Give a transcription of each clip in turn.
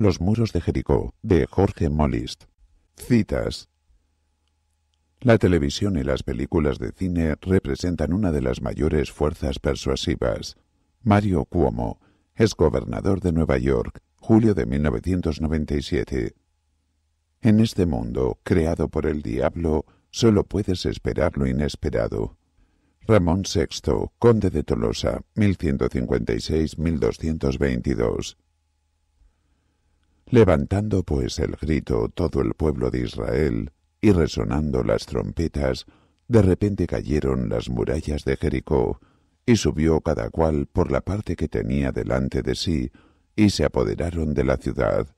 Los muros de Jericó, de Jorge Molist. Citas. La televisión y las películas de cine representan una de las mayores fuerzas persuasivas. Mario Cuomo, ex gobernador de Nueva York, julio de 1997. En este mundo, creado por el diablo, solo puedes esperar lo inesperado. Ramón VI, conde de Tolosa, 1156-1222 levantando pues el grito todo el pueblo de Israel, y resonando las trompetas, de repente cayeron las murallas de Jericó, y subió cada cual por la parte que tenía delante de sí, y se apoderaron de la ciudad,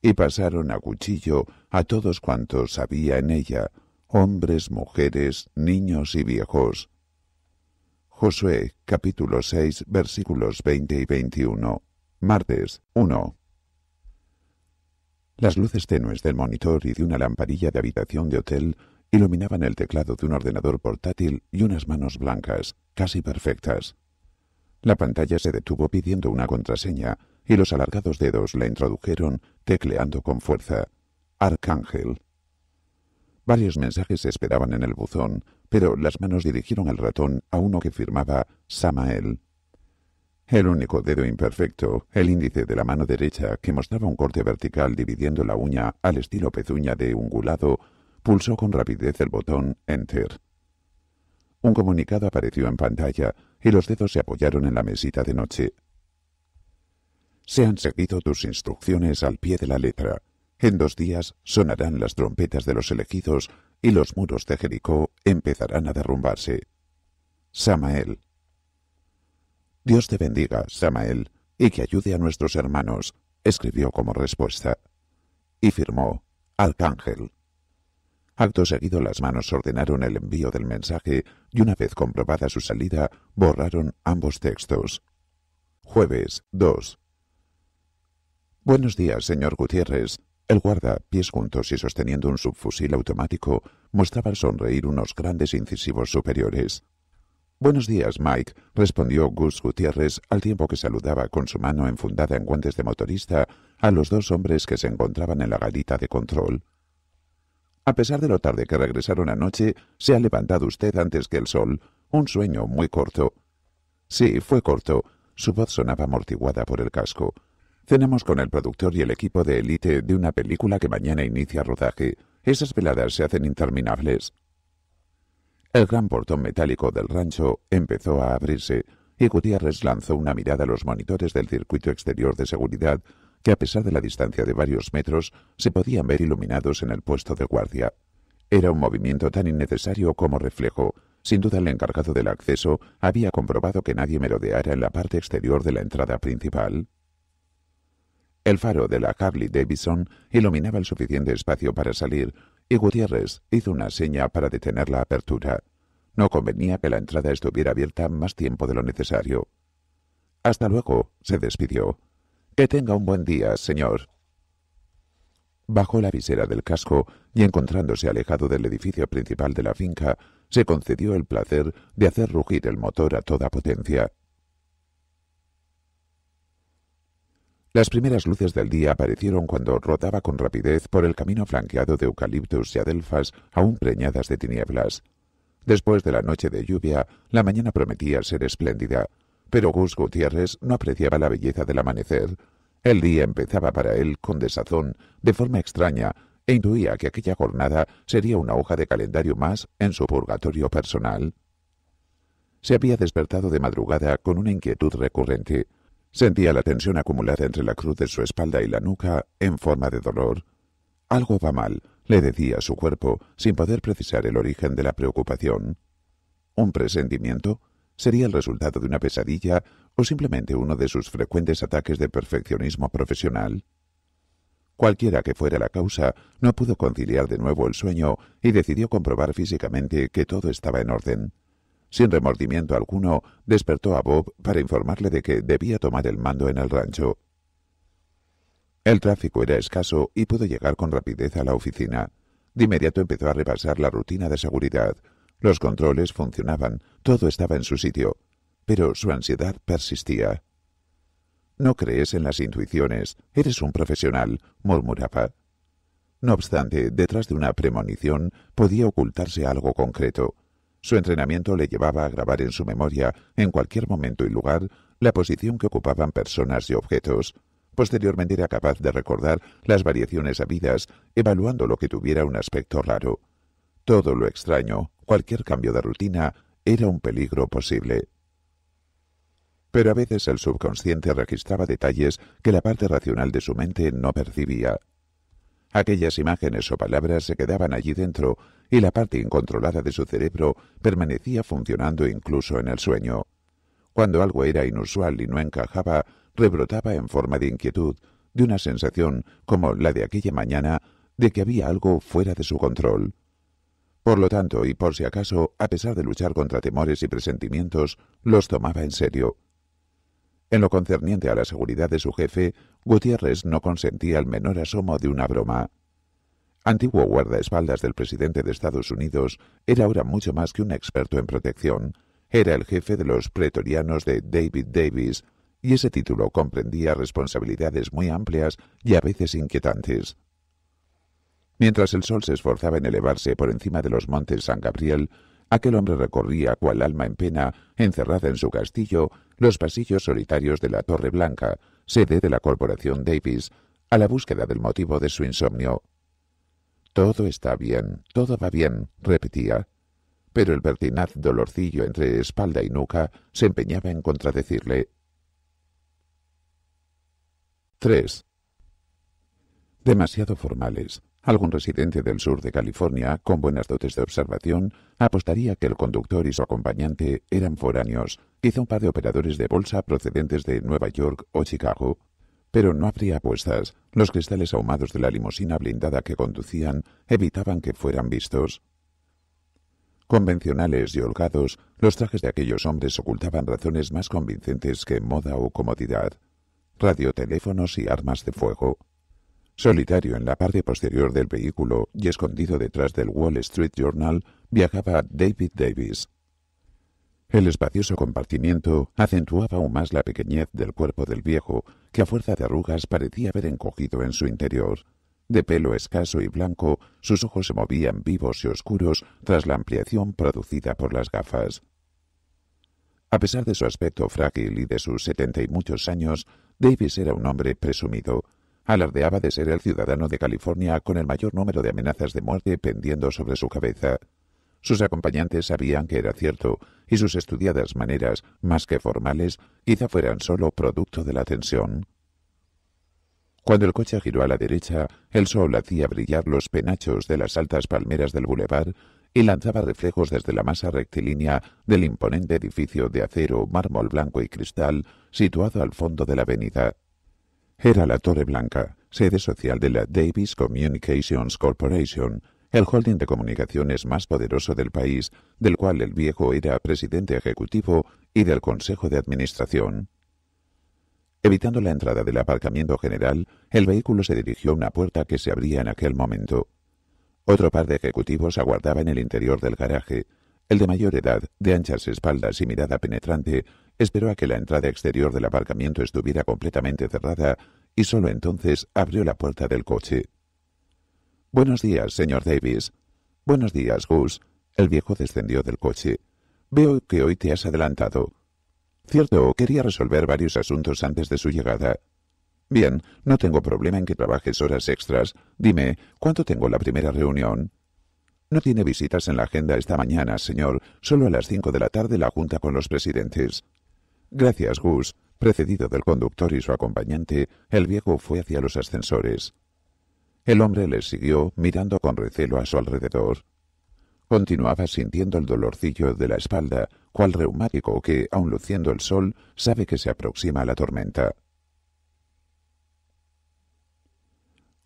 y pasaron a cuchillo a todos cuantos había en ella, hombres, mujeres, niños y viejos. Josué capítulo 6 versículos 20 y 21. Martes 1. Las luces tenues del monitor y de una lamparilla de habitación de hotel iluminaban el teclado de un ordenador portátil y unas manos blancas, casi perfectas. La pantalla se detuvo pidiendo una contraseña y los alargados dedos la introdujeron tecleando con fuerza. Arcángel. Varios mensajes se esperaban en el buzón, pero las manos dirigieron al ratón a uno que firmaba Samael. El único dedo imperfecto, el índice de la mano derecha, que mostraba un corte vertical dividiendo la uña al estilo pezuña de ungulado, pulsó con rapidez el botón Enter. Un comunicado apareció en pantalla y los dedos se apoyaron en la mesita de noche. Se han seguido tus instrucciones al pie de la letra. En dos días sonarán las trompetas de los elegidos y los muros de Jericó empezarán a derrumbarse. Samael, Dios te bendiga, Samael, y que ayude a nuestros hermanos, escribió como respuesta. Y firmó, Arcángel. Acto seguido las manos ordenaron el envío del mensaje y una vez comprobada su salida, borraron ambos textos. Jueves 2. Buenos días, señor Gutiérrez. El guarda, pies juntos y sosteniendo un subfusil automático, mostraba al sonreír unos grandes incisivos superiores. Buenos días, Mike, respondió Gus Gutiérrez al tiempo que saludaba con su mano enfundada en guantes de motorista a los dos hombres que se encontraban en la garita de control. A pesar de lo tarde que regresaron anoche, se ha levantado usted antes que el sol. Un sueño muy corto. Sí, fue corto. Su voz sonaba amortiguada por el casco. Cenamos con el productor y el equipo de élite de una película que mañana inicia rodaje. Esas veladas se hacen interminables. El gran portón metálico del rancho empezó a abrirse y Gutiérrez lanzó una mirada a los monitores del circuito exterior de seguridad que a pesar de la distancia de varios metros se podían ver iluminados en el puesto de guardia. Era un movimiento tan innecesario como reflejo. Sin duda el encargado del acceso había comprobado que nadie merodeara en la parte exterior de la entrada principal. El faro de la Harley Davidson iluminaba el suficiente espacio para salir, y Gutiérrez hizo una seña para detener la apertura. No convenía que la entrada estuviera abierta más tiempo de lo necesario. Hasta luego, se despidió. Que tenga un buen día, señor. Bajó la visera del casco y encontrándose alejado del edificio principal de la finca, se concedió el placer de hacer rugir el motor a toda potencia. Las primeras luces del día aparecieron cuando rodaba con rapidez por el camino flanqueado de eucaliptos y adelfas aún preñadas de tinieblas. Después de la noche de lluvia, la mañana prometía ser espléndida, pero Gus Gutiérrez no apreciaba la belleza del amanecer. El día empezaba para él con desazón, de forma extraña, e intuía que aquella jornada sería una hoja de calendario más en su purgatorio personal. Se había despertado de madrugada con una inquietud recurrente Sentía la tensión acumulada entre la cruz de su espalda y la nuca en forma de dolor. Algo va mal, le decía su cuerpo, sin poder precisar el origen de la preocupación. ¿Un presentimiento? ¿Sería el resultado de una pesadilla o simplemente uno de sus frecuentes ataques de perfeccionismo profesional? Cualquiera que fuera la causa, no pudo conciliar de nuevo el sueño y decidió comprobar físicamente que todo estaba en orden. Sin remordimiento alguno, despertó a Bob para informarle de que debía tomar el mando en el rancho. El tráfico era escaso y pudo llegar con rapidez a la oficina. De inmediato empezó a repasar la rutina de seguridad. Los controles funcionaban, todo estaba en su sitio, pero su ansiedad persistía. No crees en las intuiciones, eres un profesional, murmuraba. No obstante, detrás de una premonición podía ocultarse algo concreto, su entrenamiento le llevaba a grabar en su memoria, en cualquier momento y lugar, la posición que ocupaban personas y objetos. Posteriormente era capaz de recordar las variaciones habidas, evaluando lo que tuviera un aspecto raro. Todo lo extraño, cualquier cambio de rutina, era un peligro posible. Pero a veces el subconsciente registraba detalles que la parte racional de su mente no percibía. Aquellas imágenes o palabras se quedaban allí dentro y la parte incontrolada de su cerebro permanecía funcionando incluso en el sueño. Cuando algo era inusual y no encajaba, rebrotaba en forma de inquietud, de una sensación, como la de aquella mañana, de que había algo fuera de su control. Por lo tanto, y por si acaso, a pesar de luchar contra temores y presentimientos, los tomaba en serio. En lo concerniente a la seguridad de su jefe, Gutiérrez no consentía el menor asomo de una broma antiguo guardaespaldas del presidente de Estados Unidos, era ahora mucho más que un experto en protección. Era el jefe de los pretorianos de David Davis, y ese título comprendía responsabilidades muy amplias y a veces inquietantes. Mientras el sol se esforzaba en elevarse por encima de los montes San Gabriel, aquel hombre recorría, cual alma en pena, encerrada en su castillo, los pasillos solitarios de la Torre Blanca, sede de la Corporación Davis, a la búsqueda del motivo de su insomnio. Todo está bien, todo va bien, repetía. Pero el pertinaz dolorcillo entre espalda y nuca se empeñaba en contradecirle. 3. Demasiado formales. Algún residente del sur de California, con buenas dotes de observación, apostaría que el conductor y su acompañante eran foráneos, quizá un par de operadores de bolsa procedentes de Nueva York o Chicago, pero no habría apuestas. Los cristales ahumados de la limusina blindada que conducían evitaban que fueran vistos. Convencionales y holgados, los trajes de aquellos hombres ocultaban razones más convincentes que moda o comodidad. Radioteléfonos y armas de fuego. Solitario en la parte posterior del vehículo y escondido detrás del Wall Street Journal, viajaba David Davis, el espacioso compartimiento acentuaba aún más la pequeñez del cuerpo del viejo, que a fuerza de arrugas parecía haber encogido en su interior. De pelo escaso y blanco, sus ojos se movían vivos y oscuros tras la ampliación producida por las gafas. A pesar de su aspecto frágil y de sus setenta y muchos años, Davis era un hombre presumido. Alardeaba de ser el ciudadano de California con el mayor número de amenazas de muerte pendiendo sobre su cabeza. Sus acompañantes sabían que era cierto, y sus estudiadas maneras, más que formales, quizá fueran solo producto de la tensión. Cuando el coche giró a la derecha, el sol hacía brillar los penachos de las altas palmeras del bulevar y lanzaba reflejos desde la masa rectilínea del imponente edificio de acero, mármol blanco y cristal situado al fondo de la avenida. Era la Torre Blanca, sede social de la Davis Communications Corporation, el holding de comunicaciones más poderoso del país, del cual el viejo era presidente ejecutivo y del Consejo de Administración. Evitando la entrada del aparcamiento general, el vehículo se dirigió a una puerta que se abría en aquel momento. Otro par de ejecutivos aguardaba en el interior del garaje. El de mayor edad, de anchas espaldas y mirada penetrante, esperó a que la entrada exterior del aparcamiento estuviera completamente cerrada y solo entonces abrió la puerta del coche. Buenos días, señor Davis. Buenos días, Gus. El viejo descendió del coche. Veo que hoy te has adelantado. Cierto, quería resolver varios asuntos antes de su llegada. Bien, no tengo problema en que trabajes horas extras. Dime, ¿cuánto tengo la primera reunión? No tiene visitas en la agenda esta mañana, señor. Solo a las cinco de la tarde la junta con los presidentes. Gracias, Gus. Precedido del conductor y su acompañante, el viejo fue hacia los ascensores. El hombre le siguió, mirando con recelo a su alrededor. Continuaba sintiendo el dolorcillo de la espalda, cual reumático que, aun luciendo el sol, sabe que se aproxima a la tormenta.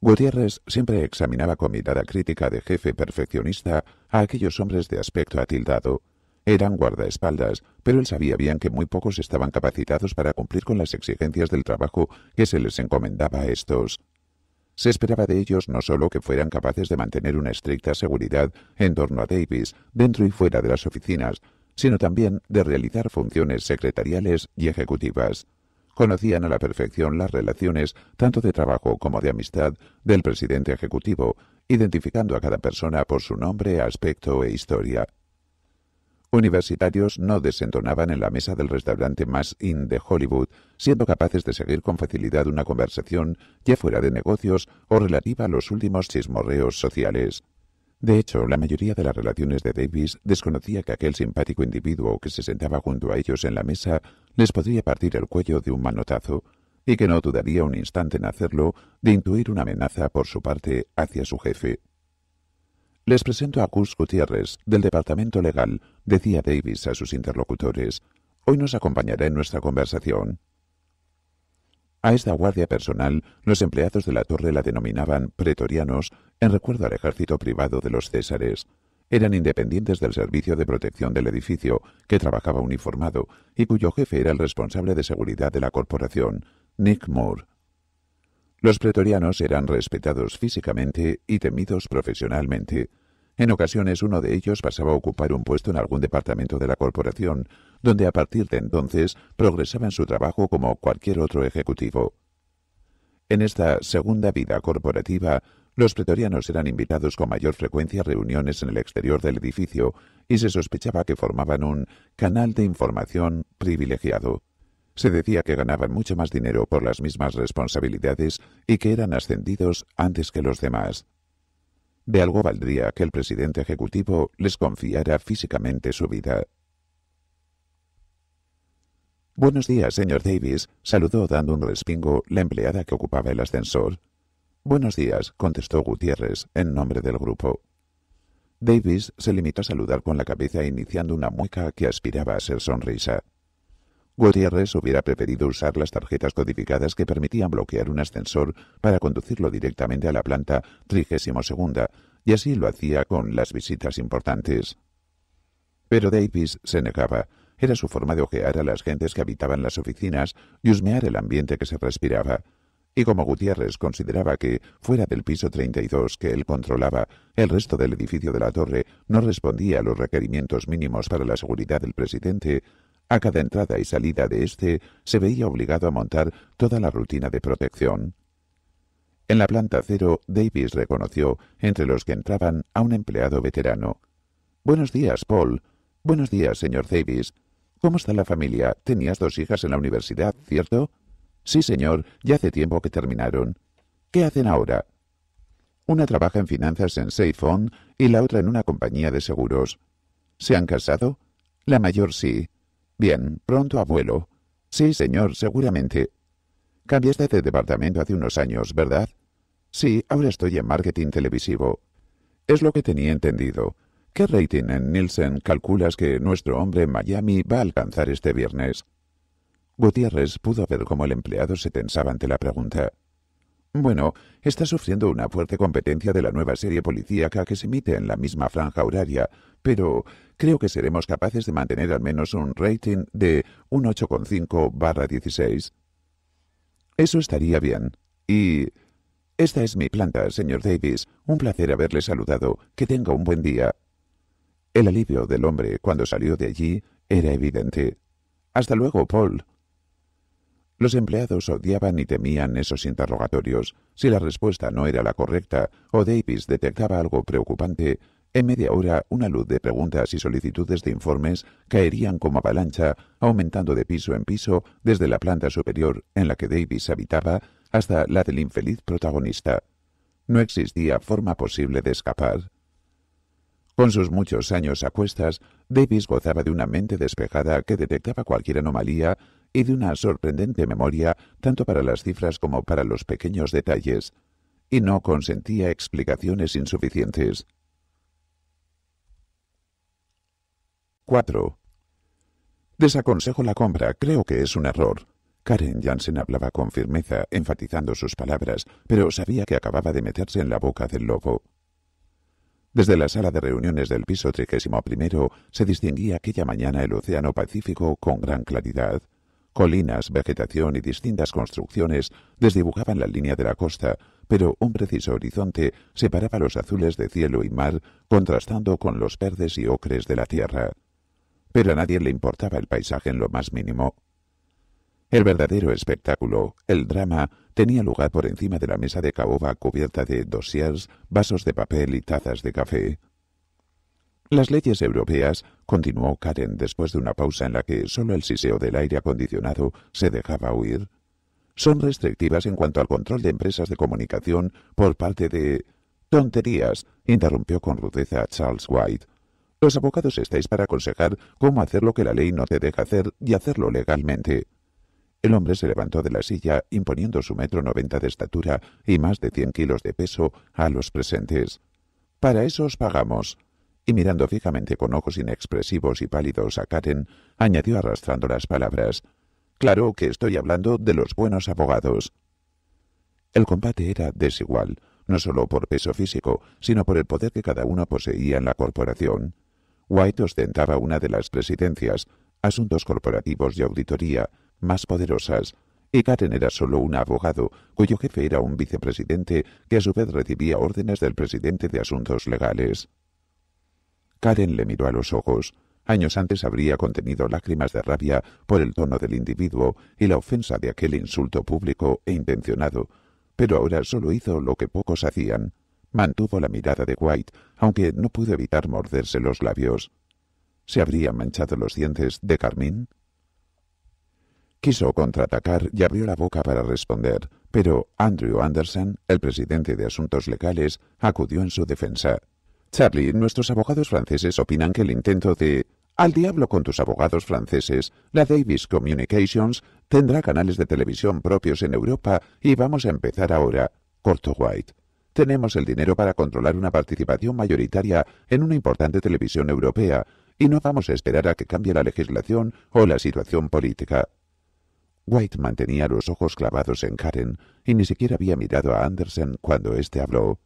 Gutiérrez siempre examinaba con mirada crítica de jefe perfeccionista a aquellos hombres de aspecto atildado. Eran guardaespaldas, pero él sabía bien que muy pocos estaban capacitados para cumplir con las exigencias del trabajo que se les encomendaba a estos. Se esperaba de ellos no solo que fueran capaces de mantener una estricta seguridad en torno a Davis, dentro y fuera de las oficinas, sino también de realizar funciones secretariales y ejecutivas. Conocían a la perfección las relaciones, tanto de trabajo como de amistad, del presidente ejecutivo, identificando a cada persona por su nombre, aspecto e historia. Universitarios no desentonaban en la mesa del restaurante más in de Hollywood, siendo capaces de seguir con facilidad una conversación ya fuera de negocios o relativa a los últimos chismorreos sociales. De hecho, la mayoría de las relaciones de Davis desconocía que aquel simpático individuo que se sentaba junto a ellos en la mesa les podría partir el cuello de un manotazo, y que no dudaría un instante en hacerlo de intuir una amenaza por su parte hacia su jefe. Les presento a Gus Gutiérrez, del Departamento Legal, decía Davis a sus interlocutores. Hoy nos acompañará en nuestra conversación. A esta guardia personal, los empleados de la torre la denominaban pretorianos en recuerdo al ejército privado de los césares. Eran independientes del servicio de protección del edificio, que trabajaba uniformado y cuyo jefe era el responsable de seguridad de la corporación, Nick Moore. Los pretorianos eran respetados físicamente y temidos profesionalmente. En ocasiones uno de ellos pasaba a ocupar un puesto en algún departamento de la corporación, donde a partir de entonces progresaba en su trabajo como cualquier otro ejecutivo. En esta segunda vida corporativa, los pretorianos eran invitados con mayor frecuencia a reuniones en el exterior del edificio y se sospechaba que formaban un canal de información privilegiado. Se decía que ganaban mucho más dinero por las mismas responsabilidades y que eran ascendidos antes que los demás. De algo valdría que el presidente ejecutivo les confiara físicamente su vida. Buenos días, señor Davis, saludó dando un respingo la empleada que ocupaba el ascensor. Buenos días, contestó Gutiérrez, en nombre del grupo. Davis se limitó a saludar con la cabeza iniciando una mueca que aspiraba a ser sonrisa. Gutiérrez hubiera preferido usar las tarjetas codificadas que permitían bloquear un ascensor para conducirlo directamente a la planta 32 y así lo hacía con las visitas importantes. Pero Davis se negaba, era su forma de ojear a las gentes que habitaban las oficinas y husmear el ambiente que se respiraba. Y como Gutiérrez consideraba que, fuera del piso 32 que él controlaba, el resto del edificio de la torre no respondía a los requerimientos mínimos para la seguridad del presidente, a cada entrada y salida de éste se veía obligado a montar toda la rutina de protección. En la planta cero, Davis reconoció, entre los que entraban, a un empleado veterano. Buenos días, Paul. Buenos días, señor Davis. ¿Cómo está la familia? Tenías dos hijas en la universidad, ¿cierto? Sí, señor, ya hace tiempo que terminaron. ¿Qué hacen ahora? Una trabaja en finanzas en Seifon y la otra en una compañía de seguros. ¿Se han casado? La mayor sí. Bien, pronto abuelo. Sí, señor, seguramente. Cambiaste de departamento hace unos años, ¿verdad? Sí, ahora estoy en marketing televisivo. Es lo que tenía entendido. ¿Qué rating en Nielsen calculas que nuestro hombre en Miami va a alcanzar este viernes? Gutiérrez pudo ver cómo el empleado se tensaba ante la pregunta. Bueno, está sufriendo una fuerte competencia de la nueva serie policíaca que se emite en la misma franja horaria, pero creo que seremos capaces de mantener al menos un rating de un 8,5 barra 16. Eso estaría bien. Y... Esta es mi planta, señor Davis. Un placer haberle saludado. Que tenga un buen día. El alivio del hombre cuando salió de allí era evidente. Hasta luego, Paul. Los empleados odiaban y temían esos interrogatorios. Si la respuesta no era la correcta o Davis detectaba algo preocupante, en media hora una luz de preguntas y solicitudes de informes caerían como avalancha, aumentando de piso en piso desde la planta superior en la que Davis habitaba hasta la del infeliz protagonista. No existía forma posible de escapar. Con sus muchos años a cuestas, Davis gozaba de una mente despejada que detectaba cualquier anomalía y de una sorprendente memoria tanto para las cifras como para los pequeños detalles, y no consentía explicaciones insuficientes. 4. Desaconsejo la compra, creo que es un error. Karen Jansen hablaba con firmeza, enfatizando sus palabras, pero sabía que acababa de meterse en la boca del lobo. Desde la sala de reuniones del piso trigésimo primero se distinguía aquella mañana el océano Pacífico con gran claridad. Colinas, vegetación y distintas construcciones desdibujaban la línea de la costa, pero un preciso horizonte separaba los azules de cielo y mar, contrastando con los verdes y ocres de la tierra. Pero a nadie le importaba el paisaje en lo más mínimo. El verdadero espectáculo, el drama, tenía lugar por encima de la mesa de caoba cubierta de dossiers, vasos de papel y tazas de café. Las leyes europeas, continuó Karen después de una pausa en la que solo el siseo del aire acondicionado se dejaba oír, son restrictivas en cuanto al control de empresas de comunicación por parte de... Tonterías, interrumpió con rudeza Charles White. Los abogados estáis para aconsejar cómo hacer lo que la ley no te deja hacer y hacerlo legalmente. El hombre se levantó de la silla, imponiendo su metro noventa de estatura y más de cien kilos de peso a los presentes. Para eso os pagamos. Y mirando fijamente con ojos inexpresivos y pálidos a Karen, añadió arrastrando las palabras. Claro que estoy hablando de los buenos abogados. El combate era desigual, no solo por peso físico, sino por el poder que cada uno poseía en la corporación. White ostentaba una de las presidencias, asuntos corporativos y auditoría, más poderosas, y Karen era solo un abogado, cuyo jefe era un vicepresidente que a su vez recibía órdenes del presidente de asuntos legales. Karen le miró a los ojos. Años antes habría contenido lágrimas de rabia por el tono del individuo y la ofensa de aquel insulto público e intencionado, pero ahora solo hizo lo que pocos hacían. Mantuvo la mirada de White, aunque no pudo evitar morderse los labios. ¿Se habrían manchado los dientes de Carmín? Quiso contraatacar y abrió la boca para responder, pero Andrew Anderson, el presidente de Asuntos Legales, acudió en su defensa. Charlie, nuestros abogados franceses opinan que el intento de al diablo con tus abogados franceses, la Davis Communications tendrá canales de televisión propios en Europa y vamos a empezar ahora, corto White. Tenemos el dinero para controlar una participación mayoritaria en una importante televisión europea y no vamos a esperar a que cambie la legislación o la situación política. White mantenía los ojos clavados en Karen y ni siquiera había mirado a Anderson cuando éste habló.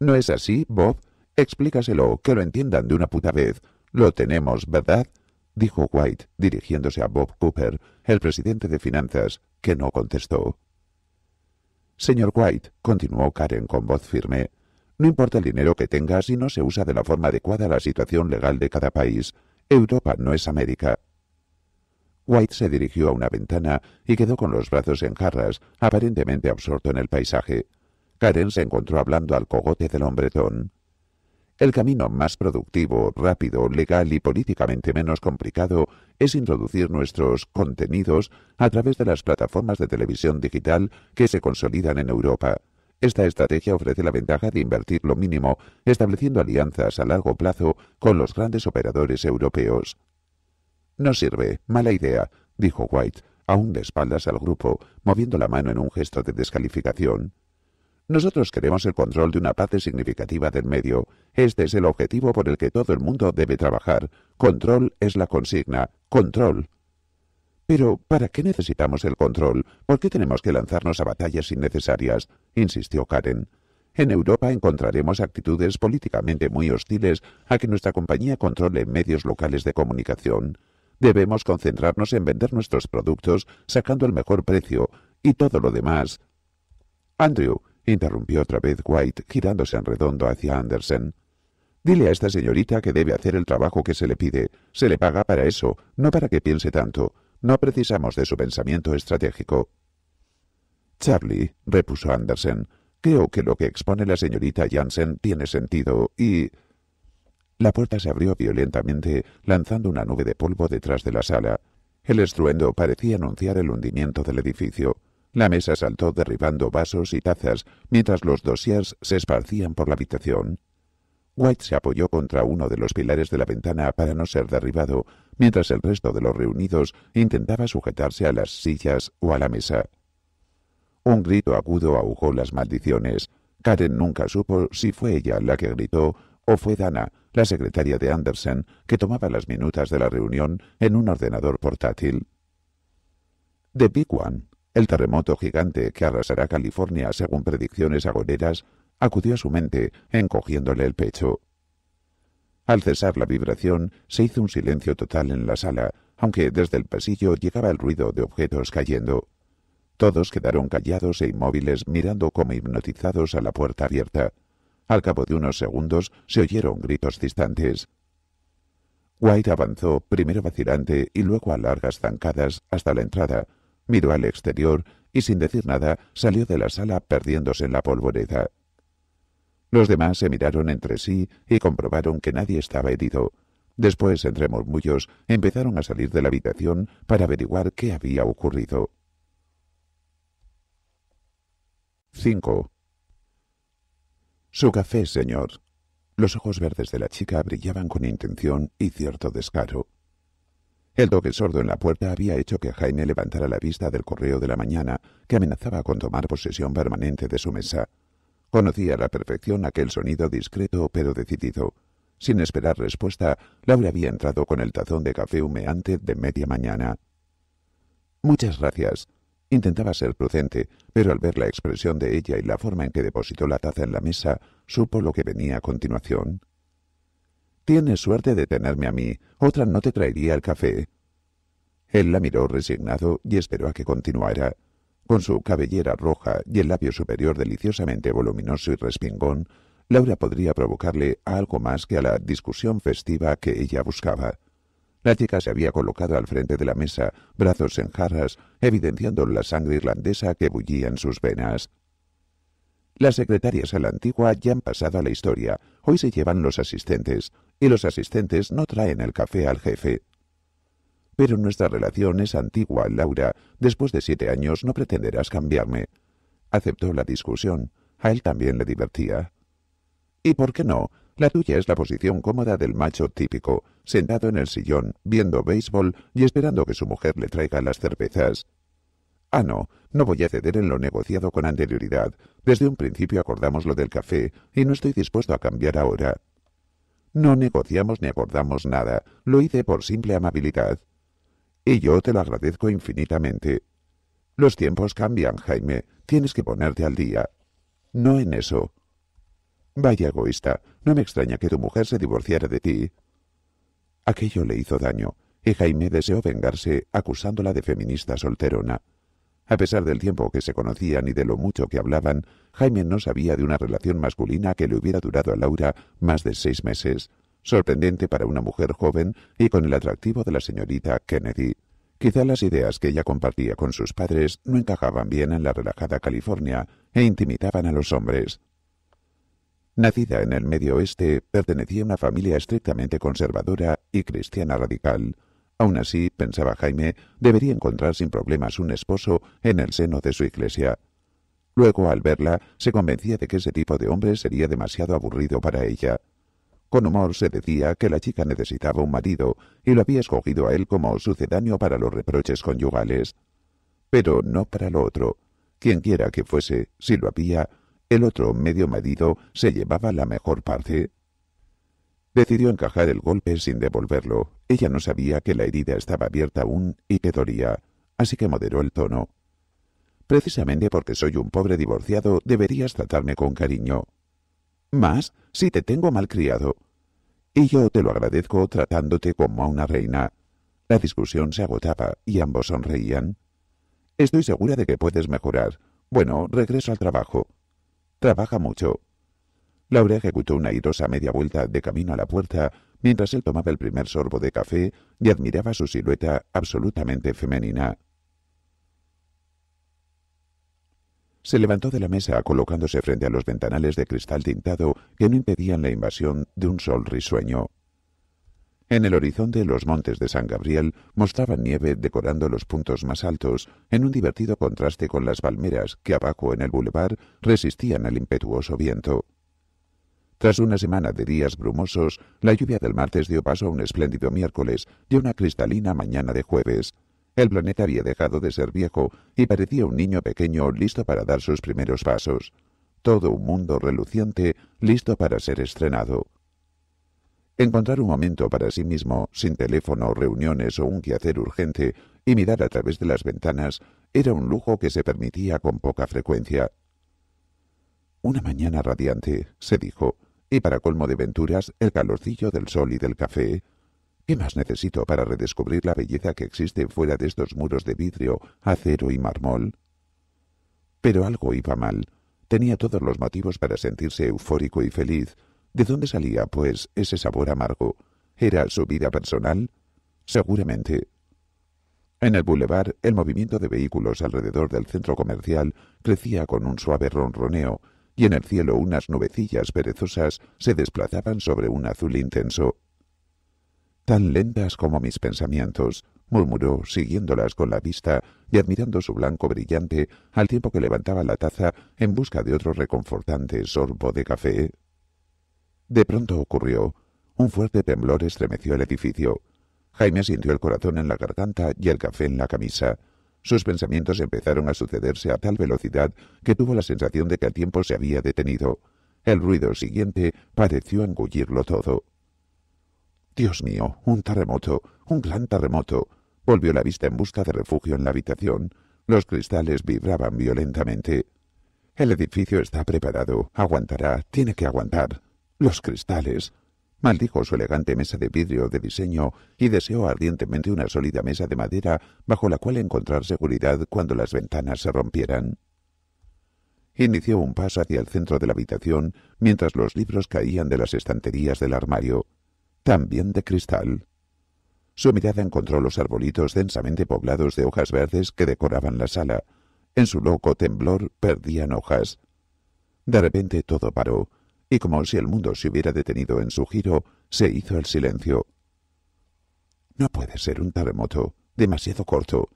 ¿No es así, Bob? Explícaselo, que lo entiendan de una puta vez. Lo tenemos, ¿verdad? dijo White, dirigiéndose a Bob Cooper, el presidente de Finanzas, que no contestó. Señor White, continuó Karen con voz firme, no importa el dinero que tenga si no se usa de la forma adecuada la situación legal de cada país. Europa no es América. White se dirigió a una ventana y quedó con los brazos en jarras, aparentemente absorto en el paisaje. Karen se encontró hablando al cogote del hombretón. El camino más productivo, rápido, legal y políticamente menos complicado es introducir nuestros contenidos a través de las plataformas de televisión digital que se consolidan en Europa. Esta estrategia ofrece la ventaja de invertir lo mínimo, estableciendo alianzas a largo plazo con los grandes operadores europeos. No sirve, mala idea, dijo White, aún de espaldas al grupo, moviendo la mano en un gesto de descalificación. Nosotros queremos el control de una parte significativa del medio. Este es el objetivo por el que todo el mundo debe trabajar. Control es la consigna. Control. Pero, ¿para qué necesitamos el control? ¿Por qué tenemos que lanzarnos a batallas innecesarias? insistió Karen. En Europa encontraremos actitudes políticamente muy hostiles a que nuestra compañía controle medios locales de comunicación. Debemos concentrarnos en vender nuestros productos sacando el mejor precio y todo lo demás. Andrew, interrumpió otra vez White, girándose en redondo hacia Andersen. Dile a esta señorita que debe hacer el trabajo que se le pide. Se le paga para eso, no para que piense tanto. No precisamos de su pensamiento estratégico. Charlie, repuso Andersen, creo que lo que expone la señorita Jansen tiene sentido y la puerta se abrió violentamente, lanzando una nube de polvo detrás de la sala. El estruendo parecía anunciar el hundimiento del edificio. La mesa saltó derribando vasos y tazas, mientras los dosiers se esparcían por la habitación. White se apoyó contra uno de los pilares de la ventana para no ser derribado, mientras el resto de los reunidos intentaba sujetarse a las sillas o a la mesa. Un grito agudo ahogó las maldiciones. Karen nunca supo si fue ella la que gritó o fue Dana, la secretaria de Andersen, que tomaba las minutas de la reunión en un ordenador portátil. The Big One, el terremoto gigante que arrasará California según predicciones agoneras, acudió a su mente, encogiéndole el pecho. Al cesar la vibración, se hizo un silencio total en la sala, aunque desde el pasillo llegaba el ruido de objetos cayendo. Todos quedaron callados e inmóviles mirando como hipnotizados a la puerta abierta. Al cabo de unos segundos se oyeron gritos distantes. White avanzó, primero vacilante y luego a largas zancadas, hasta la entrada. Miró al exterior y sin decir nada salió de la sala perdiéndose en la polvoreda. Los demás se miraron entre sí y comprobaron que nadie estaba herido. Después, entre murmullos, empezaron a salir de la habitación para averiguar qué había ocurrido. 5. Su café, señor. Los ojos verdes de la chica brillaban con intención y cierto descaro. El toque sordo en la puerta había hecho que Jaime levantara la vista del correo de la mañana que amenazaba con tomar posesión permanente de su mesa. Conocía a la perfección aquel sonido discreto pero decidido. Sin esperar respuesta, Laura había entrado con el tazón de café humeante de media mañana. Muchas gracias. Intentaba ser prudente, pero al ver la expresión de ella y la forma en que depositó la taza en la mesa, supo lo que venía a continuación. Tienes suerte de tenerme a mí, otra no te traería el café. Él la miró resignado y esperó a que continuara. Con su cabellera roja y el labio superior deliciosamente voluminoso y respingón, Laura podría provocarle algo más que a la discusión festiva que ella buscaba. La chica se había colocado al frente de la mesa, brazos en jarras, evidenciando la sangre irlandesa que bullía en sus venas. Las secretarias a la antigua ya han pasado a la historia. Hoy se llevan los asistentes, y los asistentes no traen el café al jefe. Pero nuestra relación es antigua, Laura. Después de siete años no pretenderás cambiarme. Aceptó la discusión. A él también le divertía. ¿Y por qué no? La tuya es la posición cómoda del macho típico sentado en el sillón, viendo béisbol y esperando que su mujer le traiga las cervezas. Ah, no, no voy a ceder en lo negociado con anterioridad. Desde un principio acordamos lo del café y no estoy dispuesto a cambiar ahora. No negociamos ni acordamos nada. Lo hice por simple amabilidad. Y yo te lo agradezco infinitamente. Los tiempos cambian, Jaime. Tienes que ponerte al día. No en eso. Vaya egoísta. No me extraña que tu mujer se divorciara de ti. Aquello le hizo daño, y Jaime deseó vengarse acusándola de feminista solterona. A pesar del tiempo que se conocían y de lo mucho que hablaban, Jaime no sabía de una relación masculina que le hubiera durado a Laura más de seis meses, sorprendente para una mujer joven y con el atractivo de la señorita Kennedy. Quizá las ideas que ella compartía con sus padres no encajaban bien en la relajada California e intimidaban a los hombres. Nacida en el medio oeste, pertenecía a una familia estrictamente conservadora y cristiana radical. Aún así, pensaba Jaime, debería encontrar sin problemas un esposo en el seno de su iglesia. Luego, al verla, se convencía de que ese tipo de hombre sería demasiado aburrido para ella. Con humor se decía que la chica necesitaba un marido y lo había escogido a él como sucedáneo para los reproches conyugales. Pero no para lo otro. Quienquiera que fuese, si lo había, el otro medio medido, se llevaba la mejor parte. Decidió encajar el golpe sin devolverlo. Ella no sabía que la herida estaba abierta aún y que dolía, así que moderó el tono. Precisamente porque soy un pobre divorciado, deberías tratarme con cariño. Más si te tengo mal criado Y yo te lo agradezco tratándote como a una reina. La discusión se agotaba y ambos sonreían. Estoy segura de que puedes mejorar. Bueno, regreso al trabajo. Trabaja mucho. Laura ejecutó una idosa media vuelta de camino a la puerta mientras él tomaba el primer sorbo de café y admiraba su silueta absolutamente femenina. Se levantó de la mesa colocándose frente a los ventanales de cristal tintado que no impedían la invasión de un sol risueño. En el horizonte los montes de San Gabriel mostraban nieve decorando los puntos más altos, en un divertido contraste con las palmeras que abajo en el bulevar resistían al impetuoso viento. Tras una semana de días brumosos, la lluvia del martes dio paso a un espléndido miércoles y una cristalina mañana de jueves. El planeta había dejado de ser viejo y parecía un niño pequeño listo para dar sus primeros pasos. Todo un mundo reluciente listo para ser estrenado encontrar un momento para sí mismo, sin teléfono, reuniones o un quehacer urgente, y mirar a través de las ventanas, era un lujo que se permitía con poca frecuencia. Una mañana radiante, se dijo, y para colmo de venturas, el calorcillo del sol y del café. ¿Qué más necesito para redescubrir la belleza que existe fuera de estos muros de vidrio, acero y mármol? Pero algo iba mal. Tenía todos los motivos para sentirse eufórico y feliz, ¿De dónde salía, pues, ese sabor amargo? ¿Era su vida personal? Seguramente. En el boulevard, el movimiento de vehículos alrededor del centro comercial crecía con un suave ronroneo, y en el cielo unas nubecillas perezosas se desplazaban sobre un azul intenso. Tan lentas como mis pensamientos, murmuró, siguiéndolas con la vista y admirando su blanco brillante al tiempo que levantaba la taza en busca de otro reconfortante sorbo de café. De pronto ocurrió. Un fuerte temblor estremeció el edificio. Jaime sintió el corazón en la garganta y el café en la camisa. Sus pensamientos empezaron a sucederse a tal velocidad que tuvo la sensación de que el tiempo se había detenido. El ruido siguiente pareció engullirlo todo. Dios mío, un terremoto, un gran terremoto. Volvió la vista en busca de refugio en la habitación. Los cristales vibraban violentamente. El edificio está preparado, aguantará, tiene que aguantar los cristales. Maldijo su elegante mesa de vidrio de diseño y deseó ardientemente una sólida mesa de madera bajo la cual encontrar seguridad cuando las ventanas se rompieran. Inició un paso hacia el centro de la habitación mientras los libros caían de las estanterías del armario, también de cristal. Su mirada encontró los arbolitos densamente poblados de hojas verdes que decoraban la sala. En su loco temblor perdían hojas. De repente todo paró y como si el mundo se hubiera detenido en su giro, se hizo el silencio. No puede ser un terremoto, demasiado corto.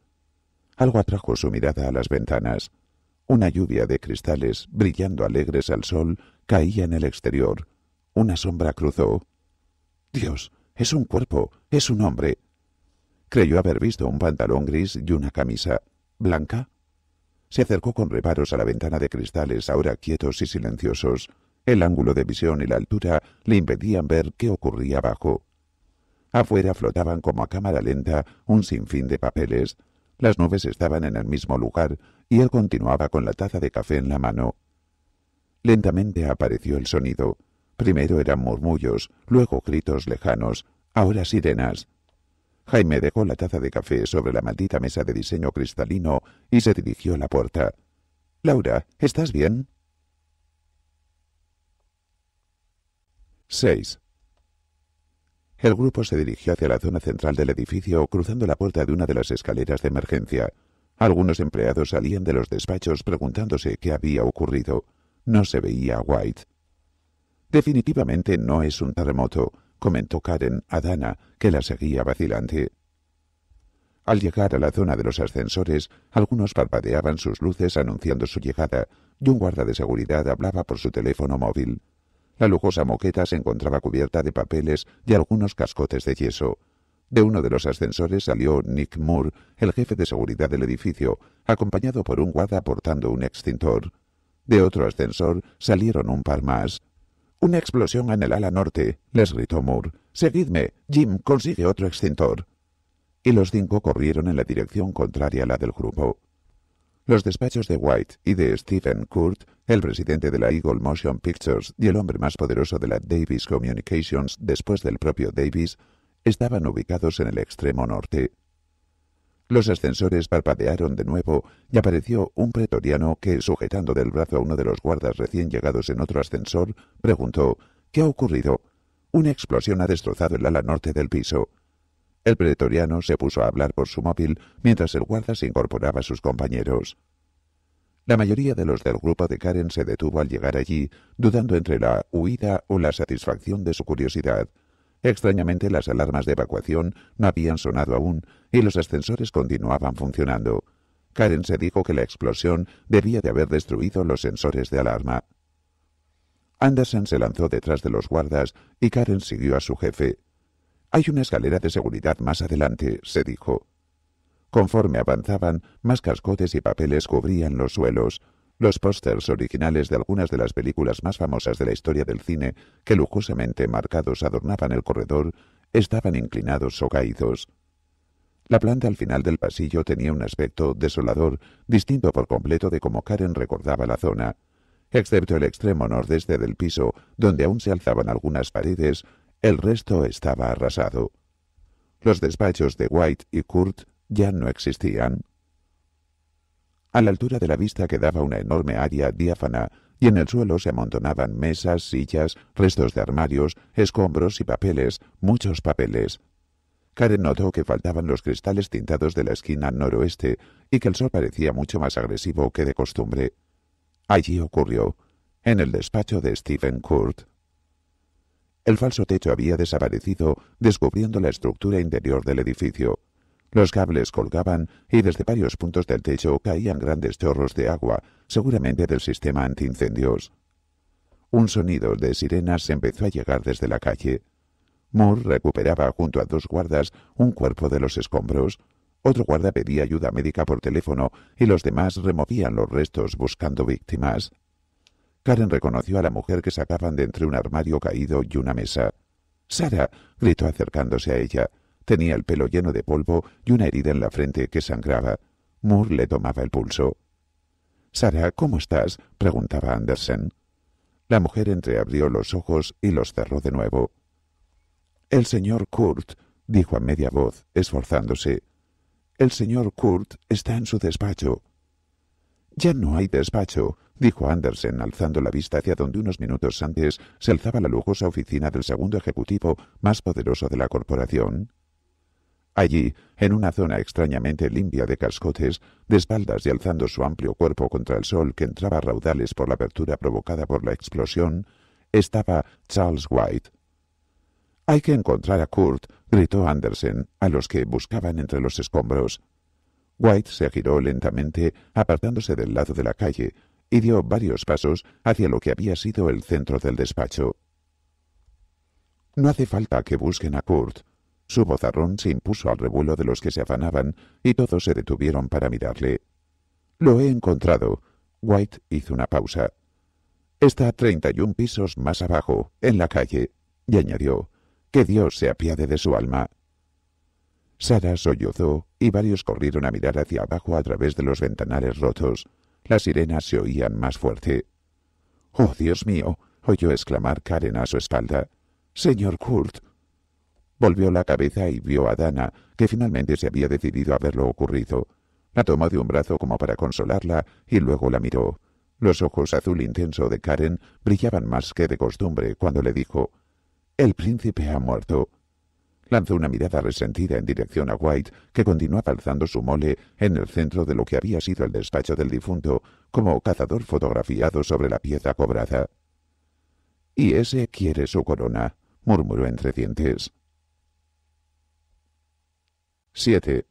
Algo atrajo su mirada a las ventanas. Una lluvia de cristales, brillando alegres al sol, caía en el exterior. Una sombra cruzó. Dios, es un cuerpo, es un hombre. Creyó haber visto un pantalón gris y una camisa. ¿Blanca? Se acercó con reparos a la ventana de cristales ahora quietos y silenciosos, el ángulo de visión y la altura le impedían ver qué ocurría abajo. Afuera flotaban como a cámara lenta un sinfín de papeles. Las nubes estaban en el mismo lugar y él continuaba con la taza de café en la mano. Lentamente apareció el sonido. Primero eran murmullos, luego gritos lejanos, ahora sirenas. Jaime dejó la taza de café sobre la maldita mesa de diseño cristalino y se dirigió a la puerta. Laura, ¿estás bien? 6. El grupo se dirigió hacia la zona central del edificio cruzando la puerta de una de las escaleras de emergencia. Algunos empleados salían de los despachos preguntándose qué había ocurrido. No se veía a White. Definitivamente no es un terremoto, comentó Karen a Dana, que la seguía vacilante. Al llegar a la zona de los ascensores, algunos parpadeaban sus luces anunciando su llegada, y un guarda de seguridad hablaba por su teléfono móvil. La lujosa moqueta se encontraba cubierta de papeles y algunos cascotes de yeso. De uno de los ascensores salió Nick Moore, el jefe de seguridad del edificio, acompañado por un guarda portando un extintor. De otro ascensor salieron un par más. Una explosión en el ala norte, les gritó Moore. Seguidme, Jim, consigue otro extintor. Y los cinco corrieron en la dirección contraria a la del grupo. Los despachos de White y de Stephen Kurt, el presidente de la Eagle Motion Pictures y el hombre más poderoso de la Davis Communications después del propio Davis, estaban ubicados en el extremo norte. Los ascensores parpadearon de nuevo y apareció un pretoriano que, sujetando del brazo a uno de los guardas recién llegados en otro ascensor, preguntó ¿Qué ha ocurrido? Una explosión ha destrozado el ala norte del piso. El pretoriano se puso a hablar por su móvil mientras el guarda se incorporaba a sus compañeros. La mayoría de los del grupo de Karen se detuvo al llegar allí, dudando entre la huida o la satisfacción de su curiosidad. Extrañamente las alarmas de evacuación no habían sonado aún y los ascensores continuaban funcionando. Karen se dijo que la explosión debía de haber destruido los sensores de alarma. Anderson se lanzó detrás de los guardas y Karen siguió a su jefe. Hay una escalera de seguridad más adelante, se dijo. Conforme avanzaban, más cascotes y papeles cubrían los suelos, los pósters originales de algunas de las películas más famosas de la historia del cine, que lujosamente marcados adornaban el corredor, estaban inclinados o caídos. La planta al final del pasillo tenía un aspecto desolador, distinto por completo de como Karen recordaba la zona, excepto el extremo nordeste del piso, donde aún se alzaban algunas paredes el resto estaba arrasado. Los despachos de White y Kurt ya no existían. A la altura de la vista quedaba una enorme área diáfana y en el suelo se amontonaban mesas, sillas, restos de armarios, escombros y papeles, muchos papeles. Karen notó que faltaban los cristales tintados de la esquina noroeste y que el sol parecía mucho más agresivo que de costumbre. Allí ocurrió, en el despacho de Stephen Kurt. El falso techo había desaparecido, descubriendo la estructura interior del edificio. Los cables colgaban y desde varios puntos del techo caían grandes chorros de agua, seguramente del sistema antiincendios. Un sonido de sirenas empezó a llegar desde la calle. Moore recuperaba junto a dos guardas un cuerpo de los escombros. Otro guarda pedía ayuda médica por teléfono y los demás removían los restos buscando víctimas. Karen reconoció a la mujer que sacaban de entre un armario caído y una mesa. Sara, gritó acercándose a ella. Tenía el pelo lleno de polvo y una herida en la frente que sangraba. Moore le tomaba el pulso. Sara, ¿cómo estás? preguntaba Andersen. La mujer entreabrió los ojos y los cerró de nuevo. El señor Kurt, dijo a media voz, esforzándose. El señor Kurt está en su despacho. Ya no hay despacho, dijo Andersen alzando la vista hacia donde unos minutos antes se alzaba la lujosa oficina del segundo ejecutivo más poderoso de la corporación. Allí, en una zona extrañamente limpia de cascotes, de espaldas y alzando su amplio cuerpo contra el sol que entraba a raudales por la apertura provocada por la explosión, estaba Charles White. Hay que encontrar a Kurt, gritó Andersen, a los que buscaban entre los escombros. White se giró lentamente, apartándose del lado de la calle, y dio varios pasos hacia lo que había sido el centro del despacho. No hace falta que busquen a Kurt. Su bozarrón se impuso al revuelo de los que se afanaban y todos se detuvieron para mirarle. Lo he encontrado. White hizo una pausa. Está treinta y un pisos más abajo, en la calle, y añadió, que Dios se apiade de su alma. Sara sollozó y varios corrieron a mirar hacia abajo a través de los ventanales rotos. Las sirenas se oían más fuerte. Oh, Dios mío, oyó exclamar Karen a su espalda. Señor Kurt. Volvió la cabeza y vio a Dana, que finalmente se había decidido a ver lo ocurrido. La tomó de un brazo como para consolarla y luego la miró. Los ojos azul intenso de Karen brillaban más que de costumbre cuando le dijo El príncipe ha muerto. Lanzó una mirada resentida en dirección a White, que continuaba alzando su mole en el centro de lo que había sido el despacho del difunto, como cazador fotografiado sobre la pieza cobrada. Y ese quiere su corona, murmuró entre dientes. 7.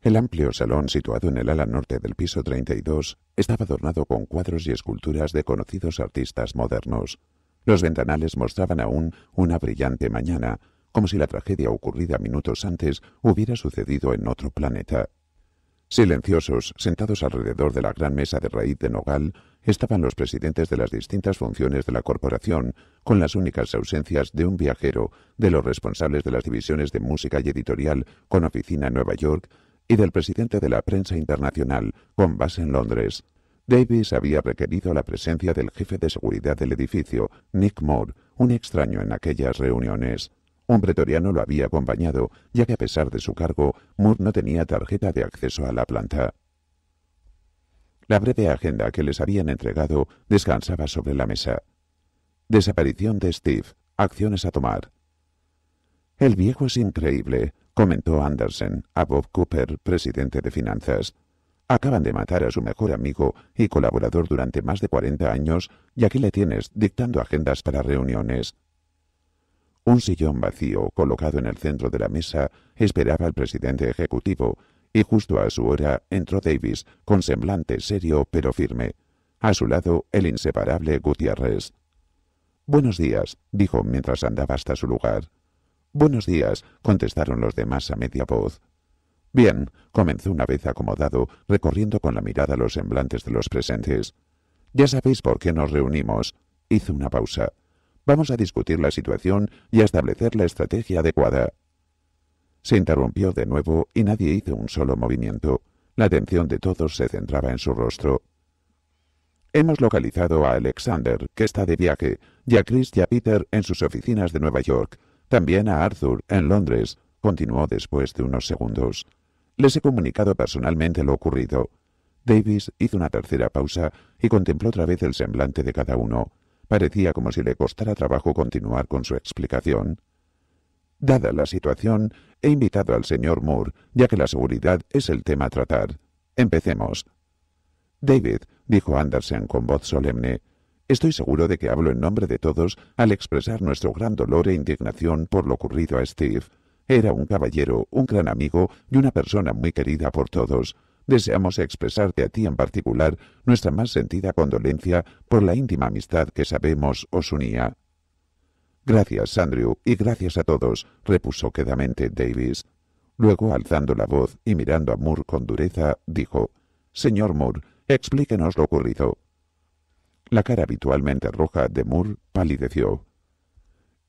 El amplio salón situado en el ala norte del piso 32 estaba adornado con cuadros y esculturas de conocidos artistas modernos. Los ventanales mostraban aún una brillante mañana, como si la tragedia ocurrida minutos antes hubiera sucedido en otro planeta. Silenciosos, sentados alrededor de la gran mesa de raíz de nogal, estaban los presidentes de las distintas funciones de la corporación, con las únicas ausencias de un viajero, de los responsables de las divisiones de música y editorial con oficina en Nueva York, y del presidente de la prensa internacional, con base en Londres, Davis había requerido la presencia del jefe de seguridad del edificio, Nick Moore, un extraño en aquellas reuniones. Un pretoriano lo había acompañado, ya que a pesar de su cargo, Moore no tenía tarjeta de acceso a la planta. La breve agenda que les habían entregado descansaba sobre la mesa. Desaparición de Steve. Acciones a tomar. El viejo es increíble, comentó Anderson a Bob Cooper, presidente de finanzas. Acaban de matar a su mejor amigo y colaborador durante más de cuarenta años y aquí le tienes dictando agendas para reuniones. Un sillón vacío colocado en el centro de la mesa esperaba al presidente ejecutivo y justo a su hora entró Davis con semblante serio pero firme. A su lado el inseparable Gutiérrez. Buenos días, dijo mientras andaba hasta su lugar. Buenos días, contestaron los demás a media voz. Bien, comenzó una vez acomodado, recorriendo con la mirada los semblantes de los presentes. Ya sabéis por qué nos reunimos. Hizo una pausa. Vamos a discutir la situación y a establecer la estrategia adecuada. Se interrumpió de nuevo y nadie hizo un solo movimiento. La atención de todos se centraba en su rostro. Hemos localizado a Alexander, que está de viaje, y a Chris y a Peter en sus oficinas de Nueva York. También a Arthur, en Londres, continuó después de unos segundos. Les he comunicado personalmente lo ocurrido. Davis hizo una tercera pausa y contempló otra vez el semblante de cada uno. Parecía como si le costara trabajo continuar con su explicación. Dada la situación, he invitado al señor Moore, ya que la seguridad es el tema a tratar. Empecemos. David, dijo Andersen con voz solemne, estoy seguro de que hablo en nombre de todos al expresar nuestro gran dolor e indignación por lo ocurrido a Steve. Era un caballero, un gran amigo y una persona muy querida por todos. Deseamos expresarte a ti en particular nuestra más sentida condolencia por la íntima amistad que sabemos os unía. Gracias, Andrew, y gracias a todos, repuso quedamente Davis. Luego, alzando la voz y mirando a Moore con dureza, dijo Señor Moore, explíquenos lo ocurrido. La cara habitualmente roja de Moore palideció.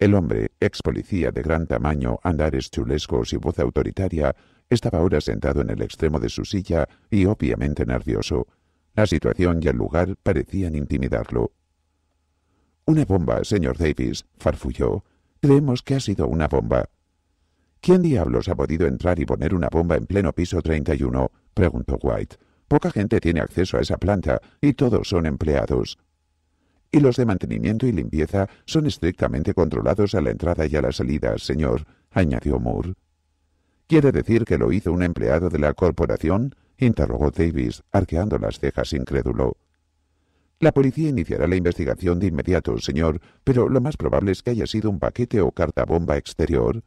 El hombre, ex policía de gran tamaño, andares chulescos y voz autoritaria, estaba ahora sentado en el extremo de su silla y obviamente nervioso. La situación y el lugar parecían intimidarlo. Una bomba, señor Davis, farfulló. Creemos que ha sido una bomba. ¿Quién diablos ha podido entrar y poner una bomba en pleno piso 31? preguntó White. Poca gente tiene acceso a esa planta y todos son empleados y los de mantenimiento y limpieza son estrictamente controlados a la entrada y a la salida, señor, añadió Moore. ¿Quiere decir que lo hizo un empleado de la corporación? interrogó Davis, arqueando las cejas incrédulo. La policía iniciará la investigación de inmediato, señor, pero lo más probable es que haya sido un paquete o carta bomba exterior.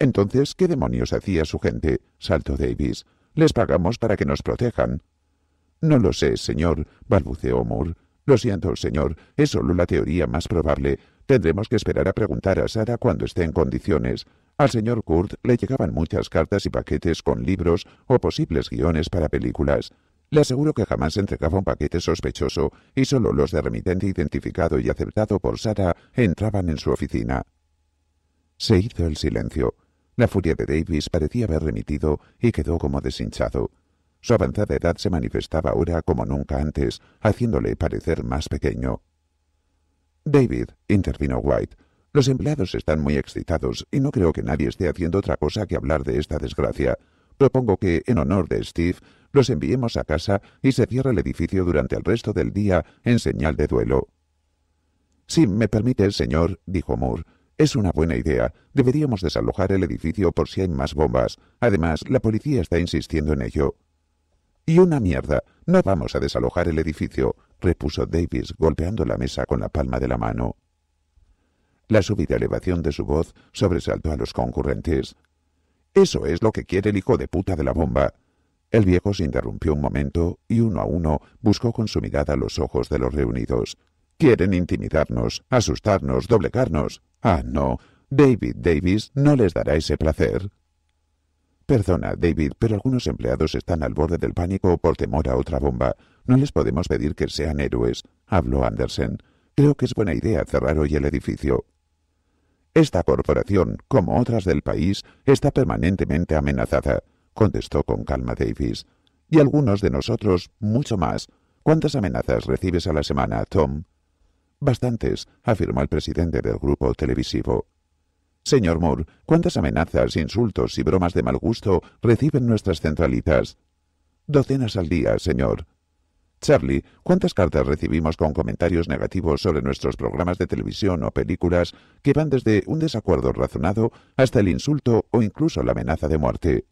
Entonces, ¿qué demonios hacía su gente? saltó Davis. Les pagamos para que nos protejan. No lo sé, señor, balbuceó Moore. Lo siento, señor, es solo la teoría más probable. Tendremos que esperar a preguntar a Sara cuando esté en condiciones. Al señor Kurt le llegaban muchas cartas y paquetes con libros o posibles guiones para películas. Le aseguro que jamás entregaba un paquete sospechoso y solo los de remitente identificado y aceptado por Sara entraban en su oficina. Se hizo el silencio. La furia de Davis parecía haber remitido y quedó como deshinchado. Su avanzada edad se manifestaba ahora como nunca antes, haciéndole parecer más pequeño. David, intervino White, los empleados están muy excitados y no creo que nadie esté haciendo otra cosa que hablar de esta desgracia. Propongo que, en honor de Steve, los enviemos a casa y se cierre el edificio durante el resto del día en señal de duelo. Si me permite, señor, dijo Moore, es una buena idea. Deberíamos desalojar el edificio por si hay más bombas. Además, la policía está insistiendo en ello. Y una mierda. No vamos a desalojar el edificio, repuso Davis golpeando la mesa con la palma de la mano. La súbita elevación de su voz sobresaltó a los concurrentes. Eso es lo que quiere el hijo de puta de la bomba. El viejo se interrumpió un momento y uno a uno buscó con su mirada los ojos de los reunidos. Quieren intimidarnos, asustarnos, doblegarnos. Ah, no. David Davis no les dará ese placer. Perdona, David, pero algunos empleados están al borde del pánico por temor a otra bomba. No les podemos pedir que sean héroes, habló Andersen. Creo que es buena idea cerrar hoy el edificio. Esta corporación, como otras del país, está permanentemente amenazada, contestó con calma Davis. Y algunos de nosotros, mucho más. ¿Cuántas amenazas recibes a la semana, Tom? Bastantes, afirmó el presidente del grupo televisivo. Señor Moore, ¿cuántas amenazas, insultos y bromas de mal gusto reciben nuestras centralitas? Docenas al día, señor. Charlie, ¿cuántas cartas recibimos con comentarios negativos sobre nuestros programas de televisión o películas que van desde un desacuerdo razonado hasta el insulto o incluso la amenaza de muerte?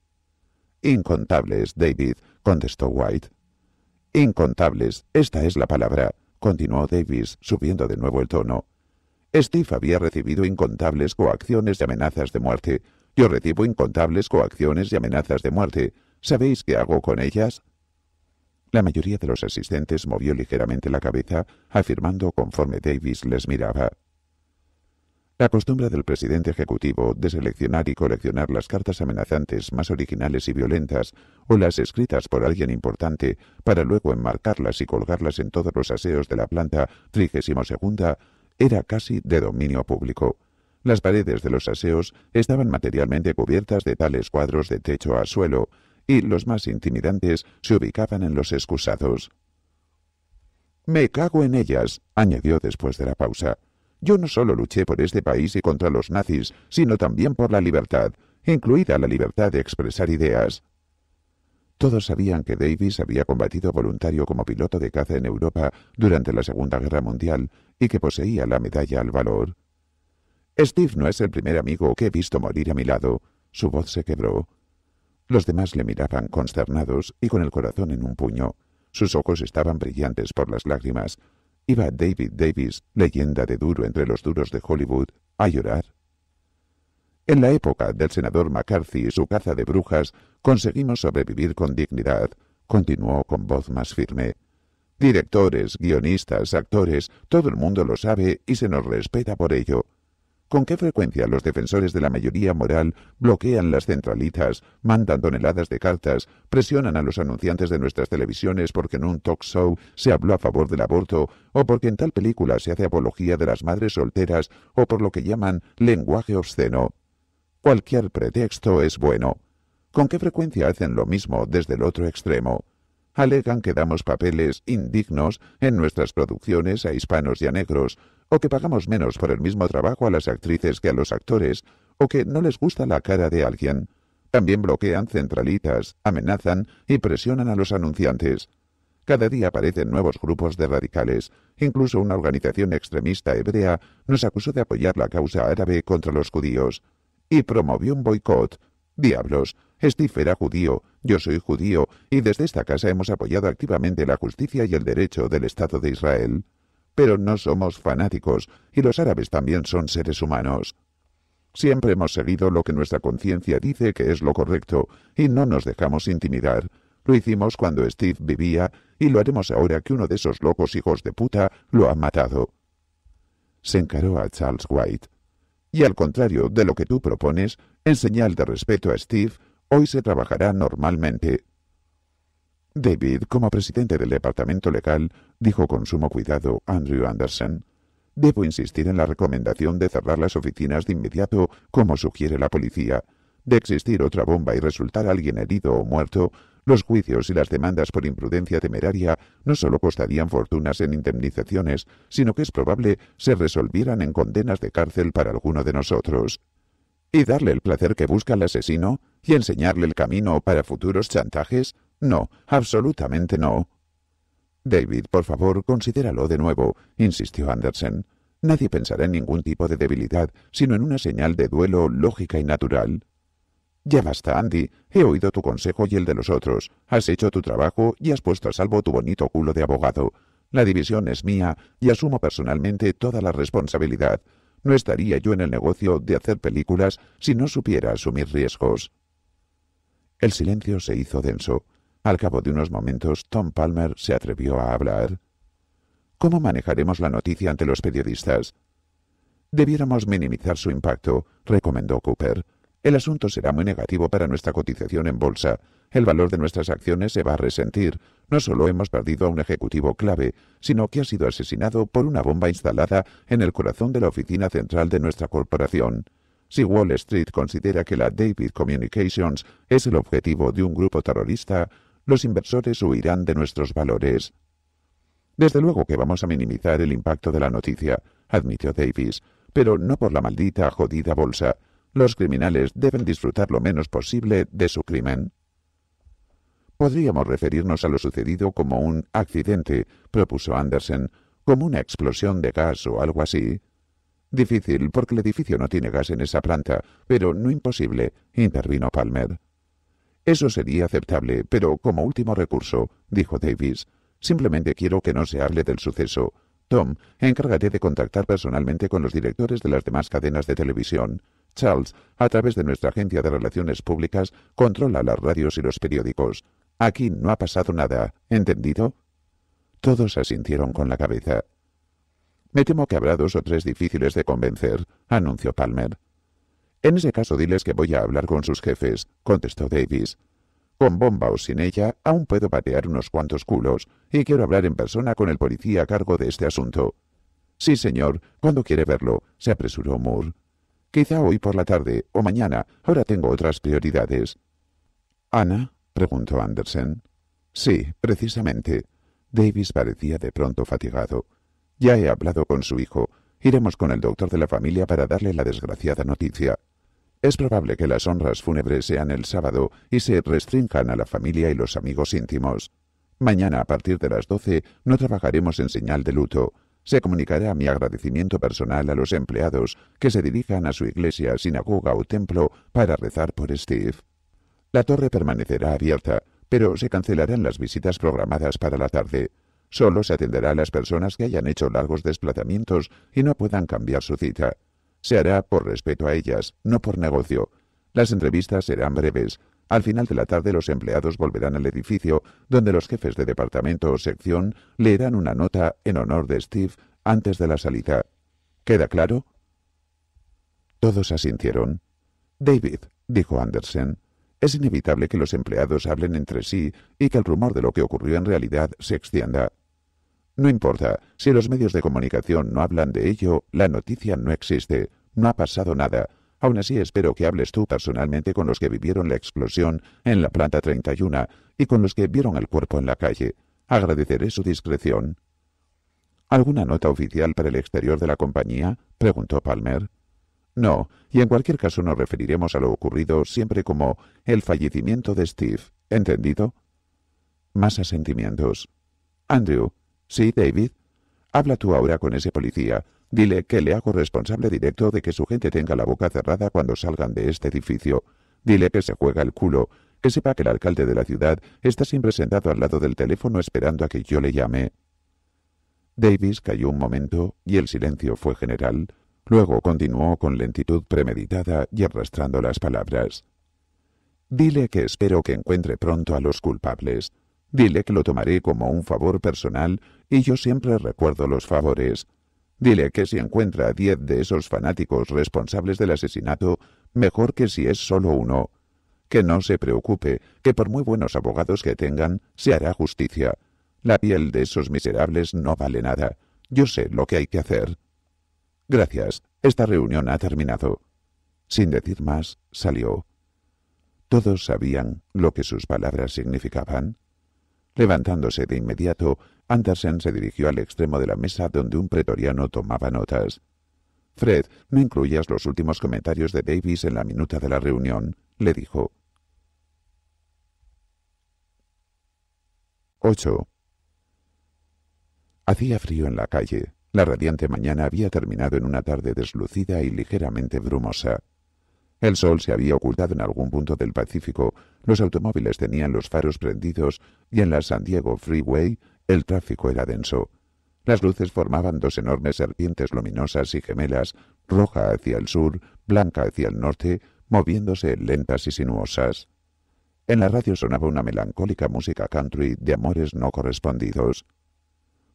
Incontables, David, contestó White. Incontables, esta es la palabra, continuó Davis, subiendo de nuevo el tono. Steve había recibido incontables coacciones y amenazas de muerte. Yo recibo incontables coacciones y amenazas de muerte. ¿Sabéis qué hago con ellas? La mayoría de los asistentes movió ligeramente la cabeza, afirmando conforme Davis les miraba. La costumbre del presidente ejecutivo de seleccionar y coleccionar las cartas amenazantes más originales y violentas, o las escritas por alguien importante, para luego enmarcarlas y colgarlas en todos los aseos de la planta trigésimo era casi de dominio público. Las paredes de los aseos estaban materialmente cubiertas de tales cuadros de techo a suelo, y los más intimidantes se ubicaban en los excusados. Me cago en ellas, añadió después de la pausa. Yo no solo luché por este país y contra los nazis, sino también por la libertad, incluida la libertad de expresar ideas. Todos sabían que Davis había combatido voluntario como piloto de caza en Europa durante la Segunda Guerra Mundial y que poseía la medalla al valor. Steve no es el primer amigo que he visto morir a mi lado. Su voz se quebró. Los demás le miraban consternados y con el corazón en un puño. Sus ojos estaban brillantes por las lágrimas. Iba David Davis, leyenda de duro entre los duros de Hollywood, a llorar. En la época del senador McCarthy y su caza de brujas, conseguimos sobrevivir con dignidad, continuó con voz más firme. Directores, guionistas, actores, todo el mundo lo sabe y se nos respeta por ello. ¿Con qué frecuencia los defensores de la mayoría moral bloquean las centralitas, mandan toneladas de cartas, presionan a los anunciantes de nuestras televisiones porque en un talk show se habló a favor del aborto, o porque en tal película se hace apología de las madres solteras, o por lo que llaman lenguaje obsceno? Cualquier pretexto es bueno. ¿Con qué frecuencia hacen lo mismo desde el otro extremo? Alegan que damos papeles indignos en nuestras producciones a hispanos y a negros, o que pagamos menos por el mismo trabajo a las actrices que a los actores, o que no les gusta la cara de alguien. También bloquean centralitas, amenazan y presionan a los anunciantes. Cada día aparecen nuevos grupos de radicales. Incluso una organización extremista hebrea nos acusó de apoyar la causa árabe contra los judíos y promovió un boicot. Diablos, Steve era judío, yo soy judío, y desde esta casa hemos apoyado activamente la justicia y el derecho del Estado de Israel. Pero no somos fanáticos, y los árabes también son seres humanos. Siempre hemos seguido lo que nuestra conciencia dice que es lo correcto, y no nos dejamos intimidar. Lo hicimos cuando Steve vivía, y lo haremos ahora que uno de esos locos hijos de puta lo ha matado. Se encaró a Charles White. Y al contrario de lo que tú propones, en señal de respeto a Steve, hoy se trabajará normalmente. David, como presidente del Departamento Legal, dijo con sumo cuidado Andrew Anderson, debo insistir en la recomendación de cerrar las oficinas de inmediato, como sugiere la policía. De existir otra bomba y resultar alguien herido o muerto, los juicios y las demandas por imprudencia temeraria no solo costarían fortunas en indemnizaciones, sino que es probable se resolvieran en condenas de cárcel para alguno de nosotros. ¿Y darle el placer que busca el asesino? ¿Y enseñarle el camino para futuros chantajes? No, absolutamente no. David, por favor, considéralo de nuevo, insistió Andersen. Nadie pensará en ningún tipo de debilidad, sino en una señal de duelo lógica y natural. Ya basta, Andy. He oído tu consejo y el de los otros. Has hecho tu trabajo y has puesto a salvo tu bonito culo de abogado. La división es mía y asumo personalmente toda la responsabilidad. No estaría yo en el negocio de hacer películas si no supiera asumir riesgos. El silencio se hizo denso. Al cabo de unos momentos, Tom Palmer se atrevió a hablar. ¿Cómo manejaremos la noticia ante los periodistas? Debiéramos minimizar su impacto, recomendó Cooper el asunto será muy negativo para nuestra cotización en bolsa. El valor de nuestras acciones se va a resentir. No solo hemos perdido a un ejecutivo clave, sino que ha sido asesinado por una bomba instalada en el corazón de la oficina central de nuestra corporación. Si Wall Street considera que la David Communications es el objetivo de un grupo terrorista, los inversores huirán de nuestros valores. Desde luego que vamos a minimizar el impacto de la noticia, admitió Davis, pero no por la maldita jodida bolsa los criminales deben disfrutar lo menos posible de su crimen. Podríamos referirnos a lo sucedido como un accidente, propuso Andersen, como una explosión de gas o algo así. Difícil, porque el edificio no tiene gas en esa planta, pero no imposible, intervino Palmer. Eso sería aceptable, pero como último recurso, dijo Davis, simplemente quiero que no se hable del suceso. Tom, encárgate de contactar personalmente con los directores de las demás cadenas de televisión. Charles, a través de nuestra agencia de relaciones públicas, controla las radios y los periódicos. Aquí no ha pasado nada, ¿entendido? Todos asintieron con la cabeza. Me temo que habrá dos o tres difíciles de convencer, anunció Palmer. En ese caso diles que voy a hablar con sus jefes, contestó Davis. Con bomba o sin ella, aún puedo patear unos cuantos culos, y quiero hablar en persona con el policía a cargo de este asunto. Sí, señor, cuando quiere verlo? se apresuró Moore. Quizá hoy por la tarde o mañana. Ahora tengo otras prioridades. Ana, preguntó Andersen. Sí, precisamente. Davis parecía de pronto fatigado. Ya he hablado con su hijo. Iremos con el doctor de la familia para darle la desgraciada noticia. Es probable que las honras fúnebres sean el sábado y se restrinjan a la familia y los amigos íntimos. Mañana a partir de las doce no trabajaremos en señal de luto. Se comunicará mi agradecimiento personal a los empleados que se dirijan a su iglesia, sinagoga o templo para rezar por Steve. La torre permanecerá abierta, pero se cancelarán las visitas programadas para la tarde. Solo se atenderá a las personas que hayan hecho largos desplazamientos y no puedan cambiar su cita. Se hará por respeto a ellas, no por negocio. Las entrevistas serán breves, al final de la tarde los empleados volverán al edificio, donde los jefes de departamento o sección leerán una nota en honor de Steve antes de la salida. ¿Queda claro? Todos asintieron. David, dijo Andersen, es inevitable que los empleados hablen entre sí y que el rumor de lo que ocurrió en realidad se extienda. No importa, si los medios de comunicación no hablan de ello, la noticia no existe, no ha pasado nada, Aún así espero que hables tú personalmente con los que vivieron la explosión en la planta 31 y con los que vieron el cuerpo en la calle. Agradeceré su discreción. ¿Alguna nota oficial para el exterior de la compañía? preguntó Palmer. No, y en cualquier caso nos referiremos a lo ocurrido siempre como el fallecimiento de Steve. ¿Entendido? Más asentimientos. Andrew. Sí, David. Habla tú ahora con ese policía. Dile que le hago responsable directo de que su gente tenga la boca cerrada cuando salgan de este edificio. Dile que se juega el culo, que sepa que el alcalde de la ciudad está siempre sentado al lado del teléfono esperando a que yo le llame. Davis cayó un momento y el silencio fue general. Luego continuó con lentitud premeditada y arrastrando las palabras. Dile que espero que encuentre pronto a los culpables. Dile que lo tomaré como un favor personal y yo siempre recuerdo los favores. Dile que si encuentra a diez de esos fanáticos responsables del asesinato, mejor que si es solo uno. Que no se preocupe, que por muy buenos abogados que tengan, se hará justicia. La piel de esos miserables no vale nada. Yo sé lo que hay que hacer. Gracias. Esta reunión ha terminado. Sin decir más, salió. Todos sabían lo que sus palabras significaban. Levantándose de inmediato, Andersen se dirigió al extremo de la mesa donde un pretoriano tomaba notas. Fred, no incluyas los últimos comentarios de Davis en la minuta de la reunión, le dijo. 8. Hacía frío en la calle. La radiante mañana había terminado en una tarde deslucida y ligeramente brumosa. El sol se había ocultado en algún punto del Pacífico, los automóviles tenían los faros prendidos y en la San Diego Freeway el tráfico era denso. Las luces formaban dos enormes serpientes luminosas y gemelas, roja hacia el sur, blanca hacia el norte, moviéndose lentas y sinuosas. En la radio sonaba una melancólica música country de amores no correspondidos.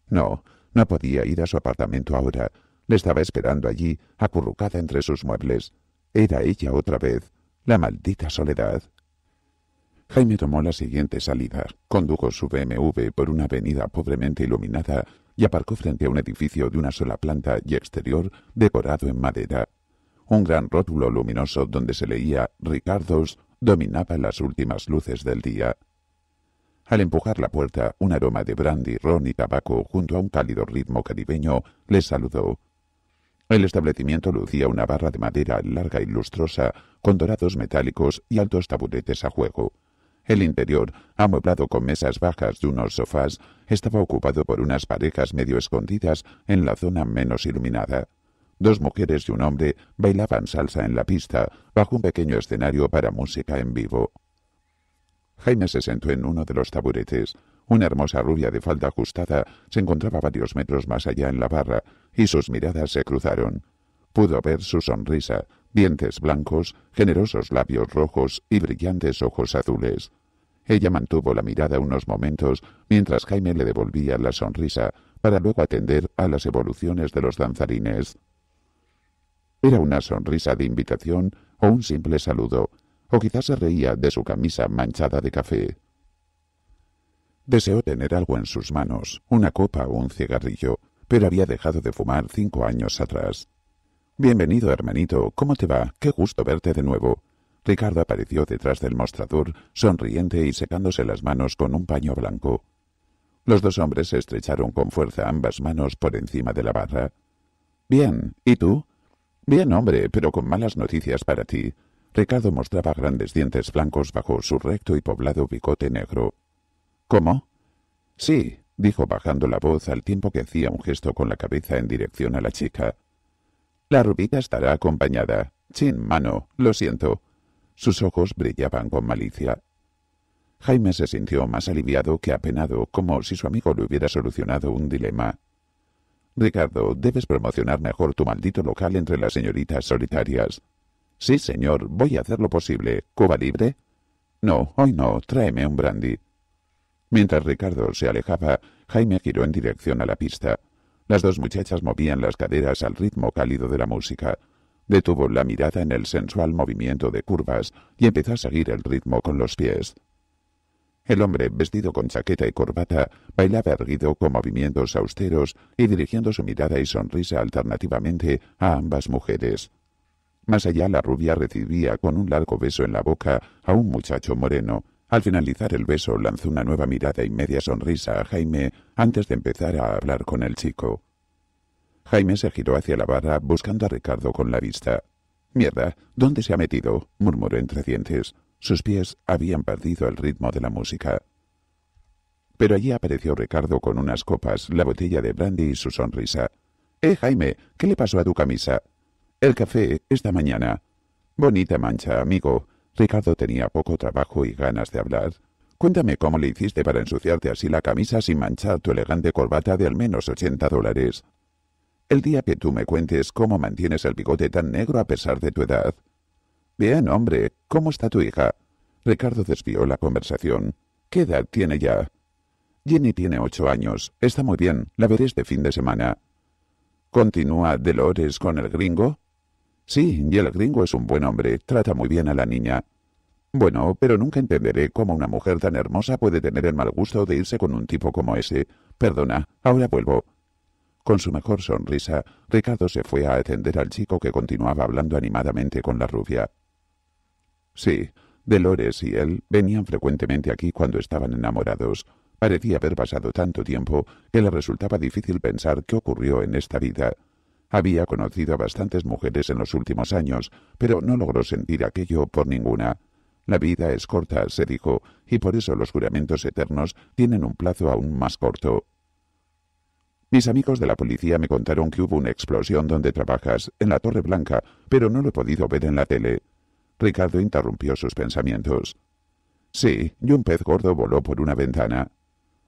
No, no podía ir a su apartamento ahora. Le estaba esperando allí, acurrucada entre sus muebles. Era ella otra vez, la maldita soledad. Jaime tomó la siguiente salida, Condujo su BMW por una avenida pobremente iluminada y aparcó frente a un edificio de una sola planta y exterior decorado en madera. Un gran rótulo luminoso donde se leía Ricardos dominaba las últimas luces del día. Al empujar la puerta, un aroma de brandy, ron y tabaco junto a un cálido ritmo caribeño les saludó. El establecimiento lucía una barra de madera larga y lustrosa, con dorados metálicos y altos taburetes a juego. El interior, amueblado con mesas bajas de unos sofás, estaba ocupado por unas parejas medio escondidas en la zona menos iluminada. Dos mujeres y un hombre bailaban salsa en la pista, bajo un pequeño escenario para música en vivo. Jaime se sentó en uno de los taburetes. Una hermosa rubia de falda ajustada se encontraba varios metros más allá en la barra, y sus miradas se cruzaron. Pudo ver su sonrisa, dientes blancos, generosos labios rojos y brillantes ojos azules. Ella mantuvo la mirada unos momentos mientras Jaime le devolvía la sonrisa para luego atender a las evoluciones de los danzarines. Era una sonrisa de invitación o un simple saludo, o quizás se reía de su camisa manchada de café. Deseó tener algo en sus manos, una copa o un cigarrillo, pero había dejado de fumar cinco años atrás. Bienvenido, hermanito. ¿Cómo te va? Qué gusto verte de nuevo. Ricardo apareció detrás del mostrador, sonriente y secándose las manos con un paño blanco. Los dos hombres se estrecharon con fuerza ambas manos por encima de la barra. Bien, ¿y tú? Bien, hombre, pero con malas noticias para ti. Ricardo mostraba grandes dientes blancos bajo su recto y poblado bigote negro. ¿Cómo? Sí, dijo bajando la voz al tiempo que hacía un gesto con la cabeza en dirección a la chica. La rubita estará acompañada. Chin, mano, lo siento. Sus ojos brillaban con malicia. Jaime se sintió más aliviado que apenado, como si su amigo le hubiera solucionado un dilema. Ricardo, debes promocionar mejor tu maldito local entre las señoritas solitarias. Sí, señor, voy a hacer lo posible. ¿Cuba libre? No, hoy no, tráeme un brandy. Mientras Ricardo se alejaba, Jaime giró en dirección a la pista. Las dos muchachas movían las caderas al ritmo cálido de la música. Detuvo la mirada en el sensual movimiento de curvas y empezó a seguir el ritmo con los pies. El hombre, vestido con chaqueta y corbata, bailaba erguido con movimientos austeros y dirigiendo su mirada y sonrisa alternativamente a ambas mujeres. Más allá, la rubia recibía con un largo beso en la boca a un muchacho moreno. Al finalizar el beso lanzó una nueva mirada y media sonrisa a Jaime antes de empezar a hablar con el chico. Jaime se giró hacia la barra buscando a Ricardo con la vista. Mierda, ¿dónde se ha metido? murmuró entre dientes. Sus pies habían perdido el ritmo de la música. Pero allí apareció Ricardo con unas copas, la botella de brandy y su sonrisa. Eh, Jaime, ¿qué le pasó a tu camisa? El café, esta mañana. Bonita mancha, amigo. Ricardo tenía poco trabajo y ganas de hablar. Cuéntame cómo le hiciste para ensuciarte así la camisa sin manchar tu elegante corbata de al menos ochenta dólares. El día que tú me cuentes cómo mantienes el bigote tan negro a pesar de tu edad. Bien, hombre, ¿cómo está tu hija? Ricardo desvió la conversación. ¿Qué edad tiene ya? Jenny tiene ocho años. Está muy bien. La veré este fin de semana. ¿Continúa Dolores con el gringo? Sí, y el gringo es un buen hombre, trata muy bien a la niña. Bueno, pero nunca entenderé cómo una mujer tan hermosa puede tener el mal gusto de irse con un tipo como ese. Perdona, ahora vuelvo. Con su mejor sonrisa, Ricardo se fue a atender al chico que continuaba hablando animadamente con la rubia. Sí, Delores y él venían frecuentemente aquí cuando estaban enamorados. Parecía haber pasado tanto tiempo que le resultaba difícil pensar qué ocurrió en esta vida. Había conocido a bastantes mujeres en los últimos años, pero no logró sentir aquello por ninguna. La vida es corta, se dijo, y por eso los juramentos eternos tienen un plazo aún más corto. Mis amigos de la policía me contaron que hubo una explosión donde trabajas, en la Torre Blanca, pero no lo he podido ver en la tele. Ricardo interrumpió sus pensamientos. Sí, y un pez gordo voló por una ventana.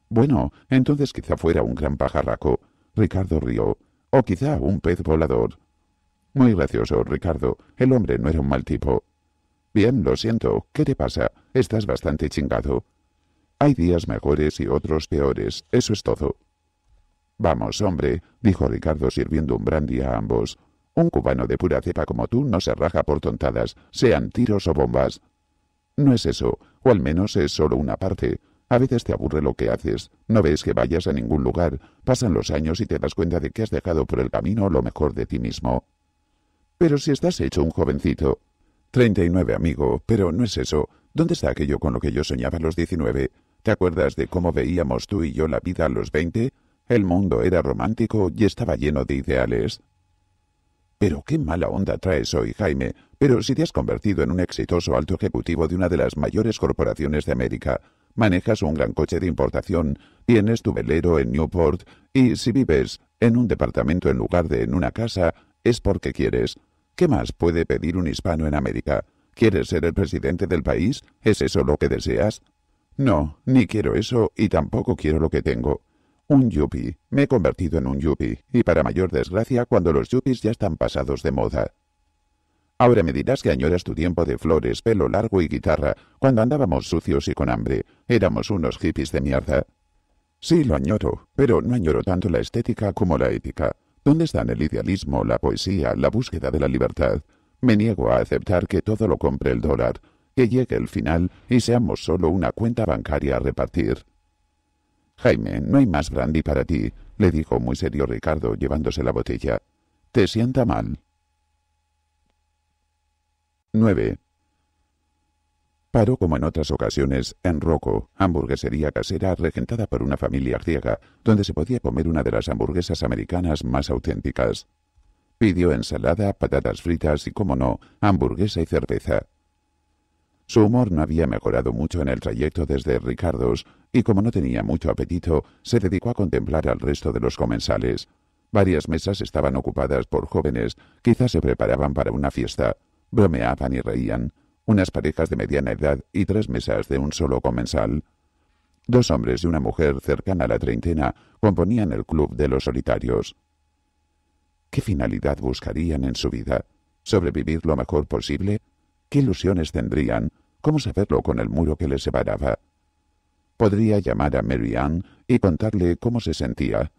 Bueno, entonces quizá fuera un gran pajarraco. Ricardo rió o quizá un pez volador. Muy gracioso, Ricardo. El hombre no era un mal tipo. Bien, lo siento. ¿Qué te pasa? Estás bastante chingado. Hay días mejores y otros peores. Eso es todo. Vamos, hombre, dijo Ricardo sirviendo un brandy a ambos. Un cubano de pura cepa como tú no se raja por tontadas, sean tiros o bombas. No es eso, o al menos es solo una parte. A veces te aburre lo que haces, no ves que vayas a ningún lugar, pasan los años y te das cuenta de que has dejado por el camino lo mejor de ti mismo. Pero si estás hecho un jovencito. 39, amigo, pero no es eso. ¿Dónde está aquello con lo que yo soñaba a los 19? ¿Te acuerdas de cómo veíamos tú y yo la vida a los 20? El mundo era romántico y estaba lleno de ideales. Pero qué mala onda traes hoy, Jaime. Pero si te has convertido en un exitoso alto ejecutivo de una de las mayores corporaciones de América, manejas un gran coche de importación, tienes tu velero en Newport y si vives en un departamento en lugar de en una casa, es porque quieres. ¿Qué más puede pedir un hispano en América? ¿Quieres ser el presidente del país? ¿Es eso lo que deseas? No, ni quiero eso y tampoco quiero lo que tengo. Un yuppie. Me he convertido en un yuppie, y para mayor desgracia cuando los yuppies ya están pasados de moda. Ahora me dirás que añoras tu tiempo de flores, pelo largo y guitarra, cuando andábamos sucios y con hambre. Éramos unos hippies de mierda. Sí, lo añoro, pero no añoro tanto la estética como la ética. ¿Dónde están el idealismo, la poesía, la búsqueda de la libertad? Me niego a aceptar que todo lo compre el dólar, que llegue el final y seamos solo una cuenta bancaria a repartir. Jaime, no hay más brandy para ti, le dijo muy serio Ricardo llevándose la botella. ¿Te sienta mal? 9. Paró como en otras ocasiones en Rocco, hamburguesería casera regentada por una familia griega, donde se podía comer una de las hamburguesas americanas más auténticas. Pidió ensalada, patatas fritas y, como no, hamburguesa y cerveza. Su humor no había mejorado mucho en el trayecto desde Ricardo's y como no tenía mucho apetito, se dedicó a contemplar al resto de los comensales. Varias mesas estaban ocupadas por jóvenes, quizás se preparaban para una fiesta bromeaban y reían, unas parejas de mediana edad y tres mesas de un solo comensal. Dos hombres y una mujer cercana a la treintena componían el club de los solitarios. ¿Qué finalidad buscarían en su vida? ¿Sobrevivir lo mejor posible? ¿Qué ilusiones tendrían? ¿Cómo saberlo con el muro que les separaba? Podría llamar a Mary y contarle cómo se sentía,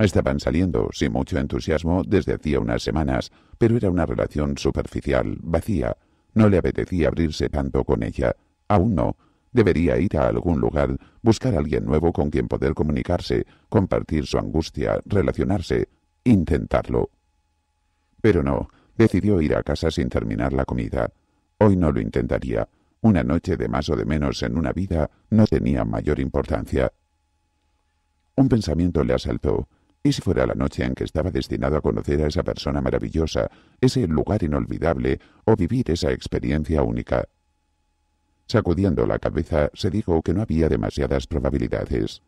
Estaban saliendo sin mucho entusiasmo desde hacía unas semanas, pero era una relación superficial, vacía. No le apetecía abrirse tanto con ella. Aún no. Debería ir a algún lugar, buscar a alguien nuevo con quien poder comunicarse, compartir su angustia, relacionarse, intentarlo. Pero no, decidió ir a casa sin terminar la comida. Hoy no lo intentaría. Una noche de más o de menos en una vida no tenía mayor importancia. Un pensamiento le asaltó si fuera la noche en que estaba destinado a conocer a esa persona maravillosa, ese lugar inolvidable, o vivir esa experiencia única. Sacudiendo la cabeza, se dijo que no había demasiadas probabilidades.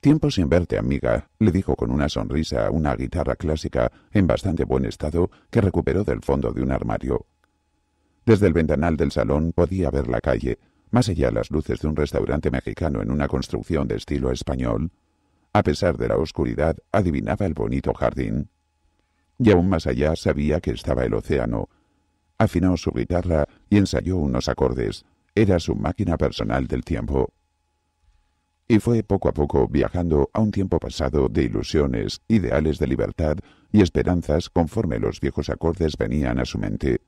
Tiempo sin verte, amiga, le dijo con una sonrisa una guitarra clásica en bastante buen estado que recuperó del fondo de un armario. Desde el ventanal del salón podía ver la calle, más allá las luces de un restaurante mexicano en una construcción de estilo español, a pesar de la oscuridad adivinaba el bonito jardín. Y aún más allá sabía que estaba el océano. Afinó su guitarra y ensayó unos acordes. Era su máquina personal del tiempo. Y fue poco a poco viajando a un tiempo pasado de ilusiones, ideales de libertad y esperanzas conforme los viejos acordes venían a su mente.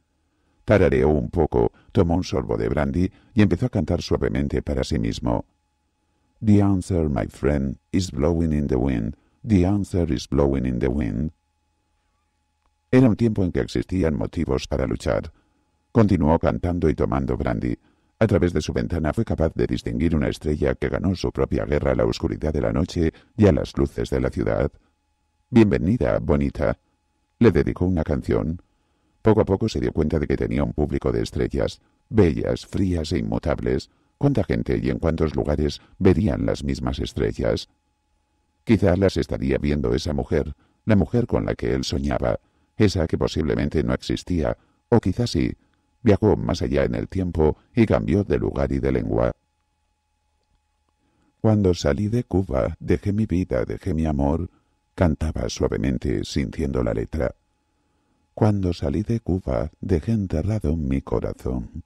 Parareó un poco, tomó un sorbo de brandy y empezó a cantar suavemente para sí mismo. The answer, my friend, is blowing in the wind. The answer is blowing in the wind. Era un tiempo en que existían motivos para luchar. Continuó cantando y tomando brandy. A través de su ventana fue capaz de distinguir una estrella que ganó su propia guerra a la oscuridad de la noche y a las luces de la ciudad. Bienvenida, bonita. Le dedicó una canción. Poco a poco se dio cuenta de que tenía un público de estrellas, bellas, frías e inmutables. ¿Cuánta gente y en cuántos lugares verían las mismas estrellas? Quizá las estaría viendo esa mujer, la mujer con la que él soñaba, esa que posiblemente no existía, o quizás sí. Viajó más allá en el tiempo y cambió de lugar y de lengua. Cuando salí de Cuba, dejé mi vida, dejé mi amor, cantaba suavemente, sintiendo la letra. Cuando salí de Cuba dejé enterrado mi corazón.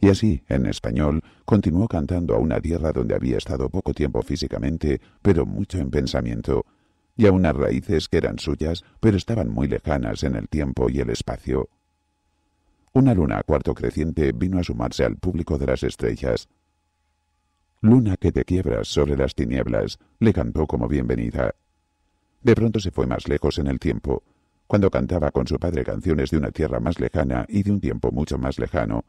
Y así, en español, continuó cantando a una tierra donde había estado poco tiempo físicamente, pero mucho en pensamiento, y a unas raíces que eran suyas, pero estaban muy lejanas en el tiempo y el espacio. Una luna a cuarto creciente vino a sumarse al público de las estrellas. Luna que te quiebras sobre las tinieblas, le cantó como bienvenida. De pronto se fue más lejos en el tiempo, cuando cantaba con su padre canciones de una tierra más lejana y de un tiempo mucho más lejano,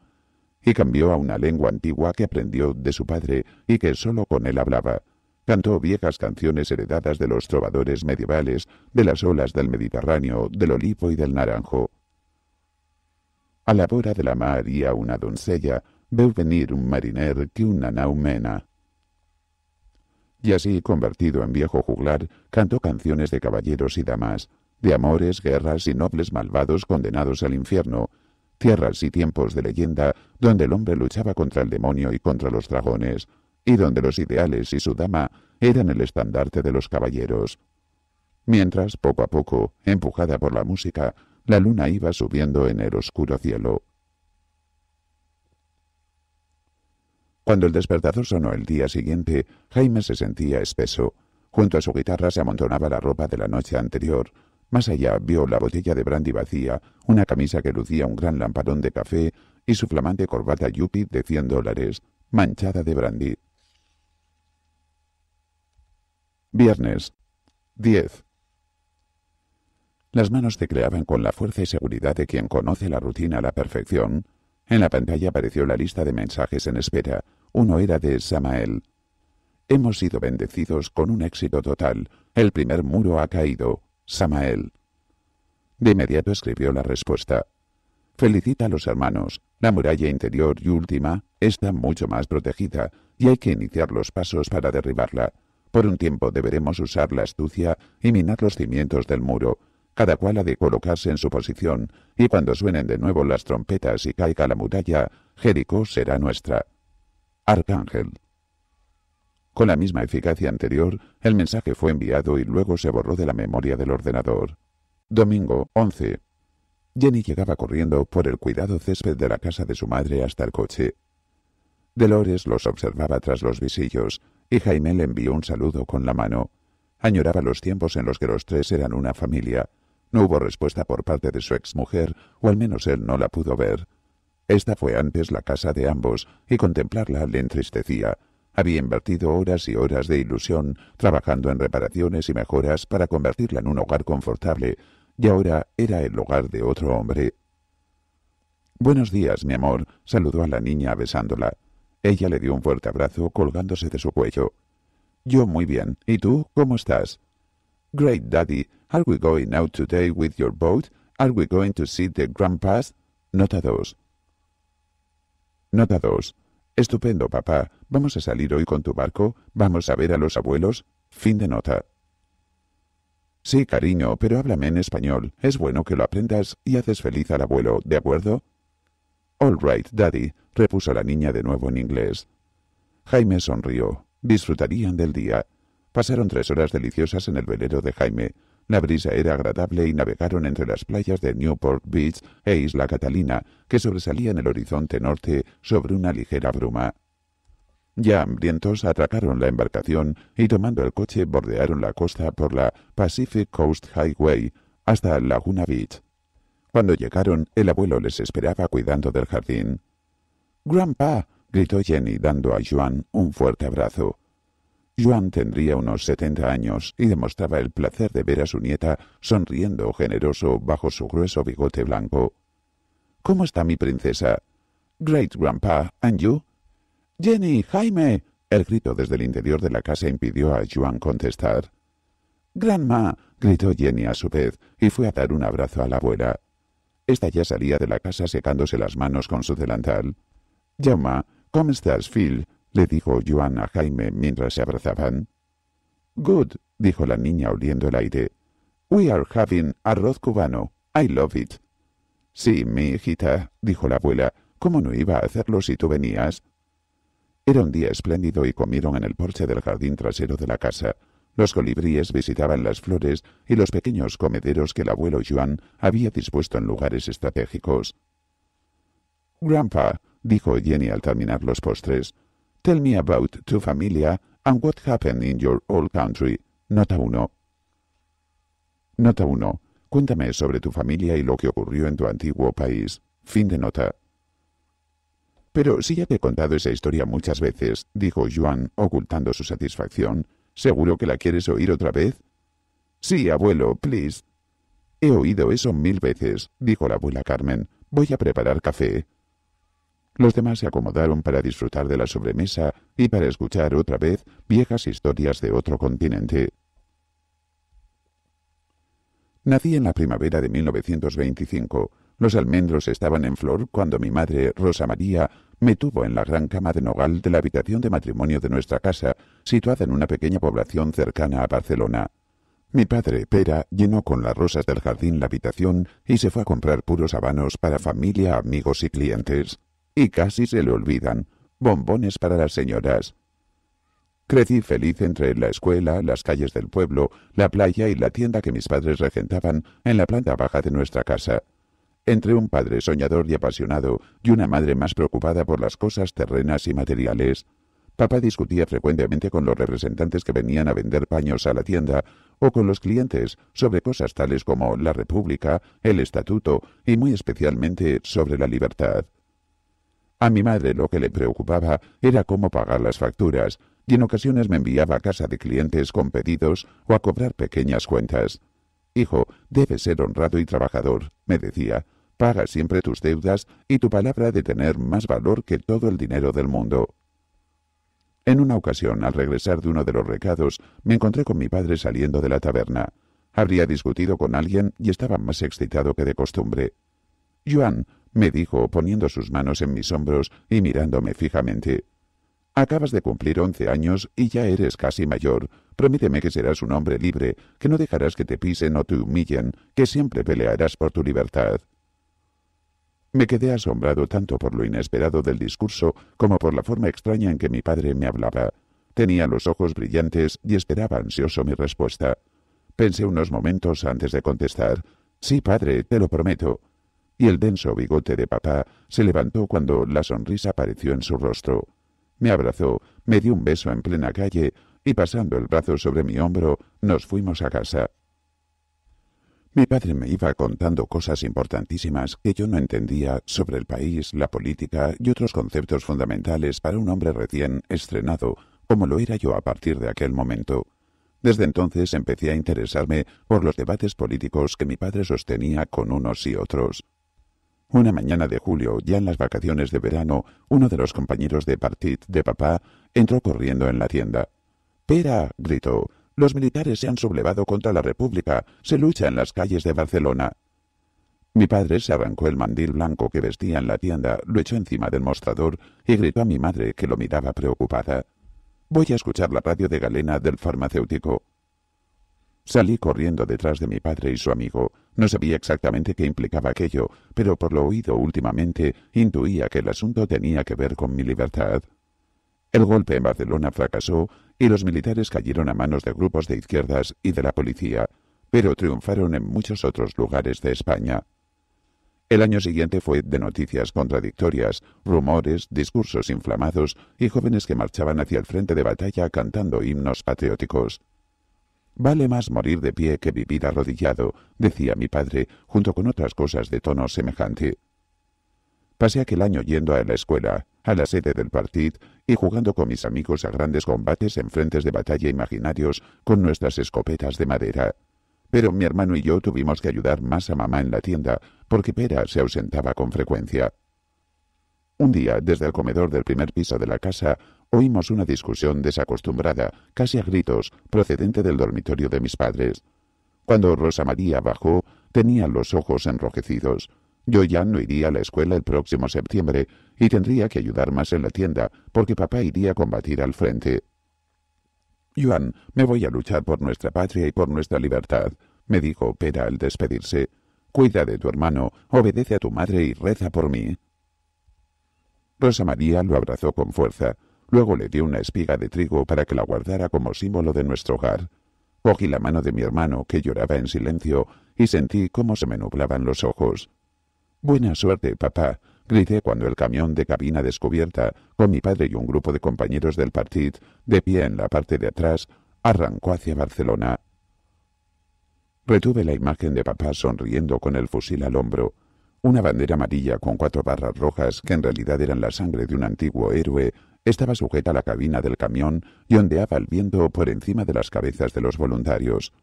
y cambió a una lengua antigua que aprendió de su padre y que sólo con él hablaba. Cantó viejas canciones heredadas de los trovadores medievales, de las olas del Mediterráneo, del olivo y del naranjo. A la hora de la mar a una doncella, veo venir un mariner que una nau Y así, convertido en viejo juglar, cantó canciones de caballeros y damas, de amores, guerras y nobles malvados condenados al infierno, tierras y tiempos de leyenda donde el hombre luchaba contra el demonio y contra los dragones, y donde los ideales y su dama eran el estandarte de los caballeros. Mientras, poco a poco, empujada por la música, la luna iba subiendo en el oscuro cielo. Cuando el despertador sonó el día siguiente, Jaime se sentía espeso. Junto a su guitarra se amontonaba la ropa de la noche anterior, más allá vio la botella de brandy vacía, una camisa que lucía un gran lamparón de café y su flamante corbata Yupi de 100 dólares, manchada de brandy. Viernes 10. Las manos tecleaban con la fuerza y seguridad de quien conoce la rutina a la perfección. En la pantalla apareció la lista de mensajes en espera. Uno era de Samael. Hemos sido bendecidos con un éxito total. El primer muro ha caído. Samael. De inmediato escribió la respuesta. Felicita a los hermanos. La muralla interior y última está mucho más protegida y hay que iniciar los pasos para derribarla. Por un tiempo deberemos usar la astucia y minar los cimientos del muro. Cada cual ha de colocarse en su posición, y cuando suenen de nuevo las trompetas y caiga la muralla, Jericó será nuestra. Arcángel. Con la misma eficacia anterior, el mensaje fue enviado y luego se borró de la memoria del ordenador. Domingo 11. Jenny llegaba corriendo por el cuidado césped de la casa de su madre hasta el coche. Dolores los observaba tras los visillos y Jaime le envió un saludo con la mano. Añoraba los tiempos en los que los tres eran una familia. No hubo respuesta por parte de su exmujer, o al menos él no la pudo ver. Esta fue antes la casa de ambos, y contemplarla le entristecía, había invertido horas y horas de ilusión trabajando en reparaciones y mejoras para convertirla en un hogar confortable, y ahora era el hogar de otro hombre. Buenos días, mi amor, saludó a la niña besándola. Ella le dio un fuerte abrazo colgándose de su cuello. Yo muy bien. ¿Y tú cómo estás? Great Daddy, are we going out today with your boat? Are we going to see the grandpas? Nota 2. Nota 2. Estupendo papá, vamos a salir hoy con tu barco, vamos a ver a los abuelos. Fin de nota. Sí, cariño, pero háblame en español. Es bueno que lo aprendas y haces feliz al abuelo, ¿de acuerdo? All right, daddy, repuso la niña de nuevo en inglés. Jaime sonrió. Disfrutarían del día. Pasaron tres horas deliciosas en el velero de Jaime. La brisa era agradable y navegaron entre las playas de Newport Beach e Isla Catalina, que sobresalían el horizonte norte sobre una ligera bruma. Ya hambrientos atracaron la embarcación y tomando el coche bordearon la costa por la Pacific Coast Highway hasta Laguna Beach. Cuando llegaron, el abuelo les esperaba cuidando del jardín. Grandpa, gritó Jenny dando a Joan un fuerte abrazo. Joan tendría unos setenta años y demostraba el placer de ver a su nieta sonriendo generoso bajo su grueso bigote blanco. ¿Cómo está mi princesa? Great grandpa, and you? Jenny, Jaime. El grito desde el interior de la casa impidió a Joan contestar. Grandma, gritó Jenny a su vez y fue a dar un abrazo a la abuela. Esta ya salía de la casa secándose las manos con su delantal. Jaume, ¿cómo estás, Phil? le dijo Joan a Jaime mientras se abrazaban. Good, dijo la niña oliendo el aire. We are having arroz cubano. I love it. Sí, mi hijita, dijo la abuela. ¿Cómo no iba a hacerlo si tú venías? Era un día espléndido y comieron en el porche del jardín trasero de la casa. Los colibríes visitaban las flores y los pequeños comederos que el abuelo Joan había dispuesto en lugares estratégicos. Grandpa, dijo Jenny al terminar los postres, Tell me about tu familia and what happened in your old country. Nota 1. Nota 1. Cuéntame sobre tu familia y lo que ocurrió en tu antiguo país. Fin de nota. Pero si ya te he contado esa historia muchas veces, dijo Juan, ocultando su satisfacción, ¿seguro que la quieres oír otra vez? Sí, abuelo, please. He oído eso mil veces, dijo la abuela Carmen. Voy a preparar café. Los demás se acomodaron para disfrutar de la sobremesa y para escuchar otra vez viejas historias de otro continente. Nací en la primavera de 1925. Los almendros estaban en flor cuando mi madre, Rosa María, me tuvo en la gran cama de nogal de la habitación de matrimonio de nuestra casa, situada en una pequeña población cercana a Barcelona. Mi padre, Pera, llenó con las rosas del jardín la habitación y se fue a comprar puros habanos para familia, amigos y clientes y casi se le olvidan, bombones para las señoras. Crecí feliz entre la escuela, las calles del pueblo, la playa y la tienda que mis padres regentaban en la planta baja de nuestra casa. Entre un padre soñador y apasionado y una madre más preocupada por las cosas terrenas y materiales. Papá discutía frecuentemente con los representantes que venían a vender paños a la tienda o con los clientes sobre cosas tales como la República, el Estatuto y muy especialmente sobre la libertad. A mi madre lo que le preocupaba era cómo pagar las facturas, y en ocasiones me enviaba a casa de clientes con pedidos o a cobrar pequeñas cuentas. Hijo, debes ser honrado y trabajador, me decía. Paga siempre tus deudas y tu palabra de tener más valor que todo el dinero del mundo. En una ocasión, al regresar de uno de los recados, me encontré con mi padre saliendo de la taberna. Habría discutido con alguien y estaba más excitado que de costumbre. «Juan», me dijo poniendo sus manos en mis hombros y mirándome fijamente. Acabas de cumplir once años y ya eres casi mayor. Promíteme que serás un hombre libre, que no dejarás que te pisen o te humillen, que siempre pelearás por tu libertad. Me quedé asombrado tanto por lo inesperado del discurso como por la forma extraña en que mi padre me hablaba. Tenía los ojos brillantes y esperaba ansioso mi respuesta. Pensé unos momentos antes de contestar. Sí, padre, te lo prometo y el denso bigote de papá se levantó cuando la sonrisa apareció en su rostro. Me abrazó, me dio un beso en plena calle y pasando el brazo sobre mi hombro nos fuimos a casa. Mi padre me iba contando cosas importantísimas que yo no entendía sobre el país, la política y otros conceptos fundamentales para un hombre recién estrenado, como lo era yo a partir de aquel momento. Desde entonces empecé a interesarme por los debates políticos que mi padre sostenía con unos y otros. Una mañana de julio, ya en las vacaciones de verano, uno de los compañeros de partid de papá entró corriendo en la tienda. «¡Pera!» gritó. «Los militares se han sublevado contra la República. Se lucha en las calles de Barcelona». Mi padre se arrancó el mandil blanco que vestía en la tienda, lo echó encima del mostrador y gritó a mi madre que lo miraba preocupada. «Voy a escuchar la radio de Galena del farmacéutico». Salí corriendo detrás de mi padre y su amigo. No sabía exactamente qué implicaba aquello, pero por lo oído últimamente intuía que el asunto tenía que ver con mi libertad. El golpe en Barcelona fracasó y los militares cayeron a manos de grupos de izquierdas y de la policía, pero triunfaron en muchos otros lugares de España. El año siguiente fue de noticias contradictorias, rumores, discursos inflamados y jóvenes que marchaban hacia el frente de batalla cantando himnos patrióticos. Vale más morir de pie que vivir arrodillado, decía mi padre, junto con otras cosas de tono semejante. Pasé aquel año yendo a la escuela, a la sede del partido y jugando con mis amigos a grandes combates en frentes de batalla imaginarios con nuestras escopetas de madera. Pero mi hermano y yo tuvimos que ayudar más a mamá en la tienda, porque Pera se ausentaba con frecuencia. Un día, desde el comedor del primer piso de la casa, oímos una discusión desacostumbrada, casi a gritos, procedente del dormitorio de mis padres. Cuando Rosa María bajó, tenía los ojos enrojecidos. Yo ya no iría a la escuela el próximo septiembre y tendría que ayudar más en la tienda, porque papá iría a combatir al frente. «Juan, me voy a luchar por nuestra patria y por nuestra libertad, me dijo Pera al despedirse. Cuida de tu hermano, obedece a tu madre y reza por mí. Rosa María lo abrazó con fuerza. Luego le di una espiga de trigo para que la guardara como símbolo de nuestro hogar. Cogí la mano de mi hermano, que lloraba en silencio, y sentí cómo se me nublaban los ojos. Buena suerte, papá, grité cuando el camión de cabina descubierta, con mi padre y un grupo de compañeros del partido, de pie en la parte de atrás, arrancó hacia Barcelona. Retuve la imagen de papá sonriendo con el fusil al hombro. Una bandera amarilla con cuatro barras rojas, que en realidad eran la sangre de un antiguo héroe, estaba sujeta a la cabina del camión y ondeaba el viento por encima de las cabezas de los voluntarios.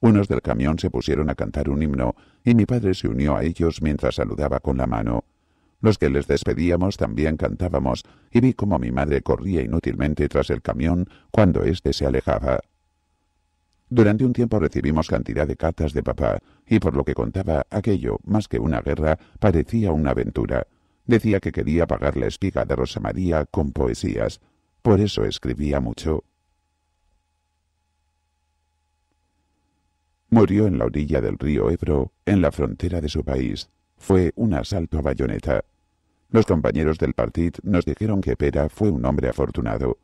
Unos del camión se pusieron a cantar un himno y mi padre se unió a ellos mientras saludaba con la mano. Los que les despedíamos también cantábamos y vi cómo mi madre corría inútilmente tras el camión cuando éste se alejaba. Durante un tiempo recibimos cantidad de cartas de papá y por lo que contaba aquello, más que una guerra, parecía una aventura. Decía que quería pagar la espiga de Rosa María con poesías, por eso escribía mucho. Murió en la orilla del río Ebro, en la frontera de su país. Fue un asalto a bayoneta. Los compañeros del partido nos dijeron que Pera fue un hombre afortunado.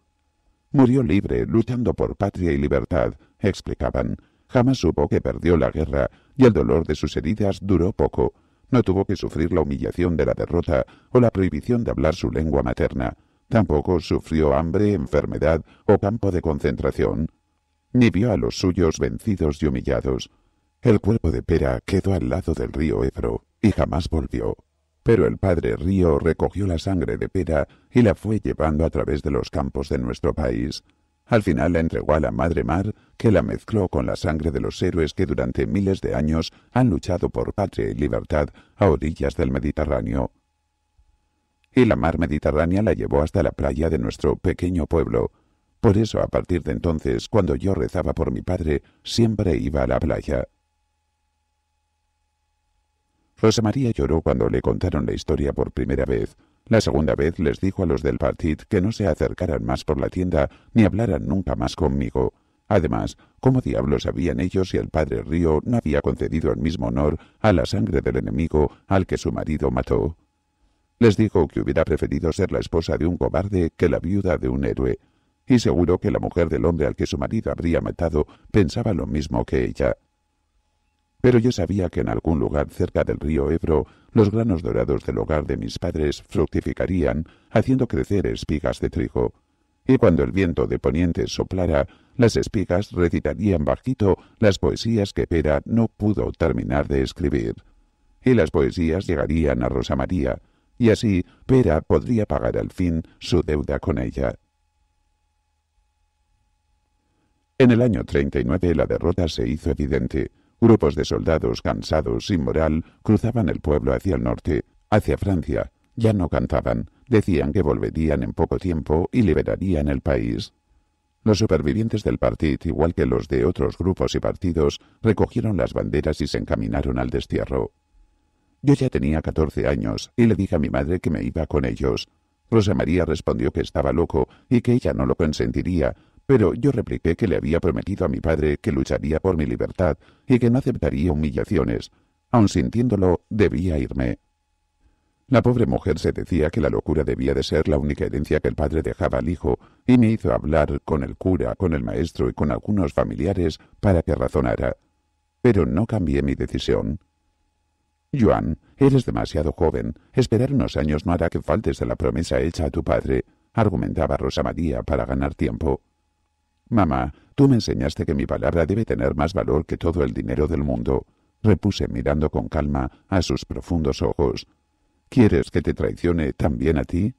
Murió libre, luchando por patria y libertad, explicaban. Jamás supo que perdió la guerra y el dolor de sus heridas duró poco no tuvo que sufrir la humillación de la derrota o la prohibición de hablar su lengua materna. Tampoco sufrió hambre, enfermedad o campo de concentración, ni vio a los suyos vencidos y humillados. El cuerpo de Pera quedó al lado del río Ebro y jamás volvió. Pero el padre Río recogió la sangre de Pera y la fue llevando a través de los campos de nuestro país. Al final la entregó a la Madre Mar, que la mezcló con la sangre de los héroes que durante miles de años han luchado por patria y libertad a orillas del Mediterráneo. Y la mar Mediterránea la llevó hasta la playa de nuestro pequeño pueblo. Por eso, a partir de entonces, cuando yo rezaba por mi padre, siempre iba a la playa. Rosa María lloró cuando le contaron la historia por primera vez, la segunda vez les dijo a los del Partit que no se acercaran más por la tienda ni hablaran nunca más conmigo. Además, ¿cómo diablos sabían ellos si el padre Río no había concedido el mismo honor a la sangre del enemigo al que su marido mató? Les dijo que hubiera preferido ser la esposa de un cobarde que la viuda de un héroe, y seguro que la mujer del hombre al que su marido habría matado pensaba lo mismo que ella pero yo sabía que en algún lugar cerca del río Ebro los granos dorados del hogar de mis padres fructificarían, haciendo crecer espigas de trigo. Y cuando el viento de poniente soplara, las espigas recitarían bajito las poesías que Pera no pudo terminar de escribir. Y las poesías llegarían a Rosa María, y así Pera podría pagar al fin su deuda con ella. En el año 39 la derrota se hizo evidente Grupos de soldados cansados sin moral cruzaban el pueblo hacia el norte, hacia Francia. Ya no cantaban, decían que volverían en poco tiempo y liberarían el país. Los supervivientes del partido, igual que los de otros grupos y partidos, recogieron las banderas y se encaminaron al destierro. Yo ya tenía 14 años y le dije a mi madre que me iba con ellos. Rosa María respondió que estaba loco y que ella no lo consentiría, pero yo repliqué que le había prometido a mi padre que lucharía por mi libertad y que no aceptaría humillaciones. Aun sintiéndolo, debía irme. La pobre mujer se decía que la locura debía de ser la única herencia que el padre dejaba al hijo, y me hizo hablar con el cura, con el maestro y con algunos familiares para que razonara. Pero no cambié mi decisión. Joan, eres demasiado joven. Esperar unos años no hará que faltes de la promesa hecha a tu padre, argumentaba Rosa María para ganar tiempo. Mamá, tú me enseñaste que mi palabra debe tener más valor que todo el dinero del mundo, repuse mirando con calma a sus profundos ojos. ¿Quieres que te traicione también a ti?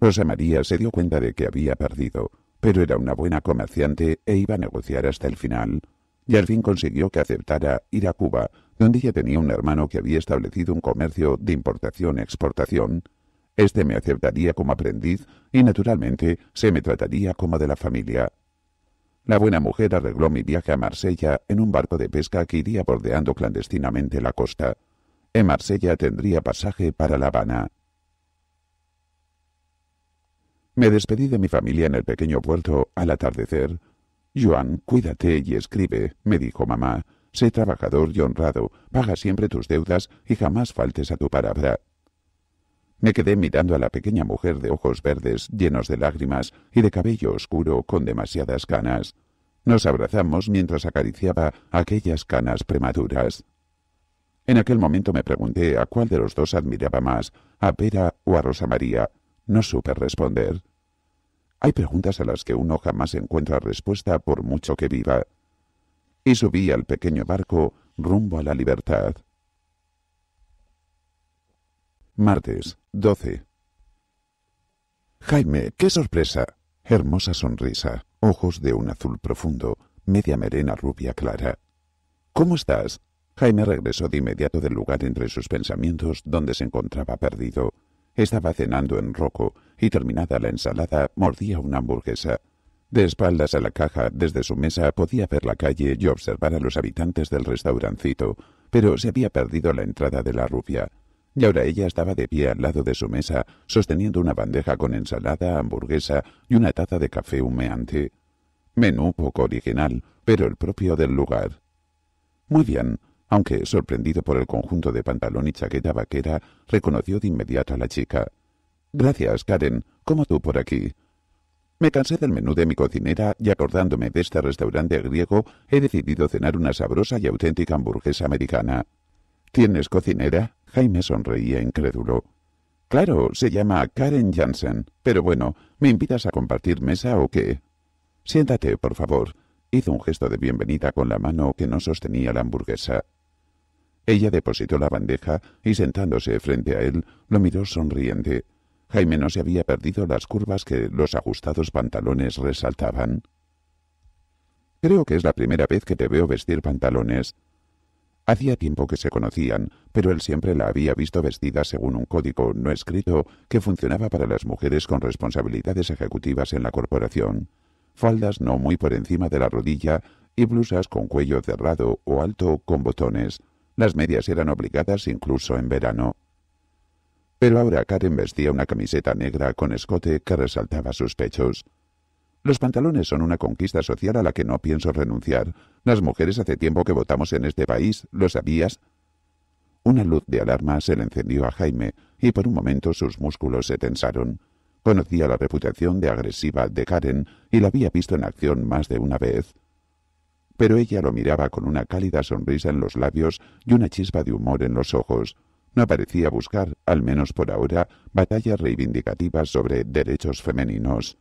Rosa María se dio cuenta de que había perdido, pero era una buena comerciante e iba a negociar hasta el final, y al fin consiguió que aceptara ir a Cuba, donde ella tenía un hermano que había establecido un comercio de importación-exportación. Este me aceptaría como aprendiz y naturalmente se me trataría como de la familia. La buena mujer arregló mi viaje a Marsella en un barco de pesca que iría bordeando clandestinamente la costa. En Marsella tendría pasaje para La Habana. Me despedí de mi familia en el pequeño puerto al atardecer. Joan, cuídate y escribe, me dijo mamá. Sé trabajador y honrado, paga siempre tus deudas y jamás faltes a tu palabra. Me quedé mirando a la pequeña mujer de ojos verdes llenos de lágrimas y de cabello oscuro con demasiadas canas. Nos abrazamos mientras acariciaba aquellas canas prematuras. En aquel momento me pregunté a cuál de los dos admiraba más, a Vera o a Rosa María. No supe responder. Hay preguntas a las que uno jamás encuentra respuesta por mucho que viva. Y subí al pequeño barco rumbo a la libertad. Martes, 12. Jaime, qué sorpresa. Hermosa sonrisa, ojos de un azul profundo, media merena rubia clara. ¿Cómo estás? Jaime regresó de inmediato del lugar entre sus pensamientos donde se encontraba perdido. Estaba cenando en roco y terminada la ensalada mordía una hamburguesa. De espaldas a la caja, desde su mesa podía ver la calle y observar a los habitantes del restaurancito, pero se había perdido la entrada de la rubia. Y ahora ella estaba de pie al lado de su mesa, sosteniendo una bandeja con ensalada, hamburguesa y una taza de café humeante. Menú poco original, pero el propio del lugar. Muy bien, aunque sorprendido por el conjunto de pantalón y chaqueta vaquera, reconoció de inmediato a la chica. Gracias, Karen. ¿Cómo tú por aquí? Me cansé del menú de mi cocinera y acordándome de este restaurante griego, he decidido cenar una sabrosa y auténtica hamburguesa americana. ¿Tienes cocinera? Jaime sonreía incrédulo. Claro, se llama Karen Jansen. Pero bueno, ¿me invitas a compartir mesa o qué? Siéntate, por favor. Hizo un gesto de bienvenida con la mano que no sostenía la hamburguesa. Ella depositó la bandeja y sentándose frente a él, lo miró sonriente. Jaime no se había perdido las curvas que los ajustados pantalones resaltaban. Creo que es la primera vez que te veo vestir pantalones, Hacía tiempo que se conocían, pero él siempre la había visto vestida según un código no escrito que funcionaba para las mujeres con responsabilidades ejecutivas en la corporación. Faldas no muy por encima de la rodilla y blusas con cuello cerrado o alto con botones. Las medias eran obligadas incluso en verano. Pero ahora Karen vestía una camiseta negra con escote que resaltaba sus pechos. Los pantalones son una conquista social a la que no pienso renunciar. Las mujeres hace tiempo que votamos en este país, ¿lo sabías? Una luz de alarma se le encendió a Jaime y por un momento sus músculos se tensaron. Conocía la reputación de agresiva de Karen y la había visto en acción más de una vez. Pero ella lo miraba con una cálida sonrisa en los labios y una chispa de humor en los ojos. No parecía buscar, al menos por ahora, batallas reivindicativas sobre derechos femeninos.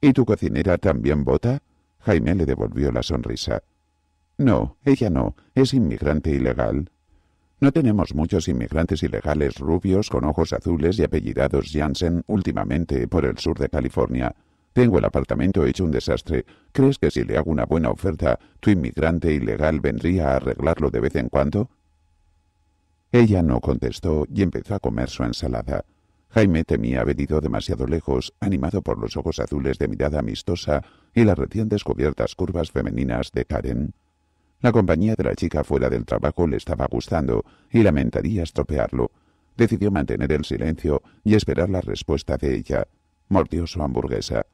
¿Y tu cocinera también vota? Jaime le devolvió la sonrisa. No, ella no, es inmigrante ilegal. No tenemos muchos inmigrantes ilegales rubios con ojos azules y apellidados Jansen últimamente por el sur de California. Tengo el apartamento hecho un desastre. ¿Crees que si le hago una buena oferta, tu inmigrante ilegal vendría a arreglarlo de vez en cuando? Ella no contestó y empezó a comer su ensalada. Jaime temía haber ido demasiado lejos, animado por los ojos azules de mirada amistosa y las recién descubiertas curvas femeninas de Karen. La compañía de la chica fuera del trabajo le estaba gustando y lamentaría estropearlo. Decidió mantener el silencio y esperar la respuesta de ella. Mordió su hamburguesa.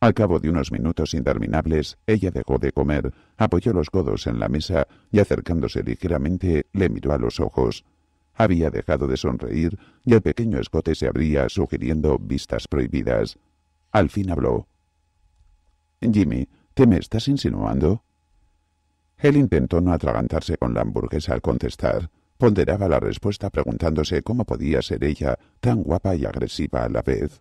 Al cabo de unos minutos interminables, ella dejó de comer, apoyó los codos en la mesa y acercándose ligeramente le miró a los ojos. Había dejado de sonreír y el pequeño escote se abría sugiriendo vistas prohibidas. Al fin habló. Jimmy, ¿te me estás insinuando? Él intentó no atragantarse con la hamburguesa al contestar. Ponderaba la respuesta preguntándose cómo podía ser ella tan guapa y agresiva a la vez.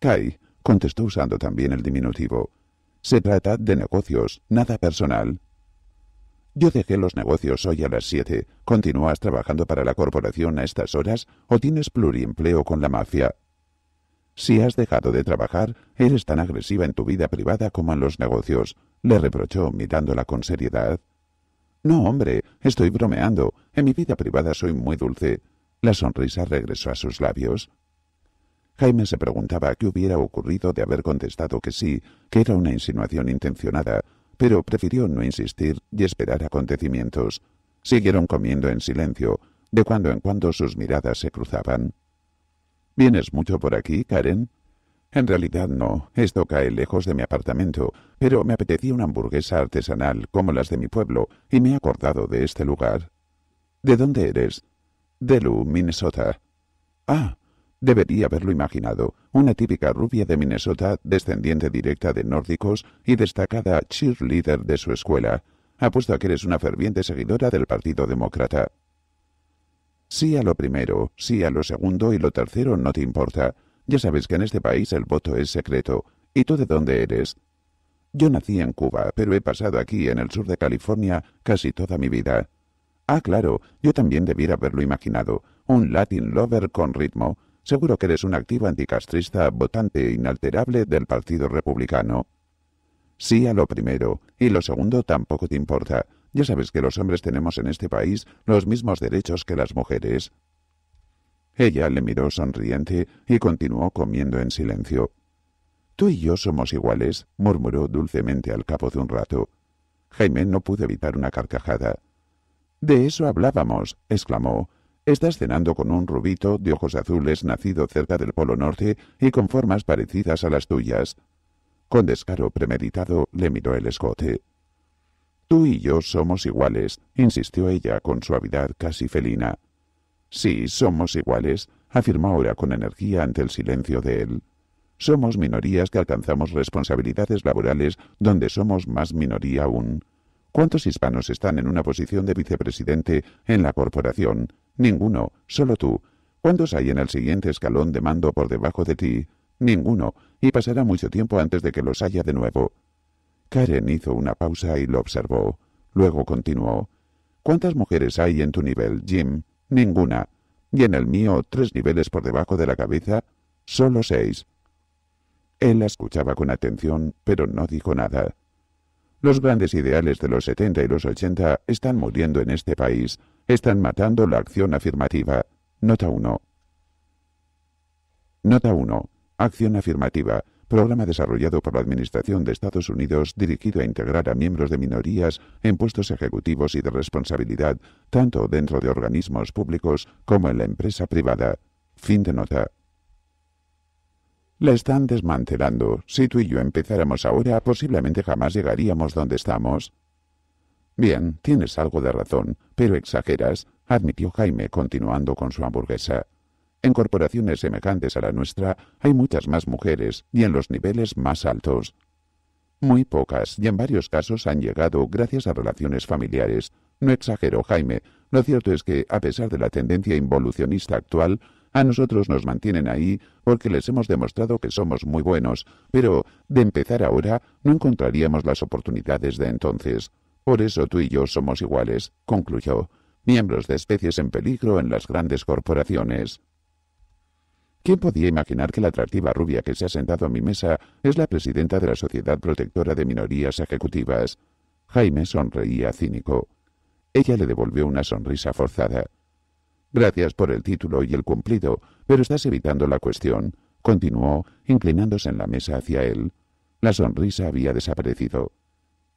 Kai contestó usando también el diminutivo. Se trata de negocios, nada personal. Yo dejé los negocios hoy a las siete. ¿Continúas trabajando para la corporación a estas horas o tienes pluriempleo con la mafia? Si has dejado de trabajar, eres tan agresiva en tu vida privada como en los negocios, le reprochó mirándola con seriedad. No, hombre, estoy bromeando. En mi vida privada soy muy dulce. La sonrisa regresó a sus labios. Jaime se preguntaba qué hubiera ocurrido de haber contestado que sí, que era una insinuación intencionada, pero prefirió no insistir y esperar acontecimientos. Siguieron comiendo en silencio, de cuando en cuando sus miradas se cruzaban. ¿Vienes mucho por aquí, Karen? En realidad no, esto cae lejos de mi apartamento, pero me apetecía una hamburguesa artesanal como las de mi pueblo y me he acordado de este lugar. ¿De dónde eres? Delu, Minnesota. Ah, Debería haberlo imaginado, una típica rubia de Minnesota, descendiente directa de nórdicos y destacada cheerleader de su escuela. Apuesto a que eres una ferviente seguidora del Partido Demócrata. Sí a lo primero, sí a lo segundo y lo tercero no te importa. Ya sabes que en este país el voto es secreto. ¿Y tú de dónde eres? Yo nací en Cuba, pero he pasado aquí, en el sur de California, casi toda mi vida. Ah, claro, yo también debiera haberlo imaginado. Un Latin lover con ritmo, Seguro que eres un activo anticastrista votante inalterable del Partido Republicano. Sí a lo primero, y lo segundo tampoco te importa. Ya sabes que los hombres tenemos en este país los mismos derechos que las mujeres. Ella le miró sonriente y continuó comiendo en silencio. Tú y yo somos iguales, murmuró dulcemente al cabo de un rato. Jaime no pudo evitar una carcajada. De eso hablábamos, exclamó, Estás cenando con un rubito de ojos azules nacido cerca del Polo Norte y con formas parecidas a las tuyas. Con descaro premeditado le miró el escote. Tú y yo somos iguales, insistió ella con suavidad casi felina. Sí, somos iguales, afirmó ahora con energía ante el silencio de él. Somos minorías que alcanzamos responsabilidades laborales donde somos más minoría aún. ¿Cuántos hispanos están en una posición de vicepresidente en la corporación? Ninguno, solo tú. ¿Cuántos hay en el siguiente escalón de mando por debajo de ti? Ninguno, y pasará mucho tiempo antes de que los haya de nuevo. Karen hizo una pausa y lo observó. Luego continuó. ¿Cuántas mujeres hay en tu nivel, Jim? Ninguna. ¿Y en el mío, tres niveles por debajo de la cabeza? Solo seis. Él la escuchaba con atención, pero no dijo nada. Los grandes ideales de los setenta y los ochenta están muriendo en este país, están matando la acción afirmativa. Nota 1. Nota 1. Acción afirmativa. Programa desarrollado por la Administración de Estados Unidos dirigido a integrar a miembros de minorías en puestos ejecutivos y de responsabilidad, tanto dentro de organismos públicos como en la empresa privada. Fin de nota. La están desmantelando. Si tú y yo empezáramos ahora, posiblemente jamás llegaríamos donde estamos. Bien, tienes algo de razón, pero exageras, admitió Jaime continuando con su hamburguesa. En corporaciones semejantes a la nuestra hay muchas más mujeres y en los niveles más altos. Muy pocas y en varios casos han llegado gracias a relaciones familiares. No exagero, Jaime. Lo cierto es que, a pesar de la tendencia involucionista actual, a nosotros nos mantienen ahí porque les hemos demostrado que somos muy buenos, pero de empezar ahora no encontraríamos las oportunidades de entonces. Por eso tú y yo somos iguales, concluyó, miembros de especies en peligro en las grandes corporaciones. ¿Quién podía imaginar que la atractiva rubia que se ha sentado a mi mesa es la presidenta de la Sociedad Protectora de Minorías Ejecutivas? Jaime sonreía cínico. Ella le devolvió una sonrisa forzada. Gracias por el título y el cumplido, pero estás evitando la cuestión, continuó, inclinándose en la mesa hacia él. La sonrisa había desaparecido.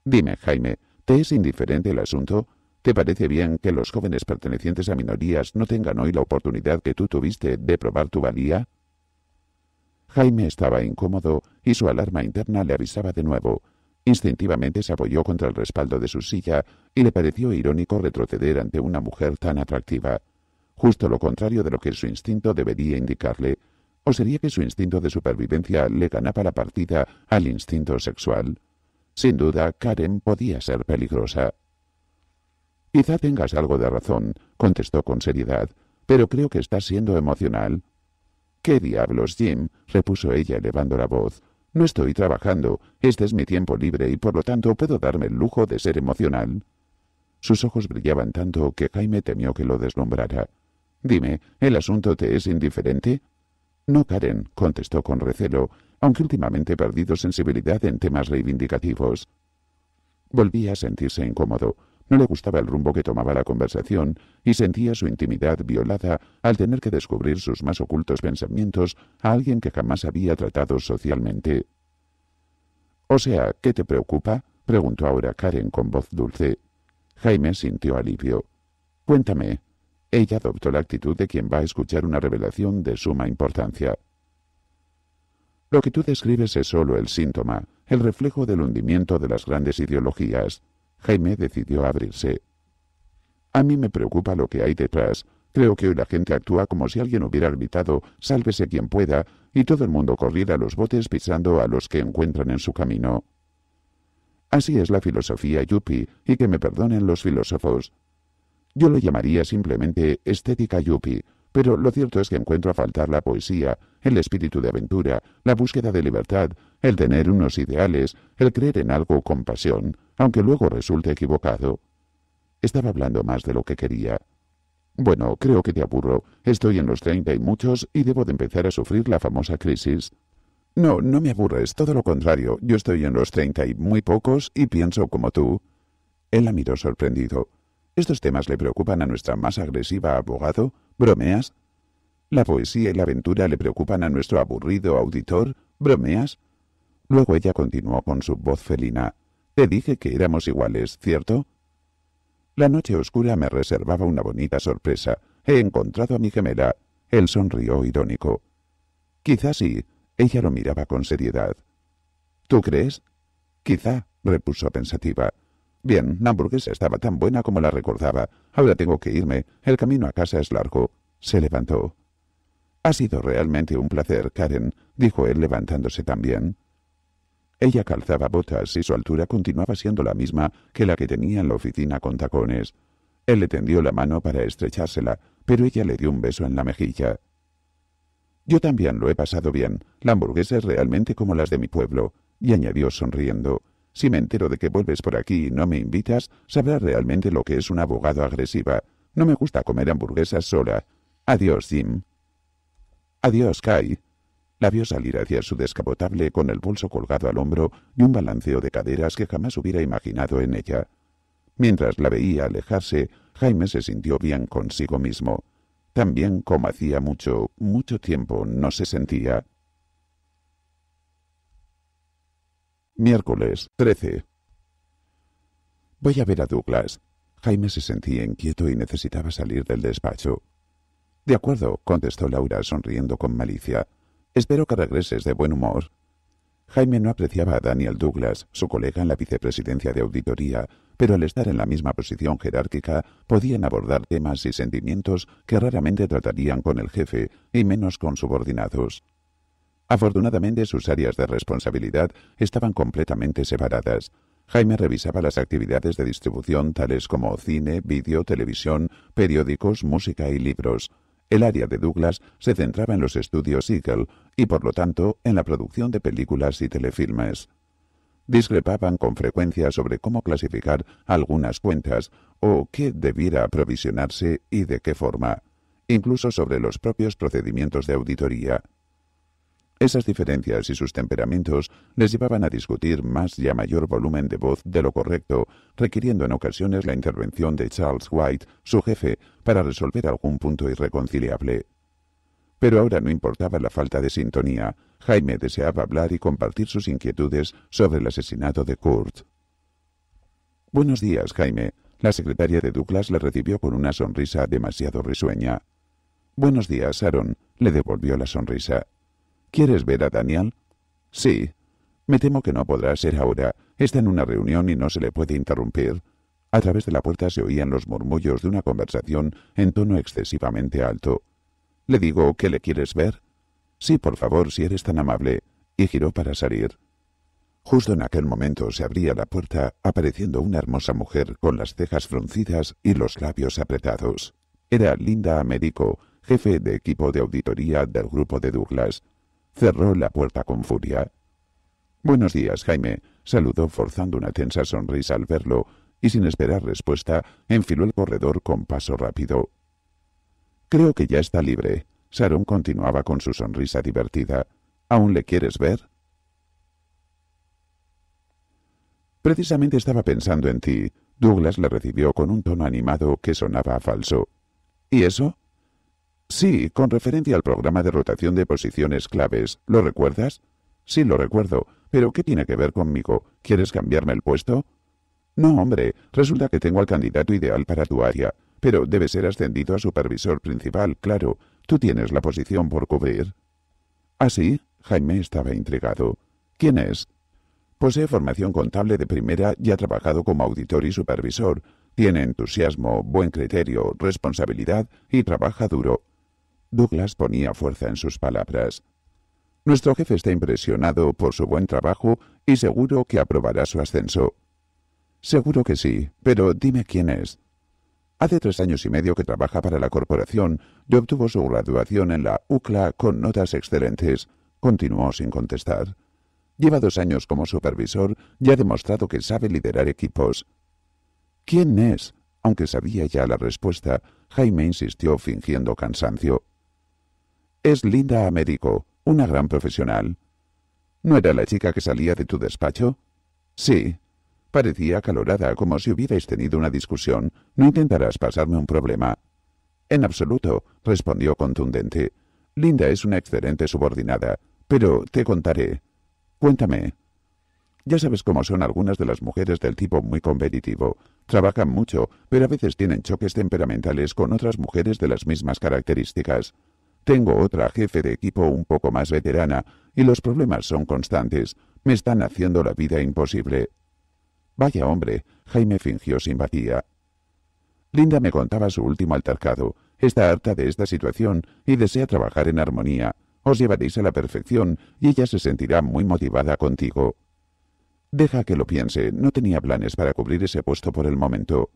Dime, Jaime, ¿Te es indiferente el asunto? ¿Te parece bien que los jóvenes pertenecientes a minorías no tengan hoy la oportunidad que tú tuviste de probar tu valía? Jaime estaba incómodo y su alarma interna le avisaba de nuevo. Instintivamente se apoyó contra el respaldo de su silla y le pareció irónico retroceder ante una mujer tan atractiva. Justo lo contrario de lo que su instinto debería indicarle. ¿O sería que su instinto de supervivencia le ganaba la partida al instinto sexual? Sin duda, Karen podía ser peligrosa. Quizá tengas algo de razón, contestó con seriedad, pero creo que estás siendo emocional. ¿Qué diablos, Jim? repuso ella elevando la voz. No estoy trabajando, este es mi tiempo libre y por lo tanto puedo darme el lujo de ser emocional. Sus ojos brillaban tanto que Jaime temió que lo deslumbrara. Dime, ¿el asunto te es indiferente? No, Karen, contestó con recelo, aunque últimamente perdido sensibilidad en temas reivindicativos. Volvía a sentirse incómodo. No le gustaba el rumbo que tomaba la conversación y sentía su intimidad violada al tener que descubrir sus más ocultos pensamientos a alguien que jamás había tratado socialmente. O sea, ¿qué te preocupa? preguntó ahora Karen con voz dulce. Jaime sintió alivio. Cuéntame. Ella adoptó la actitud de quien va a escuchar una revelación de suma importancia. Lo que tú describes es solo el síntoma, el reflejo del hundimiento de las grandes ideologías. Jaime decidió abrirse. A mí me preocupa lo que hay detrás. Creo que hoy la gente actúa como si alguien hubiera gritado sálvese quien pueda y todo el mundo corriera a los botes pisando a los que encuentran en su camino. Así es la filosofía yuppie, y que me perdonen los filósofos. Yo lo llamaría simplemente estética yuppie, pero lo cierto es que encuentro a faltar la poesía, el espíritu de aventura, la búsqueda de libertad, el tener unos ideales, el creer en algo con pasión, aunque luego resulte equivocado. Estaba hablando más de lo que quería. Bueno, creo que te aburro. Estoy en los treinta y muchos y debo de empezar a sufrir la famosa crisis. No, no me aburres, todo lo contrario. Yo estoy en los treinta y muy pocos y pienso como tú. Él la miró sorprendido. Estos temas le preocupan a nuestra más agresiva abogado, bromeas. La poesía y la aventura le preocupan a nuestro aburrido auditor, bromeas. Luego ella continuó con su voz felina. Te dije que éramos iguales, ¿cierto? La noche oscura me reservaba una bonita sorpresa. He encontrado a mi gemela. Él sonrió irónico. Quizás sí. Ella lo miraba con seriedad. ¿Tú crees? Quizá, repuso pensativa. Bien, la hamburguesa estaba tan buena como la recordaba. Ahora tengo que irme. El camino a casa es largo. Se levantó. Ha sido realmente un placer, Karen, dijo él levantándose también. Ella calzaba botas y su altura continuaba siendo la misma que la que tenía en la oficina con tacones. Él le tendió la mano para estrechársela, pero ella le dio un beso en la mejilla. Yo también lo he pasado bien. La hamburguesa es realmente como las de mi pueblo, y añadió sonriendo. Si me entero de que vuelves por aquí y no me invitas, sabrás realmente lo que es una abogado agresiva. No me gusta comer hamburguesas sola. Adiós, Jim. Adiós, Kai. La vio salir hacia su descapotable con el bolso colgado al hombro y un balanceo de caderas que jamás hubiera imaginado en ella. Mientras la veía alejarse, Jaime se sintió bien consigo mismo. También como hacía mucho, mucho tiempo no se sentía. Miércoles 13. Voy a ver a Douglas. Jaime se sentía inquieto y necesitaba salir del despacho. De acuerdo, contestó Laura sonriendo con malicia. Espero que regreses de buen humor. Jaime no apreciaba a Daniel Douglas, su colega en la vicepresidencia de auditoría, pero al estar en la misma posición jerárquica podían abordar temas y sentimientos que raramente tratarían con el jefe y menos con subordinados. Afortunadamente sus áreas de responsabilidad estaban completamente separadas. Jaime revisaba las actividades de distribución tales como cine, vídeo, televisión, periódicos, música y libros. El área de Douglas se centraba en los estudios Eagle y por lo tanto en la producción de películas y telefilmes. Discrepaban con frecuencia sobre cómo clasificar algunas cuentas o qué debiera aprovisionarse y de qué forma, incluso sobre los propios procedimientos de auditoría. Esas diferencias y sus temperamentos les llevaban a discutir más y a mayor volumen de voz de lo correcto, requiriendo en ocasiones la intervención de Charles White, su jefe, para resolver algún punto irreconciliable. Pero ahora no importaba la falta de sintonía, Jaime deseaba hablar y compartir sus inquietudes sobre el asesinato de Kurt. Buenos días, Jaime. La secretaria de Douglas le recibió con una sonrisa demasiado risueña. Buenos días, Aaron, le devolvió la sonrisa. ¿Quieres ver a Daniel? Sí. Me temo que no podrá ser ahora. Está en una reunión y no se le puede interrumpir. A través de la puerta se oían los murmullos de una conversación en tono excesivamente alto. Le digo que le quieres ver. Sí, por favor, si eres tan amable. Y giró para salir. Justo en aquel momento se abría la puerta, apareciendo una hermosa mujer con las cejas fruncidas y los labios apretados. Era Linda Américo, jefe de equipo de auditoría del grupo de Douglas, Cerró la puerta con furia. Buenos días, Jaime, saludó forzando una tensa sonrisa al verlo, y sin esperar respuesta, enfiló el corredor con paso rápido. Creo que ya está libre. Sharon continuaba con su sonrisa divertida. ¿Aún le quieres ver? Precisamente estaba pensando en ti. Douglas le recibió con un tono animado que sonaba falso. ¿Y eso? Sí, con referencia al programa de rotación de posiciones claves. ¿Lo recuerdas? Sí, lo recuerdo. Pero ¿qué tiene que ver conmigo? ¿Quieres cambiarme el puesto? No, hombre. Resulta que tengo al candidato ideal para tu área. Pero debe ser ascendido a supervisor principal, claro. Tú tienes la posición por cubrir. ¿Ah, sí? Jaime estaba intrigado. ¿Quién es? Posee formación contable de primera y ha trabajado como auditor y supervisor. Tiene entusiasmo, buen criterio, responsabilidad y trabaja duro. Douglas ponía fuerza en sus palabras. Nuestro jefe está impresionado por su buen trabajo y seguro que aprobará su ascenso. Seguro que sí, pero dime quién es. Hace tres años y medio que trabaja para la corporación y obtuvo su graduación en la UCLA con notas excelentes. Continuó sin contestar. Lleva dos años como supervisor y ha demostrado que sabe liderar equipos. ¿Quién es? Aunque sabía ya la respuesta, Jaime insistió fingiendo cansancio. Es Linda Américo, una gran profesional. ¿No era la chica que salía de tu despacho? Sí. Parecía acalorada, como si hubierais tenido una discusión. No intentarás pasarme un problema. En absoluto, respondió contundente. Linda es una excelente subordinada, pero te contaré. Cuéntame. Ya sabes cómo son algunas de las mujeres del tipo muy competitivo. Trabajan mucho, pero a veces tienen choques temperamentales con otras mujeres de las mismas características. Tengo otra jefe de equipo un poco más veterana y los problemas son constantes. Me están haciendo la vida imposible. Vaya hombre, Jaime fingió simpatía. Linda me contaba su último altercado. Está harta de esta situación y desea trabajar en armonía. Os llevaréis a la perfección y ella se sentirá muy motivada contigo. Deja que lo piense, no tenía planes para cubrir ese puesto por el momento.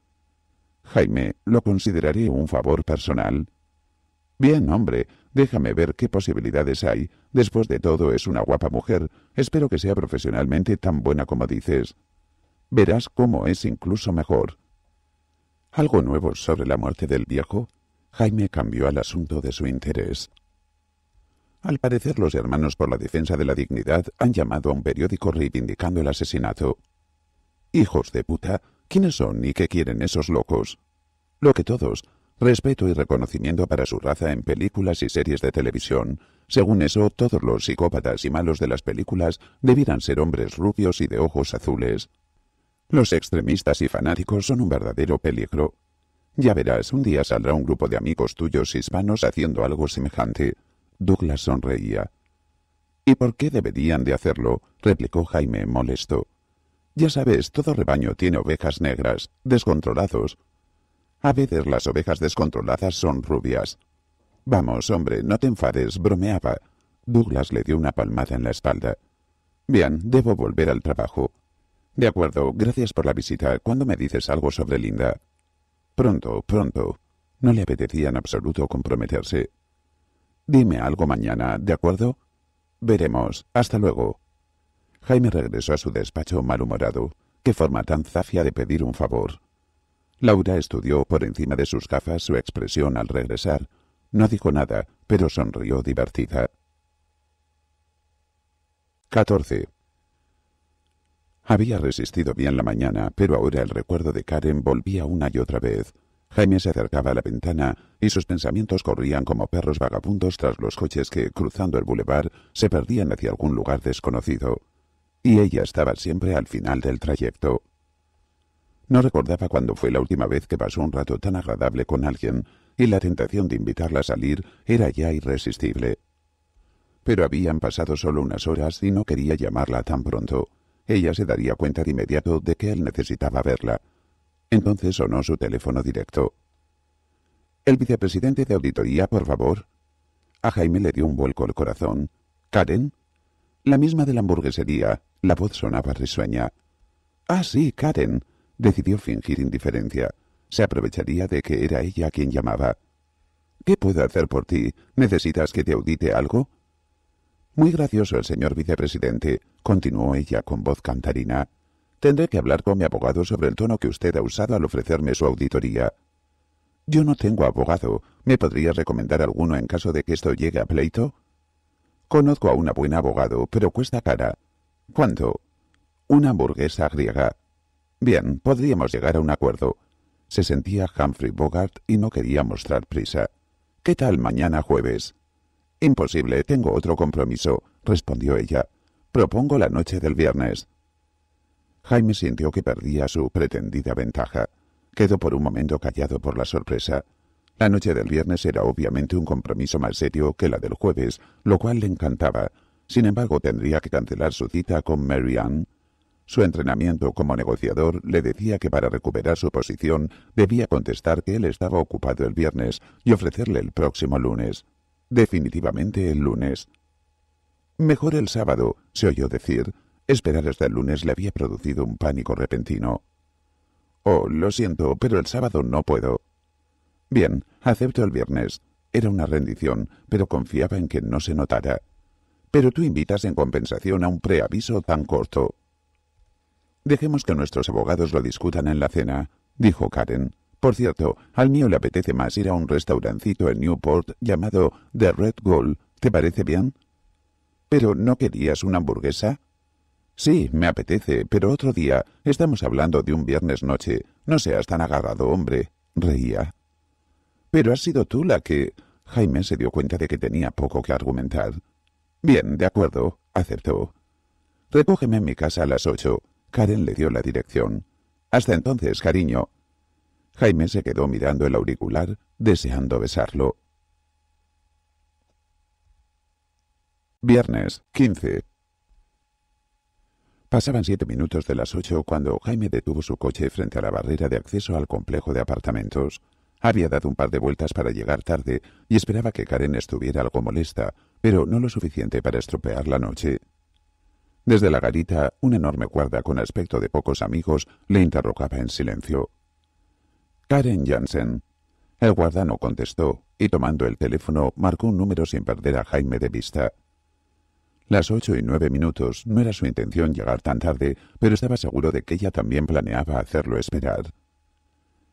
Jaime, lo consideraré un favor personal. Bien, hombre, déjame ver qué posibilidades hay. Después de todo, es una guapa mujer. Espero que sea profesionalmente tan buena como dices. Verás cómo es incluso mejor. ¿Algo nuevo sobre la muerte del viejo? Jaime cambió al asunto de su interés. Al parecer, los hermanos por la defensa de la dignidad han llamado a un periódico reivindicando el asesinato. Hijos de puta, ¿quiénes son y qué quieren esos locos? Lo que todos, respeto y reconocimiento para su raza en películas y series de televisión. Según eso, todos los psicópatas y malos de las películas debieran ser hombres rubios y de ojos azules. Los extremistas y fanáticos son un verdadero peligro. Ya verás, un día saldrá un grupo de amigos tuyos hispanos haciendo algo semejante. Douglas sonreía. ¿Y por qué deberían de hacerlo? replicó Jaime molesto. Ya sabes, todo rebaño tiene ovejas negras, descontrolados, a veces las ovejas descontroladas son rubias. Vamos, hombre, no te enfades, bromeaba. Douglas le dio una palmada en la espalda. Bien, debo volver al trabajo. De acuerdo, gracias por la visita. ¿Cuándo me dices algo sobre Linda? Pronto, pronto. No le apetecía en absoluto comprometerse. Dime algo mañana, ¿de acuerdo? Veremos. Hasta luego. Jaime regresó a su despacho malhumorado. Qué forma tan zafia de pedir un favor. Laura estudió por encima de sus gafas su expresión al regresar. No dijo nada, pero sonrió divertida. 14. Había resistido bien la mañana, pero ahora el recuerdo de Karen volvía una y otra vez. Jaime se acercaba a la ventana y sus pensamientos corrían como perros vagabundos tras los coches que, cruzando el bulevar, se perdían hacia algún lugar desconocido. Y ella estaba siempre al final del trayecto. No recordaba cuándo fue la última vez que pasó un rato tan agradable con alguien, y la tentación de invitarla a salir era ya irresistible. Pero habían pasado solo unas horas y no quería llamarla tan pronto. Ella se daría cuenta de inmediato de que él necesitaba verla. Entonces sonó su teléfono directo. El vicepresidente de auditoría, por favor. A Jaime le dio un vuelco el corazón. ¿Karen? La misma de la hamburguesería. La voz sonaba risueña. Ah, sí, Karen. Decidió fingir indiferencia. Se aprovecharía de que era ella quien llamaba. ¿Qué puedo hacer por ti? ¿Necesitas que te audite algo? Muy gracioso el señor vicepresidente, continuó ella con voz cantarina. Tendré que hablar con mi abogado sobre el tono que usted ha usado al ofrecerme su auditoría. Yo no tengo abogado. ¿Me podría recomendar alguno en caso de que esto llegue a pleito? Conozco a una buena abogado, pero cuesta cara. ¿Cuánto? Una hamburguesa griega. Bien, podríamos llegar a un acuerdo. Se sentía Humphrey Bogart y no quería mostrar prisa. ¿Qué tal mañana jueves? Imposible, tengo otro compromiso, respondió ella. Propongo la noche del viernes. Jaime sintió que perdía su pretendida ventaja. Quedó por un momento callado por la sorpresa. La noche del viernes era obviamente un compromiso más serio que la del jueves, lo cual le encantaba. Sin embargo, tendría que cancelar su cita con Mary Ann. Su entrenamiento como negociador le decía que para recuperar su posición debía contestar que él estaba ocupado el viernes y ofrecerle el próximo lunes. Definitivamente el lunes. Mejor el sábado, se oyó decir. Esperar hasta el lunes le había producido un pánico repentino. Oh, lo siento, pero el sábado no puedo. Bien, acepto el viernes. Era una rendición, pero confiaba en que no se notara. Pero tú invitas en compensación a un preaviso tan corto. Dejemos que nuestros abogados lo discutan en la cena, dijo Karen. Por cierto, al mío le apetece más ir a un restaurancito en Newport llamado The Red Gold. ¿Te parece bien? ¿Pero no querías una hamburguesa? Sí, me apetece, pero otro día. Estamos hablando de un viernes noche. No seas tan agarrado, hombre. reía. Pero has sido tú la que. Jaime se dio cuenta de que tenía poco que argumentar. Bien, de acuerdo, aceptó. Recógeme en mi casa a las ocho. Karen le dio la dirección. Hasta entonces, cariño. Jaime se quedó mirando el auricular, deseando besarlo. Viernes, 15. Pasaban siete minutos de las ocho cuando Jaime detuvo su coche frente a la barrera de acceso al complejo de apartamentos. Había dado un par de vueltas para llegar tarde y esperaba que Karen estuviera algo molesta, pero no lo suficiente para estropear la noche. Desde la garita, un enorme guarda con aspecto de pocos amigos le interrogaba en silencio. Karen Jansen. El guarda no contestó y tomando el teléfono marcó un número sin perder a Jaime de vista. Las ocho y nueve minutos no era su intención llegar tan tarde, pero estaba seguro de que ella también planeaba hacerlo esperar.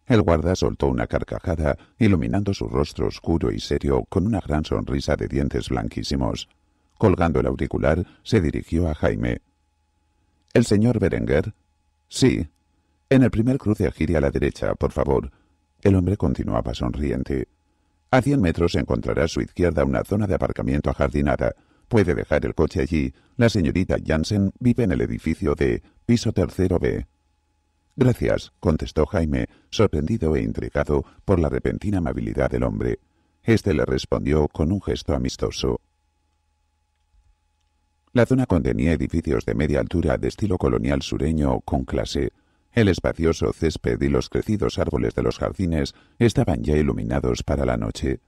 El guarda soltó una carcajada, iluminando su rostro oscuro y serio con una gran sonrisa de dientes blanquísimos. Colgando el auricular, se dirigió a Jaime. ¿El señor Berenguer? Sí. En el primer cruce gire a la derecha, por favor. El hombre continuaba sonriente. A cien metros encontrará a su izquierda una zona de aparcamiento ajardinada. Puede dejar el coche allí. La señorita Jansen vive en el edificio de piso tercero B. Gracias, contestó Jaime, sorprendido e intrigado por la repentina amabilidad del hombre. Este le respondió con un gesto amistoso. La zona contenía edificios de media altura de estilo colonial sureño con clase. El espacioso césped y los crecidos árboles de los jardines estaban ya iluminados para la noche.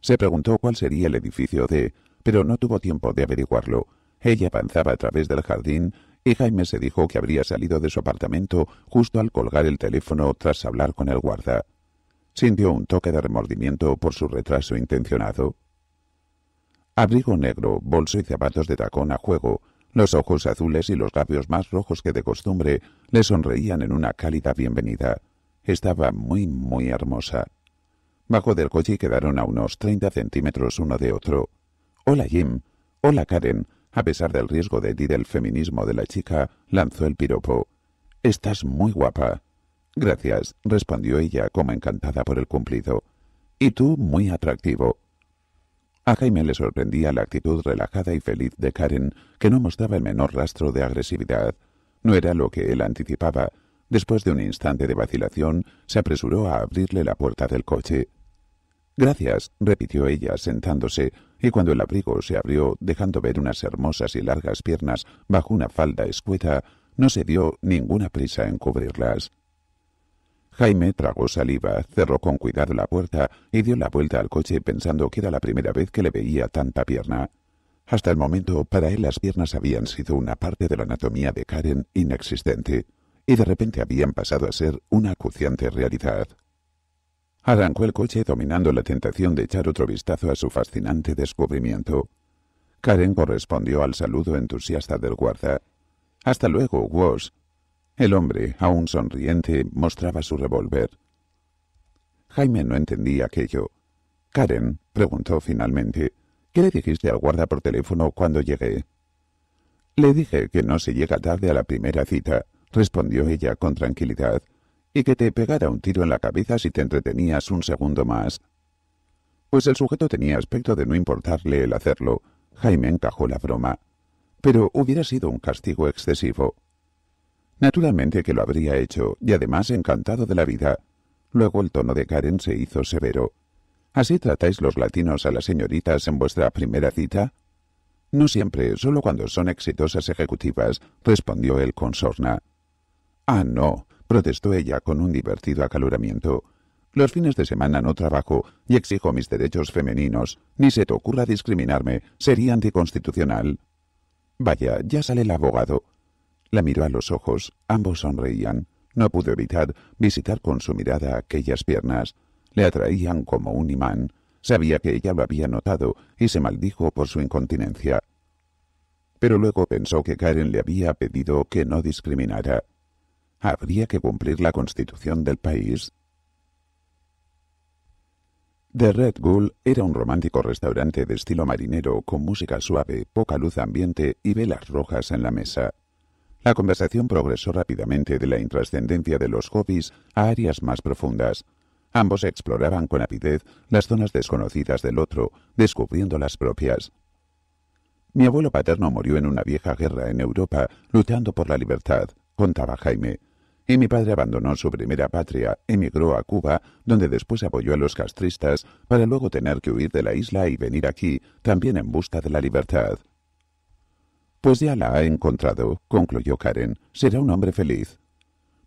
Se preguntó cuál sería el edificio de, pero no tuvo tiempo de averiguarlo. Ella avanzaba a través del jardín y Jaime se dijo que habría salido de su apartamento justo al colgar el teléfono tras hablar con el guarda. Sintió un toque de remordimiento por su retraso intencionado. Abrigo negro, bolso y zapatos de tacón a juego, los ojos azules y los labios más rojos que de costumbre le sonreían en una cálida bienvenida. Estaba muy, muy hermosa. Bajo del coche quedaron a unos treinta centímetros uno de otro. Hola Jim, hola Karen. A pesar del riesgo de herir el feminismo de la chica, lanzó el piropo. Estás muy guapa. Gracias, respondió ella como encantada por el cumplido. Y tú muy atractivo. A Jaime le sorprendía la actitud relajada y feliz de Karen, que no mostraba el menor rastro de agresividad. No era lo que él anticipaba. Después de un instante de vacilación, se apresuró a abrirle la puerta del coche. Gracias, repitió ella, sentándose, y cuando el abrigo se abrió, dejando ver unas hermosas y largas piernas bajo una falda escueta, no se dio ninguna prisa en cubrirlas. Jaime tragó saliva, cerró con cuidado la puerta y dio la vuelta al coche pensando que era la primera vez que le veía tanta pierna. Hasta el momento, para él las piernas habían sido una parte de la anatomía de Karen inexistente, y de repente habían pasado a ser una acuciante realidad. Arrancó el coche dominando la tentación de echar otro vistazo a su fascinante descubrimiento. Karen correspondió al saludo entusiasta del guarda. Hasta luego, Walsh». El hombre, aún sonriente, mostraba su revólver. Jaime no entendía aquello. Karen preguntó finalmente, ¿qué le dijiste al guarda por teléfono cuando llegué? Le dije que no se llega tarde a la primera cita, respondió ella con tranquilidad, y que te pegara un tiro en la cabeza si te entretenías un segundo más. Pues el sujeto tenía aspecto de no importarle el hacerlo. Jaime encajó la broma. Pero hubiera sido un castigo excesivo. Naturalmente que lo habría hecho, y además encantado de la vida. Luego el tono de Karen se hizo severo. ¿Así tratáis los latinos a las señoritas en vuestra primera cita? No siempre, solo cuando son exitosas ejecutivas, respondió él con sorna. Ah, no, protestó ella con un divertido acaloramiento. Los fines de semana no trabajo y exijo mis derechos femeninos. Ni se te ocurra discriminarme, sería anticonstitucional. Vaya, ya sale el abogado. La miró a los ojos, ambos sonreían. No pudo evitar visitar con su mirada aquellas piernas. Le atraían como un imán. Sabía que ella lo había notado y se maldijo por su incontinencia. Pero luego pensó que Karen le había pedido que no discriminara. Habría que cumplir la constitución del país The Red Bull era un romántico restaurante de estilo marinero con música suave, poca luz ambiente y velas rojas en la mesa. La conversación progresó rápidamente de la intrascendencia de los hobbies a áreas más profundas. Ambos exploraban con avidez las zonas desconocidas del otro, descubriendo las propias. Mi abuelo paterno murió en una vieja guerra en Europa, luchando por la libertad, contaba Jaime. Y mi padre abandonó su primera patria, emigró a Cuba, donde después apoyó a los castristas, para luego tener que huir de la isla y venir aquí, también en busca de la libertad. Pues ya la ha encontrado, concluyó Karen. Será un hombre feliz.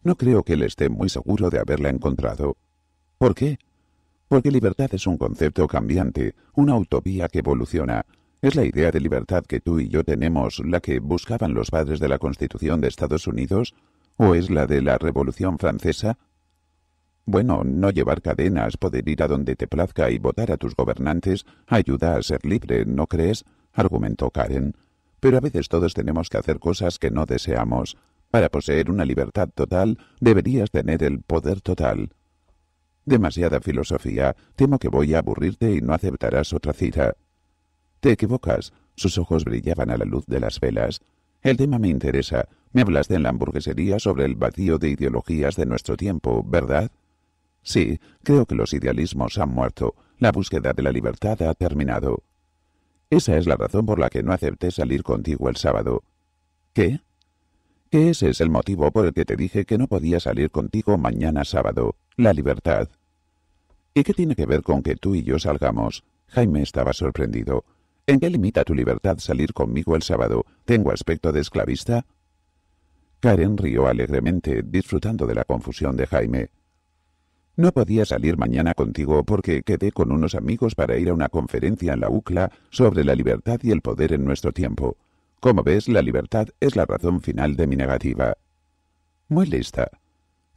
No creo que él esté muy seguro de haberla encontrado. ¿Por qué? Porque libertad es un concepto cambiante, una utopía que evoluciona. Es la idea de libertad que tú y yo tenemos la que buscaban los padres de la Constitución de Estados Unidos o es la de la Revolución Francesa. Bueno, no llevar cadenas, poder ir a donde te plazca y votar a tus gobernantes ayuda a ser libre, ¿no crees? argumentó Karen pero a veces todos tenemos que hacer cosas que no deseamos. Para poseer una libertad total, deberías tener el poder total. Demasiada filosofía. Temo que voy a aburrirte y no aceptarás otra cita. Te equivocas. Sus ojos brillaban a la luz de las velas. El tema me interesa. Me hablaste en la hamburguesería sobre el vacío de ideologías de nuestro tiempo, ¿verdad? Sí, creo que los idealismos han muerto. La búsqueda de la libertad ha terminado. Esa es la razón por la que no acepté salir contigo el sábado. ¿Qué? Que ese es el motivo por el que te dije que no podía salir contigo mañana sábado, la libertad. ¿Y qué tiene que ver con que tú y yo salgamos? Jaime estaba sorprendido. ¿En qué limita tu libertad salir conmigo el sábado? ¿Tengo aspecto de esclavista? Karen rió alegremente, disfrutando de la confusión de Jaime. No podía salir mañana contigo porque quedé con unos amigos para ir a una conferencia en la UCLA sobre la libertad y el poder en nuestro tiempo. Como ves, la libertad es la razón final de mi negativa. Muy lista.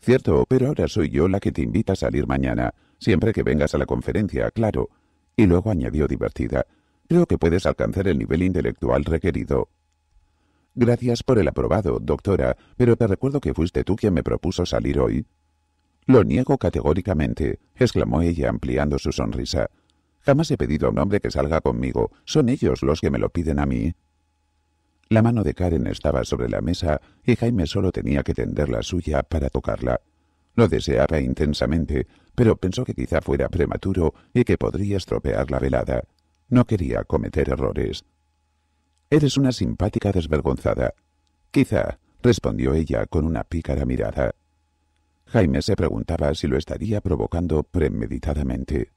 Cierto, pero ahora soy yo la que te invita a salir mañana, siempre que vengas a la conferencia, claro. Y luego añadió divertida, creo que puedes alcanzar el nivel intelectual requerido. Gracias por el aprobado, doctora, pero te recuerdo que fuiste tú quien me propuso salir hoy. Lo niego categóricamente, exclamó ella ampliando su sonrisa. Jamás he pedido a un hombre que salga conmigo. Son ellos los que me lo piden a mí. La mano de Karen estaba sobre la mesa y Jaime solo tenía que tender la suya para tocarla. Lo deseaba intensamente, pero pensó que quizá fuera prematuro y que podría estropear la velada. No quería cometer errores. Eres una simpática desvergonzada. Quizá, respondió ella con una pícara mirada. Jaime se preguntaba si lo estaría provocando premeditadamente.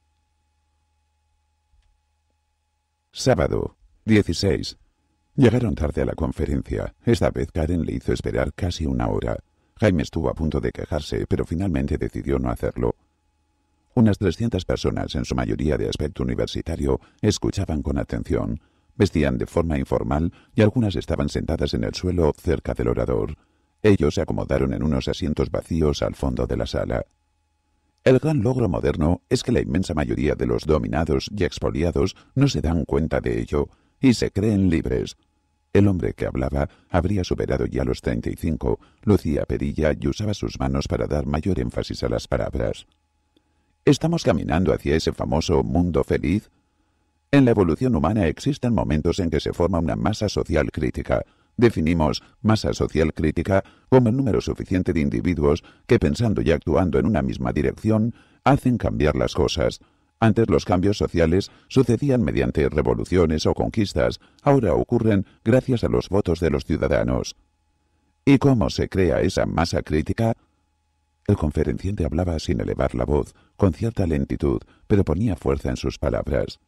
Sábado, 16. Llegaron tarde a la conferencia. Esta vez Karen le hizo esperar casi una hora. Jaime estuvo a punto de quejarse, pero finalmente decidió no hacerlo. Unas 300 personas, en su mayoría de aspecto universitario, escuchaban con atención. Vestían de forma informal y algunas estaban sentadas en el suelo cerca del orador. Ellos se acomodaron en unos asientos vacíos al fondo de la sala. El gran logro moderno es que la inmensa mayoría de los dominados y expoliados no se dan cuenta de ello y se creen libres. El hombre que hablaba habría superado ya los 35, lucía perilla y usaba sus manos para dar mayor énfasis a las palabras. ¿Estamos caminando hacia ese famoso mundo feliz? En la evolución humana existen momentos en que se forma una masa social crítica, Definimos masa social crítica como el número suficiente de individuos que pensando y actuando en una misma dirección hacen cambiar las cosas. Antes los cambios sociales sucedían mediante revoluciones o conquistas, ahora ocurren gracias a los votos de los ciudadanos. ¿Y cómo se crea esa masa crítica? El conferenciante hablaba sin elevar la voz, con cierta lentitud, pero ponía fuerza en sus palabras.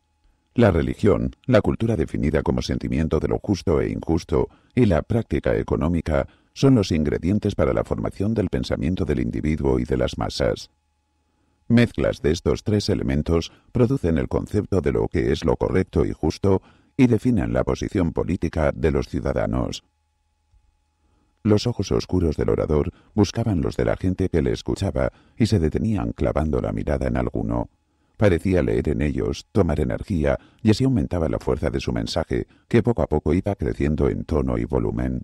La religión, la cultura definida como sentimiento de lo justo e injusto y la práctica económica son los ingredientes para la formación del pensamiento del individuo y de las masas. Mezclas de estos tres elementos producen el concepto de lo que es lo correcto y justo y definen la posición política de los ciudadanos. Los ojos oscuros del orador buscaban los de la gente que le escuchaba y se detenían clavando la mirada en alguno. Parecía leer en ellos, tomar energía, y así aumentaba la fuerza de su mensaje, que poco a poco iba creciendo en tono y volumen.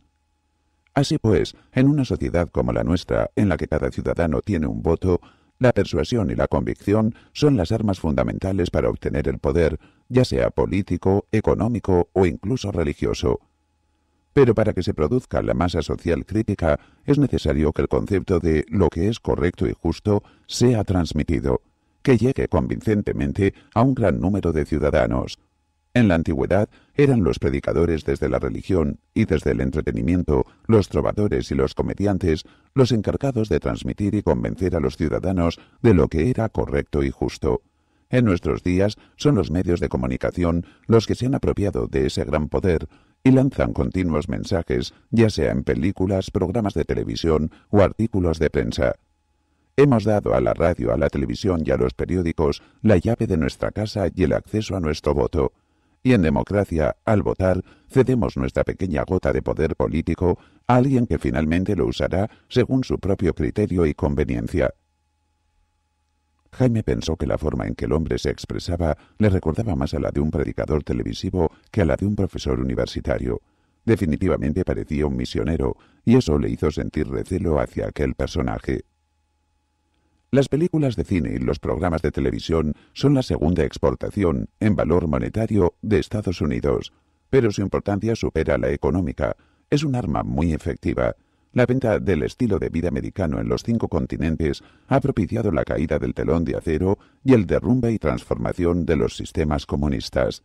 Así pues, en una sociedad como la nuestra, en la que cada ciudadano tiene un voto, la persuasión y la convicción son las armas fundamentales para obtener el poder, ya sea político, económico o incluso religioso. Pero para que se produzca la masa social crítica es necesario que el concepto de lo que es correcto y justo sea transmitido que llegue convincentemente a un gran número de ciudadanos. En la antigüedad eran los predicadores desde la religión y desde el entretenimiento, los trovadores y los comediantes, los encargados de transmitir y convencer a los ciudadanos de lo que era correcto y justo. En nuestros días son los medios de comunicación los que se han apropiado de ese gran poder y lanzan continuos mensajes, ya sea en películas, programas de televisión o artículos de prensa. Hemos dado a la radio, a la televisión y a los periódicos la llave de nuestra casa y el acceso a nuestro voto. Y en democracia, al votar, cedemos nuestra pequeña gota de poder político a alguien que finalmente lo usará según su propio criterio y conveniencia. Jaime pensó que la forma en que el hombre se expresaba le recordaba más a la de un predicador televisivo que a la de un profesor universitario. Definitivamente parecía un misionero, y eso le hizo sentir recelo hacia aquel personaje. Las películas de cine y los programas de televisión son la segunda exportación en valor monetario de Estados Unidos, pero su importancia supera la económica. Es un arma muy efectiva. La venta del estilo de vida americano en los cinco continentes ha propiciado la caída del telón de acero y el derrumbe y transformación de los sistemas comunistas.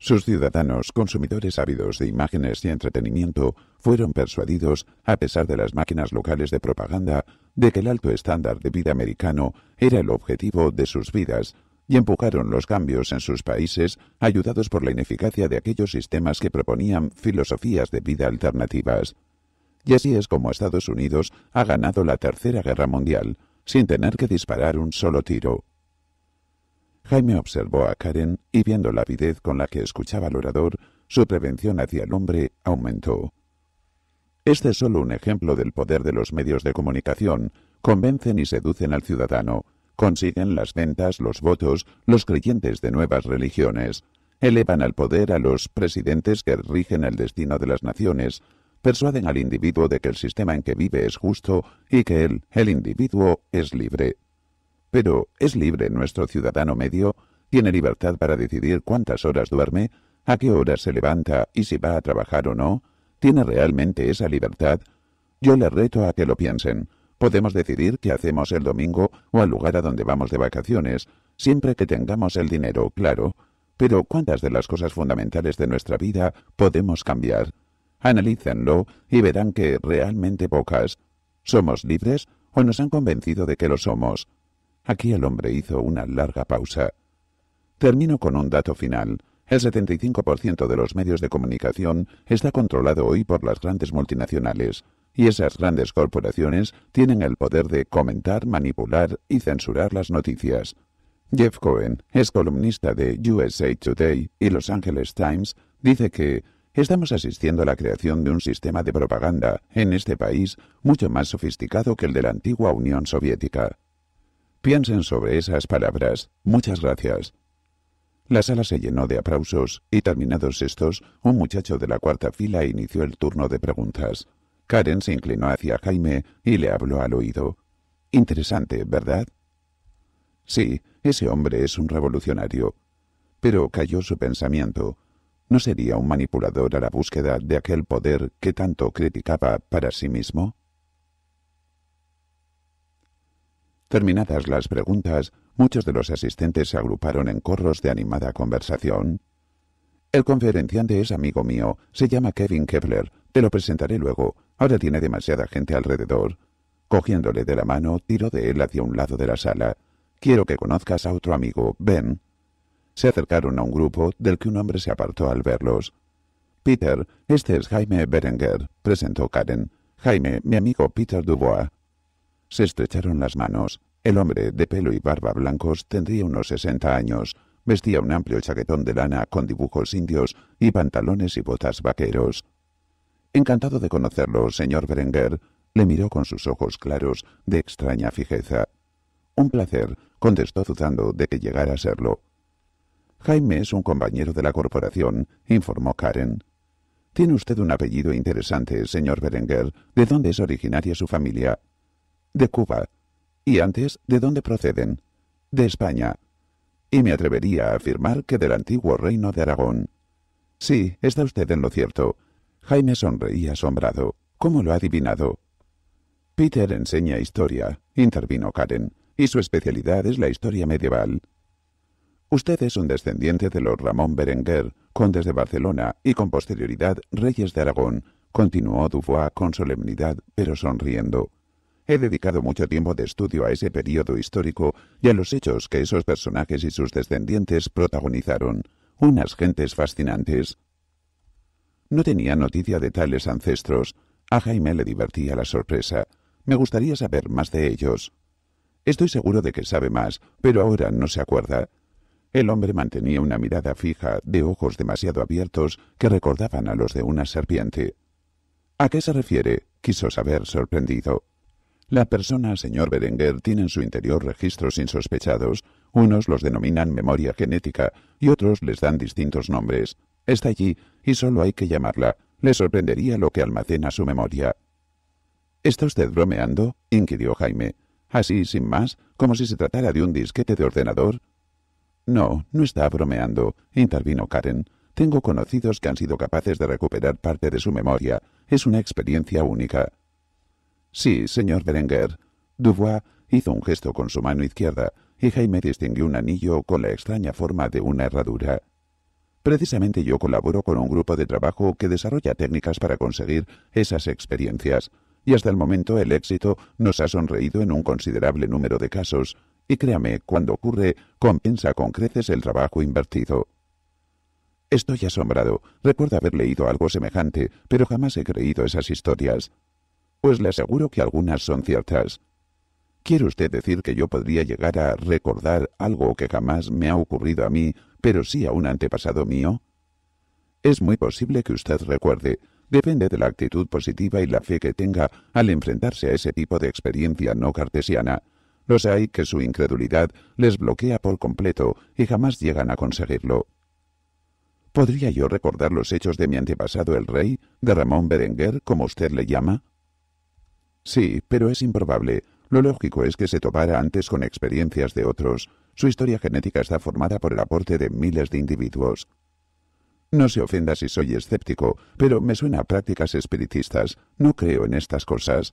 Sus ciudadanos, consumidores ávidos de imágenes y entretenimiento, fueron persuadidos, a pesar de las máquinas locales de propaganda, de que el alto estándar de vida americano era el objetivo de sus vidas y empujaron los cambios en sus países ayudados por la ineficacia de aquellos sistemas que proponían filosofías de vida alternativas. Y así es como Estados Unidos ha ganado la Tercera Guerra Mundial, sin tener que disparar un solo tiro. Jaime observó a Karen y viendo la avidez con la que escuchaba al orador, su prevención hacia el hombre aumentó. Este es solo un ejemplo del poder de los medios de comunicación. Convencen y seducen al ciudadano. Consiguen las ventas, los votos, los creyentes de nuevas religiones. Elevan al poder a los presidentes que rigen el destino de las naciones. Persuaden al individuo de que el sistema en que vive es justo y que él, el individuo, es libre. Pero, ¿es libre nuestro ciudadano medio? ¿Tiene libertad para decidir cuántas horas duerme? ¿A qué hora se levanta y si va a trabajar o no? ¿Tiene realmente esa libertad? Yo le reto a que lo piensen. Podemos decidir qué hacemos el domingo o al lugar a donde vamos de vacaciones, siempre que tengamos el dinero, claro. Pero ¿cuántas de las cosas fundamentales de nuestra vida podemos cambiar? Analícenlo y verán que realmente pocas. ¿Somos libres o nos han convencido de que lo somos? Aquí el hombre hizo una larga pausa. Termino con un dato final. El 75% de los medios de comunicación está controlado hoy por las grandes multinacionales, y esas grandes corporaciones tienen el poder de comentar, manipular y censurar las noticias. Jeff Cohen es columnista de USA Today y Los Angeles Times, dice que estamos asistiendo a la creación de un sistema de propaganda en este país mucho más sofisticado que el de la antigua Unión Soviética. Piensen sobre esas palabras. Muchas gracias. La sala se llenó de aplausos y terminados estos, un muchacho de la cuarta fila inició el turno de preguntas. Karen se inclinó hacia Jaime y le habló al oído. Interesante, ¿verdad? Sí, ese hombre es un revolucionario. Pero cayó su pensamiento. ¿No sería un manipulador a la búsqueda de aquel poder que tanto criticaba para sí mismo? Terminadas las preguntas, Muchos de los asistentes se agruparon en corros de animada conversación. El conferenciante es amigo mío, se llama Kevin Kepler, te lo presentaré luego, ahora tiene demasiada gente alrededor. Cogiéndole de la mano, tiró de él hacia un lado de la sala. Quiero que conozcas a otro amigo, Ben. Se acercaron a un grupo del que un hombre se apartó al verlos. Peter, este es Jaime Berenger, presentó Karen. Jaime, mi amigo Peter Dubois. Se estrecharon las manos. El hombre, de pelo y barba blancos, tendría unos sesenta años. Vestía un amplio chaquetón de lana con dibujos indios y pantalones y botas vaqueros. Encantado de conocerlo, señor Berenguer, le miró con sus ojos claros de extraña fijeza. Un placer, contestó dudando de que llegara a serlo. Jaime es un compañero de la corporación, informó Karen. Tiene usted un apellido interesante, señor Berenguer. ¿De dónde es originaria su familia? De Cuba, y antes, ¿de dónde proceden? De España. Y me atrevería a afirmar que del antiguo reino de Aragón. Sí, está usted en lo cierto. Jaime sonreía asombrado. ¿Cómo lo ha adivinado? Peter enseña historia, intervino Karen, y su especialidad es la historia medieval. Usted es un descendiente de los Ramón Berenguer, condes de Barcelona y con posterioridad reyes de Aragón, continuó Dubois con solemnidad pero sonriendo. He dedicado mucho tiempo de estudio a ese periodo histórico y a los hechos que esos personajes y sus descendientes protagonizaron, unas gentes fascinantes. No tenía noticia de tales ancestros. A Jaime le divertía la sorpresa. Me gustaría saber más de ellos. Estoy seguro de que sabe más, pero ahora no se acuerda. El hombre mantenía una mirada fija, de ojos demasiado abiertos, que recordaban a los de una serpiente. ¿A qué se refiere? quiso saber sorprendido. La persona señor Berenguer tiene en su interior registros insospechados, unos los denominan memoria genética y otros les dan distintos nombres. Está allí y solo hay que llamarla. Le sorprendería lo que almacena su memoria. ¿Está usted bromeando? inquirió Jaime. Así, sin más, como si se tratara de un disquete de ordenador. No, no está bromeando, intervino Karen. Tengo conocidos que han sido capaces de recuperar parte de su memoria. Es una experiencia única. Sí, señor Berenguer. Dubois hizo un gesto con su mano izquierda y Jaime distinguió un anillo con la extraña forma de una herradura. Precisamente yo colaboro con un grupo de trabajo que desarrolla técnicas para conseguir esas experiencias, y hasta el momento el éxito nos ha sonreído en un considerable número de casos, y créame, cuando ocurre, compensa con creces el trabajo invertido. Estoy asombrado. Recuerdo haber leído algo semejante, pero jamás he creído esas historias. Pues le aseguro que algunas son ciertas. ¿Quiere usted decir que yo podría llegar a recordar algo que jamás me ha ocurrido a mí, pero sí a un antepasado mío? Es muy posible que usted recuerde. Depende de la actitud positiva y la fe que tenga al enfrentarse a ese tipo de experiencia no cartesiana. Los hay que su incredulidad les bloquea por completo y jamás llegan a conseguirlo. ¿Podría yo recordar los hechos de mi antepasado el rey, de Ramón Berenguer, como usted le llama? Sí, pero es improbable. Lo lógico es que se topara antes con experiencias de otros. Su historia genética está formada por el aporte de miles de individuos. No se ofenda si soy escéptico, pero me suena a prácticas espiritistas. No creo en estas cosas.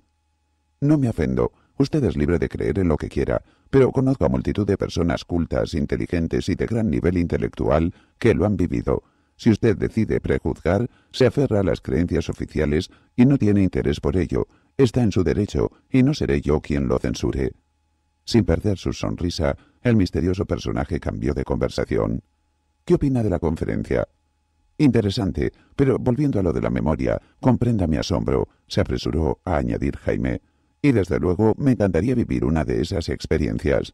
No me ofendo. Usted es libre de creer en lo que quiera, pero conozco a multitud de personas cultas, inteligentes y de gran nivel intelectual que lo han vivido. Si usted decide prejuzgar, se aferra a las creencias oficiales y no tiene interés por ello, Está en su derecho y no seré yo quien lo censure. Sin perder su sonrisa, el misterioso personaje cambió de conversación. ¿Qué opina de la conferencia? Interesante, pero volviendo a lo de la memoria, comprenda mi asombro, se apresuró a añadir Jaime. Y desde luego me encantaría vivir una de esas experiencias.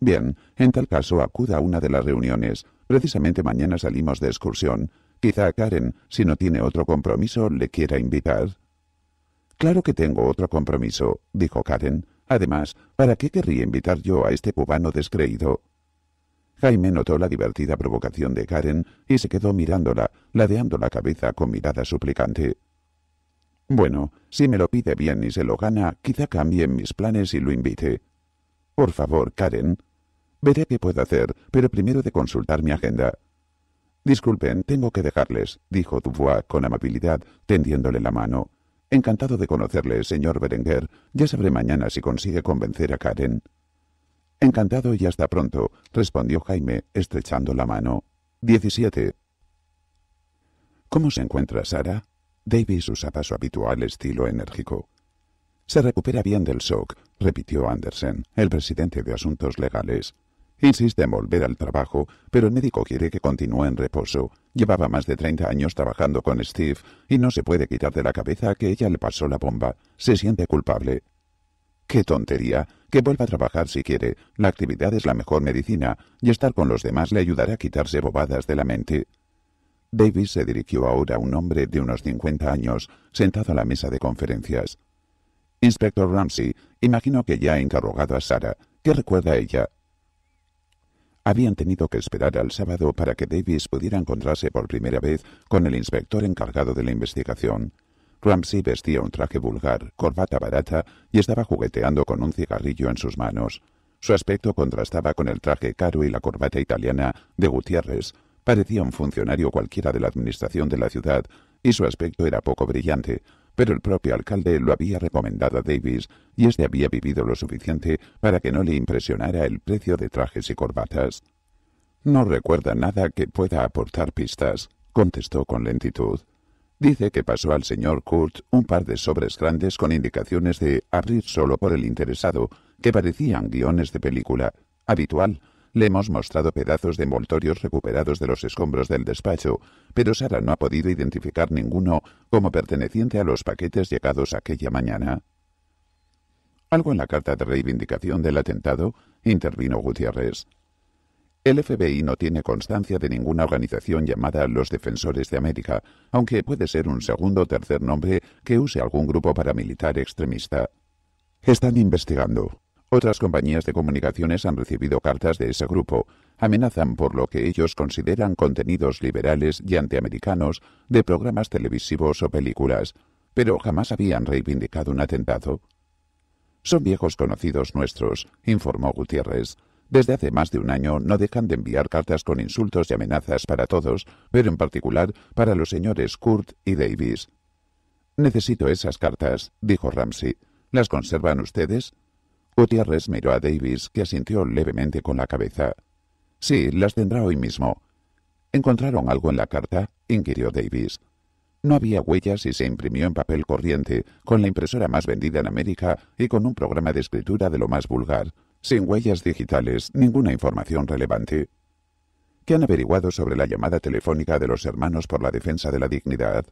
Bien, en tal caso acuda a una de las reuniones. Precisamente mañana salimos de excursión. Quizá Karen, si no tiene otro compromiso, le quiera invitar. Claro que tengo otro compromiso, dijo Karen. Además, ¿para qué querría invitar yo a este cubano descreído? Jaime notó la divertida provocación de Karen y se quedó mirándola, ladeando la cabeza con mirada suplicante. Bueno, si me lo pide bien y se lo gana, quizá cambie mis planes y lo invite. Por favor, Karen. Veré qué puedo hacer, pero primero de consultar mi agenda. Disculpen, tengo que dejarles, dijo Dubois con amabilidad, tendiéndole la mano. Encantado de conocerle, señor Berenguer. Ya sabré mañana si consigue convencer a Karen. Encantado y hasta pronto, respondió Jaime, estrechando la mano. 17. ¿Cómo se encuentra Sara? Davis usaba su habitual estilo enérgico. Se recupera bien del shock, repitió Andersen, el presidente de Asuntos Legales. Insiste en volver al trabajo, pero el médico quiere que continúe en reposo. Llevaba más de 30 años trabajando con Steve y no se puede quitar de la cabeza que ella le pasó la bomba. Se siente culpable. ¡Qué tontería! Que vuelva a trabajar si quiere. La actividad es la mejor medicina y estar con los demás le ayudará a quitarse bobadas de la mente. Davis se dirigió ahora a un hombre de unos 50 años sentado a la mesa de conferencias. Inspector Ramsey, imagino que ya ha interrogado a Sara. ¿Qué recuerda ella? habían tenido que esperar al sábado para que Davis pudiera encontrarse por primera vez con el inspector encargado de la investigación. Ramsey vestía un traje vulgar, corbata barata y estaba jugueteando con un cigarrillo en sus manos. Su aspecto contrastaba con el traje caro y la corbata italiana de Gutiérrez. Parecía un funcionario cualquiera de la administración de la ciudad y su aspecto era poco brillante, pero el propio alcalde lo había recomendado a Davis y éste había vivido lo suficiente para que no le impresionara el precio de trajes y corbatas. No recuerda nada que pueda aportar pistas, contestó con lentitud. Dice que pasó al señor Kurt un par de sobres grandes con indicaciones de abrir solo por el interesado, que parecían guiones de película, habitual, le hemos mostrado pedazos de envoltorios recuperados de los escombros del despacho, pero Sara no ha podido identificar ninguno como perteneciente a los paquetes llegados aquella mañana. Algo en la carta de reivindicación del atentado, intervino Gutiérrez. El FBI no tiene constancia de ninguna organización llamada Los Defensores de América, aunque puede ser un segundo o tercer nombre que use algún grupo paramilitar extremista. Están investigando, otras compañías de comunicaciones han recibido cartas de ese grupo. Amenazan por lo que ellos consideran contenidos liberales y antiamericanos de programas televisivos o películas, pero jamás habían reivindicado un atentado. Son viejos conocidos nuestros, informó Gutiérrez. Desde hace más de un año no dejan de enviar cartas con insultos y amenazas para todos, pero en particular para los señores Kurt y Davis. Necesito esas cartas, dijo Ramsey. ¿Las conservan ustedes? Gutiérrez miró a Davis, que asintió levemente con la cabeza. Sí, las tendrá hoy mismo. ¿Encontraron algo en la carta? inquirió Davis. No había huellas y se imprimió en papel corriente, con la impresora más vendida en América y con un programa de escritura de lo más vulgar, sin huellas digitales, ninguna información relevante. ¿Qué han averiguado sobre la llamada telefónica de los hermanos por la defensa de la dignidad?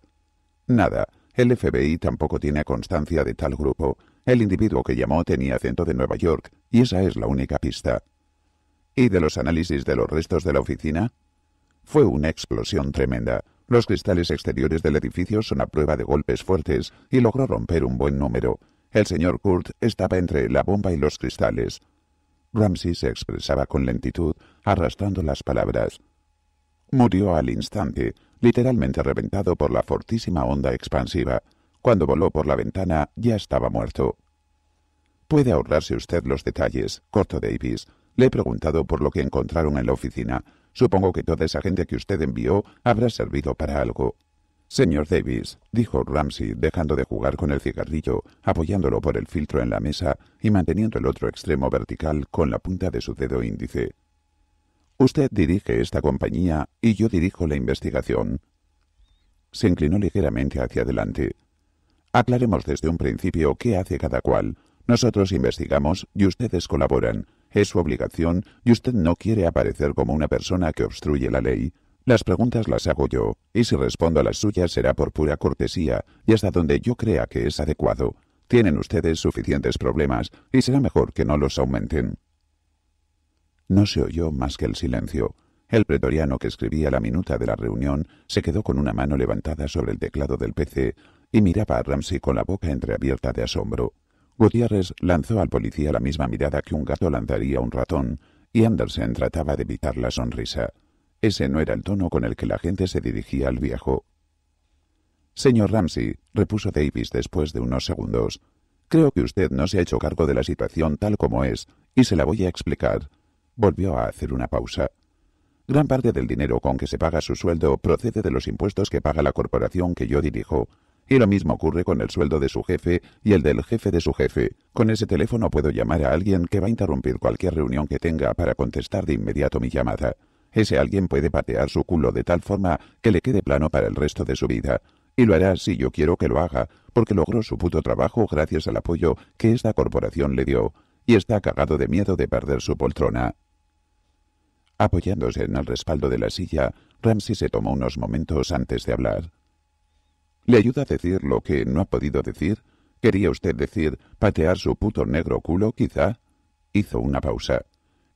Nada. El FBI tampoco tiene constancia de tal grupo. El individuo que llamó tenía acento de Nueva York, y esa es la única pista. ¿Y de los análisis de los restos de la oficina? Fue una explosión tremenda. Los cristales exteriores del edificio son a prueba de golpes fuertes y logró romper un buen número. El señor Kurt estaba entre la bomba y los cristales. Ramsey se expresaba con lentitud, arrastrando las palabras. Murió al instante literalmente reventado por la fortísima onda expansiva. Cuando voló por la ventana ya estaba muerto. Puede ahorrarse usted los detalles, corto Davis. Le he preguntado por lo que encontraron en la oficina. Supongo que toda esa gente que usted envió habrá servido para algo. Señor Davis, dijo Ramsey, dejando de jugar con el cigarrillo, apoyándolo por el filtro en la mesa y manteniendo el otro extremo vertical con la punta de su dedo índice. Usted dirige esta compañía y yo dirijo la investigación. Se inclinó ligeramente hacia adelante. Aclaremos desde un principio qué hace cada cual. Nosotros investigamos y ustedes colaboran. Es su obligación y usted no quiere aparecer como una persona que obstruye la ley. Las preguntas las hago yo, y si respondo a las suyas será por pura cortesía y hasta donde yo crea que es adecuado. Tienen ustedes suficientes problemas y será mejor que no los aumenten. No se oyó más que el silencio. El pretoriano que escribía la minuta de la reunión se quedó con una mano levantada sobre el teclado del PC y miraba a Ramsey con la boca entreabierta de asombro. Gutiérrez lanzó al policía la misma mirada que un gato lanzaría a un ratón, y Andersen trataba de evitar la sonrisa. Ese no era el tono con el que la gente se dirigía al viejo. Señor Ramsey, repuso Davis después de unos segundos, creo que usted no se ha hecho cargo de la situación tal como es, y se la voy a explicar. Volvió a hacer una pausa. Gran parte del dinero con que se paga su sueldo procede de los impuestos que paga la corporación que yo dirijo, y lo mismo ocurre con el sueldo de su jefe y el del jefe de su jefe. Con ese teléfono puedo llamar a alguien que va a interrumpir cualquier reunión que tenga para contestar de inmediato mi llamada. Ese alguien puede patear su culo de tal forma que le quede plano para el resto de su vida. Y lo hará si yo quiero que lo haga, porque logró su puto trabajo gracias al apoyo que esta corporación le dio, y está cagado de miedo de perder su poltrona. Apoyándose en el respaldo de la silla, Ramsey se tomó unos momentos antes de hablar. ¿Le ayuda a decir lo que no ha podido decir? ¿Quería usted decir patear su puto negro culo, quizá? Hizo una pausa.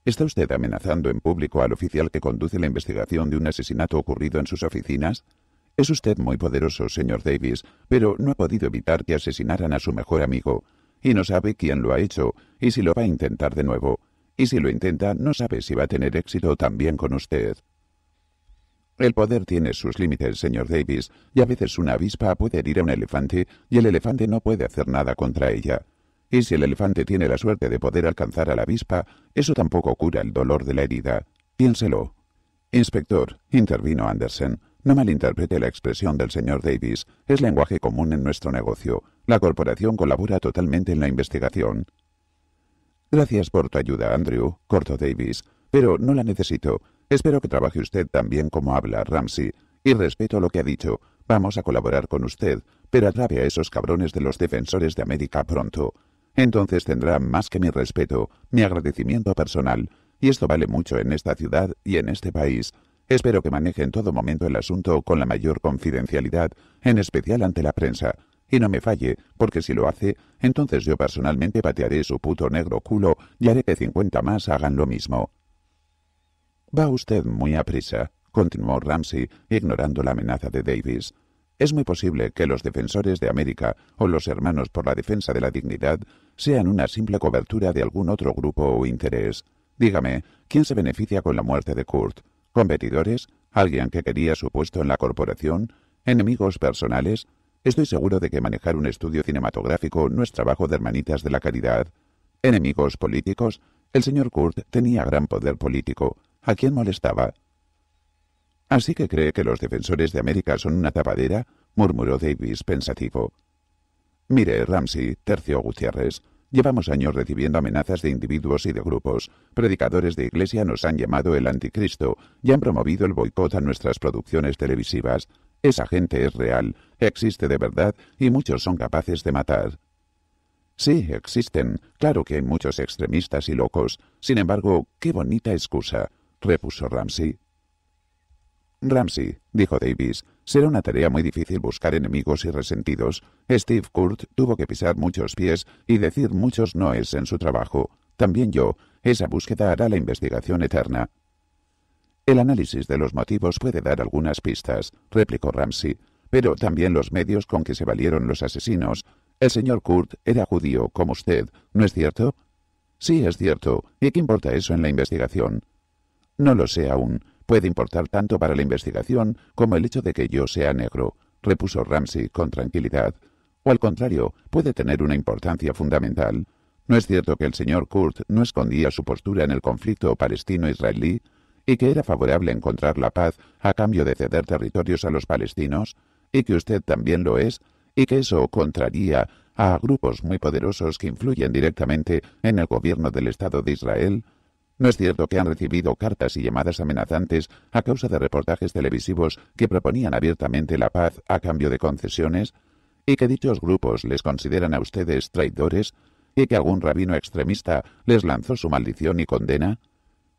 ¿Está usted amenazando en público al oficial que conduce la investigación de un asesinato ocurrido en sus oficinas? Es usted muy poderoso, señor Davis, pero no ha podido evitar que asesinaran a su mejor amigo, y no sabe quién lo ha hecho, y si lo va a intentar de nuevo y si lo intenta no sabe si va a tener éxito también con usted. El poder tiene sus límites, señor Davis, y a veces una avispa puede herir a un elefante y el elefante no puede hacer nada contra ella. Y si el elefante tiene la suerte de poder alcanzar a la avispa, eso tampoco cura el dolor de la herida. Piénselo. Inspector, intervino Anderson, no malinterprete la expresión del señor Davis. Es lenguaje común en nuestro negocio. La corporación colabora totalmente en la investigación. Gracias por tu ayuda, Andrew, cortó Davis, pero no la necesito. Espero que trabaje usted tan bien como habla, Ramsey, y respeto lo que ha dicho. Vamos a colaborar con usted, pero atrape a esos cabrones de los defensores de América pronto. Entonces tendrá más que mi respeto, mi agradecimiento personal, y esto vale mucho en esta ciudad y en este país. Espero que maneje en todo momento el asunto con la mayor confidencialidad, en especial ante la prensa y no me falle, porque si lo hace, entonces yo personalmente patearé su puto negro culo y haré que cincuenta más hagan lo mismo. Va usted muy a prisa», continuó Ramsey, ignorando la amenaza de Davis. Es muy posible que los defensores de América o los hermanos por la defensa de la dignidad sean una simple cobertura de algún otro grupo o interés. Dígame, ¿quién se beneficia con la muerte de Kurt? ¿Competidores? ¿Alguien que quería su puesto en la corporación? ¿Enemigos personales? Estoy seguro de que manejar un estudio cinematográfico no es trabajo de hermanitas de la caridad. Enemigos políticos, el señor Kurt tenía gran poder político. ¿A quién molestaba? ¿Así que cree que los defensores de América son una tapadera? murmuró Davis pensativo. Mire, Ramsey, Tercio Gutiérrez, llevamos años recibiendo amenazas de individuos y de grupos. Predicadores de iglesia nos han llamado el anticristo y han promovido el boicot a nuestras producciones televisivas. Esa gente es real, existe de verdad y muchos son capaces de matar. Sí, existen. Claro que hay muchos extremistas y locos. Sin embargo, qué bonita excusa, repuso Ramsey. Ramsey, dijo Davis, será una tarea muy difícil buscar enemigos y resentidos. Steve Kurt tuvo que pisar muchos pies y decir muchos noes en su trabajo. También yo. Esa búsqueda hará la investigación eterna. El análisis de los motivos puede dar algunas pistas, replicó Ramsey, pero también los medios con que se valieron los asesinos. El señor Kurt era judío, como usted, ¿no es cierto? Sí, es cierto. ¿Y qué importa eso en la investigación? No lo sé aún. Puede importar tanto para la investigación como el hecho de que yo sea negro, repuso Ramsey con tranquilidad. O al contrario, puede tener una importancia fundamental. ¿No es cierto que el señor Kurt no escondía su postura en el conflicto palestino-israelí? y que era favorable encontrar la paz a cambio de ceder territorios a los palestinos, y que usted también lo es, y que eso contraría a grupos muy poderosos que influyen directamente en el gobierno del Estado de Israel? ¿No es cierto que han recibido cartas y llamadas amenazantes a causa de reportajes televisivos que proponían abiertamente la paz a cambio de concesiones? ¿Y que dichos grupos les consideran a ustedes traidores? ¿Y que algún rabino extremista les lanzó su maldición y condena?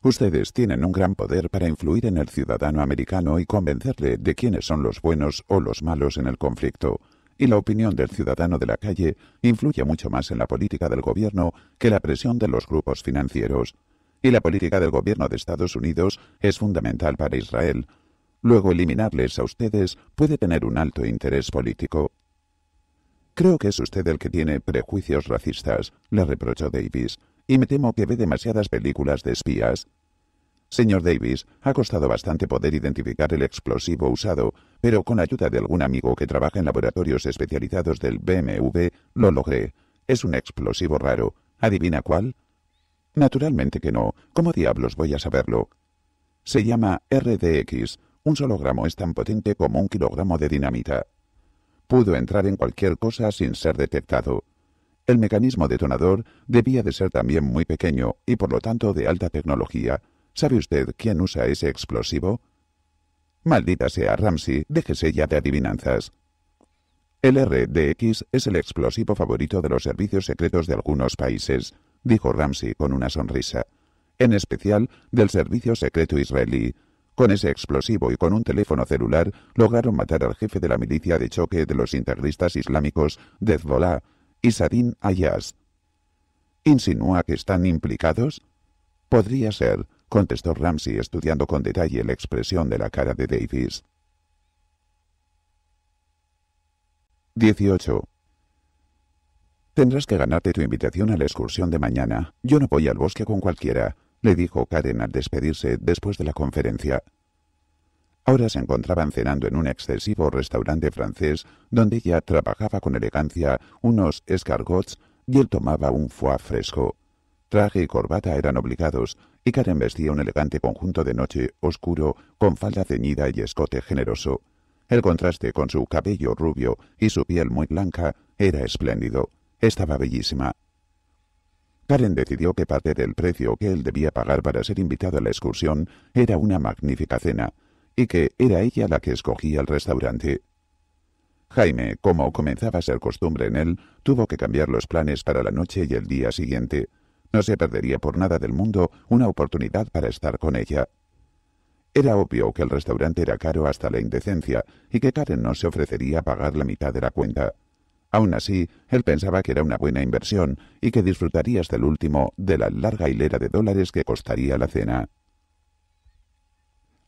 Ustedes tienen un gran poder para influir en el ciudadano americano y convencerle de quiénes son los buenos o los malos en el conflicto, y la opinión del ciudadano de la calle influye mucho más en la política del gobierno que la presión de los grupos financieros. Y la política del gobierno de Estados Unidos es fundamental para Israel. Luego eliminarles a ustedes puede tener un alto interés político. Creo que es usted el que tiene prejuicios racistas, le reprochó Davis y me temo que ve demasiadas películas de espías. Señor Davis, ha costado bastante poder identificar el explosivo usado, pero con ayuda de algún amigo que trabaja en laboratorios especializados del BMW, lo logré. Es un explosivo raro. ¿Adivina cuál? Naturalmente que no. ¿Cómo diablos voy a saberlo? Se llama RDX. Un solo gramo es tan potente como un kilogramo de dinamita. Pudo entrar en cualquier cosa sin ser detectado. El mecanismo detonador debía de ser también muy pequeño y por lo tanto de alta tecnología. ¿Sabe usted quién usa ese explosivo? Maldita sea, Ramsey, déjese ya de adivinanzas. El RDX es el explosivo favorito de los servicios secretos de algunos países, dijo Ramsey con una sonrisa, en especial del servicio secreto israelí. Con ese explosivo y con un teléfono celular lograron matar al jefe de la milicia de choque de los integristas islámicos, Hezbollah, y Sadin Ayas. ¿Insinúa que están implicados? Podría ser, contestó Ramsey estudiando con detalle la expresión de la cara de Davis. 18. Tendrás que ganarte tu invitación a la excursión de mañana. Yo no voy al bosque con cualquiera, le dijo Karen al despedirse después de la conferencia. Ahora se encontraban cenando en un excesivo restaurante francés donde ella trabajaba con elegancia unos escargots y él tomaba un foie fresco. Traje y corbata eran obligados y Karen vestía un elegante conjunto de noche oscuro con falda ceñida y escote generoso. El contraste con su cabello rubio y su piel muy blanca era espléndido. Estaba bellísima. Karen decidió que parte del precio que él debía pagar para ser invitado a la excursión era una magnífica cena, y que era ella la que escogía el restaurante. Jaime, como comenzaba a ser costumbre en él, tuvo que cambiar los planes para la noche y el día siguiente. No se perdería por nada del mundo una oportunidad para estar con ella. Era obvio que el restaurante era caro hasta la indecencia y que Karen no se ofrecería a pagar la mitad de la cuenta. Aún así, él pensaba que era una buena inversión y que disfrutaría hasta el último de la larga hilera de dólares que costaría la cena.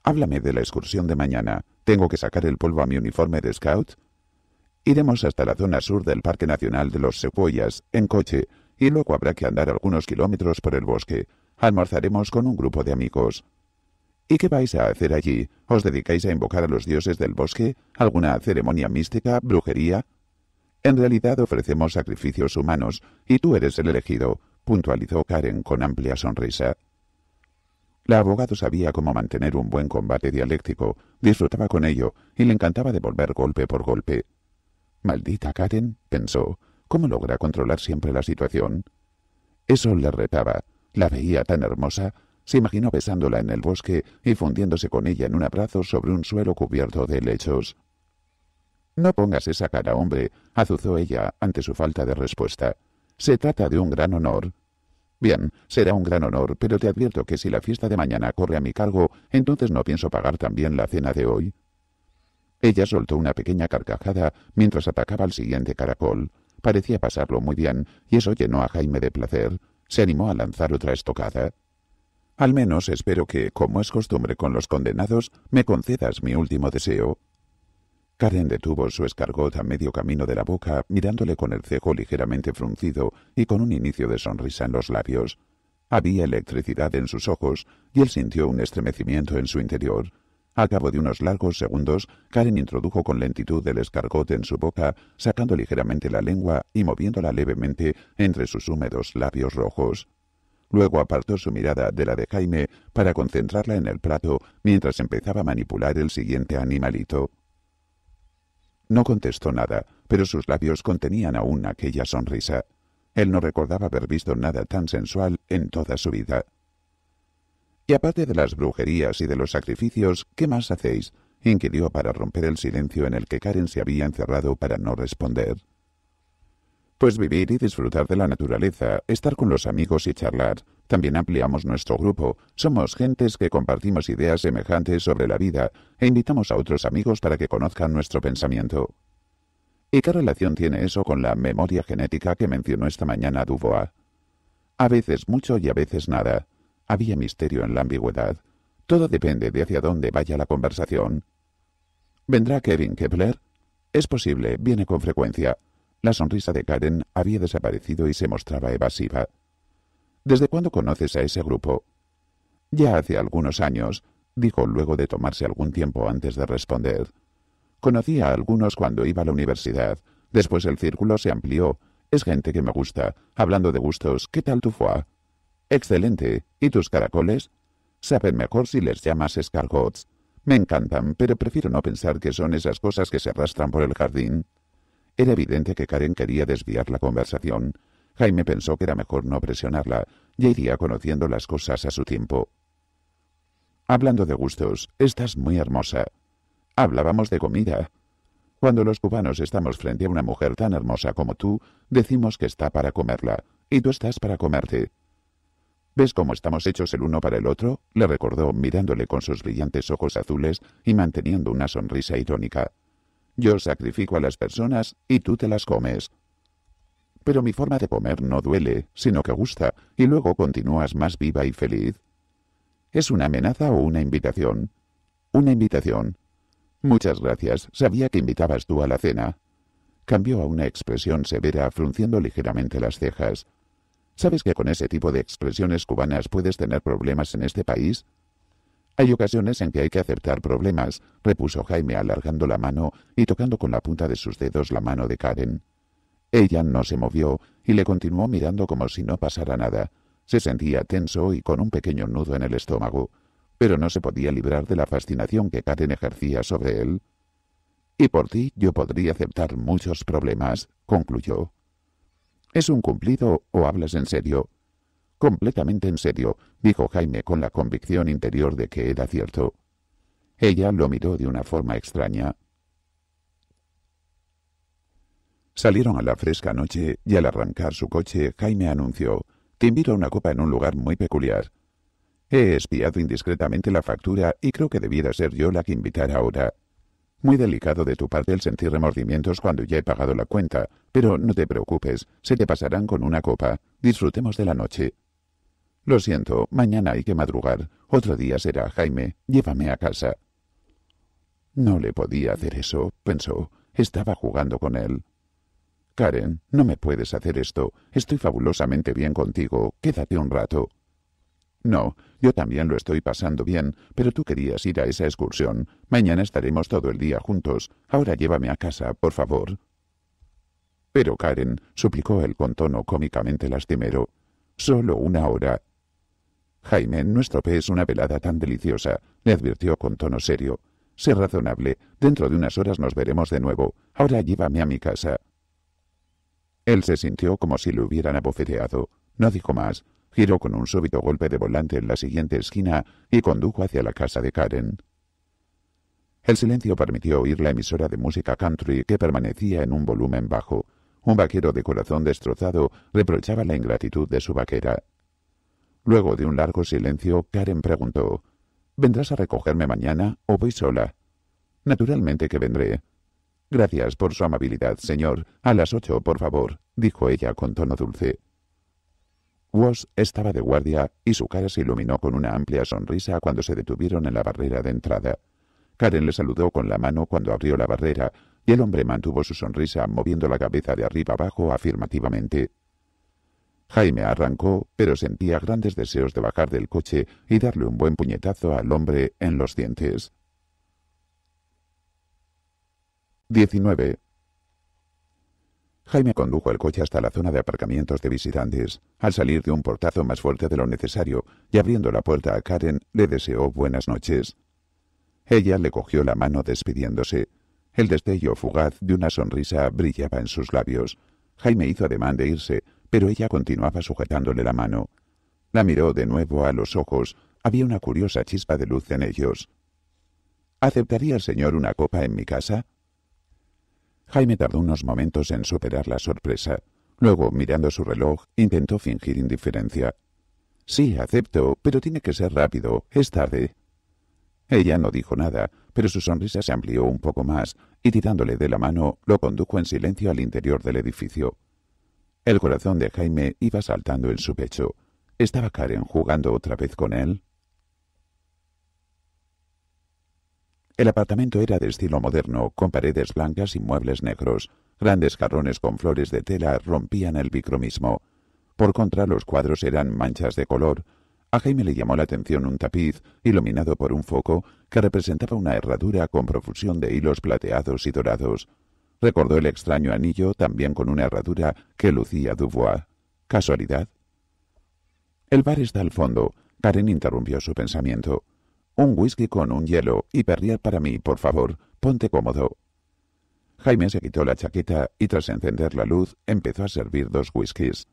Háblame de la excursión de mañana. ¿Tengo que sacar el polvo a mi uniforme de scout? Iremos hasta la zona sur del Parque Nacional de los Sequoias en coche, y luego habrá que andar algunos kilómetros por el bosque. Almorzaremos con un grupo de amigos. ¿Y qué vais a hacer allí? ¿Os dedicáis a invocar a los dioses del bosque? ¿Alguna ceremonia mística? ¿Brujería? En realidad ofrecemos sacrificios humanos, y tú eres el elegido, puntualizó Karen con amplia sonrisa. La abogado sabía cómo mantener un buen combate dialéctico, disfrutaba con ello y le encantaba devolver golpe por golpe. Maldita Karen, pensó, ¿cómo logra controlar siempre la situación? Eso le retaba. La veía tan hermosa, se imaginó besándola en el bosque y fundiéndose con ella en un abrazo sobre un suelo cubierto de lechos. No pongas esa cara, hombre, azuzó ella ante su falta de respuesta. Se trata de un gran honor. Bien, será un gran honor, pero te advierto que si la fiesta de mañana corre a mi cargo, entonces no pienso pagar también la cena de hoy. Ella soltó una pequeña carcajada mientras atacaba al siguiente caracol. Parecía pasarlo muy bien, y eso llenó a Jaime de placer. Se animó a lanzar otra estocada. Al menos espero que, como es costumbre con los condenados, me concedas mi último deseo, Karen detuvo su escargot a medio camino de la boca, mirándole con el cejo ligeramente fruncido y con un inicio de sonrisa en los labios. Había electricidad en sus ojos y él sintió un estremecimiento en su interior. Al cabo de unos largos segundos, Karen introdujo con lentitud el escargot en su boca, sacando ligeramente la lengua y moviéndola levemente entre sus húmedos labios rojos. Luego apartó su mirada de la de Jaime para concentrarla en el plato mientras empezaba a manipular el siguiente animalito. No contestó nada, pero sus labios contenían aún aquella sonrisa. Él no recordaba haber visto nada tan sensual en toda su vida. Y aparte de las brujerías y de los sacrificios, ¿qué más hacéis? inquirió para romper el silencio en el que Karen se había encerrado para no responder. Pues vivir y disfrutar de la naturaleza, estar con los amigos y charlar, también ampliamos nuestro grupo. Somos gentes que compartimos ideas semejantes sobre la vida e invitamos a otros amigos para que conozcan nuestro pensamiento. ¿Y qué relación tiene eso con la memoria genética que mencionó esta mañana Dubois? A veces mucho y a veces nada. Había misterio en la ambigüedad. Todo depende de hacia dónde vaya la conversación. ¿Vendrá Kevin Kepler? Es posible, viene con frecuencia. La sonrisa de Karen había desaparecido y se mostraba evasiva. ¿Desde cuándo conoces a ese grupo? Ya hace algunos años, dijo luego de tomarse algún tiempo antes de responder. Conocí a algunos cuando iba a la universidad. Después el círculo se amplió. Es gente que me gusta. Hablando de gustos, ¿qué tal tu foie? Excelente. ¿Y tus caracoles? Saben mejor si les llamas escargots. Me encantan, pero prefiero no pensar que son esas cosas que se arrastran por el jardín. Era evidente que Karen quería desviar la conversación, Jaime pensó que era mejor no presionarla, ya iría conociendo las cosas a su tiempo. Hablando de gustos, estás muy hermosa. Hablábamos de comida. Cuando los cubanos estamos frente a una mujer tan hermosa como tú, decimos que está para comerla, y tú estás para comerte. ¿Ves cómo estamos hechos el uno para el otro? le recordó mirándole con sus brillantes ojos azules y manteniendo una sonrisa irónica. Yo sacrifico a las personas y tú te las comes pero mi forma de comer no duele, sino que gusta, y luego continúas más viva y feliz. ¿Es una amenaza o una invitación? Una invitación. Muchas gracias, sabía que invitabas tú a la cena. Cambió a una expresión severa, frunciendo ligeramente las cejas. ¿Sabes que con ese tipo de expresiones cubanas puedes tener problemas en este país? Hay ocasiones en que hay que aceptar problemas, repuso Jaime alargando la mano y tocando con la punta de sus dedos la mano de Karen. Ella no se movió y le continuó mirando como si no pasara nada. Se sentía tenso y con un pequeño nudo en el estómago, pero no se podía librar de la fascinación que Karen ejercía sobre él. Y por ti yo podría aceptar muchos problemas, concluyó. ¿Es un cumplido o hablas en serio? Completamente en serio, dijo Jaime con la convicción interior de que era cierto. Ella lo miró de una forma extraña. Salieron a la fresca noche y al arrancar su coche, Jaime anunció: Te invito a una copa en un lugar muy peculiar. He espiado indiscretamente la factura y creo que debiera ser yo la que invitara ahora. Muy delicado de tu parte el sentir remordimientos cuando ya he pagado la cuenta, pero no te preocupes, se te pasarán con una copa. Disfrutemos de la noche. Lo siento, mañana hay que madrugar. Otro día será, Jaime. Llévame a casa. No le podía hacer eso, pensó. Estaba jugando con él. Karen, no me puedes hacer esto. Estoy fabulosamente bien contigo. Quédate un rato. No, yo también lo estoy pasando bien, pero tú querías ir a esa excursión. Mañana estaremos todo el día juntos. Ahora llévame a casa, por favor. Pero Karen, suplicó él con tono cómicamente lastimero. Solo una hora. Jaime, no estropees una velada tan deliciosa, le advirtió con tono serio. Sé razonable. Dentro de unas horas nos veremos de nuevo. Ahora llévame a mi casa. Él se sintió como si le hubieran abofeteado. No dijo más. Giró con un súbito golpe de volante en la siguiente esquina y condujo hacia la casa de Karen. El silencio permitió oír la emisora de música country que permanecía en un volumen bajo. Un vaquero de corazón destrozado reprochaba la ingratitud de su vaquera. Luego de un largo silencio, Karen preguntó, ¿Vendrás a recogerme mañana o voy sola? Naturalmente que vendré. Gracias por su amabilidad, señor. A las ocho, por favor, dijo ella con tono dulce. Woss estaba de guardia y su cara se iluminó con una amplia sonrisa cuando se detuvieron en la barrera de entrada. Karen le saludó con la mano cuando abrió la barrera y el hombre mantuvo su sonrisa moviendo la cabeza de arriba abajo afirmativamente. Jaime arrancó, pero sentía grandes deseos de bajar del coche y darle un buen puñetazo al hombre en los dientes. 19. Jaime condujo el coche hasta la zona de aparcamientos de visitantes. Al salir de un portazo más fuerte de lo necesario y abriendo la puerta a Karen, le deseó buenas noches. Ella le cogió la mano despidiéndose. El destello fugaz de una sonrisa brillaba en sus labios. Jaime hizo ademán de irse, pero ella continuaba sujetándole la mano. La miró de nuevo a los ojos. Había una curiosa chispa de luz en ellos. ¿Aceptaría el señor una copa en mi casa? Jaime tardó unos momentos en superar la sorpresa. Luego, mirando su reloj, intentó fingir indiferencia. Sí, acepto, pero tiene que ser rápido. Es tarde. Ella no dijo nada, pero su sonrisa se amplió un poco más y tirándole de la mano lo condujo en silencio al interior del edificio. El corazón de Jaime iba saltando en su pecho. ¿Estaba Karen jugando otra vez con él? El apartamento era de estilo moderno, con paredes blancas y muebles negros. Grandes jarrones con flores de tela rompían el bicromismo. Por contra, los cuadros eran manchas de color. A Jaime le llamó la atención un tapiz, iluminado por un foco, que representaba una herradura con profusión de hilos plateados y dorados. Recordó el extraño anillo, también con una herradura, que lucía Dubois. ¿Casualidad? El bar está al fondo. Karen interrumpió su pensamiento. Un whisky con un hielo y perrier para mí, por favor. Ponte cómodo. Jaime se quitó la chaqueta y tras encender la luz empezó a servir dos whiskies.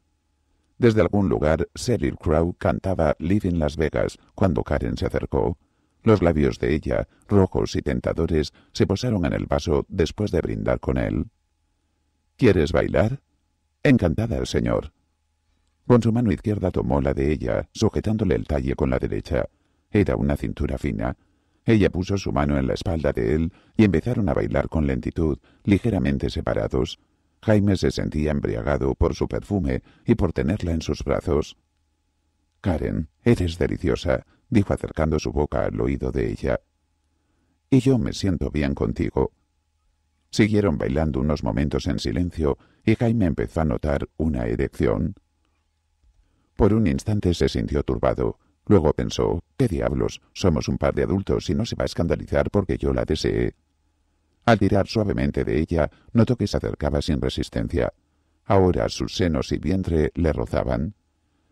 Desde algún lugar, Cyril Crow cantaba Live in Las Vegas cuando Karen se acercó. Los labios de ella, rojos y tentadores, se posaron en el vaso después de brindar con él. ¿Quieres bailar? Encantada, señor. Con su mano izquierda tomó la de ella, sujetándole el talle con la derecha, era una cintura fina. Ella puso su mano en la espalda de él y empezaron a bailar con lentitud, ligeramente separados. Jaime se sentía embriagado por su perfume y por tenerla en sus brazos. Karen, eres deliciosa, dijo acercando su boca al oído de ella. Y yo me siento bien contigo. Siguieron bailando unos momentos en silencio y Jaime empezó a notar una erección. Por un instante se sintió turbado. Luego pensó, ¿qué diablos? Somos un par de adultos y no se va a escandalizar porque yo la desee». Al tirar suavemente de ella, notó que se acercaba sin resistencia. Ahora sus senos y vientre le rozaban.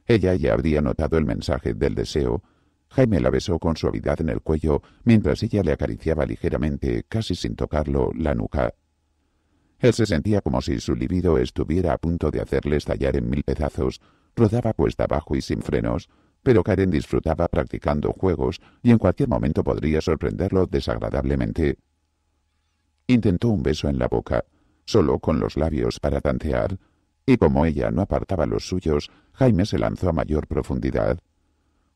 Ella ya habría notado el mensaje del deseo. Jaime la besó con suavidad en el cuello, mientras ella le acariciaba ligeramente, casi sin tocarlo, la nuca. Él se sentía como si su libido estuviera a punto de hacerle estallar en mil pedazos. Rodaba cuesta abajo y sin frenos, pero Karen disfrutaba practicando juegos y en cualquier momento podría sorprenderlo desagradablemente. Intentó un beso en la boca, solo con los labios para tantear, y como ella no apartaba los suyos, Jaime se lanzó a mayor profundidad.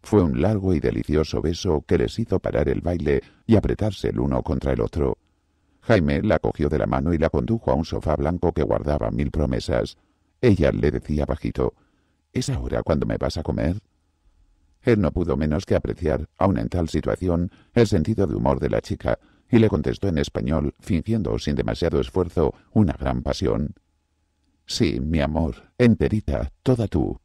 Fue un largo y delicioso beso que les hizo parar el baile y apretarse el uno contra el otro. Jaime la cogió de la mano y la condujo a un sofá blanco que guardaba mil promesas. Ella le decía bajito, ¿Es ahora cuando me vas a comer? Él no pudo menos que apreciar, aun en tal situación, el sentido de humor de la chica, y le contestó en español, fingiendo sin demasiado esfuerzo una gran pasión. Sí, mi amor, enterita, toda tú.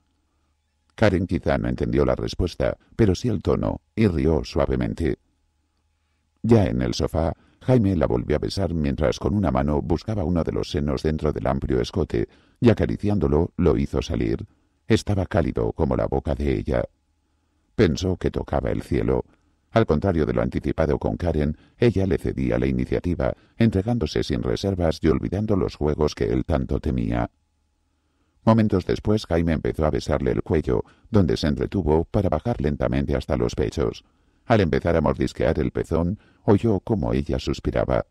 Karen quizá no entendió la respuesta, pero sí el tono, y rió suavemente. Ya en el sofá, Jaime la volvió a besar mientras con una mano buscaba uno de los senos dentro del amplio escote, y acariciándolo lo hizo salir. Estaba cálido como la boca de ella. Pensó que tocaba el cielo. Al contrario de lo anticipado con Karen, ella le cedía la iniciativa, entregándose sin reservas y olvidando los juegos que él tanto temía. Momentos después, Jaime empezó a besarle el cuello, donde se entretuvo para bajar lentamente hasta los pechos. Al empezar a mordisquear el pezón, oyó cómo ella suspiraba.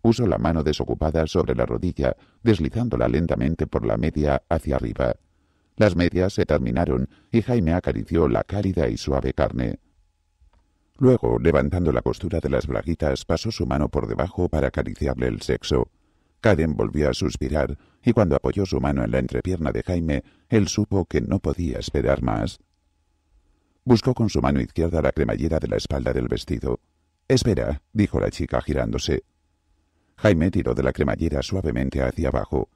Puso la mano desocupada sobre la rodilla, deslizándola lentamente por la media hacia arriba. Las medias se terminaron y Jaime acarició la cálida y suave carne. Luego, levantando la costura de las braguitas, pasó su mano por debajo para acariciarle el sexo. Karen volvió a suspirar y cuando apoyó su mano en la entrepierna de Jaime, él supo que no podía esperar más. Buscó con su mano izquierda la cremallera de la espalda del vestido. Espera, dijo la chica girándose. Jaime tiró de la cremallera suavemente hacia abajo.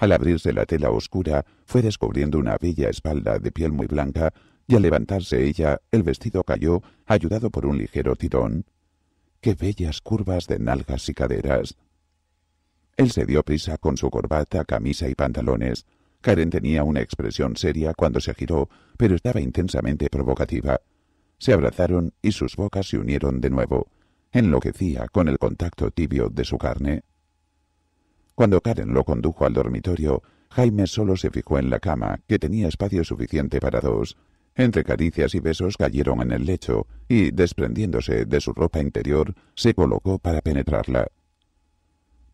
Al abrirse la tela oscura, fue descubriendo una bella espalda de piel muy blanca, y al levantarse ella, el vestido cayó, ayudado por un ligero tirón. ¡Qué bellas curvas de nalgas y caderas! Él se dio prisa con su corbata, camisa y pantalones. Karen tenía una expresión seria cuando se giró, pero estaba intensamente provocativa. Se abrazaron y sus bocas se unieron de nuevo. Enloquecía con el contacto tibio de su carne. Cuando Karen lo condujo al dormitorio, Jaime solo se fijó en la cama, que tenía espacio suficiente para dos. Entre caricias y besos cayeron en el lecho, y, desprendiéndose de su ropa interior, se colocó para penetrarla.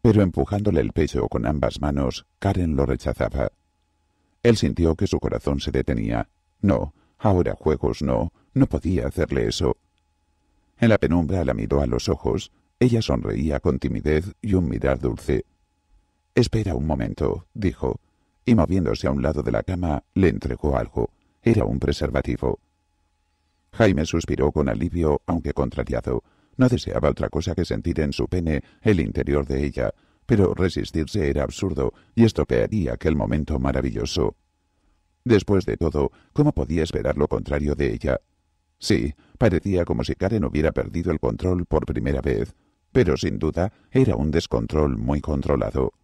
Pero empujándole el pecho con ambas manos, Karen lo rechazaba. Él sintió que su corazón se detenía. No, ahora juegos no, no podía hacerle eso. En la penumbra la miró a los ojos, ella sonreía con timidez y un mirar dulce. Espera un momento, dijo, y moviéndose a un lado de la cama le entregó algo. Era un preservativo. Jaime suspiró con alivio, aunque contrariado. No deseaba otra cosa que sentir en su pene el interior de ella, pero resistirse era absurdo y estropearía aquel momento maravilloso. Después de todo, ¿cómo podía esperar lo contrario de ella? Sí, parecía como si Karen hubiera perdido el control por primera vez, pero sin duda era un descontrol muy controlado.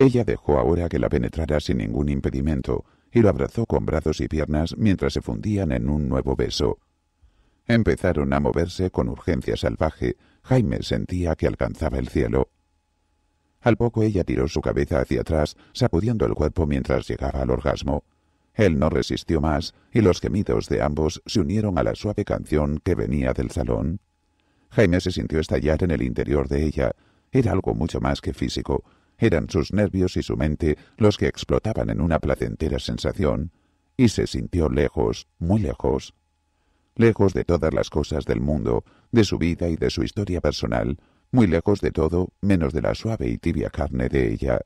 Ella dejó ahora que la penetrara sin ningún impedimento y lo abrazó con brazos y piernas mientras se fundían en un nuevo beso. Empezaron a moverse con urgencia salvaje. Jaime sentía que alcanzaba el cielo. Al poco ella tiró su cabeza hacia atrás, sacudiendo el cuerpo mientras llegaba al orgasmo. Él no resistió más y los gemidos de ambos se unieron a la suave canción que venía del salón. Jaime se sintió estallar en el interior de ella. Era algo mucho más que físico, eran sus nervios y su mente los que explotaban en una placentera sensación, y se sintió lejos, muy lejos. Lejos de todas las cosas del mundo, de su vida y de su historia personal, muy lejos de todo menos de la suave y tibia carne de ella.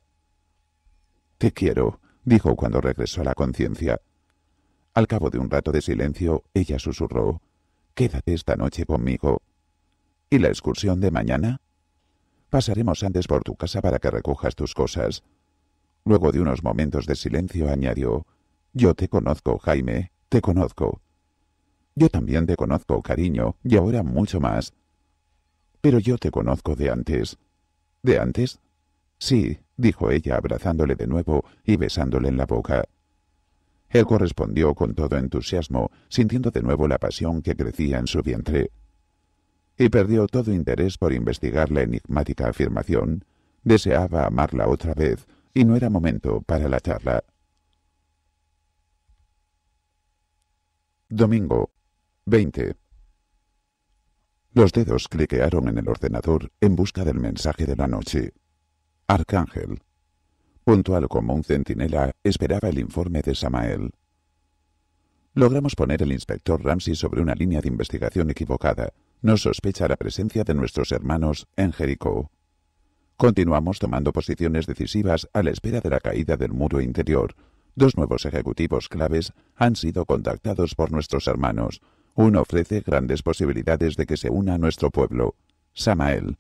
Te quiero, dijo cuando regresó a la conciencia. Al cabo de un rato de silencio, ella susurró, Quédate esta noche conmigo. ¿Y la excursión de mañana? Pasaremos antes por tu casa para que recojas tus cosas. Luego de unos momentos de silencio añadió, Yo te conozco, Jaime, te conozco. Yo también te conozco, cariño, y ahora mucho más. Pero yo te conozco de antes. ¿De antes? Sí, dijo ella abrazándole de nuevo y besándole en la boca. Él correspondió con todo entusiasmo, sintiendo de nuevo la pasión que crecía en su vientre y perdió todo interés por investigar la enigmática afirmación. Deseaba amarla otra vez y no era momento para la charla. Domingo, 20. Los dedos cliquearon en el ordenador en busca del mensaje de la noche. Arcángel. Puntual como un centinela, esperaba el informe de Samael. Logramos poner al inspector Ramsey sobre una línea de investigación equivocada no sospecha la presencia de nuestros hermanos en Jericó. Continuamos tomando posiciones decisivas a la espera de la caída del muro interior. Dos nuevos ejecutivos claves han sido contactados por nuestros hermanos. Uno ofrece grandes posibilidades de que se una a nuestro pueblo, Samael.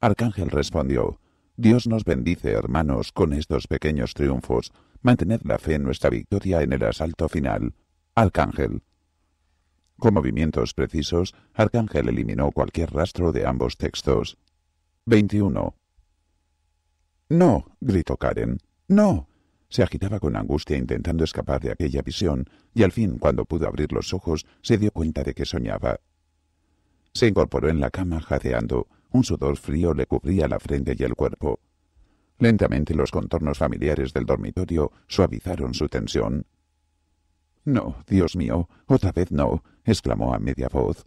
Arcángel respondió, Dios nos bendice, hermanos, con estos pequeños triunfos. Mantened la fe en nuestra victoria en el asalto final. Arcángel. Con movimientos precisos, Arcángel eliminó cualquier rastro de ambos textos. 21. No, gritó Karen. No. Se agitaba con angustia intentando escapar de aquella visión, y al fin, cuando pudo abrir los ojos, se dio cuenta de que soñaba. Se incorporó en la cama jadeando. Un sudor frío le cubría la frente y el cuerpo. Lentamente los contornos familiares del dormitorio suavizaron su tensión. No, Dios mío, otra vez no, exclamó a media voz.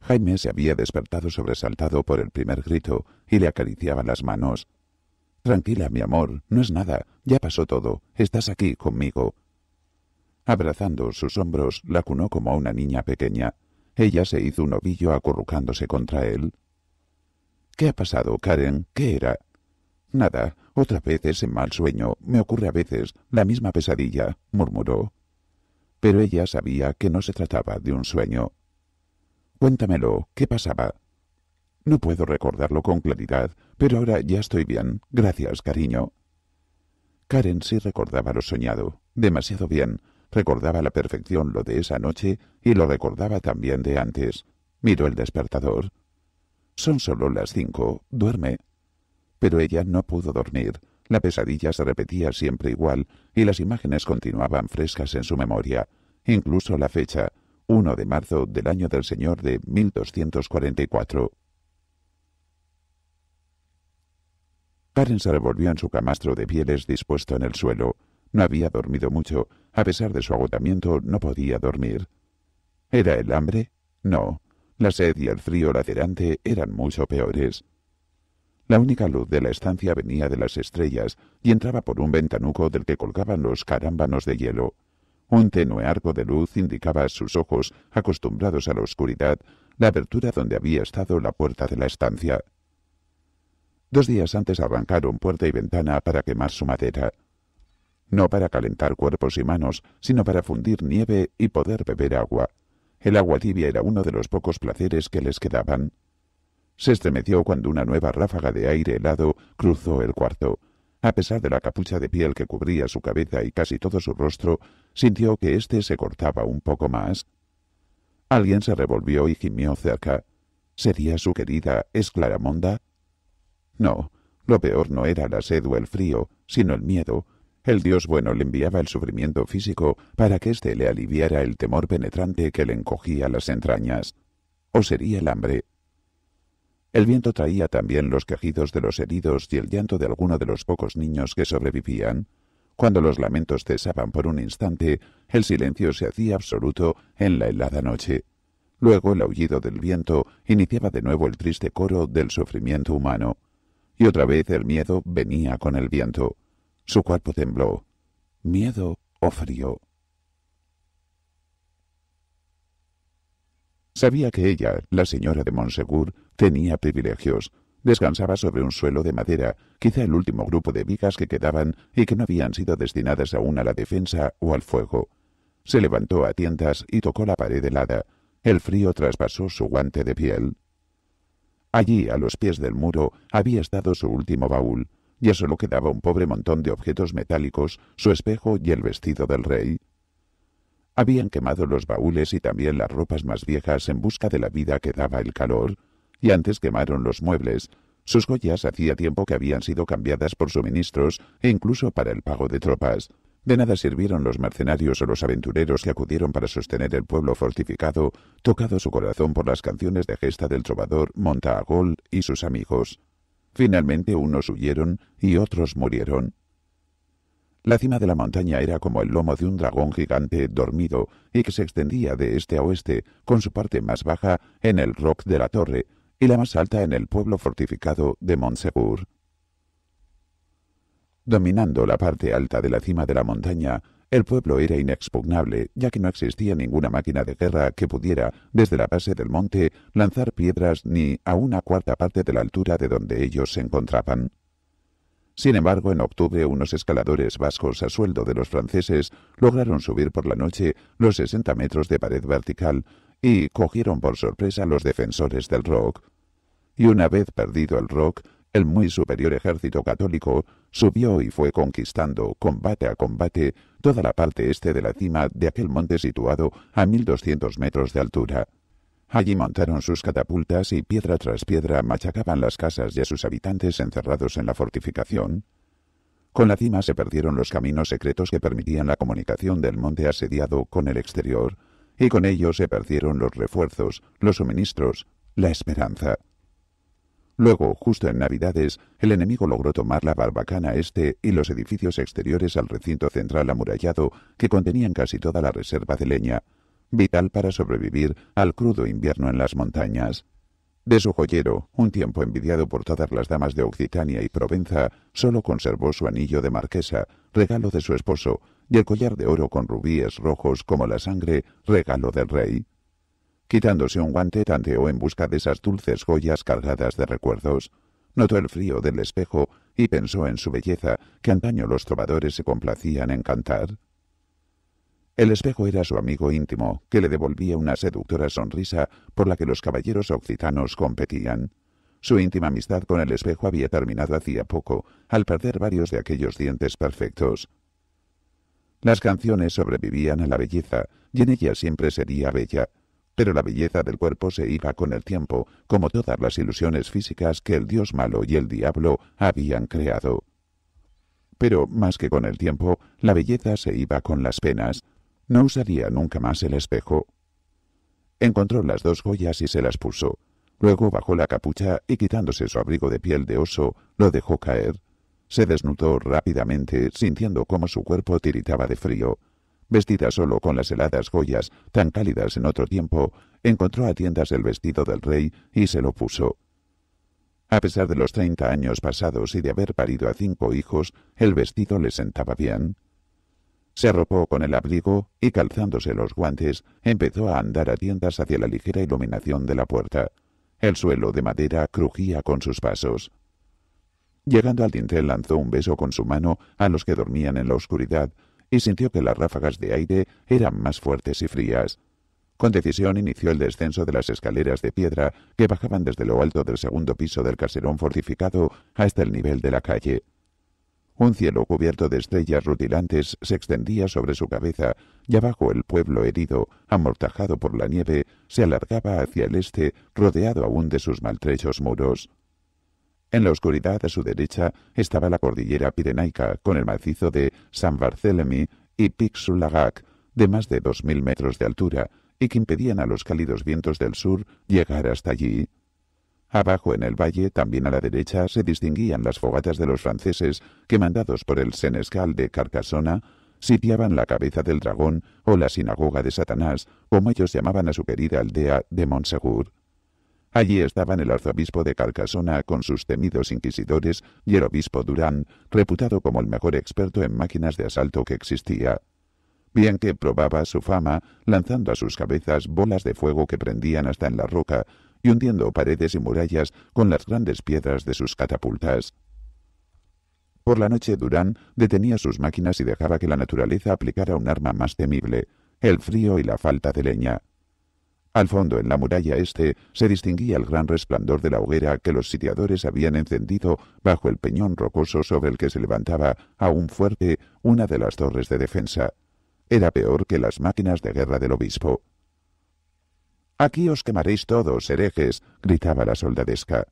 Jaime se había despertado sobresaltado por el primer grito y le acariciaba las manos. Tranquila, mi amor, no es nada, ya pasó todo, estás aquí conmigo. Abrazando sus hombros, la cunó como a una niña pequeña. Ella se hizo un ovillo acurrucándose contra él. ¿Qué ha pasado, Karen? ¿Qué era? Nada, otra vez ese mal sueño. Me ocurre a veces la misma pesadilla, murmuró pero ella sabía que no se trataba de un sueño. Cuéntamelo, ¿qué pasaba? No puedo recordarlo con claridad, pero ahora ya estoy bien. Gracias, cariño. Karen sí recordaba lo soñado, demasiado bien. Recordaba a la perfección lo de esa noche y lo recordaba también de antes. Miró el despertador. Son solo las cinco. Duerme. Pero ella no pudo dormir. La pesadilla se repetía siempre igual y las imágenes continuaban frescas en su memoria, incluso la fecha, 1 de marzo del año del Señor de 1244. Karen se revolvió en su camastro de pieles dispuesto en el suelo. No había dormido mucho. A pesar de su agotamiento, no podía dormir. ¿Era el hambre? No. La sed y el frío lacerante eran mucho peores. La única luz de la estancia venía de las estrellas y entraba por un ventanuco del que colgaban los carámbanos de hielo. Un tenue arco de luz indicaba a sus ojos, acostumbrados a la oscuridad, la abertura donde había estado la puerta de la estancia. Dos días antes arrancaron puerta y ventana para quemar su madera. No para calentar cuerpos y manos, sino para fundir nieve y poder beber agua. El agua tibia era uno de los pocos placeres que les quedaban. Se estremeció cuando una nueva ráfaga de aire helado cruzó el cuarto. A pesar de la capucha de piel que cubría su cabeza y casi todo su rostro, sintió que éste se cortaba un poco más. Alguien se revolvió y gimió cerca. ¿Sería su querida Esclaramonda? No, lo peor no era la sed o el frío, sino el miedo. El Dios bueno le enviaba el sufrimiento físico para que éste le aliviara el temor penetrante que le encogía las entrañas. ¿O sería el hambre? El viento traía también los quejidos de los heridos y el llanto de alguno de los pocos niños que sobrevivían. Cuando los lamentos cesaban por un instante, el silencio se hacía absoluto en la helada noche. Luego el aullido del viento iniciaba de nuevo el triste coro del sufrimiento humano. Y otra vez el miedo venía con el viento. Su cuerpo tembló. Miedo o frío. Sabía que ella, la señora de Monsegur, Tenía privilegios. Descansaba sobre un suelo de madera, quizá el último grupo de vigas que quedaban y que no habían sido destinadas aún a la defensa o al fuego. Se levantó a tientas y tocó la pared helada. El frío traspasó su guante de piel. Allí, a los pies del muro, había estado su último baúl. Ya solo quedaba un pobre montón de objetos metálicos, su espejo y el vestido del rey. Habían quemado los baúles y también las ropas más viejas en busca de la vida que daba el calor, y antes quemaron los muebles. Sus joyas hacía tiempo que habían sido cambiadas por suministros e incluso para el pago de tropas. De nada sirvieron los mercenarios o los aventureros que acudieron para sostener el pueblo fortificado, tocado su corazón por las canciones de gesta del trovador Montaagol y sus amigos. Finalmente unos huyeron y otros murieron. La cima de la montaña era como el lomo de un dragón gigante dormido y que se extendía de este a oeste, con su parte más baja, en el rock de la torre, y la más alta en el pueblo fortificado de Montsegur. Dominando la parte alta de la cima de la montaña, el pueblo era inexpugnable, ya que no existía ninguna máquina de guerra que pudiera, desde la base del monte, lanzar piedras ni a una cuarta parte de la altura de donde ellos se encontraban. Sin embargo, en octubre unos escaladores vascos a sueldo de los franceses lograron subir por la noche los 60 metros de pared vertical, y cogieron por sorpresa a los defensores del rock. Y una vez perdido el rock, el muy superior ejército católico subió y fue conquistando, combate a combate, toda la parte este de la cima de aquel monte situado a 1200 metros de altura. Allí montaron sus catapultas y piedra tras piedra machacaban las casas y a sus habitantes encerrados en la fortificación. Con la cima se perdieron los caminos secretos que permitían la comunicación del monte asediado con el exterior, y con ello se perdieron los refuerzos, los suministros, la esperanza. Luego, justo en Navidades, el enemigo logró tomar la barbacana este y los edificios exteriores al recinto central amurallado que contenían casi toda la reserva de leña, vital para sobrevivir al crudo invierno en las montañas. De su joyero, un tiempo envidiado por todas las damas de Occitania y Provenza, solo conservó su anillo de marquesa, regalo de su esposo, y el collar de oro con rubíes rojos como la sangre, regalo del rey. Quitándose un guante, tanteó en busca de esas dulces joyas cargadas de recuerdos. Notó el frío del espejo y pensó en su belleza, que antaño los trovadores se complacían en cantar. El espejo era su amigo íntimo, que le devolvía una seductora sonrisa por la que los caballeros occitanos competían. Su íntima amistad con el espejo había terminado hacía poco, al perder varios de aquellos dientes perfectos. Las canciones sobrevivían a la belleza, y en ella siempre sería bella, pero la belleza del cuerpo se iba con el tiempo, como todas las ilusiones físicas que el dios malo y el diablo habían creado. Pero más que con el tiempo, la belleza se iba con las penas. No usaría nunca más el espejo. Encontró las dos joyas y se las puso. Luego bajó la capucha y quitándose su abrigo de piel de oso, lo dejó caer se desnudó rápidamente, sintiendo cómo su cuerpo tiritaba de frío. Vestida solo con las heladas joyas, tan cálidas en otro tiempo, encontró a tiendas el vestido del rey y se lo puso. A pesar de los treinta años pasados y de haber parido a cinco hijos, el vestido le sentaba bien. Se arropó con el abrigo y calzándose los guantes, empezó a andar a tiendas hacia la ligera iluminación de la puerta. El suelo de madera crujía con sus pasos. Llegando al dintel lanzó un beso con su mano a los que dormían en la oscuridad y sintió que las ráfagas de aire eran más fuertes y frías. Con decisión inició el descenso de las escaleras de piedra que bajaban desde lo alto del segundo piso del caserón fortificado hasta el nivel de la calle. Un cielo cubierto de estrellas rutilantes se extendía sobre su cabeza y abajo el pueblo herido, amortajado por la nieve, se alargaba hacia el este, rodeado aún de sus maltrechos muros. En la oscuridad a su derecha estaba la cordillera pirenaica con el macizo de San Barthélemy y Pixulagac, de más de dos mil metros de altura, y que impedían a los cálidos vientos del sur llegar hasta allí. Abajo en el valle, también a la derecha, se distinguían las fogatas de los franceses que, mandados por el senescal de Carcasona, sitiaban la cabeza del dragón o la sinagoga de Satanás, como ellos llamaban a su querida aldea de Montsegur. Allí estaban el arzobispo de Carcasona con sus temidos inquisidores y el obispo Durán, reputado como el mejor experto en máquinas de asalto que existía. Bien que probaba su fama lanzando a sus cabezas bolas de fuego que prendían hasta en la roca y hundiendo paredes y murallas con las grandes piedras de sus catapultas. Por la noche Durán detenía sus máquinas y dejaba que la naturaleza aplicara un arma más temible, el frío y la falta de leña. Al fondo, en la muralla este, se distinguía el gran resplandor de la hoguera que los sitiadores habían encendido bajo el peñón rocoso sobre el que se levantaba, aún fuerte, una de las torres de defensa. Era peor que las máquinas de guerra del obispo. Aquí os quemaréis todos, herejes, gritaba la soldadesca.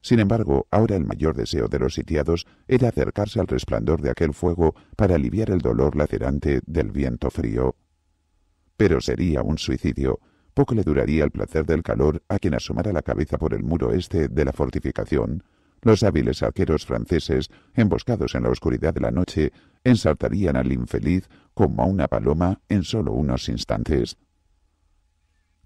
Sin embargo, ahora el mayor deseo de los sitiados era acercarse al resplandor de aquel fuego para aliviar el dolor lacerante del viento frío. Pero sería un suicidio. Poco le duraría el placer del calor a quien asomara la cabeza por el muro este de la fortificación. Los hábiles arqueros franceses, emboscados en la oscuridad de la noche, ensartarían al infeliz como a una paloma en solo unos instantes.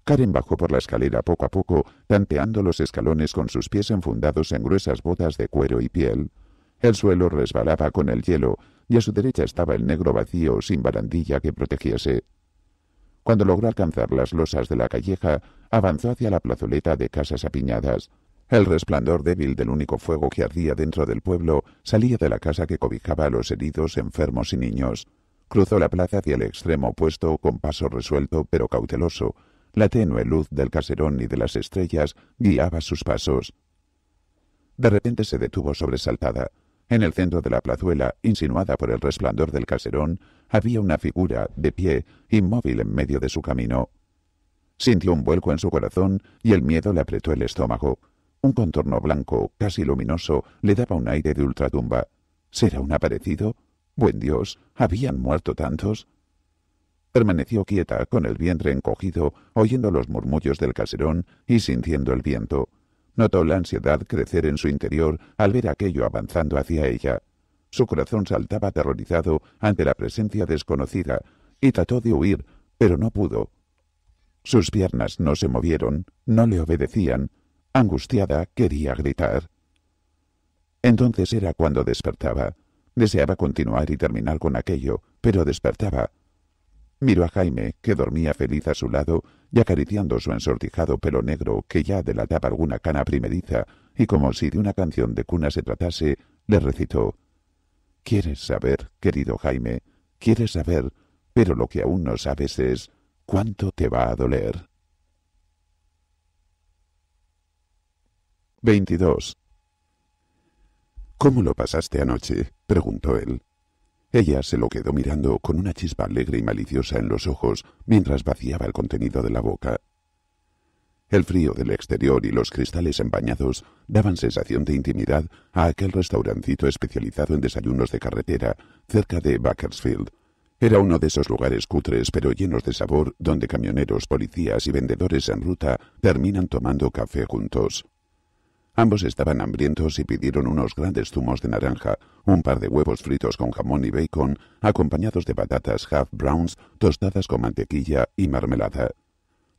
Karen bajó por la escalera poco a poco, tanteando los escalones con sus pies enfundados en gruesas botas de cuero y piel. El suelo resbalaba con el hielo, y a su derecha estaba el negro vacío sin barandilla que protegiese. Cuando logró alcanzar las losas de la calleja, avanzó hacia la plazoleta de casas apiñadas. El resplandor débil del único fuego que ardía dentro del pueblo salía de la casa que cobijaba a los heridos, enfermos y niños. Cruzó la plaza hacia el extremo opuesto con paso resuelto pero cauteloso. La tenue luz del caserón y de las estrellas guiaba sus pasos. De repente se detuvo sobresaltada. En el centro de la plazuela, insinuada por el resplandor del caserón, había una figura, de pie, inmóvil en medio de su camino. Sintió un vuelco en su corazón y el miedo le apretó el estómago. Un contorno blanco, casi luminoso, le daba un aire de ultratumba. ¿Será un aparecido? Buen Dios, ¿habían muerto tantos? Permaneció quieta, con el vientre encogido, oyendo los murmullos del caserón y sintiendo el viento. Notó la ansiedad crecer en su interior al ver aquello avanzando hacia ella. Su corazón saltaba aterrorizado ante la presencia desconocida y trató de huir, pero no pudo. Sus piernas no se movieron, no le obedecían. Angustiada, quería gritar. Entonces era cuando despertaba. Deseaba continuar y terminar con aquello, pero despertaba. Miró a Jaime, que dormía feliz a su lado y acariciando su ensortijado pelo negro que ya delataba alguna cana primeriza, y como si de una canción de cuna se tratase, le recitó Quieres saber, querido Jaime, quieres saber, pero lo que aún no sabes es cuánto te va a doler. 22. ¿Cómo lo pasaste anoche? preguntó él. Ella se lo quedó mirando con una chispa alegre y maliciosa en los ojos mientras vaciaba el contenido de la boca. El frío del exterior y los cristales empañados daban sensación de intimidad a aquel restaurancito especializado en desayunos de carretera cerca de Bakersfield. Era uno de esos lugares cutres pero llenos de sabor donde camioneros, policías y vendedores en ruta terminan tomando café juntos. Ambos estaban hambrientos y pidieron unos grandes zumos de naranja, un par de huevos fritos con jamón y bacon, acompañados de batatas half browns tostadas con mantequilla y mermelada.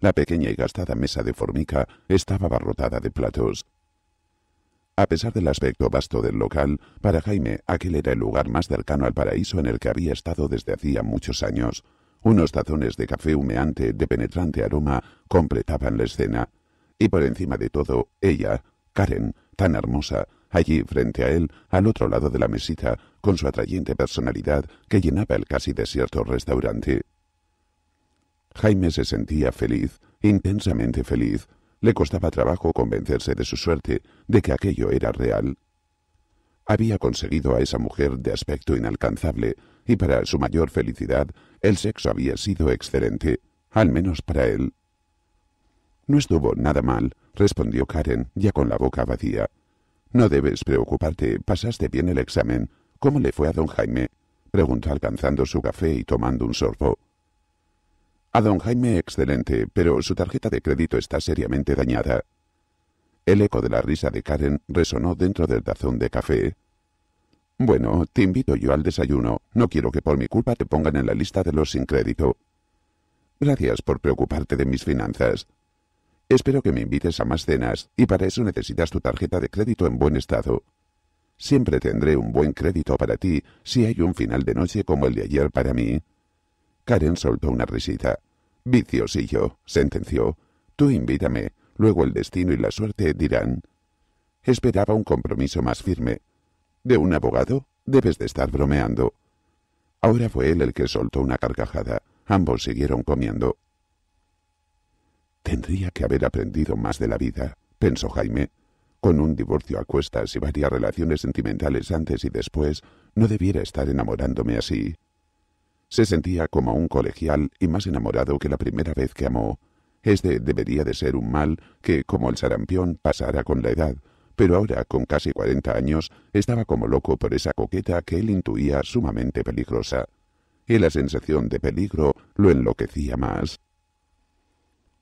La pequeña y gastada mesa de formica estaba abarrotada de platos. A pesar del aspecto vasto del local, para Jaime aquel era el lugar más cercano al paraíso en el que había estado desde hacía muchos años. Unos tazones de café humeante de penetrante aroma completaban la escena. Y por encima de todo, ella, Karen, tan hermosa, allí frente a él, al otro lado de la mesita, con su atrayente personalidad que llenaba el casi desierto restaurante. Jaime se sentía feliz, intensamente feliz. Le costaba trabajo convencerse de su suerte, de que aquello era real. Había conseguido a esa mujer de aspecto inalcanzable, y para su mayor felicidad, el sexo había sido excelente, al menos para él. No estuvo nada mal, respondió Karen, ya con la boca vacía. No debes preocuparte, pasaste bien el examen. ¿Cómo le fue a don Jaime? preguntó alcanzando su café y tomando un sorbo. A don Jaime excelente, pero su tarjeta de crédito está seriamente dañada. El eco de la risa de Karen resonó dentro del tazón de café. Bueno, te invito yo al desayuno. No quiero que por mi culpa te pongan en la lista de los sin crédito. Gracias por preocuparte de mis finanzas. Espero que me invites a más cenas, y para eso necesitas tu tarjeta de crédito en buen estado. Siempre tendré un buen crédito para ti si hay un final de noche como el de ayer para mí. Karen soltó una risita. Viciosillo, sentenció. Tú invítame, luego el destino y la suerte dirán. Esperaba un compromiso más firme. ¿De un abogado? Debes de estar bromeando. Ahora fue él el que soltó una carcajada. Ambos siguieron comiendo. Tendría que haber aprendido más de la vida, pensó Jaime. Con un divorcio a cuestas y varias relaciones sentimentales antes y después, no debiera estar enamorándome así. Se sentía como un colegial y más enamorado que la primera vez que amó. Este debería de ser un mal que, como el sarampión, pasara con la edad, pero ahora, con casi cuarenta años, estaba como loco por esa coqueta que él intuía sumamente peligrosa. Y la sensación de peligro lo enloquecía más.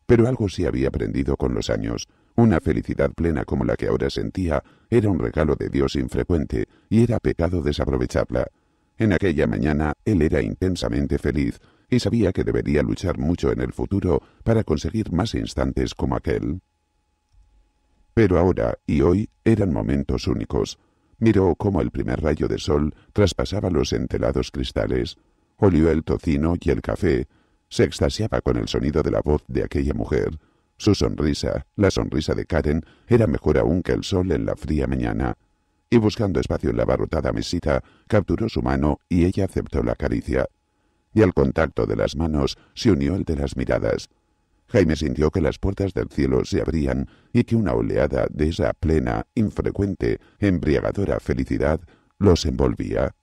Pero algo sí había aprendido con los años. Una felicidad plena como la que ahora sentía era un regalo de Dios infrecuente y era pecado desaprovecharla. En aquella mañana, él era intensamente feliz y sabía que debería luchar mucho en el futuro para conseguir más instantes como aquel. Pero ahora y hoy eran momentos únicos. Miró cómo el primer rayo de sol traspasaba los entelados cristales, olió el tocino y el café, se extasiaba con el sonido de la voz de aquella mujer. Su sonrisa, la sonrisa de Karen, era mejor aún que el sol en la fría mañana y buscando espacio en la abarrotada mesita, capturó su mano y ella aceptó la caricia. Y al contacto de las manos se unió el de las miradas. Jaime sintió que las puertas del cielo se abrían y que una oleada de esa plena, infrecuente, embriagadora felicidad los envolvía.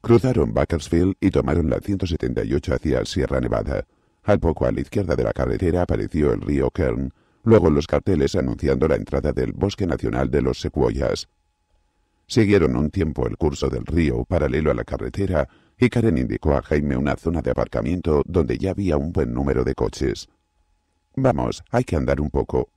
Cruzaron Bakersfield y tomaron la 178 hacia Sierra Nevada. Al poco a la izquierda de la carretera apareció el río Kern, luego los carteles anunciando la entrada del Bosque Nacional de los Secuoyas. Siguieron un tiempo el curso del río paralelo a la carretera y Karen indicó a Jaime una zona de aparcamiento donde ya había un buen número de coches. Vamos, hay que andar un poco.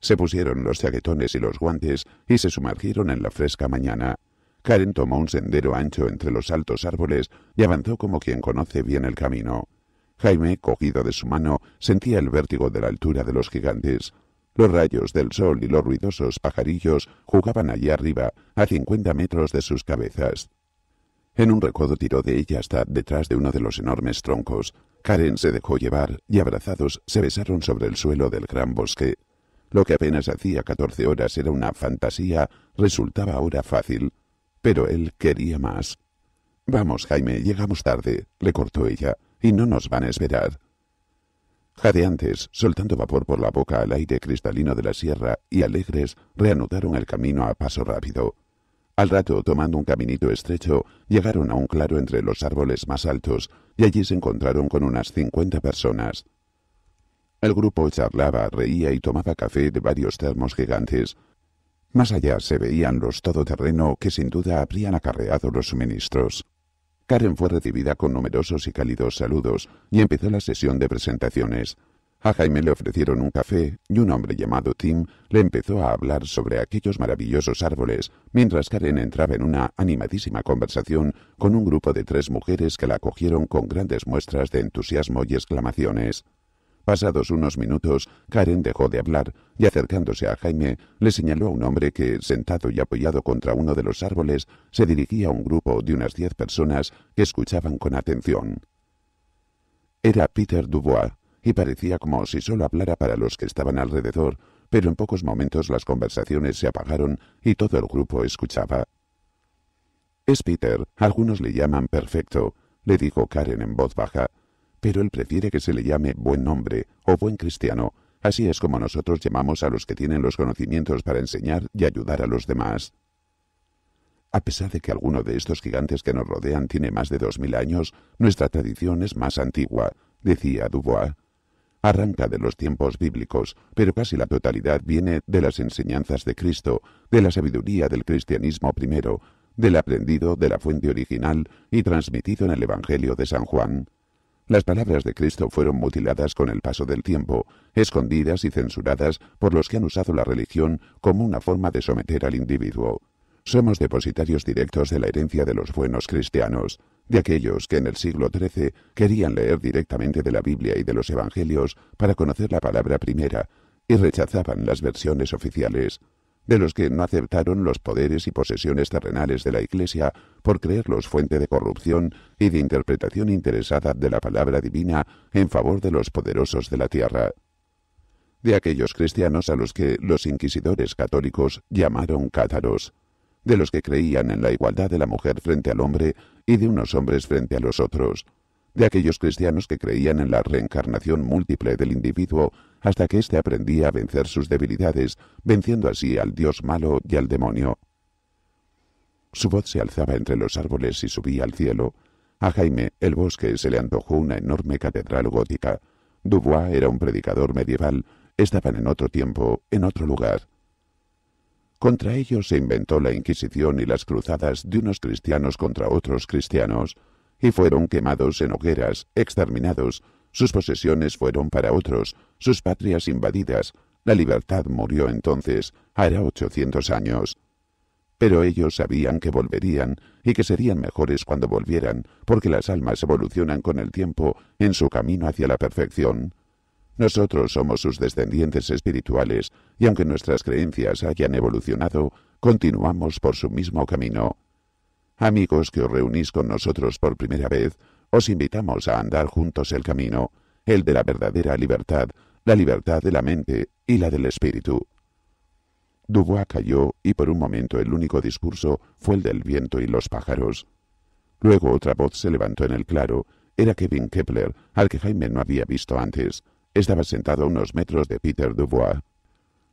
Se pusieron los chaquetones y los guantes y se sumergieron en la fresca mañana. Karen tomó un sendero ancho entre los altos árboles y avanzó como quien conoce bien el camino. Jaime, cogido de su mano, sentía el vértigo de la altura de los gigantes. Los rayos del sol y los ruidosos pajarillos jugaban allí arriba, a cincuenta metros de sus cabezas. En un recodo tiró de ella hasta detrás de uno de los enormes troncos. Karen se dejó llevar y abrazados se besaron sobre el suelo del gran bosque. Lo que apenas hacía catorce horas era una fantasía, resultaba ahora fácil. Pero él quería más. Vamos, Jaime, llegamos tarde, le cortó ella y no nos van a esperar. Jadeantes, soltando vapor por la boca al aire cristalino de la sierra y alegres, reanudaron el camino a paso rápido. Al rato, tomando un caminito estrecho, llegaron a un claro entre los árboles más altos y allí se encontraron con unas cincuenta personas. El grupo charlaba, reía y tomaba café de varios termos gigantes. Más allá se veían los todoterreno que sin duda habrían acarreado los suministros. Karen fue recibida con numerosos y cálidos saludos y empezó la sesión de presentaciones. A Jaime le ofrecieron un café y un hombre llamado Tim le empezó a hablar sobre aquellos maravillosos árboles, mientras Karen entraba en una animadísima conversación con un grupo de tres mujeres que la acogieron con grandes muestras de entusiasmo y exclamaciones. Pasados unos minutos, Karen dejó de hablar y acercándose a Jaime, le señaló a un hombre que, sentado y apoyado contra uno de los árboles, se dirigía a un grupo de unas diez personas que escuchaban con atención. Era Peter Dubois, y parecía como si solo hablara para los que estaban alrededor, pero en pocos momentos las conversaciones se apagaron y todo el grupo escuchaba. Es Peter, algunos le llaman perfecto, le dijo Karen en voz baja pero él prefiere que se le llame buen hombre o buen cristiano, así es como nosotros llamamos a los que tienen los conocimientos para enseñar y ayudar a los demás. A pesar de que alguno de estos gigantes que nos rodean tiene más de dos mil años, nuestra tradición es más antigua, decía Dubois. Arranca de los tiempos bíblicos, pero casi la totalidad viene de las enseñanzas de Cristo, de la sabiduría del cristianismo primero, del aprendido de la fuente original y transmitido en el Evangelio de San Juan. Las palabras de Cristo fueron mutiladas con el paso del tiempo, escondidas y censuradas por los que han usado la religión como una forma de someter al individuo. Somos depositarios directos de la herencia de los buenos cristianos, de aquellos que en el siglo XIII querían leer directamente de la Biblia y de los Evangelios para conocer la palabra primera, y rechazaban las versiones oficiales de los que no aceptaron los poderes y posesiones terrenales de la Iglesia por creerlos fuente de corrupción y de interpretación interesada de la palabra divina en favor de los poderosos de la tierra. De aquellos cristianos a los que los inquisidores católicos llamaron cátaros, de los que creían en la igualdad de la mujer frente al hombre y de unos hombres frente a los otros, de aquellos cristianos que creían en la reencarnación múltiple del individuo hasta que éste aprendía a vencer sus debilidades, venciendo así al dios malo y al demonio. Su voz se alzaba entre los árboles y subía al cielo. A Jaime el bosque se le antojó una enorme catedral gótica. Dubois era un predicador medieval, estaban en otro tiempo, en otro lugar. Contra ellos se inventó la Inquisición y las cruzadas de unos cristianos contra otros cristianos, y fueron quemados en hogueras, exterminados, sus posesiones fueron para otros, sus patrias invadidas, la libertad murió entonces, hará ochocientos años. Pero ellos sabían que volverían y que serían mejores cuando volvieran, porque las almas evolucionan con el tiempo en su camino hacia la perfección. Nosotros somos sus descendientes espirituales, y aunque nuestras creencias hayan evolucionado, continuamos por su mismo camino. Amigos que os reunís con nosotros por primera vez, os invitamos a andar juntos el camino, el de la verdadera libertad, la libertad de la mente y la del espíritu. Dubois cayó y por un momento el único discurso fue el del viento y los pájaros. Luego otra voz se levantó en el claro. Era Kevin Kepler, al que Jaime no había visto antes. Estaba sentado a unos metros de Peter Dubois.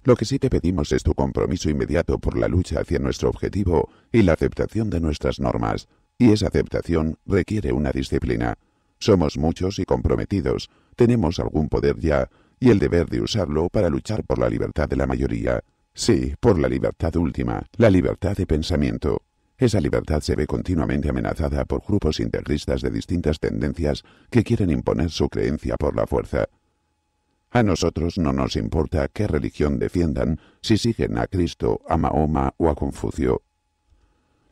Lo que sí te pedimos es tu compromiso inmediato por la lucha hacia nuestro objetivo y la aceptación de nuestras normas, y esa aceptación requiere una disciplina. Somos muchos y comprometidos, tenemos algún poder ya, y el deber de usarlo para luchar por la libertad de la mayoría. Sí, por la libertad última, la libertad de pensamiento. Esa libertad se ve continuamente amenazada por grupos integristas de distintas tendencias que quieren imponer su creencia por la fuerza. A nosotros no nos importa qué religión defiendan, si siguen a Cristo, a Mahoma o a Confucio.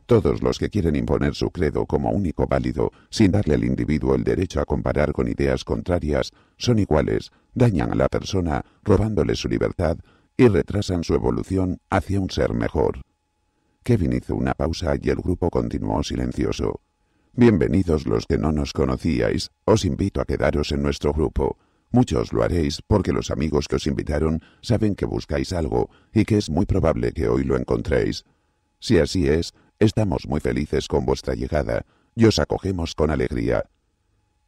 Todos los que quieren imponer su credo como único válido, sin darle al individuo el derecho a comparar con ideas contrarias, son iguales, dañan a la persona, robándole su libertad y retrasan su evolución hacia un ser mejor. Kevin hizo una pausa y el grupo continuó silencioso. Bienvenidos los que no nos conocíais, os invito a quedaros en nuestro grupo Muchos lo haréis porque los amigos que os invitaron saben que buscáis algo y que es muy probable que hoy lo encontréis. Si así es, estamos muy felices con vuestra llegada y os acogemos con alegría.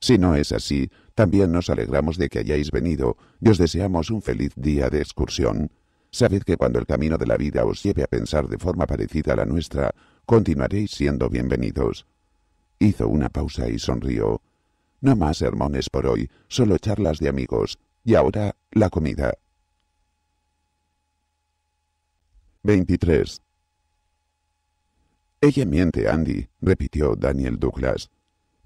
Si no es así, también nos alegramos de que hayáis venido y os deseamos un feliz día de excursión. Sabed que cuando el camino de la vida os lleve a pensar de forma parecida a la nuestra, continuaréis siendo bienvenidos. Hizo una pausa y sonrió. No más sermones por hoy, solo charlas de amigos. Y ahora, la comida. 23. Ella miente, Andy, repitió Daniel Douglas.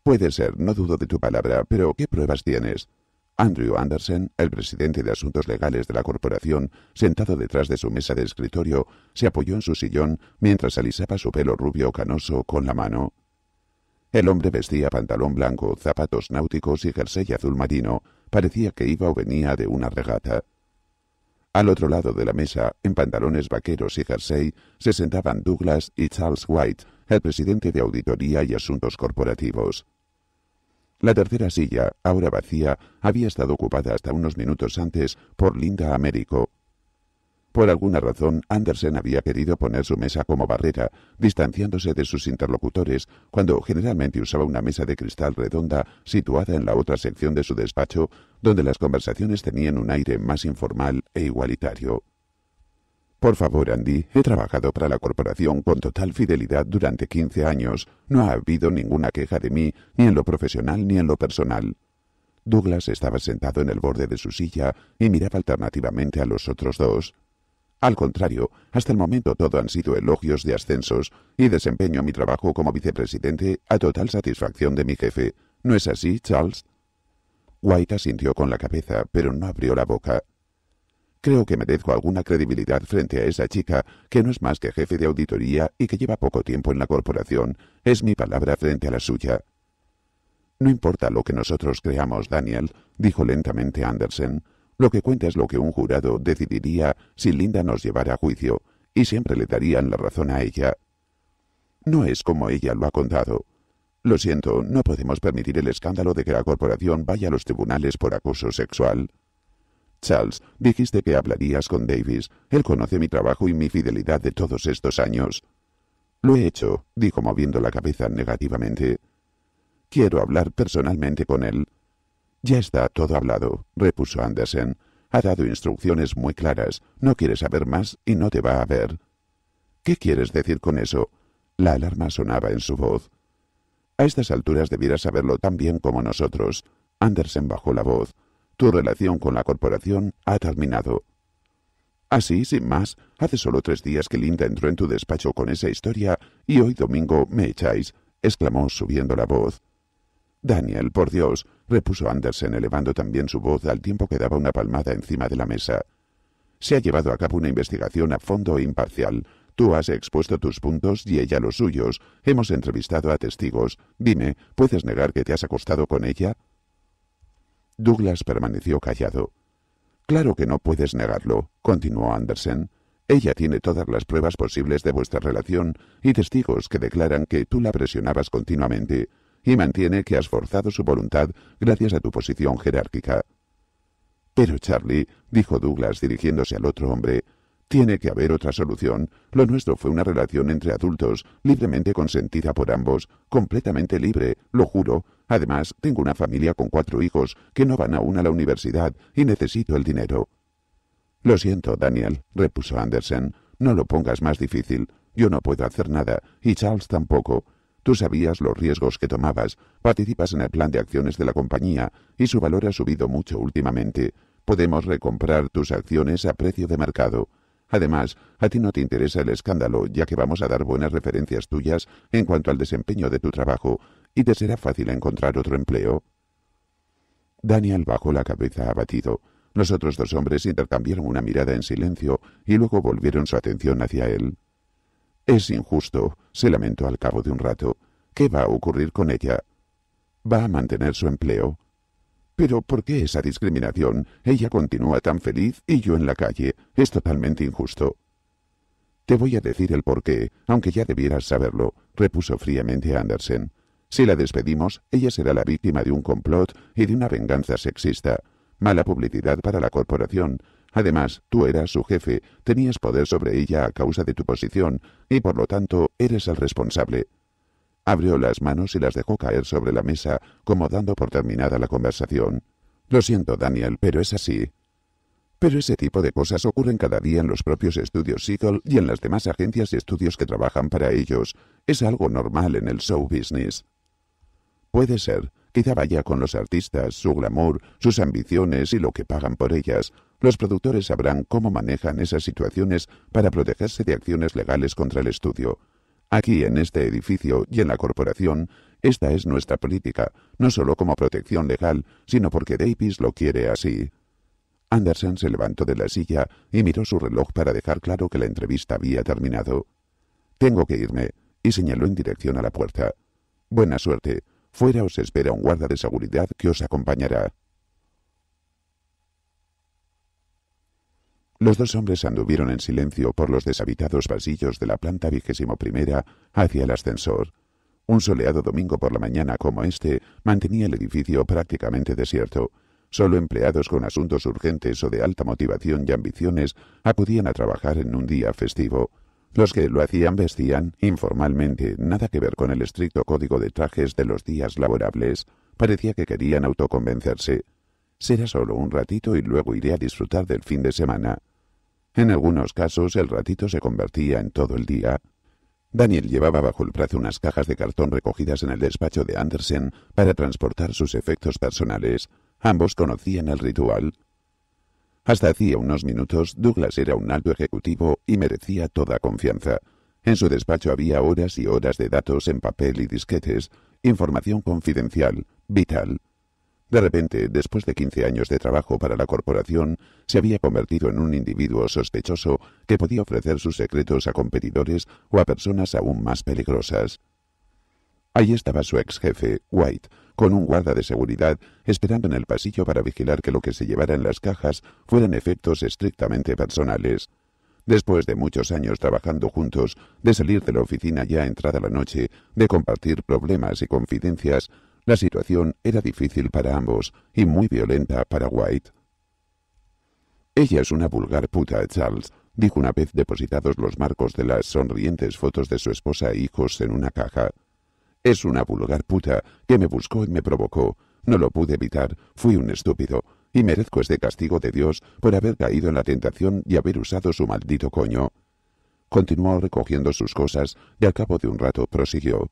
Puede ser, no dudo de tu palabra, pero ¿qué pruebas tienes? Andrew Anderson, el presidente de asuntos legales de la corporación, sentado detrás de su mesa de escritorio, se apoyó en su sillón mientras alisaba su pelo rubio canoso con la mano. El hombre vestía pantalón blanco, zapatos náuticos y jersey azul marino. Parecía que iba o venía de una regata. Al otro lado de la mesa, en pantalones vaqueros y jersey, se sentaban Douglas y Charles White, el presidente de Auditoría y Asuntos Corporativos. La tercera silla, ahora vacía, había estado ocupada hasta unos minutos antes por Linda Américo, por alguna razón, Andersen había querido poner su mesa como barrera, distanciándose de sus interlocutores, cuando generalmente usaba una mesa de cristal redonda situada en la otra sección de su despacho, donde las conversaciones tenían un aire más informal e igualitario. Por favor, Andy, he trabajado para la corporación con total fidelidad durante quince años. No ha habido ninguna queja de mí, ni en lo profesional ni en lo personal. Douglas estaba sentado en el borde de su silla y miraba alternativamente a los otros dos. Al contrario, hasta el momento todo han sido elogios de ascensos y desempeño mi trabajo como vicepresidente a total satisfacción de mi jefe. ¿No es así, Charles? White asintió con la cabeza, pero no abrió la boca. Creo que merezco alguna credibilidad frente a esa chica, que no es más que jefe de auditoría y que lleva poco tiempo en la corporación. Es mi palabra frente a la suya. No importa lo que nosotros creamos, Daniel, dijo lentamente Andersen. Lo que cuenta es lo que un jurado decidiría si Linda nos llevara a juicio, y siempre le darían la razón a ella. No es como ella lo ha contado. Lo siento, no podemos permitir el escándalo de que la corporación vaya a los tribunales por acoso sexual. Charles, dijiste que hablarías con Davis. Él conoce mi trabajo y mi fidelidad de todos estos años. Lo he hecho, dijo moviendo la cabeza negativamente. Quiero hablar personalmente con él. Ya está todo hablado, repuso Andersen. Ha dado instrucciones muy claras. No quiere saber más y no te va a ver. ¿Qué quieres decir con eso? La alarma sonaba en su voz. A estas alturas debieras saberlo tan bien como nosotros. Andersen bajó la voz. Tu relación con la corporación ha terminado. Así, sin más, hace solo tres días que Linda entró en tu despacho con esa historia y hoy domingo me echáis, exclamó subiendo la voz. Daniel, por Dios, repuso Andersen, elevando también su voz al tiempo que daba una palmada encima de la mesa. Se ha llevado a cabo una investigación a fondo e imparcial. Tú has expuesto tus puntos y ella los suyos. Hemos entrevistado a testigos. Dime, ¿puedes negar que te has acostado con ella? Douglas permaneció callado. Claro que no puedes negarlo, continuó Andersen. Ella tiene todas las pruebas posibles de vuestra relación y testigos que declaran que tú la presionabas continuamente y mantiene que has forzado su voluntad gracias a tu posición jerárquica. Pero Charlie, dijo Douglas dirigiéndose al otro hombre, tiene que haber otra solución. Lo nuestro fue una relación entre adultos, libremente consentida por ambos, completamente libre, lo juro. Además, tengo una familia con cuatro hijos que no van aún a la universidad y necesito el dinero. Lo siento, Daniel, repuso Andersen. No lo pongas más difícil. Yo no puedo hacer nada, y Charles tampoco. Tú sabías los riesgos que tomabas, participas en el plan de acciones de la compañía y su valor ha subido mucho últimamente. Podemos recomprar tus acciones a precio de mercado. Además, a ti no te interesa el escándalo, ya que vamos a dar buenas referencias tuyas en cuanto al desempeño de tu trabajo, y te será fácil encontrar otro empleo. Daniel bajó la cabeza abatido. Los otros dos hombres intercambiaron una mirada en silencio y luego volvieron su atención hacia él. Es injusto, se lamentó al cabo de un rato. ¿Qué va a ocurrir con ella? ¿Va a mantener su empleo? Pero ¿por qué esa discriminación? Ella continúa tan feliz y yo en la calle. Es totalmente injusto. Te voy a decir el por qué, aunque ya debieras saberlo, repuso fríamente Andersen. Si la despedimos, ella será la víctima de un complot y de una venganza sexista. Mala publicidad para la corporación, Además, tú eras su jefe, tenías poder sobre ella a causa de tu posición, y por lo tanto eres el responsable. Abrió las manos y las dejó caer sobre la mesa, como dando por terminada la conversación. Lo siento, Daniel, pero es así. Pero ese tipo de cosas ocurren cada día en los propios estudios Seagull y en las demás agencias y estudios que trabajan para ellos. Es algo normal en el show business. Puede ser, quizá vaya con los artistas, su glamour, sus ambiciones y lo que pagan por ellas, los productores sabrán cómo manejan esas situaciones para protegerse de acciones legales contra el estudio. Aquí, en este edificio y en la corporación, esta es nuestra política, no solo como protección legal, sino porque Davis lo quiere así. Anderson se levantó de la silla y miró su reloj para dejar claro que la entrevista había terminado. Tengo que irme, y señaló en dirección a la puerta. Buena suerte. Fuera os espera un guarda de seguridad que os acompañará. Los dos hombres anduvieron en silencio por los deshabitados pasillos de la planta vigésimo primera hacia el ascensor. Un soleado domingo por la mañana como este mantenía el edificio prácticamente desierto. Solo empleados con asuntos urgentes o de alta motivación y ambiciones acudían a trabajar en un día festivo. Los que lo hacían vestían, informalmente, nada que ver con el estricto código de trajes de los días laborables. Parecía que querían autoconvencerse. Será solo un ratito y luego iré a disfrutar del fin de semana. En algunos casos el ratito se convertía en todo el día. Daniel llevaba bajo el brazo unas cajas de cartón recogidas en el despacho de Andersen para transportar sus efectos personales. Ambos conocían el ritual. Hasta hacía unos minutos Douglas era un alto ejecutivo y merecía toda confianza. En su despacho había horas y horas de datos en papel y disquetes, información confidencial, vital. De repente, después de 15 años de trabajo para la corporación, se había convertido en un individuo sospechoso que podía ofrecer sus secretos a competidores o a personas aún más peligrosas. Allí estaba su ex jefe, White, con un guarda de seguridad esperando en el pasillo para vigilar que lo que se llevara en las cajas fueran efectos estrictamente personales. Después de muchos años trabajando juntos, de salir de la oficina ya entrada la noche, de compartir problemas y confidencias, la situación era difícil para ambos y muy violenta para White. Ella es una vulgar puta, Charles, dijo una vez depositados los marcos de las sonrientes fotos de su esposa e hijos en una caja. Es una vulgar puta que me buscó y me provocó. No lo pude evitar, fui un estúpido, y merezco este castigo de Dios por haber caído en la tentación y haber usado su maldito coño. Continuó recogiendo sus cosas y al cabo de un rato prosiguió.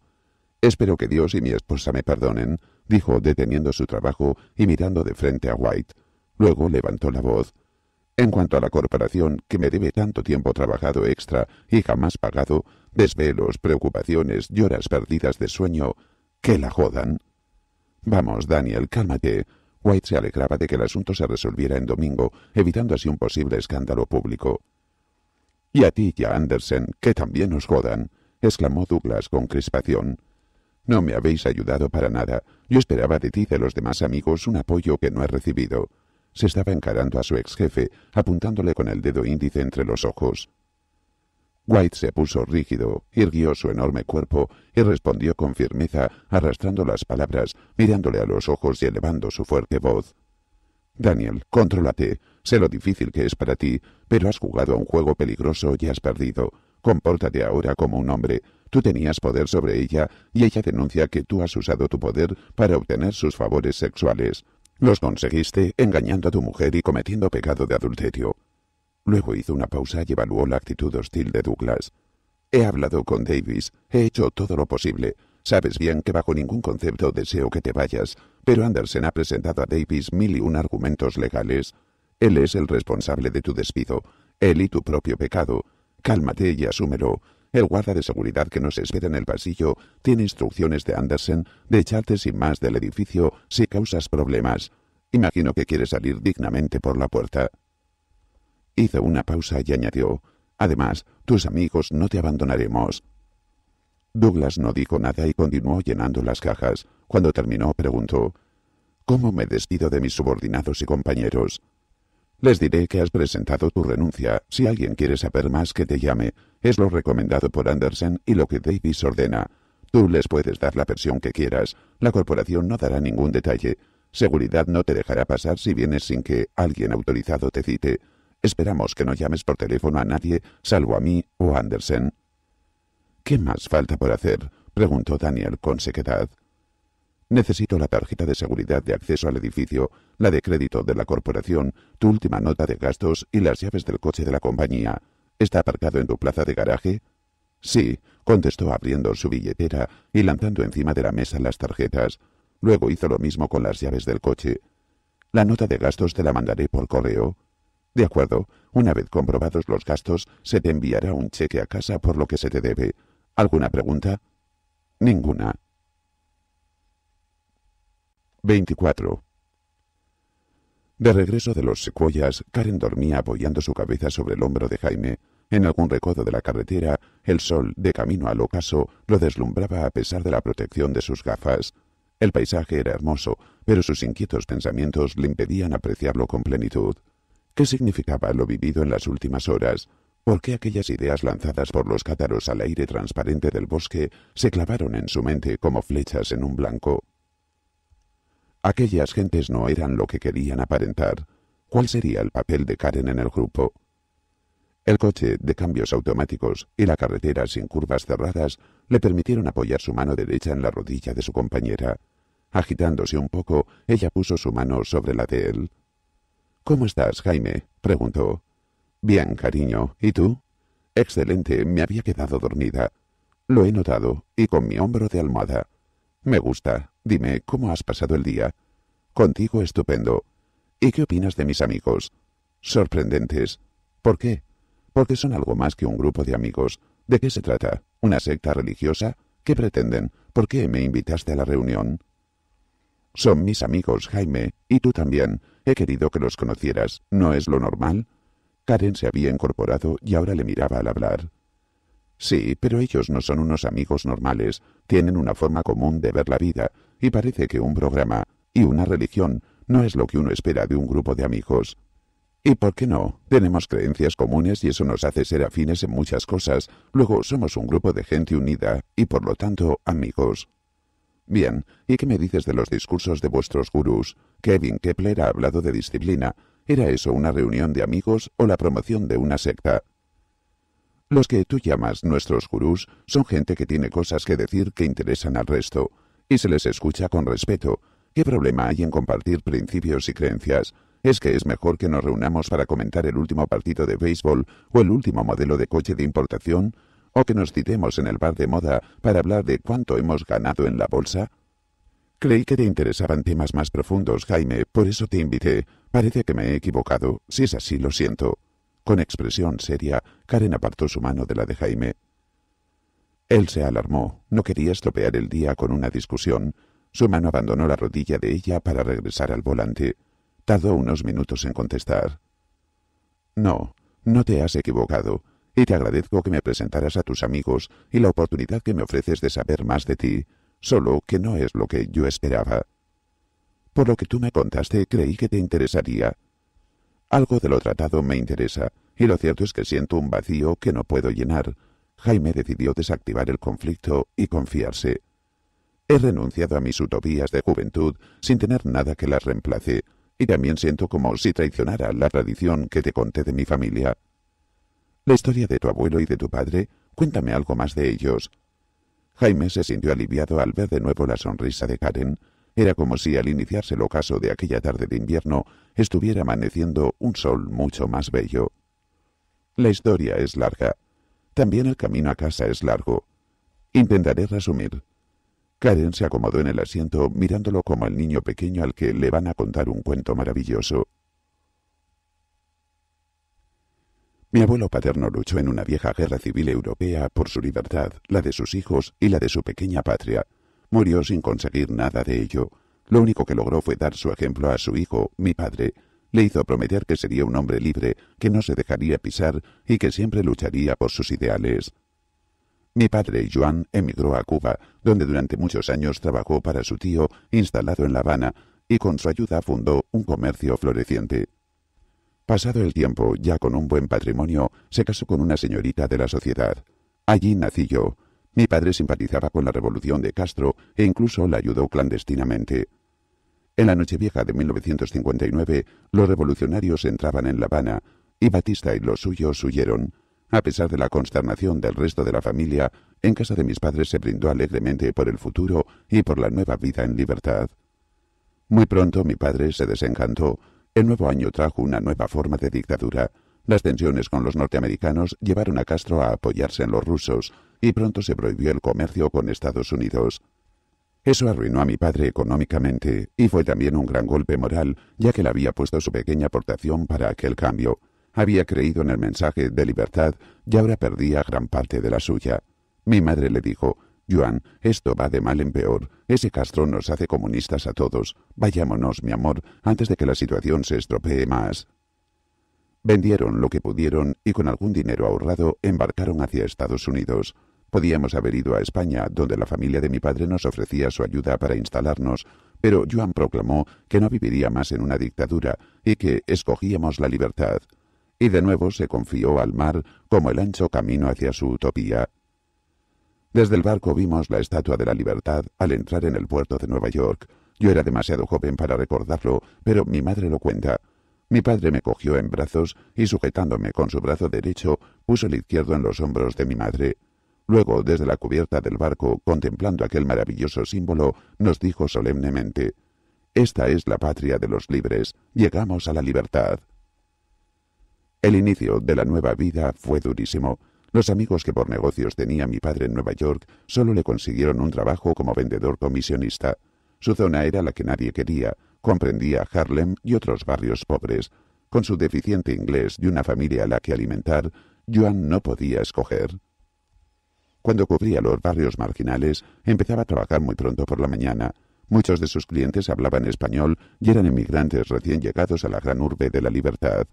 Espero que Dios y mi esposa me perdonen, dijo, deteniendo su trabajo y mirando de frente a White. Luego levantó la voz. En cuanto a la corporación, que me debe tanto tiempo trabajado extra y jamás pagado, desvelos, preocupaciones lloras perdidas de sueño, que la jodan. Vamos, Daniel, cálmate. White se alegraba de que el asunto se resolviera en domingo, evitando así un posible escándalo público. Y a ti y a Andersen, que también os jodan, exclamó Douglas con crispación. No me habéis ayudado para nada. Yo esperaba de ti y de los demás amigos un apoyo que no he recibido. Se estaba encarando a su ex jefe, apuntándole con el dedo índice entre los ojos. White se puso rígido, irguió su enorme cuerpo y respondió con firmeza, arrastrando las palabras, mirándole a los ojos y elevando su fuerte voz. Daniel, contrólate. Sé lo difícil que es para ti, pero has jugado a un juego peligroso y has perdido. Compórtate ahora como un hombre. Tú tenías poder sobre ella y ella denuncia que tú has usado tu poder para obtener sus favores sexuales. Los conseguiste engañando a tu mujer y cometiendo pecado de adulterio. Luego hizo una pausa y evaluó la actitud hostil de Douglas. He hablado con Davis, he hecho todo lo posible. Sabes bien que bajo ningún concepto deseo que te vayas, pero Andersen ha presentado a Davis mil y un argumentos legales. Él es el responsable de tu despido, él y tu propio pecado. Cálmate y asúmelo. El guarda de seguridad que nos espera en el pasillo tiene instrucciones de Andersen de echarte sin más del edificio si causas problemas. Imagino que quiere salir dignamente por la puerta. Hizo una pausa y añadió, Además, tus amigos no te abandonaremos. Douglas no dijo nada y continuó llenando las cajas. Cuando terminó, preguntó, ¿Cómo me despido de mis subordinados y compañeros? Les diré que has presentado tu renuncia. Si alguien quiere saber más, que te llame. Es lo recomendado por Andersen y lo que Davis ordena. Tú les puedes dar la versión que quieras. La corporación no dará ningún detalle. Seguridad no te dejará pasar si vienes sin que alguien autorizado te cite. Esperamos que no llames por teléfono a nadie, salvo a mí o a Andersen. ¿Qué más falta por hacer? preguntó Daniel con sequedad. Necesito la tarjeta de seguridad de acceso al edificio, la de crédito de la corporación, tu última nota de gastos y las llaves del coche de la compañía. ¿Está aparcado en tu plaza de garaje? Sí, contestó abriendo su billetera y lanzando encima de la mesa las tarjetas. Luego hizo lo mismo con las llaves del coche. La nota de gastos te la mandaré por correo. De acuerdo, una vez comprobados los gastos, se te enviará un cheque a casa por lo que se te debe. ¿Alguna pregunta? Ninguna. 24. De regreso de los secuoyas, Karen dormía apoyando su cabeza sobre el hombro de Jaime. En algún recodo de la carretera, el sol, de camino al ocaso, lo deslumbraba a pesar de la protección de sus gafas. El paisaje era hermoso, pero sus inquietos pensamientos le impedían apreciarlo con plenitud. ¿Qué significaba lo vivido en las últimas horas? ¿Por qué aquellas ideas lanzadas por los cátaros al aire transparente del bosque se clavaron en su mente como flechas en un blanco? aquellas gentes no eran lo que querían aparentar, ¿cuál sería el papel de Karen en el grupo? El coche de cambios automáticos y la carretera sin curvas cerradas le permitieron apoyar su mano derecha en la rodilla de su compañera. Agitándose un poco, ella puso su mano sobre la de él. ¿Cómo estás, Jaime? preguntó. Bien, cariño. ¿Y tú? Excelente. Me había quedado dormida. Lo he notado, y con mi hombro de almohada. Me gusta. Dime, ¿cómo has pasado el día? Contigo estupendo. ¿Y qué opinas de mis amigos? Sorprendentes. ¿Por qué? Porque son algo más que un grupo de amigos. ¿De qué se trata? ¿Una secta religiosa? ¿Qué pretenden? ¿Por qué me invitaste a la reunión? Son mis amigos, Jaime, y tú también. He querido que los conocieras. ¿No es lo normal? Karen se había incorporado y ahora le miraba al hablar. Sí, pero ellos no son unos amigos normales, tienen una forma común de ver la vida, y parece que un programa y una religión no es lo que uno espera de un grupo de amigos. ¿Y por qué no? Tenemos creencias comunes y eso nos hace ser afines en muchas cosas. Luego somos un grupo de gente unida y por lo tanto amigos. Bien, ¿y qué me dices de los discursos de vuestros gurús? Kevin Kepler ha hablado de disciplina. ¿Era eso una reunión de amigos o la promoción de una secta? Los que tú llamas nuestros gurús son gente que tiene cosas que decir que interesan al resto, y se les escucha con respeto. ¿Qué problema hay en compartir principios y creencias? Es que es mejor que nos reunamos para comentar el último partido de béisbol o el último modelo de coche de importación, o que nos citemos en el bar de moda para hablar de cuánto hemos ganado en la bolsa. Creí que te interesaban temas más profundos, Jaime, por eso te invité. Parece que me he equivocado. Si es así, lo siento. Con expresión seria, Karen apartó su mano de la de Jaime. Él se alarmó, no quería estropear el día con una discusión. Su mano abandonó la rodilla de ella para regresar al volante. Tardó unos minutos en contestar. No, no te has equivocado, y te agradezco que me presentaras a tus amigos y la oportunidad que me ofreces de saber más de ti, solo que no es lo que yo esperaba. Por lo que tú me contaste, creí que te interesaría. Algo de lo tratado me interesa, y lo cierto es que siento un vacío que no puedo llenar. Jaime decidió desactivar el conflicto y confiarse. He renunciado a mis utopías de juventud sin tener nada que las reemplace, y también siento como si traicionara la tradición que te conté de mi familia. La historia de tu abuelo y de tu padre, cuéntame algo más de ellos. Jaime se sintió aliviado al ver de nuevo la sonrisa de Karen. Era como si al iniciarse el ocaso de aquella tarde de invierno estuviera amaneciendo un sol mucho más bello. La historia es larga. También el camino a casa es largo. Intentaré resumir. Karen se acomodó en el asiento mirándolo como al niño pequeño al que le van a contar un cuento maravilloso. Mi abuelo paterno luchó en una vieja guerra civil europea por su libertad, la de sus hijos y la de su pequeña patria. Murió sin conseguir nada de ello. Lo único que logró fue dar su ejemplo a su hijo, mi padre, le hizo prometer que sería un hombre libre, que no se dejaría pisar y que siempre lucharía por sus ideales. Mi padre, Joan, emigró a Cuba, donde durante muchos años trabajó para su tío, instalado en La Habana, y con su ayuda fundó un comercio floreciente. Pasado el tiempo, ya con un buen patrimonio, se casó con una señorita de la sociedad. Allí nací yo. Mi padre simpatizaba con la revolución de Castro e incluso la ayudó clandestinamente. En la vieja de 1959, los revolucionarios entraban en La Habana y Batista y los suyos huyeron. A pesar de la consternación del resto de la familia, en casa de mis padres se brindó alegremente por el futuro y por la nueva vida en libertad. Muy pronto mi padre se desencantó. El nuevo año trajo una nueva forma de dictadura. Las tensiones con los norteamericanos llevaron a Castro a apoyarse en los rusos y pronto se prohibió el comercio con Estados Unidos. Eso arruinó a mi padre económicamente y fue también un gran golpe moral, ya que le había puesto su pequeña aportación para aquel cambio. Había creído en el mensaje de libertad y ahora perdía gran parte de la suya. Mi madre le dijo, Joan, esto va de mal en peor. Ese Castro nos hace comunistas a todos. Vayámonos, mi amor, antes de que la situación se estropee más. Vendieron lo que pudieron y con algún dinero ahorrado embarcaron hacia Estados Unidos. Podíamos haber ido a España, donde la familia de mi padre nos ofrecía su ayuda para instalarnos, pero Joan proclamó que no viviría más en una dictadura y que escogíamos la libertad. Y de nuevo se confió al mar como el ancho camino hacia su utopía. Desde el barco vimos la Estatua de la Libertad al entrar en el puerto de Nueva York. Yo era demasiado joven para recordarlo, pero mi madre lo cuenta. Mi padre me cogió en brazos y sujetándome con su brazo derecho puso el izquierdo en los hombros de mi madre. Luego, desde la cubierta del barco, contemplando aquel maravilloso símbolo, nos dijo solemnemente, Esta es la patria de los libres, llegamos a la libertad. El inicio de la nueva vida fue durísimo. Los amigos que por negocios tenía mi padre en Nueva York solo le consiguieron un trabajo como vendedor comisionista. Su zona era la que nadie quería, comprendía Harlem y otros barrios pobres. Con su deficiente inglés y una familia a la que alimentar, Joan no podía escoger. Cuando cubría los barrios marginales, empezaba a trabajar muy pronto por la mañana. Muchos de sus clientes hablaban español y eran emigrantes recién llegados a la gran urbe de la libertad.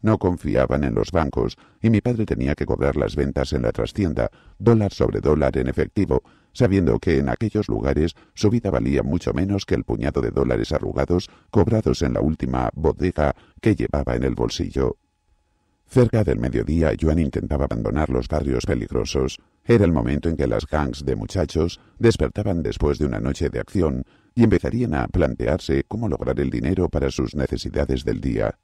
No confiaban en los bancos y mi padre tenía que cobrar las ventas en la trastienda, dólar sobre dólar en efectivo, sabiendo que en aquellos lugares su vida valía mucho menos que el puñado de dólares arrugados cobrados en la última bodega que llevaba en el bolsillo. Cerca del mediodía Joan intentaba abandonar los barrios peligrosos. Era el momento en que las gangs de muchachos despertaban después de una noche de acción y empezarían a plantearse cómo lograr el dinero para sus necesidades del día.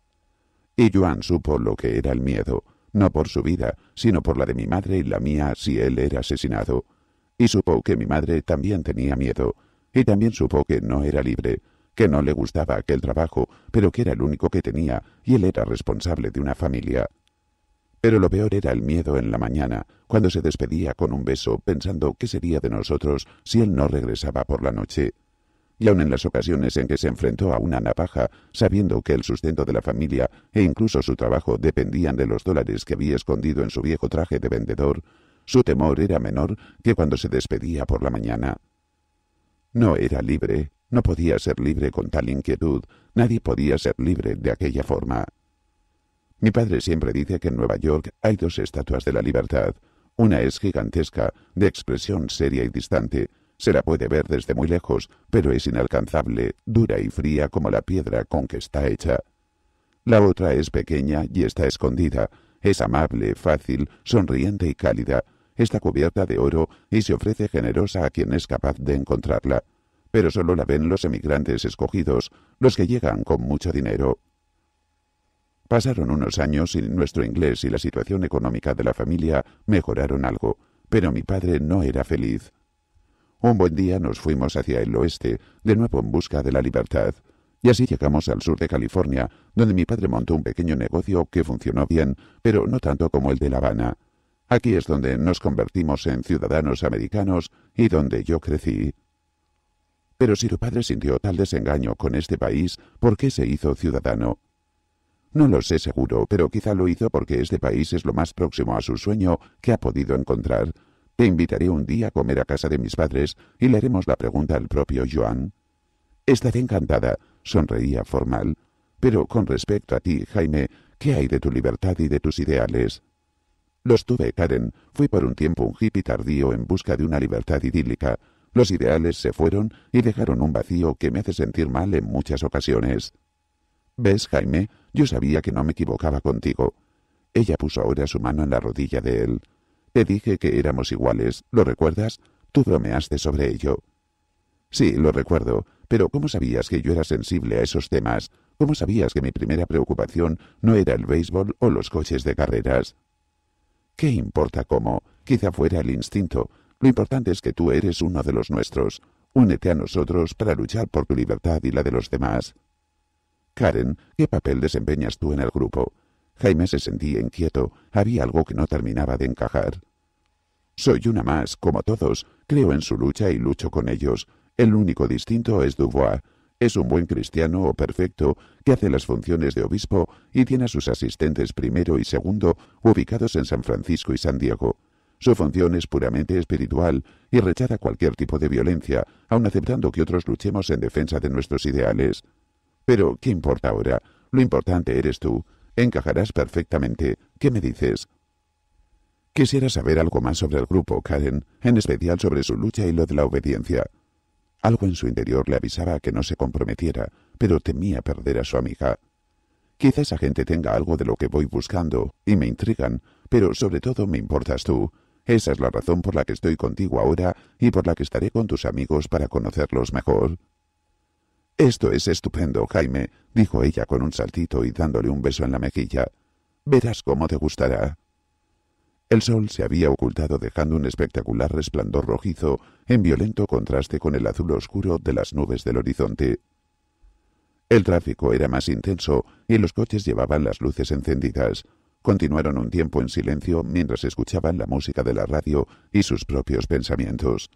Y Joan supo lo que era el miedo, no por su vida, sino por la de mi madre y la mía si él era asesinado. Y supo que mi madre también tenía miedo, y también supo que no era libre, que no le gustaba aquel trabajo, pero que era el único que tenía y él era responsable de una familia. Pero lo peor era el miedo en la mañana, cuando se despedía con un beso pensando qué sería de nosotros si él no regresaba por la noche. Y aun en las ocasiones en que se enfrentó a una navaja, sabiendo que el sustento de la familia e incluso su trabajo dependían de los dólares que había escondido en su viejo traje de vendedor, su temor era menor que cuando se despedía por la mañana. No era libre, no podía ser libre con tal inquietud, nadie podía ser libre de aquella forma. Mi padre siempre dice que en Nueva York hay dos estatuas de la libertad. Una es gigantesca, de expresión seria y distante. Se la puede ver desde muy lejos, pero es inalcanzable, dura y fría como la piedra con que está hecha. La otra es pequeña y está escondida. Es amable, fácil, sonriente y cálida. Está cubierta de oro y se ofrece generosa a quien es capaz de encontrarla. Pero solo la ven los emigrantes escogidos, los que llegan con mucho dinero. Pasaron unos años y nuestro inglés y la situación económica de la familia mejoraron algo, pero mi padre no era feliz. Un buen día nos fuimos hacia el oeste, de nuevo en busca de la libertad, y así llegamos al sur de California, donde mi padre montó un pequeño negocio que funcionó bien, pero no tanto como el de La Habana. Aquí es donde nos convertimos en ciudadanos americanos y donde yo crecí. Pero si tu padre sintió tal desengaño con este país, ¿por qué se hizo ciudadano? No lo sé seguro, pero quizá lo hizo porque este país es lo más próximo a su sueño que ha podido encontrar. Te invitaré un día a comer a casa de mis padres y le haremos la pregunta al propio Joan. Estaré encantada, sonreía formal. Pero con respecto a ti, Jaime, ¿qué hay de tu libertad y de tus ideales? Los tuve, Karen. Fui por un tiempo un hippie tardío en busca de una libertad idílica. Los ideales se fueron y dejaron un vacío que me hace sentir mal en muchas ocasiones. ¿Ves, Jaime? Yo sabía que no me equivocaba contigo. Ella puso ahora su mano en la rodilla de él. Te dije que éramos iguales, ¿lo recuerdas? Tú bromeaste sobre ello. Sí, lo recuerdo, pero ¿cómo sabías que yo era sensible a esos temas? ¿Cómo sabías que mi primera preocupación no era el béisbol o los coches de carreras? ¿Qué importa cómo? Quizá fuera el instinto. Lo importante es que tú eres uno de los nuestros. Únete a nosotros para luchar por tu libertad y la de los demás. Karen, ¿qué papel desempeñas tú en el grupo? Jaime se sentía inquieto. Había algo que no terminaba de encajar. Soy una más, como todos. Creo en su lucha y lucho con ellos. El único distinto es Dubois. Es un buen cristiano o perfecto que hace las funciones de obispo y tiene a sus asistentes primero y segundo ubicados en San Francisco y San Diego. Su función es puramente espiritual y rechaza cualquier tipo de violencia, aun aceptando que otros luchemos en defensa de nuestros ideales. Pero, ¿qué importa ahora? Lo importante eres tú. Encajarás perfectamente. ¿Qué me dices? Quisiera saber algo más sobre el grupo, Karen, en especial sobre su lucha y lo de la obediencia. Algo en su interior le avisaba que no se comprometiera, pero temía perder a su amiga. Quizá esa gente tenga algo de lo que voy buscando, y me intrigan, pero sobre todo me importas tú. Esa es la razón por la que estoy contigo ahora y por la que estaré con tus amigos para conocerlos mejor. Esto es estupendo, Jaime, dijo ella con un saltito y dándole un beso en la mejilla. Verás cómo te gustará. El sol se había ocultado dejando un espectacular resplandor rojizo en violento contraste con el azul oscuro de las nubes del horizonte. El tráfico era más intenso y los coches llevaban las luces encendidas. Continuaron un tiempo en silencio mientras escuchaban la música de la radio y sus propios pensamientos.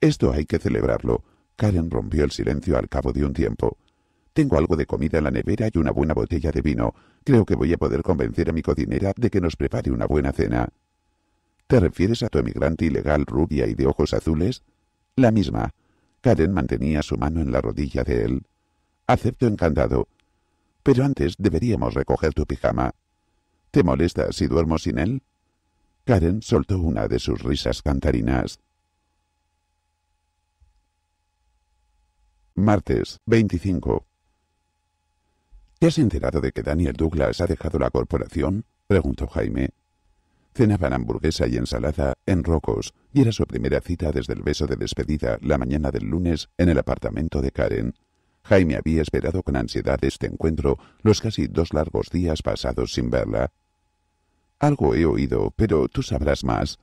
Esto hay que celebrarlo, Karen rompió el silencio al cabo de un tiempo. Tengo algo de comida en la nevera y una buena botella de vino. Creo que voy a poder convencer a mi cocinera de que nos prepare una buena cena. ¿Te refieres a tu emigrante ilegal rubia y de ojos azules? La misma. Karen mantenía su mano en la rodilla de él. Acepto encantado. Pero antes deberíamos recoger tu pijama. ¿Te molesta si duermo sin él? Karen soltó una de sus risas cantarinas. Martes, 25. ¿Te has enterado de que Daniel Douglas ha dejado la corporación? preguntó Jaime. Cenaban hamburguesa y ensalada en Rocos y era su primera cita desde el beso de despedida la mañana del lunes en el apartamento de Karen. Jaime había esperado con ansiedad este encuentro los casi dos largos días pasados sin verla. Algo he oído, pero tú sabrás más,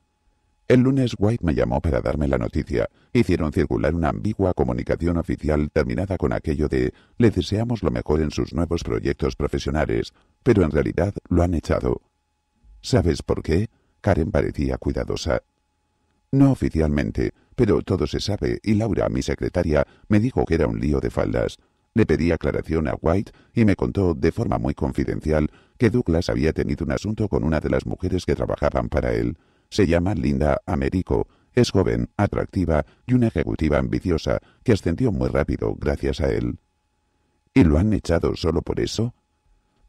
el lunes White me llamó para darme la noticia. Hicieron circular una ambigua comunicación oficial terminada con aquello de le deseamos lo mejor en sus nuevos proyectos profesionales, pero en realidad lo han echado. ¿Sabes por qué? Karen parecía cuidadosa. No oficialmente, pero todo se sabe y Laura, mi secretaria, me dijo que era un lío de faldas. Le pedí aclaración a White y me contó de forma muy confidencial que Douglas había tenido un asunto con una de las mujeres que trabajaban para él. Se llama Linda Americo. Es joven, atractiva y una ejecutiva ambiciosa que ascendió muy rápido gracias a él. ¿Y lo han echado solo por eso?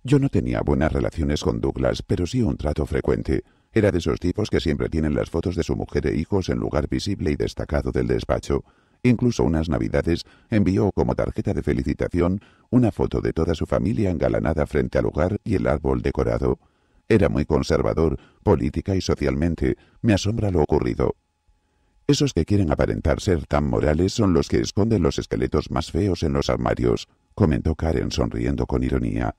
Yo no tenía buenas relaciones con Douglas, pero sí un trato frecuente. Era de esos tipos que siempre tienen las fotos de su mujer e hijos en lugar visible y destacado del despacho. Incluso unas navidades envió como tarjeta de felicitación una foto de toda su familia engalanada frente al hogar y el árbol decorado. Era muy conservador, política y socialmente. Me asombra lo ocurrido. Esos que quieren aparentar ser tan morales son los que esconden los esqueletos más feos en los armarios, comentó Karen sonriendo con ironía.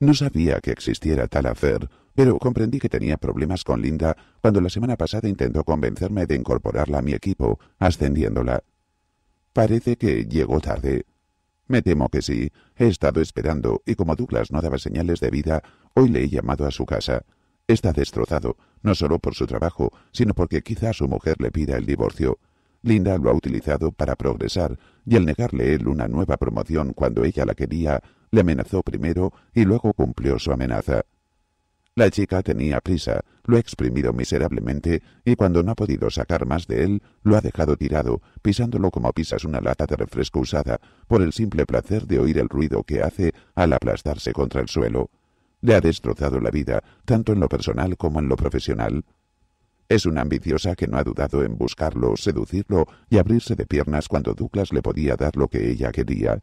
No sabía que existiera tal hacer, pero comprendí que tenía problemas con Linda cuando la semana pasada intentó convencerme de incorporarla a mi equipo, ascendiéndola. Parece que llegó tarde. Me temo que sí. He estado esperando y como Douglas no daba señales de vida, hoy le he llamado a su casa. Está destrozado, no solo por su trabajo, sino porque quizá su mujer le pida el divorcio. Linda lo ha utilizado para progresar, y al negarle él una nueva promoción cuando ella la quería, le amenazó primero y luego cumplió su amenaza. La chica tenía prisa, lo ha exprimido miserablemente y cuando no ha podido sacar más de él, lo ha dejado tirado, pisándolo como pisas una lata de refresco usada, por el simple placer de oír el ruido que hace al aplastarse contra el suelo. Le ha destrozado la vida, tanto en lo personal como en lo profesional. Es una ambiciosa que no ha dudado en buscarlo, seducirlo y abrirse de piernas cuando Douglas le podía dar lo que ella quería.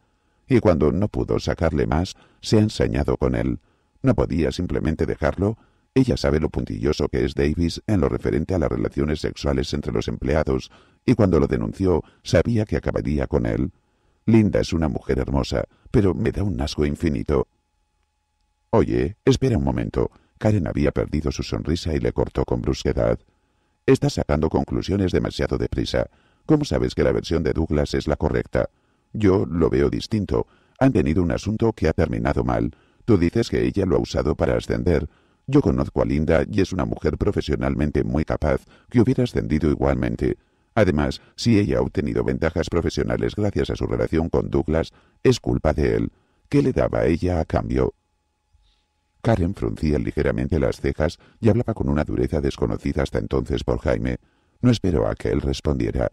Y cuando no pudo sacarle más, se ha enseñado con él no podía simplemente dejarlo. Ella sabe lo puntilloso que es Davis en lo referente a las relaciones sexuales entre los empleados, y cuando lo denunció sabía que acabaría con él. Linda es una mujer hermosa, pero me da un asco infinito. Oye, espera un momento. Karen había perdido su sonrisa y le cortó con brusquedad. Estás sacando conclusiones demasiado deprisa. ¿Cómo sabes que la versión de Douglas es la correcta? Yo lo veo distinto. Han tenido un asunto que ha terminado mal Tú dices que ella lo ha usado para ascender. Yo conozco a Linda y es una mujer profesionalmente muy capaz, que hubiera ascendido igualmente. Además, si ella ha obtenido ventajas profesionales gracias a su relación con Douglas, es culpa de él. ¿Qué le daba ella a cambio? Karen fruncía ligeramente las cejas y hablaba con una dureza desconocida hasta entonces por Jaime. No esperó a que él respondiera.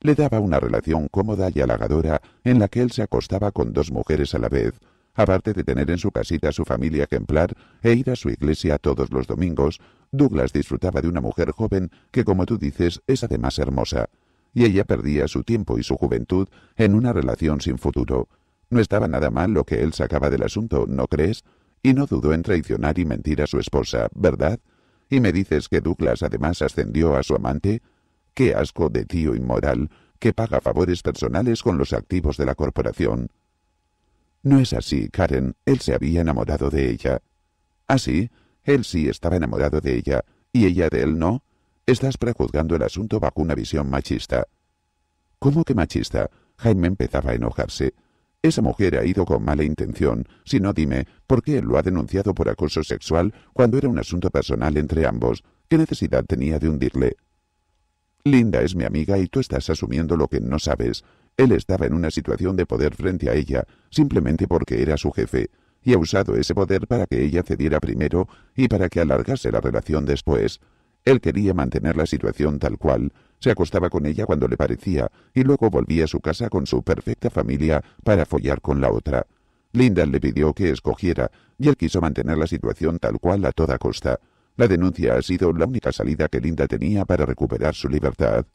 Le daba una relación cómoda y halagadora en la que él se acostaba con dos mujeres a la vez, Aparte de tener en su casita a su familia ejemplar e ir a su iglesia todos los domingos, Douglas disfrutaba de una mujer joven que, como tú dices, es además hermosa, y ella perdía su tiempo y su juventud en una relación sin futuro. No estaba nada mal lo que él sacaba del asunto, ¿no crees? Y no dudó en traicionar y mentir a su esposa, ¿verdad? Y me dices que Douglas además ascendió a su amante. Qué asco de tío inmoral que paga favores personales con los activos de la corporación. No es así, Karen. Él se había enamorado de ella. Así, ah, él sí estaba enamorado de ella, y ella de él no. Estás prejuzgando el asunto bajo una visión machista. ¿Cómo que machista? Jaime empezaba a enojarse. Esa mujer ha ido con mala intención. Si no, dime, ¿por qué él lo ha denunciado por acoso sexual cuando era un asunto personal entre ambos? ¿Qué necesidad tenía de hundirle? Linda es mi amiga y tú estás asumiendo lo que no sabes. Él estaba en una situación de poder frente a ella, simplemente porque era su jefe, y ha usado ese poder para que ella cediera primero y para que alargase la relación después. Él quería mantener la situación tal cual, se acostaba con ella cuando le parecía y luego volvía a su casa con su perfecta familia para follar con la otra. Linda le pidió que escogiera y él quiso mantener la situación tal cual a toda costa. La denuncia ha sido la única salida que Linda tenía para recuperar su libertad.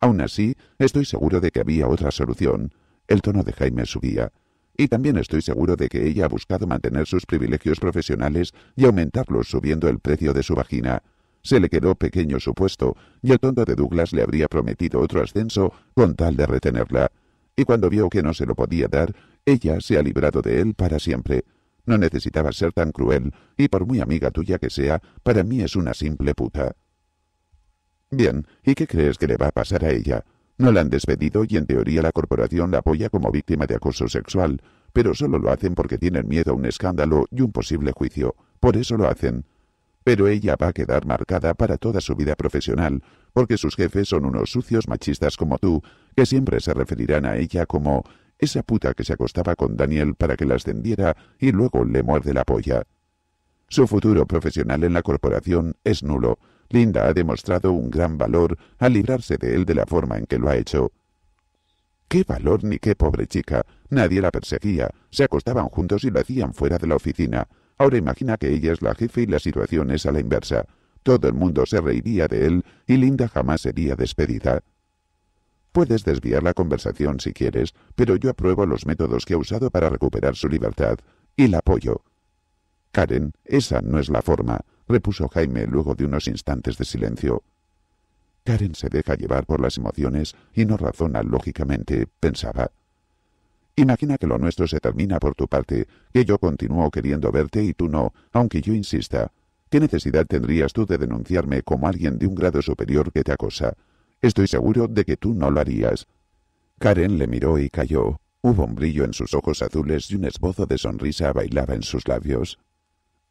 Aún así, estoy seguro de que había otra solución. El tono de Jaime subía. Y también estoy seguro de que ella ha buscado mantener sus privilegios profesionales y aumentarlos subiendo el precio de su vagina. Se le quedó pequeño su puesto, y el tonto de Douglas le habría prometido otro ascenso con tal de retenerla. Y cuando vio que no se lo podía dar, ella se ha librado de él para siempre. No necesitaba ser tan cruel, y por muy amiga tuya que sea, para mí es una simple puta. Bien, ¿y qué crees que le va a pasar a ella? No la han despedido y en teoría la corporación la apoya como víctima de acoso sexual, pero solo lo hacen porque tienen miedo a un escándalo y un posible juicio. Por eso lo hacen. Pero ella va a quedar marcada para toda su vida profesional, porque sus jefes son unos sucios machistas como tú, que siempre se referirán a ella como esa puta que se acostaba con Daniel para que la ascendiera y luego le muerde la polla. Su futuro profesional en la corporación es nulo, Linda ha demostrado un gran valor al librarse de él de la forma en que lo ha hecho. ¡Qué valor ni qué pobre chica! Nadie la perseguía, se acostaban juntos y lo hacían fuera de la oficina. Ahora imagina que ella es la jefe y la situación es a la inversa. Todo el mundo se reiría de él y Linda jamás sería despedida. Puedes desviar la conversación si quieres, pero yo apruebo los métodos que ha usado para recuperar su libertad y la apoyo. Karen, esa no es la forma, repuso Jaime luego de unos instantes de silencio. Karen se deja llevar por las emociones y no razona lógicamente, pensaba. Imagina que lo nuestro se termina por tu parte, que yo continúo queriendo verte y tú no, aunque yo insista. ¿Qué necesidad tendrías tú de denunciarme como alguien de un grado superior que te acosa? Estoy seguro de que tú no lo harías. Karen le miró y cayó. Hubo un brillo en sus ojos azules y un esbozo de sonrisa bailaba en sus labios.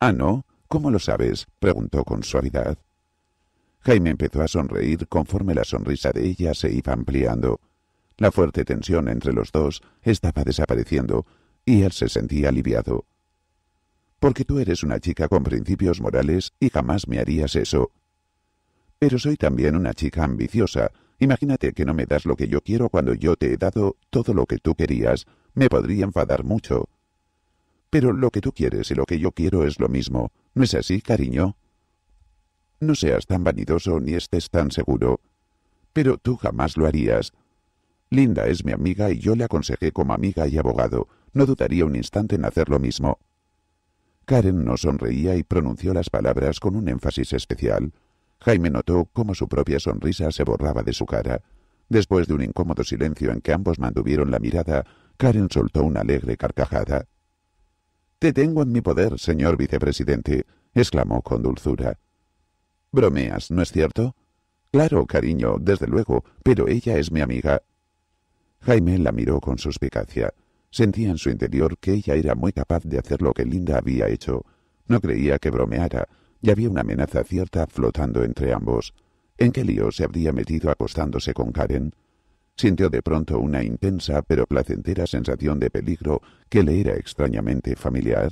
Ah, ¿no? ¿Cómo lo sabes? preguntó con suavidad. Jaime empezó a sonreír conforme la sonrisa de ella se iba ampliando. La fuerte tensión entre los dos estaba desapareciendo y él se sentía aliviado. Porque tú eres una chica con principios morales y jamás me harías eso. Pero soy también una chica ambiciosa. Imagínate que no me das lo que yo quiero cuando yo te he dado todo lo que tú querías. Me podría enfadar mucho. Pero lo que tú quieres y lo que yo quiero es lo mismo. ¿No es así, cariño? No seas tan vanidoso ni estés tan seguro. Pero tú jamás lo harías. Linda es mi amiga y yo le aconsejé como amiga y abogado. No dudaría un instante en hacer lo mismo. Karen no sonreía y pronunció las palabras con un énfasis especial. Jaime notó cómo su propia sonrisa se borraba de su cara. Después de un incómodo silencio en que ambos mantuvieron la mirada, Karen soltó una alegre carcajada. Te tengo en mi poder, señor vicepresidente, exclamó con dulzura. Bromeas, ¿no es cierto? Claro, cariño, desde luego, pero ella es mi amiga. Jaime la miró con suspicacia. Sentía en su interior que ella era muy capaz de hacer lo que Linda había hecho. No creía que bromeara, y había una amenaza cierta flotando entre ambos. ¿En qué lío se habría metido acostándose con Karen? sintió de pronto una intensa pero placentera sensación de peligro que le era extrañamente familiar.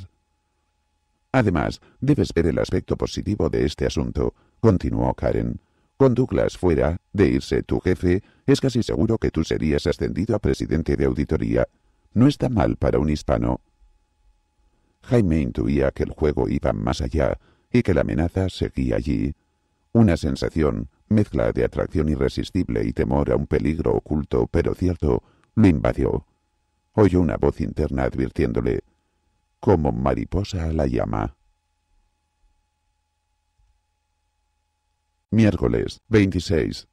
Además, debes ver el aspecto positivo de este asunto, continuó Karen. Con Douglas fuera, de irse tu jefe, es casi seguro que tú serías ascendido a presidente de auditoría. No está mal para un hispano. Jaime intuía que el juego iba más allá y que la amenaza seguía allí. Una sensación, mezcla de atracción irresistible y temor a un peligro oculto pero cierto, lo invadió. Oyó una voz interna advirtiéndole, como mariposa a la llama. Miércoles 26.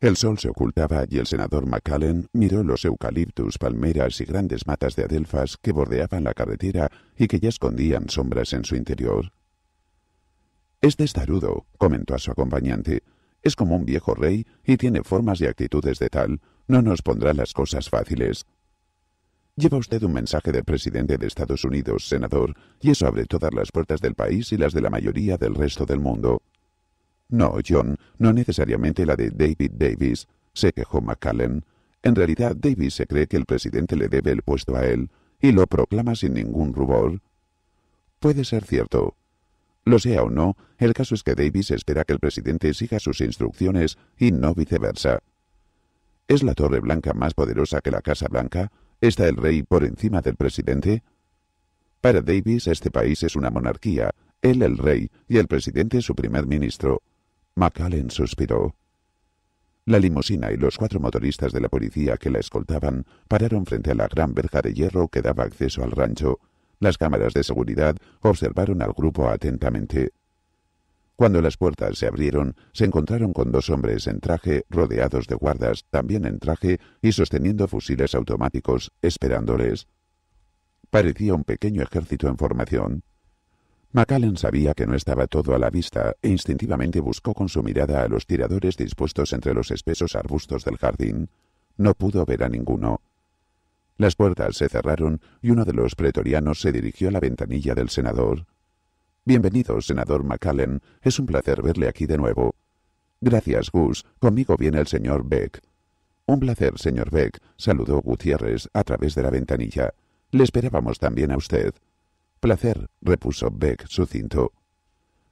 El sol se ocultaba y el senador McAllen miró los eucaliptus, palmeras y grandes matas de adelfas que bordeaban la carretera y que ya escondían sombras en su interior. Este es testarudo, comentó a su acompañante. Es como un viejo rey y tiene formas y actitudes de tal. No nos pondrá las cosas fáciles. Lleva usted un mensaje del presidente de Estados Unidos, senador, y eso abre todas las puertas del país y las de la mayoría del resto del mundo. No, John, no necesariamente la de David Davis, se quejó McCallan. En realidad, Davis se cree que el presidente le debe el puesto a él, y lo proclama sin ningún rubor. Puede ser cierto, lo sea o no, el caso es que Davis espera que el presidente siga sus instrucciones y no viceversa. ¿Es la Torre Blanca más poderosa que la Casa Blanca? ¿Está el rey por encima del presidente? Para Davis este país es una monarquía, él el rey y el presidente su primer ministro. McAllen suspiró. La limusina y los cuatro motoristas de la policía que la escoltaban pararon frente a la gran verja de hierro que daba acceso al rancho. Las cámaras de seguridad observaron al grupo atentamente. Cuando las puertas se abrieron, se encontraron con dos hombres en traje, rodeados de guardas, también en traje, y sosteniendo fusiles automáticos, esperándoles. Parecía un pequeño ejército en formación. McCallan sabía que no estaba todo a la vista e instintivamente buscó con su mirada a los tiradores dispuestos entre los espesos arbustos del jardín. No pudo ver a ninguno. Las puertas se cerraron y uno de los pretorianos se dirigió a la ventanilla del senador. Bienvenido, senador macallen Es un placer verle aquí de nuevo. Gracias, Gus. Conmigo viene el señor Beck. Un placer, señor Beck, saludó Gutiérrez a través de la ventanilla. Le esperábamos también a usted. Placer, repuso Beck sucinto.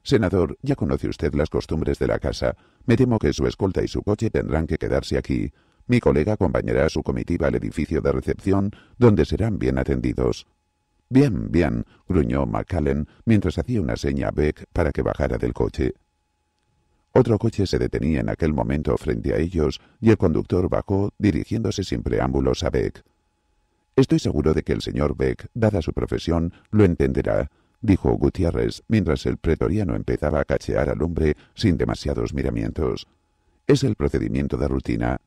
Senador, ya conoce usted las costumbres de la casa. Me temo que su escolta y su coche tendrán que quedarse aquí. Mi colega acompañará a su comitiva al edificio de recepción, donde serán bien atendidos. Bien, bien, gruñó McCallen mientras hacía una seña a Beck para que bajara del coche. Otro coche se detenía en aquel momento frente a ellos y el conductor bajó dirigiéndose sin preámbulos a Beck. Estoy seguro de que el señor Beck, dada su profesión, lo entenderá, dijo Gutiérrez mientras el pretoriano empezaba a cachear al hombre sin demasiados miramientos. Es el procedimiento de rutina.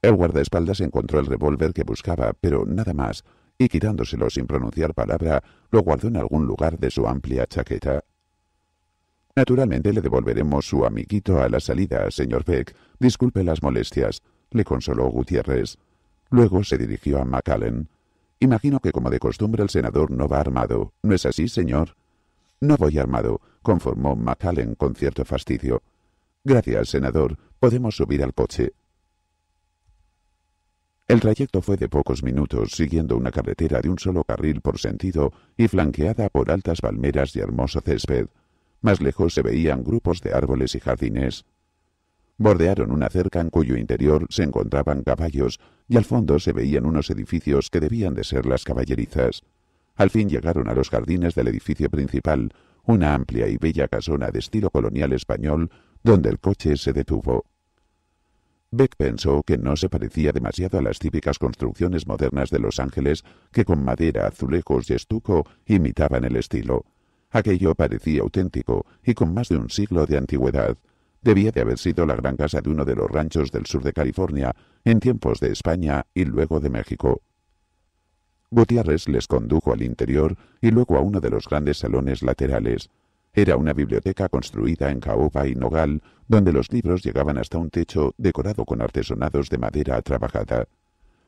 El guardaespaldas encontró el revólver que buscaba, pero nada más, y quitándoselo sin pronunciar palabra, lo guardó en algún lugar de su amplia chaqueta. Naturalmente le devolveremos su amiguito a la salida, señor Beck. Disculpe las molestias, le consoló Gutiérrez. Luego se dirigió a McAllen. Imagino que como de costumbre el senador no va armado. ¿No es así, señor? No voy armado, conformó McAllen con cierto fastidio. Gracias, senador. Podemos subir al coche. El trayecto fue de pocos minutos siguiendo una carretera de un solo carril por sentido y flanqueada por altas palmeras y hermoso césped. Más lejos se veían grupos de árboles y jardines. Bordearon una cerca en cuyo interior se encontraban caballos y al fondo se veían unos edificios que debían de ser las caballerizas. Al fin llegaron a los jardines del edificio principal, una amplia y bella casona de estilo colonial español, donde el coche se detuvo. Beck pensó que no se parecía demasiado a las típicas construcciones modernas de Los Ángeles que con madera, azulejos y estuco imitaban el estilo. Aquello parecía auténtico y con más de un siglo de antigüedad. Debía de haber sido la gran casa de uno de los ranchos del sur de California en tiempos de España y luego de México. Gutiérrez les condujo al interior y luego a uno de los grandes salones laterales. Era una biblioteca construida en caoba y nogal, donde los libros llegaban hasta un techo decorado con artesonados de madera trabajada.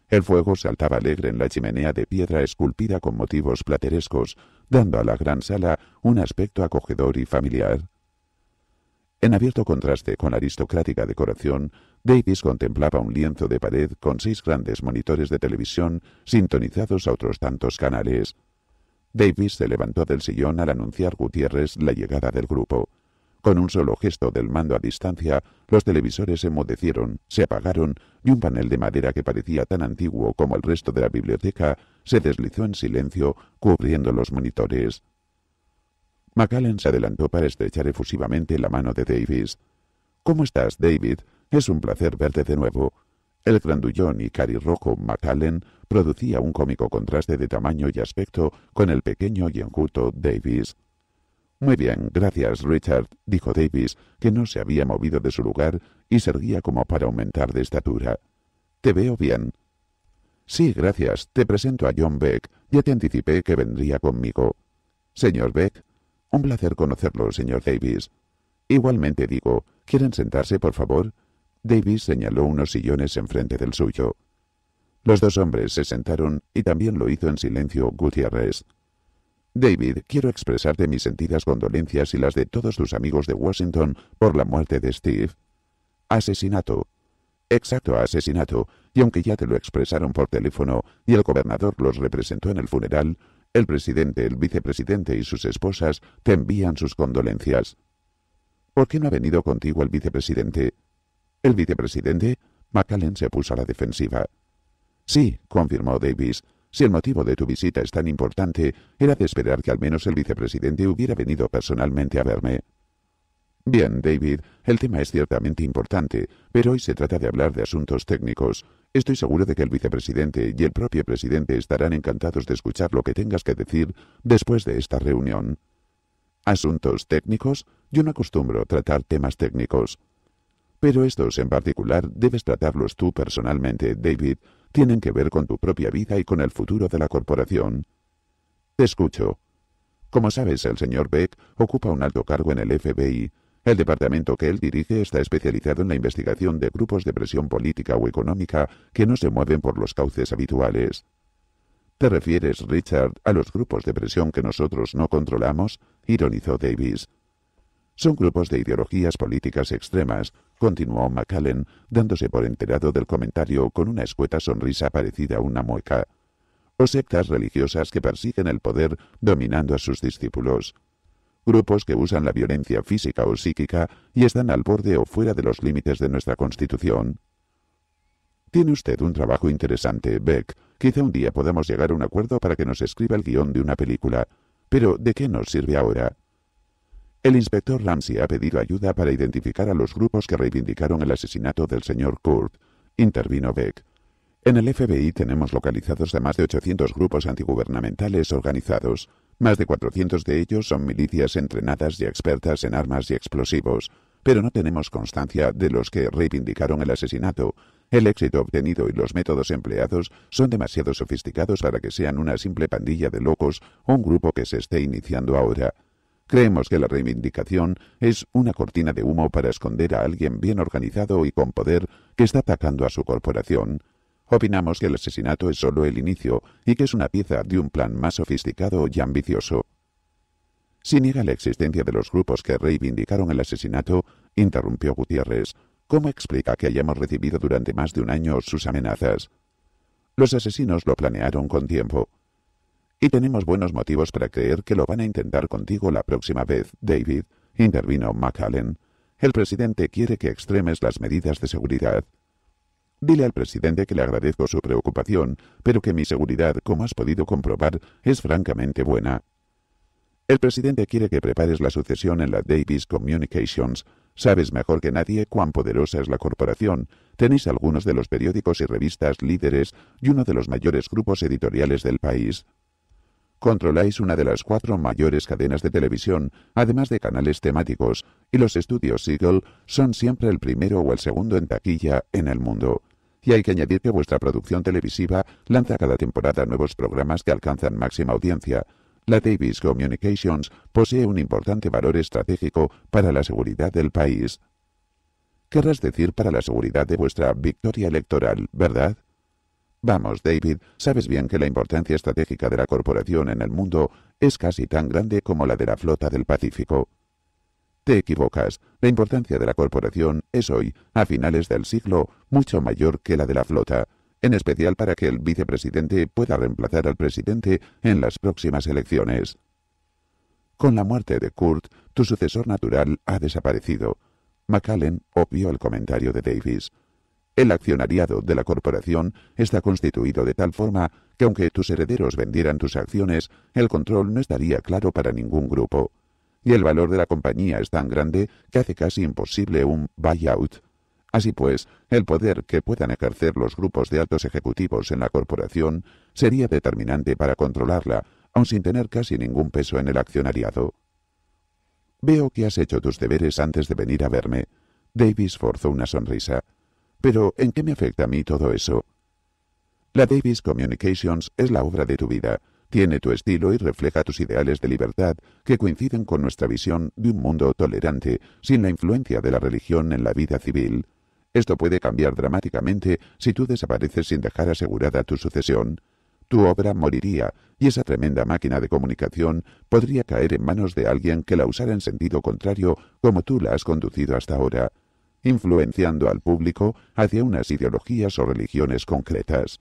El fuego saltaba alegre en la chimenea de piedra esculpida con motivos platerescos, dando a la gran sala un aspecto acogedor y familiar. En abierto contraste con la aristocrática decoración, Davis contemplaba un lienzo de pared con seis grandes monitores de televisión sintonizados a otros tantos canales. Davis se levantó del sillón al anunciar Gutiérrez la llegada del grupo. Con un solo gesto del mando a distancia, los televisores se emudecieron, se apagaron y un panel de madera que parecía tan antiguo como el resto de la biblioteca se deslizó en silencio, cubriendo los monitores. McAllen se adelantó para estrechar efusivamente la mano de Davis. ¿Cómo estás, David? Es un placer verte de nuevo. El grandullón y carirrojo McAllen producía un cómico contraste de tamaño y aspecto con el pequeño y enjuto Davis. Muy bien, gracias, Richard, dijo Davis, que no se había movido de su lugar y se erguía como para aumentar de estatura. Te veo bien. Sí, gracias. Te presento a John Beck. Ya te anticipé que vendría conmigo. Señor Beck, un placer conocerlo, señor Davis. Igualmente digo, ¿quieren sentarse, por favor? Davis señaló unos sillones enfrente del suyo. Los dos hombres se sentaron y también lo hizo en silencio Gutiérrez. David, quiero expresarte mis sentidas condolencias y las de todos tus amigos de Washington por la muerte de Steve. Asesinato. Exacto, asesinato, y aunque ya te lo expresaron por teléfono y el gobernador los representó en el funeral, el presidente, el vicepresidente y sus esposas te envían sus condolencias. ¿Por qué no ha venido contigo el vicepresidente? El vicepresidente McAllen se puso a la defensiva. Sí, confirmó Davis. Si el motivo de tu visita es tan importante, era de esperar que al menos el vicepresidente hubiera venido personalmente a verme. Bien, David, el tema es ciertamente importante, pero hoy se trata de hablar de asuntos técnicos. Estoy seguro de que el vicepresidente y el propio presidente estarán encantados de escuchar lo que tengas que decir después de esta reunión. ¿Asuntos técnicos? Yo no acostumbro tratar temas técnicos. Pero estos en particular debes tratarlos tú personalmente, David. Tienen que ver con tu propia vida y con el futuro de la corporación. Te escucho. Como sabes, el señor Beck ocupa un alto cargo en el FBI. El departamento que él dirige está especializado en la investigación de grupos de presión política o económica que no se mueven por los cauces habituales. ¿Te refieres, Richard, a los grupos de presión que nosotros no controlamos? ironizó Davis. Son grupos de ideologías políticas extremas continuó Macallen, dándose por enterado del comentario con una escueta sonrisa parecida a una mueca, o sectas religiosas que persiguen el poder dominando a sus discípulos. Grupos que usan la violencia física o psíquica y están al borde o fuera de los límites de nuestra Constitución. Tiene usted un trabajo interesante, Beck. Quizá un día podamos llegar a un acuerdo para que nos escriba el guión de una película. Pero, ¿de qué nos sirve ahora? El inspector Ramsey ha pedido ayuda para identificar a los grupos que reivindicaron el asesinato del señor Kurt, intervino Beck. En el FBI tenemos localizados a más de 800 grupos antigubernamentales organizados. Más de 400 de ellos son milicias entrenadas y expertas en armas y explosivos, pero no tenemos constancia de los que reivindicaron el asesinato. El éxito obtenido y los métodos empleados son demasiado sofisticados para que sean una simple pandilla de locos o un grupo que se esté iniciando ahora. Creemos que la reivindicación es una cortina de humo para esconder a alguien bien organizado y con poder que está atacando a su corporación. Opinamos que el asesinato es solo el inicio y que es una pieza de un plan más sofisticado y ambicioso. Si niega la existencia de los grupos que reivindicaron el asesinato, interrumpió Gutiérrez, ¿cómo explica que hayamos recibido durante más de un año sus amenazas? Los asesinos lo planearon con tiempo. Y tenemos buenos motivos para creer que lo van a intentar contigo la próxima vez, David, intervino McAllen. El presidente quiere que extremes las medidas de seguridad. Dile al presidente que le agradezco su preocupación, pero que mi seguridad, como has podido comprobar, es francamente buena. El presidente quiere que prepares la sucesión en la Davis Communications. Sabes mejor que nadie cuán poderosa es la corporación. Tenéis algunos de los periódicos y revistas líderes y uno de los mayores grupos editoriales del país controláis una de las cuatro mayores cadenas de televisión, además de canales temáticos, y los estudios Eagle son siempre el primero o el segundo en taquilla en el mundo. Y hay que añadir que vuestra producción televisiva lanza cada temporada nuevos programas que alcanzan máxima audiencia. La Davis Communications posee un importante valor estratégico para la seguridad del país. Querrás decir para la seguridad de vuestra victoria electoral, ¿verdad? Vamos, David, sabes bien que la importancia estratégica de la corporación en el mundo es casi tan grande como la de la flota del Pacífico. Te equivocas. La importancia de la corporación es hoy, a finales del siglo, mucho mayor que la de la flota, en especial para que el vicepresidente pueda reemplazar al presidente en las próximas elecciones. Con la muerte de Kurt, tu sucesor natural ha desaparecido. McAllen obvió el comentario de Davis. El accionariado de la corporación está constituido de tal forma que aunque tus herederos vendieran tus acciones, el control no estaría claro para ningún grupo. Y el valor de la compañía es tan grande que hace casi imposible un buyout. Así pues, el poder que puedan ejercer los grupos de altos ejecutivos en la corporación sería determinante para controlarla, aun sin tener casi ningún peso en el accionariado. Veo que has hecho tus deberes antes de venir a verme. Davis forzó una sonrisa. Pero, ¿en qué me afecta a mí todo eso? La Davis Communications es la obra de tu vida. Tiene tu estilo y refleja tus ideales de libertad que coinciden con nuestra visión de un mundo tolerante, sin la influencia de la religión en la vida civil. Esto puede cambiar dramáticamente si tú desapareces sin dejar asegurada tu sucesión. Tu obra moriría y esa tremenda máquina de comunicación podría caer en manos de alguien que la usara en sentido contrario como tú la has conducido hasta ahora influenciando al público hacia unas ideologías o religiones concretas.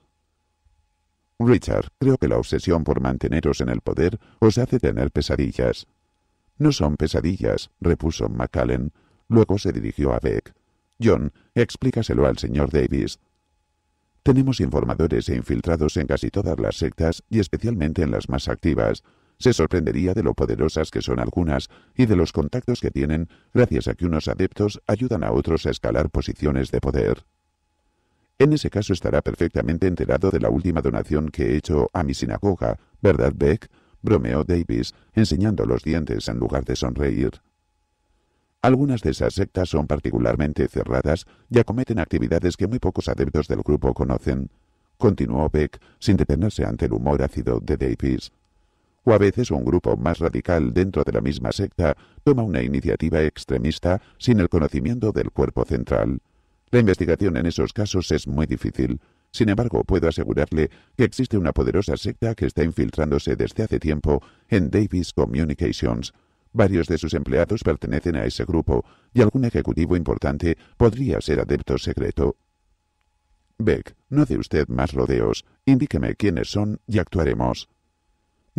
Richard, creo que la obsesión por manteneros en el poder os hace tener pesadillas. No son pesadillas, repuso McAllen. Luego se dirigió a Beck. John, explícaselo al señor Davis. Tenemos informadores e infiltrados en casi todas las sectas y especialmente en las más activas, se sorprendería de lo poderosas que son algunas y de los contactos que tienen gracias a que unos adeptos ayudan a otros a escalar posiciones de poder. En ese caso estará perfectamente enterado de la última donación que he hecho a mi sinagoga, ¿verdad, Beck? bromeó Davis, enseñando los dientes en lugar de sonreír. Algunas de esas sectas son particularmente cerradas y acometen actividades que muy pocos adeptos del grupo conocen, continuó Beck sin detenerse ante el humor ácido de Davis o a veces un grupo más radical dentro de la misma secta toma una iniciativa extremista sin el conocimiento del cuerpo central. La investigación en esos casos es muy difícil. Sin embargo, puedo asegurarle que existe una poderosa secta que está infiltrándose desde hace tiempo en Davis Communications. Varios de sus empleados pertenecen a ese grupo y algún ejecutivo importante podría ser adepto secreto. Beck, no dé usted más rodeos. Indíqueme quiénes son y actuaremos.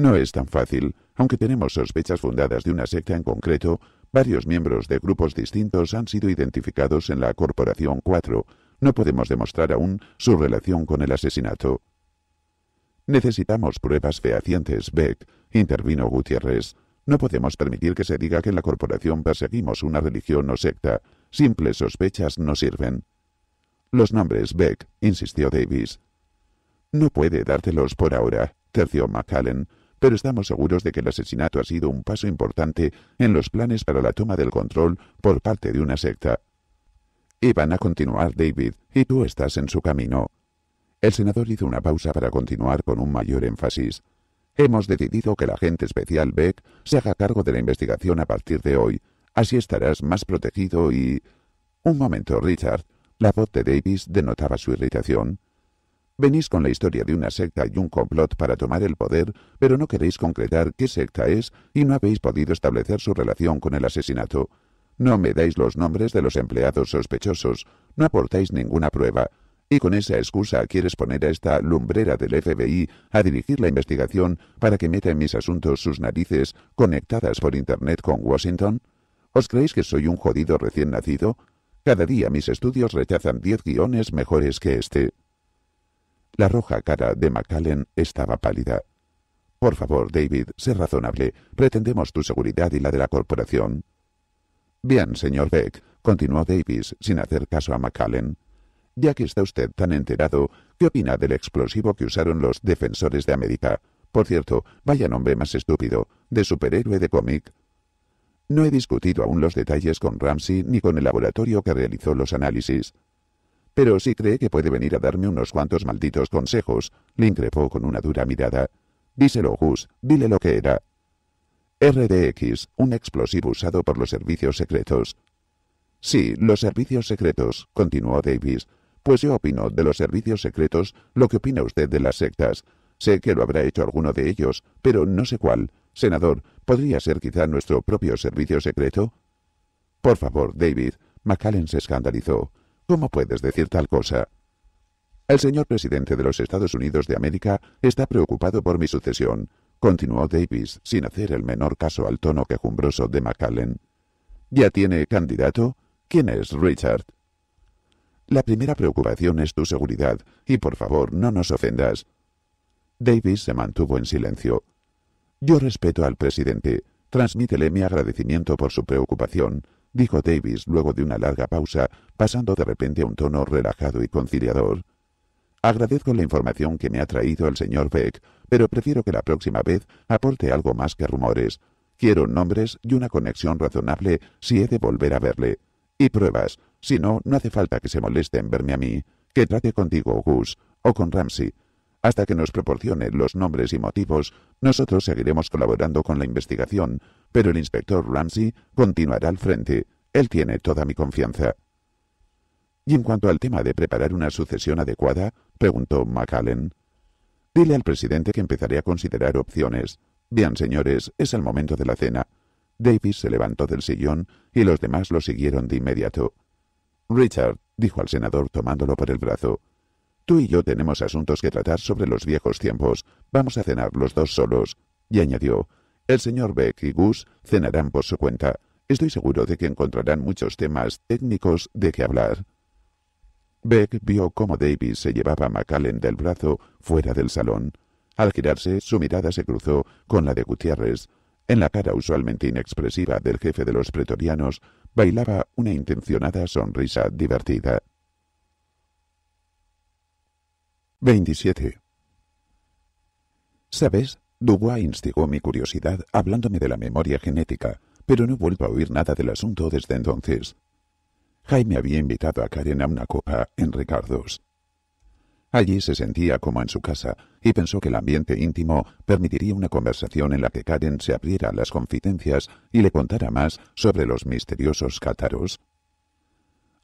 No es tan fácil, aunque tenemos sospechas fundadas de una secta en concreto, varios miembros de grupos distintos han sido identificados en la Corporación 4. No podemos demostrar aún su relación con el asesinato. Necesitamos pruebas fehacientes, Beck, intervino Gutiérrez. No podemos permitir que se diga que en la corporación perseguimos una religión o secta. Simples sospechas no sirven. Los nombres, Beck, insistió Davis. No puede dártelos por ahora, terció McCallan pero estamos seguros de que el asesinato ha sido un paso importante en los planes para la toma del control por parte de una secta. Y van a continuar, David, y tú estás en su camino. El senador hizo una pausa para continuar con un mayor énfasis. Hemos decidido que el agente especial Beck se haga cargo de la investigación a partir de hoy. Así estarás más protegido y... Un momento, Richard. La voz de Davis denotaba su irritación. Venís con la historia de una secta y un complot para tomar el poder, pero no queréis concretar qué secta es y no habéis podido establecer su relación con el asesinato. No me dais los nombres de los empleados sospechosos, no aportáis ninguna prueba, y con esa excusa quieres poner a esta lumbrera del FBI a dirigir la investigación para que meta en mis asuntos sus narices conectadas por Internet con Washington. ¿Os creéis que soy un jodido recién nacido? Cada día mis estudios rechazan diez guiones mejores que este. La roja cara de Macallen estaba pálida. Por favor, David, sé razonable. Pretendemos tu seguridad y la de la corporación. Bien, señor Beck, continuó Davis sin hacer caso a Macallen. Ya que está usted tan enterado, ¿qué opina del explosivo que usaron los defensores de América? Por cierto, vaya nombre más estúpido, de superhéroe de cómic. No he discutido aún los detalles con Ramsey ni con el laboratorio que realizó los análisis. Pero si cree que puede venir a darme unos cuantos malditos consejos, le increpó con una dura mirada. Díselo, Gus, dile lo que era. RDX, un explosivo usado por los servicios secretos. Sí, los servicios secretos, continuó Davis. Pues yo opino de los servicios secretos lo que opina usted de las sectas. Sé que lo habrá hecho alguno de ellos, pero no sé cuál. Senador, ¿podría ser quizá nuestro propio servicio secreto? Por favor, David, McAllen se escandalizó. ¿Cómo puedes decir tal cosa? El señor presidente de los Estados Unidos de América está preocupado por mi sucesión, continuó Davis, sin hacer el menor caso al tono quejumbroso de McAllen. ¿Ya tiene candidato? ¿Quién es Richard? La primera preocupación es tu seguridad, y por favor no nos ofendas. Davis se mantuvo en silencio. Yo respeto al presidente. Transmítele mi agradecimiento por su preocupación, dijo Davis luego de una larga pausa, pasando de repente a un tono relajado y conciliador. Agradezco la información que me ha traído el señor Beck, pero prefiero que la próxima vez aporte algo más que rumores. Quiero nombres y una conexión razonable si he de volver a verle. Y pruebas, si no, no hace falta que se moleste en verme a mí. Que trate contigo, Gus, o con Ramsey. Hasta que nos proporcione los nombres y motivos, nosotros seguiremos colaborando con la investigación, pero el inspector Ramsey continuará al frente. Él tiene toda mi confianza. Y en cuanto al tema de preparar una sucesión adecuada, preguntó McAllen. Dile al presidente que empezaré a considerar opciones. Bien, señores, es el momento de la cena. Davis se levantó del sillón y los demás lo siguieron de inmediato. Richard, dijo al senador tomándolo por el brazo, Tú y yo tenemos asuntos que tratar sobre los viejos tiempos. Vamos a cenar los dos solos. Y añadió, el señor Beck y Gus cenarán por su cuenta. Estoy seguro de que encontrarán muchos temas técnicos de qué hablar. Beck vio cómo Davis se llevaba a McAllen del brazo fuera del salón. Al girarse, su mirada se cruzó con la de Gutiérrez. En la cara usualmente inexpresiva del jefe de los pretorianos bailaba una intencionada sonrisa divertida. 27. ¿Sabes? Dubois instigó mi curiosidad hablándome de la memoria genética, pero no vuelvo a oír nada del asunto desde entonces. Jaime había invitado a Karen a una copa en Ricardo's. Allí se sentía como en su casa y pensó que el ambiente íntimo permitiría una conversación en la que Karen se abriera a las confidencias y le contara más sobre los misteriosos cátaros.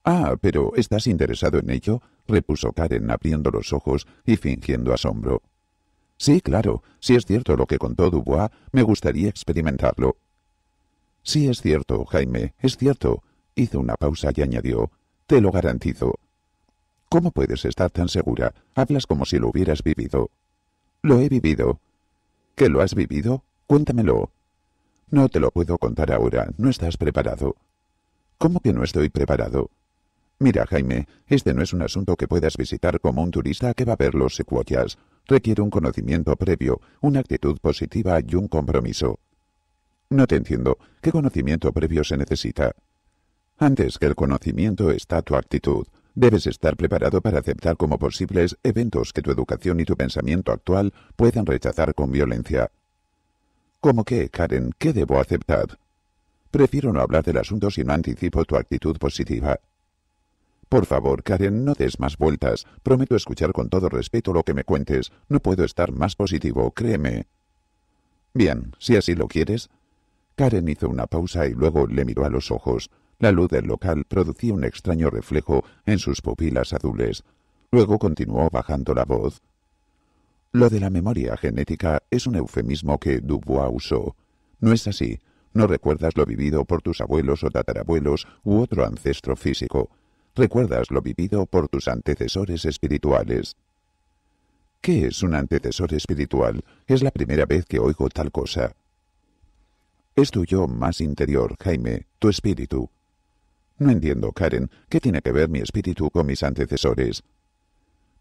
Ah, pero ¿estás interesado en ello? repuso Karen abriendo los ojos y fingiendo asombro. Sí, claro, si es cierto lo que contó Dubois, me gustaría experimentarlo. Sí, es cierto, Jaime, es cierto, hizo una pausa y añadió, te lo garantizo. ¿Cómo puedes estar tan segura? Hablas como si lo hubieras vivido. Lo he vivido. ¿Que lo has vivido? Cuéntamelo. No te lo puedo contar ahora, no estás preparado. ¿Cómo que no estoy preparado? Mira, Jaime, este no es un asunto que puedas visitar como un turista que va a ver los secuoyas. Requiere un conocimiento previo, una actitud positiva y un compromiso. No te entiendo. ¿Qué conocimiento previo se necesita? Antes que el conocimiento está tu actitud. Debes estar preparado para aceptar como posibles eventos que tu educación y tu pensamiento actual puedan rechazar con violencia. ¿Cómo qué, Karen? ¿Qué debo aceptar? Prefiero no hablar del asunto si no anticipo tu actitud positiva. Por favor, Karen, no des más vueltas. Prometo escuchar con todo respeto lo que me cuentes. No puedo estar más positivo, créeme. Bien, si así lo quieres. Karen hizo una pausa y luego le miró a los ojos. La luz del local producía un extraño reflejo en sus pupilas azules. Luego continuó bajando la voz. Lo de la memoria genética es un eufemismo que Dubois usó. No es así. No recuerdas lo vivido por tus abuelos o tatarabuelos u otro ancestro físico recuerdas lo vivido por tus antecesores espirituales. ¿Qué es un antecesor espiritual? Es la primera vez que oigo tal cosa. Es tu yo más interior, Jaime, tu espíritu. No entiendo, Karen, ¿qué tiene que ver mi espíritu con mis antecesores?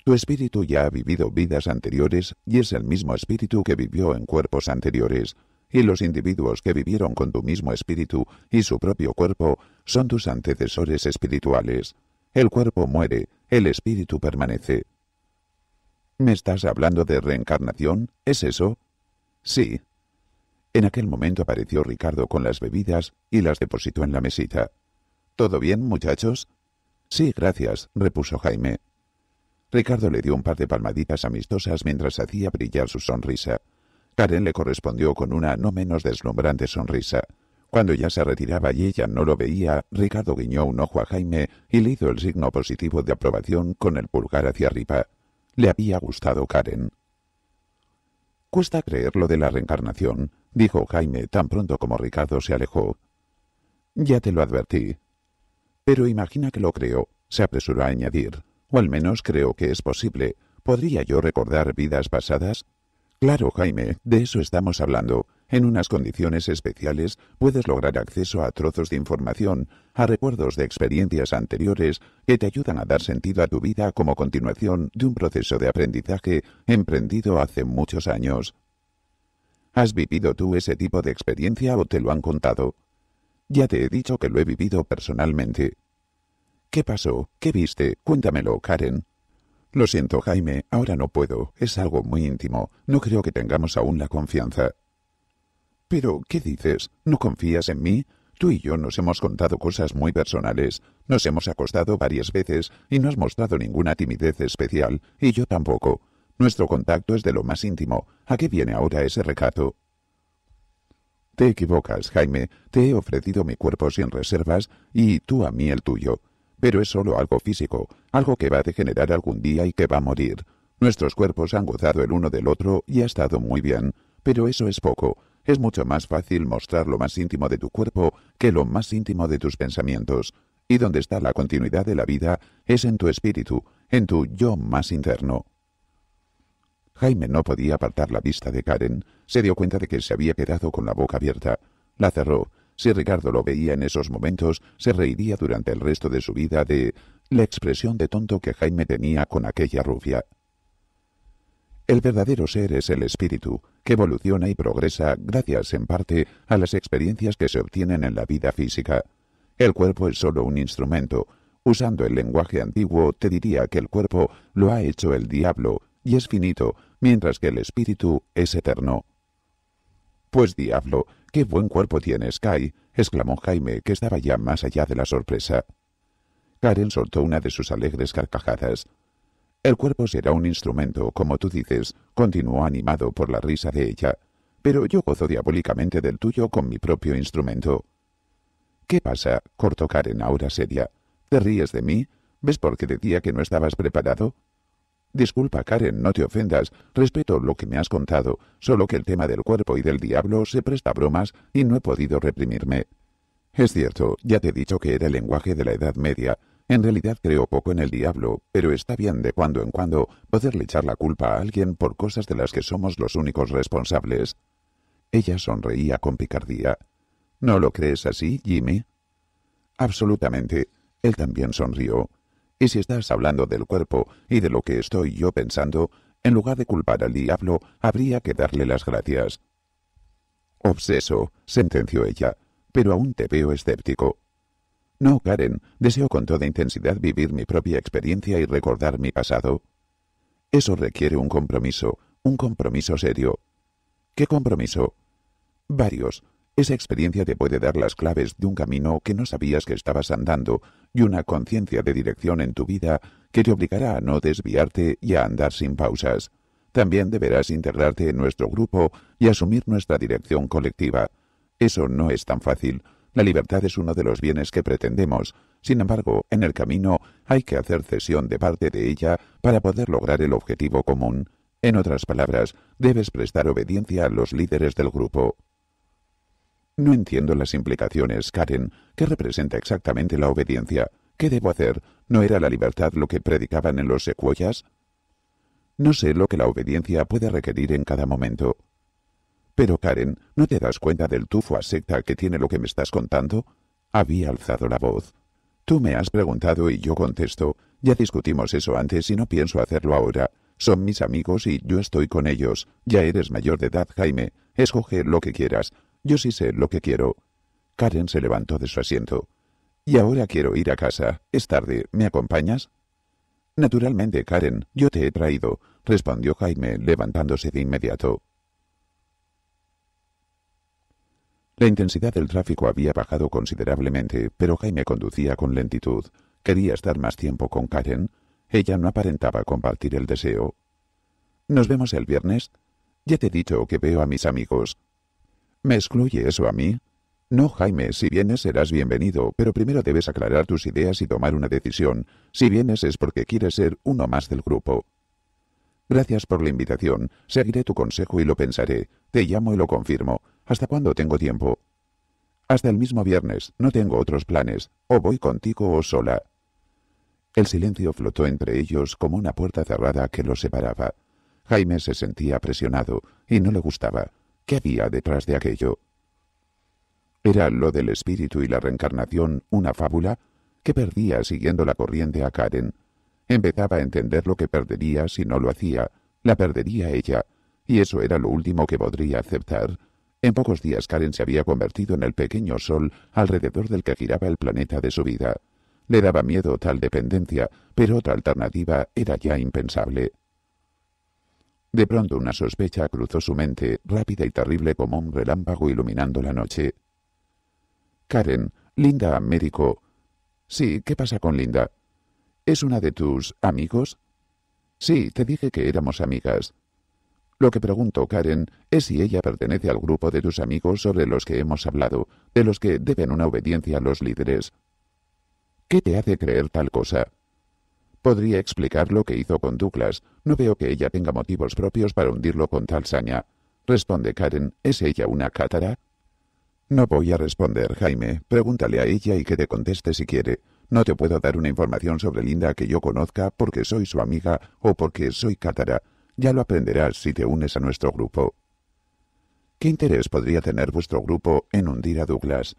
Tu espíritu ya ha vivido vidas anteriores y es el mismo espíritu que vivió en cuerpos anteriores, y los individuos que vivieron con tu mismo espíritu y su propio cuerpo son tus antecesores espirituales. El cuerpo muere, el espíritu permanece. ¿Me estás hablando de reencarnación? ¿Es eso? Sí. En aquel momento apareció Ricardo con las bebidas y las depositó en la mesita. ¿Todo bien, muchachos? Sí, gracias, repuso Jaime. Ricardo le dio un par de palmaditas amistosas mientras hacía brillar su sonrisa. Karen le correspondió con una no menos deslumbrante sonrisa. Cuando ya se retiraba y ella no lo veía, Ricardo guiñó un ojo a Jaime y le hizo el signo positivo de aprobación con el pulgar hacia arriba. Le había gustado Karen. Cuesta creer lo de la reencarnación, dijo Jaime tan pronto como Ricardo se alejó. Ya te lo advertí. Pero imagina que lo creo, se apresuró a añadir. O al menos creo que es posible. ¿Podría yo recordar vidas pasadas? Claro, Jaime, de eso estamos hablando. En unas condiciones especiales puedes lograr acceso a trozos de información, a recuerdos de experiencias anteriores que te ayudan a dar sentido a tu vida como continuación de un proceso de aprendizaje emprendido hace muchos años. ¿Has vivido tú ese tipo de experiencia o te lo han contado? Ya te he dicho que lo he vivido personalmente. ¿Qué pasó? ¿Qué viste? Cuéntamelo, Karen. Lo siento, Jaime, ahora no puedo. Es algo muy íntimo. No creo que tengamos aún la confianza. Pero, ¿qué dices? ¿No confías en mí? Tú y yo nos hemos contado cosas muy personales, nos hemos acostado varias veces y no has mostrado ninguna timidez especial, y yo tampoco. Nuestro contacto es de lo más íntimo. ¿A qué viene ahora ese recato? Te equivocas, Jaime. Te he ofrecido mi cuerpo sin reservas y tú a mí el tuyo. Pero es solo algo físico, algo que va a degenerar algún día y que va a morir. Nuestros cuerpos han gozado el uno del otro y ha estado muy bien, pero eso es poco es mucho más fácil mostrar lo más íntimo de tu cuerpo que lo más íntimo de tus pensamientos. Y donde está la continuidad de la vida es en tu espíritu, en tu yo más interno. Jaime no podía apartar la vista de Karen. Se dio cuenta de que se había quedado con la boca abierta. La cerró. Si Ricardo lo veía en esos momentos, se reiría durante el resto de su vida de la expresión de tonto que Jaime tenía con aquella rubia. El verdadero ser es el espíritu, que evoluciona y progresa gracias en parte a las experiencias que se obtienen en la vida física. El cuerpo es solo un instrumento. Usando el lenguaje antiguo, te diría que el cuerpo lo ha hecho el diablo y es finito, mientras que el espíritu es eterno. Pues diablo, qué buen cuerpo tienes, Kai, exclamó Jaime, que estaba ya más allá de la sorpresa. Karen soltó una de sus alegres carcajadas. El cuerpo será un instrumento, como tú dices, continuó animado por la risa de ella, pero yo gozo diabólicamente del tuyo con mi propio instrumento. ¿Qué pasa? cortó Karen ahora seria. ¿Te ríes de mí? ¿Ves por qué decía que no estabas preparado? Disculpa, Karen, no te ofendas. Respeto lo que me has contado, solo que el tema del cuerpo y del diablo se presta a bromas y no he podido reprimirme. Es cierto, ya te he dicho que era el lenguaje de la Edad Media, en realidad creo poco en el diablo, pero está bien de cuando en cuando poderle echar la culpa a alguien por cosas de las que somos los únicos responsables. Ella sonreía con picardía. ¿No lo crees así, Jimmy? Absolutamente. Él también sonrió. Y si estás hablando del cuerpo y de lo que estoy yo pensando, en lugar de culpar al diablo, habría que darle las gracias. Obseso, sentenció ella, pero aún te veo escéptico. No, Karen, deseo con toda intensidad vivir mi propia experiencia y recordar mi pasado. Eso requiere un compromiso, un compromiso serio. ¿Qué compromiso? Varios. Esa experiencia te puede dar las claves de un camino que no sabías que estabas andando y una conciencia de dirección en tu vida que te obligará a no desviarte y a andar sin pausas. También deberás integrarte en nuestro grupo y asumir nuestra dirección colectiva. Eso no es tan fácil la libertad es uno de los bienes que pretendemos, sin embargo, en el camino hay que hacer cesión de parte de ella para poder lograr el objetivo común. En otras palabras, debes prestar obediencia a los líderes del grupo. No entiendo las implicaciones, Karen. ¿Qué representa exactamente la obediencia? ¿Qué debo hacer? ¿No era la libertad lo que predicaban en los secuoyas? No sé lo que la obediencia puede requerir en cada momento. Pero Karen, ¿no te das cuenta del tufo a secta que tiene lo que me estás contando? Había alzado la voz. Tú me has preguntado y yo contesto, ya discutimos eso antes y no pienso hacerlo ahora. Son mis amigos y yo estoy con ellos. Ya eres mayor de edad, Jaime. Escoge lo que quieras. Yo sí sé lo que quiero. Karen se levantó de su asiento. Y ahora quiero ir a casa. Es tarde. ¿Me acompañas? Naturalmente, Karen. Yo te he traído, respondió Jaime, levantándose de inmediato. La intensidad del tráfico había bajado considerablemente, pero Jaime conducía con lentitud. Quería estar más tiempo con Karen. Ella no aparentaba compartir el deseo. ¿Nos vemos el viernes? Ya te he dicho que veo a mis amigos. ¿Me excluye eso a mí? No, Jaime, si vienes serás bienvenido, pero primero debes aclarar tus ideas y tomar una decisión. Si vienes es porque quieres ser uno más del grupo. Gracias por la invitación. Seguiré tu consejo y lo pensaré. Te llamo y lo confirmo. ¿Hasta cuándo tengo tiempo? Hasta el mismo viernes, no tengo otros planes, o voy contigo o sola. El silencio flotó entre ellos como una puerta cerrada que los separaba. Jaime se sentía presionado y no le gustaba. ¿Qué había detrás de aquello? ¿Era lo del espíritu y la reencarnación una fábula? que perdía siguiendo la corriente a Karen? Empezaba a entender lo que perdería si no lo hacía. La perdería ella, y eso era lo último que podría aceptar en pocos días Karen se había convertido en el pequeño sol alrededor del que giraba el planeta de su vida. Le daba miedo tal dependencia, pero otra alternativa era ya impensable. De pronto una sospecha cruzó su mente, rápida y terrible como un relámpago iluminando la noche. Karen, Linda, médico. Sí, ¿qué pasa con Linda? ¿Es una de tus amigos? Sí, te dije que éramos amigas. Lo que pregunto, Karen, es si ella pertenece al grupo de tus amigos sobre los que hemos hablado, de los que deben una obediencia a los líderes. ¿Qué te hace creer tal cosa? Podría explicar lo que hizo con Douglas. No veo que ella tenga motivos propios para hundirlo con tal saña. Responde Karen, ¿es ella una cátara? No voy a responder, Jaime. Pregúntale a ella y que te conteste si quiere. No te puedo dar una información sobre Linda que yo conozca porque soy su amiga o porque soy cátara. Ya lo aprenderás si te unes a nuestro grupo. ¿Qué interés podría tener vuestro grupo en hundir a Douglas?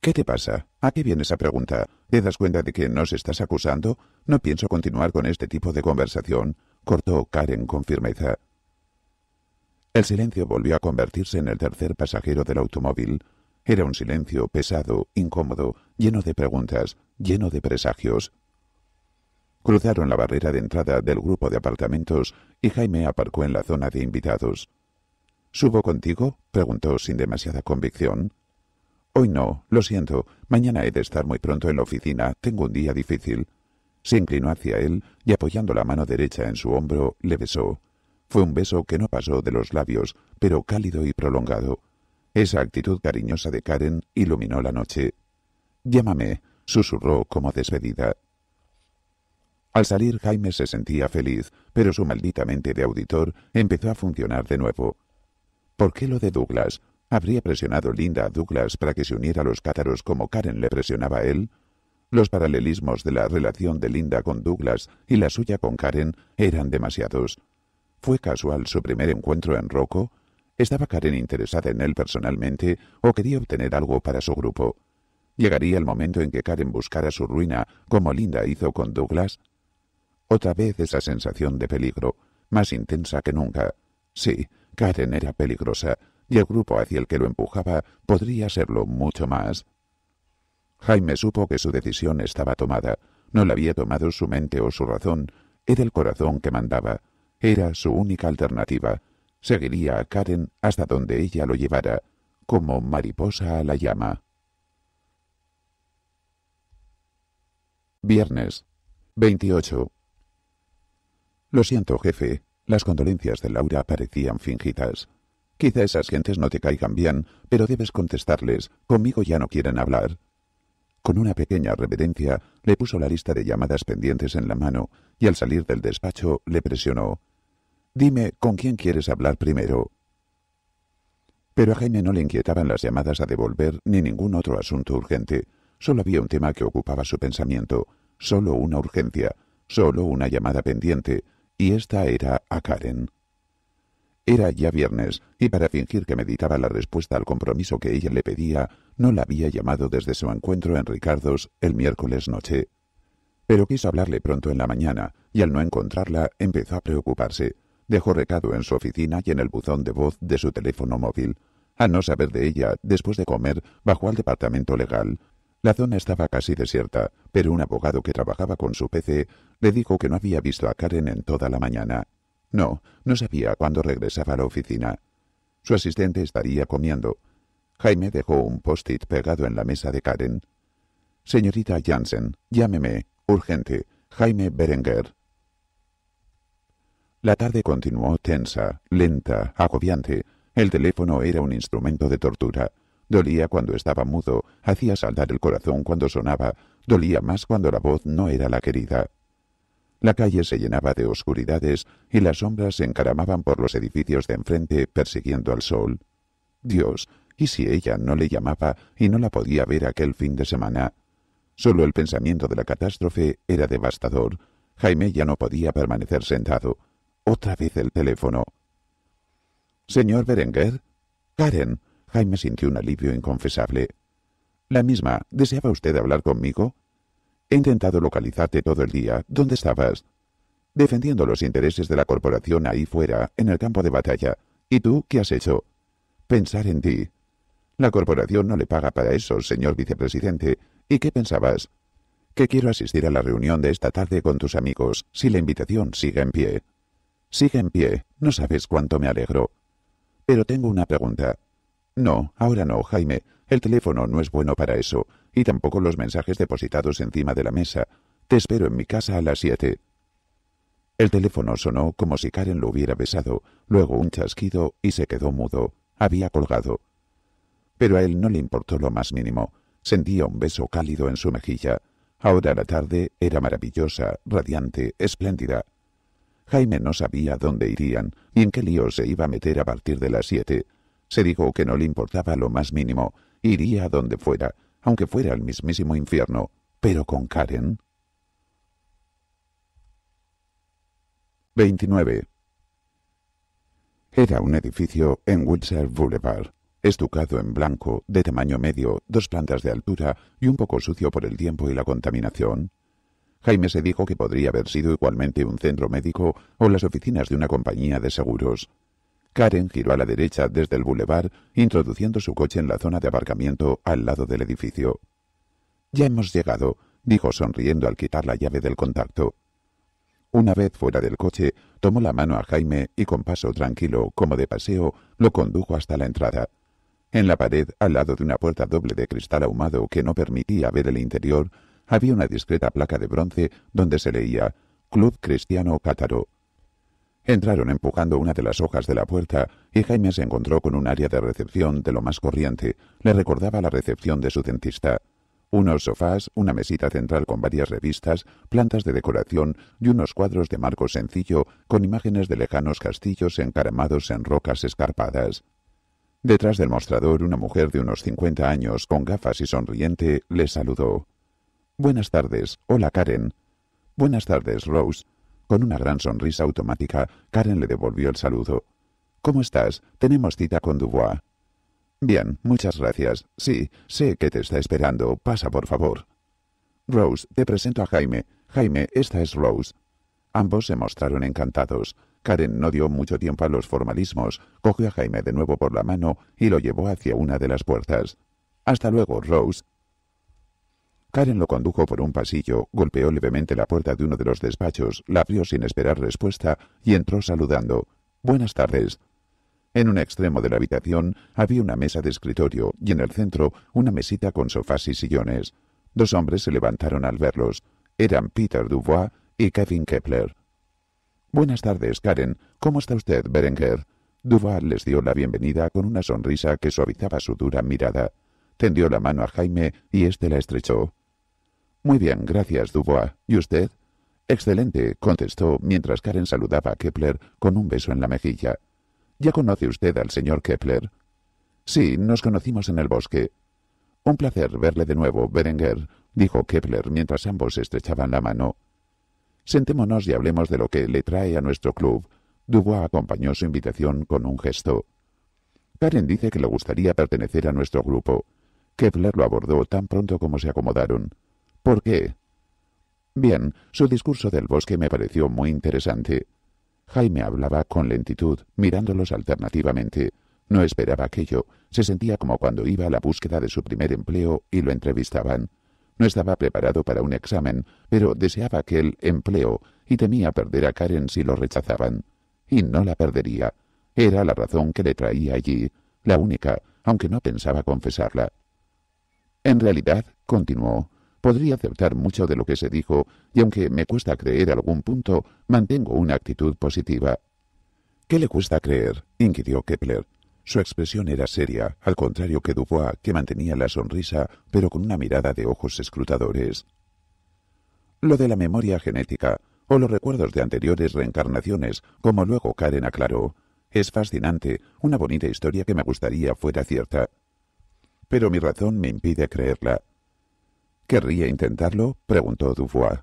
¿Qué te pasa? ¿A qué viene esa pregunta? ¿Te das cuenta de que nos estás acusando? No pienso continuar con este tipo de conversación, cortó Karen con firmeza. El silencio volvió a convertirse en el tercer pasajero del automóvil. Era un silencio pesado, incómodo, lleno de preguntas, lleno de presagios. Cruzaron la barrera de entrada del grupo de apartamentos y Jaime aparcó en la zona de invitados. ¿Subo contigo? preguntó sin demasiada convicción. Hoy no, lo siento. Mañana he de estar muy pronto en la oficina. Tengo un día difícil. Se inclinó hacia él y apoyando la mano derecha en su hombro, le besó. Fue un beso que no pasó de los labios, pero cálido y prolongado. Esa actitud cariñosa de Karen iluminó la noche. Llámame, susurró como despedida. Al salir Jaime se sentía feliz, pero su maldita mente de auditor empezó a funcionar de nuevo. ¿Por qué lo de Douglas? ¿Habría presionado Linda a Douglas para que se uniera a los cátaros como Karen le presionaba a él? Los paralelismos de la relación de Linda con Douglas y la suya con Karen eran demasiados. ¿Fue casual su primer encuentro en Rocco? ¿Estaba Karen interesada en él personalmente o quería obtener algo para su grupo? ¿Llegaría el momento en que Karen buscara su ruina como Linda hizo con Douglas? Otra vez esa sensación de peligro, más intensa que nunca. Sí, Karen era peligrosa, y el grupo hacia el que lo empujaba podría serlo mucho más. Jaime supo que su decisión estaba tomada. No la había tomado su mente o su razón, era el corazón que mandaba. Era su única alternativa. Seguiría a Karen hasta donde ella lo llevara, como mariposa a la llama. Viernes 28 lo siento, jefe. Las condolencias de Laura parecían fingidas. Quizá esas gentes no te caigan bien, pero debes contestarles. Conmigo ya no quieren hablar. Con una pequeña reverencia le puso la lista de llamadas pendientes en la mano y al salir del despacho le presionó. Dime, ¿con quién quieres hablar primero? Pero a Jaime no le inquietaban las llamadas a devolver ni ningún otro asunto urgente. Solo había un tema que ocupaba su pensamiento, solo una urgencia, solo una llamada pendiente, y esta era a Karen. Era ya viernes, y para fingir que meditaba la respuesta al compromiso que ella le pedía, no la había llamado desde su encuentro en Ricardo's el miércoles noche. Pero quiso hablarle pronto en la mañana, y al no encontrarla empezó a preocuparse. Dejó recado en su oficina y en el buzón de voz de su teléfono móvil. A no saber de ella, después de comer, bajó al departamento legal, la zona estaba casi desierta, pero un abogado que trabajaba con su PC le dijo que no había visto a Karen en toda la mañana. No, no sabía cuándo regresaba a la oficina. Su asistente estaría comiendo. Jaime dejó un post-it pegado en la mesa de Karen. Señorita Jansen, llámeme, urgente, Jaime Berenger. La tarde continuó tensa, lenta, agobiante. El teléfono era un instrumento de tortura. Dolía cuando estaba mudo, hacía saltar el corazón cuando sonaba, dolía más cuando la voz no era la querida. La calle se llenaba de oscuridades y las sombras se encaramaban por los edificios de enfrente persiguiendo al sol. Dios, ¿y si ella no le llamaba y no la podía ver aquel fin de semana? Solo el pensamiento de la catástrofe era devastador. Jaime ya no podía permanecer sentado. Otra vez el teléfono. Señor Berenguer. Karen. Jaime sintió un alivio inconfesable. La misma, ¿deseaba usted hablar conmigo? He intentado localizarte todo el día. ¿Dónde estabas? Defendiendo los intereses de la corporación ahí fuera, en el campo de batalla. ¿Y tú qué has hecho? Pensar en ti. La corporación no le paga para eso, señor vicepresidente. ¿Y qué pensabas? Que quiero asistir a la reunión de esta tarde con tus amigos, si la invitación sigue en pie. Sigue en pie. No sabes cuánto me alegro. Pero tengo una pregunta. No, ahora no, Jaime. El teléfono no es bueno para eso, y tampoco los mensajes depositados encima de la mesa. Te espero en mi casa a las siete. El teléfono sonó como si Karen lo hubiera besado, luego un chasquido y se quedó mudo. Había colgado. Pero a él no le importó lo más mínimo. Sentía un beso cálido en su mejilla. Ahora la tarde era maravillosa, radiante, espléndida. Jaime no sabía dónde irían y en qué lío se iba a meter a partir de las siete, se dijo que no le importaba lo más mínimo, iría a donde fuera, aunque fuera al mismísimo infierno, pero con Karen. 29. Era un edificio en Windsor Boulevard, estucado en blanco, de tamaño medio, dos plantas de altura y un poco sucio por el tiempo y la contaminación. Jaime se dijo que podría haber sido igualmente un centro médico o las oficinas de una compañía de seguros. Karen giró a la derecha desde el bulevar, introduciendo su coche en la zona de abarcamiento al lado del edificio. Ya hemos llegado, dijo sonriendo al quitar la llave del contacto. Una vez fuera del coche, tomó la mano a Jaime y con paso tranquilo, como de paseo, lo condujo hasta la entrada. En la pared, al lado de una puerta doble de cristal ahumado que no permitía ver el interior, había una discreta placa de bronce donde se leía Club Cristiano Cátaro. Entraron empujando una de las hojas de la puerta y Jaime se encontró con un área de recepción de lo más corriente. Le recordaba la recepción de su dentista. Unos sofás, una mesita central con varias revistas, plantas de decoración y unos cuadros de marco sencillo con imágenes de lejanos castillos encaramados en rocas escarpadas. Detrás del mostrador, una mujer de unos 50 años, con gafas y sonriente, le saludó. Buenas tardes. Hola, Karen. Buenas tardes, Rose. Con una gran sonrisa automática, Karen le devolvió el saludo. ¿Cómo estás? Tenemos cita con Dubois. Bien, muchas gracias. Sí, sé que te está esperando. Pasa, por favor. Rose, te presento a Jaime. Jaime, esta es Rose. Ambos se mostraron encantados. Karen no dio mucho tiempo a los formalismos, cogió a Jaime de nuevo por la mano y lo llevó hacia una de las puertas. Hasta luego, Rose. Karen lo condujo por un pasillo, golpeó levemente la puerta de uno de los despachos, la abrió sin esperar respuesta y entró saludando. Buenas tardes. En un extremo de la habitación había una mesa de escritorio y en el centro una mesita con sofás y sillones. Dos hombres se levantaron al verlos. Eran Peter Dubois y Kevin Kepler. Buenas tardes, Karen. ¿Cómo está usted, Berenger? Dubois les dio la bienvenida con una sonrisa que suavizaba su dura mirada. Tendió la mano a Jaime y éste la estrechó. Muy bien, gracias, Dubois. ¿Y usted? Excelente, contestó mientras Karen saludaba a Kepler con un beso en la mejilla. ¿Ya conoce usted al señor Kepler? Sí, nos conocimos en el bosque. Un placer verle de nuevo, Berenguer, dijo Kepler mientras ambos estrechaban la mano. Sentémonos y hablemos de lo que le trae a nuestro club. Dubois acompañó su invitación con un gesto. Karen dice que le gustaría pertenecer a nuestro grupo. Kepler lo abordó tan pronto como se acomodaron. ¿Por qué? Bien, su discurso del bosque me pareció muy interesante. Jaime hablaba con lentitud, mirándolos alternativamente. No esperaba aquello. Se sentía como cuando iba a la búsqueda de su primer empleo y lo entrevistaban. No estaba preparado para un examen, pero deseaba aquel empleo y temía perder a Karen si lo rechazaban. Y no la perdería. Era la razón que le traía allí, la única, aunque no pensaba confesarla. En realidad, continuó, Podría aceptar mucho de lo que se dijo y aunque me cuesta creer algún punto, mantengo una actitud positiva. ¿Qué le cuesta creer? inquirió Kepler. Su expresión era seria, al contrario que Dubois, que mantenía la sonrisa, pero con una mirada de ojos escrutadores. Lo de la memoria genética, o los recuerdos de anteriores reencarnaciones, como luego Karen aclaró, es fascinante, una bonita historia que me gustaría fuera cierta. Pero mi razón me impide creerla. ¿Querría intentarlo? preguntó Dubois.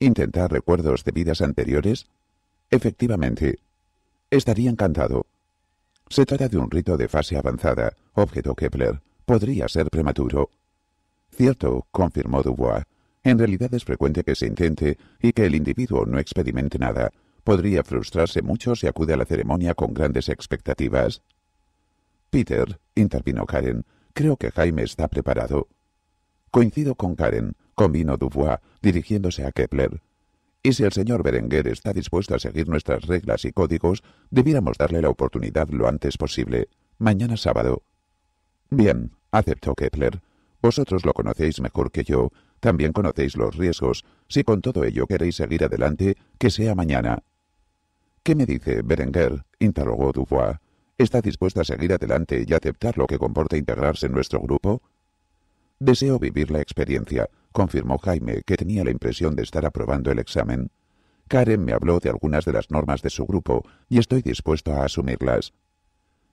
¿Intentar recuerdos de vidas anteriores? Efectivamente. Estaría encantado. Se trata de un rito de fase avanzada, objetó Kepler. Podría ser prematuro. Cierto, confirmó Dubois. En realidad es frecuente que se intente y que el individuo no experimente nada. Podría frustrarse mucho si acude a la ceremonia con grandes expectativas. Peter, intervino Karen, creo que Jaime está preparado. Coincido con Karen, convino Dubois, dirigiéndose a Kepler. Y si el señor Berenguer está dispuesto a seguir nuestras reglas y códigos, debiéramos darle la oportunidad lo antes posible, mañana sábado. Bien, aceptó Kepler. Vosotros lo conocéis mejor que yo, también conocéis los riesgos. Si con todo ello queréis seguir adelante, que sea mañana. ¿Qué me dice Berenguer? interrogó Dubois. ¿Está dispuesto a seguir adelante y aceptar lo que comporta integrarse en nuestro grupo? Deseo vivir la experiencia, confirmó Jaime, que tenía la impresión de estar aprobando el examen. Karen me habló de algunas de las normas de su grupo y estoy dispuesto a asumirlas.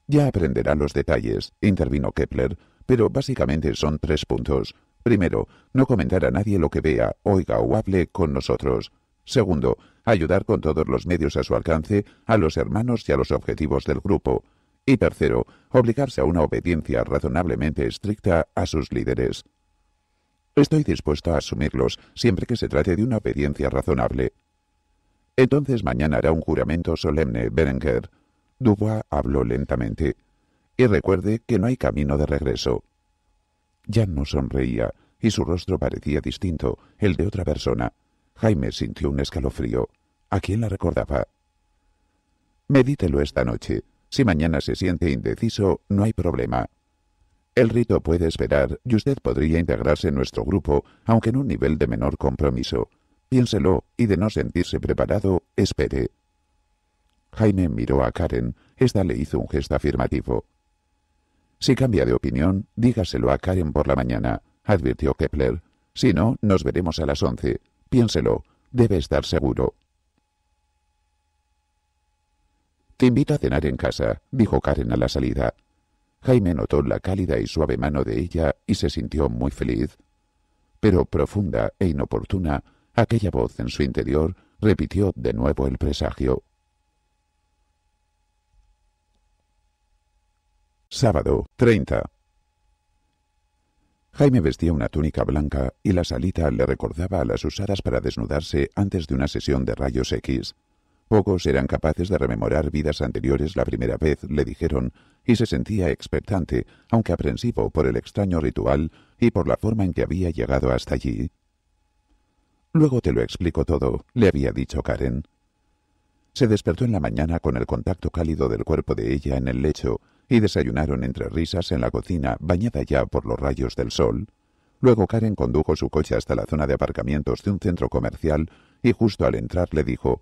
Ya aprenderá los detalles, intervino Kepler, pero básicamente son tres puntos. Primero, no comentar a nadie lo que vea, oiga o hable con nosotros. Segundo, ayudar con todos los medios a su alcance a los hermanos y a los objetivos del grupo. Y tercero, obligarse a una obediencia razonablemente estricta a sus líderes. Estoy dispuesto a asumirlos siempre que se trate de una obediencia razonable. Entonces mañana hará un juramento solemne, Berenguer. Dubois habló lentamente. Y recuerde que no hay camino de regreso. Ya no sonreía y su rostro parecía distinto, el de otra persona. Jaime sintió un escalofrío. ¿A quién la recordaba? Medítelo esta noche. Si mañana se siente indeciso, no hay problema. El rito puede esperar y usted podría integrarse en nuestro grupo, aunque en un nivel de menor compromiso. Piénselo y de no sentirse preparado, espere. Jaime miró a Karen. Esta le hizo un gesto afirmativo. Si cambia de opinión, dígaselo a Karen por la mañana, advirtió Kepler. Si no, nos veremos a las once. Piénselo. Debe estar seguro. Te invito a cenar en casa, dijo Karen a la salida. Jaime notó la cálida y suave mano de ella y se sintió muy feliz. Pero profunda e inoportuna, aquella voz en su interior repitió de nuevo el presagio. Sábado 30. Jaime vestía una túnica blanca y la salita le recordaba a las usadas para desnudarse antes de una sesión de rayos X. Pocos eran capaces de rememorar vidas anteriores la primera vez, le dijeron, y se sentía expectante, aunque aprensivo por el extraño ritual y por la forma en que había llegado hasta allí. Luego te lo explico todo, le había dicho Karen. Se despertó en la mañana con el contacto cálido del cuerpo de ella en el lecho y desayunaron entre risas en la cocina bañada ya por los rayos del sol. Luego Karen condujo su coche hasta la zona de aparcamientos de un centro comercial y justo al entrar le dijo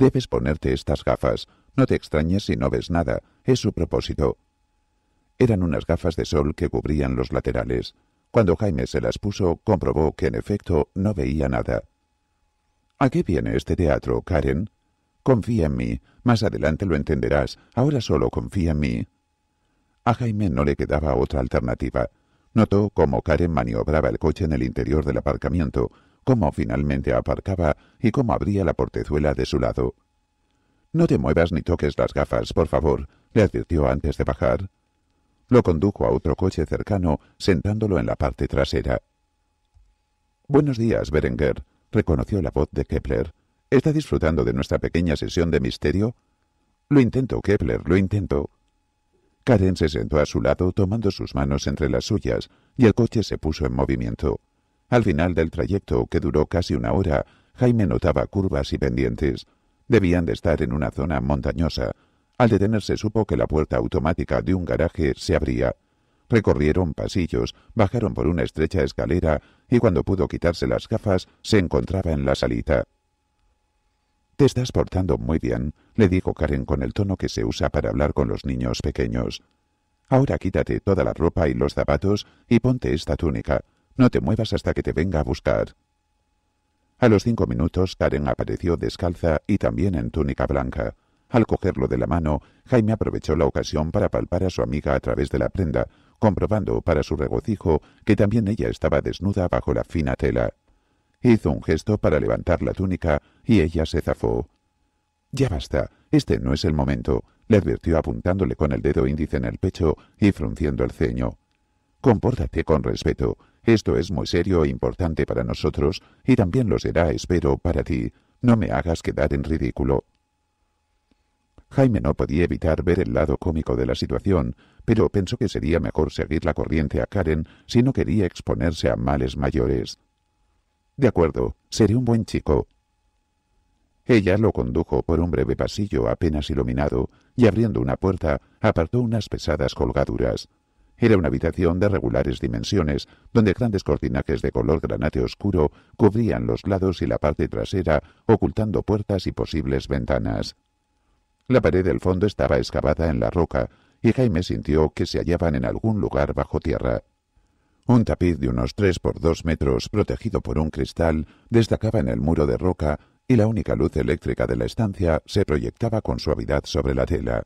Debes ponerte estas gafas. No te extrañes si no ves nada. Es su propósito. Eran unas gafas de sol que cubrían los laterales. Cuando Jaime se las puso, comprobó que en efecto no veía nada. ¿A qué viene este teatro, Karen? Confía en mí. Más adelante lo entenderás. Ahora solo confía en mí. A Jaime no le quedaba otra alternativa. Notó cómo Karen maniobraba el coche en el interior del aparcamiento cómo finalmente aparcaba y cómo abría la portezuela de su lado. No te muevas ni toques las gafas, por favor, le advirtió antes de bajar. Lo condujo a otro coche cercano, sentándolo en la parte trasera. Buenos días, Berenguer, reconoció la voz de Kepler. ¿Está disfrutando de nuestra pequeña sesión de misterio? Lo intento, Kepler, lo intento. Karen se sentó a su lado tomando sus manos entre las suyas, y el coche se puso en movimiento. Al final del trayecto, que duró casi una hora, Jaime notaba curvas y pendientes. Debían de estar en una zona montañosa. Al detenerse supo que la puerta automática de un garaje se abría. Recorrieron pasillos, bajaron por una estrecha escalera y cuando pudo quitarse las gafas se encontraba en la salita. Te estás portando muy bien, le dijo Karen con el tono que se usa para hablar con los niños pequeños. Ahora quítate toda la ropa y los zapatos y ponte esta túnica. No te muevas hasta que te venga a buscar. A los cinco minutos, Karen apareció descalza y también en túnica blanca. Al cogerlo de la mano, Jaime aprovechó la ocasión para palpar a su amiga a través de la prenda, comprobando para su regocijo que también ella estaba desnuda bajo la fina tela. Hizo un gesto para levantar la túnica y ella se zafó. Ya basta, este no es el momento, le advirtió apuntándole con el dedo índice en el pecho y frunciendo el ceño. Compórtate con respeto. Esto es muy serio e importante para nosotros y también lo será, espero, para ti. No me hagas quedar en ridículo. Jaime no podía evitar ver el lado cómico de la situación, pero pensó que sería mejor seguir la corriente a Karen si no quería exponerse a males mayores. De acuerdo, seré un buen chico. Ella lo condujo por un breve pasillo apenas iluminado y abriendo una puerta apartó unas pesadas colgaduras. Era una habitación de regulares dimensiones, donde grandes cortinajes de color granate oscuro cubrían los lados y la parte trasera, ocultando puertas y posibles ventanas. La pared del fondo estaba excavada en la roca, y Jaime sintió que se hallaban en algún lugar bajo tierra. Un tapiz de unos tres por dos metros, protegido por un cristal, destacaba en el muro de roca, y la única luz eléctrica de la estancia se proyectaba con suavidad sobre la tela.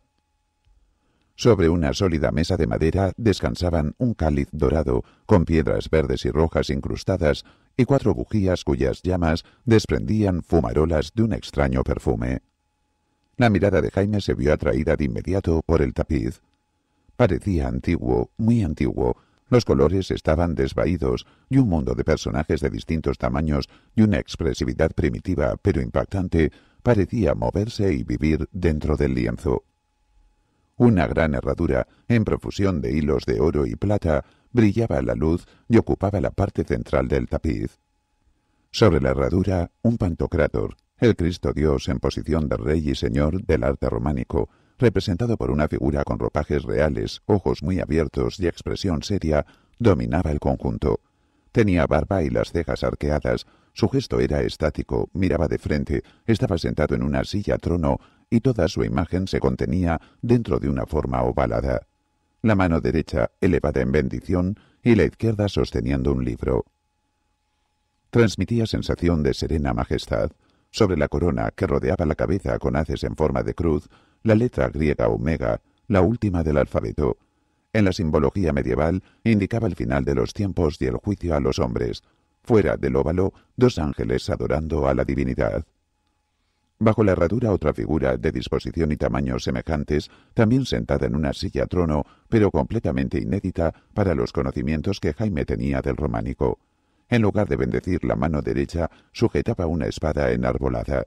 Sobre una sólida mesa de madera descansaban un cáliz dorado con piedras verdes y rojas incrustadas y cuatro bujías cuyas llamas desprendían fumarolas de un extraño perfume. La mirada de Jaime se vio atraída de inmediato por el tapiz. Parecía antiguo, muy antiguo. Los colores estaban desvaídos y un mundo de personajes de distintos tamaños y una expresividad primitiva pero impactante parecía moverse y vivir dentro del lienzo. Una gran herradura, en profusión de hilos de oro y plata, brillaba a la luz y ocupaba la parte central del tapiz. Sobre la herradura, un pantocrátor, el Cristo Dios en posición de rey y señor del arte románico, representado por una figura con ropajes reales, ojos muy abiertos y expresión seria, dominaba el conjunto. Tenía barba y las cejas arqueadas, su gesto era estático, miraba de frente, estaba sentado en una silla trono y toda su imagen se contenía dentro de una forma ovalada, la mano derecha elevada en bendición y la izquierda sosteniendo un libro. Transmitía sensación de serena majestad. Sobre la corona que rodeaba la cabeza con haces en forma de cruz, la letra griega omega, la última del alfabeto, en la simbología medieval indicaba el final de los tiempos y el juicio a los hombres, fuera del óvalo, dos ángeles adorando a la divinidad. Bajo la herradura otra figura de disposición y tamaño semejantes, también sentada en una silla trono, pero completamente inédita para los conocimientos que Jaime tenía del románico. En lugar de bendecir la mano derecha, sujetaba una espada enarbolada.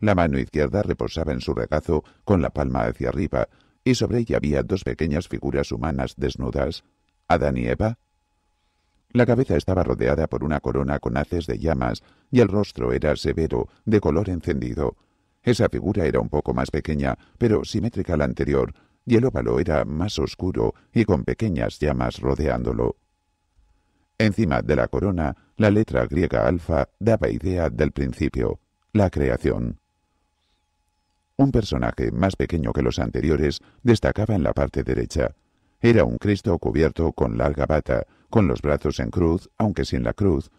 La mano izquierda reposaba en su regazo con la palma hacia arriba, y sobre ella había dos pequeñas figuras humanas desnudas, Adán y Eva. La cabeza estaba rodeada por una corona con haces de llamas, y el rostro era severo, de color encendido, esa figura era un poco más pequeña, pero simétrica a la anterior, y el óvalo era más oscuro y con pequeñas llamas rodeándolo. Encima de la corona, la letra griega alfa daba idea del principio, la creación. Un personaje más pequeño que los anteriores destacaba en la parte derecha. Era un Cristo cubierto con larga bata, con los brazos en cruz, aunque sin la cruz,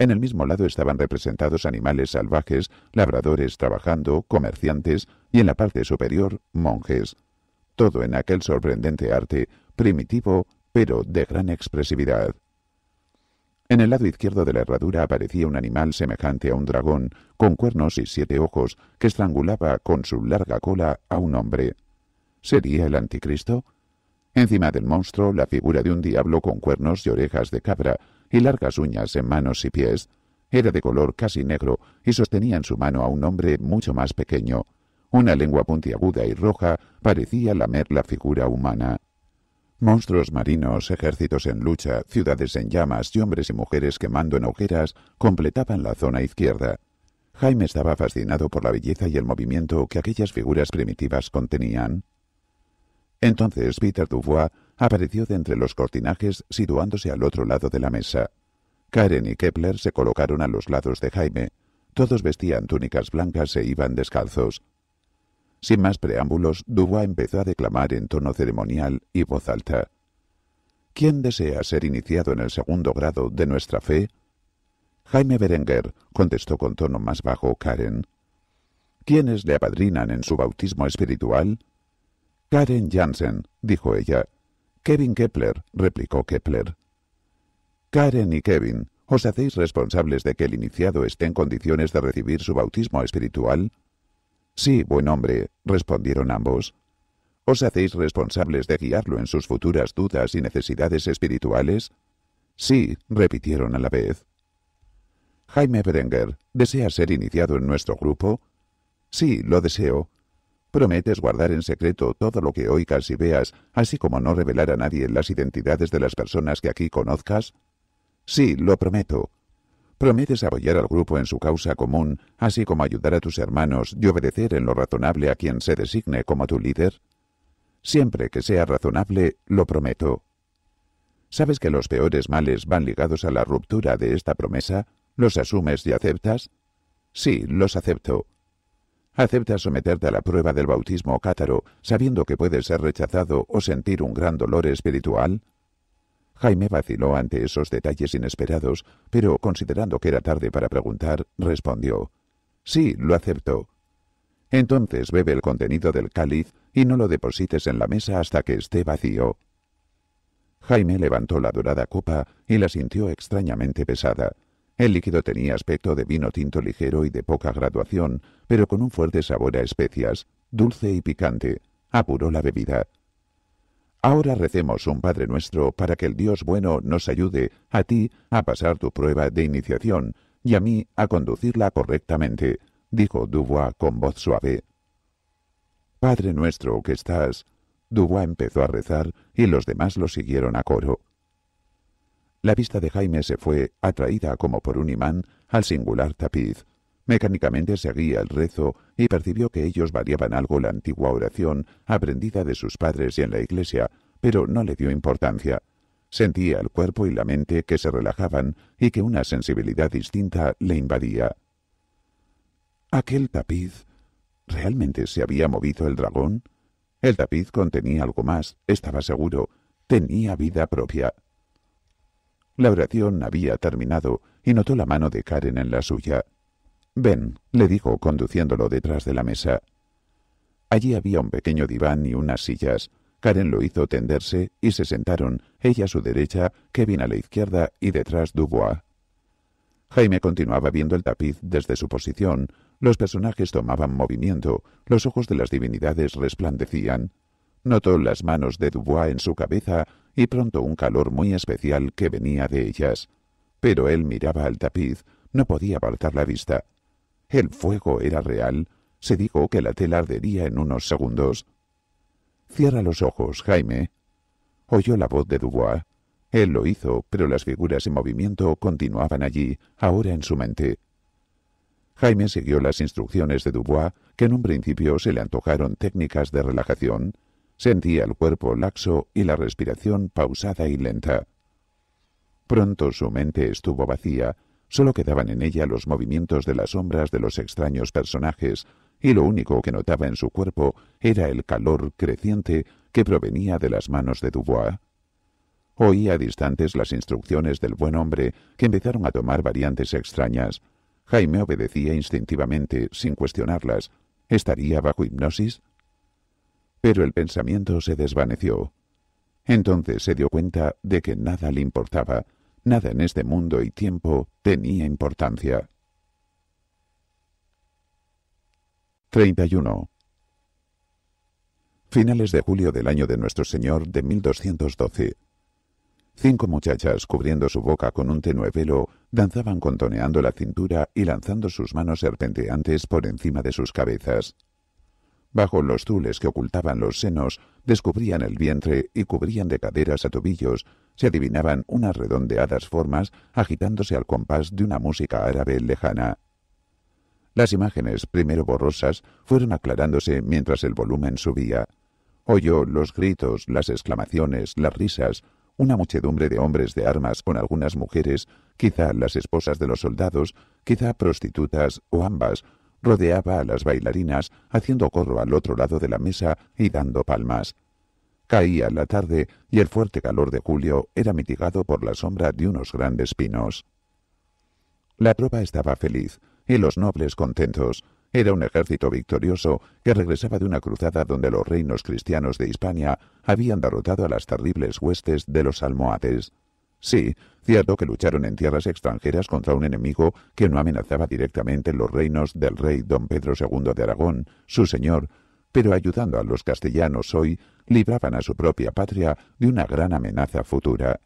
en el mismo lado estaban representados animales salvajes, labradores trabajando, comerciantes y en la parte superior monjes. Todo en aquel sorprendente arte, primitivo pero de gran expresividad. En el lado izquierdo de la herradura aparecía un animal semejante a un dragón, con cuernos y siete ojos, que estrangulaba con su larga cola a un hombre. ¿Sería el anticristo? Encima del monstruo la figura de un diablo con cuernos y orejas de cabra, y largas uñas en manos y pies. Era de color casi negro y sostenía en su mano a un hombre mucho más pequeño. Una lengua puntiaguda y roja parecía lamer la figura humana. Monstruos marinos, ejércitos en lucha, ciudades en llamas y hombres y mujeres quemando en agujeras completaban la zona izquierda. Jaime estaba fascinado por la belleza y el movimiento que aquellas figuras primitivas contenían. Entonces Peter Dubois apareció de entre los cortinajes situándose al otro lado de la mesa. Karen y Kepler se colocaron a los lados de Jaime. Todos vestían túnicas blancas e iban descalzos. Sin más preámbulos, Dubois empezó a declamar en tono ceremonial y voz alta. ¿Quién desea ser iniciado en el segundo grado de nuestra fe? Jaime Berenguer, contestó con tono más bajo Karen. ¿Quiénes le apadrinan en su bautismo espiritual? Karen Jansen, dijo ella, Kevin Kepler, replicó Kepler. Karen y Kevin, ¿os hacéis responsables de que el iniciado esté en condiciones de recibir su bautismo espiritual? Sí, buen hombre, respondieron ambos. ¿Os hacéis responsables de guiarlo en sus futuras dudas y necesidades espirituales? Sí, repitieron a la vez. Jaime Berenger, ¿desea ser iniciado en nuestro grupo? Sí, lo deseo, Prometes guardar en secreto todo lo que oigas y veas, así como no revelar a nadie las identidades de las personas que aquí conozcas? Sí, lo prometo. Prometes apoyar al grupo en su causa común, así como ayudar a tus hermanos y obedecer en lo razonable a quien se designe como tu líder? Siempre que sea razonable, lo prometo. ¿Sabes que los peores males van ligados a la ruptura de esta promesa? ¿Los asumes y aceptas? Sí, los acepto. Acepta someterte a la prueba del bautismo cátaro sabiendo que puedes ser rechazado o sentir un gran dolor espiritual? Jaime vaciló ante esos detalles inesperados, pero considerando que era tarde para preguntar, respondió Sí, lo acepto. Entonces bebe el contenido del cáliz y no lo deposites en la mesa hasta que esté vacío. Jaime levantó la dorada copa y la sintió extrañamente pesada. El líquido tenía aspecto de vino tinto ligero y de poca graduación, pero con un fuerte sabor a especias, dulce y picante. Apuró la bebida. Ahora recemos un Padre nuestro para que el Dios bueno nos ayude a ti a pasar tu prueba de iniciación y a mí a conducirla correctamente, dijo Dubois con voz suave. Padre nuestro que estás. Dubois empezó a rezar y los demás lo siguieron a coro. La vista de Jaime se fue, atraída como por un imán, al singular tapiz. Mecánicamente seguía el rezo y percibió que ellos variaban algo la antigua oración aprendida de sus padres y en la iglesia, pero no le dio importancia. Sentía el cuerpo y la mente que se relajaban y que una sensibilidad distinta le invadía. Aquel tapiz. ¿Realmente se había movido el dragón? El tapiz contenía algo más, estaba seguro. Tenía vida propia. La oración había terminado y notó la mano de Karen en la suya. Ven, le dijo, conduciéndolo detrás de la mesa. Allí había un pequeño diván y unas sillas. Karen lo hizo tenderse y se sentaron, ella a su derecha, Kevin a la izquierda y detrás Dubois. Jaime continuaba viendo el tapiz desde su posición. Los personajes tomaban movimiento, los ojos de las divinidades resplandecían. Notó las manos de Dubois en su cabeza y pronto un calor muy especial que venía de ellas. Pero él miraba al tapiz, no podía apartar la vista. El fuego era real, se dijo que la tela ardería en unos segundos. Cierra los ojos, Jaime. Oyó la voz de Dubois. Él lo hizo, pero las figuras en movimiento continuaban allí, ahora en su mente. Jaime siguió las instrucciones de Dubois, que en un principio se le antojaron técnicas de relajación, Sentía el cuerpo laxo y la respiración pausada y lenta. Pronto su mente estuvo vacía, solo quedaban en ella los movimientos de las sombras de los extraños personajes, y lo único que notaba en su cuerpo era el calor creciente que provenía de las manos de Dubois. Oía distantes las instrucciones del buen hombre, que empezaron a tomar variantes extrañas. Jaime obedecía instintivamente, sin cuestionarlas. ¿Estaría bajo hipnosis? pero el pensamiento se desvaneció. Entonces se dio cuenta de que nada le importaba, nada en este mundo y tiempo tenía importancia. 31. Finales de julio del año de Nuestro Señor de 1212. Cinco muchachas, cubriendo su boca con un tenue velo, danzaban contoneando la cintura y lanzando sus manos serpenteantes por encima de sus cabezas. Bajo los tules que ocultaban los senos, descubrían el vientre y cubrían de caderas a tobillos, se adivinaban unas redondeadas formas agitándose al compás de una música árabe lejana. Las imágenes, primero borrosas, fueron aclarándose mientras el volumen subía. Oyó los gritos, las exclamaciones, las risas, una muchedumbre de hombres de armas con algunas mujeres, quizá las esposas de los soldados, quizá prostitutas o ambas, rodeaba a las bailarinas, haciendo corro al otro lado de la mesa y dando palmas. Caía la tarde y el fuerte calor de julio era mitigado por la sombra de unos grandes pinos. La tropa estaba feliz y los nobles contentos. Era un ejército victorioso que regresaba de una cruzada donde los reinos cristianos de Hispania habían derrotado a las terribles huestes de los almohades. Sí, cierto que lucharon en tierras extranjeras contra un enemigo que no amenazaba directamente los reinos del rey don Pedro II de Aragón, su señor, pero ayudando a los castellanos hoy, libraban a su propia patria de una gran amenaza futura.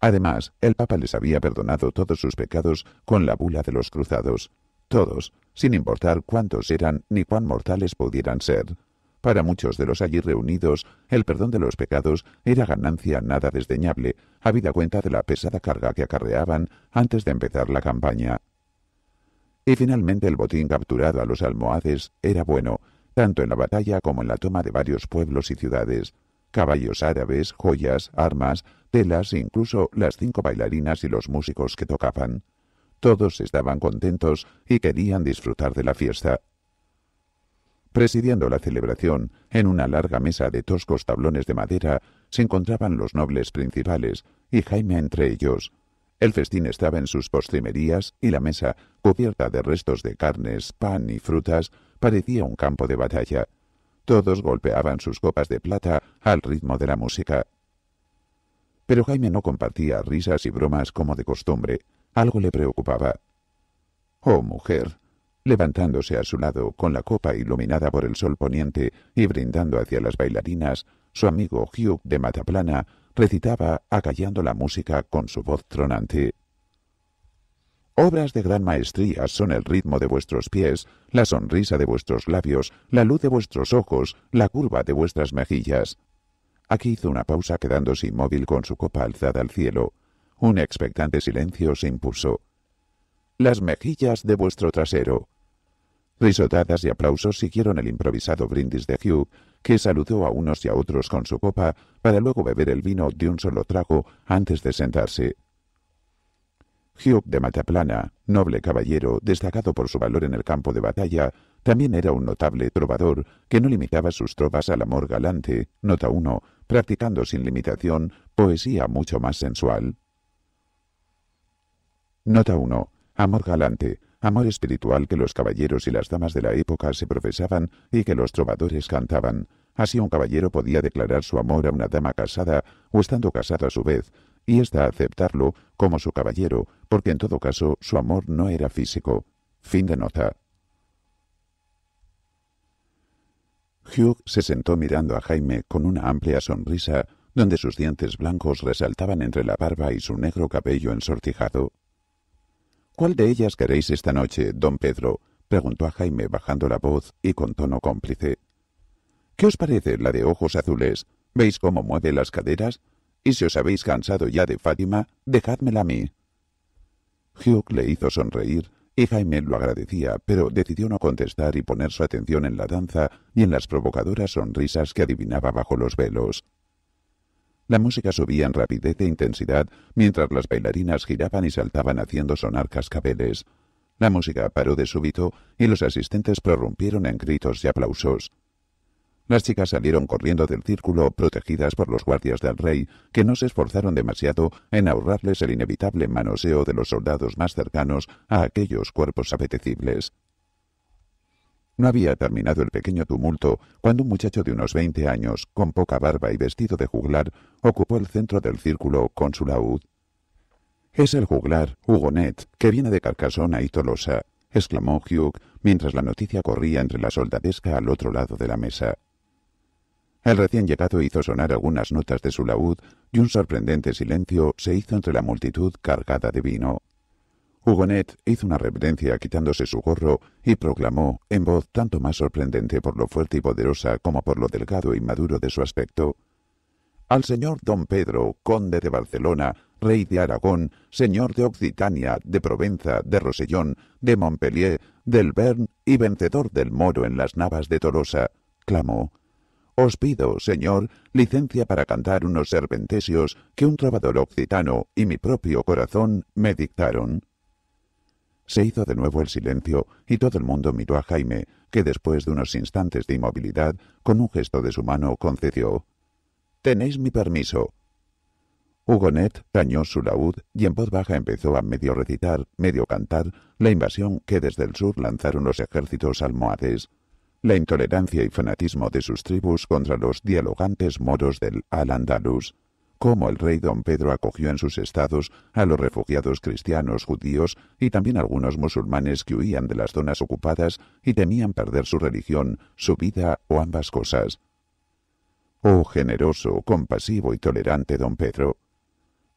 Además, el Papa les había perdonado todos sus pecados con la bula de los cruzados, todos, sin importar cuántos eran ni cuán mortales pudieran ser. Para muchos de los allí reunidos, el perdón de los pecados era ganancia nada desdeñable, habida cuenta de la pesada carga que acarreaban antes de empezar la campaña. Y finalmente el botín capturado a los almohades era bueno, tanto en la batalla como en la toma de varios pueblos y ciudades. Caballos árabes, joyas, armas, telas e incluso las cinco bailarinas y los músicos que tocaban. Todos estaban contentos y querían disfrutar de la fiesta. Presidiendo la celebración, en una larga mesa de toscos tablones de madera, se encontraban los nobles principales y Jaime entre ellos. El festín estaba en sus postrimerías y la mesa, cubierta de restos de carnes, pan y frutas, parecía un campo de batalla. Todos golpeaban sus copas de plata al ritmo de la música. Pero Jaime no compartía risas y bromas como de costumbre. Algo le preocupaba. Oh, mujer, levantándose a su lado con la copa iluminada por el sol poniente y brindando hacia las bailarinas, su amigo Hugh de Mataplana recitaba acallando la música con su voz tronante. Obras de gran maestría son el ritmo de vuestros pies, la sonrisa de vuestros labios, la luz de vuestros ojos, la curva de vuestras mejillas. Aquí hizo una pausa quedándose inmóvil con su copa alzada al cielo. Un expectante silencio se impuso. Las mejillas de vuestro trasero, Risotadas y aplausos siguieron el improvisado brindis de Hugh, que saludó a unos y a otros con su copa para luego beber el vino de un solo trago antes de sentarse. Hugh de Mataplana, noble caballero destacado por su valor en el campo de batalla, también era un notable trovador que no limitaba sus trovas al amor galante, nota 1, practicando sin limitación poesía mucho más sensual. Nota 1. Amor galante, amor espiritual que los caballeros y las damas de la época se profesaban y que los trovadores cantaban. Así un caballero podía declarar su amor a una dama casada o estando casado a su vez, y ésta aceptarlo como su caballero, porque en todo caso su amor no era físico. Fin de nota. Hugh se sentó mirando a Jaime con una amplia sonrisa, donde sus dientes blancos resaltaban entre la barba y su negro cabello ensortijado. ¿Cuál de ellas queréis esta noche, don Pedro? preguntó a Jaime bajando la voz y con tono cómplice. ¿Qué os parece la de ojos azules? ¿Veis cómo mueve las caderas? Y si os habéis cansado ya de Fátima, dejádmela a mí. Hugh le hizo sonreír y Jaime lo agradecía, pero decidió no contestar y poner su atención en la danza y en las provocadoras sonrisas que adivinaba bajo los velos. La música subía en rapidez e intensidad mientras las bailarinas giraban y saltaban haciendo sonar cascabeles. La música paró de súbito y los asistentes prorrumpieron en gritos y aplausos. Las chicas salieron corriendo del círculo protegidas por los guardias del rey, que no se esforzaron demasiado en ahorrarles el inevitable manoseo de los soldados más cercanos a aquellos cuerpos apetecibles. No había terminado el pequeño tumulto cuando un muchacho de unos veinte años, con poca barba y vestido de juglar, ocupó el centro del círculo con su laúd. Es el juglar, Hugonet, que viene de Carcasona y Tolosa, exclamó Hugh mientras la noticia corría entre la soldadesca al otro lado de la mesa. El recién llegado hizo sonar algunas notas de su laúd y un sorprendente silencio se hizo entre la multitud cargada de vino. Hugonet hizo una reverencia quitándose su gorro y proclamó, en voz tanto más sorprendente por lo fuerte y poderosa como por lo delgado y maduro de su aspecto, Al señor don Pedro, conde de Barcelona, rey de Aragón, señor de Occitania, de Provenza, de Rosellón, de Montpellier, del Bern y vencedor del Moro en las Navas de Tolosa, clamó, os pido, señor, licencia para cantar unos serpentesios que un trovador occitano y mi propio corazón me dictaron. Se hizo de nuevo el silencio y todo el mundo miró a Jaime, que después de unos instantes de inmovilidad, con un gesto de su mano concedió. Tenéis mi permiso. Hugonet tañó su laúd y en voz baja empezó a medio recitar, medio cantar, la invasión que desde el sur lanzaron los ejércitos almohades, la intolerancia y fanatismo de sus tribus contra los dialogantes moros del Al-Andalus cómo el rey don Pedro acogió en sus estados a los refugiados cristianos, judíos y también algunos musulmanes que huían de las zonas ocupadas y temían perder su religión, su vida o ambas cosas. Oh generoso, compasivo y tolerante don Pedro.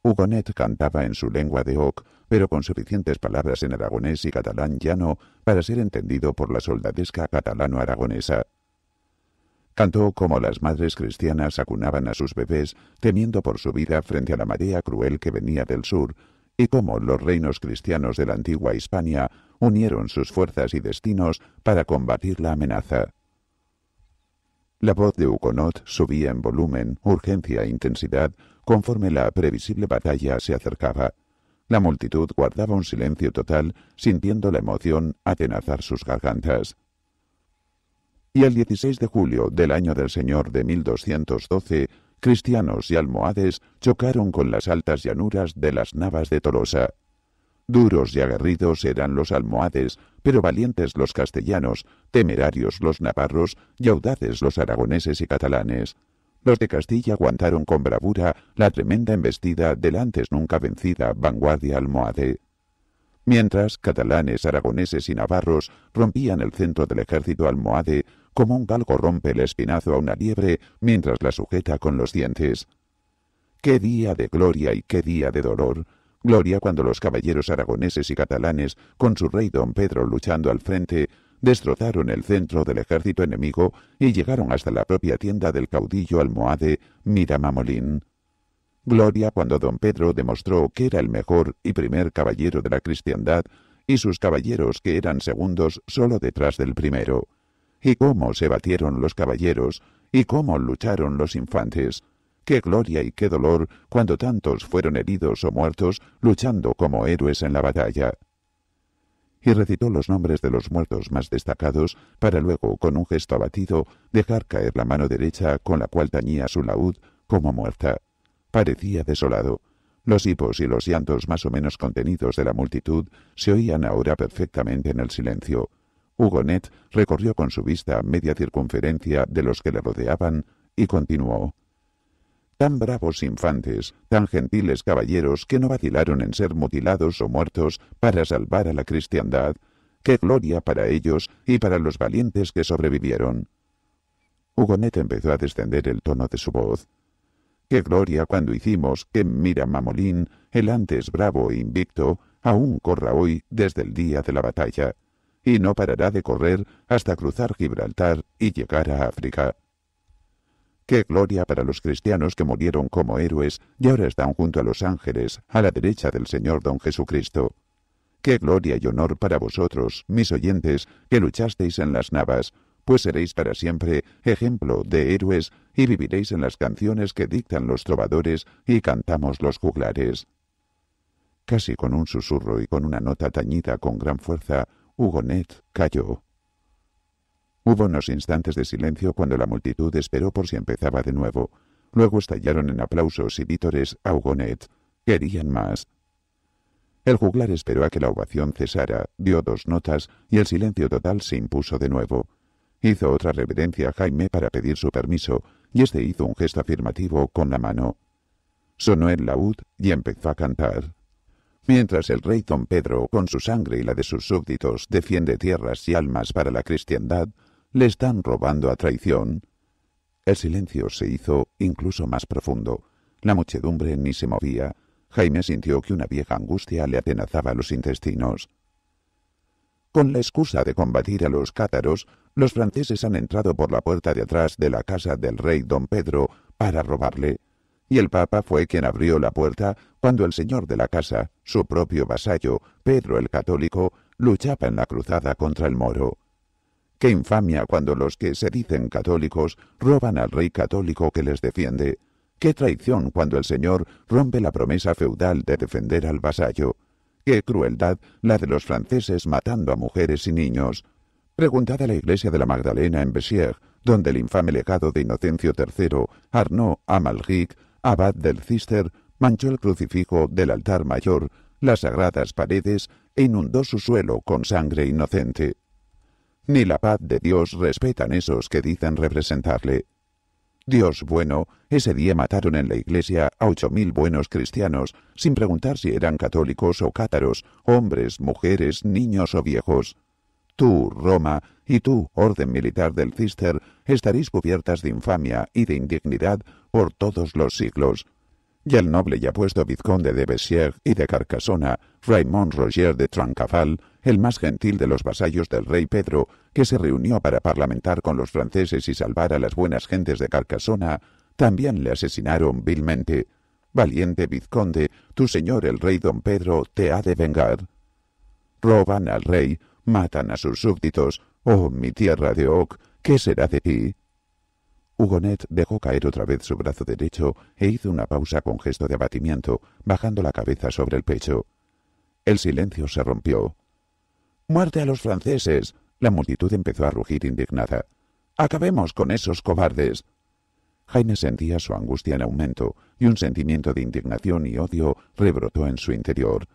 Hugonet cantaba en su lengua de oc, pero con suficientes palabras en aragonés y catalán llano para ser entendido por la soldadesca catalano-aragonesa. Cantó como las madres cristianas acunaban a sus bebés temiendo por su vida frente a la marea cruel que venía del sur, y cómo los reinos cristianos de la antigua Hispania unieron sus fuerzas y destinos para combatir la amenaza. La voz de Uconot subía en volumen, urgencia e intensidad conforme la previsible batalla se acercaba. La multitud guardaba un silencio total, sintiendo la emoción atenazar sus gargantas y el 16 de julio del año del Señor de 1212, cristianos y almohades chocaron con las altas llanuras de las navas de Tolosa. Duros y aguerridos eran los almohades, pero valientes los castellanos, temerarios los navarros y audaces los aragoneses y catalanes. Los de Castilla aguantaron con bravura la tremenda embestida de antes nunca vencida vanguardia almohade. Mientras catalanes, aragoneses y navarros rompían el centro del ejército almohade como un galgo rompe el espinazo a una liebre mientras la sujeta con los dientes. ¡Qué día de gloria y qué día de dolor! Gloria cuando los caballeros aragoneses y catalanes, con su rey don Pedro luchando al frente, destrozaron el centro del ejército enemigo y llegaron hasta la propia tienda del caudillo almohade Miramamolín. Gloria cuando don Pedro demostró que era el mejor y primer caballero de la cristiandad y sus caballeros que eran segundos solo detrás del primero y cómo se batieron los caballeros, y cómo lucharon los infantes. Qué gloria y qué dolor cuando tantos fueron heridos o muertos luchando como héroes en la batalla. Y recitó los nombres de los muertos más destacados para luego, con un gesto abatido, dejar caer la mano derecha con la cual tañía su laúd como muerta. Parecía desolado. Los hipos y los llantos más o menos contenidos de la multitud se oían ahora perfectamente en el silencio. Hugonet recorrió con su vista media circunferencia de los que le rodeaban y continuó. Tan bravos infantes, tan gentiles caballeros que no vacilaron en ser mutilados o muertos para salvar a la cristiandad, qué gloria para ellos y para los valientes que sobrevivieron. Hugonet empezó a descender el tono de su voz. Qué gloria cuando hicimos que Mira Mamolín, el antes bravo e invicto, aún corra hoy desde el día de la batalla y no parará de correr hasta cruzar Gibraltar y llegar a África. Qué gloria para los cristianos que murieron como héroes y ahora están junto a los ángeles, a la derecha del Señor don Jesucristo. Qué gloria y honor para vosotros, mis oyentes, que luchasteis en las navas, pues seréis para siempre ejemplo de héroes y viviréis en las canciones que dictan los trovadores y cantamos los juglares. Casi con un susurro y con una nota tañida con gran fuerza, Hugonet calló. Hubo unos instantes de silencio cuando la multitud esperó por si empezaba de nuevo. Luego estallaron en aplausos y vítores a Hugonet. Querían más. El juglar esperó a que la ovación cesara, dio dos notas y el silencio total se impuso de nuevo. Hizo otra reverencia a Jaime para pedir su permiso, y este hizo un gesto afirmativo con la mano. Sonó el laúd y empezó a cantar. Mientras el rey don Pedro, con su sangre y la de sus súbditos, defiende tierras y almas para la cristiandad, le están robando a traición. El silencio se hizo incluso más profundo. La muchedumbre ni se movía. Jaime sintió que una vieja angustia le atenazaba los intestinos. Con la excusa de combatir a los cátaros, los franceses han entrado por la puerta de atrás de la casa del rey don Pedro para robarle y el Papa fue quien abrió la puerta cuando el señor de la casa, su propio vasallo, Pedro el Católico, luchaba en la cruzada contra el moro. Qué infamia cuando los que se dicen católicos roban al rey católico que les defiende. Qué traición cuando el señor rompe la promesa feudal de defender al vasallo. Qué crueldad la de los franceses matando a mujeres y niños. Preguntad a la iglesia de la Magdalena en Bessières, donde el infame legado de Inocencio III, Arnaud Amalric, abad del Cister, manchó el crucifijo del altar mayor, las sagradas paredes e inundó su suelo con sangre inocente. Ni la paz de Dios respetan esos que dicen representarle. Dios bueno, ese día mataron en la iglesia a ocho mil buenos cristianos, sin preguntar si eran católicos o cátaros, hombres, mujeres, niños o viejos. Tú, Roma, y tú, orden militar del Cister, estaréis cubiertas de infamia y de indignidad por todos los siglos. Y el noble y apuesto vizconde de Bessières y de Carcasona, Raymond Roger de Trancafal, el más gentil de los vasallos del rey Pedro, que se reunió para parlamentar con los franceses y salvar a las buenas gentes de Carcasona, también le asesinaron vilmente. Valiente vizconde, tu señor el rey don Pedro te ha de vengar. Roban al rey, matan a sus súbditos. Oh, mi tierra de Oc, ¿qué será de ti? Hugonet dejó caer otra vez su brazo derecho e hizo una pausa con gesto de abatimiento, bajando la cabeza sobre el pecho. El silencio se rompió. ¡Muerte a los franceses! La multitud empezó a rugir indignada. ¡Acabemos con esos cobardes! Jaime sentía su angustia en aumento y un sentimiento de indignación y odio rebrotó en su interior.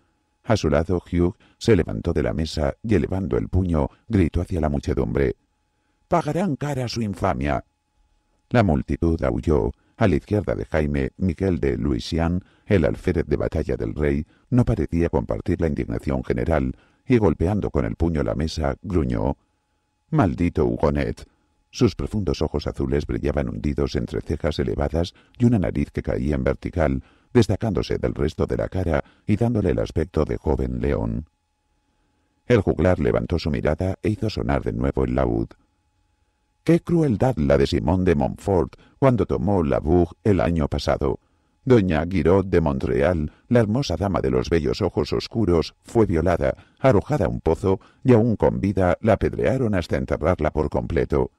A su lado, Hugh se levantó de la mesa y elevando el puño, gritó hacia la muchedumbre. Pagarán cara su infamia. La multitud aulló. A la izquierda de Jaime, Miguel de Luisian, el alférez de batalla del rey, no parecía compartir la indignación general y golpeando con el puño la mesa, gruñó. Maldito Hugonet. Sus profundos ojos azules brillaban hundidos entre cejas elevadas y una nariz que caía en vertical, destacándose del resto de la cara y dándole el aspecto de joven león. El juglar levantó su mirada e hizo sonar de nuevo el laúd. ¡Qué crueldad la de Simón de Montfort cuando tomó la Bourg el año pasado! Doña Guirot de Montreal, la hermosa dama de los bellos ojos oscuros, fue violada, arrojada a un pozo y aún con vida la apedrearon hasta enterrarla por completo.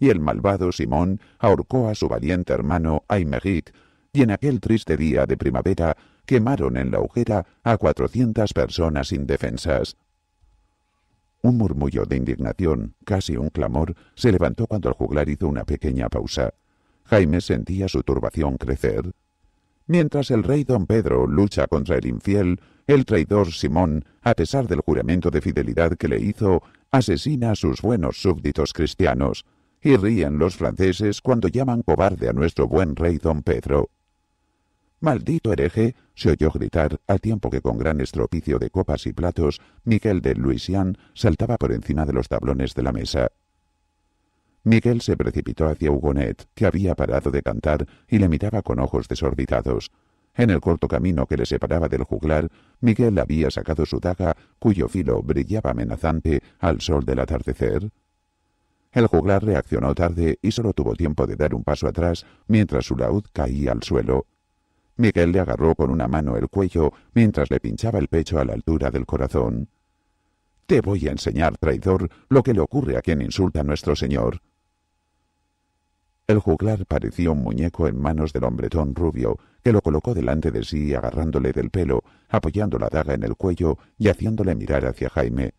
Y el malvado Simón ahorcó a su valiente hermano Aymeric y en aquel triste día de primavera quemaron en la hoguera a cuatrocientas personas indefensas. Un murmullo de indignación, casi un clamor, se levantó cuando el juglar hizo una pequeña pausa. Jaime sentía su turbación crecer. Mientras el rey don Pedro lucha contra el infiel, el traidor Simón, a pesar del juramento de fidelidad que le hizo, asesina a sus buenos súbditos cristianos, y ríen los franceses cuando llaman cobarde a nuestro buen rey don Pedro. Maldito hereje, se oyó gritar, al tiempo que con gran estropicio de copas y platos, Miguel de Luisian saltaba por encima de los tablones de la mesa. Miguel se precipitó hacia Hugonet, que había parado de cantar y le miraba con ojos desorbitados. En el corto camino que le separaba del juglar, Miguel había sacado su daga, cuyo filo brillaba amenazante al sol del atardecer. El juglar reaccionó tarde y solo tuvo tiempo de dar un paso atrás mientras su laúd caía al suelo. Miguel le agarró con una mano el cuello mientras le pinchaba el pecho a la altura del corazón. Te voy a enseñar, traidor, lo que le ocurre a quien insulta a nuestro señor. El juglar pareció un muñeco en manos del hombretón rubio, que lo colocó delante de sí agarrándole del pelo, apoyando la daga en el cuello y haciéndole mirar hacia Jaime.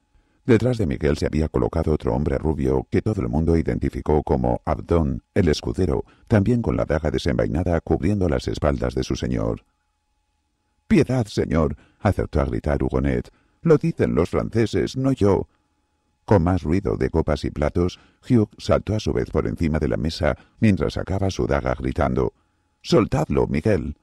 Detrás de Miguel se había colocado otro hombre rubio que todo el mundo identificó como Abdón, el escudero, también con la daga desenvainada cubriendo las espaldas de su señor. Piedad, señor, acertó a gritar Hugonet. Lo dicen los franceses, no yo. Con más ruido de copas y platos, Hugh saltó a su vez por encima de la mesa mientras sacaba su daga gritando: Soltadlo, Miguel.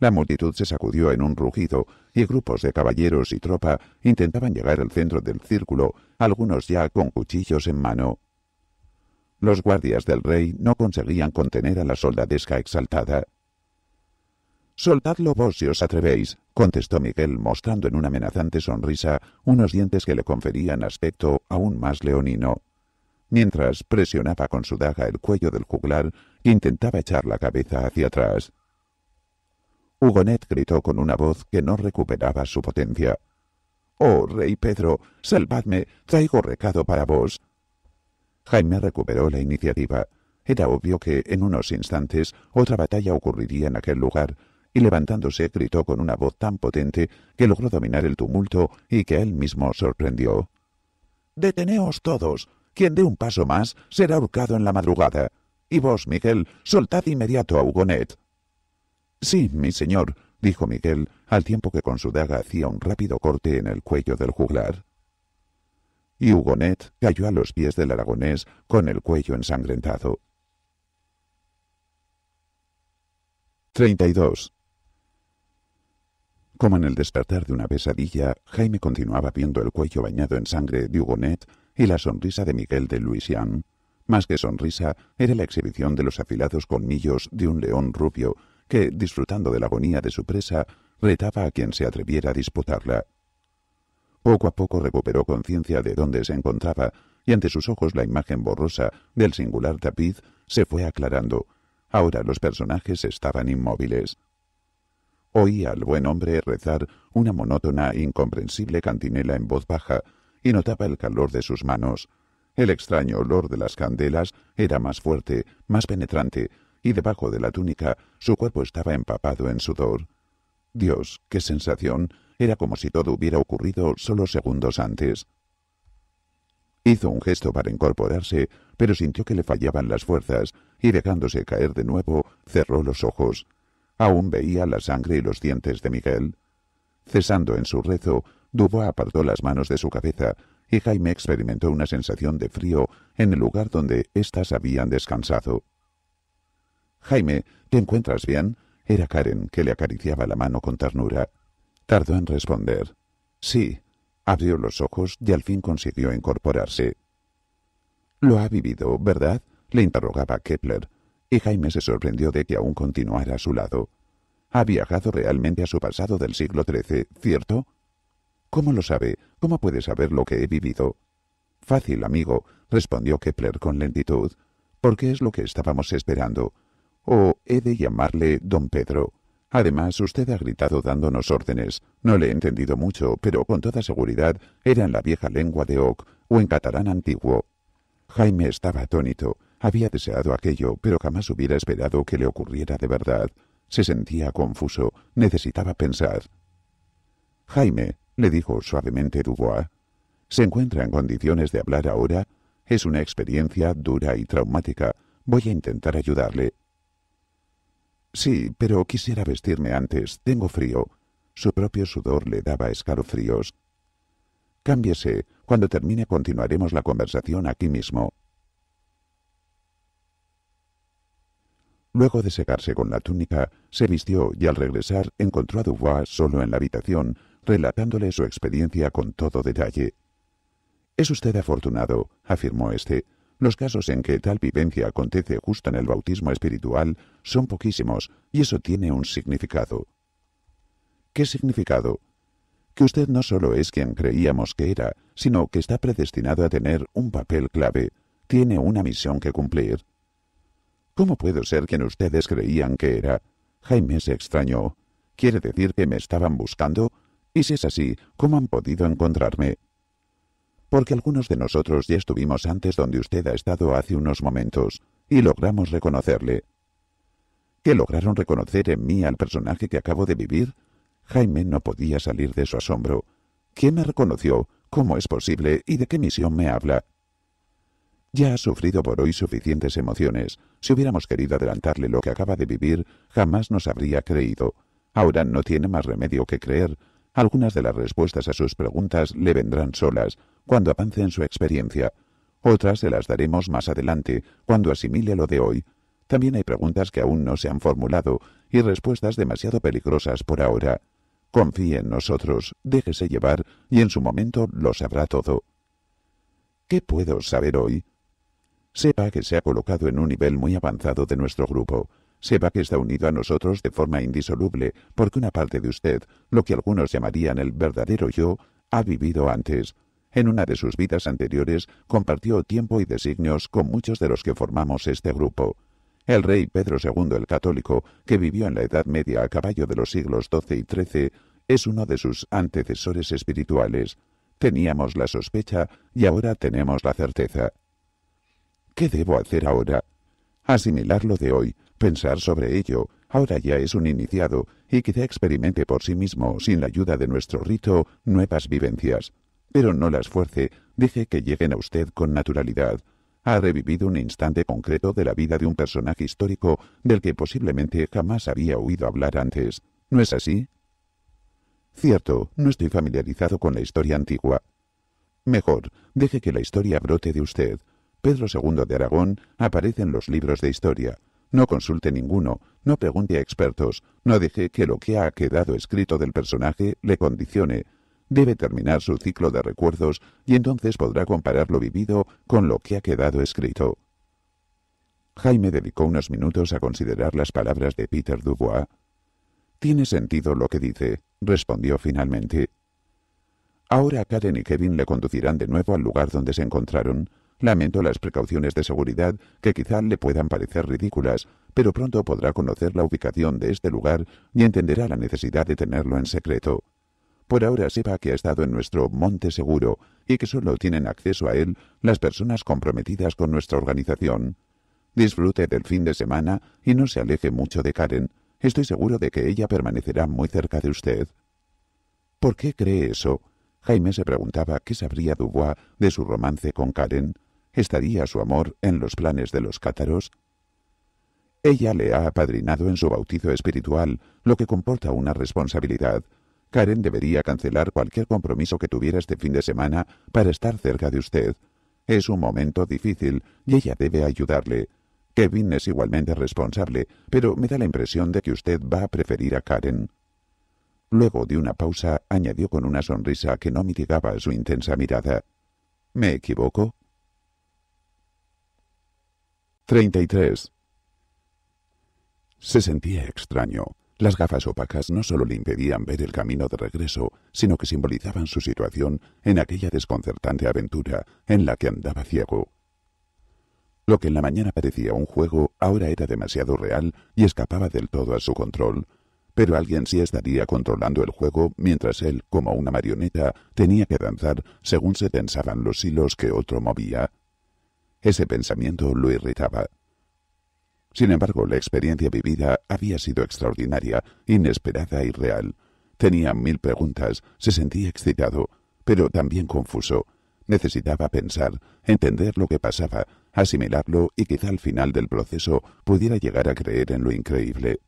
La multitud se sacudió en un rugido, y grupos de caballeros y tropa intentaban llegar al centro del círculo, algunos ya con cuchillos en mano. Los guardias del rey no conseguían contener a la soldadesca exaltada. Soltadlo vos si os atrevéis, contestó Miguel mostrando en una amenazante sonrisa unos dientes que le conferían aspecto aún más leonino. Mientras presionaba con su daga el cuello del juglar, intentaba echar la cabeza hacia atrás. Hugonet gritó con una voz que no recuperaba su potencia. Oh, rey Pedro, salvadme, traigo recado para vos. Jaime recuperó la iniciativa. Era obvio que, en unos instantes, otra batalla ocurriría en aquel lugar, y levantándose gritó con una voz tan potente que logró dominar el tumulto y que él mismo sorprendió. Deteneos todos. Quien dé un paso más será ahorcado en la madrugada. Y vos, Miguel, soltad inmediato a Hugonet. Sí, mi señor, dijo Miguel, al tiempo que con su daga hacía un rápido corte en el cuello del juglar. Y Hugonet cayó a los pies del aragonés con el cuello ensangrentado. 32. Como en el despertar de una pesadilla, Jaime continuaba viendo el cuello bañado en sangre de Hugonet y la sonrisa de Miguel de Luisian. Más que sonrisa, era la exhibición de los afilados colmillos de un león rubio que, disfrutando de la agonía de su presa, retaba a quien se atreviera a disputarla. Poco a poco recuperó conciencia de dónde se encontraba, y ante sus ojos la imagen borrosa del singular tapiz se fue aclarando. Ahora los personajes estaban inmóviles. Oía al buen hombre rezar una monótona incomprensible cantinela en voz baja, y notaba el calor de sus manos. El extraño olor de las candelas era más fuerte, más penetrante, y debajo de la túnica su cuerpo estaba empapado en sudor. Dios, qué sensación, era como si todo hubiera ocurrido solo segundos antes. Hizo un gesto para incorporarse, pero sintió que le fallaban las fuerzas, y dejándose caer de nuevo, cerró los ojos. Aún veía la sangre y los dientes de Miguel. Cesando en su rezo, Dubois apartó las manos de su cabeza, y Jaime experimentó una sensación de frío en el lugar donde éstas habían descansado. Jaime, ¿te encuentras bien? Era Karen, que le acariciaba la mano con ternura. Tardó en responder. Sí. Abrió los ojos y al fin consiguió incorporarse. Lo ha vivido, ¿verdad? le interrogaba Kepler, y Jaime se sorprendió de que aún continuara a su lado. Ha viajado realmente a su pasado del siglo XIII, ¿cierto? ¿Cómo lo sabe? ¿Cómo puede saber lo que he vivido? Fácil, amigo, respondió Kepler con lentitud, porque es lo que estábamos esperando o he de llamarle don Pedro. Además, usted ha gritado dándonos órdenes. No le he entendido mucho, pero con toda seguridad era en la vieja lengua de Oc o en catalán antiguo. Jaime estaba atónito. Había deseado aquello, pero jamás hubiera esperado que le ocurriera de verdad. Se sentía confuso, necesitaba pensar. Jaime, le dijo suavemente Dubois, ¿se encuentra en condiciones de hablar ahora? Es una experiencia dura y traumática. Voy a intentar ayudarle. Sí, pero quisiera vestirme antes. Tengo frío. Su propio sudor le daba escalofríos. Cámbiese. Cuando termine continuaremos la conversación aquí mismo. Luego de secarse con la túnica, se vistió y al regresar encontró a Dubois solo en la habitación, relatándole su experiencia con todo detalle. Es usted afortunado, afirmó éste. Los casos en que tal vivencia acontece justo en el bautismo espiritual son poquísimos y eso tiene un significado. ¿Qué significado? Que usted no solo es quien creíamos que era, sino que está predestinado a tener un papel clave, tiene una misión que cumplir. ¿Cómo puedo ser quien ustedes creían que era? Jaime se extrañó. ¿Quiere decir que me estaban buscando? Y si es así, ¿cómo han podido encontrarme? porque algunos de nosotros ya estuvimos antes donde usted ha estado hace unos momentos, y logramos reconocerle. ¿Qué lograron reconocer en mí al personaje que acabo de vivir? Jaime no podía salir de su asombro. ¿Quién me reconoció? ¿Cómo es posible? ¿Y de qué misión me habla? Ya ha sufrido por hoy suficientes emociones. Si hubiéramos querido adelantarle lo que acaba de vivir, jamás nos habría creído. Ahora no tiene más remedio que creer, algunas de las respuestas a sus preguntas le vendrán solas cuando avance en su experiencia. Otras se las daremos más adelante, cuando asimile lo de hoy. También hay preguntas que aún no se han formulado y respuestas demasiado peligrosas por ahora. Confíe en nosotros, déjese llevar y en su momento lo sabrá todo. ¿Qué puedo saber hoy? Sepa que se ha colocado en un nivel muy avanzado de nuestro grupo va que está unido a nosotros de forma indisoluble porque una parte de usted, lo que algunos llamarían el verdadero yo, ha vivido antes. En una de sus vidas anteriores compartió tiempo y designios con muchos de los que formamos este grupo. El rey Pedro II el Católico, que vivió en la Edad Media a caballo de los siglos XII y XIII, es uno de sus antecesores espirituales. Teníamos la sospecha y ahora tenemos la certeza. ¿Qué debo hacer ahora? Asimilar lo de hoy, Pensar sobre ello, ahora ya es un iniciado y quizá experimente por sí mismo, sin la ayuda de nuestro rito, nuevas vivencias. Pero no las fuerce, deje que lleguen a usted con naturalidad. Ha revivido un instante concreto de la vida de un personaje histórico del que posiblemente jamás había oído hablar antes. ¿No es así? Cierto, no estoy familiarizado con la historia antigua. Mejor, deje que la historia brote de usted. Pedro II de Aragón aparece en los libros de historia. No consulte ninguno, no pregunte a expertos, no deje que lo que ha quedado escrito del personaje le condicione. Debe terminar su ciclo de recuerdos y entonces podrá comparar lo vivido con lo que ha quedado escrito. Jaime dedicó unos minutos a considerar las palabras de Peter Dubois. Tiene sentido lo que dice, respondió finalmente. Ahora Karen y Kevin le conducirán de nuevo al lugar donde se encontraron, Lamento las precauciones de seguridad que quizá le puedan parecer ridículas, pero pronto podrá conocer la ubicación de este lugar y entenderá la necesidad de tenerlo en secreto. Por ahora sepa que ha estado en nuestro monte seguro y que solo tienen acceso a él las personas comprometidas con nuestra organización. Disfrute del fin de semana y no se aleje mucho de Karen. Estoy seguro de que ella permanecerá muy cerca de usted. ¿Por qué cree eso? Jaime se preguntaba qué sabría Dubois de su romance con Karen. ¿Estaría su amor en los planes de los cátaros? Ella le ha apadrinado en su bautizo espiritual, lo que comporta una responsabilidad. Karen debería cancelar cualquier compromiso que tuviera este fin de semana para estar cerca de usted. Es un momento difícil y ella debe ayudarle. Kevin es igualmente responsable, pero me da la impresión de que usted va a preferir a Karen. Luego de una pausa, añadió con una sonrisa que no mitigaba su intensa mirada. ¿Me equivoco? 33. Se sentía extraño. Las gafas opacas no solo le impedían ver el camino de regreso, sino que simbolizaban su situación en aquella desconcertante aventura en la que andaba ciego. Lo que en la mañana parecía un juego ahora era demasiado real y escapaba del todo a su control, pero alguien sí estaría controlando el juego mientras él, como una marioneta, tenía que danzar según se tensaban los hilos que otro movía. Ese pensamiento lo irritaba. Sin embargo, la experiencia vivida había sido extraordinaria, inesperada y real. Tenía mil preguntas, se sentía excitado, pero también confuso. Necesitaba pensar, entender lo que pasaba, asimilarlo y quizá al final del proceso pudiera llegar a creer en lo increíble.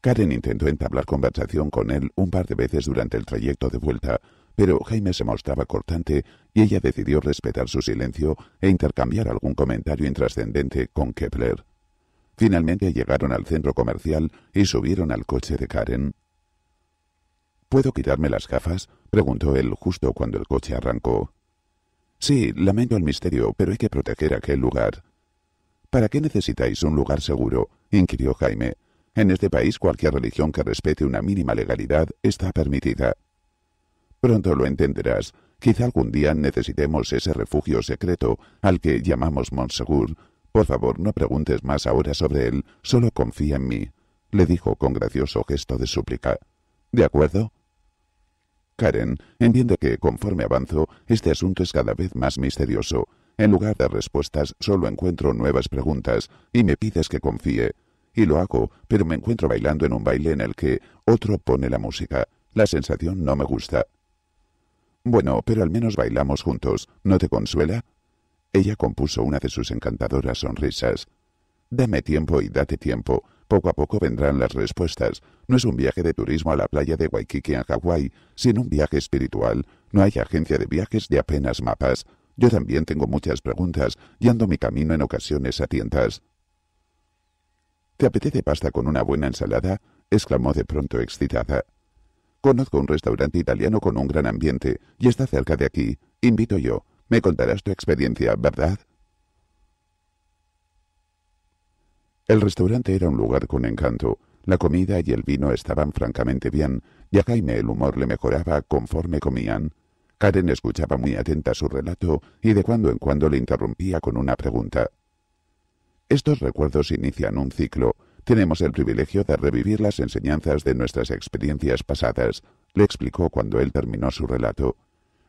Karen intentó entablar conversación con él un par de veces durante el trayecto de vuelta, pero Jaime se mostraba cortante y ella decidió respetar su silencio e intercambiar algún comentario intrascendente con Kepler. Finalmente llegaron al centro comercial y subieron al coche de Karen. ¿Puedo quitarme las gafas? preguntó él justo cuando el coche arrancó. Sí, lamento el misterio, pero hay que proteger aquel lugar. ¿Para qué necesitáis un lugar seguro? inquirió Jaime. En este país cualquier religión que respete una mínima legalidad está permitida. Pronto lo entenderás. Quizá algún día necesitemos ese refugio secreto al que llamamos Monsegur. Por favor, no preguntes más ahora sobre él, solo confía en mí, le dijo con gracioso gesto de súplica. ¿De acuerdo? Karen entiendo que, conforme avanzo, este asunto es cada vez más misterioso. En lugar de respuestas, solo encuentro nuevas preguntas y me pides que confíe. Y lo hago, pero me encuentro bailando en un baile en el que otro pone la música. La sensación no me gusta. Bueno, pero al menos bailamos juntos. ¿No te consuela? Ella compuso una de sus encantadoras sonrisas. Dame tiempo y date tiempo. Poco a poco vendrán las respuestas. No es un viaje de turismo a la playa de Waikiki en Hawái, sino un viaje espiritual. No hay agencia de viajes de apenas mapas. Yo también tengo muchas preguntas y ando mi camino en ocasiones a tientas. ¿Te apetece pasta con una buena ensalada? exclamó de pronto excitada. Conozco un restaurante italiano con un gran ambiente y está cerca de aquí. Invito yo. Me contarás tu experiencia, ¿verdad? El restaurante era un lugar con encanto. La comida y el vino estaban francamente bien, y a Jaime el humor le mejoraba conforme comían. Karen escuchaba muy atenta su relato y de cuando en cuando le interrumpía con una pregunta. Estos recuerdos inician un ciclo, tenemos el privilegio de revivir las enseñanzas de nuestras experiencias pasadas, le explicó cuando él terminó su relato.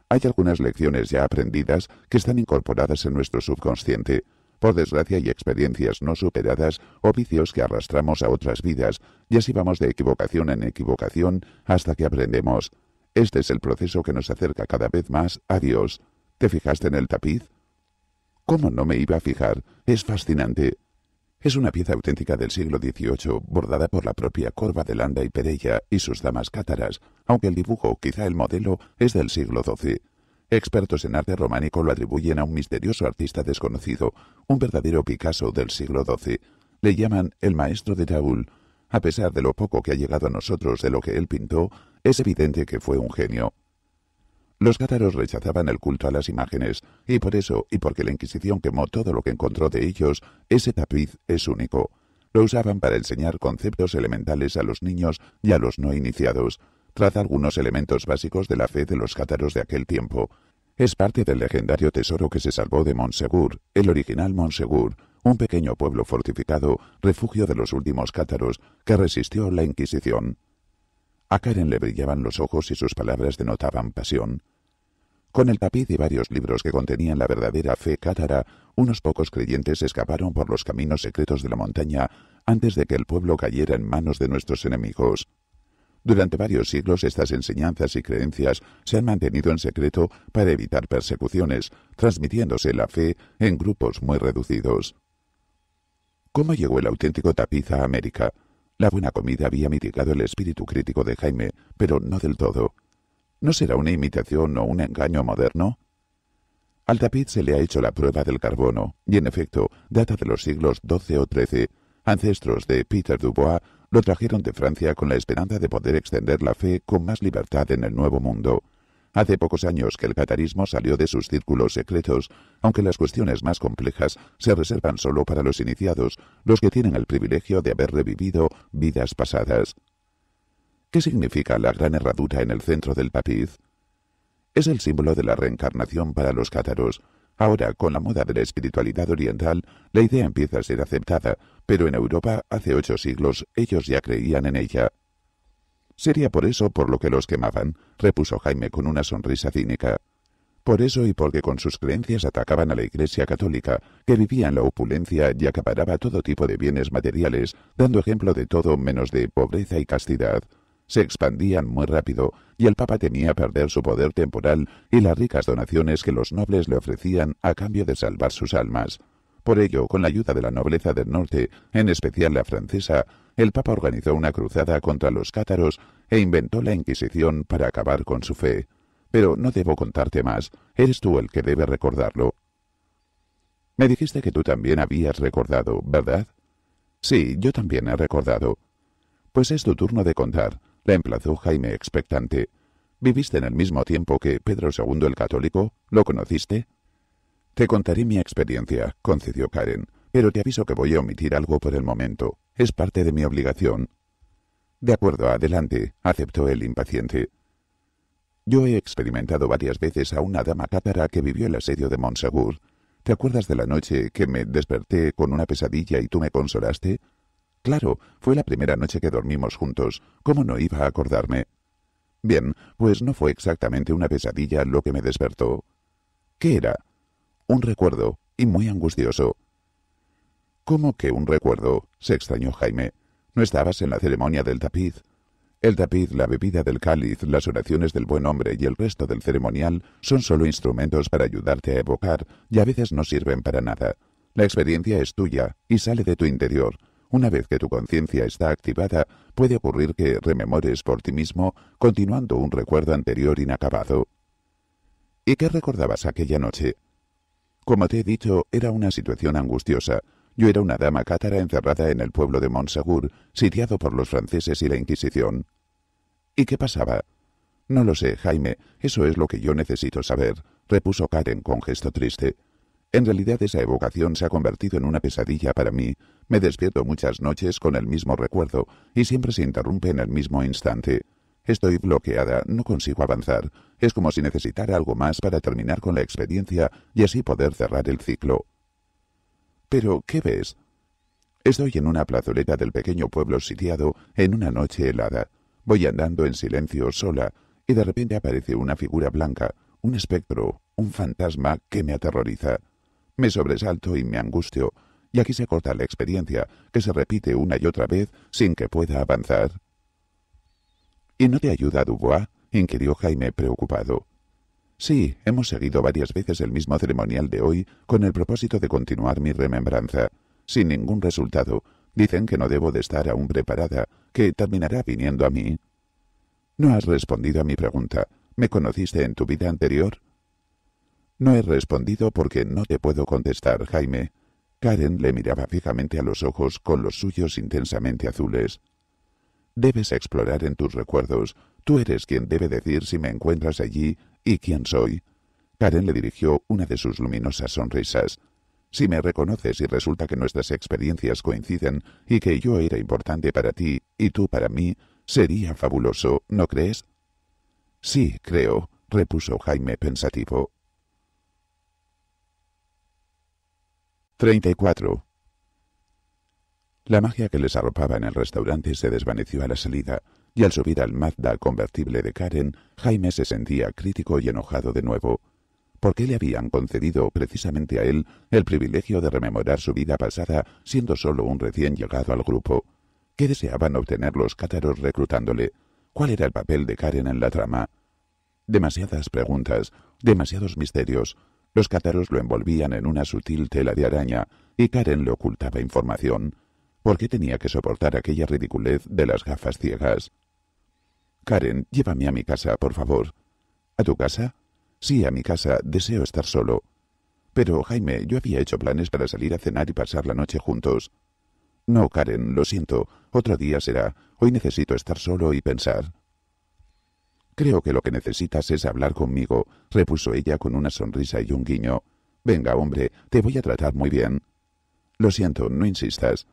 Hay algunas lecciones ya aprendidas que están incorporadas en nuestro subconsciente, por desgracia y experiencias no superadas o vicios que arrastramos a otras vidas, y así vamos de equivocación en equivocación hasta que aprendemos. Este es el proceso que nos acerca cada vez más a Dios. ¿Te fijaste en el tapiz? ¿Cómo no me iba a fijar? Es fascinante. Es una pieza auténtica del siglo XVIII, bordada por la propia Corva de Landa y Pereya y sus damas cátaras, aunque el dibujo, quizá el modelo, es del siglo XII. Expertos en arte románico lo atribuyen a un misterioso artista desconocido, un verdadero Picasso del siglo XII. Le llaman el maestro de Taúl. A pesar de lo poco que ha llegado a nosotros de lo que él pintó, es evidente que fue un genio. Los cátaros rechazaban el culto a las imágenes, y por eso, y porque la Inquisición quemó todo lo que encontró de ellos, ese tapiz es único. Lo usaban para enseñar conceptos elementales a los niños y a los no iniciados. Trata algunos elementos básicos de la fe de los cátaros de aquel tiempo. Es parte del legendario tesoro que se salvó de Monsegur, el original Monsegur, un pequeño pueblo fortificado, refugio de los últimos cátaros, que resistió la Inquisición. A Karen le brillaban los ojos y sus palabras denotaban pasión. Con el tapiz y varios libros que contenían la verdadera fe cátara, unos pocos creyentes escaparon por los caminos secretos de la montaña antes de que el pueblo cayera en manos de nuestros enemigos. Durante varios siglos estas enseñanzas y creencias se han mantenido en secreto para evitar persecuciones, transmitiéndose la fe en grupos muy reducidos. ¿Cómo llegó el auténtico tapiz a América? La buena comida había mitigado el espíritu crítico de Jaime, pero no del todo. ¿No será una imitación o un engaño moderno? Al tapiz se le ha hecho la prueba del carbono, y en efecto, data de los siglos XII o XIII. Ancestros de Peter Dubois lo trajeron de Francia con la esperanza de poder extender la fe con más libertad en el Nuevo Mundo. Hace pocos años que el catarismo salió de sus círculos secretos, aunque las cuestiones más complejas se reservan solo para los iniciados, los que tienen el privilegio de haber revivido vidas pasadas. ¿Qué significa la gran herradura en el centro del papiz? Es el símbolo de la reencarnación para los cátaros. Ahora, con la moda de la espiritualidad oriental, la idea empieza a ser aceptada, pero en Europa hace ocho siglos ellos ya creían en ella. Sería por eso por lo que los quemaban, repuso Jaime con una sonrisa cínica. Por eso y porque con sus creencias atacaban a la Iglesia católica, que vivía en la opulencia y acaparaba todo tipo de bienes materiales, dando ejemplo de todo menos de pobreza y castidad. Se expandían muy rápido, y el Papa temía perder su poder temporal y las ricas donaciones que los nobles le ofrecían a cambio de salvar sus almas. Por ello, con la ayuda de la nobleza del norte, en especial la francesa, el Papa organizó una cruzada contra los cátaros e inventó la Inquisición para acabar con su fe. Pero no debo contarte más, eres tú el que debe recordarlo. Me dijiste que tú también habías recordado, ¿verdad? Sí, yo también he recordado. Pues es tu turno de contar, la emplazó Jaime expectante. ¿Viviste en el mismo tiempo que Pedro II el Católico? ¿Lo conociste? Te contaré mi experiencia, concedió Karen, pero te aviso que voy a omitir algo por el momento. Es parte de mi obligación. De acuerdo, adelante, aceptó el impaciente. Yo he experimentado varias veces a una dama cátara que vivió el asedio de monsagur ¿Te acuerdas de la noche que me desperté con una pesadilla y tú me consolaste? Claro, fue la primera noche que dormimos juntos. ¿Cómo no iba a acordarme? Bien, pues no fue exactamente una pesadilla lo que me despertó. ¿Qué era? Un recuerdo, y muy angustioso. ¿Cómo que un recuerdo? se extrañó Jaime. ¿No estabas en la ceremonia del tapiz? El tapiz, la bebida del cáliz, las oraciones del buen hombre y el resto del ceremonial son solo instrumentos para ayudarte a evocar y a veces no sirven para nada. La experiencia es tuya y sale de tu interior. Una vez que tu conciencia está activada, puede ocurrir que rememores por ti mismo, continuando un recuerdo anterior inacabado. ¿Y qué recordabas aquella noche? Como te he dicho, era una situación angustiosa. Yo era una dama cátara encerrada en el pueblo de Montsegur, sitiado por los franceses y la Inquisición. ¿Y qué pasaba? No lo sé, Jaime, eso es lo que yo necesito saber, repuso Karen con gesto triste. En realidad esa evocación se ha convertido en una pesadilla para mí. Me despierto muchas noches con el mismo recuerdo y siempre se interrumpe en el mismo instante. Estoy bloqueada, no consigo avanzar. Es como si necesitara algo más para terminar con la experiencia y así poder cerrar el ciclo. ¿Pero qué ves? Estoy en una plazoleta del pequeño pueblo sitiado en una noche helada. Voy andando en silencio sola y de repente aparece una figura blanca, un espectro, un fantasma que me aterroriza. Me sobresalto y me angustio, y aquí se corta la experiencia, que se repite una y otra vez sin que pueda avanzar. ¿Y no te ayuda Dubois? inquirió Jaime preocupado. Sí, hemos seguido varias veces el mismo ceremonial de hoy con el propósito de continuar mi remembranza. Sin ningún resultado. Dicen que no debo de estar aún preparada, que terminará viniendo a mí. No has respondido a mi pregunta. ¿Me conociste en tu vida anterior? No he respondido porque no te puedo contestar, Jaime. Karen le miraba fijamente a los ojos con los suyos intensamente azules. Debes explorar en tus recuerdos. Tú eres quien debe decir si me encuentras allí ¿Y quién soy? Karen le dirigió una de sus luminosas sonrisas. Si me reconoces y resulta que nuestras experiencias coinciden y que yo era importante para ti y tú para mí, sería fabuloso, ¿no crees? Sí, creo, repuso Jaime pensativo. 34. La magia que les arropaba en el restaurante se desvaneció a la salida, y al subir al Mazda convertible de Karen, Jaime se sentía crítico y enojado de nuevo. ¿Por qué le habían concedido precisamente a él el privilegio de rememorar su vida pasada siendo solo un recién llegado al grupo? ¿Qué deseaban obtener los cátaros reclutándole? ¿Cuál era el papel de Karen en la trama? Demasiadas preguntas, demasiados misterios. Los cátaros lo envolvían en una sutil tela de araña y Karen le ocultaba información. ¿Por qué tenía que soportar aquella ridiculez de las gafas ciegas? Karen, llévame a mi casa, por favor. ¿A tu casa? Sí, a mi casa. Deseo estar solo. Pero, Jaime, yo había hecho planes para salir a cenar y pasar la noche juntos. No, Karen, lo siento. Otro día será. Hoy necesito estar solo y pensar. Creo que lo que necesitas es hablar conmigo, repuso ella con una sonrisa y un guiño. Venga, hombre, te voy a tratar muy bien. Lo siento, no insistas.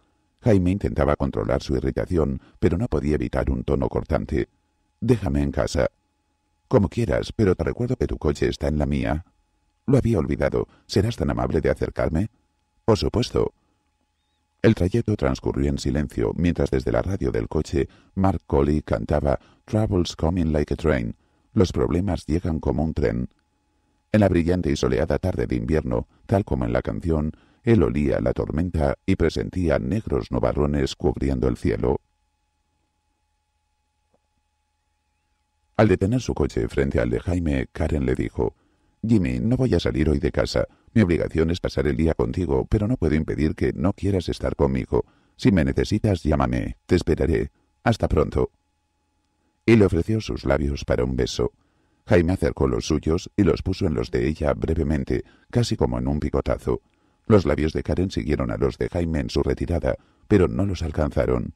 Jaime intentaba controlar su irritación, pero no podía evitar un tono cortante. Déjame en casa. Como quieras, pero te recuerdo que tu coche está en la mía. Lo había olvidado. ¿Serás tan amable de acercarme? Por supuesto. El trayecto transcurrió en silencio mientras desde la radio del coche Mark Colley cantaba Troubles coming like a train. Los problemas llegan como un tren. En la brillante y soleada tarde de invierno, tal como en la canción, él olía la tormenta y presentía negros novarrones cubriendo el cielo Al detener su coche frente al de Jaime, Karen le dijo, Jimmy, no voy a salir hoy de casa. Mi obligación es pasar el día contigo, pero no puedo impedir que no quieras estar conmigo. Si me necesitas, llámame. Te esperaré. Hasta pronto. Y le ofreció sus labios para un beso. Jaime acercó los suyos y los puso en los de ella brevemente, casi como en un picotazo. Los labios de Karen siguieron a los de Jaime en su retirada, pero no los alcanzaron.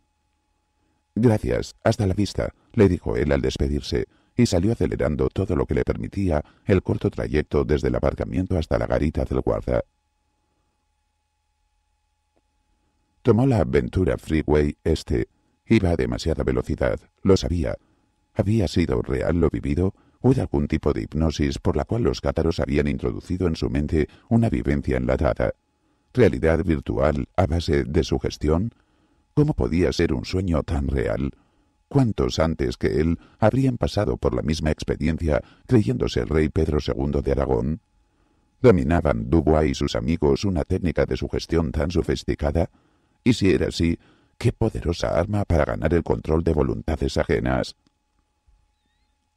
Gracias, hasta la vista, le dijo él al despedirse, y salió acelerando todo lo que le permitía el corto trayecto desde el aparcamiento hasta la garita del guarda. Tomó la aventura Freeway Este. Iba a demasiada velocidad, lo sabía. Había sido real lo vivido o de algún tipo de hipnosis por la cual los cátaros habían introducido en su mente una vivencia enlatada. Realidad virtual a base de sugestión. ¿Cómo podía ser un sueño tan real? ¿Cuántos antes que él habrían pasado por la misma experiencia creyéndose el rey Pedro II de Aragón? ¿Dominaban Dubois y sus amigos una técnica de sugestión tan sofisticada? Y si era así, qué poderosa arma para ganar el control de voluntades ajenas.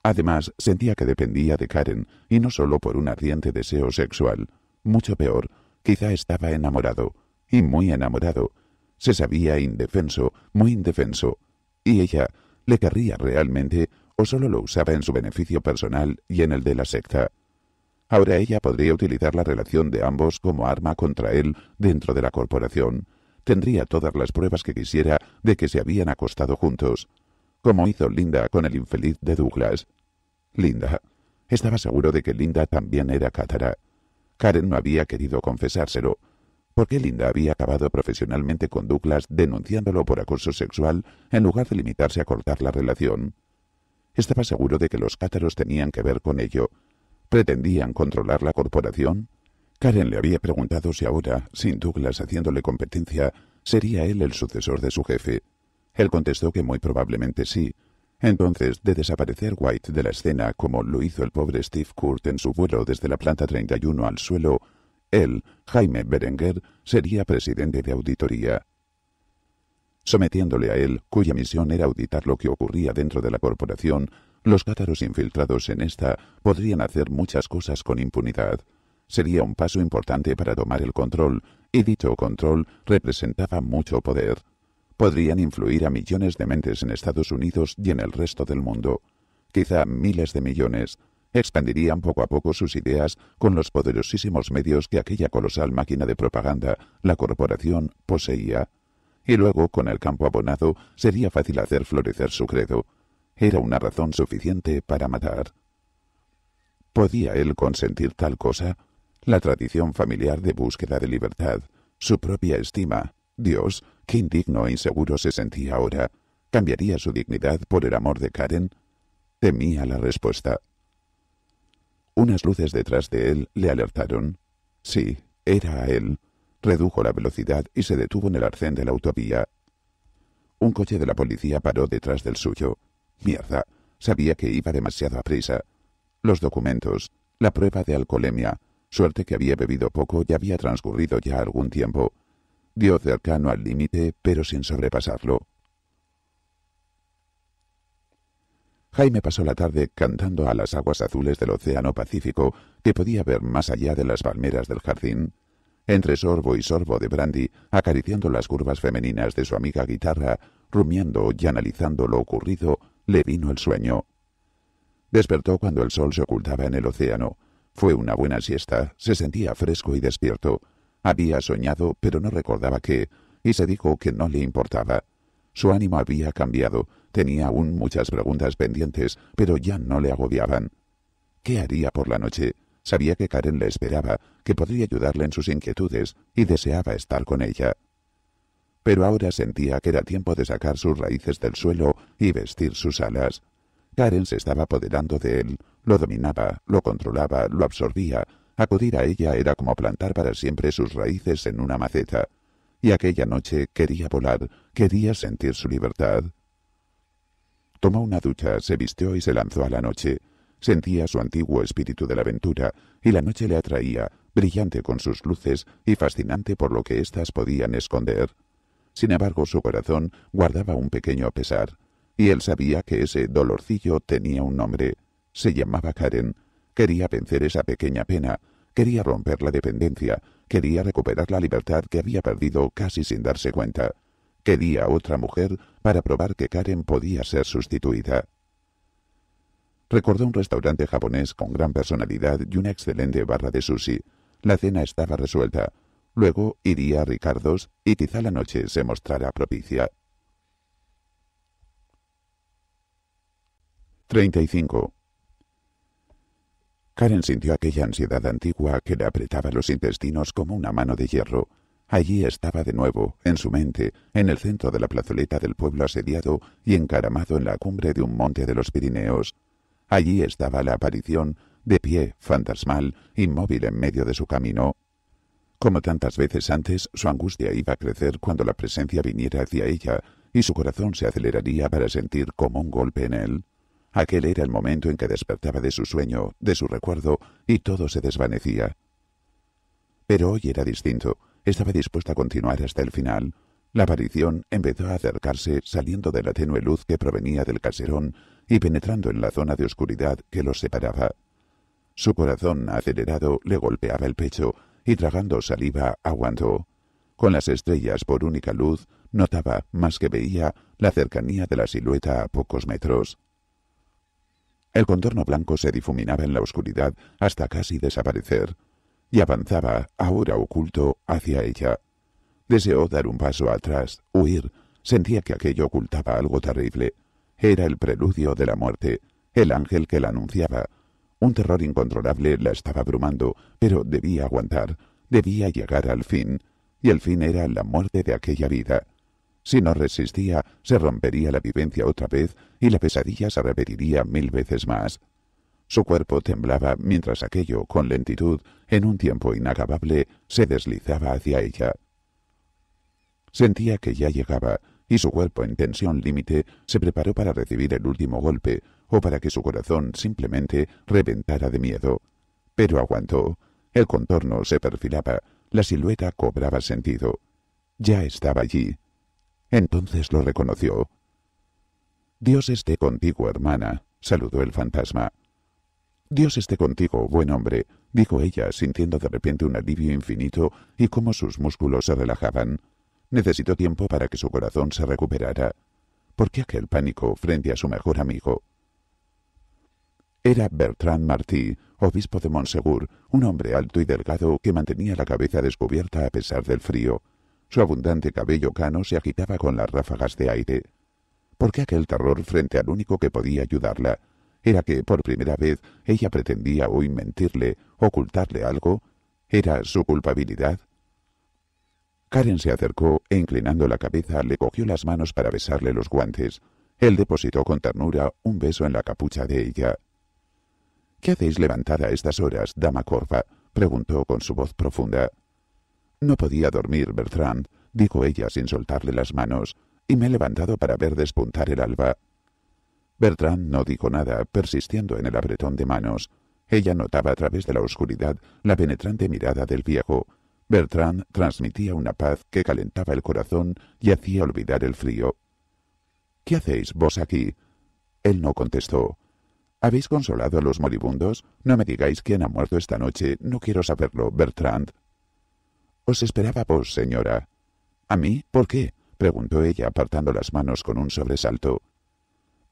Además, sentía que dependía de Karen, y no solo por un ardiente deseo sexual. Mucho peor, quizá estaba enamorado, y muy enamorado. Se sabía indefenso, muy indefenso, ¿Y ella le querría realmente o solo lo usaba en su beneficio personal y en el de la secta? Ahora ella podría utilizar la relación de ambos como arma contra él dentro de la corporación. Tendría todas las pruebas que quisiera de que se habían acostado juntos, como hizo Linda con el infeliz de Douglas. Linda. Estaba seguro de que Linda también era cátara. Karen no había querido confesárselo, qué Linda había acabado profesionalmente con Douglas denunciándolo por acoso sexual en lugar de limitarse a cortar la relación. Estaba seguro de que los cátaros tenían que ver con ello. ¿Pretendían controlar la corporación? Karen le había preguntado si ahora, sin Douglas haciéndole competencia, sería él el sucesor de su jefe. Él contestó que muy probablemente sí. Entonces, de desaparecer White de la escena como lo hizo el pobre Steve Kurt en su vuelo desde la planta 31 al suelo, él, Jaime Berenguer, sería presidente de auditoría, sometiéndole a él, cuya misión era auditar lo que ocurría dentro de la corporación, los cátaros infiltrados en esta podrían hacer muchas cosas con impunidad. Sería un paso importante para tomar el control, y dicho control representaba mucho poder. Podrían influir a millones de mentes en Estados Unidos y en el resto del mundo, quizá miles de millones, expandirían poco a poco sus ideas con los poderosísimos medios que aquella colosal máquina de propaganda, la corporación, poseía. Y luego, con el campo abonado, sería fácil hacer florecer su credo. Era una razón suficiente para matar. ¿Podía él consentir tal cosa? La tradición familiar de búsqueda de libertad, su propia estima. Dios, qué indigno e inseguro se sentía ahora. ¿Cambiaría su dignidad por el amor de Karen? Temía la respuesta. Unas luces detrás de él le alertaron. Sí, era a él. Redujo la velocidad y se detuvo en el arcén de la autovía. Un coche de la policía paró detrás del suyo. Mierda, sabía que iba demasiado a prisa. Los documentos, la prueba de alcoholemia, suerte que había bebido poco y había transcurrido ya algún tiempo. Dio cercano al límite, pero sin sobrepasarlo. Jaime pasó la tarde cantando a las aguas azules del Océano Pacífico que podía ver más allá de las palmeras del jardín, entre sorbo y sorbo de brandy, acariciando las curvas femeninas de su amiga guitarra, rumiando y analizando lo ocurrido, le vino el sueño. Despertó cuando el sol se ocultaba en el océano. Fue una buena siesta, se sentía fresco y despierto. Había soñado, pero no recordaba qué, y se dijo que no le importaba. Su ánimo había cambiado, Tenía aún muchas preguntas pendientes, pero ya no le agobiaban. ¿Qué haría por la noche? Sabía que Karen le esperaba, que podría ayudarle en sus inquietudes, y deseaba estar con ella. Pero ahora sentía que era tiempo de sacar sus raíces del suelo y vestir sus alas. Karen se estaba apoderando de él, lo dominaba, lo controlaba, lo absorbía. Acudir a ella era como plantar para siempre sus raíces en una maceta. Y aquella noche quería volar, quería sentir su libertad. Tomó una ducha, se vistió y se lanzó a la noche. Sentía su antiguo espíritu de la aventura y la noche le atraía, brillante con sus luces y fascinante por lo que éstas podían esconder. Sin embargo, su corazón guardaba un pequeño pesar, y él sabía que ese dolorcillo tenía un nombre. Se llamaba Karen. Quería vencer esa pequeña pena, quería romper la dependencia, quería recuperar la libertad que había perdido casi sin darse cuenta. Quería otra mujer para probar que Karen podía ser sustituida. Recordó un restaurante japonés con gran personalidad y una excelente barra de sushi. La cena estaba resuelta. Luego iría a Ricardo's y quizá la noche se mostrara propicia. 35. Karen sintió aquella ansiedad antigua que le apretaba los intestinos como una mano de hierro. Allí estaba de nuevo, en su mente, en el centro de la plazoleta del pueblo asediado y encaramado en la cumbre de un monte de los Pirineos. Allí estaba la aparición, de pie, fantasmal, inmóvil en medio de su camino. Como tantas veces antes, su angustia iba a crecer cuando la presencia viniera hacia ella, y su corazón se aceleraría para sentir como un golpe en él. Aquel era el momento en que despertaba de su sueño, de su recuerdo, y todo se desvanecía. Pero hoy era distinto estaba dispuesta a continuar hasta el final, la aparición empezó a acercarse saliendo de la tenue luz que provenía del caserón y penetrando en la zona de oscuridad que los separaba. Su corazón acelerado le golpeaba el pecho y tragando saliva aguantó. Con las estrellas por única luz, notaba, más que veía, la cercanía de la silueta a pocos metros. El contorno blanco se difuminaba en la oscuridad hasta casi desaparecer y avanzaba, ahora oculto, hacia ella. Deseó dar un paso atrás, huir. Sentía que aquello ocultaba algo terrible. Era el preludio de la muerte, el ángel que la anunciaba. Un terror incontrolable la estaba abrumando, pero debía aguantar, debía llegar al fin, y el fin era la muerte de aquella vida. Si no resistía, se rompería la vivencia otra vez y la pesadilla se repetiría mil veces más. Su cuerpo temblaba mientras aquello, con lentitud, en un tiempo inacabable, se deslizaba hacia ella. Sentía que ya llegaba, y su cuerpo en tensión límite se preparó para recibir el último golpe o para que su corazón simplemente reventara de miedo. Pero aguantó. El contorno se perfilaba, la silueta cobraba sentido. Ya estaba allí. Entonces lo reconoció. Dios esté contigo, hermana, saludó el fantasma. Dios esté contigo, buen hombre, dijo ella, sintiendo de repente un alivio infinito y cómo sus músculos se relajaban. Necesitó tiempo para que su corazón se recuperara. ¿Por qué aquel pánico frente a su mejor amigo? Era Bertrand Martí, obispo de Monsegur, un hombre alto y delgado que mantenía la cabeza descubierta a pesar del frío. Su abundante cabello cano se agitaba con las ráfagas de aire. ¿Por qué aquel terror frente al único que podía ayudarla? era que por primera vez ella pretendía o mentirle, ocultarle algo. ¿Era su culpabilidad? Karen se acercó e inclinando la cabeza le cogió las manos para besarle los guantes. Él depositó con ternura un beso en la capucha de ella. ¿Qué hacéis levantada a estas horas, dama Corva? preguntó con su voz profunda. No podía dormir, Bertrand, dijo ella sin soltarle las manos, y me he levantado para ver despuntar el alba. Bertrand no dijo nada, persistiendo en el apretón de manos. Ella notaba a través de la oscuridad la penetrante mirada del viejo. Bertrand transmitía una paz que calentaba el corazón y hacía olvidar el frío. ¿Qué hacéis vos aquí? Él no contestó. ¿Habéis consolado a los moribundos? No me digáis quién ha muerto esta noche. No quiero saberlo, Bertrand. Os esperaba vos, señora. ¿A mí? ¿Por qué? preguntó ella apartando las manos con un sobresalto.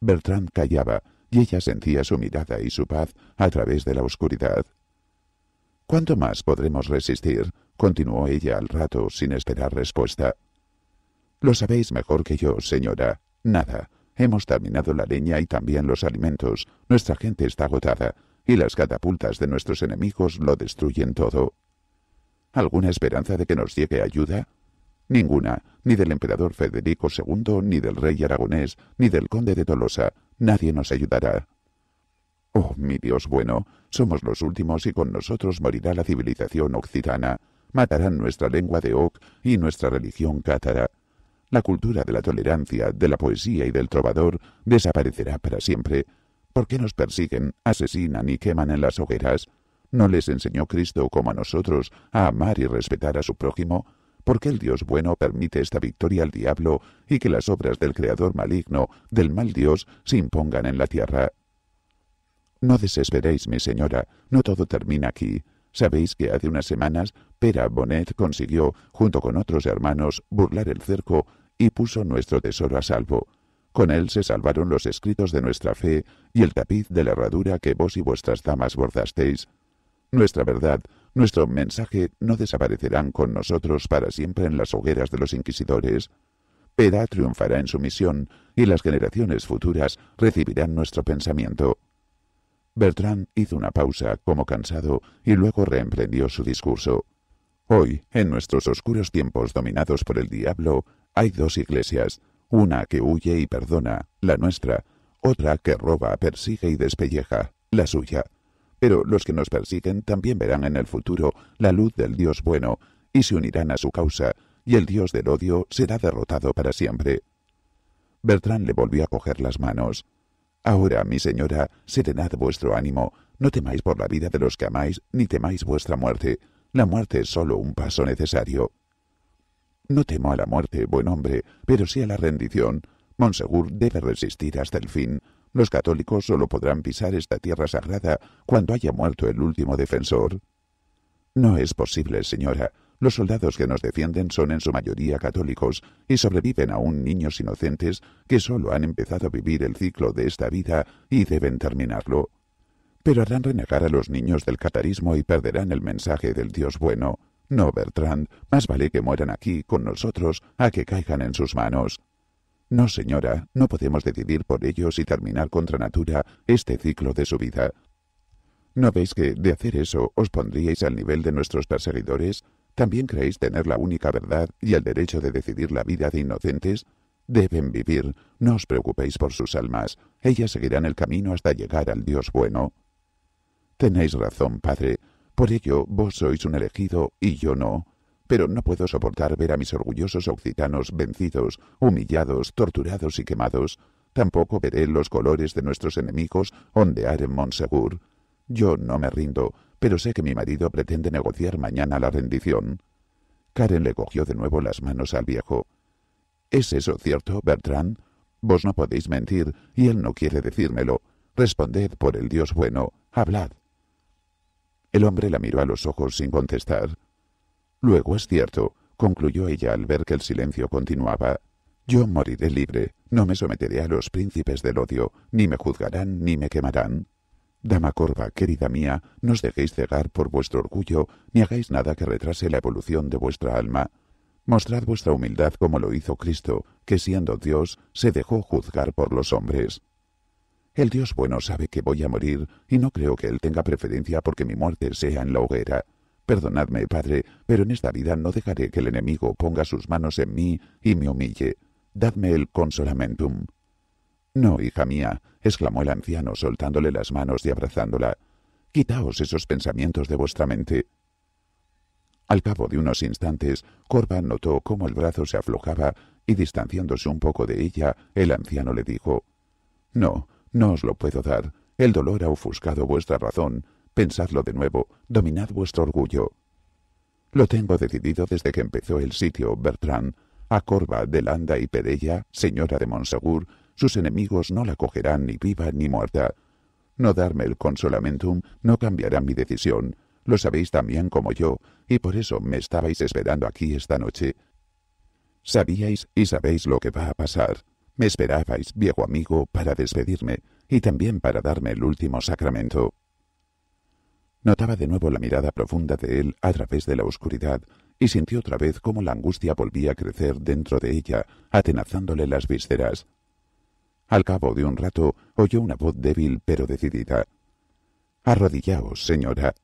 Bertrand callaba y ella sentía su mirada y su paz a través de la oscuridad. ¿Cuánto más podremos resistir? continuó ella al rato sin esperar respuesta. Lo sabéis mejor que yo, señora. Nada. Hemos terminado la leña y también los alimentos. Nuestra gente está agotada, y las catapultas de nuestros enemigos lo destruyen todo. ¿Alguna esperanza de que nos llegue ayuda? Ninguna, ni del emperador Federico II, ni del rey aragonés, ni del conde de Tolosa. Nadie nos ayudará. Oh, mi Dios bueno, somos los últimos y con nosotros morirá la civilización occitana. Matarán nuestra lengua de oc y nuestra religión cátara. La cultura de la tolerancia, de la poesía y del trovador desaparecerá para siempre. ¿Por qué nos persiguen, asesinan y queman en las hogueras? ¿No les enseñó Cristo, como a nosotros, a amar y respetar a su prójimo? ¿Por qué el Dios bueno permite esta victoria al diablo y que las obras del creador maligno, del mal Dios, se impongan en la tierra? No desesperéis, mi señora, no todo termina aquí. Sabéis que hace unas semanas Pera Bonet consiguió, junto con otros hermanos, burlar el cerco y puso nuestro tesoro a salvo. Con él se salvaron los escritos de nuestra fe y el tapiz de la herradura que vos y vuestras damas bordasteis. Nuestra verdad nuestro mensaje no desaparecerán con nosotros para siempre en las hogueras de los inquisidores. peda triunfará en su misión y las generaciones futuras recibirán nuestro pensamiento. Bertrand hizo una pausa, como cansado, y luego reemprendió su discurso. Hoy, en nuestros oscuros tiempos dominados por el diablo, hay dos iglesias, una que huye y perdona, la nuestra, otra que roba, persigue y despelleja, la suya. Pero los que nos persiguen también verán en el futuro la luz del Dios bueno y se unirán a su causa, y el Dios del odio será derrotado para siempre. Bertrand le volvió a coger las manos. Ahora, mi señora, serenad vuestro ánimo, no temáis por la vida de los que amáis, ni temáis vuestra muerte. La muerte es sólo un paso necesario. No temo a la muerte, buen hombre, pero sí a la rendición. Monsegur debe resistir hasta el fin, los católicos solo podrán pisar esta tierra sagrada cuando haya muerto el último defensor. No es posible, señora. Los soldados que nos defienden son en su mayoría católicos y sobreviven aún niños inocentes que solo han empezado a vivir el ciclo de esta vida y deben terminarlo. Pero harán renegar a los niños del catarismo y perderán el mensaje del Dios bueno. No, Bertrand, más vale que mueran aquí con nosotros a que caigan en sus manos. No, señora, no podemos decidir por ellos y terminar contra natura este ciclo de su vida. ¿No veis que, de hacer eso, os pondríais al nivel de nuestros perseguidores? ¿También creéis tener la única verdad y el derecho de decidir la vida de inocentes? Deben vivir, no os preocupéis por sus almas, ellas seguirán el camino hasta llegar al Dios bueno. Tenéis razón, padre, por ello vos sois un elegido y yo no pero no puedo soportar ver a mis orgullosos occitanos vencidos, humillados, torturados y quemados. Tampoco veré los colores de nuestros enemigos ondear en Monsegur. Yo no me rindo, pero sé que mi marido pretende negociar mañana la rendición. Karen le cogió de nuevo las manos al viejo. ¿Es eso cierto, Bertrand? Vos no podéis mentir, y él no quiere decírmelo. Responded por el Dios bueno, hablad. El hombre la miró a los ojos sin contestar. Luego es cierto, concluyó ella al ver que el silencio continuaba. Yo moriré libre, no me someteré a los príncipes del odio, ni me juzgarán ni me quemarán. Dama Corva, querida mía, no os dejéis cegar por vuestro orgullo, ni hagáis nada que retrase la evolución de vuestra alma. Mostrad vuestra humildad como lo hizo Cristo, que siendo Dios se dejó juzgar por los hombres. El Dios bueno sabe que voy a morir, y no creo que Él tenga preferencia porque mi muerte sea en la hoguera. Perdonadme, Padre, pero en esta vida no dejaré que el enemigo ponga sus manos en mí y me humille. Dadme el consolamentum. No, hija mía, exclamó el anciano, soltándole las manos y abrazándola. Quitaos esos pensamientos de vuestra mente. Al cabo de unos instantes, Corban notó cómo el brazo se aflojaba y distanciándose un poco de ella, el anciano le dijo No, no os lo puedo dar. El dolor ha ofuscado vuestra razón Pensadlo de nuevo, dominad vuestro orgullo. Lo tengo decidido desde que empezó el sitio Bertrand. A Corva, Delanda y Pedella, señora de Monsegur, sus enemigos no la cogerán ni viva ni muerta. No darme el consolamentum no cambiará mi decisión. Lo sabéis también como yo, y por eso me estabais esperando aquí esta noche. Sabíais y sabéis lo que va a pasar. Me esperabais, viejo amigo, para despedirme, y también para darme el último sacramento. Notaba de nuevo la mirada profunda de él a través de la oscuridad y sintió otra vez cómo la angustia volvía a crecer dentro de ella, atenazándole las vísceras. Al cabo de un rato oyó una voz débil pero decidida. Arrodillaos, señora.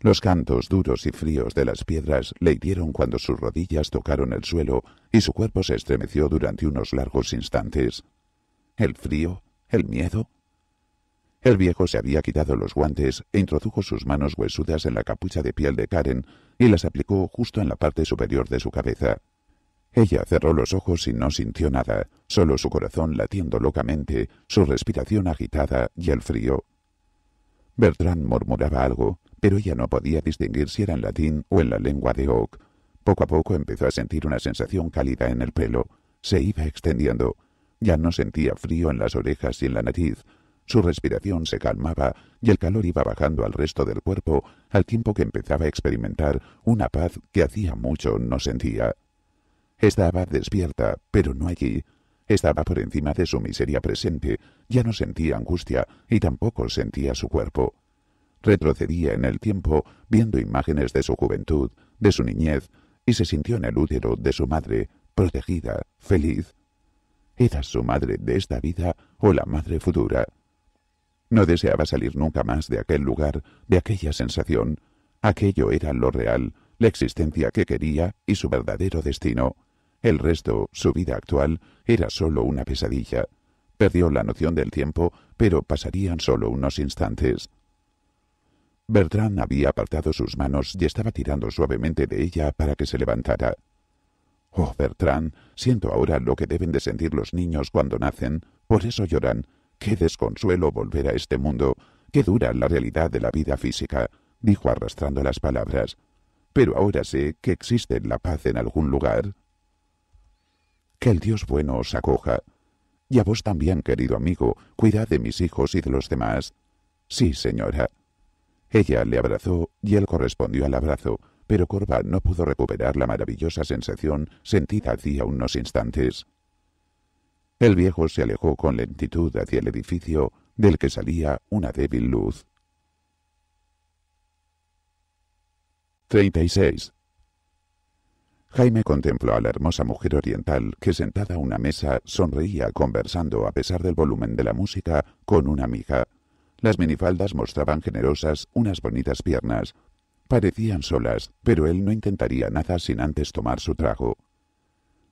Los cantos duros y fríos de las piedras le hirieron cuando sus rodillas tocaron el suelo y su cuerpo se estremeció durante unos largos instantes. El frío, el miedo, el viejo se había quitado los guantes e introdujo sus manos huesudas en la capucha de piel de Karen y las aplicó justo en la parte superior de su cabeza. Ella cerró los ojos y no sintió nada, solo su corazón latiendo locamente, su respiración agitada y el frío. Bertrand murmuraba algo, pero ella no podía distinguir si era en latín o en la lengua de Oak. Poco a poco empezó a sentir una sensación cálida en el pelo. Se iba extendiendo. Ya no sentía frío en las orejas y en la nariz, su respiración se calmaba y el calor iba bajando al resto del cuerpo al tiempo que empezaba a experimentar una paz que hacía mucho no sentía. Estaba despierta, pero no allí. Estaba por encima de su miseria presente, ya no sentía angustia y tampoco sentía su cuerpo. Retrocedía en el tiempo viendo imágenes de su juventud, de su niñez, y se sintió en el útero de su madre, protegida, feliz. Era su madre de esta vida o la madre futura. No deseaba salir nunca más de aquel lugar, de aquella sensación. Aquello era lo real, la existencia que quería y su verdadero destino. El resto, su vida actual, era solo una pesadilla. Perdió la noción del tiempo, pero pasarían solo unos instantes. Bertrand había apartado sus manos y estaba tirando suavemente de ella para que se levantara. Oh, Bertrand, siento ahora lo que deben de sentir los niños cuando nacen, por eso lloran, Qué desconsuelo volver a este mundo, qué dura la realidad de la vida física, dijo arrastrando las palabras. Pero ahora sé que existe la paz en algún lugar. Que el Dios bueno os acoja. Y a vos también, querido amigo, cuidad de mis hijos y de los demás. Sí, señora. Ella le abrazó y él correspondió al abrazo, pero Corva no pudo recuperar la maravillosa sensación sentida hacía unos instantes. El viejo se alejó con lentitud hacia el edificio del que salía una débil luz. 36. Jaime contempló a la hermosa mujer oriental que sentada a una mesa sonreía conversando a pesar del volumen de la música con una mija. Las minifaldas mostraban generosas unas bonitas piernas. Parecían solas, pero él no intentaría nada sin antes tomar su trago.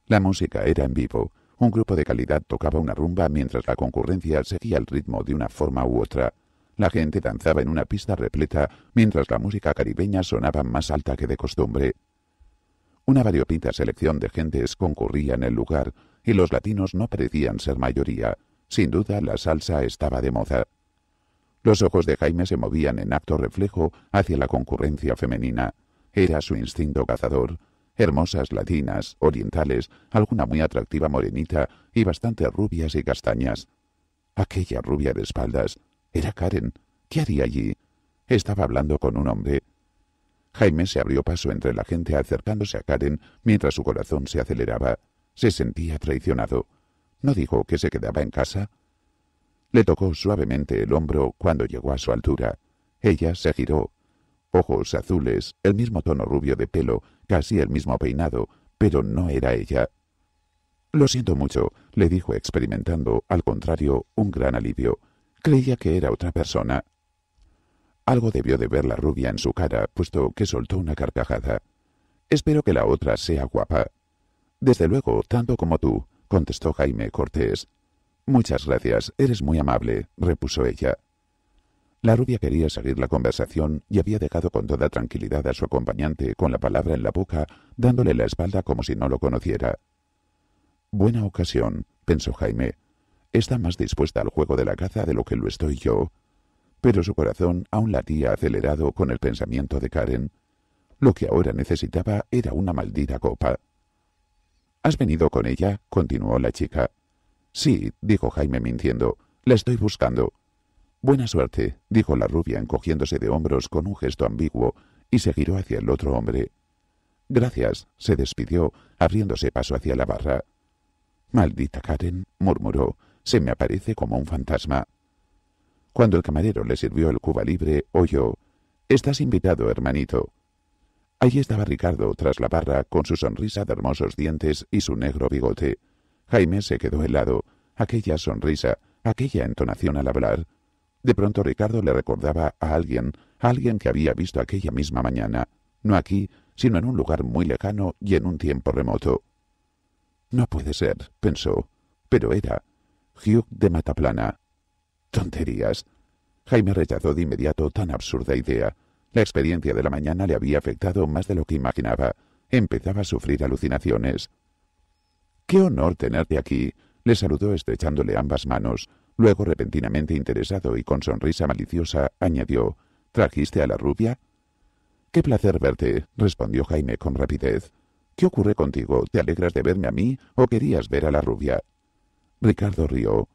La música era en vivo, un grupo de calidad tocaba una rumba mientras la concurrencia seguía el ritmo de una forma u otra. La gente danzaba en una pista repleta mientras la música caribeña sonaba más alta que de costumbre. Una variopinta selección de gentes concurría en el lugar y los latinos no parecían ser mayoría. Sin duda la salsa estaba de moza. Los ojos de Jaime se movían en acto reflejo hacia la concurrencia femenina. Era su instinto cazador, hermosas latinas, orientales, alguna muy atractiva morenita y bastante rubias y castañas. Aquella rubia de espaldas era Karen. ¿Qué haría allí? Estaba hablando con un hombre. Jaime se abrió paso entre la gente acercándose a Karen mientras su corazón se aceleraba. Se sentía traicionado. ¿No dijo que se quedaba en casa? Le tocó suavemente el hombro cuando llegó a su altura. Ella se giró. Ojos azules, el mismo tono rubio de pelo, casi el mismo peinado, pero no era ella. Lo siento mucho, le dijo experimentando, al contrario, un gran alivio. Creía que era otra persona. Algo debió de ver la rubia en su cara, puesto que soltó una carcajada. Espero que la otra sea guapa. Desde luego, tanto como tú, contestó Jaime Cortés. Muchas gracias, eres muy amable, repuso ella. La rubia quería seguir la conversación y había dejado con toda tranquilidad a su acompañante con la palabra en la boca, dándole la espalda como si no lo conociera. Buena ocasión, pensó Jaime. Está más dispuesta al juego de la caza de lo que lo estoy yo. Pero su corazón aún latía acelerado con el pensamiento de Karen. Lo que ahora necesitaba era una maldita copa. ¿Has venido con ella? continuó la chica. Sí, dijo Jaime mintiendo. La estoy buscando. Buena suerte, dijo la rubia encogiéndose de hombros con un gesto ambiguo, y se giró hacia el otro hombre. Gracias, se despidió, abriéndose paso hacia la barra. Maldita Karen, murmuró, se me aparece como un fantasma. Cuando el camarero le sirvió el cuba libre, oyó Estás invitado, hermanito. Allí estaba Ricardo tras la barra con su sonrisa de hermosos dientes y su negro bigote. Jaime se quedó helado. Aquella sonrisa, aquella entonación al hablar, de pronto Ricardo le recordaba a alguien, a alguien que había visto aquella misma mañana, no aquí, sino en un lugar muy lejano y en un tiempo remoto. No puede ser, pensó, pero era Hugh de Mataplana. Tonterías. Jaime rechazó de inmediato tan absurda idea. La experiencia de la mañana le había afectado más de lo que imaginaba. Empezaba a sufrir alucinaciones. Qué honor tenerte aquí, le saludó estrechándole ambas manos. Luego, repentinamente interesado y con sonrisa maliciosa, añadió ¿Trajiste a la rubia? Qué placer verte, respondió Jaime con rapidez. ¿Qué ocurre contigo? ¿Te alegras de verme a mí o querías ver a la rubia? Ricardo rió.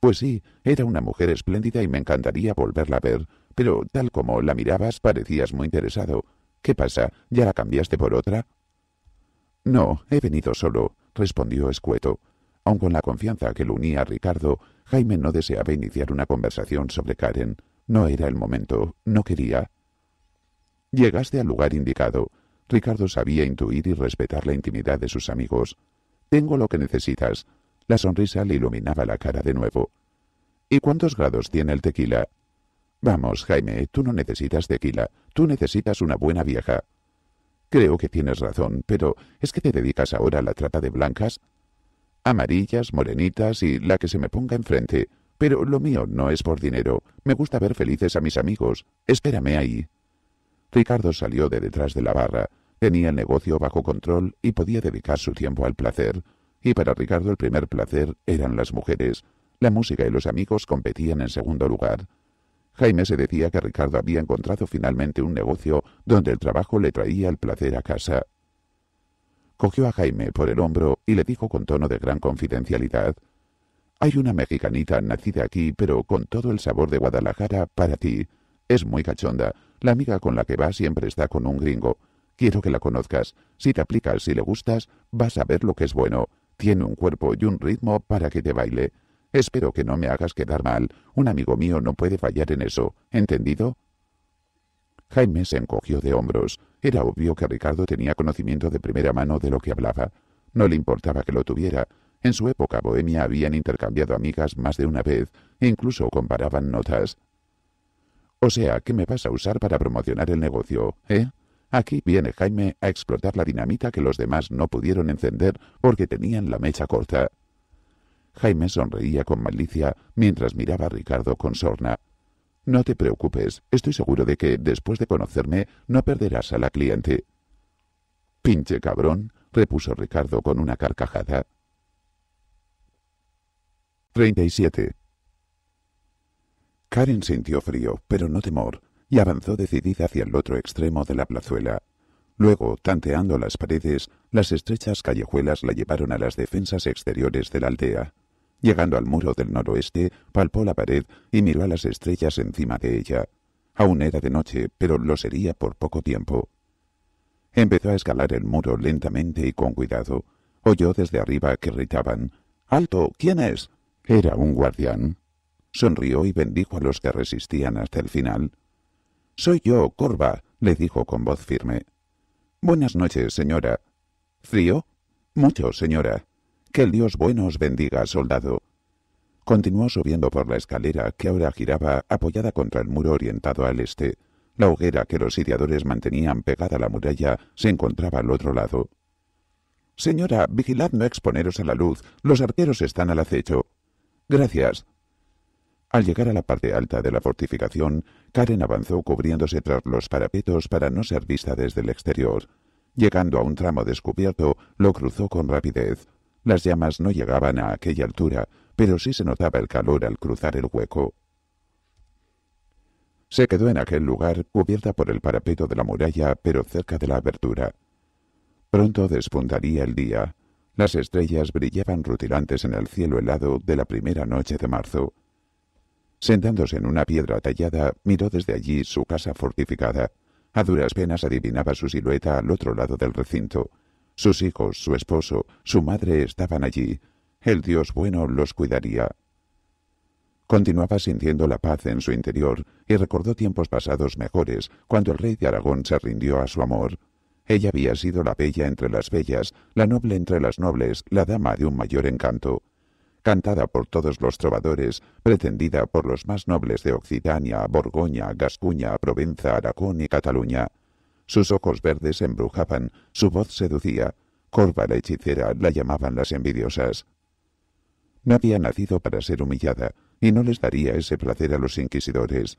Pues sí, era una mujer espléndida y me encantaría volverla a ver, pero tal como la mirabas parecías muy interesado. ¿Qué pasa? ¿Ya la cambiaste por otra? No, he venido solo, respondió escueto. Aun con la confianza que lo unía a Ricardo, Jaime no deseaba iniciar una conversación sobre Karen. No era el momento, no quería. Llegaste al lugar indicado. Ricardo sabía intuir y respetar la intimidad de sus amigos. Tengo lo que necesitas. La sonrisa le iluminaba la cara de nuevo. ¿Y cuántos grados tiene el tequila? Vamos, Jaime, tú no necesitas tequila, tú necesitas una buena vieja. Creo que tienes razón, pero ¿es que te dedicas ahora a la trata de blancas? amarillas, morenitas y la que se me ponga enfrente. Pero lo mío no es por dinero. Me gusta ver felices a mis amigos. Espérame ahí. Ricardo salió de detrás de la barra. Tenía el negocio bajo control y podía dedicar su tiempo al placer. Y para Ricardo el primer placer eran las mujeres. La música y los amigos competían en segundo lugar. Jaime se decía que Ricardo había encontrado finalmente un negocio donde el trabajo le traía el placer a casa cogió a Jaime por el hombro y le dijo con tono de gran confidencialidad, Hay una mexicanita nacida aquí, pero con todo el sabor de Guadalajara para ti. Es muy cachonda. La amiga con la que va siempre está con un gringo. Quiero que la conozcas. Si te aplicas y le gustas, vas a ver lo que es bueno. Tiene un cuerpo y un ritmo para que te baile. Espero que no me hagas quedar mal. Un amigo mío no puede fallar en eso. ¿Entendido? Jaime se encogió de hombros. Era obvio que Ricardo tenía conocimiento de primera mano de lo que hablaba. No le importaba que lo tuviera. En su época bohemia habían intercambiado amigas más de una vez e incluso comparaban notas. O sea, ¿qué me vas a usar para promocionar el negocio, eh? Aquí viene Jaime a explotar la dinamita que los demás no pudieron encender porque tenían la mecha corta. Jaime sonreía con malicia mientras miraba a Ricardo con sorna. No te preocupes, estoy seguro de que, después de conocerme, no perderás a la cliente. Pinche cabrón, repuso Ricardo con una carcajada. 37. Karen sintió frío, pero no temor, y avanzó decidida hacia el otro extremo de la plazuela. Luego, tanteando las paredes, las estrechas callejuelas la llevaron a las defensas exteriores de la aldea. Llegando al muro del noroeste, palpó la pared y miró a las estrellas encima de ella. Aún era de noche, pero lo sería por poco tiempo. Empezó a escalar el muro lentamente y con cuidado. Oyó desde arriba que gritaban ¡Alto! ¿Quién es? Era un guardián. Sonrió y bendijo a los que resistían hasta el final. Soy yo, Corva, le dijo con voz firme. Buenas noches, señora. ¿Frío? Mucho, señora. Que el Dios bueno os bendiga, soldado. Continuó subiendo por la escalera que ahora giraba apoyada contra el muro orientado al este. La hoguera que los sitiadores mantenían pegada a la muralla se encontraba al otro lado. Señora, vigilad no exponeros a la luz. Los arqueros están al acecho. Gracias. Al llegar a la parte alta de la fortificación, Karen avanzó cubriéndose tras los parapetos para no ser vista desde el exterior. Llegando a un tramo descubierto, lo cruzó con rapidez. Las llamas no llegaban a aquella altura, pero sí se notaba el calor al cruzar el hueco. Se quedó en aquel lugar, cubierta por el parapeto de la muralla, pero cerca de la abertura. Pronto despuntaría el día. Las estrellas brillaban rutilantes en el cielo helado de la primera noche de marzo. Sentándose en una piedra tallada, miró desde allí su casa fortificada. A duras penas adivinaba su silueta al otro lado del recinto. Sus hijos, su esposo, su madre estaban allí. El Dios bueno los cuidaría. Continuaba sintiendo la paz en su interior y recordó tiempos pasados mejores, cuando el rey de Aragón se rindió a su amor. Ella había sido la bella entre las bellas, la noble entre las nobles, la dama de un mayor encanto. Cantada por todos los trovadores, pretendida por los más nobles de Occitania, Borgoña, Gascuña, Provenza, Aragón y Cataluña, sus ojos verdes embrujaban, su voz seducía, corva la hechicera la llamaban las envidiosas. No había nacido para ser humillada, y no les daría ese placer a los inquisidores.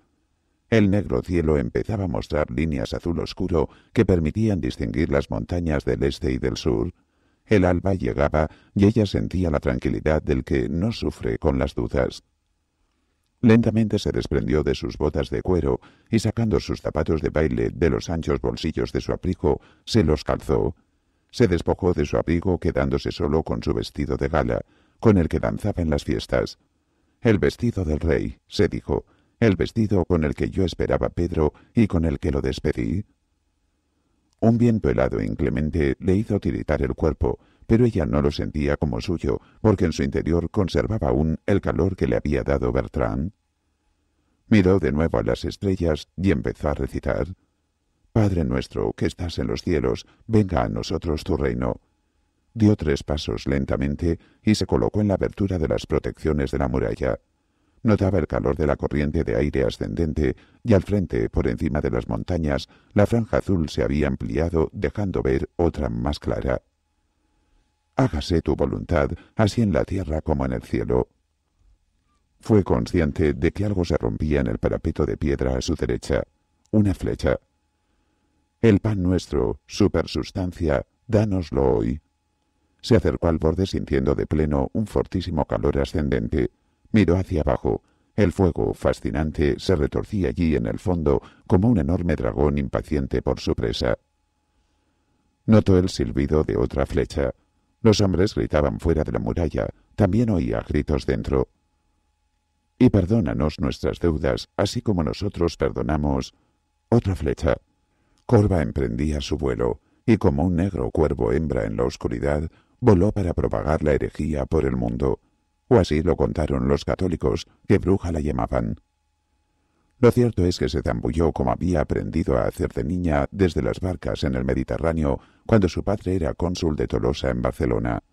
El negro cielo empezaba a mostrar líneas azul oscuro que permitían distinguir las montañas del este y del sur. El alba llegaba y ella sentía la tranquilidad del que no sufre con las dudas. Lentamente se desprendió de sus botas de cuero y sacando sus zapatos de baile de los anchos bolsillos de su abrigo, se los calzó. Se despojó de su abrigo quedándose solo con su vestido de gala, con el que danzaba en las fiestas. El vestido del rey, se dijo, el vestido con el que yo esperaba a Pedro y con el que lo despedí. Un viento helado e inclemente le hizo tiritar el cuerpo, pero ella no lo sentía como suyo, porque en su interior conservaba aún el calor que le había dado Bertrand. Miró de nuevo a las estrellas y empezó a recitar. Padre nuestro, que estás en los cielos, venga a nosotros tu reino. Dio tres pasos lentamente y se colocó en la abertura de las protecciones de la muralla. Notaba el calor de la corriente de aire ascendente y al frente, por encima de las montañas, la franja azul se había ampliado dejando ver otra más clara hágase tu voluntad, así en la tierra como en el cielo. Fue consciente de que algo se rompía en el parapeto de piedra a su derecha, una flecha. El pan nuestro, supersustancia, dánoslo hoy. Se acercó al borde sintiendo de pleno un fortísimo calor ascendente. Miró hacia abajo. El fuego, fascinante, se retorcía allí en el fondo como un enorme dragón impaciente por su presa. Notó el silbido de otra flecha. Los hombres gritaban fuera de la muralla, también oía gritos dentro. Y perdónanos nuestras deudas, así como nosotros perdonamos. Otra flecha. Corva emprendía su vuelo, y como un negro cuervo hembra en la oscuridad, voló para propagar la herejía por el mundo. O así lo contaron los católicos, que bruja la llamaban. Lo cierto es que se zambulló como había aprendido a hacer de niña desde las barcas en el Mediterráneo cuando su padre era cónsul de Tolosa en Barcelona.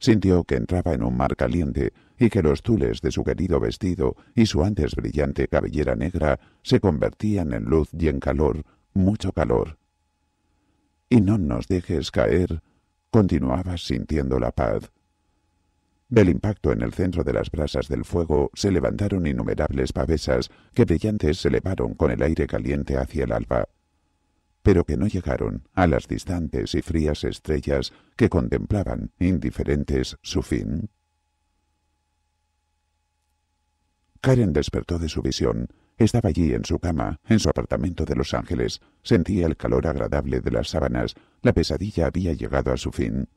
Sintió que entraba en un mar caliente y que los tules de su querido vestido y su antes brillante cabellera negra se convertían en luz y en calor, mucho calor. Y no nos dejes caer, continuaba sintiendo la paz. Del impacto en el centro de las brasas del fuego se levantaron innumerables pavesas que brillantes se elevaron con el aire caliente hacia el alba pero que no llegaron a las distantes y frías estrellas que contemplaban indiferentes su fin. Karen despertó de su visión. Estaba allí en su cama, en su apartamento de Los Ángeles. Sentía el calor agradable de las sábanas. La pesadilla había llegado a su fin.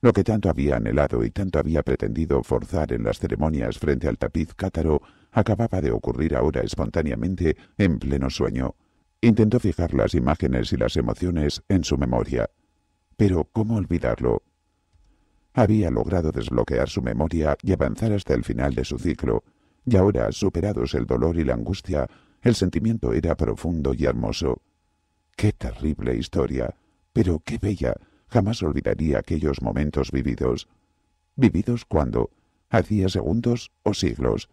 Lo que tanto había anhelado y tanto había pretendido forzar en las ceremonias frente al tapiz cátaro acababa de ocurrir ahora espontáneamente en pleno sueño. Intentó fijar las imágenes y las emociones en su memoria, pero ¿cómo olvidarlo? Había logrado desbloquear su memoria y avanzar hasta el final de su ciclo, y ahora, superados el dolor y la angustia, el sentimiento era profundo y hermoso. ¡Qué terrible historia! Pero qué bella. Jamás olvidaría aquellos momentos vividos. ¿Vividos cuando, ¿Hacía segundos o siglos?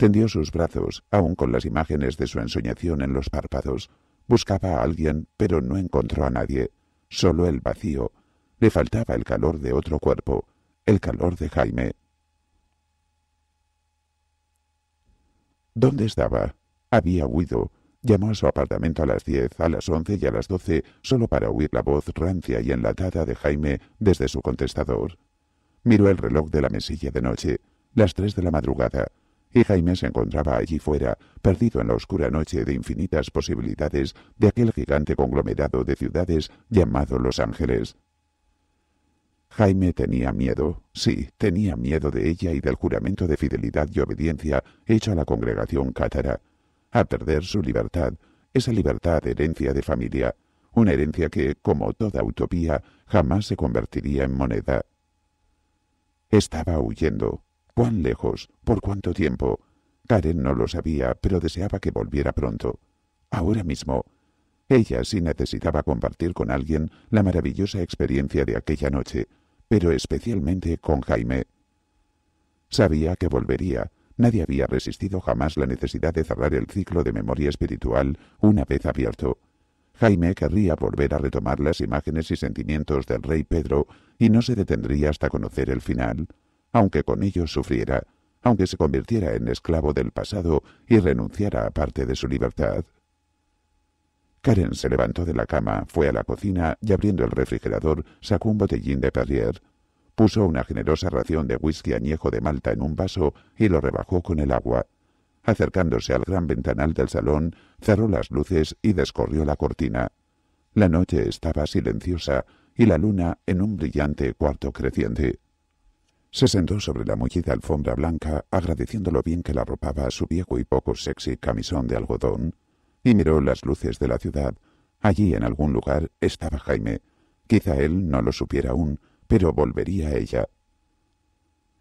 Tendió sus brazos, aún con las imágenes de su ensoñación en los párpados. Buscaba a alguien, pero no encontró a nadie. Solo el vacío. Le faltaba el calor de otro cuerpo, el calor de Jaime. ¿Dónde estaba? Había huido. Llamó a su apartamento a las diez, a las once y a las doce, solo para oír la voz rancia y enlatada de Jaime desde su contestador. Miró el reloj de la mesilla de noche, las tres de la madrugada y Jaime se encontraba allí fuera, perdido en la oscura noche de infinitas posibilidades de aquel gigante conglomerado de ciudades llamado Los Ángeles. Jaime tenía miedo, sí, tenía miedo de ella y del juramento de fidelidad y obediencia hecho a la congregación cátara, a perder su libertad, esa libertad de herencia de familia, una herencia que, como toda utopía, jamás se convertiría en moneda. Estaba huyendo, ¿Cuán lejos? ¿Por cuánto tiempo? Karen no lo sabía, pero deseaba que volviera pronto. Ahora mismo. Ella sí necesitaba compartir con alguien la maravillosa experiencia de aquella noche, pero especialmente con Jaime. Sabía que volvería. Nadie había resistido jamás la necesidad de cerrar el ciclo de memoria espiritual una vez abierto. Jaime querría volver a retomar las imágenes y sentimientos del rey Pedro y no se detendría hasta conocer el final aunque con ello sufriera, aunque se convirtiera en esclavo del pasado y renunciara a parte de su libertad. Karen se levantó de la cama, fue a la cocina y abriendo el refrigerador sacó un botellín de Perrier. Puso una generosa ración de whisky añejo de Malta en un vaso y lo rebajó con el agua. Acercándose al gran ventanal del salón, cerró las luces y descorrió la cortina. La noche estaba silenciosa y la luna en un brillante cuarto creciente. Se sentó sobre la mullida alfombra blanca, agradeciendo lo bien que la arropaba su viejo y poco sexy camisón de algodón, y miró las luces de la ciudad. Allí, en algún lugar, estaba Jaime. Quizá él no lo supiera aún, pero volvería a ella.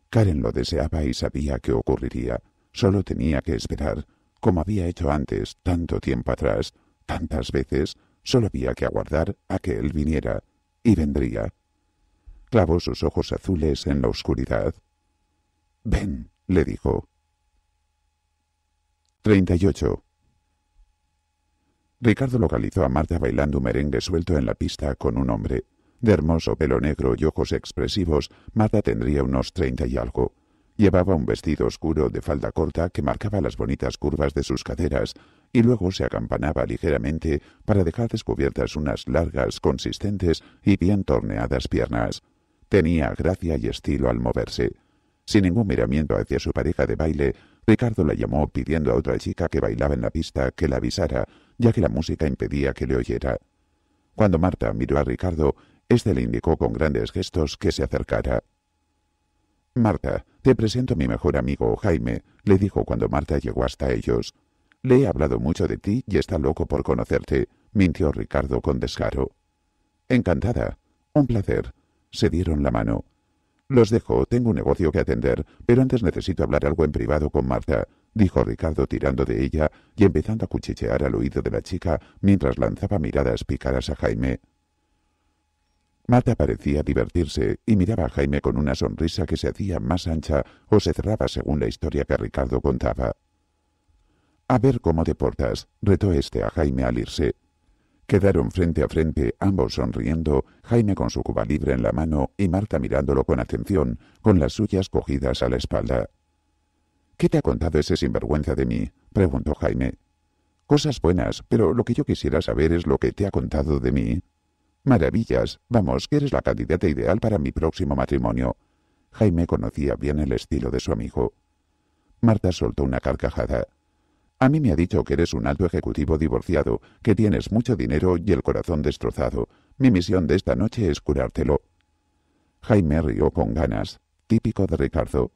Karen lo deseaba y sabía que ocurriría. Solo tenía que esperar, como había hecho antes, tanto tiempo atrás, tantas veces, solo había que aguardar a que él viniera. Y vendría. Clavó sus ojos azules en la oscuridad. Ven, le dijo. 38. Ricardo localizó a Marta bailando un merengue suelto en la pista con un hombre. De hermoso pelo negro y ojos expresivos, Marta tendría unos treinta y algo. Llevaba un vestido oscuro de falda corta que marcaba las bonitas curvas de sus caderas y luego se acampanaba ligeramente para dejar descubiertas unas largas, consistentes y bien torneadas piernas. Tenía gracia y estilo al moverse. Sin ningún miramiento hacia su pareja de baile, Ricardo la llamó pidiendo a otra chica que bailaba en la pista que la avisara, ya que la música impedía que le oyera. Cuando Marta miró a Ricardo, éste le indicó con grandes gestos que se acercara. Marta, te presento a mi mejor amigo Jaime, le dijo cuando Marta llegó hasta ellos. Le he hablado mucho de ti y está loco por conocerte, mintió Ricardo con descaro. Encantada. Un placer. Se dieron la mano. Los dejo, tengo un negocio que atender, pero antes necesito hablar algo en privado con Marta, dijo Ricardo tirando de ella y empezando a cuchichear al oído de la chica mientras lanzaba miradas picaras a Jaime. Marta parecía divertirse y miraba a Jaime con una sonrisa que se hacía más ancha o se cerraba según la historia que Ricardo contaba. A ver cómo te portas, retó este a Jaime al irse. Quedaron frente a frente, ambos sonriendo, Jaime con su cuba libre en la mano y Marta mirándolo con atención, con las suyas cogidas a la espalda. ¿Qué te ha contado ese sinvergüenza de mí? preguntó Jaime. Cosas buenas, pero lo que yo quisiera saber es lo que te ha contado de mí. Maravillas, vamos, que eres la candidata ideal para mi próximo matrimonio. Jaime conocía bien el estilo de su amigo. Marta soltó una carcajada. A mí me ha dicho que eres un alto ejecutivo divorciado, que tienes mucho dinero y el corazón destrozado. Mi misión de esta noche es curártelo. Jaime rió con ganas, típico de Ricardo.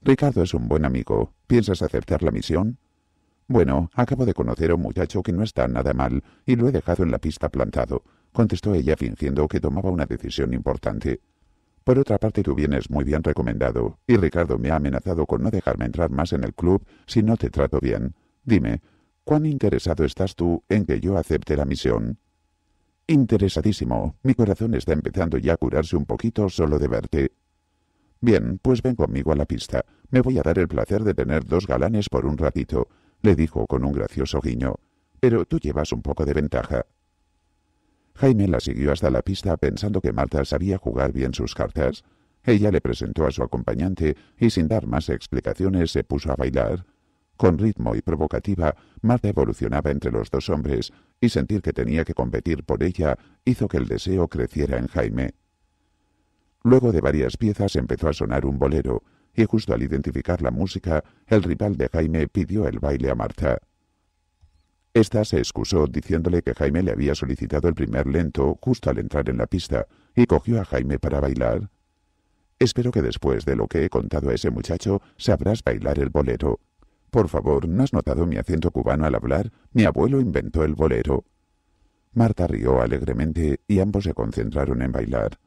Ricardo es un buen amigo. ¿Piensas aceptar la misión? Bueno, acabo de conocer a un muchacho que no está nada mal y lo he dejado en la pista plantado, contestó ella fingiendo que tomaba una decisión importante. Por otra parte, tú vienes muy bien recomendado, y Ricardo me ha amenazado con no dejarme entrar más en el club si no te trato bien. Dime, ¿cuán interesado estás tú en que yo acepte la misión? Interesadísimo. Mi corazón está empezando ya a curarse un poquito solo de verte. Bien, pues ven conmigo a la pista. Me voy a dar el placer de tener dos galanes por un ratito, le dijo con un gracioso guiño. Pero tú llevas un poco de ventaja. Jaime la siguió hasta la pista pensando que Marta sabía jugar bien sus cartas. Ella le presentó a su acompañante y sin dar más explicaciones se puso a bailar. Con ritmo y provocativa, Marta evolucionaba entre los dos hombres y sentir que tenía que competir por ella hizo que el deseo creciera en Jaime. Luego de varias piezas empezó a sonar un bolero y justo al identificar la música, el rival de Jaime pidió el baile a Marta. Esta se excusó diciéndole que Jaime le había solicitado el primer lento justo al entrar en la pista y cogió a Jaime para bailar. Espero que después de lo que he contado a ese muchacho sabrás bailar el bolero. Por favor, ¿no has notado mi acento cubano al hablar? Mi abuelo inventó el bolero. Marta rió alegremente y ambos se concentraron en bailar.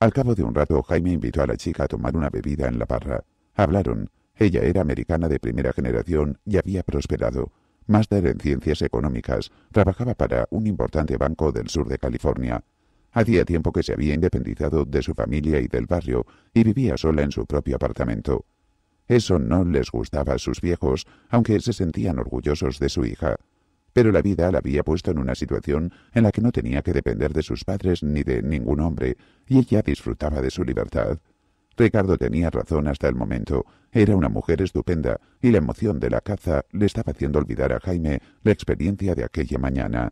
Al cabo de un rato, Jaime invitó a la chica a tomar una bebida en la barra. Hablaron. Ella era americana de primera generación y había prosperado máster en ciencias económicas, trabajaba para un importante banco del sur de California. Hacía tiempo que se había independizado de su familia y del barrio y vivía sola en su propio apartamento. Eso no les gustaba a sus viejos, aunque se sentían orgullosos de su hija. Pero la vida la había puesto en una situación en la que no tenía que depender de sus padres ni de ningún hombre, y ella disfrutaba de su libertad. Ricardo tenía razón hasta el momento. Era una mujer estupenda, y la emoción de la caza le estaba haciendo olvidar a Jaime la experiencia de aquella mañana.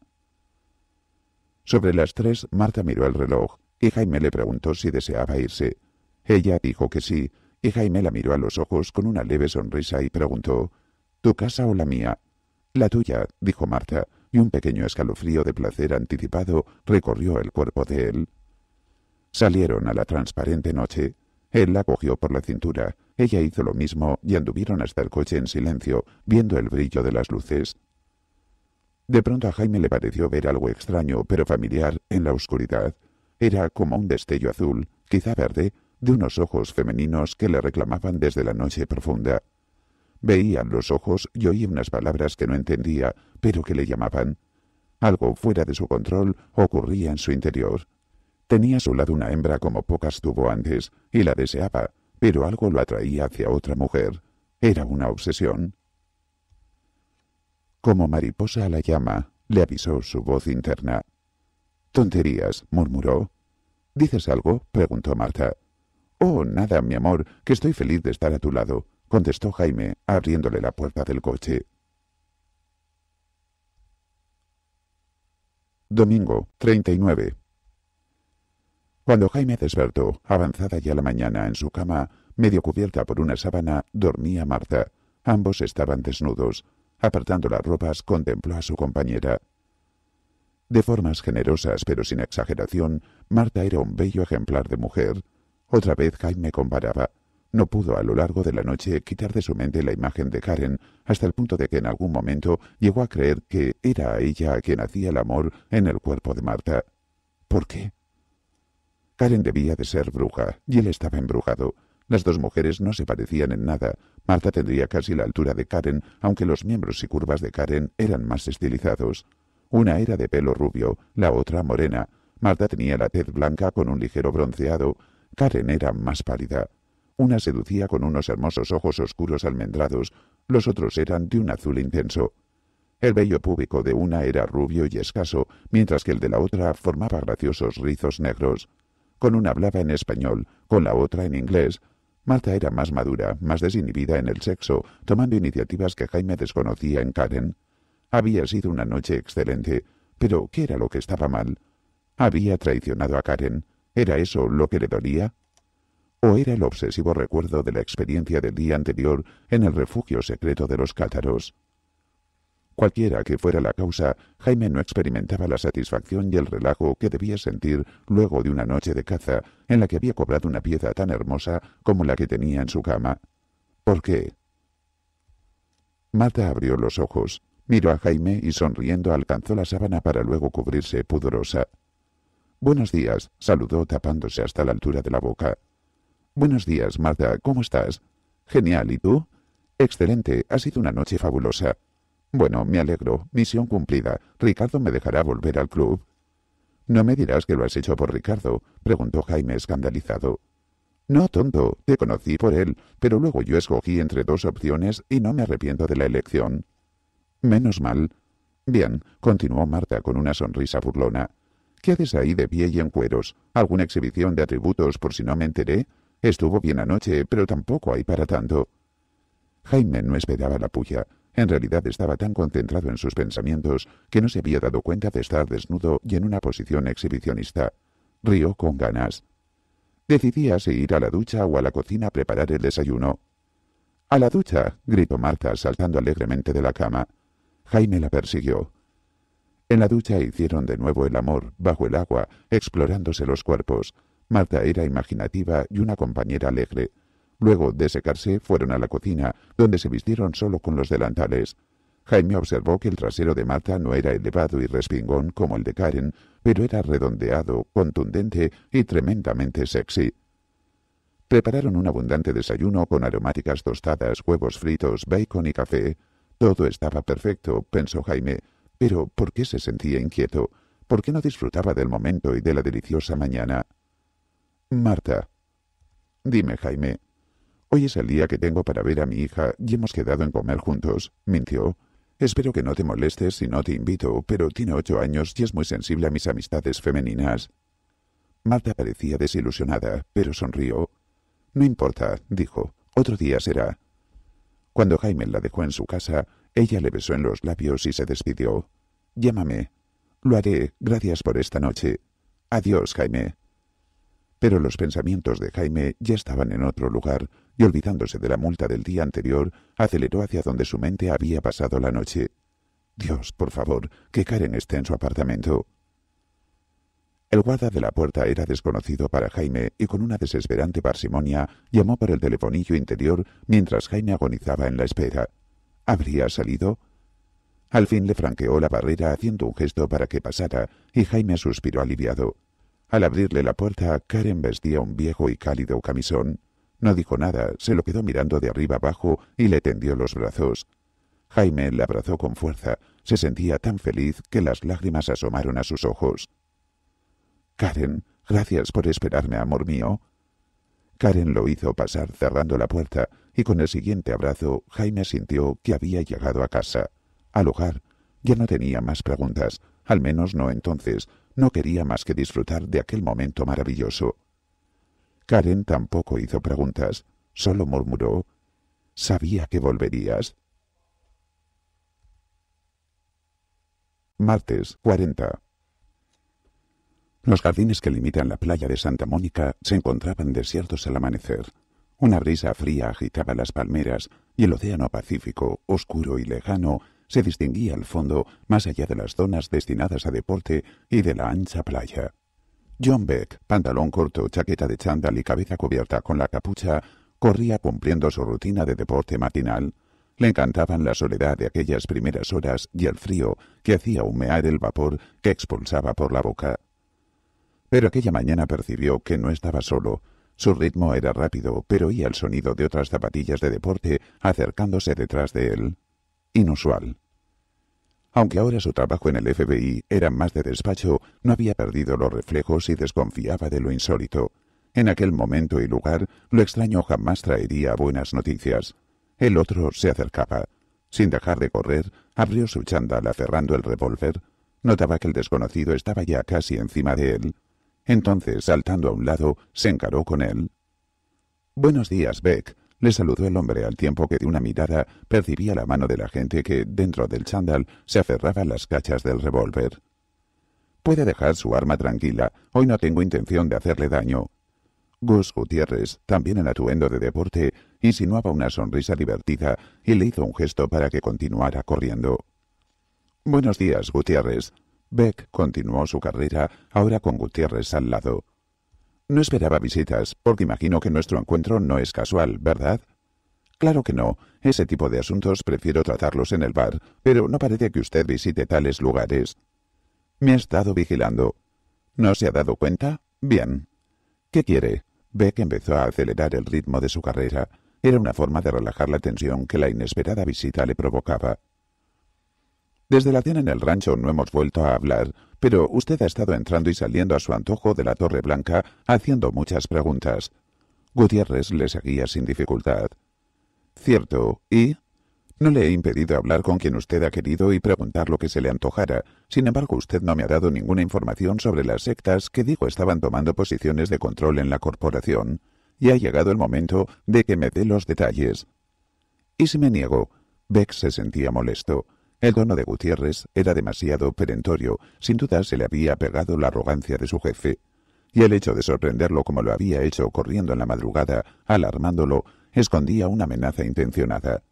Sobre las tres, Marta miró el reloj, y Jaime le preguntó si deseaba irse. Ella dijo que sí, y Jaime la miró a los ojos con una leve sonrisa y preguntó ¿Tu casa o la mía? La tuya, dijo Marta, y un pequeño escalofrío de placer anticipado recorrió el cuerpo de él. Salieron a la transparente noche. Él la cogió por la cintura, ella hizo lo mismo y anduvieron hasta el coche en silencio, viendo el brillo de las luces. De pronto a Jaime le pareció ver algo extraño, pero familiar, en la oscuridad. Era como un destello azul, quizá verde, de unos ojos femeninos que le reclamaban desde la noche profunda. Veían los ojos y oía unas palabras que no entendía, pero que le llamaban. Algo fuera de su control ocurría en su interior. Tenía a su lado una hembra como pocas tuvo antes, y la deseaba, pero algo lo atraía hacia otra mujer. Era una obsesión. Como mariposa a la llama, le avisó su voz interna. Tonterías, murmuró. ¿Dices algo? preguntó Marta. Oh, nada, mi amor, que estoy feliz de estar a tu lado, contestó Jaime, abriéndole la puerta del coche. Domingo, 39. Cuando Jaime despertó, avanzada ya la mañana en su cama, medio cubierta por una sábana, dormía Marta. Ambos estaban desnudos. Apartando las ropas, contempló a su compañera. De formas generosas pero sin exageración, Marta era un bello ejemplar de mujer. Otra vez Jaime comparaba. No pudo a lo largo de la noche quitar de su mente la imagen de Karen, hasta el punto de que en algún momento llegó a creer que era a ella a quien hacía el amor en el cuerpo de Marta. ¿Por qué? Karen debía de ser bruja y él estaba embrujado. Las dos mujeres no se parecían en nada. Marta tendría casi la altura de Karen, aunque los miembros y curvas de Karen eran más estilizados. Una era de pelo rubio, la otra morena. Marta tenía la tez blanca con un ligero bronceado. Karen era más pálida. Una seducía con unos hermosos ojos oscuros almendrados, los otros eran de un azul intenso. El vello púbico de una era rubio y escaso, mientras que el de la otra formaba graciosos rizos negros. Con una hablaba en español, con la otra en inglés. Marta era más madura, más desinhibida en el sexo, tomando iniciativas que Jaime desconocía en Karen. Había sido una noche excelente, pero ¿qué era lo que estaba mal? Había traicionado a Karen. ¿Era eso lo que le dolía? ¿O era el obsesivo recuerdo de la experiencia del día anterior en el refugio secreto de los cátaros? Cualquiera que fuera la causa, Jaime no experimentaba la satisfacción y el relajo que debía sentir luego de una noche de caza en la que había cobrado una pieza tan hermosa como la que tenía en su cama. ¿Por qué? Marta abrió los ojos, miró a Jaime y sonriendo alcanzó la sábana para luego cubrirse pudorosa. Buenos días, saludó tapándose hasta la altura de la boca. Buenos días, Marta, ¿cómo estás? Genial, ¿y tú? Excelente, ha sido una noche fabulosa. Bueno, me alegro. Misión cumplida. Ricardo me dejará volver al club. No me dirás que lo has hecho por Ricardo, preguntó Jaime escandalizado. No, tonto, te conocí por él, pero luego yo escogí entre dos opciones y no me arrepiento de la elección. Menos mal. Bien, continuó Marta con una sonrisa burlona. ¿Qué haces ahí de pie y en cueros? ¿Alguna exhibición de atributos por si no me enteré? Estuvo bien anoche, pero tampoco hay para tanto. Jaime no esperaba la puya. En realidad estaba tan concentrado en sus pensamientos que no se había dado cuenta de estar desnudo y en una posición exhibicionista. Rió con ganas. «¿Decidíase ir a la ducha o a la cocina a preparar el desayuno. ¡A la ducha! gritó Marta, saltando alegremente de la cama. Jaime la persiguió. En la ducha hicieron de nuevo el amor, bajo el agua, explorándose los cuerpos. Marta era imaginativa y una compañera alegre. Luego de secarse, fueron a la cocina, donde se vistieron solo con los delantales. Jaime observó que el trasero de Marta no era elevado y respingón como el de Karen, pero era redondeado, contundente y tremendamente sexy. Prepararon un abundante desayuno con aromáticas tostadas, huevos fritos, bacon y café. Todo estaba perfecto, pensó Jaime, pero ¿por qué se sentía inquieto? ¿Por qué no disfrutaba del momento y de la deliciosa mañana? Marta. Dime, Jaime, Hoy es el día que tengo para ver a mi hija y hemos quedado en comer juntos, mintió. Espero que no te molestes si no te invito, pero tiene ocho años y es muy sensible a mis amistades femeninas. Marta parecía desilusionada, pero sonrió. No importa, dijo, otro día será. Cuando Jaime la dejó en su casa, ella le besó en los labios y se despidió. Llámame. Lo haré, gracias por esta noche. Adiós, Jaime. Pero los pensamientos de Jaime ya estaban en otro lugar, y olvidándose de la multa del día anterior, aceleró hacia donde su mente había pasado la noche. Dios, por favor, que Karen esté en su apartamento. El guarda de la puerta era desconocido para Jaime y con una desesperante parsimonia llamó por el telefonillo interior mientras Jaime agonizaba en la espera. ¿Habría salido? Al fin le franqueó la barrera haciendo un gesto para que pasara y Jaime suspiró aliviado. Al abrirle la puerta, Karen vestía un viejo y cálido camisón. No dijo nada, se lo quedó mirando de arriba abajo y le tendió los brazos. Jaime la abrazó con fuerza, se sentía tan feliz que las lágrimas asomaron a sus ojos. Karen, gracias por esperarme, amor mío. Karen lo hizo pasar cerrando la puerta y con el siguiente abrazo Jaime sintió que había llegado a casa, al hogar. Ya no tenía más preguntas, al menos no entonces, no quería más que disfrutar de aquel momento maravilloso. Karen tampoco hizo preguntas, solo murmuró, Sabía que volverías. Martes 40. Los jardines que limitan la playa de Santa Mónica se encontraban desiertos al amanecer. Una brisa fría agitaba las palmeras y el océano Pacífico, oscuro y lejano, se distinguía al fondo más allá de las zonas destinadas a deporte y de la ancha playa. John Beck, pantalón corto, chaqueta de chándal y cabeza cubierta con la capucha, corría cumpliendo su rutina de deporte matinal. Le encantaban la soledad de aquellas primeras horas y el frío que hacía humear el vapor que expulsaba por la boca. Pero aquella mañana percibió que no estaba solo. Su ritmo era rápido, pero oía el sonido de otras zapatillas de deporte acercándose detrás de él. Inusual. Aunque ahora su trabajo en el FBI era más de despacho, no había perdido los reflejos y desconfiaba de lo insólito. En aquel momento y lugar, lo extraño jamás traería buenas noticias. El otro se acercaba. Sin dejar de correr, abrió su chándal cerrando el revólver. Notaba que el desconocido estaba ya casi encima de él. Entonces, saltando a un lado, se encaró con él. Buenos días, Beck. Le saludó el hombre al tiempo que de una mirada percibía la mano de la gente que, dentro del chándal, se aferraba a las cachas del revólver. Puede dejar su arma tranquila, hoy no tengo intención de hacerle daño. Gus Gutiérrez, también en atuendo de deporte, insinuaba una sonrisa divertida y le hizo un gesto para que continuara corriendo. Buenos días, Gutiérrez. Beck continuó su carrera, ahora con Gutiérrez al lado. No esperaba visitas, porque imagino que nuestro encuentro no es casual, ¿verdad? Claro que no. Ese tipo de asuntos prefiero tratarlos en el bar, pero no parece que usted visite tales lugares. Me ha estado vigilando. ¿No se ha dado cuenta? Bien. ¿Qué quiere? Beck empezó a acelerar el ritmo de su carrera. Era una forma de relajar la tensión que la inesperada visita le provocaba. Desde la cena en el rancho no hemos vuelto a hablar, pero usted ha estado entrando y saliendo a su antojo de la Torre Blanca, haciendo muchas preguntas. Gutiérrez le seguía sin dificultad. Cierto, ¿y? No le he impedido hablar con quien usted ha querido y preguntar lo que se le antojara. Sin embargo, usted no me ha dado ninguna información sobre las sectas que dijo estaban tomando posiciones de control en la corporación. Y ha llegado el momento de que me dé los detalles. ¿Y si me niego? Beck se sentía molesto. El dono de Gutiérrez era demasiado perentorio, sin duda se le había pegado la arrogancia de su jefe, y el hecho de sorprenderlo como lo había hecho corriendo en la madrugada, alarmándolo, escondía una amenaza intencionada.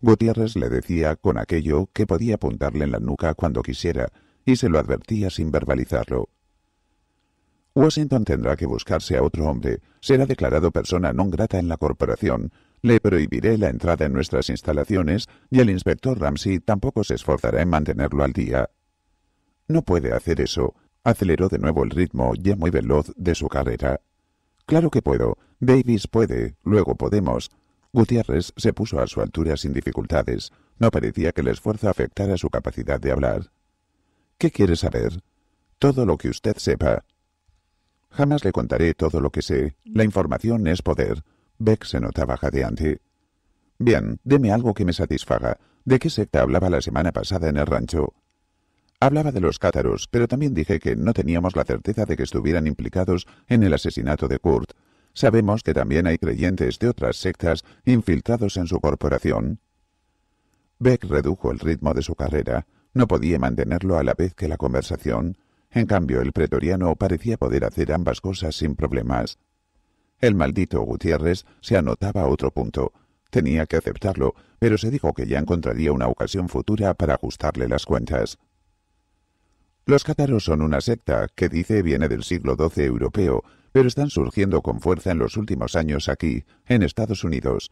Gutiérrez le decía con aquello que podía apuntarle en la nuca cuando quisiera, y se lo advertía sin verbalizarlo. Washington tendrá que buscarse a otro hombre, será declarado persona non grata en la corporación, le prohibiré la entrada en nuestras instalaciones y el inspector Ramsey tampoco se esforzará en mantenerlo al día. No puede hacer eso. Aceleró de nuevo el ritmo ya muy veloz de su carrera. Claro que puedo. Davis puede. Luego podemos. Gutiérrez se puso a su altura sin dificultades. No parecía que el esfuerzo afectara su capacidad de hablar. ¿Qué quiere saber? Todo lo que usted sepa. Jamás le contaré todo lo que sé. La información es poder. Beck se notaba jadeante. Bien, deme algo que me satisfaga. ¿De qué secta hablaba la semana pasada en el rancho? Hablaba de los cátaros, pero también dije que no teníamos la certeza de que estuvieran implicados en el asesinato de Kurt. Sabemos que también hay creyentes de otras sectas infiltrados en su corporación. Beck redujo el ritmo de su carrera. No podía mantenerlo a la vez que la conversación. En cambio, el pretoriano parecía poder hacer ambas cosas sin problemas. El maldito Gutiérrez se anotaba otro punto. Tenía que aceptarlo, pero se dijo que ya encontraría una ocasión futura para ajustarle las cuentas. Los cátaros son una secta que dice viene del siglo XII europeo, pero están surgiendo con fuerza en los últimos años aquí, en Estados Unidos.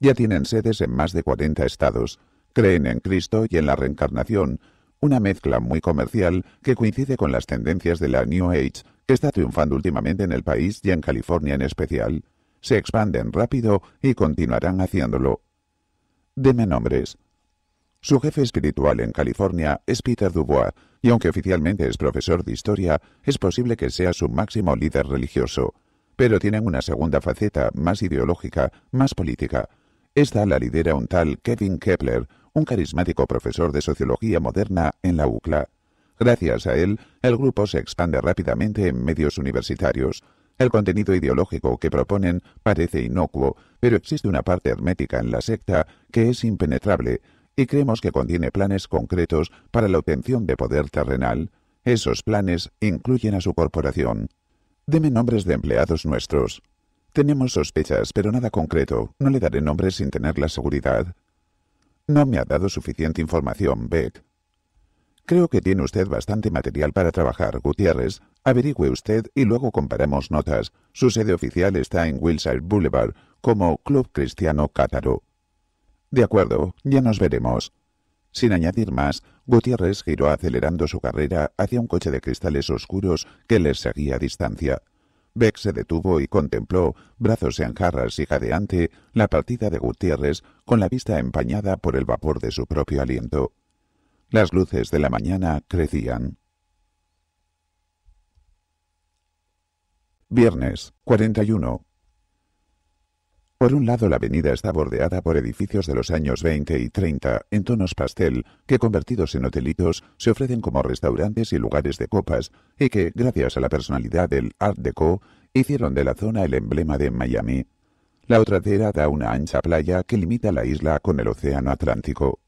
Ya tienen sedes en más de 40 estados. Creen en Cristo y en la reencarnación, una mezcla muy comercial que coincide con las tendencias de la New Age, está triunfando últimamente en el país y en California en especial, se expanden rápido y continuarán haciéndolo. Deme nombres. Su jefe espiritual en California es Peter Dubois, y aunque oficialmente es profesor de historia, es posible que sea su máximo líder religioso. Pero tienen una segunda faceta, más ideológica, más política. Esta la lidera un tal Kevin Kepler, un carismático profesor de sociología moderna en la UCLA. Gracias a él, el grupo se expande rápidamente en medios universitarios. El contenido ideológico que proponen parece inocuo, pero existe una parte hermética en la secta que es impenetrable, y creemos que contiene planes concretos para la obtención de poder terrenal. Esos planes incluyen a su corporación. Deme nombres de empleados nuestros. Tenemos sospechas, pero nada concreto. No le daré nombres sin tener la seguridad. No me ha dado suficiente información, Beck. Creo que tiene usted bastante material para trabajar, Gutiérrez. Averigüe usted y luego comparamos notas. Su sede oficial está en Wilshire Boulevard, como Club Cristiano Cátaro. De acuerdo, ya nos veremos. Sin añadir más, Gutiérrez giró acelerando su carrera hacia un coche de cristales oscuros que les seguía a distancia. Beck se detuvo y contempló, brazos en jarras y jadeante, la partida de Gutiérrez con la vista empañada por el vapor de su propio aliento. Las luces de la mañana crecían. Viernes 41. Por un lado, la avenida está bordeada por edificios de los años 20 y 30 en tonos pastel, que convertidos en hotelitos se ofrecen como restaurantes y lugares de copas, y que, gracias a la personalidad del Art Deco, hicieron de la zona el emblema de Miami. La otra acera da una ancha playa que limita la isla con el Océano Atlántico.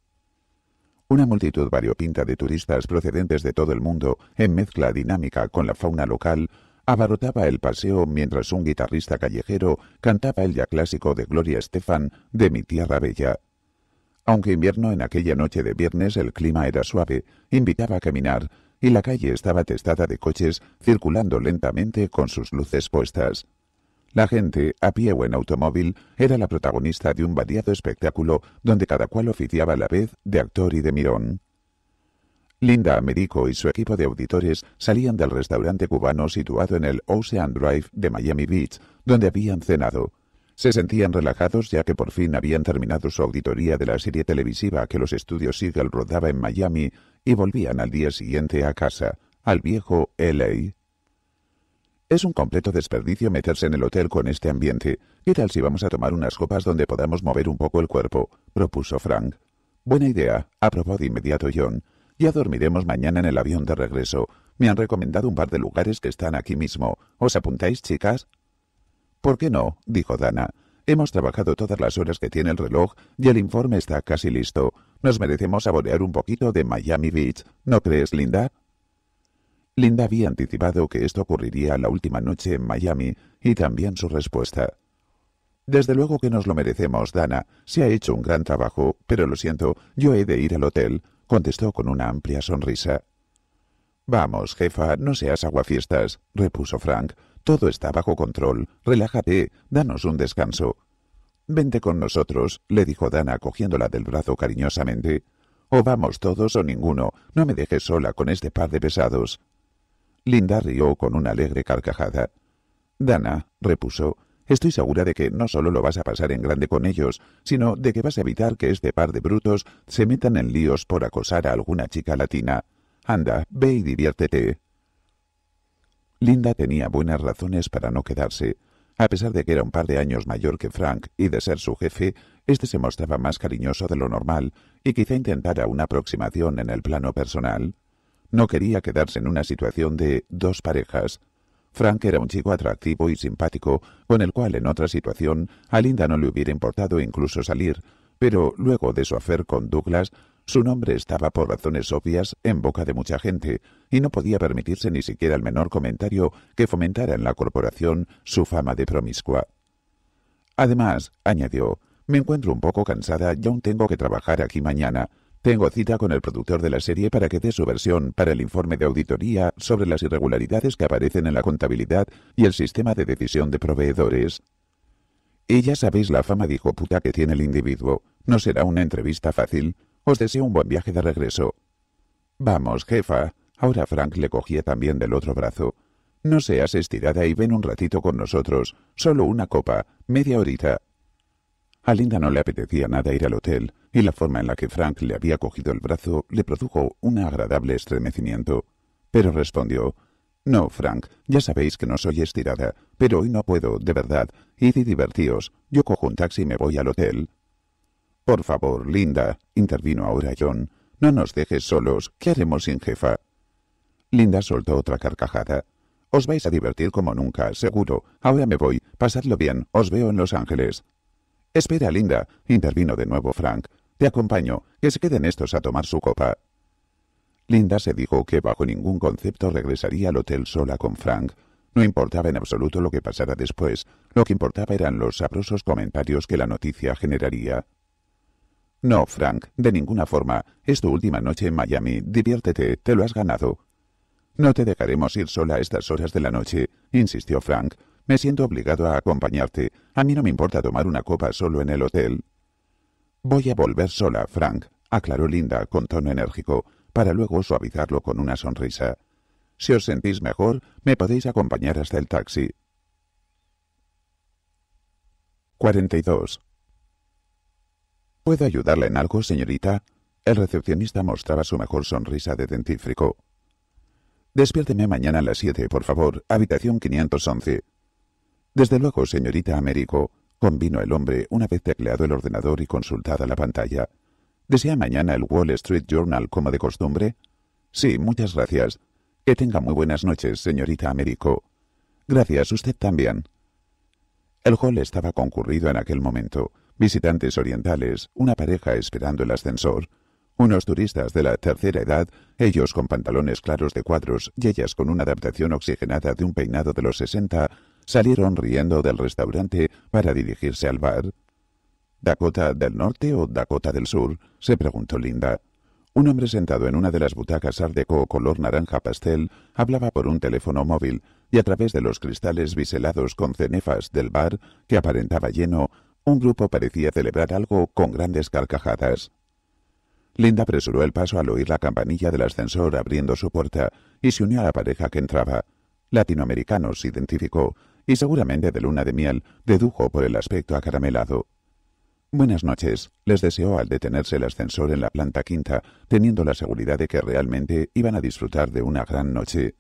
Una multitud variopinta de turistas procedentes de todo el mundo, en mezcla dinámica con la fauna local, abarrotaba el paseo mientras un guitarrista callejero cantaba el ya clásico de Gloria Estefan de Mi Tierra Bella. Aunque invierno en aquella noche de viernes el clima era suave, invitaba a caminar, y la calle estaba testada de coches circulando lentamente con sus luces puestas. La gente, a pie o en automóvil, era la protagonista de un variado espectáculo donde cada cual oficiaba a la vez de actor y de mirón. Linda Americo y su equipo de auditores salían del restaurante cubano situado en el Ocean Drive de Miami Beach, donde habían cenado. Se sentían relajados ya que por fin habían terminado su auditoría de la serie televisiva que los estudios Seagull rodaba en Miami y volvían al día siguiente a casa, al viejo L.A. Es un completo desperdicio meterse en el hotel con este ambiente. ¿Qué tal si vamos a tomar unas copas donde podamos mover un poco el cuerpo? propuso Frank. Buena idea, aprobó de inmediato John. Ya dormiremos mañana en el avión de regreso. Me han recomendado un par de lugares que están aquí mismo. ¿Os apuntáis, chicas? ¿Por qué no? dijo Dana. Hemos trabajado todas las horas que tiene el reloj y el informe está casi listo. Nos merecemos saborear un poquito de Miami Beach. ¿No crees, Linda? Linda había anticipado que esto ocurriría la última noche en Miami y también su respuesta. Desde luego que nos lo merecemos, Dana. Se ha hecho un gran trabajo, pero lo siento, yo he de ir al hotel, contestó con una amplia sonrisa. Vamos, jefa, no seas aguafiestas, repuso Frank. Todo está bajo control. Relájate, danos un descanso. Vente con nosotros, le dijo Dana cogiéndola del brazo cariñosamente. O vamos todos o ninguno. No me dejes sola con este par de pesados. Linda rió con una alegre carcajada. Dana, repuso, estoy segura de que no solo lo vas a pasar en grande con ellos, sino de que vas a evitar que este par de brutos se metan en líos por acosar a alguna chica latina. Anda, ve y diviértete. Linda tenía buenas razones para no quedarse. A pesar de que era un par de años mayor que Frank y de ser su jefe, este se mostraba más cariñoso de lo normal y quizá intentara una aproximación en el plano personal. No quería quedarse en una situación de dos parejas. Frank era un chico atractivo y simpático, con el cual en otra situación a Linda no le hubiera importado incluso salir, pero luego de su afer con Douglas, su nombre estaba por razones obvias en boca de mucha gente, y no podía permitirse ni siquiera el menor comentario que fomentara en la corporación su fama de promiscua. Además, añadió, me encuentro un poco cansada y aún tengo que trabajar aquí mañana. Tengo cita con el productor de la serie para que dé su versión para el informe de auditoría sobre las irregularidades que aparecen en la contabilidad y el sistema de decisión de proveedores. Y ya sabéis la fama dijo puta que tiene el individuo. No será una entrevista fácil. Os deseo un buen viaje de regreso. Vamos, jefa. Ahora Frank le cogía también del otro brazo. No seas estirada y ven un ratito con nosotros. Solo una copa, media horita. A Linda no le apetecía nada ir al hotel, y la forma en la que Frank le había cogido el brazo le produjo un agradable estremecimiento. Pero respondió No, Frank, ya sabéis que no soy estirada, pero hoy no puedo, de verdad. Id y divertíos. Yo cojo un taxi y me voy al hotel. Por favor, Linda, intervino ahora John, no nos dejes solos. ¿Qué haremos sin jefa? Linda soltó otra carcajada. Os vais a divertir como nunca, seguro. Ahora me voy. Pasadlo bien. Os veo en Los Ángeles. Espera, Linda, intervino de nuevo Frank. Te acompaño, que se queden estos a tomar su copa. Linda se dijo que bajo ningún concepto regresaría al hotel sola con Frank. No importaba en absoluto lo que pasara después, lo que importaba eran los sabrosos comentarios que la noticia generaría. No, Frank, de ninguna forma. Es tu última noche en Miami. Diviértete, te lo has ganado. No te dejaremos ir sola a estas horas de la noche, insistió Frank. Me siento obligado a acompañarte. A mí no me importa tomar una copa solo en el hotel. Voy a volver sola, Frank, aclaró Linda con tono enérgico, para luego suavizarlo con una sonrisa. Si os sentís mejor, me podéis acompañar hasta el taxi. 42. ¿Puedo ayudarla en algo, señorita? El recepcionista mostraba su mejor sonrisa de dentífrico. Despiérteme mañana a las 7, por favor, habitación 511. Desde luego, señorita Américo, convino el hombre una vez tecleado el ordenador y consultada la pantalla. ¿Desea mañana el Wall Street Journal como de costumbre? Sí, muchas gracias. Que tenga muy buenas noches, señorita Américo. Gracias, usted también. El hall estaba concurrido en aquel momento. Visitantes orientales, una pareja esperando el ascensor, unos turistas de la tercera edad, ellos con pantalones claros de cuadros y ellas con una adaptación oxigenada de un peinado de los sesenta salieron riendo del restaurante para dirigirse al bar. ¿Dakota del Norte o Dakota del Sur? se preguntó Linda. Un hombre sentado en una de las butacas ardeco color naranja pastel hablaba por un teléfono móvil y a través de los cristales biselados con cenefas del bar, que aparentaba lleno, un grupo parecía celebrar algo con grandes carcajadas. Linda apresuró el paso al oír la campanilla del ascensor abriendo su puerta y se unió a la pareja que entraba. Latinoamericanos, identificó, y seguramente de luna de miel, dedujo por el aspecto acaramelado. Buenas noches, les deseó al detenerse el ascensor en la planta quinta, teniendo la seguridad de que realmente iban a disfrutar de una gran noche.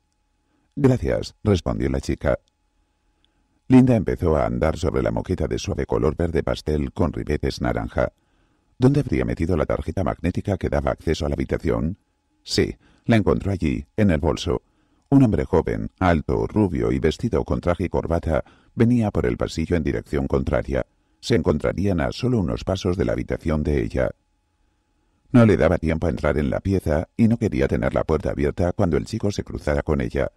Gracias, respondió la chica. Linda empezó a andar sobre la moqueta de suave color verde pastel con ribetes naranja. ¿Dónde habría metido la tarjeta magnética que daba acceso a la habitación? Sí, la encontró allí, en el bolso. Un hombre joven, alto, rubio y vestido con traje y corbata, venía por el pasillo en dirección contraria. Se encontrarían a solo unos pasos de la habitación de ella. No le daba tiempo a entrar en la pieza y no quería tener la puerta abierta cuando el chico se cruzara con ella.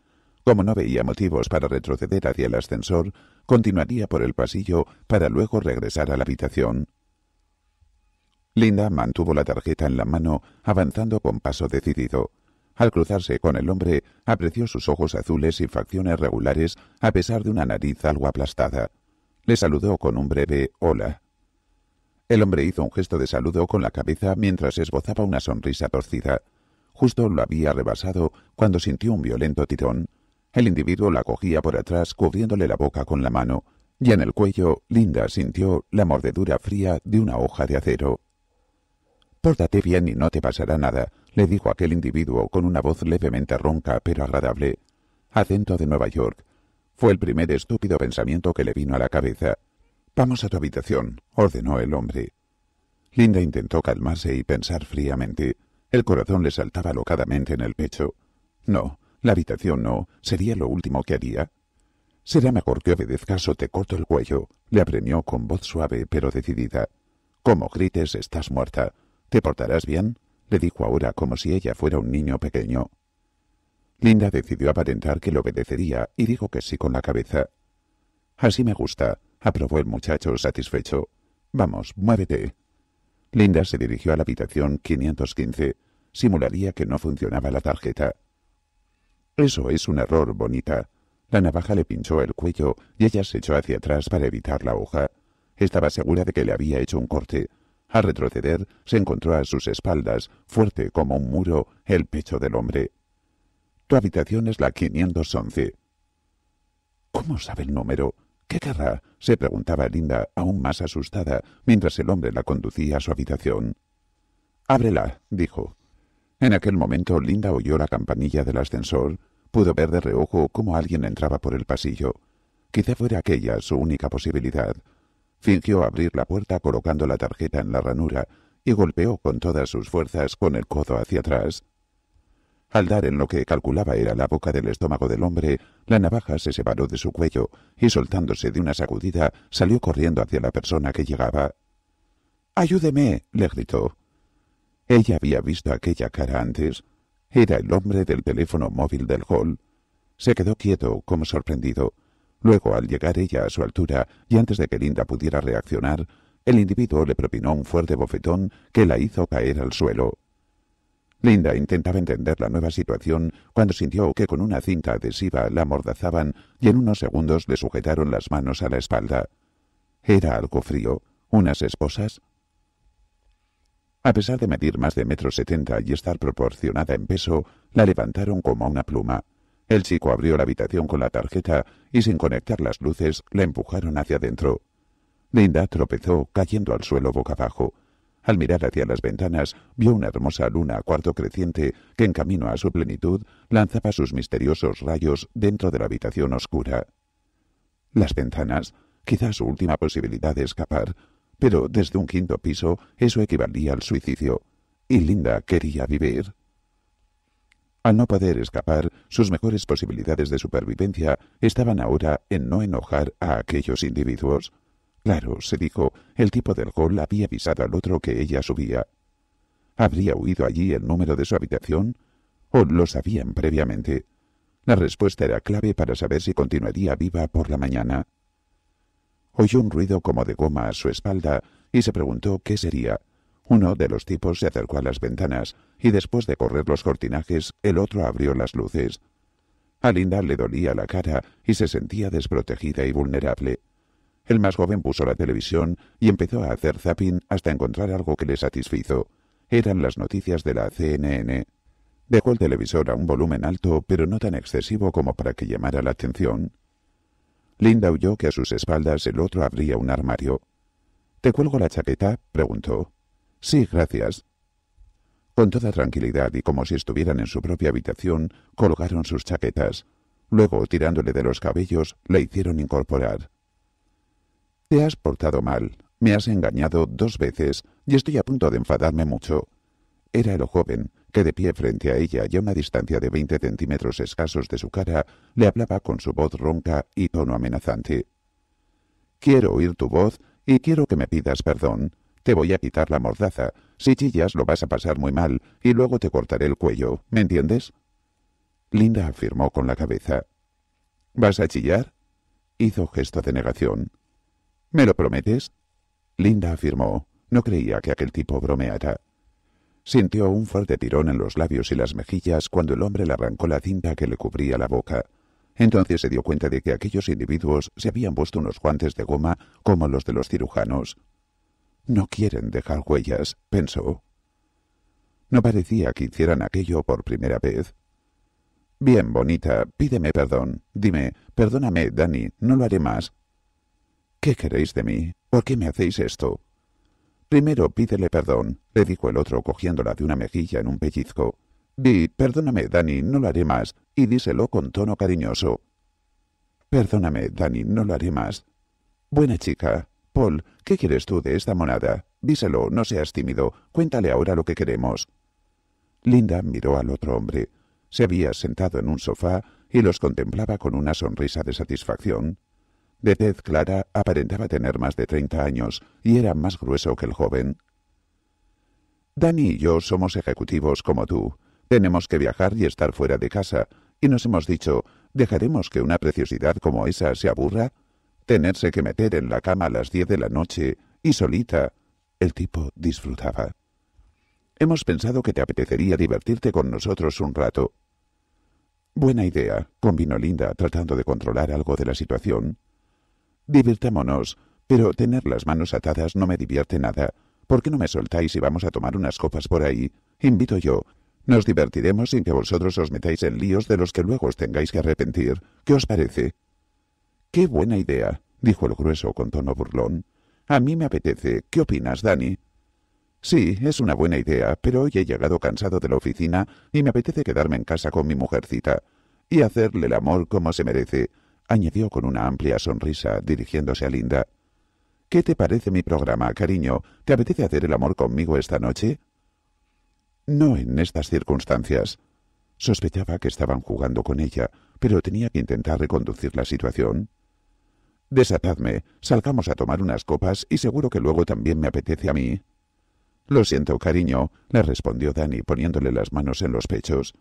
Como no veía motivos para retroceder hacia el ascensor, continuaría por el pasillo para luego regresar a la habitación. Linda mantuvo la tarjeta en la mano, avanzando con paso decidido. Al cruzarse con el hombre, apreció sus ojos azules y facciones regulares a pesar de una nariz algo aplastada. Le saludó con un breve hola. El hombre hizo un gesto de saludo con la cabeza mientras esbozaba una sonrisa torcida. Justo lo había rebasado cuando sintió un violento tirón. El individuo la cogía por atrás cubriéndole la boca con la mano, y en el cuello Linda sintió la mordedura fría de una hoja de acero. Pórtate bien y no te pasará nada le dijo aquel individuo con una voz levemente ronca pero agradable, acento de Nueva York. Fue el primer estúpido pensamiento que le vino a la cabeza. Vamos a tu habitación, ordenó el hombre. Linda intentó calmarse y pensar fríamente. El corazón le saltaba locadamente en el pecho. No, la habitación no, sería lo último que haría. Será mejor que obedezcas o te corto el cuello, le apremió con voz suave pero decidida. Como grites, estás muerta. ¿Te portarás bien? le dijo ahora como si ella fuera un niño pequeño. Linda decidió aparentar que le obedecería y dijo que sí con la cabeza. Así me gusta, aprobó el muchacho satisfecho. Vamos, muévete. Linda se dirigió a la habitación 515. Simularía que no funcionaba la tarjeta. Eso es un error, bonita. La navaja le pinchó el cuello y ella se echó hacia atrás para evitar la hoja. Estaba segura de que le había hecho un corte, al retroceder, se encontró a sus espaldas, fuerte como un muro, el pecho del hombre. Tu habitación es la 511. ¿Cómo sabe el número? ¿Qué querrá? se preguntaba Linda, aún más asustada, mientras el hombre la conducía a su habitación. Ábrela, dijo. En aquel momento Linda oyó la campanilla del ascensor, pudo ver de reojo cómo alguien entraba por el pasillo. Quizá fuera aquella su única posibilidad, Fingió abrir la puerta colocando la tarjeta en la ranura y golpeó con todas sus fuerzas con el codo hacia atrás. Al dar en lo que calculaba era la boca del estómago del hombre, la navaja se separó de su cuello y soltándose de una sacudida salió corriendo hacia la persona que llegaba. ¡Ayúdeme! le gritó. Ella había visto aquella cara antes. Era el hombre del teléfono móvil del hall. Se quedó quieto, como sorprendido. Luego, al llegar ella a su altura y antes de que Linda pudiera reaccionar, el individuo le propinó un fuerte bofetón que la hizo caer al suelo. Linda intentaba entender la nueva situación cuando sintió que con una cinta adhesiva la amordazaban y en unos segundos le sujetaron las manos a la espalda. Era algo frío. ¿Unas esposas? A pesar de medir más de metro setenta y estar proporcionada en peso, la levantaron como una pluma. El chico abrió la habitación con la tarjeta y sin conectar las luces la empujaron hacia adentro. Linda tropezó, cayendo al suelo boca abajo. Al mirar hacia las ventanas, vio una hermosa luna a cuarto creciente que, en camino a su plenitud, lanzaba sus misteriosos rayos dentro de la habitación oscura. Las ventanas, quizás su última posibilidad de escapar, pero desde un quinto piso eso equivalía al suicidio. Y Linda quería vivir. Al no poder escapar, sus mejores posibilidades de supervivencia estaban ahora en no enojar a aquellos individuos. Claro, se dijo, el tipo del hall había avisado al otro que ella subía. ¿Habría huido allí el número de su habitación? ¿O lo sabían previamente? La respuesta era clave para saber si continuaría viva por la mañana. Oyó un ruido como de goma a su espalda y se preguntó qué sería. Uno de los tipos se acercó a las ventanas y después de correr los cortinajes, el otro abrió las luces. A Linda le dolía la cara y se sentía desprotegida y vulnerable. El más joven puso la televisión y empezó a hacer zapping hasta encontrar algo que le satisfizo. Eran las noticias de la CNN. Dejó el televisor a un volumen alto, pero no tan excesivo como para que llamara la atención. Linda oyó que a sus espaldas el otro abría un armario. ¿Te cuelgo la chaqueta? preguntó. Sí, gracias. Con toda tranquilidad y como si estuvieran en su propia habitación, colgaron sus chaquetas. Luego, tirándole de los cabellos, le hicieron incorporar. Te has portado mal, me has engañado dos veces y estoy a punto de enfadarme mucho. Era el joven, que de pie frente a ella y a una distancia de veinte centímetros escasos de su cara, le hablaba con su voz ronca y tono amenazante. Quiero oír tu voz y quiero que me pidas perdón. Te voy a quitar la mordaza. Si chillas lo vas a pasar muy mal y luego te cortaré el cuello, ¿me entiendes? Linda afirmó con la cabeza. ¿Vas a chillar? Hizo gesto de negación. ¿Me lo prometes? Linda afirmó. No creía que aquel tipo bromeara. Sintió un fuerte tirón en los labios y las mejillas cuando el hombre le arrancó la cinta que le cubría la boca. Entonces se dio cuenta de que aquellos individuos se habían puesto unos guantes de goma como los de los cirujanos. No quieren dejar huellas, pensó. No parecía que hicieran aquello por primera vez. Bien, bonita, pídeme perdón. Dime, perdóname, Dani, no lo haré más. ¿Qué queréis de mí? ¿Por qué me hacéis esto? Primero pídele perdón, le dijo el otro cogiéndola de una mejilla en un pellizco. Di, perdóname, Dani, no lo haré más, y díselo con tono cariñoso. Perdóname, Dani, no lo haré más. Buena chica, Paul, ¿qué quieres tú de esta monada? Díselo, no seas tímido, cuéntale ahora lo que queremos. Linda miró al otro hombre. Se había sentado en un sofá y los contemplaba con una sonrisa de satisfacción. De tez clara aparentaba tener más de treinta años y era más grueso que el joven. Dani y yo somos ejecutivos como tú. Tenemos que viajar y estar fuera de casa, y nos hemos dicho, ¿dejaremos que una preciosidad como esa se aburra? tenerse que meter en la cama a las diez de la noche y solita, el tipo disfrutaba. Hemos pensado que te apetecería divertirte con nosotros un rato. Buena idea, convino Linda, tratando de controlar algo de la situación. Divirtámonos, pero tener las manos atadas no me divierte nada. ¿Por qué no me soltáis y vamos a tomar unas copas por ahí? Invito yo. Nos divertiremos sin que vosotros os metáis en líos de los que luego os tengáis que arrepentir. ¿Qué os parece? Qué buena idea, dijo el grueso con tono burlón. A mí me apetece. ¿Qué opinas, Dani? Sí, es una buena idea, pero hoy he llegado cansado de la oficina y me apetece quedarme en casa con mi mujercita y hacerle el amor como se merece, añadió con una amplia sonrisa, dirigiéndose a Linda. ¿Qué te parece mi programa, cariño? ¿Te apetece hacer el amor conmigo esta noche? No en estas circunstancias. Sospechaba que estaban jugando con ella, pero tenía que intentar reconducir la situación. Desatadme, salgamos a tomar unas copas y seguro que luego también me apetece a mí. Lo siento, cariño, le respondió Dani poniéndole las manos en los pechos.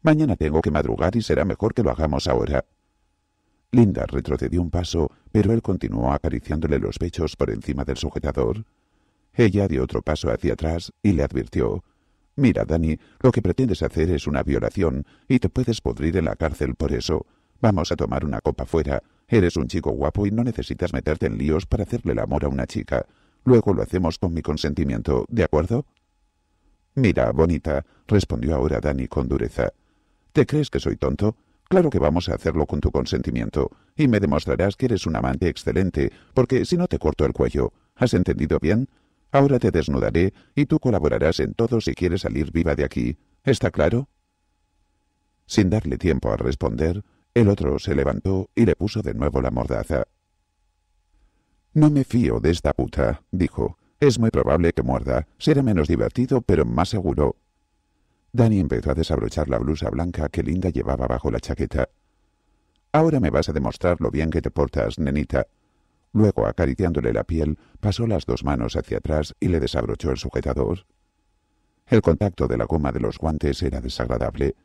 Mañana tengo que madrugar y será mejor que lo hagamos ahora. Linda retrocedió un paso, pero él continuó acariciándole los pechos por encima del sujetador. Ella dio otro paso hacia atrás y le advirtió Mira, Dani, lo que pretendes hacer es una violación y te puedes podrir en la cárcel por eso. Vamos a tomar una copa fuera, Eres un chico guapo y no necesitas meterte en líos para hacerle el amor a una chica. Luego lo hacemos con mi consentimiento, ¿de acuerdo? Mira, bonita, respondió ahora Dani con dureza. ¿Te crees que soy tonto? Claro que vamos a hacerlo con tu consentimiento, y me demostrarás que eres un amante excelente, porque si no te corto el cuello. ¿Has entendido bien? Ahora te desnudaré y tú colaborarás en todo si quieres salir viva de aquí. ¿Está claro? Sin darle tiempo a responder, el otro se levantó y le puso de nuevo la mordaza. No me fío de esta puta, dijo. Es muy probable que muerda. Será menos divertido, pero más seguro. Dani empezó a desabrochar la blusa blanca que Linda llevaba bajo la chaqueta. Ahora me vas a demostrar lo bien que te portas, nenita. Luego, acariciándole la piel, pasó las dos manos hacia atrás y le desabrochó el sujetador. El contacto de la goma de los guantes era desagradable.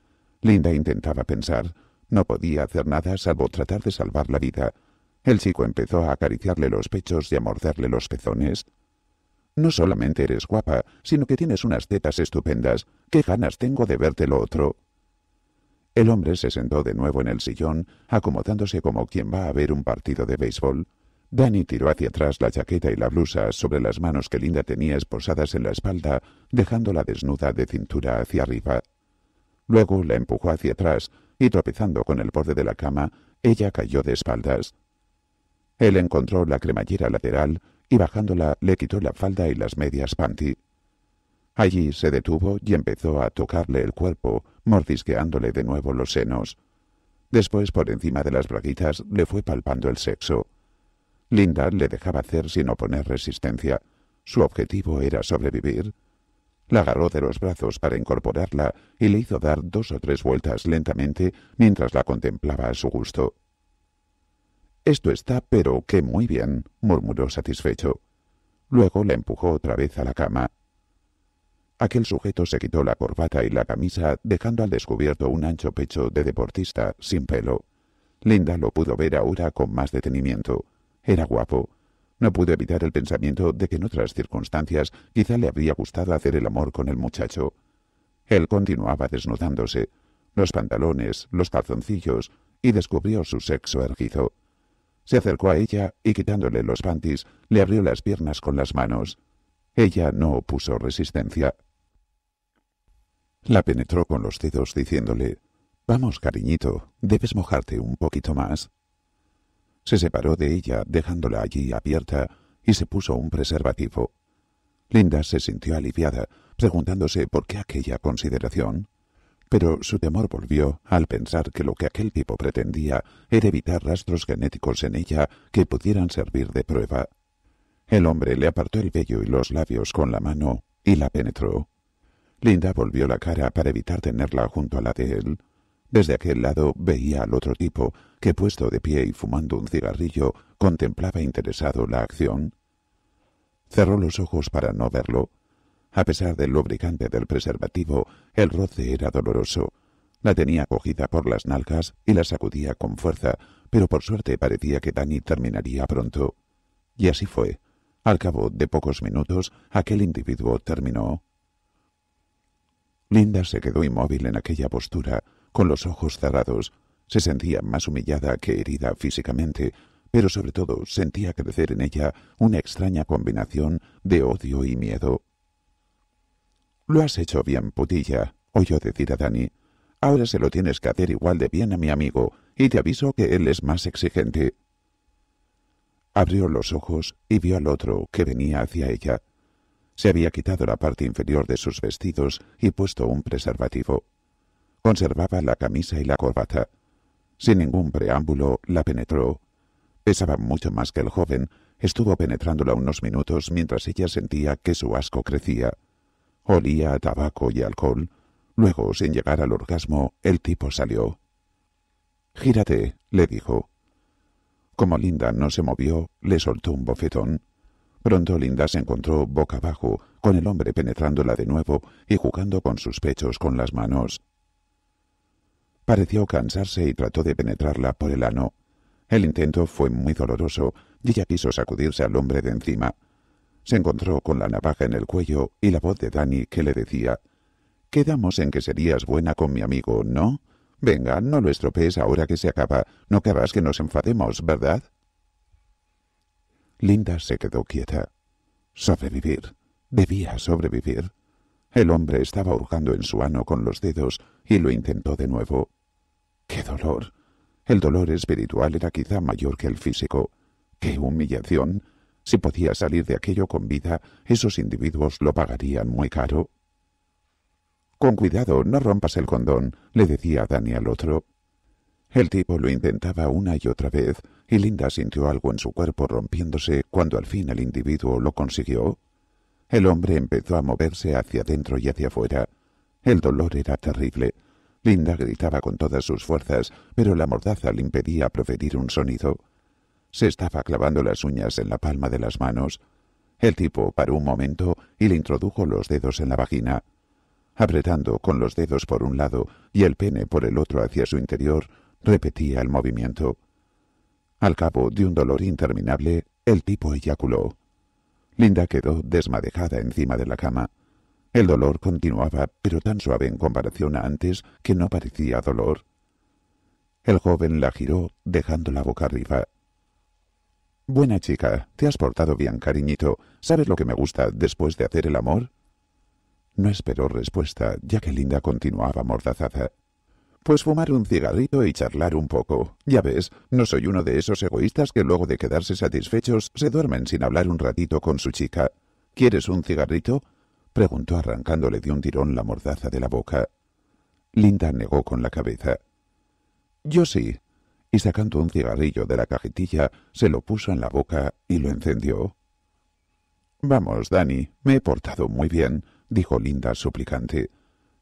Linda intentaba pensar, no podía hacer nada salvo tratar de salvar la vida. El chico empezó a acariciarle los pechos y a morderle los pezones. No solamente eres guapa, sino que tienes unas tetas estupendas. ¿Qué ganas tengo de verte lo otro? El hombre se sentó de nuevo en el sillón, acomodándose como quien va a ver un partido de béisbol. Danny tiró hacia atrás la chaqueta y la blusa sobre las manos que Linda tenía esposadas en la espalda, dejándola desnuda de cintura hacia arriba. Luego la empujó hacia atrás, y tropezando con el borde de la cama, ella cayó de espaldas. Él encontró la cremallera lateral y bajándola le quitó la falda y las medias panty. Allí se detuvo y empezó a tocarle el cuerpo, mordisqueándole de nuevo los senos. Después, por encima de las braguitas, le fue palpando el sexo. Linda le dejaba hacer sin oponer resistencia. Su objetivo era sobrevivir la agarró de los brazos para incorporarla y le hizo dar dos o tres vueltas lentamente mientras la contemplaba a su gusto. Esto está, pero qué muy bien, murmuró satisfecho. Luego la empujó otra vez a la cama. Aquel sujeto se quitó la corbata y la camisa, dejando al descubierto un ancho pecho de deportista sin pelo. Linda lo pudo ver ahora con más detenimiento. Era guapo, no pudo evitar el pensamiento de que en otras circunstancias quizá le habría gustado hacer el amor con el muchacho. Él continuaba desnudándose, los pantalones, los calzoncillos, y descubrió su sexo erguido. Se acercó a ella y quitándole los pantis, le abrió las piernas con las manos. Ella no opuso resistencia. La penetró con los dedos diciéndole Vamos, cariñito, debes mojarte un poquito más. Se separó de ella, dejándola allí abierta, y se puso un preservativo. Linda se sintió aliviada, preguntándose por qué aquella consideración. Pero su temor volvió al pensar que lo que aquel tipo pretendía era evitar rastros genéticos en ella que pudieran servir de prueba. El hombre le apartó el vello y los labios con la mano y la penetró. Linda volvió la cara para evitar tenerla junto a la de él, desde aquel lado veía al otro tipo, que puesto de pie y fumando un cigarrillo, contemplaba interesado la acción. Cerró los ojos para no verlo. A pesar del lubricante del preservativo, el roce era doloroso. La tenía cogida por las nalgas y la sacudía con fuerza, pero por suerte parecía que Dani terminaría pronto. Y así fue. Al cabo de pocos minutos, aquel individuo terminó. Linda se quedó inmóvil en aquella postura, con los ojos cerrados. Se sentía más humillada que herida físicamente, pero sobre todo sentía crecer en ella una extraña combinación de odio y miedo. Lo has hecho bien, putilla, oyó decir a Dani. Ahora se lo tienes que hacer igual de bien a mi amigo, y te aviso que él es más exigente. Abrió los ojos y vio al otro que venía hacia ella. Se había quitado la parte inferior de sus vestidos y puesto un preservativo. Conservaba la camisa y la corbata. Sin ningún preámbulo, la penetró. Pesaba mucho más que el joven. Estuvo penetrándola unos minutos mientras ella sentía que su asco crecía. Olía a tabaco y alcohol. Luego, sin llegar al orgasmo, el tipo salió. Gírate, le dijo. Como Linda no se movió, le soltó un bofetón. Pronto Linda se encontró boca abajo, con el hombre penetrándola de nuevo y jugando con sus pechos con las manos. Pareció cansarse y trató de penetrarla por el ano. El intento fue muy doloroso y ella quiso sacudirse al hombre de encima. Se encontró con la navaja en el cuello y la voz de Dani que le decía Quedamos en que serías buena con mi amigo, ¿no? Venga, no lo estropees ahora que se acaba. No querrás que nos enfademos, ¿verdad? Linda se quedó quieta. Sobrevivir. Debía sobrevivir. El hombre estaba hurgando en su ano con los dedos y lo intentó de nuevo. ¡Qué dolor! El dolor espiritual era quizá mayor que el físico. ¡Qué humillación! Si podía salir de aquello con vida, esos individuos lo pagarían muy caro. Con cuidado, no rompas el condón, le decía Dani al otro. El tipo lo intentaba una y otra vez, y Linda sintió algo en su cuerpo rompiéndose cuando al fin el individuo lo consiguió. El hombre empezó a moverse hacia adentro y hacia afuera. El dolor era terrible. Linda gritaba con todas sus fuerzas, pero la mordaza le impedía proferir un sonido. Se estaba clavando las uñas en la palma de las manos. El tipo paró un momento y le introdujo los dedos en la vagina. Apretando con los dedos por un lado y el pene por el otro hacia su interior, repetía el movimiento. Al cabo de un dolor interminable, el tipo eyaculó. Linda quedó desmadejada encima de la cama. El dolor continuaba, pero tan suave en comparación a antes que no parecía dolor. El joven la giró, dejando la boca arriba. Buena chica, te has portado bien, cariñito. ¿Sabes lo que me gusta después de hacer el amor? No esperó respuesta, ya que Linda continuaba mordazada. Pues fumar un cigarrito y charlar un poco. Ya ves, no soy uno de esos egoístas que luego de quedarse satisfechos se duermen sin hablar un ratito con su chica. ¿Quieres un cigarrito? preguntó arrancándole de un tirón la mordaza de la boca. Linda negó con la cabeza. Yo sí. Y sacando un cigarrillo de la cajetilla, se lo puso en la boca y lo encendió. Vamos, Dani, me he portado muy bien, dijo Linda suplicante.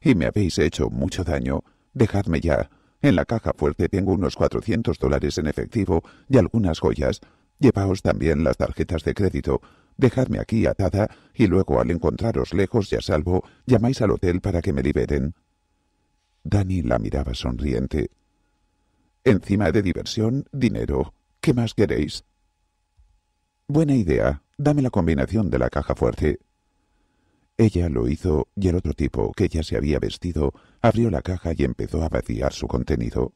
Y me habéis hecho mucho daño. Dejadme ya. En la caja fuerte tengo unos 400 dólares en efectivo y algunas joyas. Llevaos también las tarjetas de crédito. Dejadme aquí atada y luego al encontraros lejos y a salvo, llamáis al hotel para que me liberen. Dani la miraba sonriente. Encima de diversión, dinero. ¿Qué más queréis? Buena idea. Dame la combinación de la caja fuerte. Ella lo hizo y el otro tipo, que ya se había vestido, abrió la caja y empezó a vaciar su contenido.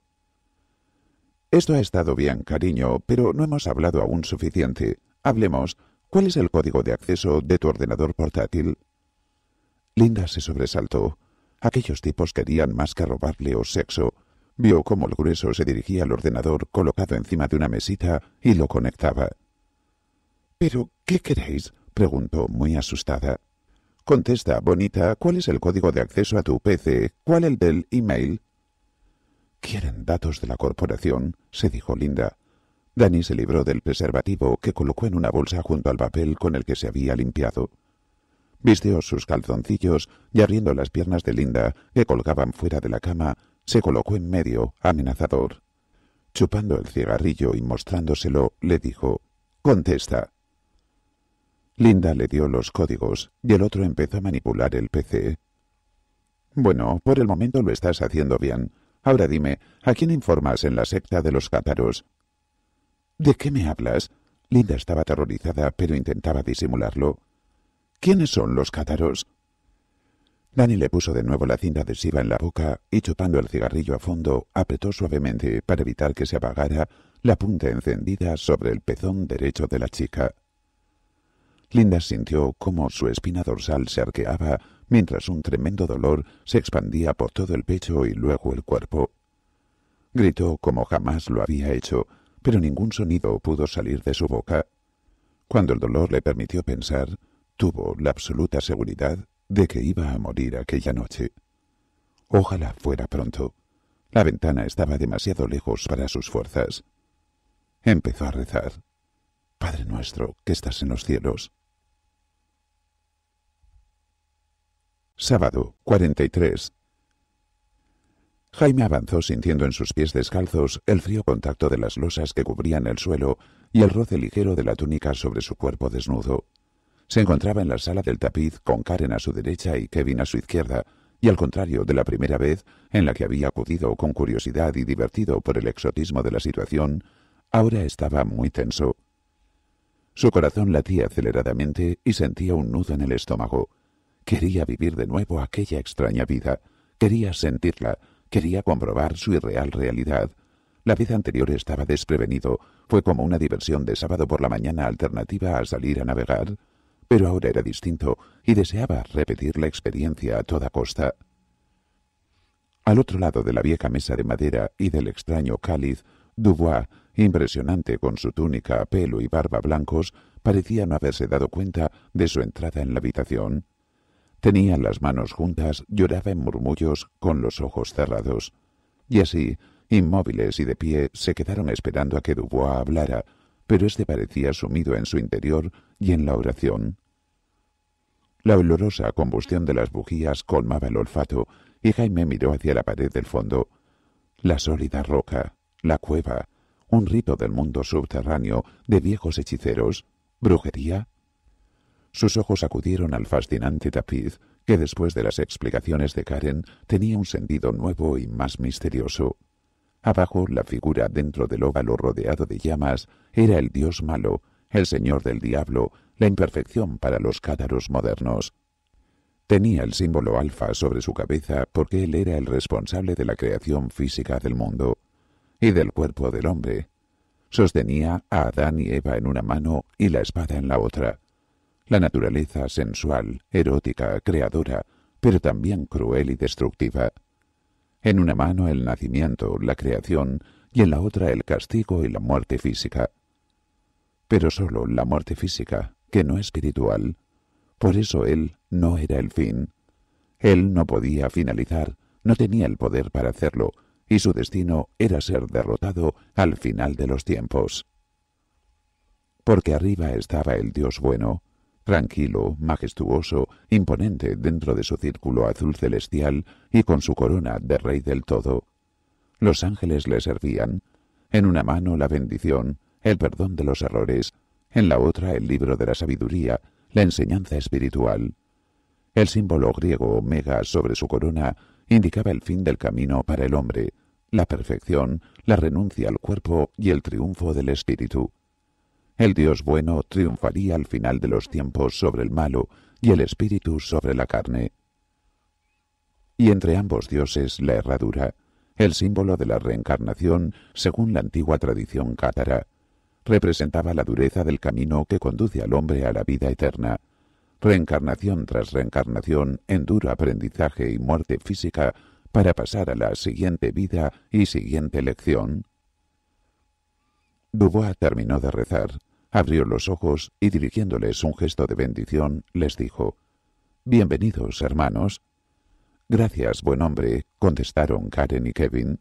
Esto ha estado bien, cariño, pero no hemos hablado aún suficiente. Hablemos. ¿Cuál es el código de acceso de tu ordenador portátil? Linda se sobresaltó. Aquellos tipos querían más que robarle o sexo. Vio cómo el grueso se dirigía al ordenador colocado encima de una mesita y lo conectaba. ¿Pero qué queréis? preguntó muy asustada. Contesta, bonita, ¿cuál es el código de acceso a tu PC? ¿Cuál el del email? Quieren datos de la corporación, se dijo Linda. Danny se libró del preservativo que colocó en una bolsa junto al papel con el que se había limpiado. Vistió sus calzoncillos y abriendo las piernas de Linda, que colgaban fuera de la cama, se colocó en medio, amenazador. Chupando el cigarrillo y mostrándoselo, le dijo Contesta. Linda le dio los códigos y el otro empezó a manipular el PC. Bueno, por el momento lo estás haciendo bien. Ahora dime, ¿a quién informas en la secta de los cátaros? ¿De qué me hablas? Linda estaba aterrorizada, pero intentaba disimularlo. ¿Quiénes son los cátaros? Dani le puso de nuevo la cinta adhesiva en la boca y chupando el cigarrillo a fondo, apretó suavemente para evitar que se apagara la punta encendida sobre el pezón derecho de la chica. Linda sintió cómo su espina dorsal se arqueaba mientras un tremendo dolor se expandía por todo el pecho y luego el cuerpo. Gritó como jamás lo había hecho, pero ningún sonido pudo salir de su boca. Cuando el dolor le permitió pensar, tuvo la absoluta seguridad de que iba a morir aquella noche. Ojalá fuera pronto. La ventana estaba demasiado lejos para sus fuerzas. Empezó a rezar. Padre nuestro que estás en los cielos. Sábado 43. Jaime avanzó sintiendo en sus pies descalzos el frío contacto de las losas que cubrían el suelo y el roce ligero de la túnica sobre su cuerpo desnudo. Se encontraba en la sala del tapiz con Karen a su derecha y Kevin a su izquierda, y al contrario de la primera vez en la que había acudido con curiosidad y divertido por el exotismo de la situación, ahora estaba muy tenso. Su corazón latía aceleradamente y sentía un nudo en el estómago. Quería vivir de nuevo aquella extraña vida, quería sentirla, quería comprobar su irreal realidad. La vida anterior estaba desprevenido, fue como una diversión de sábado por la mañana alternativa a salir a navegar, pero ahora era distinto y deseaba repetir la experiencia a toda costa. Al otro lado de la vieja mesa de madera y del extraño cáliz, Dubois impresionante con su túnica, pelo y barba blancos, parecía no haberse dado cuenta de su entrada en la habitación. Tenía las manos juntas, lloraba en murmullos con los ojos cerrados. Y así, inmóviles y de pie, se quedaron esperando a que Dubois hablara, pero éste parecía sumido en su interior y en la oración. La olorosa combustión de las bujías colmaba el olfato, y Jaime miró hacia la pared del fondo. La sólida roca, la cueva, un rito del mundo subterráneo de viejos hechiceros, brujería. Sus ojos acudieron al fascinante tapiz que después de las explicaciones de Karen tenía un sentido nuevo y más misterioso. Abajo, la figura dentro del óvalo rodeado de llamas era el dios malo, el señor del diablo, la imperfección para los cátaros modernos. Tenía el símbolo alfa sobre su cabeza porque él era el responsable de la creación física del mundo y del cuerpo del hombre. Sostenía a Adán y Eva en una mano y la espada en la otra. La naturaleza sensual, erótica, creadora, pero también cruel y destructiva. En una mano el nacimiento, la creación, y en la otra el castigo y la muerte física. Pero sólo la muerte física, que no espiritual. Por eso él no era el fin. Él no podía finalizar, no tenía el poder para hacerlo, y su destino era ser derrotado al final de los tiempos. Porque arriba estaba el Dios bueno, tranquilo, majestuoso, imponente dentro de su círculo azul celestial y con su corona de rey del todo. Los ángeles le servían, en una mano la bendición, el perdón de los errores, en la otra el libro de la sabiduría, la enseñanza espiritual. El símbolo griego omega sobre su corona indicaba el fin del camino para el hombre, la perfección, la renuncia al cuerpo y el triunfo del espíritu. El Dios bueno triunfaría al final de los tiempos sobre el malo y el espíritu sobre la carne. Y entre ambos dioses la herradura, el símbolo de la reencarnación según la antigua tradición cátara, representaba la dureza del camino que conduce al hombre a la vida eterna reencarnación tras reencarnación en duro aprendizaje y muerte física para pasar a la siguiente vida y siguiente lección? Dubois terminó de rezar, abrió los ojos y dirigiéndoles un gesto de bendición les dijo Bienvenidos, hermanos. Gracias, buen hombre, contestaron Karen y Kevin.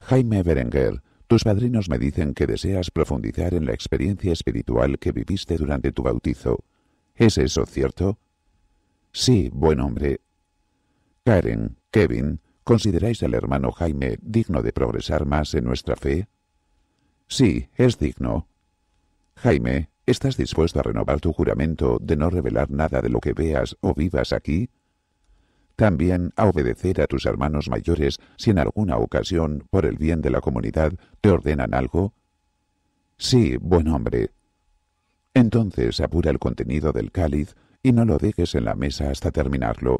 Jaime Berenguer, tus padrinos me dicen que deseas profundizar en la experiencia espiritual que viviste durante tu bautizo. ¿Es eso cierto? Sí, buen hombre. Karen, Kevin, ¿consideráis al hermano Jaime digno de progresar más en nuestra fe? Sí, es digno. Jaime, ¿estás dispuesto a renovar tu juramento de no revelar nada de lo que veas o vivas aquí? También a obedecer a tus hermanos mayores si en alguna ocasión, por el bien de la comunidad, te ordenan algo? Sí, buen hombre, entonces apura el contenido del cáliz y no lo dejes en la mesa hasta terminarlo.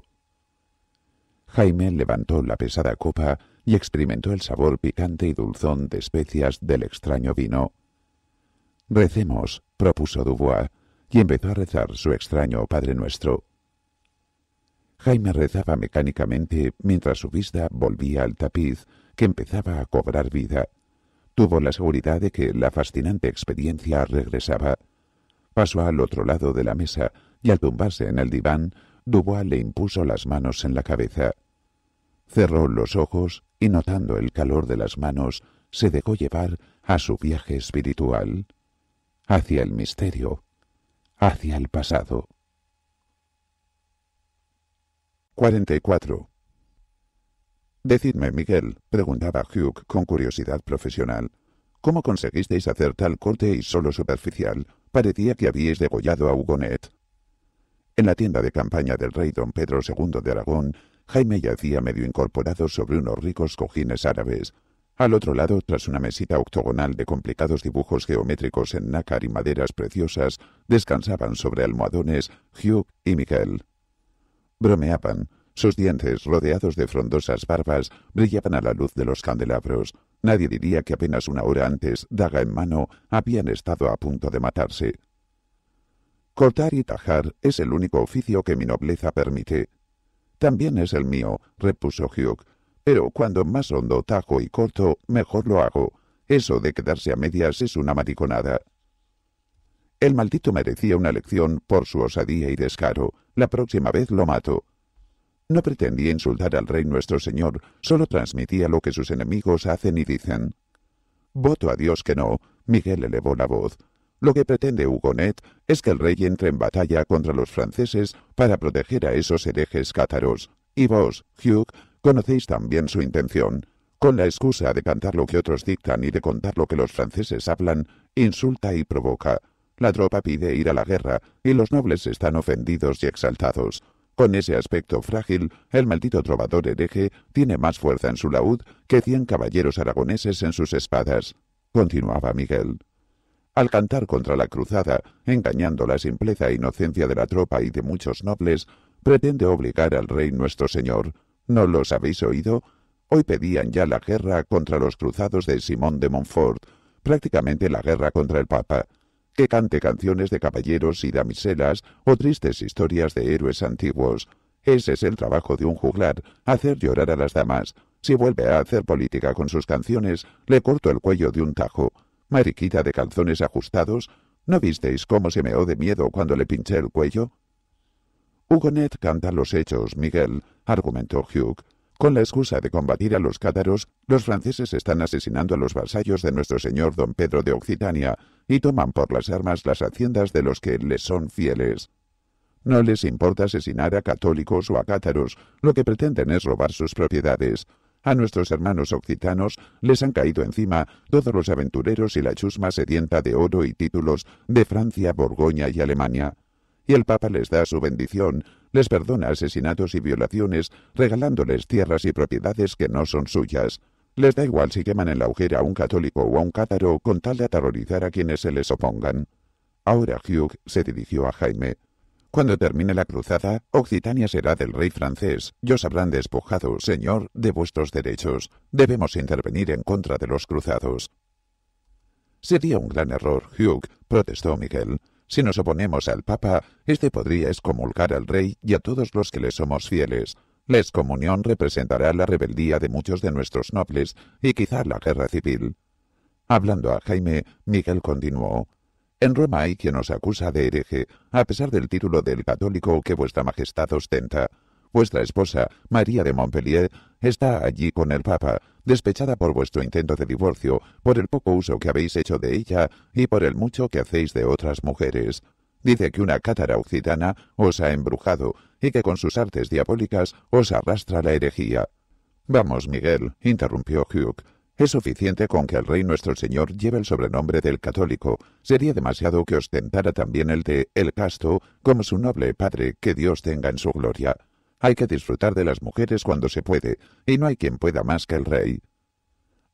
Jaime levantó la pesada copa y experimentó el sabor picante y dulzón de especias del extraño vino. Recemos, propuso Dubois, y empezó a rezar su extraño Padre Nuestro. Jaime rezaba mecánicamente mientras su vista volvía al tapiz que empezaba a cobrar vida. Tuvo la seguridad de que la fascinante experiencia regresaba. Pasó al otro lado de la mesa y al tumbarse en el diván, Dubois le impuso las manos en la cabeza. Cerró los ojos y notando el calor de las manos, se dejó llevar a su viaje espiritual, hacia el misterio, hacia el pasado. 44. Decidme, Miguel, preguntaba Hugh con curiosidad profesional, ¿Cómo conseguisteis hacer tal corte y solo superficial? Parecía que habíais degollado a Hugonet. En la tienda de campaña del rey don Pedro II de Aragón, Jaime yacía medio incorporado sobre unos ricos cojines árabes. Al otro lado, tras una mesita octogonal de complicados dibujos geométricos en nácar y maderas preciosas, descansaban sobre almohadones Hugh y Miguel. Bromeaban. Sus dientes, rodeados de frondosas barbas, brillaban a la luz de los candelabros. Nadie diría que apenas una hora antes, daga en mano, habían estado a punto de matarse. Cortar y tajar es el único oficio que mi nobleza permite. También es el mío, repuso Hugh, pero cuando más hondo tajo y corto, mejor lo hago. Eso de quedarse a medias es una mariconada. El maldito merecía una lección por su osadía y descaro. La próxima vez lo mato. No pretendía insultar al Rey nuestro Señor, solo transmitía lo que sus enemigos hacen y dicen. Voto a Dios que no, Miguel elevó la voz. Lo que pretende Hugonet es que el rey entre en batalla contra los franceses para proteger a esos herejes cátaros. Y vos, Hugh, conocéis también su intención. Con la excusa de cantar lo que otros dictan y de contar lo que los franceses hablan, insulta y provoca. La tropa pide ir a la guerra y los nobles están ofendidos y exaltados. Con ese aspecto frágil, el maldito trovador hereje tiene más fuerza en su laúd que cien caballeros aragoneses en sus espadas, continuaba Miguel. Al cantar contra la cruzada, engañando la simpleza e inocencia de la tropa y de muchos nobles, pretende obligar al rey nuestro señor. ¿No los habéis oído? Hoy pedían ya la guerra contra los cruzados de Simón de Montfort, prácticamente la guerra contra el Papa que cante canciones de caballeros y damiselas o tristes historias de héroes antiguos. Ese es el trabajo de un juglar, hacer llorar a las damas. Si vuelve a hacer política con sus canciones, le corto el cuello de un tajo. Mariquita de calzones ajustados, ¿no visteis cómo se meó de miedo cuando le pinché el cuello? Hugonet canta los hechos, Miguel, argumentó Hugh. Con la excusa de combatir a los cátaros, los franceses están asesinando a los vasallos de nuestro señor don Pedro de Occitania, y toman por las armas las haciendas de los que les son fieles. No les importa asesinar a católicos o a cátaros, lo que pretenden es robar sus propiedades. A nuestros hermanos occitanos les han caído encima todos los aventureros y la chusma sedienta de oro y títulos de Francia, Borgoña y Alemania. Y el Papa les da su bendición, les perdona asesinatos y violaciones, regalándoles tierras y propiedades que no son suyas. Les da igual si queman en la hoguera a un católico o a un cátaro con tal de aterrorizar a quienes se les opongan. Ahora Hugh se dirigió a Jaime. Cuando termine la cruzada, Occitania será del rey francés Yo os habrán despojado, señor, de vuestros derechos. Debemos intervenir en contra de los cruzados. Sería un gran error, Hugh, protestó Miguel. Si nos oponemos al Papa, este podría excomulgar al rey y a todos los que le somos fieles. La excomunión representará la rebeldía de muchos de nuestros nobles y quizá la guerra civil. Hablando a Jaime, Miguel continuó En Roma hay quien os acusa de hereje, a pesar del título del católico que vuestra majestad ostenta. Vuestra esposa, María de Montpellier, está allí con el Papa, despechada por vuestro intento de divorcio, por el poco uso que habéis hecho de ella y por el mucho que hacéis de otras mujeres. Dice que una cátara occitana os ha embrujado y que con sus artes diabólicas os arrastra la herejía. Vamos, Miguel, interrumpió Hugh. Es suficiente con que el rey nuestro señor lleve el sobrenombre del católico. Sería demasiado que ostentara también el de el casto, como su noble padre, que Dios tenga en su gloria. Hay que disfrutar de las mujeres cuando se puede, y no hay quien pueda más que el rey.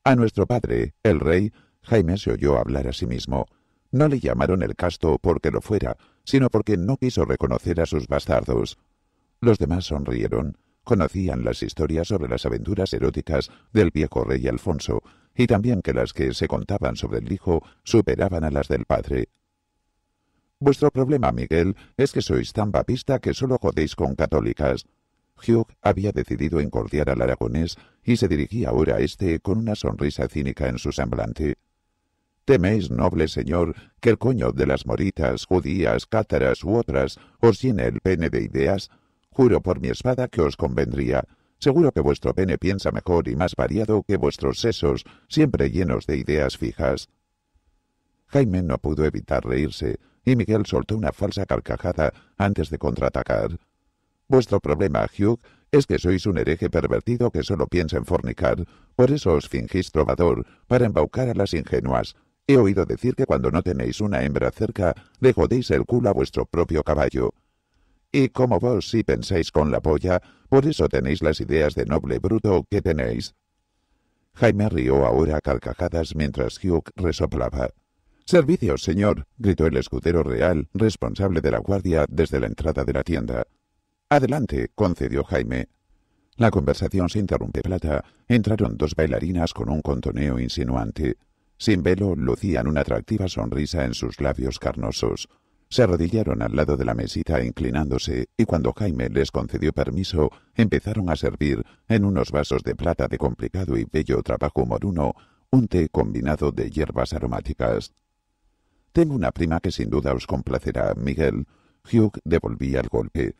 A nuestro padre, el rey, Jaime se oyó hablar a sí mismo. No le llamaron el casto porque lo fuera, sino porque no quiso reconocer a sus bastardos. Los demás sonrieron, conocían las historias sobre las aventuras eróticas del viejo rey Alfonso, y también que las que se contaban sobre el hijo superaban a las del padre. Vuestro problema, Miguel, es que sois tan papista que solo jodéis con católicas. Hugh había decidido encordiar al aragonés y se dirigía ahora a éste con una sonrisa cínica en su semblante. ¿Teméis, noble señor, que el coño de las moritas, judías, cátaras u otras os llene el pene de ideas? Juro por mi espada que os convendría. Seguro que vuestro pene piensa mejor y más variado que vuestros sesos, siempre llenos de ideas fijas. Jaime no pudo evitar reírse, y Miguel soltó una falsa carcajada antes de contraatacar. Vuestro problema, Hugh, es que sois un hereje pervertido que solo piensa en fornicar, por eso os fingís trovador, para embaucar a las ingenuas. He oído decir que cuando no tenéis una hembra cerca, le jodéis el culo a vuestro propio caballo. Y como vos sí pensáis con la polla, por eso tenéis las ideas de noble bruto que tenéis. Jaime rió ahora a carcajadas mientras Hugh resoplaba. Servicios, señor, gritó el escudero real, responsable de la guardia desde la entrada de la tienda. Adelante, concedió Jaime. La conversación se interrumpe plata. Entraron dos bailarinas con un contoneo insinuante. Sin velo, lucían una atractiva sonrisa en sus labios carnosos. Se arrodillaron al lado de la mesita inclinándose y cuando Jaime les concedió permiso, empezaron a servir, en unos vasos de plata de complicado y bello trabajo moruno, un té combinado de hierbas aromáticas. Tengo una prima que sin duda os complacerá, Miguel. Hugh devolvía el golpe.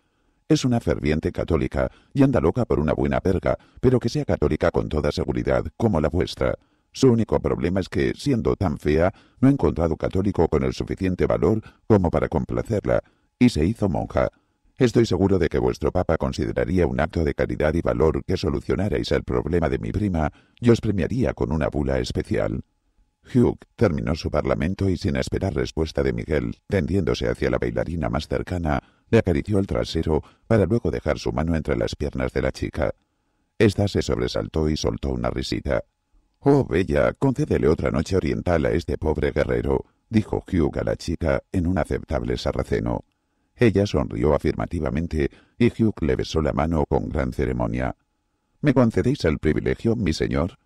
Es una ferviente católica y anda loca por una buena perga, pero que sea católica con toda seguridad, como la vuestra. Su único problema es que, siendo tan fea, no ha encontrado católico con el suficiente valor como para complacerla, y se hizo monja. Estoy seguro de que vuestro Papa consideraría un acto de caridad y valor que solucionarais el problema de mi prima y os premiaría con una bula especial. Hugh terminó su parlamento y sin esperar respuesta de Miguel, tendiéndose hacia la bailarina más cercana, le acarició el trasero para luego dejar su mano entre las piernas de la chica. Esta se sobresaltó y soltó una risita. Oh, bella, concédele otra noche oriental a este pobre guerrero, dijo Hugh a la chica en un aceptable sarraceno. Ella sonrió afirmativamente y Hugh le besó la mano con gran ceremonia. ¿Me concedéis el privilegio, mi señor?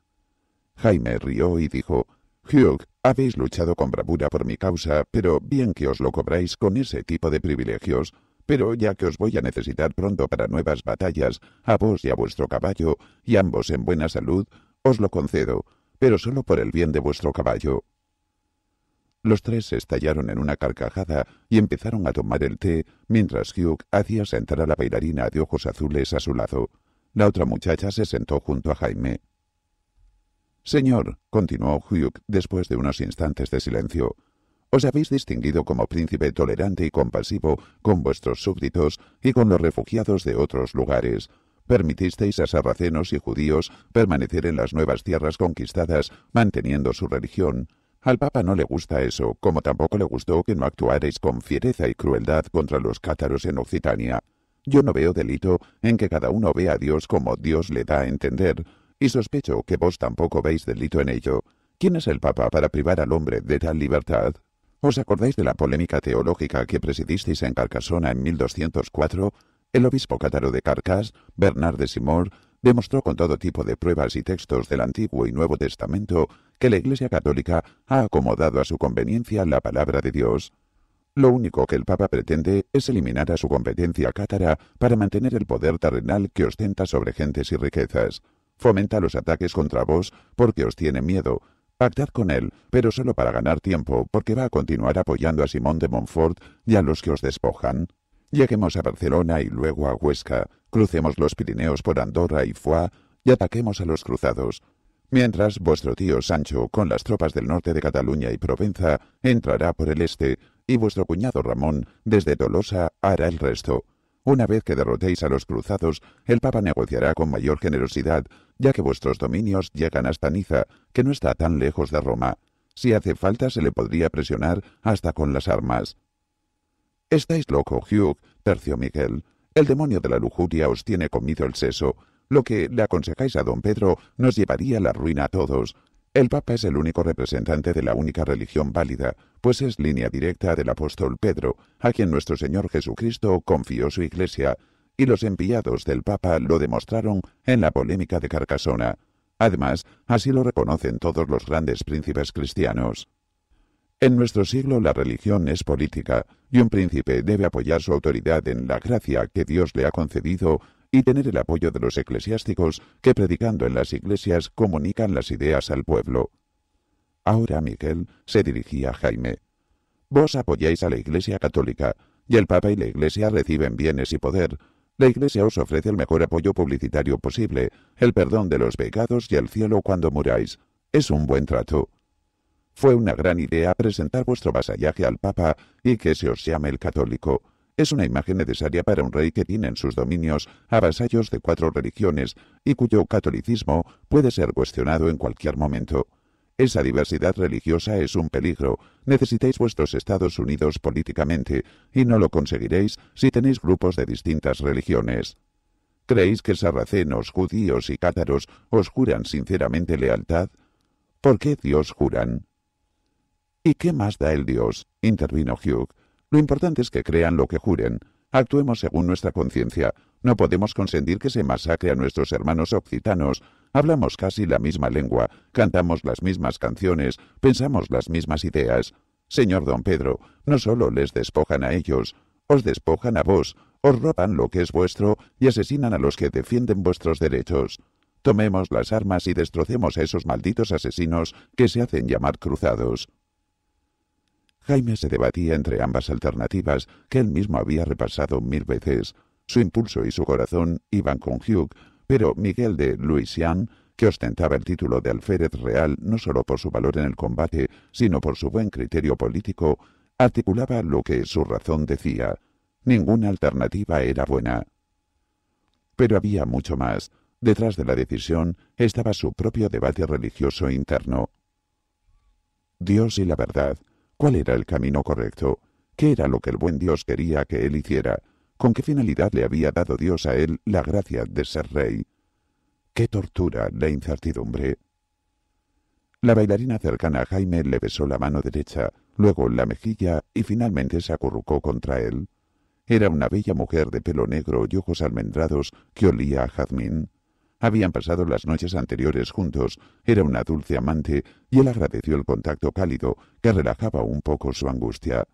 Jaime rió y dijo Hugh, habéis luchado con bravura por mi causa, pero bien que os lo cobráis con ese tipo de privilegios, pero ya que os voy a necesitar pronto para nuevas batallas, a vos y a vuestro caballo, y ambos en buena salud, os lo concedo, pero solo por el bien de vuestro caballo. Los tres estallaron en una carcajada y empezaron a tomar el té mientras Hugh hacía sentar a la bailarina de ojos azules a su lado. La otra muchacha se sentó junto a Jaime. Señor, continuó Hugh después de unos instantes de silencio, os habéis distinguido como príncipe tolerante y compasivo con vuestros súbditos y con los refugiados de otros lugares, permitisteis a sarracenos y judíos permanecer en las nuevas tierras conquistadas, manteniendo su religión. Al Papa no le gusta eso, como tampoco le gustó que no actuarais con fiereza y crueldad contra los cátaros en Occitania. Yo no veo delito en que cada uno vea a Dios como Dios le da a entender, y sospecho que vos tampoco veis delito en ello. ¿Quién es el Papa para privar al hombre de tal libertad? ¿Os acordáis de la polémica teológica que presidisteis en Carcasona en 1204? El obispo cátaro de Carcas, Bernard de Simor, demostró con todo tipo de pruebas y textos del Antiguo y Nuevo Testamento que la Iglesia Católica ha acomodado a su conveniencia la palabra de Dios. Lo único que el Papa pretende es eliminar a su competencia cátara para mantener el poder terrenal que ostenta sobre gentes y riquezas. Fomenta los ataques contra vos porque os tiene miedo. Pactad con él, pero solo para ganar tiempo, porque va a continuar apoyando a Simón de Montfort y a los que os despojan. Lleguemos a Barcelona y luego a Huesca, crucemos los Pirineos por Andorra y Foix y ataquemos a los cruzados, mientras vuestro tío Sancho, con las tropas del norte de Cataluña y Provenza, entrará por el este, y vuestro cuñado Ramón, desde Tolosa, hará el resto. Una vez que derrotéis a los cruzados, el Papa negociará con mayor generosidad, ya que vuestros dominios llegan hasta Niza, que no está tan lejos de Roma. Si hace falta, se le podría presionar hasta con las armas. Estáis loco, Hugh, terció Miguel. El demonio de la lujuria os tiene comido el seso. Lo que le aconsejáis a don Pedro nos llevaría a la ruina a todos. El Papa es el único representante de la única religión válida, pues es línea directa del apóstol Pedro, a quien nuestro Señor Jesucristo confió su iglesia, y los enviados del Papa lo demostraron en la polémica de Carcasona. Además, así lo reconocen todos los grandes príncipes cristianos. En nuestro siglo la religión es política y un príncipe debe apoyar su autoridad en la gracia que Dios le ha concedido y tener el apoyo de los eclesiásticos que predicando en las iglesias comunican las ideas al pueblo. Ahora Miguel se dirigía a Jaime. Vos apoyáis a la Iglesia Católica y el Papa y la Iglesia reciben bienes y poder. La Iglesia os ofrece el mejor apoyo publicitario posible, el perdón de los pecados y el cielo cuando muráis. Es un buen trato. Fue una gran idea presentar vuestro vasallaje al Papa y que se os llame el católico. Es una imagen necesaria para un rey que tiene en sus dominios a vasallos de cuatro religiones y cuyo catolicismo puede ser cuestionado en cualquier momento. Esa diversidad religiosa es un peligro. Necesitáis vuestros Estados Unidos políticamente y no lo conseguiréis si tenéis grupos de distintas religiones. ¿Creéis que sarracenos, judíos y cátaros os juran sinceramente lealtad? ¿Por qué Dios juran? ¿Y qué más da el Dios? intervino Hugh. Lo importante es que crean lo que juren. Actuemos según nuestra conciencia. No podemos consentir que se masacre a nuestros hermanos occitanos. Hablamos casi la misma lengua, cantamos las mismas canciones, pensamos las mismas ideas. Señor don Pedro, no solo les despojan a ellos, os despojan a vos, os roban lo que es vuestro y asesinan a los que defienden vuestros derechos. Tomemos las armas y destrocemos a esos malditos asesinos que se hacen llamar cruzados. Jaime se debatía entre ambas alternativas que él mismo había repasado mil veces. Su impulso y su corazón iban con Hugh, pero Miguel de Luisian, que ostentaba el título de alférez real no solo por su valor en el combate, sino por su buen criterio político, articulaba lo que su razón decía. Ninguna alternativa era buena. Pero había mucho más. Detrás de la decisión estaba su propio debate religioso interno. Dios y la verdad, ¿Cuál era el camino correcto? ¿Qué era lo que el buen Dios quería que él hiciera? ¿Con qué finalidad le había dado Dios a él la gracia de ser rey? ¡Qué tortura la incertidumbre! La bailarina cercana a Jaime le besó la mano derecha, luego la mejilla y finalmente se acurrucó contra él. Era una bella mujer de pelo negro y ojos almendrados que olía a jazmín. Habían pasado las noches anteriores juntos, era una dulce amante y él agradeció el contacto cálido que relajaba un poco su angustia.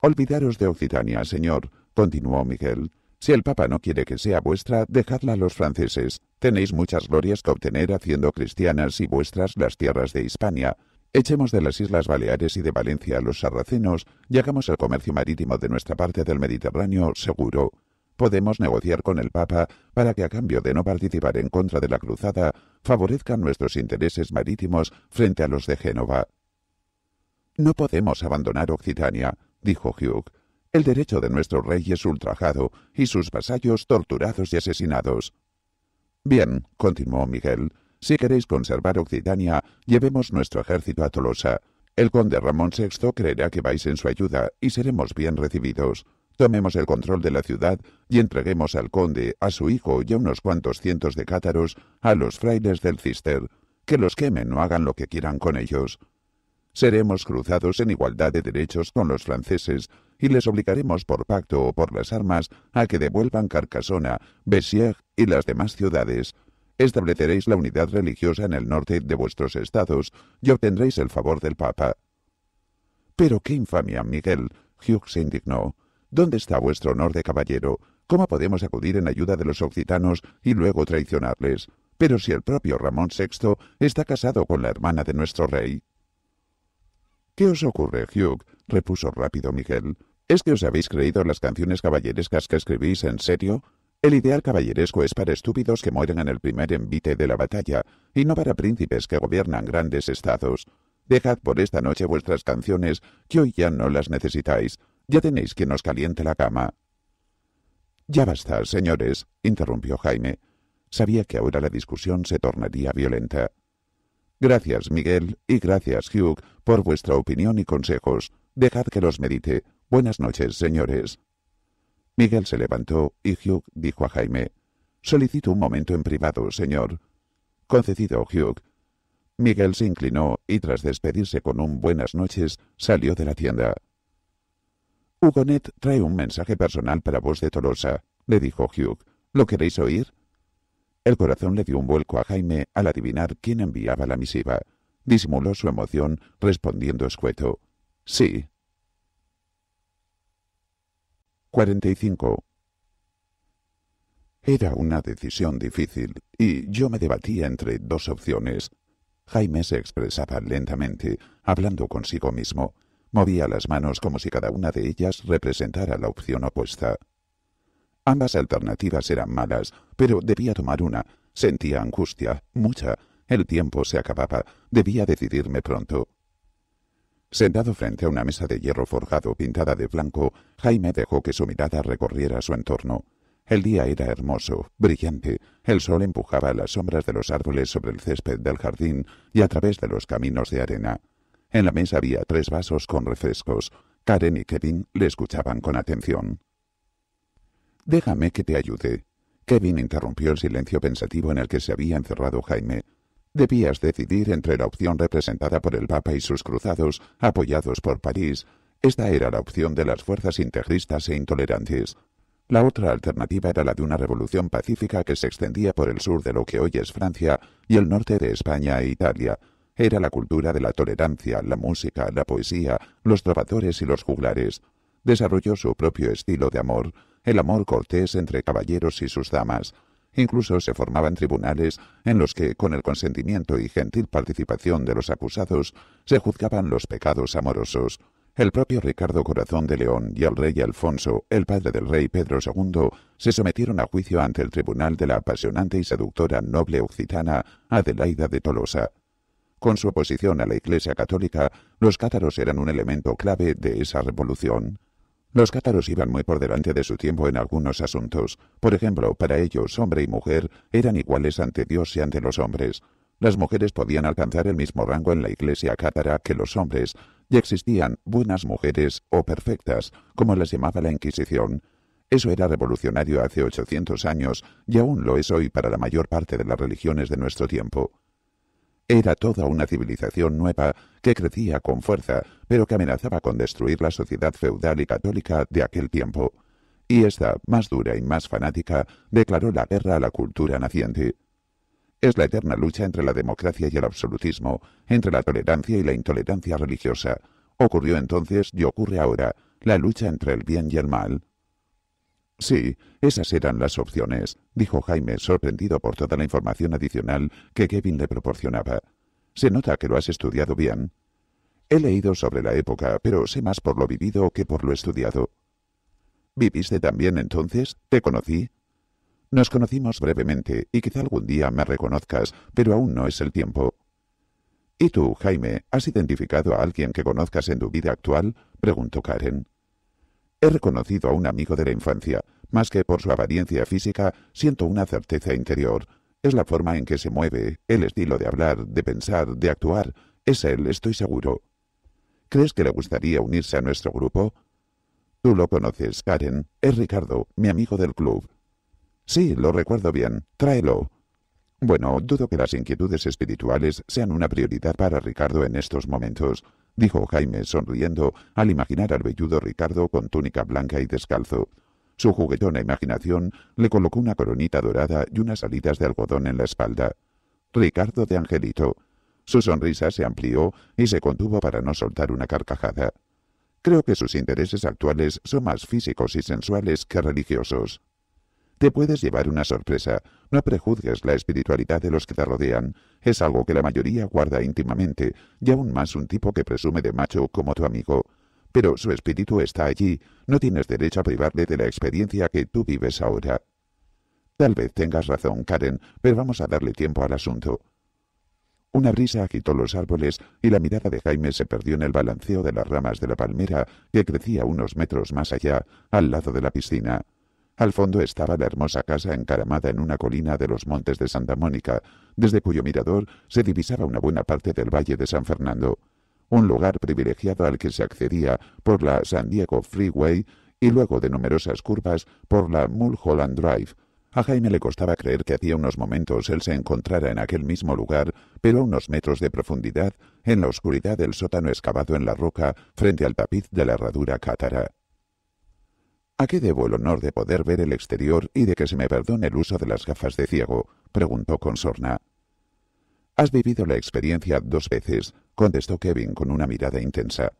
Olvidaros de Occitania, señor, continuó Miguel. Si el Papa no quiere que sea vuestra, dejadla a los franceses. Tenéis muchas glorias que obtener haciendo cristianas y vuestras las tierras de Hispania. Echemos de las Islas Baleares y de Valencia a los sarracenos y hagamos el comercio marítimo de nuestra parte del Mediterráneo seguro podemos negociar con el Papa para que a cambio de no participar en contra de la cruzada favorezcan nuestros intereses marítimos frente a los de Génova. No podemos abandonar Occitania, dijo Hugh. El derecho de nuestro rey es ultrajado y sus vasallos torturados y asesinados. Bien, continuó Miguel, si queréis conservar Occitania, llevemos nuestro ejército a Tolosa. El conde Ramón VI creerá que vais en su ayuda y seremos bien recibidos. Tomemos el control de la ciudad y entreguemos al conde, a su hijo y a unos cuantos cientos de cátaros a los frailes del cister, que los quemen o hagan lo que quieran con ellos. Seremos cruzados en igualdad de derechos con los franceses y les obligaremos por pacto o por las armas a que devuelvan Carcasona, Bessières y las demás ciudades. Estableceréis la unidad religiosa en el norte de vuestros estados y obtendréis el favor del Papa. Pero qué infamia, Miguel. Hugh se indignó. ¿Dónde está vuestro honor de caballero? ¿Cómo podemos acudir en ayuda de los occitanos y luego traicionarles? Pero si el propio Ramón VI está casado con la hermana de nuestro rey. ¿Qué os ocurre, Hugh? repuso rápido Miguel. ¿Es que os habéis creído las canciones caballerescas que escribís en serio? El ideal caballeresco es para estúpidos que mueren en el primer envite de la batalla, y no para príncipes que gobiernan grandes estados. Dejad por esta noche vuestras canciones, que hoy ya no las necesitáis. Ya tenéis que nos caliente la cama. Ya basta, señores, interrumpió Jaime. Sabía que ahora la discusión se tornaría violenta. Gracias, Miguel, y gracias, Hugh, por vuestra opinión y consejos. Dejad que los medite. Buenas noches, señores. Miguel se levantó y Hugh dijo a Jaime Solicito un momento en privado, señor. Concedido, Hugh. Miguel se inclinó y tras despedirse con un buenas noches salió de la tienda. Hugonet trae un mensaje personal para vos de Tolosa, le dijo Hugh. ¿Lo queréis oír? El corazón le dio un vuelco a Jaime al adivinar quién enviaba la misiva. Disimuló su emoción respondiendo escueto. Sí. 45. Era una decisión difícil y yo me debatía entre dos opciones. Jaime se expresaba lentamente, hablando consigo mismo. Movía las manos como si cada una de ellas representara la opción opuesta. Ambas alternativas eran malas, pero debía tomar una. Sentía angustia, mucha. El tiempo se acababa. Debía decidirme pronto. Sentado frente a una mesa de hierro forjado pintada de blanco, Jaime dejó que su mirada recorriera su entorno. El día era hermoso, brillante. El sol empujaba las sombras de los árboles sobre el césped del jardín y a través de los caminos de arena. En la mesa había tres vasos con refrescos. Karen y Kevin le escuchaban con atención. Déjame que te ayude. Kevin interrumpió el silencio pensativo en el que se había encerrado Jaime. Debías decidir entre la opción representada por el Papa y sus cruzados, apoyados por París. Esta era la opción de las fuerzas integristas e intolerantes. La otra alternativa era la de una revolución pacífica que se extendía por el sur de lo que hoy es Francia y el norte de España e Italia, era la cultura de la tolerancia, la música, la poesía, los trovadores y los juglares. Desarrolló su propio estilo de amor, el amor cortés entre caballeros y sus damas. Incluso se formaban tribunales en los que, con el consentimiento y gentil participación de los acusados, se juzgaban los pecados amorosos. El propio Ricardo Corazón de León y el rey Alfonso, el padre del rey Pedro II, se sometieron a juicio ante el tribunal de la apasionante y seductora noble occitana Adelaida de Tolosa. Con su oposición a la Iglesia Católica, los cátaros eran un elemento clave de esa revolución. Los cátaros iban muy por delante de su tiempo en algunos asuntos. Por ejemplo, para ellos hombre y mujer eran iguales ante Dios y ante los hombres. Las mujeres podían alcanzar el mismo rango en la Iglesia cátara que los hombres, y existían buenas mujeres o perfectas, como las llamaba la Inquisición. Eso era revolucionario hace 800 años y aún lo es hoy para la mayor parte de las religiones de nuestro tiempo. Era toda una civilización nueva que crecía con fuerza, pero que amenazaba con destruir la sociedad feudal y católica de aquel tiempo. Y esta, más dura y más fanática, declaró la guerra a la cultura naciente. Es la eterna lucha entre la democracia y el absolutismo, entre la tolerancia y la intolerancia religiosa. Ocurrió entonces y ocurre ahora, la lucha entre el bien y el mal. Sí, esas eran las opciones, dijo Jaime, sorprendido por toda la información adicional que Kevin le proporcionaba. Se nota que lo has estudiado bien. He leído sobre la época, pero sé más por lo vivido que por lo estudiado. ¿Viviste también entonces? ¿Te conocí? Nos conocimos brevemente y quizá algún día me reconozcas, pero aún no es el tiempo. ¿Y tú, Jaime, has identificado a alguien que conozcas en tu vida actual? preguntó Karen. He reconocido a un amigo de la infancia. Más que por su apariencia física, siento una certeza interior. Es la forma en que se mueve, el estilo de hablar, de pensar, de actuar. Es él, estoy seguro. ¿Crees que le gustaría unirse a nuestro grupo? Tú lo conoces, Karen. Es Ricardo, mi amigo del club. Sí, lo recuerdo bien. Tráelo. Bueno, dudo que las inquietudes espirituales sean una prioridad para Ricardo en estos momentos dijo Jaime sonriendo al imaginar al velludo Ricardo con túnica blanca y descalzo. Su juguetona e imaginación le colocó una coronita dorada y unas salidas de algodón en la espalda. Ricardo de Angelito. Su sonrisa se amplió y se contuvo para no soltar una carcajada. Creo que sus intereses actuales son más físicos y sensuales que religiosos. Te puedes llevar una sorpresa. No prejuzgues la espiritualidad de los que te rodean. Es algo que la mayoría guarda íntimamente, y aún más un tipo que presume de macho como tu amigo. Pero su espíritu está allí. No tienes derecho a privarle de la experiencia que tú vives ahora. Tal vez tengas razón, Karen, pero vamos a darle tiempo al asunto. Una brisa agitó los árboles y la mirada de Jaime se perdió en el balanceo de las ramas de la palmera que crecía unos metros más allá, al lado de la piscina. Al fondo estaba la hermosa casa encaramada en una colina de los montes de Santa Mónica, desde cuyo mirador se divisaba una buena parte del Valle de San Fernando, un lugar privilegiado al que se accedía por la San Diego Freeway y luego de numerosas curvas por la Mulholland Drive. A Jaime le costaba creer que hacía unos momentos él se encontrara en aquel mismo lugar, pero a unos metros de profundidad, en la oscuridad del sótano excavado en la roca frente al tapiz de la herradura cátara. ¿A qué debo el honor de poder ver el exterior y de que se me perdone el uso de las gafas de ciego? preguntó con sorna. Has vivido la experiencia dos veces, contestó Kevin con una mirada intensa.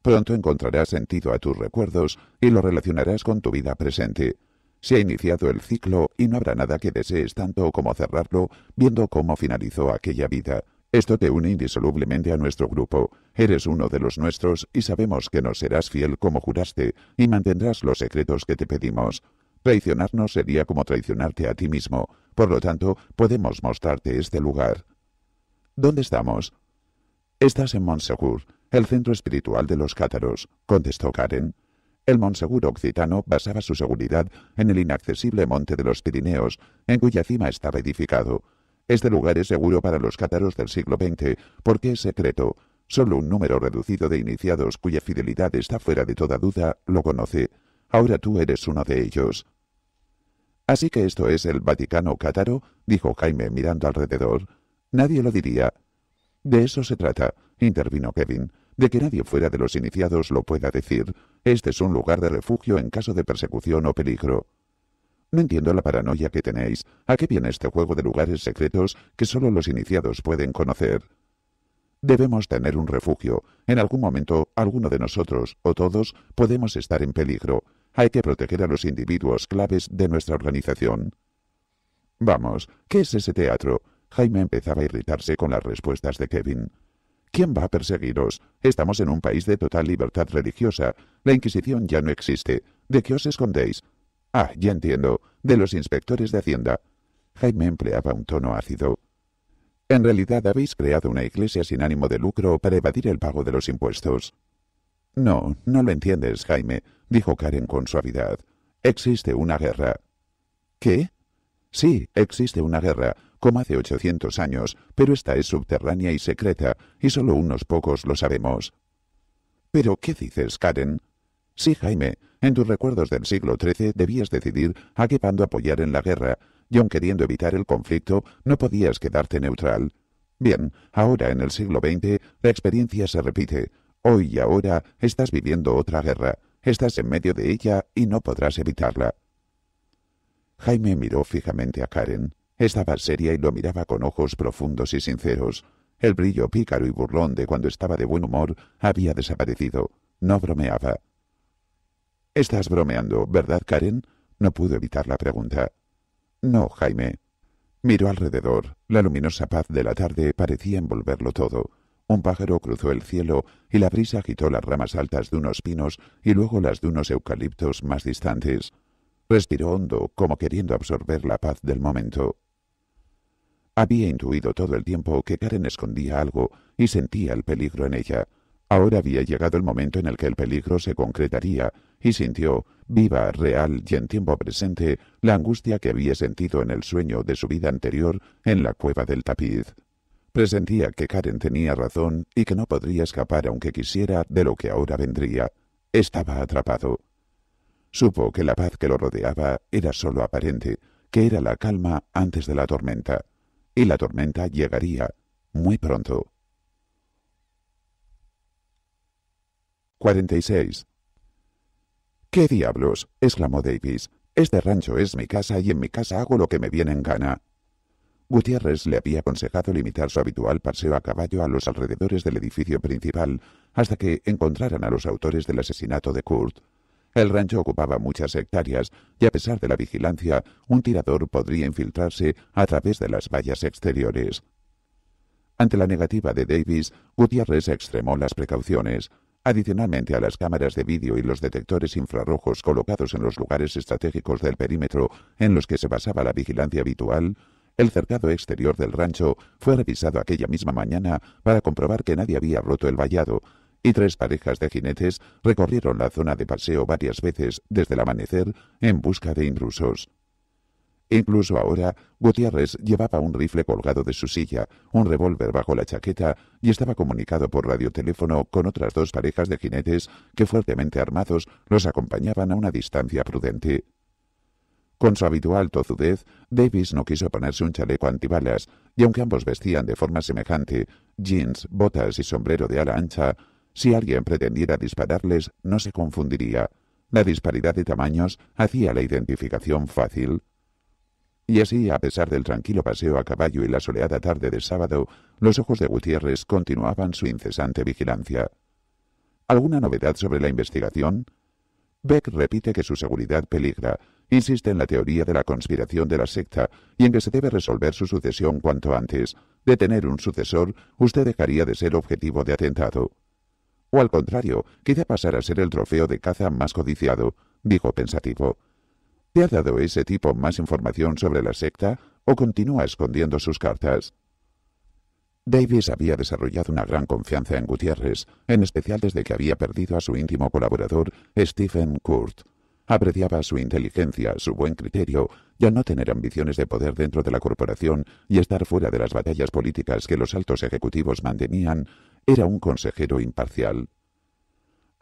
Pronto encontrarás sentido a tus recuerdos y lo relacionarás con tu vida presente. Se ha iniciado el ciclo y no habrá nada que desees tanto como cerrarlo viendo cómo finalizó aquella vida. Esto te une indisolublemente a nuestro grupo. Eres uno de los nuestros y sabemos que nos serás fiel como juraste y mantendrás los secretos que te pedimos. Traicionarnos sería como traicionarte a ti mismo, por lo tanto podemos mostrarte este lugar. ¿Dónde estamos? Estás en Monsegur, el centro espiritual de los cátaros, contestó Karen. El Monsegur occitano basaba su seguridad en el inaccesible monte de los Pirineos, en cuya cima estaba edificado. Este lugar es seguro para los cátaros del siglo XX porque es secreto, Sólo un número reducido de iniciados cuya fidelidad está fuera de toda duda lo conoce. Ahora tú eres uno de ellos. Así que esto es el Vaticano Cátaro, dijo Jaime mirando alrededor. Nadie lo diría. De eso se trata, intervino Kevin, de que nadie fuera de los iniciados lo pueda decir. Este es un lugar de refugio en caso de persecución o peligro. No entiendo la paranoia que tenéis. ¿A qué viene este juego de lugares secretos que sólo los iniciados pueden conocer? Debemos tener un refugio. En algún momento, alguno de nosotros o todos podemos estar en peligro. Hay que proteger a los individuos claves de nuestra organización. Vamos, ¿qué es ese teatro? Jaime empezaba a irritarse con las respuestas de Kevin. ¿Quién va a perseguiros? Estamos en un país de total libertad religiosa. La Inquisición ya no existe. ¿De qué os escondéis? Ah, ya entiendo. De los inspectores de Hacienda. Jaime empleaba un tono ácido. En realidad habéis creado una iglesia sin ánimo de lucro para evadir el pago de los impuestos. No, no lo entiendes, Jaime, dijo Karen con suavidad. Existe una guerra. ¿Qué? Sí, existe una guerra, como hace 800 años, pero esta es subterránea y secreta, y solo unos pocos lo sabemos. ¿Pero qué dices, Karen? Sí, Jaime, en tus recuerdos del siglo XIII debías decidir a qué bando apoyar en la guerra, y queriendo evitar el conflicto, no podías quedarte neutral. Bien, ahora en el siglo XX la experiencia se repite. Hoy y ahora estás viviendo otra guerra, estás en medio de ella y no podrás evitarla. Jaime miró fijamente a Karen. Estaba seria y lo miraba con ojos profundos y sinceros. El brillo pícaro y burlón de cuando estaba de buen humor había desaparecido. No bromeaba. Estás bromeando, ¿verdad, Karen? No pudo evitar la pregunta. No, Jaime. Miró alrededor. La luminosa paz de la tarde parecía envolverlo todo. Un pájaro cruzó el cielo y la brisa agitó las ramas altas de unos pinos y luego las de unos eucaliptos más distantes. Respiró hondo, como queriendo absorber la paz del momento. Había intuido todo el tiempo que Karen escondía algo y sentía el peligro en ella. Ahora había llegado el momento en el que el peligro se concretaría y sintió, viva, real y en tiempo presente, la angustia que había sentido en el sueño de su vida anterior en la cueva del tapiz. Presentía que Karen tenía razón y que no podría escapar aunque quisiera de lo que ahora vendría. Estaba atrapado. Supo que la paz que lo rodeaba era sólo aparente, que era la calma antes de la tormenta. Y la tormenta llegaría, muy pronto. 46. ¿Qué diablos? exclamó Davis. Este rancho es mi casa y en mi casa hago lo que me viene en gana. Gutiérrez le había aconsejado limitar su habitual paseo a caballo a los alrededores del edificio principal hasta que encontraran a los autores del asesinato de Kurt. El rancho ocupaba muchas hectáreas y a pesar de la vigilancia, un tirador podría infiltrarse a través de las vallas exteriores. Ante la negativa de Davis, Gutiérrez extremó las precauciones. Adicionalmente a las cámaras de vídeo y los detectores infrarrojos colocados en los lugares estratégicos del perímetro en los que se basaba la vigilancia habitual, el cercado exterior del rancho fue revisado aquella misma mañana para comprobar que nadie había roto el vallado, y tres parejas de jinetes recorrieron la zona de paseo varias veces desde el amanecer en busca de intrusos. Incluso ahora, Gutiérrez llevaba un rifle colgado de su silla, un revólver bajo la chaqueta y estaba comunicado por radioteléfono con otras dos parejas de jinetes que fuertemente armados los acompañaban a una distancia prudente. Con su habitual tozudez, Davis no quiso ponerse un chaleco antibalas, y aunque ambos vestían de forma semejante, jeans, botas y sombrero de ala ancha, si alguien pretendiera dispararles, no se confundiría. La disparidad de tamaños hacía la identificación fácil. Y así, a pesar del tranquilo paseo a caballo y la soleada tarde de sábado, los ojos de Gutiérrez continuaban su incesante vigilancia. ¿Alguna novedad sobre la investigación? Beck repite que su seguridad peligra, insiste en la teoría de la conspiración de la secta y en que se debe resolver su sucesión cuanto antes. De tener un sucesor, usted dejaría de ser objetivo de atentado. O al contrario, quizá pasara a ser el trofeo de caza más codiciado, dijo pensativo. ¿Te ha dado ese tipo más información sobre la secta o continúa escondiendo sus cartas? Davis había desarrollado una gran confianza en Gutiérrez, en especial desde que había perdido a su íntimo colaborador, Stephen Kurt. Apreciaba su inteligencia, su buen criterio ya no tener ambiciones de poder dentro de la corporación y estar fuera de las batallas políticas que los altos ejecutivos mantenían, era un consejero imparcial.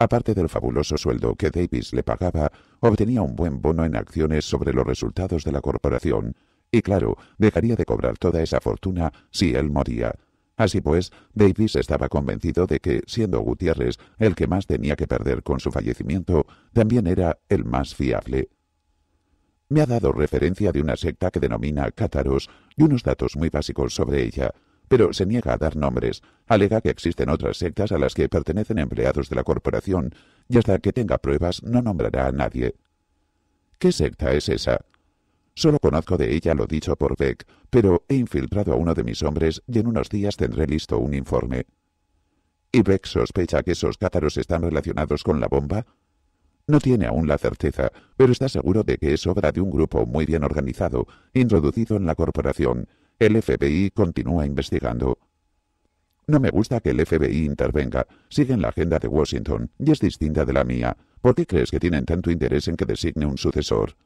Aparte del fabuloso sueldo que Davis le pagaba, obtenía un buen bono en acciones sobre los resultados de la corporación, y claro, dejaría de cobrar toda esa fortuna si él moría. Así pues, Davis estaba convencido de que, siendo Gutiérrez el que más tenía que perder con su fallecimiento, también era el más fiable. Me ha dado referencia de una secta que denomina Cátaros y unos datos muy básicos sobre ella, pero se niega a dar nombres. Alega que existen otras sectas a las que pertenecen empleados de la corporación y hasta que tenga pruebas no nombrará a nadie. ¿Qué secta es esa? Solo conozco de ella lo dicho por Beck, pero he infiltrado a uno de mis hombres y en unos días tendré listo un informe. ¿Y Beck sospecha que esos cátaros están relacionados con la bomba? No tiene aún la certeza, pero está seguro de que es obra de un grupo muy bien organizado, introducido en la corporación, el FBI continúa investigando. No me gusta que el FBI intervenga. Siguen la agenda de Washington y es distinta de la mía. ¿Por qué crees que tienen tanto interés en que designe un sucesor?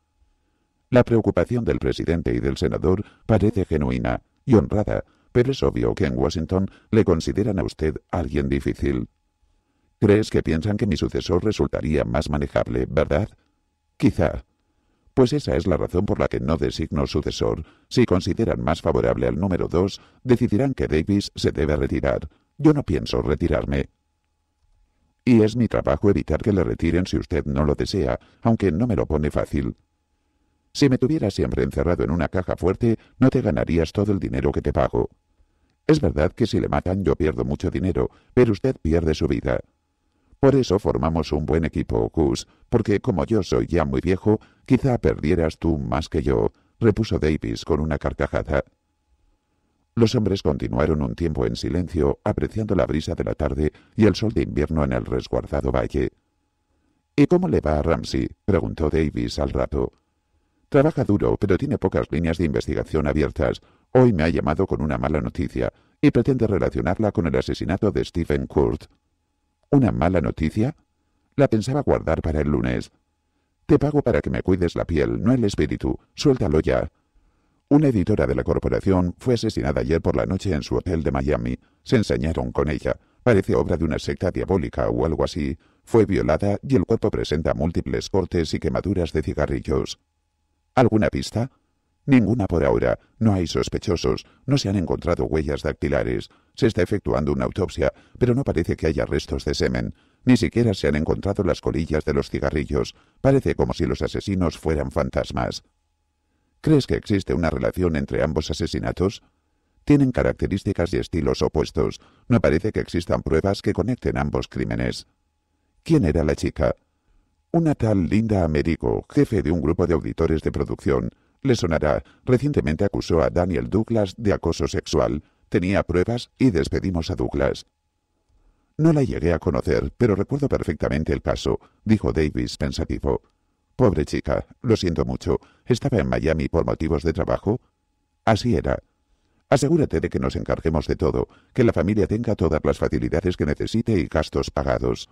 La preocupación del presidente y del senador parece genuina y honrada, pero es obvio que en Washington le consideran a usted alguien difícil. ¿Crees que piensan que mi sucesor resultaría más manejable, verdad? Quizá pues esa es la razón por la que no designo sucesor. Si consideran más favorable al número 2, decidirán que Davis se debe retirar. Yo no pienso retirarme. Y es mi trabajo evitar que le retiren si usted no lo desea, aunque no me lo pone fácil. Si me tuviera siempre encerrado en una caja fuerte, no te ganarías todo el dinero que te pago. Es verdad que si le matan yo pierdo mucho dinero, pero usted pierde su vida. Por eso formamos un buen equipo, Cus, porque como yo soy ya muy viejo, quizá perdieras tú más que yo, repuso Davis con una carcajada. Los hombres continuaron un tiempo en silencio, apreciando la brisa de la tarde y el sol de invierno en el resguardado valle. ¿Y cómo le va a Ramsey? preguntó Davis al rato. Trabaja duro, pero tiene pocas líneas de investigación abiertas. Hoy me ha llamado con una mala noticia y pretende relacionarla con el asesinato de Stephen Kurt una mala noticia? La pensaba guardar para el lunes. Te pago para que me cuides la piel, no el espíritu. Suéltalo ya. Una editora de la corporación fue asesinada ayer por la noche en su hotel de Miami. Se enseñaron con ella. Parece obra de una secta diabólica o algo así. Fue violada y el cuerpo presenta múltiples cortes y quemaduras de cigarrillos. ¿Alguna pista? Ninguna por ahora. No hay sospechosos. No se han encontrado huellas dactilares. Se está efectuando una autopsia, pero no parece que haya restos de semen. Ni siquiera se han encontrado las colillas de los cigarrillos. Parece como si los asesinos fueran fantasmas. ¿Crees que existe una relación entre ambos asesinatos? Tienen características y estilos opuestos. No parece que existan pruebas que conecten ambos crímenes. ¿Quién era la chica? Una tal Linda Amerigo, jefe de un grupo de auditores de producción, le sonará, recientemente acusó a Daniel Douglas de acoso sexual, tenía pruebas y despedimos a Douglas. No la llegué a conocer, pero recuerdo perfectamente el caso, dijo Davis pensativo. Pobre chica, lo siento mucho, estaba en Miami por motivos de trabajo. Así era. Asegúrate de que nos encarguemos de todo, que la familia tenga todas las facilidades que necesite y gastos pagados.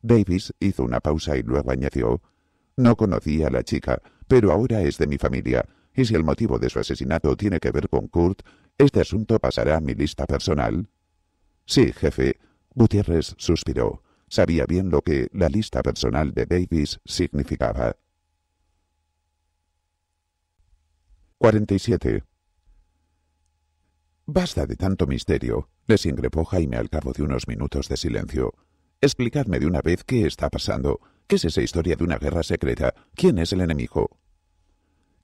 Davis hizo una pausa y luego añadió, no conocía a la chica, pero ahora es de mi familia, y si el motivo de su asesinato tiene que ver con Kurt, este asunto pasará a mi lista personal. Sí, jefe. Gutiérrez suspiró. Sabía bien lo que la lista personal de Davis significaba. 47. Basta de tanto misterio, les y Jaime al cabo de unos minutos de silencio. Explicadme de una vez qué está pasando. ¿Qué es esa historia de una guerra secreta? ¿Quién es el enemigo?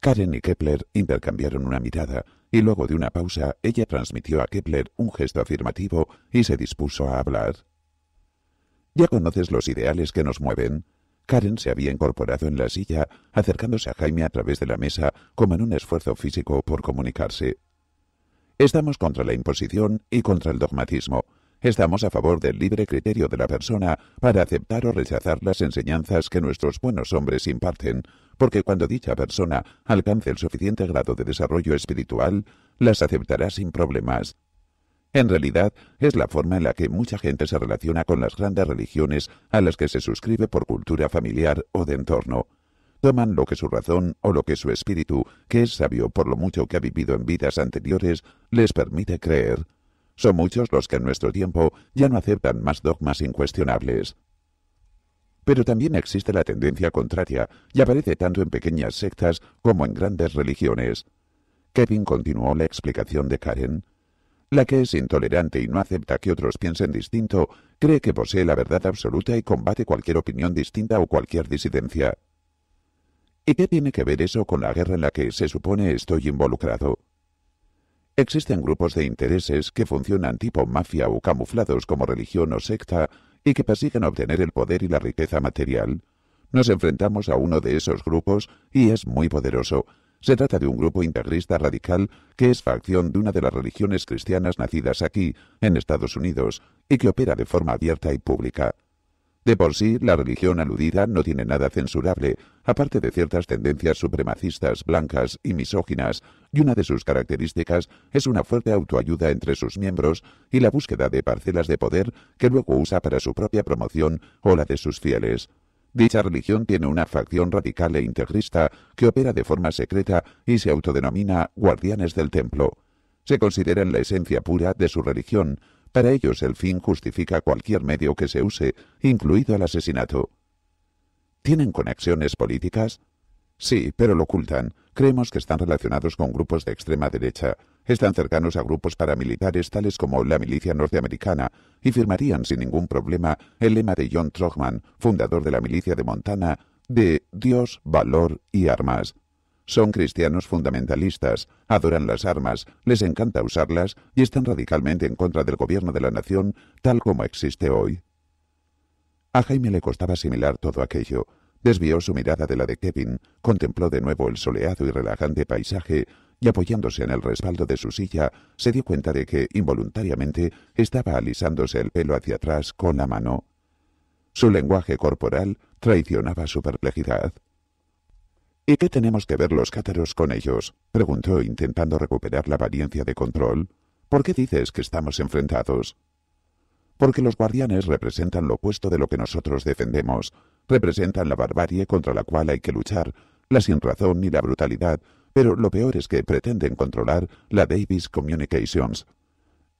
Karen y Kepler intercambiaron una mirada, y luego de una pausa ella transmitió a Kepler un gesto afirmativo y se dispuso a hablar. Ya conoces los ideales que nos mueven. Karen se había incorporado en la silla, acercándose a Jaime a través de la mesa como en un esfuerzo físico por comunicarse. Estamos contra la imposición y contra el dogmatismo. Estamos a favor del libre criterio de la persona para aceptar o rechazar las enseñanzas que nuestros buenos hombres imparten, porque cuando dicha persona alcance el suficiente grado de desarrollo espiritual, las aceptará sin problemas. En realidad, es la forma en la que mucha gente se relaciona con las grandes religiones a las que se suscribe por cultura familiar o de entorno. Toman lo que su razón o lo que su espíritu, que es sabio por lo mucho que ha vivido en vidas anteriores, les permite creer. Son muchos los que en nuestro tiempo ya no aceptan más dogmas incuestionables. Pero también existe la tendencia contraria y aparece tanto en pequeñas sectas como en grandes religiones. Kevin continuó la explicación de Karen. La que es intolerante y no acepta que otros piensen distinto, cree que posee la verdad absoluta y combate cualquier opinión distinta o cualquier disidencia. ¿Y qué tiene que ver eso con la guerra en la que se supone estoy involucrado? Existen grupos de intereses que funcionan tipo mafia o camuflados como religión o secta y que persiguen obtener el poder y la riqueza material. Nos enfrentamos a uno de esos grupos y es muy poderoso. Se trata de un grupo integrista radical que es facción de una de las religiones cristianas nacidas aquí, en Estados Unidos, y que opera de forma abierta y pública. De por sí, la religión aludida no tiene nada censurable, aparte de ciertas tendencias supremacistas, blancas y misóginas, y una de sus características es una fuerte autoayuda entre sus miembros y la búsqueda de parcelas de poder que luego usa para su propia promoción o la de sus fieles. Dicha religión tiene una facción radical e integrista que opera de forma secreta y se autodenomina guardianes del templo. Se consideran la esencia pura de su religión, para ellos el fin justifica cualquier medio que se use, incluido el asesinato. ¿Tienen conexiones políticas? Sí, pero lo ocultan. Creemos que están relacionados con grupos de extrema derecha. Están cercanos a grupos paramilitares tales como la milicia norteamericana y firmarían sin ningún problema el lema de John Trogman, fundador de la milicia de Montana, de Dios, valor y armas. Son cristianos fundamentalistas, adoran las armas, les encanta usarlas y están radicalmente en contra del gobierno de la nación tal como existe hoy. A Jaime le costaba asimilar todo aquello. Desvió su mirada de la de Kevin, contempló de nuevo el soleado y relajante paisaje y apoyándose en el respaldo de su silla, se dio cuenta de que, involuntariamente, estaba alisándose el pelo hacia atrás con la mano. Su lenguaje corporal traicionaba su perplejidad. ¿Y qué tenemos que ver los cátaros con ellos? preguntó intentando recuperar la apariencia de control. ¿Por qué dices que estamos enfrentados? Porque los guardianes representan lo opuesto de lo que nosotros defendemos. Representan la barbarie contra la cual hay que luchar, la sinrazón y la brutalidad, pero lo peor es que pretenden controlar la Davis Communications.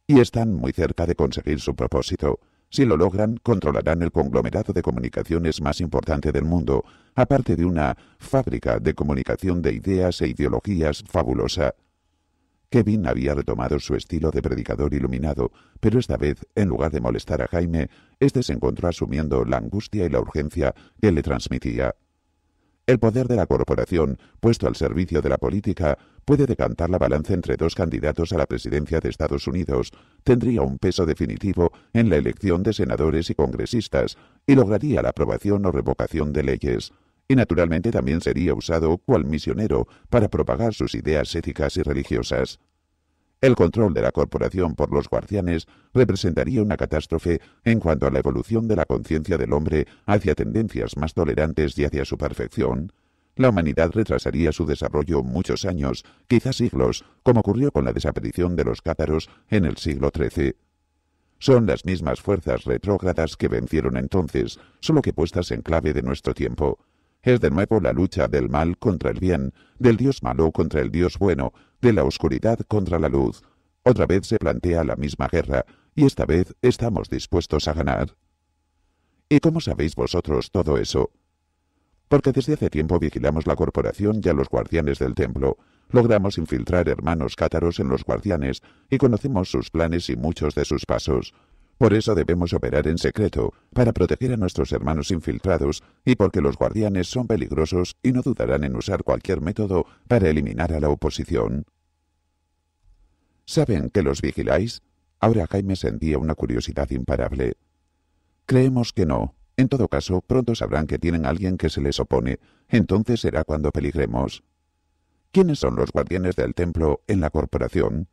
Y están muy cerca de conseguir su propósito. Si lo logran, controlarán el conglomerado de comunicaciones más importante del mundo, aparte de una fábrica de comunicación de ideas e ideologías fabulosa. Kevin había retomado su estilo de predicador iluminado, pero esta vez, en lugar de molestar a Jaime, éste se encontró asumiendo la angustia y la urgencia que le transmitía. El poder de la corporación, puesto al servicio de la política, puede decantar la balanza entre dos candidatos a la presidencia de Estados Unidos, tendría un peso definitivo en la elección de senadores y congresistas y lograría la aprobación o revocación de leyes. Y naturalmente también sería usado cual misionero para propagar sus ideas éticas y religiosas. El control de la corporación por los guardianes representaría una catástrofe en cuanto a la evolución de la conciencia del hombre hacia tendencias más tolerantes y hacia su perfección. La humanidad retrasaría su desarrollo muchos años, quizás siglos, como ocurrió con la desaparición de los cátaros en el siglo XIII. Son las mismas fuerzas retrógradas que vencieron entonces, solo que puestas en clave de nuestro tiempo es de nuevo la lucha del mal contra el bien, del Dios malo contra el Dios bueno, de la oscuridad contra la luz. Otra vez se plantea la misma guerra, y esta vez estamos dispuestos a ganar. ¿Y cómo sabéis vosotros todo eso? Porque desde hace tiempo vigilamos la corporación y a los guardianes del templo. Logramos infiltrar hermanos cátaros en los guardianes y conocemos sus planes y muchos de sus pasos. Por eso debemos operar en secreto, para proteger a nuestros hermanos infiltrados y porque los guardianes son peligrosos y no dudarán en usar cualquier método para eliminar a la oposición. ¿Saben que los vigiláis? Ahora Jaime sentía una curiosidad imparable. Creemos que no. En todo caso, pronto sabrán que tienen a alguien que se les opone. Entonces será cuando peligremos. ¿Quiénes son los guardianes del templo en la corporación?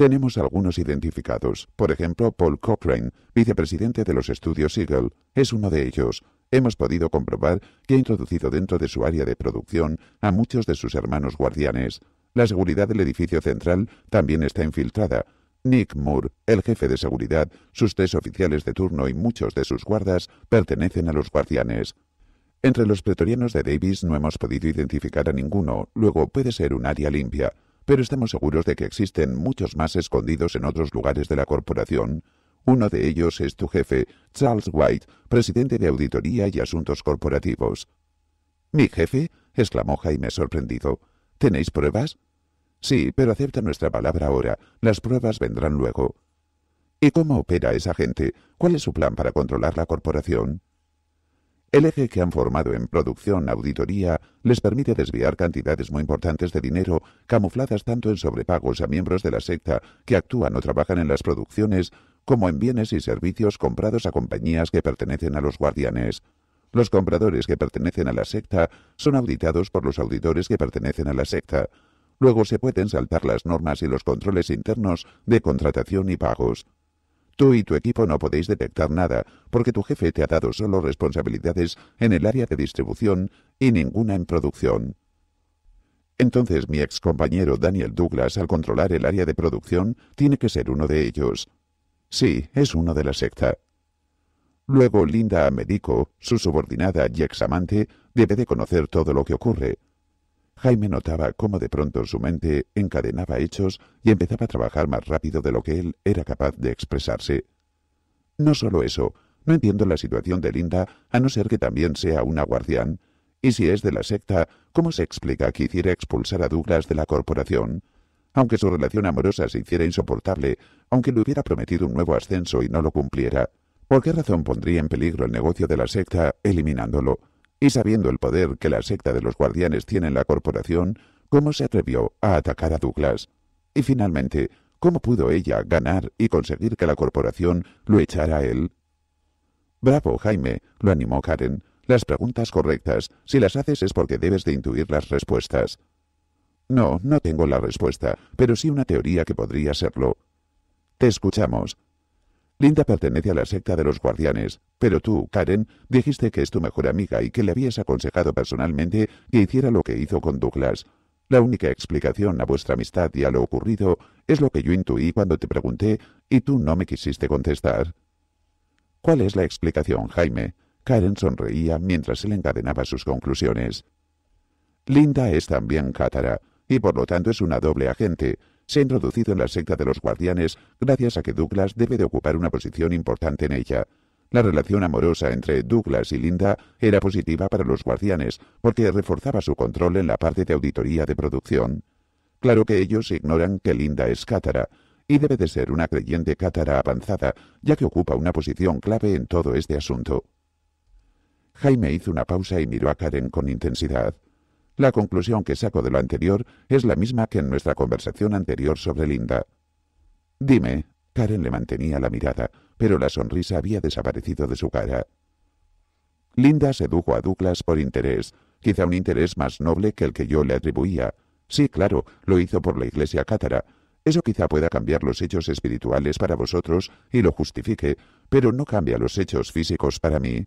Tenemos algunos identificados, por ejemplo, Paul Cochrane, vicepresidente de los estudios Eagle, es uno de ellos. Hemos podido comprobar que ha introducido dentro de su área de producción a muchos de sus hermanos guardianes. La seguridad del edificio central también está infiltrada. Nick Moore, el jefe de seguridad, sus tres oficiales de turno y muchos de sus guardas pertenecen a los guardianes. Entre los pretorianos de Davis no hemos podido identificar a ninguno, luego puede ser un área limpia pero estamos seguros de que existen muchos más escondidos en otros lugares de la corporación. Uno de ellos es tu jefe, Charles White, presidente de Auditoría y Asuntos Corporativos. ¿Mi jefe? exclamó Jaime sorprendido. ¿Tenéis pruebas? Sí, pero acepta nuestra palabra ahora. Las pruebas vendrán luego. ¿Y cómo opera esa gente? ¿Cuál es su plan para controlar la corporación? El eje que han formado en producción auditoría les permite desviar cantidades muy importantes de dinero, camufladas tanto en sobrepagos a miembros de la secta que actúan o trabajan en las producciones, como en bienes y servicios comprados a compañías que pertenecen a los guardianes. Los compradores que pertenecen a la secta son auditados por los auditores que pertenecen a la secta. Luego se pueden saltar las normas y los controles internos de contratación y pagos. Tú y tu equipo no podéis detectar nada, porque tu jefe te ha dado solo responsabilidades en el área de distribución y ninguna en producción. Entonces mi ex compañero Daniel Douglas, al controlar el área de producción, tiene que ser uno de ellos. Sí, es uno de la secta. Luego Linda Amedico, su subordinada y ex amante, debe de conocer todo lo que ocurre. Jaime notaba cómo de pronto su mente encadenaba hechos y empezaba a trabajar más rápido de lo que él era capaz de expresarse. No solo eso, no entiendo la situación de Linda, a no ser que también sea una guardián. Y si es de la secta, ¿cómo se explica que hiciera expulsar a Douglas de la corporación? Aunque su relación amorosa se hiciera insoportable, aunque le hubiera prometido un nuevo ascenso y no lo cumpliera, ¿por qué razón pondría en peligro el negocio de la secta eliminándolo? Y sabiendo el poder que la secta de los guardianes tiene en la corporación, ¿cómo se atrevió a atacar a Douglas? Y finalmente, ¿cómo pudo ella ganar y conseguir que la corporación lo echara a él? Bravo, Jaime, lo animó Karen. Las preguntas correctas, si las haces es porque debes de intuir las respuestas. No, no tengo la respuesta, pero sí una teoría que podría serlo. Te escuchamos, Linda pertenece a la secta de los guardianes, pero tú, Karen, dijiste que es tu mejor amiga y que le habías aconsejado personalmente que hiciera lo que hizo con Douglas. La única explicación a vuestra amistad y a lo ocurrido es lo que yo intuí cuando te pregunté y tú no me quisiste contestar. ¿Cuál es la explicación, Jaime? Karen sonreía mientras él encadenaba sus conclusiones. Linda es también cátara, y por lo tanto es una doble agente se ha introducido en la secta de los guardianes gracias a que Douglas debe de ocupar una posición importante en ella. La relación amorosa entre Douglas y Linda era positiva para los guardianes porque reforzaba su control en la parte de auditoría de producción. Claro que ellos ignoran que Linda es cátara y debe de ser una creyente cátara avanzada, ya que ocupa una posición clave en todo este asunto. Jaime hizo una pausa y miró a Karen con intensidad. La conclusión que saco de lo anterior es la misma que en nuestra conversación anterior sobre Linda. Dime, Karen le mantenía la mirada, pero la sonrisa había desaparecido de su cara. Linda sedujo a Douglas por interés, quizá un interés más noble que el que yo le atribuía. Sí, claro, lo hizo por la iglesia cátara. Eso quizá pueda cambiar los hechos espirituales para vosotros y lo justifique, pero no cambia los hechos físicos para mí.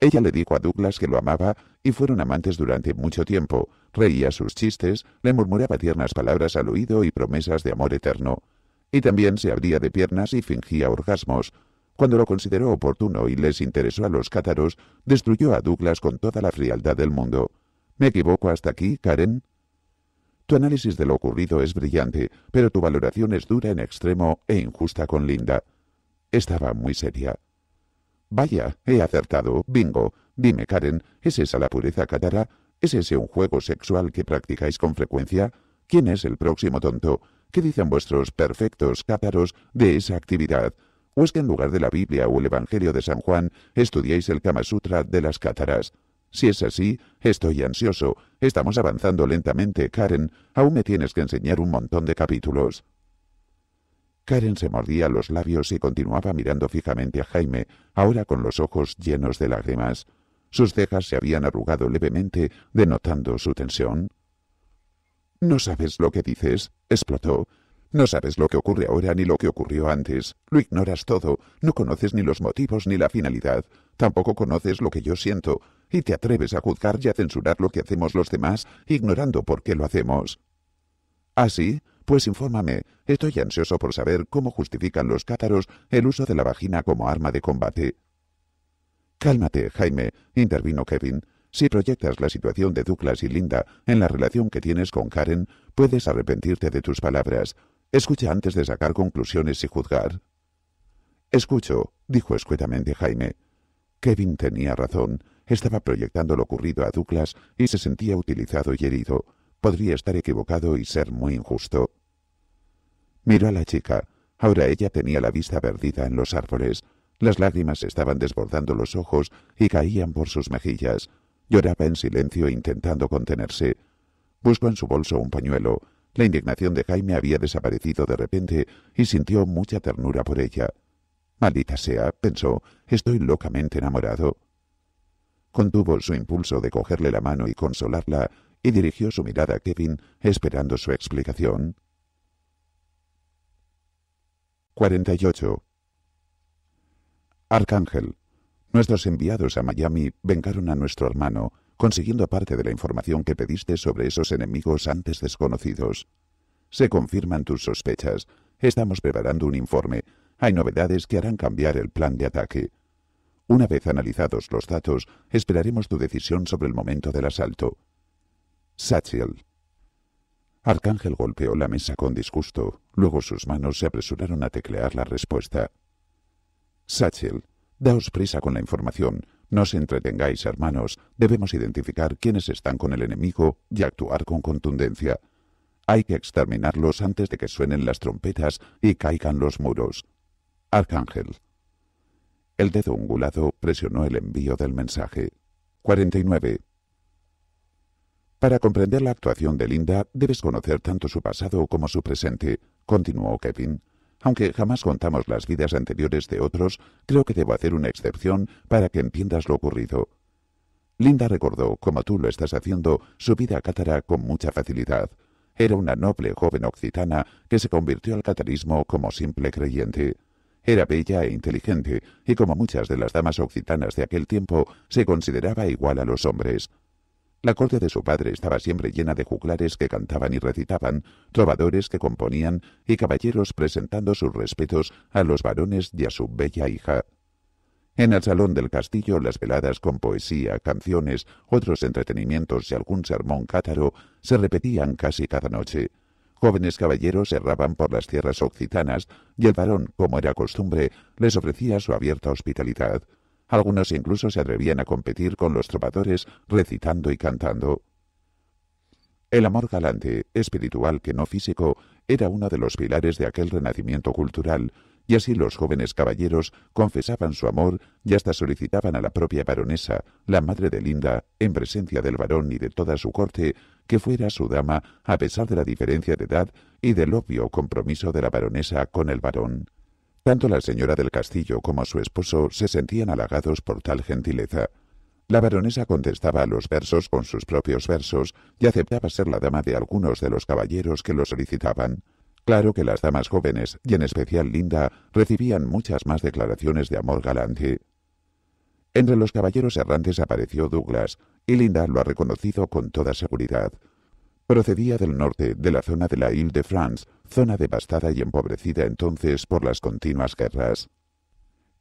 Ella le dijo a Douglas que lo amaba y fueron amantes durante mucho tiempo. Reía sus chistes, le murmuraba tiernas palabras al oído y promesas de amor eterno. Y también se abría de piernas y fingía orgasmos. Cuando lo consideró oportuno y les interesó a los cátaros, destruyó a Douglas con toda la frialdad del mundo. ¿Me equivoco hasta aquí, Karen? Tu análisis de lo ocurrido es brillante, pero tu valoración es dura en extremo e injusta con Linda. Estaba muy seria. Vaya, he acertado, bingo. Dime, Karen, ¿es esa la pureza cátara? ¿Es ese un juego sexual que practicáis con frecuencia? ¿Quién es el próximo tonto? ¿Qué dicen vuestros perfectos cátaros de esa actividad? ¿O es que en lugar de la Biblia o el Evangelio de San Juan estudiáis el Kama Sutra de las cátaras? Si es así, estoy ansioso. Estamos avanzando lentamente, Karen. Aún me tienes que enseñar un montón de capítulos. Karen se mordía los labios y continuaba mirando fijamente a Jaime, ahora con los ojos llenos de lágrimas. Sus cejas se habían arrugado levemente, denotando su tensión. No sabes lo que dices, explotó. No sabes lo que ocurre ahora ni lo que ocurrió antes. Lo ignoras todo. No conoces ni los motivos ni la finalidad. Tampoco conoces lo que yo siento. Y te atreves a juzgar y a censurar lo que hacemos los demás, ignorando por qué lo hacemos. ¿Así? ¿Ah, pues infórmame, estoy ansioso por saber cómo justifican los cátaros el uso de la vagina como arma de combate. Cálmate, Jaime, intervino Kevin. Si proyectas la situación de Douglas y Linda en la relación que tienes con Karen, puedes arrepentirte de tus palabras. Escucha antes de sacar conclusiones y juzgar. Escucho, dijo escuetamente Jaime. Kevin tenía razón. Estaba proyectando lo ocurrido a Douglas y se sentía utilizado y herido. Podría estar equivocado y ser muy injusto. Miró a la chica. Ahora ella tenía la vista perdida en los árboles. Las lágrimas estaban desbordando los ojos y caían por sus mejillas. Lloraba en silencio intentando contenerse. Buscó en su bolso un pañuelo. La indignación de Jaime había desaparecido de repente y sintió mucha ternura por ella. Maldita sea, pensó, estoy locamente enamorado. Contuvo su impulso de cogerle la mano y consolarla y dirigió su mirada a Kevin esperando su explicación. 48. Arcángel. Nuestros enviados a Miami vengaron a nuestro hermano, consiguiendo parte de la información que pediste sobre esos enemigos antes desconocidos. Se confirman tus sospechas. Estamos preparando un informe. Hay novedades que harán cambiar el plan de ataque. Una vez analizados los datos, esperaremos tu decisión sobre el momento del asalto. Satchel. Arcángel golpeó la mesa con disgusto, luego sus manos se apresuraron a teclear la respuesta. Satchel, daos prisa con la información. No os entretengáis, hermanos. Debemos identificar quiénes están con el enemigo y actuar con contundencia. Hay que exterminarlos antes de que suenen las trompetas y caigan los muros. Arcángel. El dedo ungulado presionó el envío del mensaje. 49. Para comprender la actuación de Linda, debes conocer tanto su pasado como su presente, continuó Kevin. Aunque jamás contamos las vidas anteriores de otros, creo que debo hacer una excepción para que entiendas lo ocurrido. Linda recordó, como tú lo estás haciendo, su vida cátara con mucha facilidad. Era una noble joven occitana que se convirtió al catarismo como simple creyente. Era bella e inteligente, y como muchas de las damas occitanas de aquel tiempo, se consideraba igual a los hombres. La corte de su padre estaba siempre llena de juglares que cantaban y recitaban, trovadores que componían y caballeros presentando sus respetos a los varones y a su bella hija. En el salón del castillo las veladas con poesía, canciones, otros entretenimientos y algún sermón cátaro se repetían casi cada noche. Jóvenes caballeros erraban por las tierras occitanas y el varón, como era costumbre, les ofrecía su abierta hospitalidad. Algunos incluso se atrevían a competir con los trovadores recitando y cantando. El amor galante, espiritual que no físico, era uno de los pilares de aquel renacimiento cultural, y así los jóvenes caballeros confesaban su amor y hasta solicitaban a la propia baronesa, la madre de Linda, en presencia del varón y de toda su corte, que fuera su dama a pesar de la diferencia de edad y del obvio compromiso de la baronesa con el varón. Tanto la señora del castillo como su esposo se sentían halagados por tal gentileza. La baronesa contestaba a los versos con sus propios versos y aceptaba ser la dama de algunos de los caballeros que lo solicitaban. Claro que las damas jóvenes, y en especial Linda, recibían muchas más declaraciones de amor galante. Entre los caballeros errantes apareció Douglas, y Linda lo ha reconocido con toda seguridad. Procedía del norte, de la zona de la Ile-de-France, zona devastada y empobrecida entonces por las continuas guerras.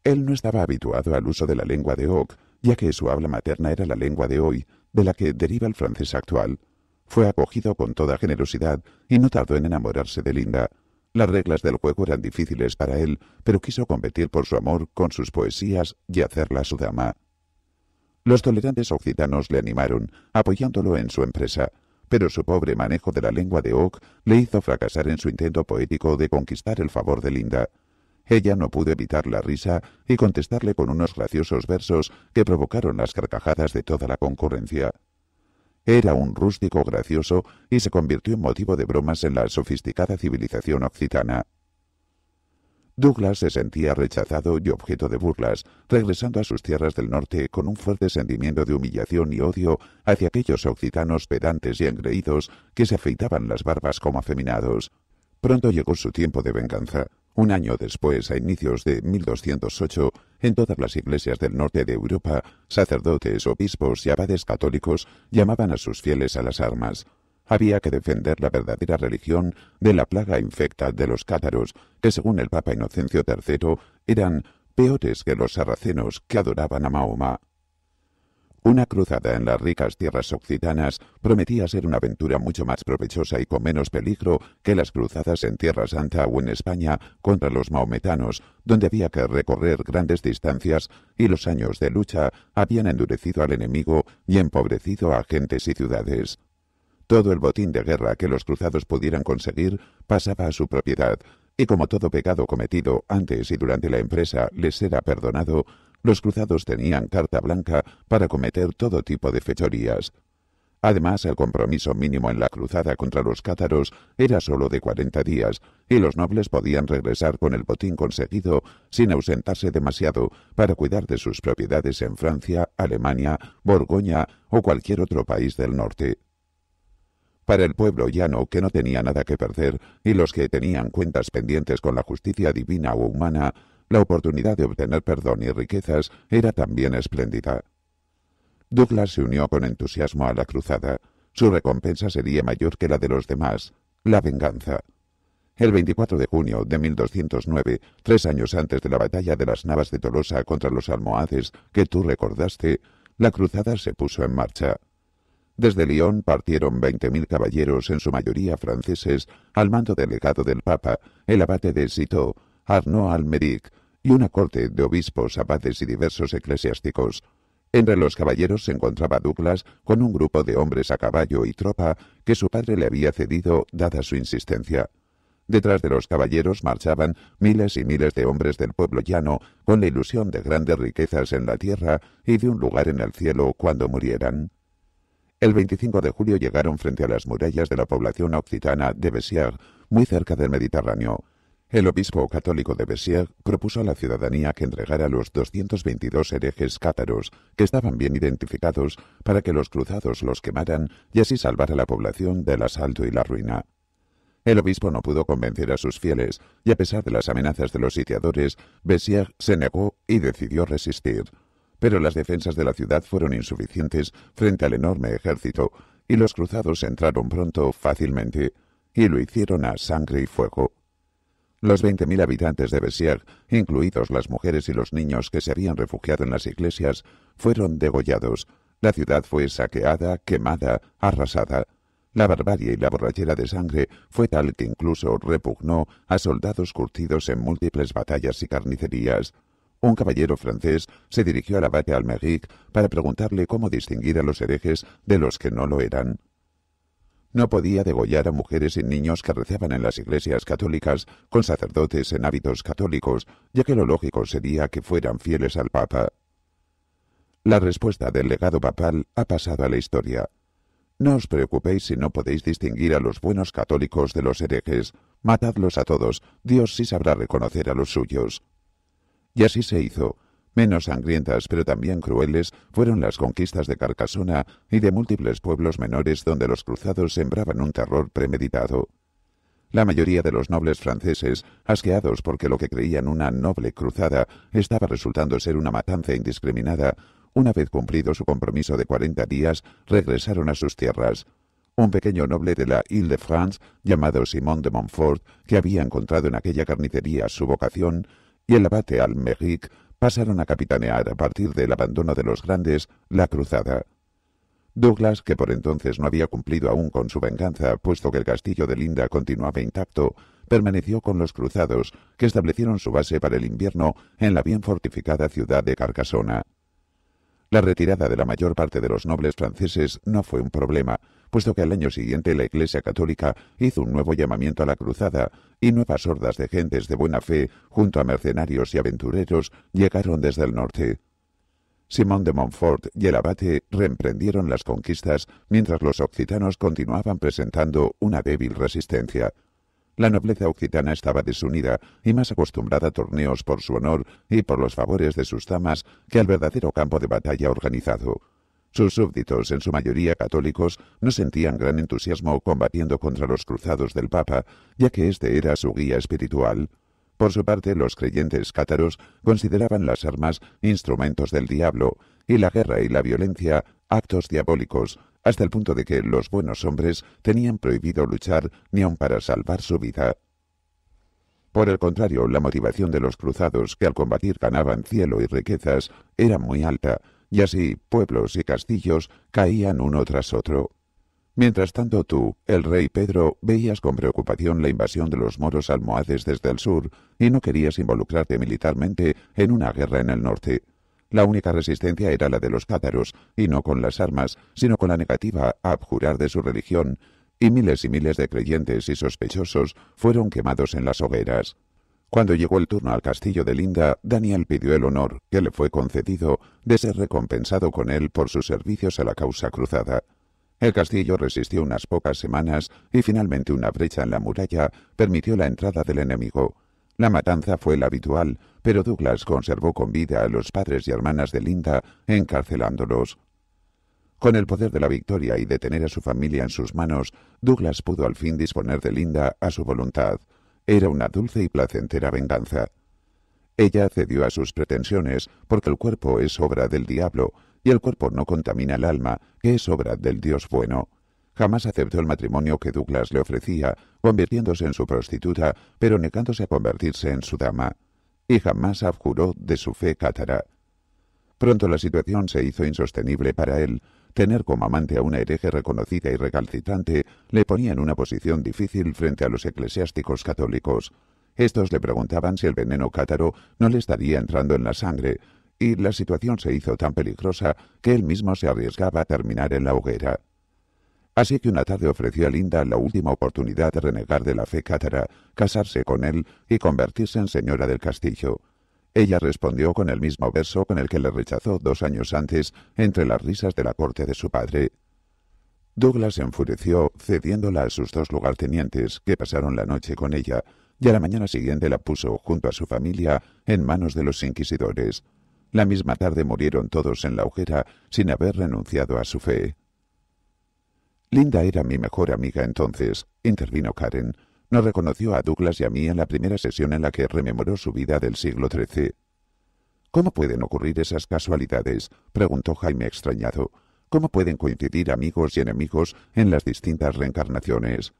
Él no estaba habituado al uso de la lengua de Oc, ya que su habla materna era la lengua de hoy, de la que deriva el francés actual. Fue acogido con toda generosidad y no tardó en enamorarse de Linda. Las reglas del juego eran difíciles para él, pero quiso competir por su amor con sus poesías y hacerla su dama. Los tolerantes occitanos le animaron, apoyándolo en su empresa pero su pobre manejo de la lengua de Oak le hizo fracasar en su intento poético de conquistar el favor de Linda. Ella no pudo evitar la risa y contestarle con unos graciosos versos que provocaron las carcajadas de toda la concurrencia. Era un rústico gracioso y se convirtió en motivo de bromas en la sofisticada civilización occitana. Douglas se sentía rechazado y objeto de burlas, regresando a sus tierras del norte con un fuerte sentimiento de humillación y odio hacia aquellos occitanos pedantes y engreídos que se afeitaban las barbas como afeminados. Pronto llegó su tiempo de venganza. Un año después, a inicios de 1208, en todas las iglesias del norte de Europa, sacerdotes, obispos y abades católicos llamaban a sus fieles a las armas había que defender la verdadera religión de la plaga infecta de los cátaros, que según el Papa Inocencio III eran peores que los sarracenos que adoraban a Mahoma. Una cruzada en las ricas tierras occitanas prometía ser una aventura mucho más provechosa y con menos peligro que las cruzadas en Tierra Santa o en España contra los maometanos, donde había que recorrer grandes distancias y los años de lucha habían endurecido al enemigo y empobrecido a gentes y ciudades. Todo el botín de guerra que los cruzados pudieran conseguir pasaba a su propiedad, y como todo pecado cometido antes y durante la empresa les era perdonado, los cruzados tenían carta blanca para cometer todo tipo de fechorías. Además, el compromiso mínimo en la cruzada contra los cátaros era sólo de 40 días, y los nobles podían regresar con el botín conseguido sin ausentarse demasiado para cuidar de sus propiedades en Francia, Alemania, Borgoña o cualquier otro país del norte para el pueblo llano que no tenía nada que perder y los que tenían cuentas pendientes con la justicia divina o humana, la oportunidad de obtener perdón y riquezas era también espléndida. Douglas se unió con entusiasmo a la cruzada. Su recompensa sería mayor que la de los demás, la venganza. El 24 de junio de 1209, tres años antes de la batalla de las Navas de Tolosa contra los almohades que tú recordaste, la cruzada se puso en marcha. Desde Lyon partieron 20.000 caballeros, en su mayoría franceses, al mando delegado del Papa, el abate de Citeaux, Arnaud Almeric, y una corte de obispos, abades y diversos eclesiásticos. Entre los caballeros se encontraba Douglas con un grupo de hombres a caballo y tropa que su padre le había cedido dada su insistencia. Detrás de los caballeros marchaban miles y miles de hombres del pueblo llano con la ilusión de grandes riquezas en la tierra y de un lugar en el cielo cuando murieran. El 25 de julio llegaron frente a las murallas de la población occitana de Bessières, muy cerca del Mediterráneo. El obispo católico de Bessières propuso a la ciudadanía que entregara los 222 herejes cátaros, que estaban bien identificados, para que los cruzados los quemaran y así salvar a la población del asalto y la ruina. El obispo no pudo convencer a sus fieles, y a pesar de las amenazas de los sitiadores, Bessières se negó y decidió resistir pero las defensas de la ciudad fueron insuficientes frente al enorme ejército y los cruzados entraron pronto fácilmente y lo hicieron a sangre y fuego. Los mil habitantes de Bessier, incluidos las mujeres y los niños que se habían refugiado en las iglesias, fueron degollados. La ciudad fue saqueada, quemada, arrasada. La barbarie y la borrachera de sangre fue tal que incluso repugnó a soldados curtidos en múltiples batallas y carnicerías un caballero francés se dirigió al abate Almeric para preguntarle cómo distinguir a los herejes de los que no lo eran. No podía degollar a mujeres y niños que rezaban en las iglesias católicas con sacerdotes en hábitos católicos, ya que lo lógico sería que fueran fieles al Papa. La respuesta del legado papal ha pasado a la historia. No os preocupéis si no podéis distinguir a los buenos católicos de los herejes. Matadlos a todos, Dios sí sabrá reconocer a los suyos. Y así se hizo. Menos sangrientas, pero también crueles, fueron las conquistas de Carcasona y de múltiples pueblos menores donde los cruzados sembraban un terror premeditado. La mayoría de los nobles franceses, asqueados porque lo que creían una noble cruzada estaba resultando ser una matanza indiscriminada, una vez cumplido su compromiso de cuarenta días, regresaron a sus tierras. Un pequeño noble de la Ile-de-France, llamado Simón de Montfort, que había encontrado en aquella carnicería su vocación, y el abate Almeric pasaron a capitanear a partir del abandono de los grandes la cruzada. Douglas, que por entonces no había cumplido aún con su venganza, puesto que el castillo de Linda continuaba intacto, permaneció con los cruzados, que establecieron su base para el invierno en la bien fortificada ciudad de Carcasona. La retirada de la mayor parte de los nobles franceses no fue un problema, puesto que al año siguiente la Iglesia Católica hizo un nuevo llamamiento a la cruzada y nuevas hordas de gentes de buena fe, junto a mercenarios y aventureros, llegaron desde el norte. Simón de Montfort y el abate reemprendieron las conquistas mientras los occitanos continuaban presentando una débil resistencia. La nobleza occitana estaba desunida y más acostumbrada a torneos por su honor y por los favores de sus damas que al verdadero campo de batalla organizado. Sus súbditos, en su mayoría católicos, no sentían gran entusiasmo combatiendo contra los cruzados del Papa, ya que éste era su guía espiritual. Por su parte, los creyentes cátaros consideraban las armas instrumentos del diablo y la guerra y la violencia actos diabólicos, hasta el punto de que los buenos hombres tenían prohibido luchar ni aun para salvar su vida. Por el contrario, la motivación de los cruzados, que al combatir ganaban cielo y riquezas, era muy alta, y así pueblos y castillos caían uno tras otro. Mientras tanto tú, el rey Pedro, veías con preocupación la invasión de los moros almohades desde el sur y no querías involucrarte militarmente en una guerra en el norte. La única resistencia era la de los cátaros, y no con las armas, sino con la negativa a abjurar de su religión, y miles y miles de creyentes y sospechosos fueron quemados en las hogueras. Cuando llegó el turno al castillo de Linda, Daniel pidió el honor, que le fue concedido, de ser recompensado con él por sus servicios a la causa cruzada. El castillo resistió unas pocas semanas y finalmente una brecha en la muralla permitió la entrada del enemigo. La matanza fue la habitual, pero Douglas conservó con vida a los padres y hermanas de Linda, encarcelándolos. Con el poder de la victoria y de tener a su familia en sus manos, Douglas pudo al fin disponer de Linda a su voluntad. Era una dulce y placentera venganza. Ella cedió a sus pretensiones porque el cuerpo es obra del diablo y el cuerpo no contamina el alma, que es obra del Dios bueno. Jamás aceptó el matrimonio que Douglas le ofrecía, convirtiéndose en su prostituta, pero negándose a convertirse en su dama. Y jamás abjuró de su fe cátara. Pronto la situación se hizo insostenible para él, Tener como amante a una hereje reconocida y recalcitrante le ponía en una posición difícil frente a los eclesiásticos católicos. Estos le preguntaban si el veneno cátaro no le estaría entrando en la sangre, y la situación se hizo tan peligrosa que él mismo se arriesgaba a terminar en la hoguera. Así que una tarde ofreció a Linda la última oportunidad de renegar de la fe cátara, casarse con él y convertirse en señora del castillo. Ella respondió con el mismo verso con el que le rechazó dos años antes, entre las risas de la corte de su padre. Douglas se enfureció, cediéndola a sus dos lugartenientes, que pasaron la noche con ella, y a la mañana siguiente la puso, junto a su familia, en manos de los inquisidores. La misma tarde murieron todos en la hoguera sin haber renunciado a su fe. Linda era mi mejor amiga entonces, intervino Karen nos reconoció a Douglas y a mí en la primera sesión en la que rememoró su vida del siglo XIII. ¿Cómo pueden ocurrir esas casualidades? preguntó Jaime extrañado. ¿Cómo pueden coincidir amigos y enemigos en las distintas reencarnaciones?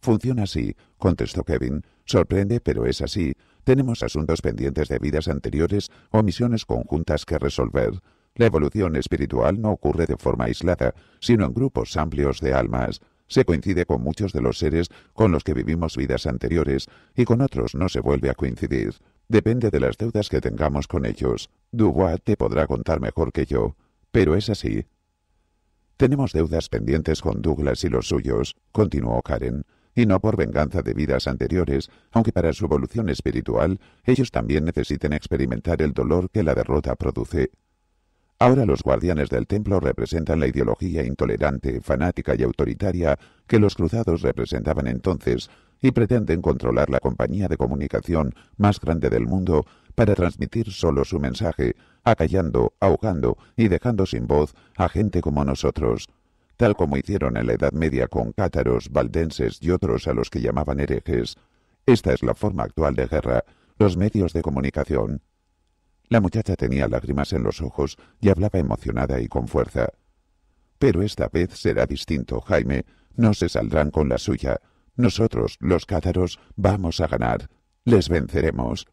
Funciona así, contestó Kevin. Sorprende, pero es así. Tenemos asuntos pendientes de vidas anteriores o misiones conjuntas que resolver. La evolución espiritual no ocurre de forma aislada, sino en grupos amplios de almas se coincide con muchos de los seres con los que vivimos vidas anteriores y con otros no se vuelve a coincidir. Depende de las deudas que tengamos con ellos. Dubois te podrá contar mejor que yo, pero es así. Tenemos deudas pendientes con Douglas y los suyos, continuó Karen, y no por venganza de vidas anteriores, aunque para su evolución espiritual ellos también necesiten experimentar el dolor que la derrota produce. Ahora los guardianes del templo representan la ideología intolerante, fanática y autoritaria que los cruzados representaban entonces y pretenden controlar la compañía de comunicación más grande del mundo para transmitir solo su mensaje, acallando, ahogando y dejando sin voz a gente como nosotros, tal como hicieron en la Edad Media con cátaros, valdenses y otros a los que llamaban herejes. Esta es la forma actual de guerra, los medios de comunicación, la muchacha tenía lágrimas en los ojos y hablaba emocionada y con fuerza. Pero esta vez será distinto, Jaime. No se saldrán con la suya. Nosotros, los cátaros, vamos a ganar. Les venceremos.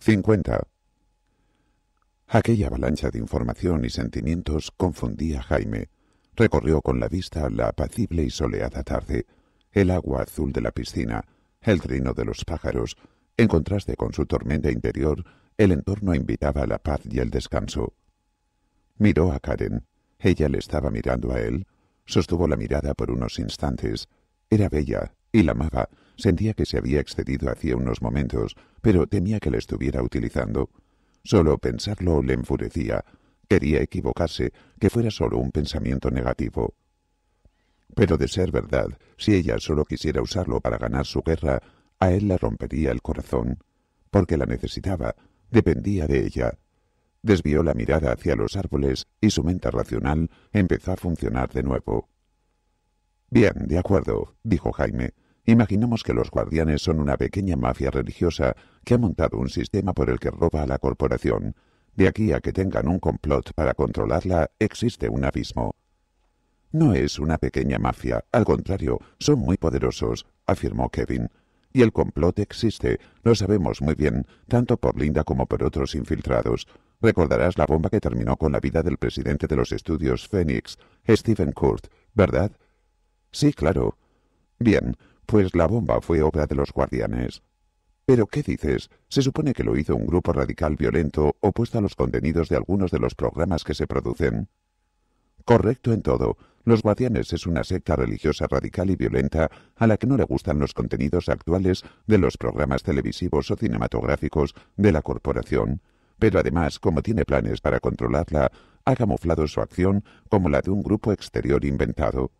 50. Aquella avalancha de información y sentimientos confundía a Jaime. Recorrió con la vista la apacible y soleada tarde, el agua azul de la piscina, el trino de los pájaros, en contraste con su tormenta interior, el entorno invitaba a la paz y el descanso. Miró a Karen. Ella le estaba mirando a él. Sostuvo la mirada por unos instantes. Era bella y la amaba. Sentía que se había excedido hacía unos momentos, pero temía que la estuviera utilizando. Solo pensarlo le enfurecía. Quería equivocarse, que fuera solo un pensamiento negativo. Pero de ser verdad, si ella solo quisiera usarlo para ganar su guerra, a él la rompería el corazón, porque la necesitaba, dependía de ella. Desvió la mirada hacia los árboles y su mente racional empezó a funcionar de nuevo. Bien, de acuerdo, dijo Jaime. Imaginemos que los guardianes son una pequeña mafia religiosa que ha montado un sistema por el que roba a la corporación. De aquí a que tengan un complot para controlarla existe un abismo. No es una pequeña mafia, al contrario, son muy poderosos, afirmó Kevin. Y el complot existe, lo sabemos muy bien, tanto por Linda como por otros infiltrados. Recordarás la bomba que terminó con la vida del presidente de los estudios Phoenix, Stephen Kurt, ¿verdad? Sí, claro. Bien, pues la bomba fue obra de los guardianes. Pero, ¿qué dices? Se supone que lo hizo un grupo radical violento opuesto a los contenidos de algunos de los programas que se producen. Correcto en todo, Los Guadianes es una secta religiosa radical y violenta a la que no le gustan los contenidos actuales de los programas televisivos o cinematográficos de la corporación, pero además, como tiene planes para controlarla, ha camuflado su acción como la de un grupo exterior inventado.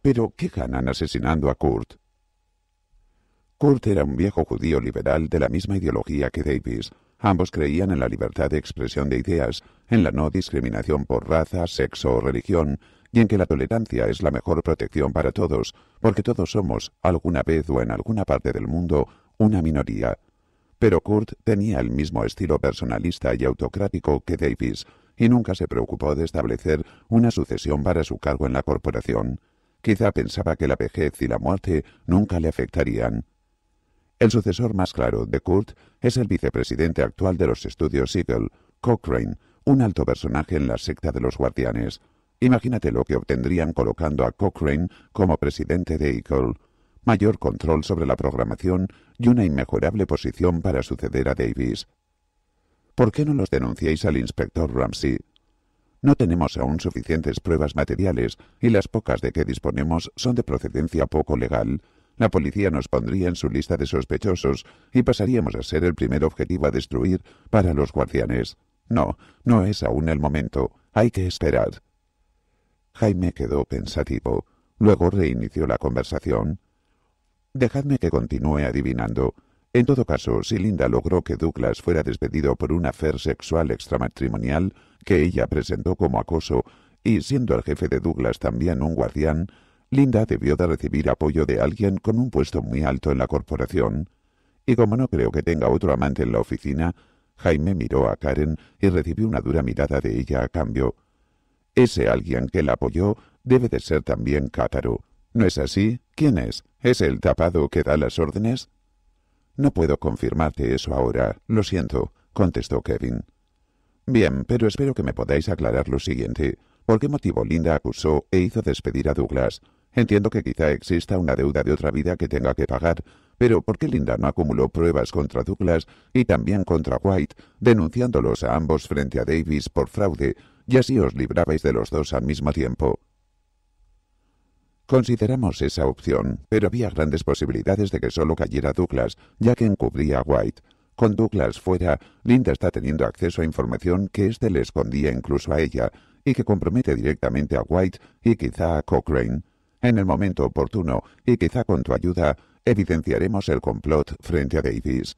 Pero, ¿qué ganan asesinando a Kurt? Kurt era un viejo judío liberal de la misma ideología que Davis. Ambos creían en la libertad de expresión de ideas, en la no discriminación por raza, sexo o religión, y en que la tolerancia es la mejor protección para todos, porque todos somos, alguna vez o en alguna parte del mundo, una minoría. Pero Kurt tenía el mismo estilo personalista y autocrático que Davis, y nunca se preocupó de establecer una sucesión para su cargo en la corporación. Quizá pensaba que la vejez y la muerte nunca le afectarían. El sucesor más claro de Kurt es el vicepresidente actual de los estudios Eagle, Cochrane, un alto personaje en la secta de los guardianes. Imagínate lo que obtendrían colocando a Cochrane como presidente de Eagle. Mayor control sobre la programación y una inmejorable posición para suceder a Davis. ¿Por qué no los denunciáis al inspector Ramsey? No tenemos aún suficientes pruebas materiales y las pocas de que disponemos son de procedencia poco legal la policía nos pondría en su lista de sospechosos y pasaríamos a ser el primer objetivo a destruir para los guardianes. No, no es aún el momento. Hay que esperar. Jaime quedó pensativo. Luego reinició la conversación. Dejadme que continúe adivinando. En todo caso, si Linda logró que Douglas fuera despedido por un afer sexual extramatrimonial que ella presentó como acoso, y siendo el jefe de Douglas también un guardián, Linda debió de recibir apoyo de alguien con un puesto muy alto en la corporación, y como no creo que tenga otro amante en la oficina, Jaime miró a Karen y recibió una dura mirada de ella a cambio. Ese alguien que la apoyó debe de ser también Cátaro. ¿No es así? ¿Quién es? ¿Es el tapado que da las órdenes? No puedo confirmarte eso ahora, lo siento, contestó Kevin. Bien, pero espero que me podáis aclarar lo siguiente. ¿Por qué motivo Linda acusó e hizo despedir a Douglas? Entiendo que quizá exista una deuda de otra vida que tenga que pagar, pero ¿por qué Linda no acumuló pruebas contra Douglas y también contra White, denunciándolos a ambos frente a Davis por fraude, y así os librabais de los dos al mismo tiempo? Consideramos esa opción, pero había grandes posibilidades de que solo cayera Douglas, ya que encubría a White. Con Douglas fuera, Linda está teniendo acceso a información que éste le escondía incluso a ella, y que compromete directamente a White y quizá a Cochrane. En el momento oportuno, y quizá con tu ayuda, evidenciaremos el complot frente a Davis.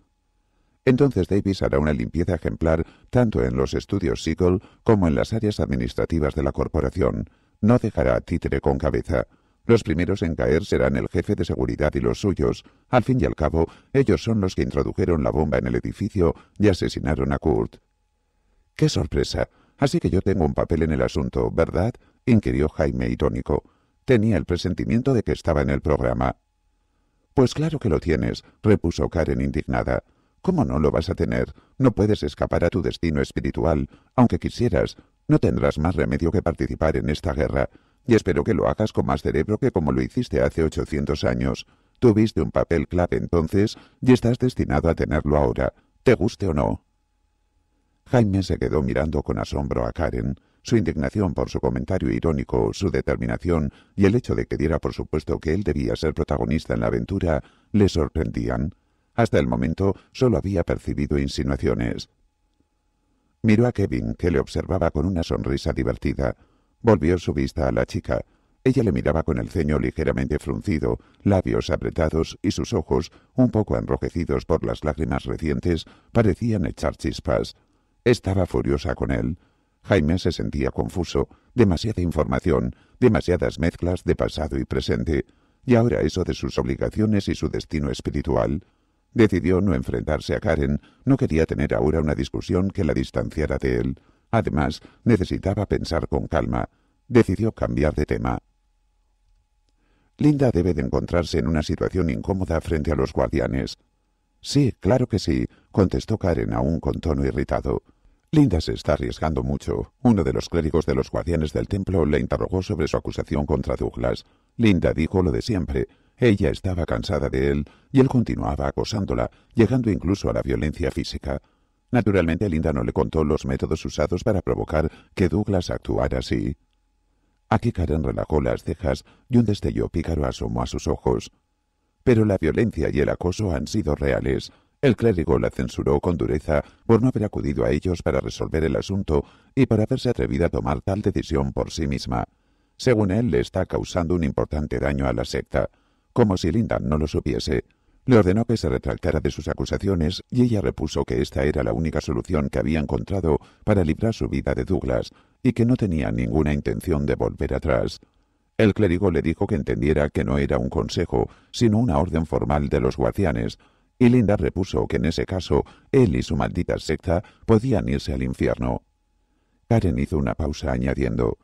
Entonces Davis hará una limpieza ejemplar tanto en los estudios Seagull como en las áreas administrativas de la corporación. No dejará títere con cabeza. Los primeros en caer serán el jefe de seguridad y los suyos. Al fin y al cabo, ellos son los que introdujeron la bomba en el edificio y asesinaron a Kurt. ¡Qué sorpresa! Así que yo tengo un papel en el asunto, ¿verdad? inquirió Jaime irónico. Tenía el presentimiento de que estaba en el programa. Pues claro que lo tienes, repuso Karen indignada. ¿Cómo no lo vas a tener? No puedes escapar a tu destino espiritual. Aunque quisieras, no tendrás más remedio que participar en esta guerra. Y espero que lo hagas con más cerebro que como lo hiciste hace ochocientos años. Tuviste un papel clave entonces y estás destinado a tenerlo ahora, te guste o no. Jaime se quedó mirando con asombro a Karen. Su indignación por su comentario irónico, su determinación y el hecho de que diera por supuesto que él debía ser protagonista en la aventura le sorprendían. Hasta el momento solo había percibido insinuaciones. Miró a Kevin, que le observaba con una sonrisa divertida. Volvió su vista a la chica. Ella le miraba con el ceño ligeramente fruncido, labios apretados y sus ojos, un poco enrojecidos por las lágrimas recientes, parecían echar chispas. Estaba furiosa con él Jaime se sentía confuso, demasiada información, demasiadas mezclas de pasado y presente, y ahora eso de sus obligaciones y su destino espiritual. Decidió no enfrentarse a Karen, no quería tener ahora una discusión que la distanciara de él. Además, necesitaba pensar con calma. Decidió cambiar de tema. Linda debe de encontrarse en una situación incómoda frente a los guardianes. Sí, claro que sí, contestó Karen aún con tono irritado. Linda se está arriesgando mucho. Uno de los clérigos de los guardianes del templo le interrogó sobre su acusación contra Douglas. Linda dijo lo de siempre. Ella estaba cansada de él y él continuaba acosándola, llegando incluso a la violencia física. Naturalmente, Linda no le contó los métodos usados para provocar que Douglas actuara así. Aquí Karen relajó las cejas y un destello pícaro asomó a sus ojos. Pero la violencia y el acoso han sido reales. El clérigo la censuró con dureza por no haber acudido a ellos para resolver el asunto y por haberse atrevido a tomar tal decisión por sí misma. Según él, le está causando un importante daño a la secta, como si Linda no lo supiese. Le ordenó que se retractara de sus acusaciones y ella repuso que esta era la única solución que había encontrado para librar su vida de Douglas y que no tenía ninguna intención de volver atrás. El clérigo le dijo que entendiera que no era un consejo, sino una orden formal de los guardianes, y Linda repuso que en ese caso él y su maldita secta podían irse al infierno. Karen hizo una pausa añadiendo,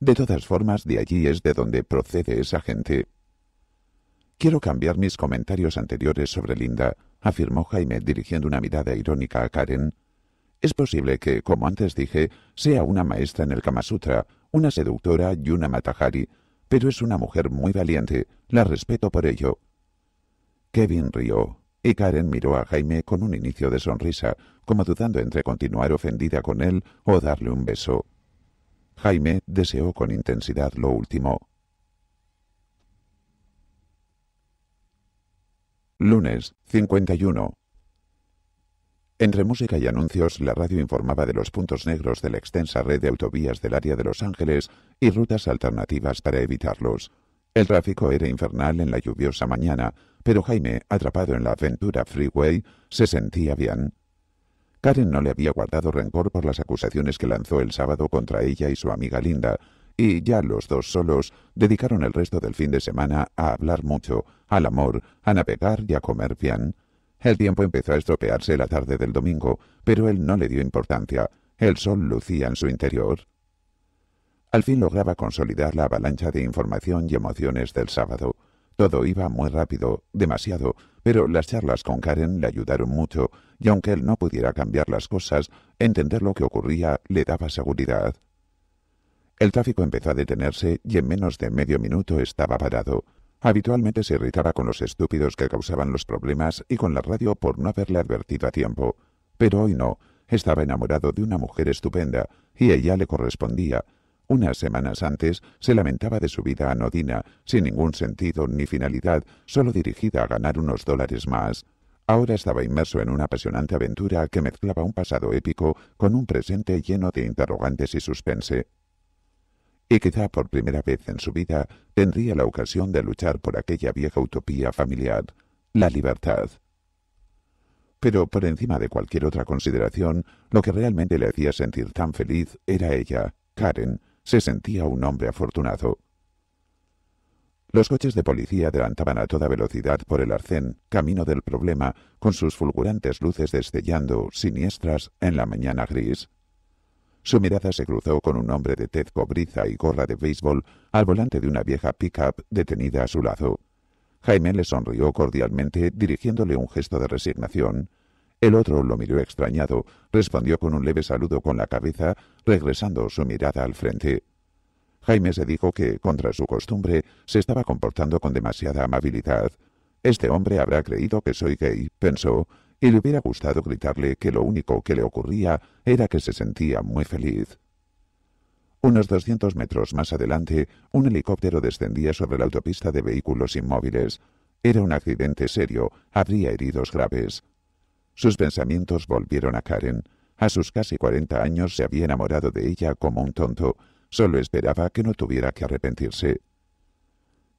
De todas formas, de allí es de donde procede esa gente. Quiero cambiar mis comentarios anteriores sobre Linda, afirmó Jaime dirigiendo una mirada irónica a Karen. Es posible que, como antes dije, sea una maestra en el Kama Sutra, una seductora y una matajari, pero es una mujer muy valiente, la respeto por ello. Kevin rió, y Karen miró a Jaime con un inicio de sonrisa, como dudando entre continuar ofendida con él o darle un beso. Jaime deseó con intensidad lo último. Lunes 51. Entre música y anuncios, la radio informaba de los puntos negros de la extensa red de autovías del área de Los Ángeles y rutas alternativas para evitarlos. El tráfico era infernal en la lluviosa mañana, pero Jaime, atrapado en la aventura Freeway, se sentía bien. Karen no le había guardado rencor por las acusaciones que lanzó el sábado contra ella y su amiga Linda, y ya los dos solos dedicaron el resto del fin de semana a hablar mucho, al amor, a navegar y a comer bien. El tiempo empezó a estropearse la tarde del domingo, pero él no le dio importancia. El sol lucía en su interior. Al fin lograba consolidar la avalancha de información y emociones del sábado. Todo iba muy rápido, demasiado, pero las charlas con Karen le ayudaron mucho, y aunque él no pudiera cambiar las cosas, entender lo que ocurría le daba seguridad. El tráfico empezó a detenerse y en menos de medio minuto estaba parado. Habitualmente se irritaba con los estúpidos que causaban los problemas y con la radio por no haberle advertido a tiempo. Pero hoy no, estaba enamorado de una mujer estupenda, y ella le correspondía, unas semanas antes se lamentaba de su vida anodina, sin ningún sentido ni finalidad, solo dirigida a ganar unos dólares más. Ahora estaba inmerso en una apasionante aventura que mezclaba un pasado épico con un presente lleno de interrogantes y suspense. Y quizá por primera vez en su vida tendría la ocasión de luchar por aquella vieja utopía familiar, la libertad. Pero por encima de cualquier otra consideración, lo que realmente le hacía sentir tan feliz era ella, Karen, se sentía un hombre afortunado. Los coches de policía adelantaban a toda velocidad por el arcén, camino del problema, con sus fulgurantes luces destellando, siniestras, en la mañana gris. Su mirada se cruzó con un hombre de tez cobriza y gorra de béisbol al volante de una vieja pickup detenida a su lado. Jaime le sonrió cordialmente dirigiéndole un gesto de resignación el otro lo miró extrañado, respondió con un leve saludo con la cabeza, regresando su mirada al frente. Jaime se dijo que, contra su costumbre, se estaba comportando con demasiada amabilidad. Este hombre habrá creído que soy gay, pensó, y le hubiera gustado gritarle que lo único que le ocurría era que se sentía muy feliz. Unos 200 metros más adelante, un helicóptero descendía sobre la autopista de vehículos inmóviles. Era un accidente serio, habría heridos graves. Sus pensamientos volvieron a Karen. A sus casi cuarenta años se había enamorado de ella como un tonto. Solo esperaba que no tuviera que arrepentirse.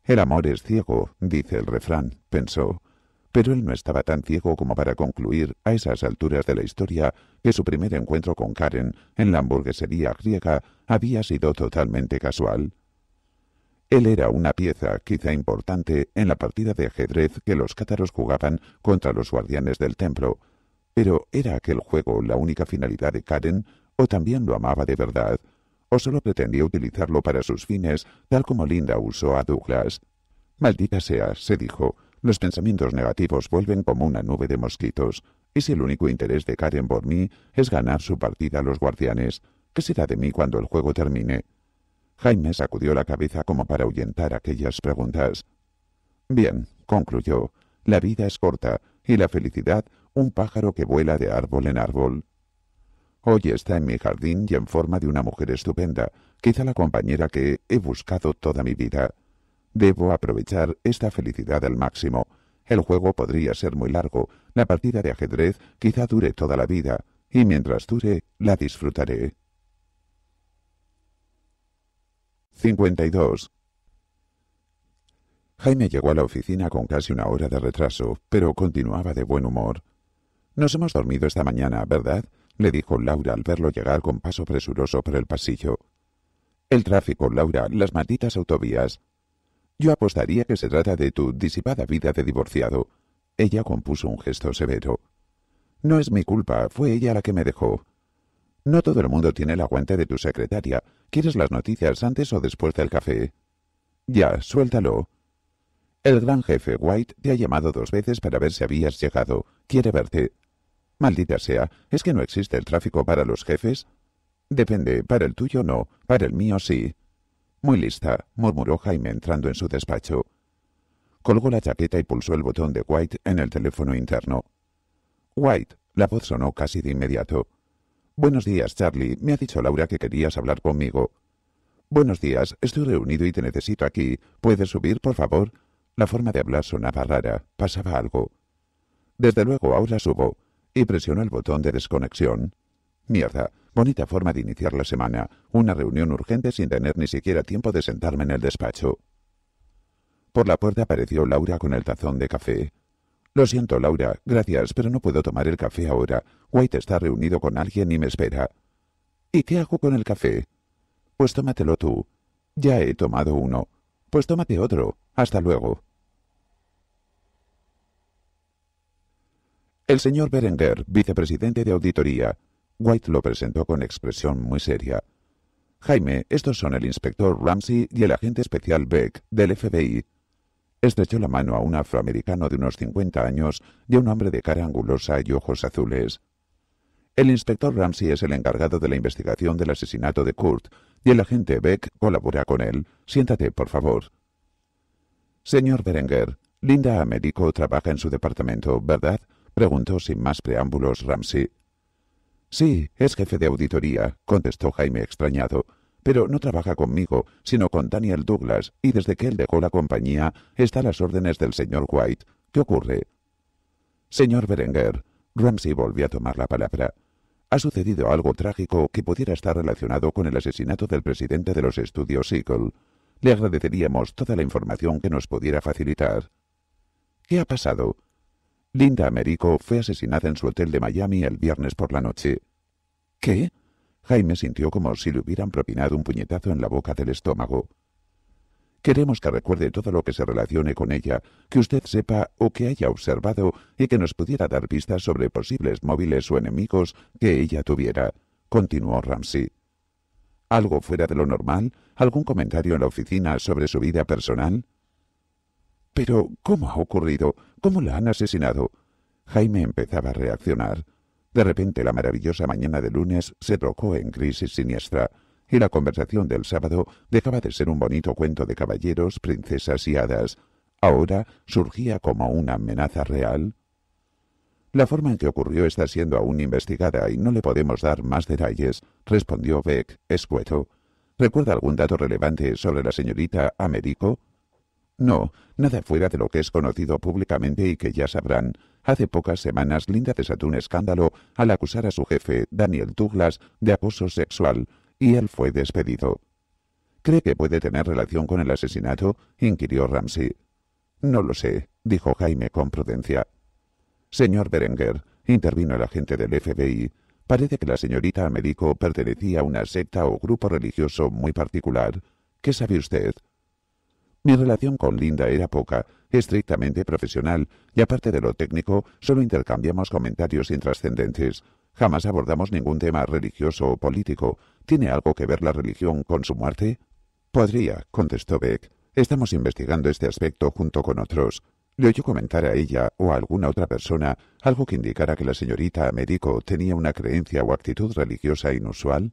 El amor es ciego, dice el refrán, pensó. Pero él no estaba tan ciego como para concluir, a esas alturas de la historia, que su primer encuentro con Karen en la hamburguesería griega había sido totalmente casual. Él era una pieza, quizá importante, en la partida de ajedrez que los cátaros jugaban contra los guardianes del templo. Pero ¿era aquel juego la única finalidad de Karen, o también lo amaba de verdad, o solo pretendía utilizarlo para sus fines, tal como Linda usó a Douglas? Maldita sea, se dijo, los pensamientos negativos vuelven como una nube de mosquitos. Y si el único interés de Karen por mí es ganar su partida a los guardianes, ¿qué será de mí cuando el juego termine? Jaime sacudió la cabeza como para ahuyentar aquellas preguntas. Bien, concluyó, la vida es corta y la felicidad un pájaro que vuela de árbol en árbol. Hoy está en mi jardín y en forma de una mujer estupenda, quizá la compañera que he buscado toda mi vida. Debo aprovechar esta felicidad al máximo. El juego podría ser muy largo, la partida de ajedrez quizá dure toda la vida, y mientras dure, la disfrutaré. 52. Jaime llegó a la oficina con casi una hora de retraso, pero continuaba de buen humor. Nos hemos dormido esta mañana, ¿verdad? le dijo Laura al verlo llegar con paso presuroso por el pasillo. El tráfico, Laura, las malditas autovías. Yo apostaría que se trata de tu disipada vida de divorciado. Ella compuso un gesto severo. No es mi culpa, fue ella la que me dejó. No todo el mundo tiene la aguante de tu secretaria. ¿Quieres las noticias antes o después del café? Ya, suéltalo. El gran jefe White te ha llamado dos veces para ver si habías llegado. Quiere verte. Maldita sea, ¿es que no existe el tráfico para los jefes? Depende, para el tuyo no, para el mío sí. Muy lista, murmuró Jaime entrando en su despacho. Colgó la chaqueta y pulsó el botón de White en el teléfono interno. White, la voz sonó casi de inmediato. Buenos días, Charlie. Me ha dicho Laura que querías hablar conmigo. Buenos días, estoy reunido y te necesito aquí. ¿Puedes subir, por favor? La forma de hablar sonaba rara. Pasaba algo. Desde luego, ahora subo. Y presionó el botón de desconexión. Mierda, bonita forma de iniciar la semana. Una reunión urgente sin tener ni siquiera tiempo de sentarme en el despacho. Por la puerta apareció Laura con el tazón de café. Lo siento, Laura. Gracias, pero no puedo tomar el café ahora. White está reunido con alguien y me espera. ¿Y qué hago con el café? Pues tómatelo tú. Ya he tomado uno. Pues tómate otro. Hasta luego. El señor Berenguer, vicepresidente de auditoría. White lo presentó con expresión muy seria. Jaime, estos son el inspector Ramsey y el agente especial Beck, del FBI estrechó la mano a un afroamericano de unos cincuenta años y a un hombre de cara angulosa y ojos azules. El inspector Ramsey es el encargado de la investigación del asesinato de Kurt y el agente Beck colabora con él. Siéntate, por favor. Señor Berenger, Linda Américo trabaja en su departamento, ¿verdad? preguntó sin más preámbulos Ramsey. Sí, es jefe de auditoría, contestó Jaime extrañado pero no trabaja conmigo, sino con Daniel Douglas, y desde que él dejó la compañía está a las órdenes del señor White. ¿Qué ocurre? Señor Berenger? Ramsey volvió a tomar la palabra. Ha sucedido algo trágico que pudiera estar relacionado con el asesinato del presidente de los estudios Seagull. Le agradeceríamos toda la información que nos pudiera facilitar. ¿Qué ha pasado? Linda Americo fue asesinada en su hotel de Miami el viernes por la noche. ¿Qué? Jaime sintió como si le hubieran propinado un puñetazo en la boca del estómago. Queremos que recuerde todo lo que se relacione con ella, que usted sepa o que haya observado y que nos pudiera dar pistas sobre posibles móviles o enemigos que ella tuviera, continuó Ramsey. ¿Algo fuera de lo normal? ¿Algún comentario en la oficina sobre su vida personal? Pero, ¿cómo ha ocurrido? ¿Cómo la han asesinado? Jaime empezaba a reaccionar. De repente la maravillosa mañana de lunes se trocó en crisis siniestra, y la conversación del sábado dejaba de ser un bonito cuento de caballeros, princesas y hadas. Ahora surgía como una amenaza real. La forma en que ocurrió está siendo aún investigada y no le podemos dar más detalles, respondió Beck, escueto. ¿Recuerda algún dato relevante sobre la señorita Américo? No, nada fuera de lo que es conocido públicamente y que ya sabrán. Hace pocas semanas Linda desató un escándalo al acusar a su jefe, Daniel Douglas, de acoso sexual, y él fue despedido. ¿Cree que puede tener relación con el asesinato? inquirió Ramsey. No lo sé, dijo Jaime con prudencia. Señor Berenguer, intervino el agente del FBI, parece que la señorita Américo pertenecía a una secta o grupo religioso muy particular. ¿Qué sabe usted? Mi relación con Linda era poca, estrictamente profesional, y aparte de lo técnico, solo intercambiamos comentarios intrascendentes. Jamás abordamos ningún tema religioso o político. ¿Tiene algo que ver la religión con su muerte? Podría, contestó Beck. Estamos investigando este aspecto junto con otros. Le oyó comentar a ella o a alguna otra persona algo que indicara que la señorita Américo tenía una creencia o actitud religiosa inusual.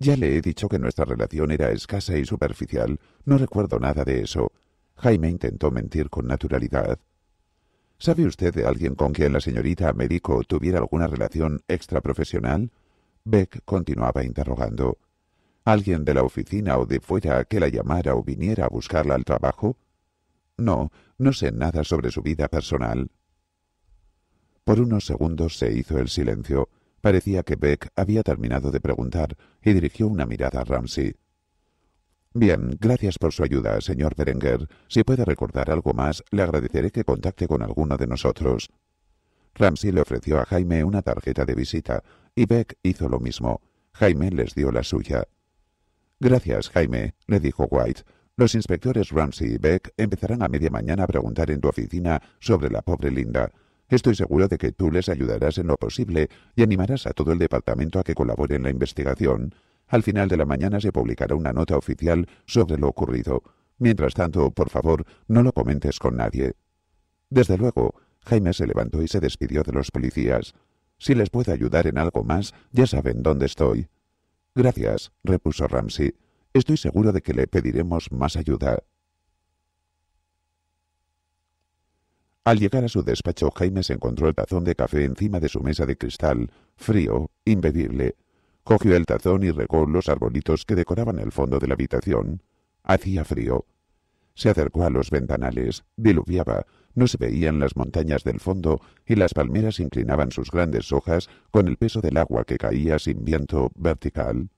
Ya le he dicho que nuestra relación era escasa y superficial. No recuerdo nada de eso. Jaime intentó mentir con naturalidad. ¿Sabe usted de alguien con quien la señorita Américo tuviera alguna relación extraprofesional? Beck continuaba interrogando. ¿Alguien de la oficina o de fuera que la llamara o viniera a buscarla al trabajo? No, no sé nada sobre su vida personal. Por unos segundos se hizo el silencio. Parecía que Beck había terminado de preguntar y dirigió una mirada a Ramsey. Bien, gracias por su ayuda, señor Berenguer. Si puede recordar algo más, le agradeceré que contacte con alguno de nosotros. Ramsey le ofreció a Jaime una tarjeta de visita y Beck hizo lo mismo. Jaime les dio la suya. Gracias, Jaime, le dijo White. Los inspectores Ramsey y Beck empezarán a media mañana a preguntar en tu oficina sobre la pobre Linda. Estoy seguro de que tú les ayudarás en lo posible y animarás a todo el departamento a que colabore en la investigación. Al final de la mañana se publicará una nota oficial sobre lo ocurrido. Mientras tanto, por favor, no lo comentes con nadie. Desde luego, Jaime se levantó y se despidió de los policías. Si les puedo ayudar en algo más, ya saben dónde estoy. Gracias, repuso Ramsey. Estoy seguro de que le pediremos más ayuda. Al llegar a su despacho, Jaime se encontró el tazón de café encima de su mesa de cristal, frío, imbebible. Cogió el tazón y regó los arbolitos que decoraban el fondo de la habitación. Hacía frío. Se acercó a los ventanales, diluviaba, no se veían las montañas del fondo y las palmeras inclinaban sus grandes hojas con el peso del agua que caía sin viento vertical.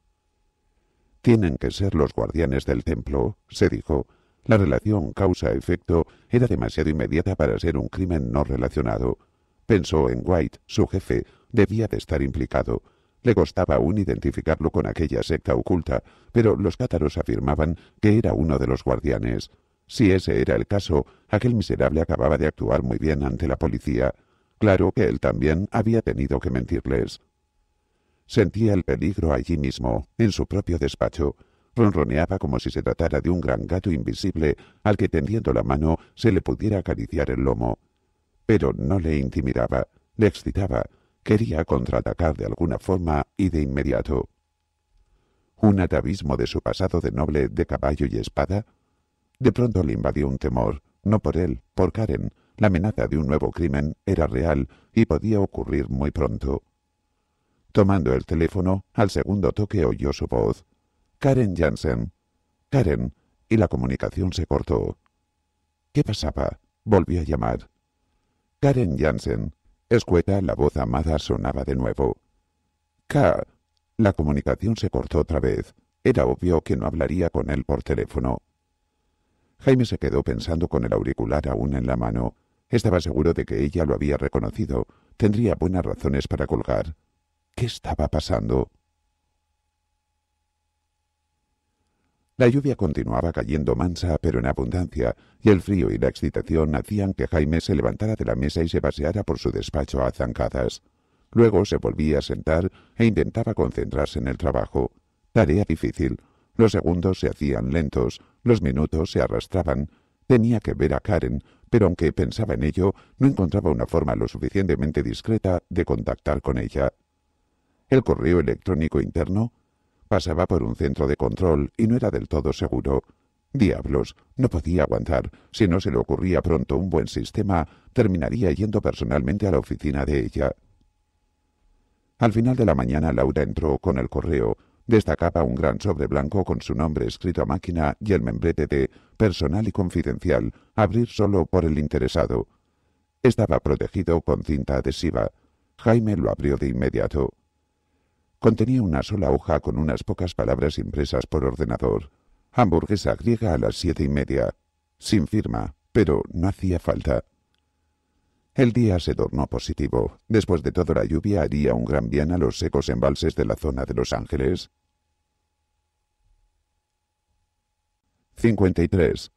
Tienen que ser los guardianes del templo, se dijo, la relación causa-efecto era demasiado inmediata para ser un crimen no relacionado. Pensó en White, su jefe, debía de estar implicado. Le costaba aún identificarlo con aquella secta oculta, pero los cátaros afirmaban que era uno de los guardianes. Si ese era el caso, aquel miserable acababa de actuar muy bien ante la policía. Claro que él también había tenido que mentirles. Sentía el peligro allí mismo, en su propio despacho. Ronroneaba como si se tratara de un gran gato invisible al que tendiendo la mano se le pudiera acariciar el lomo. Pero no le intimidaba, le excitaba, quería contraatacar de alguna forma y de inmediato. ¿Un atavismo de su pasado de noble de caballo y espada? De pronto le invadió un temor, no por él, por Karen. La amenaza de un nuevo crimen era real y podía ocurrir muy pronto. Tomando el teléfono, al segundo toque oyó su voz. Karen Jansen. Karen. Y la comunicación se cortó. ¿Qué pasaba? Volvió a llamar. Karen Jansen. Escueta, la voz amada sonaba de nuevo. K. La comunicación se cortó otra vez. Era obvio que no hablaría con él por teléfono. Jaime se quedó pensando con el auricular aún en la mano. Estaba seguro de que ella lo había reconocido. Tendría buenas razones para colgar. ¿Qué estaba pasando? La lluvia continuaba cayendo mansa pero en abundancia, y el frío y la excitación hacían que Jaime se levantara de la mesa y se paseara por su despacho a zancadas. Luego se volvía a sentar e intentaba concentrarse en el trabajo. Tarea difícil. Los segundos se hacían lentos, los minutos se arrastraban. Tenía que ver a Karen, pero aunque pensaba en ello, no encontraba una forma lo suficientemente discreta de contactar con ella. El correo electrónico interno Pasaba por un centro de control y no era del todo seguro. Diablos, no podía aguantar. Si no se le ocurría pronto un buen sistema, terminaría yendo personalmente a la oficina de ella. Al final de la mañana Laura entró con el correo. Destacaba un gran sobre blanco con su nombre escrito a máquina y el membrete de personal y confidencial, abrir solo por el interesado. Estaba protegido con cinta adhesiva. Jaime lo abrió de inmediato. Contenía una sola hoja con unas pocas palabras impresas por ordenador. Hamburguesa griega a las siete y media. Sin firma, pero no hacía falta. El día se tornó positivo. Después de toda la lluvia haría un gran bien a los secos embalses de la zona de Los Ángeles. 53.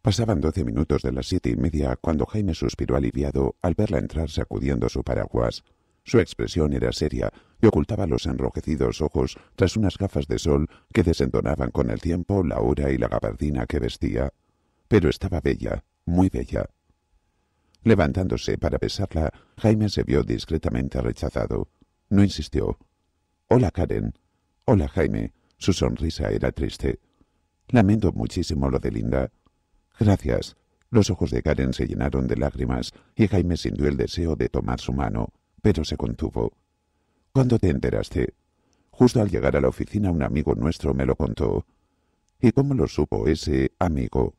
Pasaban doce minutos de las siete y media cuando Jaime suspiró aliviado al verla entrar sacudiendo su paraguas. Su expresión era seria y ocultaba los enrojecidos ojos tras unas gafas de sol que desentonaban con el tiempo, la hora y la gabardina que vestía. Pero estaba bella, muy bella. Levantándose para besarla, Jaime se vio discretamente rechazado. No insistió. Hola, Karen. Hola, Jaime. Su sonrisa era triste. Lamento muchísimo lo de Linda. Gracias. Los ojos de Karen se llenaron de lágrimas y Jaime sintió el deseo de tomar su mano pero se contuvo. ¿Cuándo te enteraste? Justo al llegar a la oficina un amigo nuestro me lo contó. ¿Y cómo lo supo ese amigo?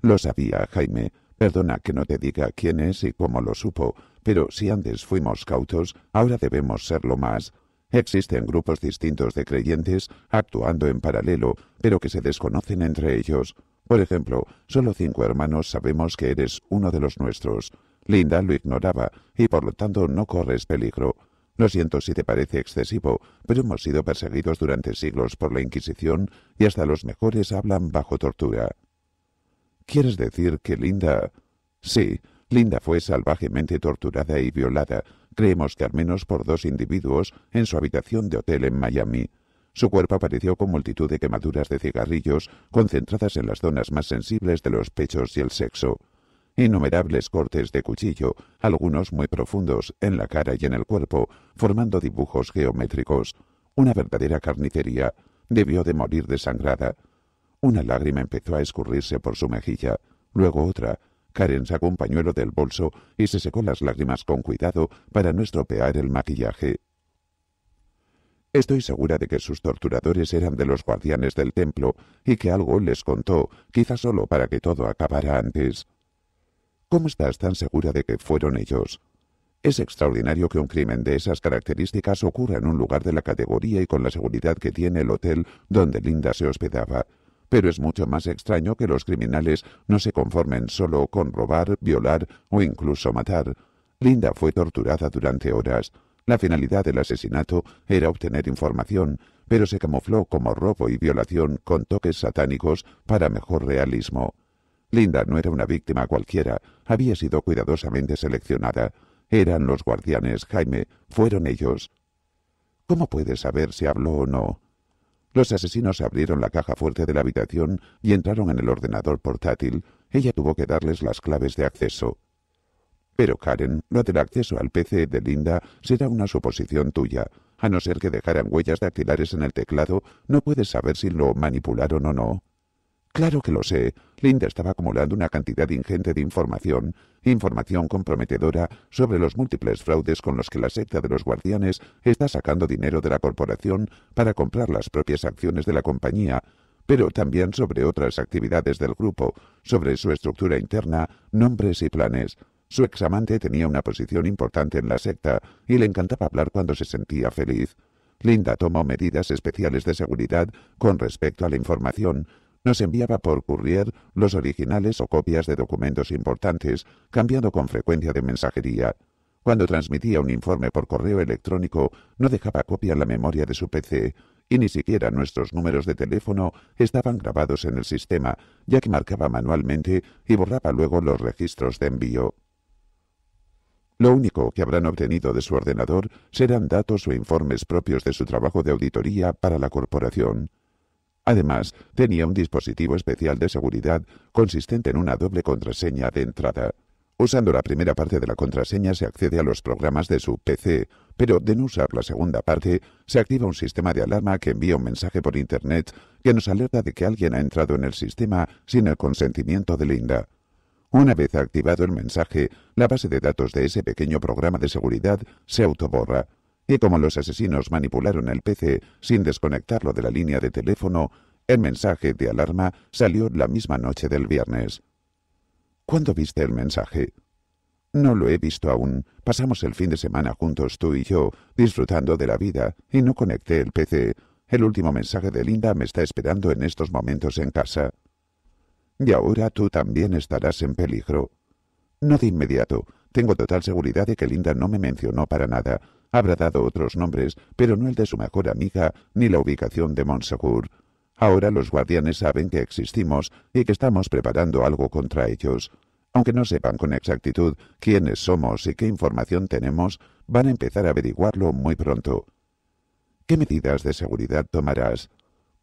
Lo sabía, Jaime. Perdona que no te diga quién es y cómo lo supo, pero si antes fuimos cautos, ahora debemos serlo más. Existen grupos distintos de creyentes actuando en paralelo, pero que se desconocen entre ellos. Por ejemplo, solo cinco hermanos sabemos que eres uno de los nuestros. Linda lo ignoraba y por lo tanto no corres peligro. Lo siento si te parece excesivo, pero hemos sido perseguidos durante siglos por la Inquisición y hasta los mejores hablan bajo tortura. ¿Quieres decir que Linda... Sí, Linda fue salvajemente torturada y violada, creemos que al menos por dos individuos, en su habitación de hotel en Miami. Su cuerpo apareció con multitud de quemaduras de cigarrillos concentradas en las zonas más sensibles de los pechos y el sexo innumerables cortes de cuchillo, algunos muy profundos en la cara y en el cuerpo, formando dibujos geométricos. Una verdadera carnicería. Debió de morir desangrada. Una lágrima empezó a escurrirse por su mejilla, luego otra. Karen sacó un pañuelo del bolso y se secó las lágrimas con cuidado para no estropear el maquillaje. Estoy segura de que sus torturadores eran de los guardianes del templo y que algo les contó, quizá solo para que todo acabara antes. ¿Cómo estás tan segura de que fueron ellos? Es extraordinario que un crimen de esas características ocurra en un lugar de la categoría y con la seguridad que tiene el hotel donde Linda se hospedaba. Pero es mucho más extraño que los criminales no se conformen solo con robar, violar o incluso matar. Linda fue torturada durante horas. La finalidad del asesinato era obtener información, pero se camufló como robo y violación con toques satánicos para mejor realismo. Linda no era una víctima cualquiera, había sido cuidadosamente seleccionada. Eran los guardianes, Jaime, fueron ellos. ¿Cómo puedes saber si habló o no? Los asesinos abrieron la caja fuerte de la habitación y entraron en el ordenador portátil. Ella tuvo que darles las claves de acceso. Pero Karen, lo del acceso al PC de Linda será una suposición tuya. A no ser que dejaran huellas dactilares en el teclado, no puedes saber si lo manipularon o no. Claro que lo sé. Linda estaba acumulando una cantidad ingente de información, información comprometedora sobre los múltiples fraudes con los que la secta de los guardianes está sacando dinero de la corporación para comprar las propias acciones de la compañía, pero también sobre otras actividades del grupo, sobre su estructura interna, nombres y planes. Su examante tenía una posición importante en la secta y le encantaba hablar cuando se sentía feliz. Linda tomó medidas especiales de seguridad con respecto a la información, nos enviaba por courier los originales o copias de documentos importantes, cambiando con frecuencia de mensajería. Cuando transmitía un informe por correo electrónico, no dejaba copia en la memoria de su PC, y ni siquiera nuestros números de teléfono estaban grabados en el sistema, ya que marcaba manualmente y borraba luego los registros de envío. Lo único que habrán obtenido de su ordenador serán datos o informes propios de su trabajo de auditoría para la corporación. Además, tenía un dispositivo especial de seguridad consistente en una doble contraseña de entrada. Usando la primera parte de la contraseña se accede a los programas de su PC, pero de no usar la segunda parte, se activa un sistema de alarma que envía un mensaje por Internet que nos alerta de que alguien ha entrado en el sistema sin el consentimiento de Linda. Una vez activado el mensaje, la base de datos de ese pequeño programa de seguridad se autoborra y como los asesinos manipularon el PC sin desconectarlo de la línea de teléfono, el mensaje de alarma salió la misma noche del viernes. ¿Cuándo viste el mensaje? No lo he visto aún. Pasamos el fin de semana juntos tú y yo, disfrutando de la vida, y no conecté el PC. El último mensaje de Linda me está esperando en estos momentos en casa. Y ahora tú también estarás en peligro. No de inmediato. Tengo total seguridad de que Linda no me mencionó para nada. Habrá dado otros nombres, pero no el de su mejor amiga ni la ubicación de Montsegur. Ahora los guardianes saben que existimos y que estamos preparando algo contra ellos. Aunque no sepan con exactitud quiénes somos y qué información tenemos, van a empezar a averiguarlo muy pronto. ¿Qué medidas de seguridad tomarás?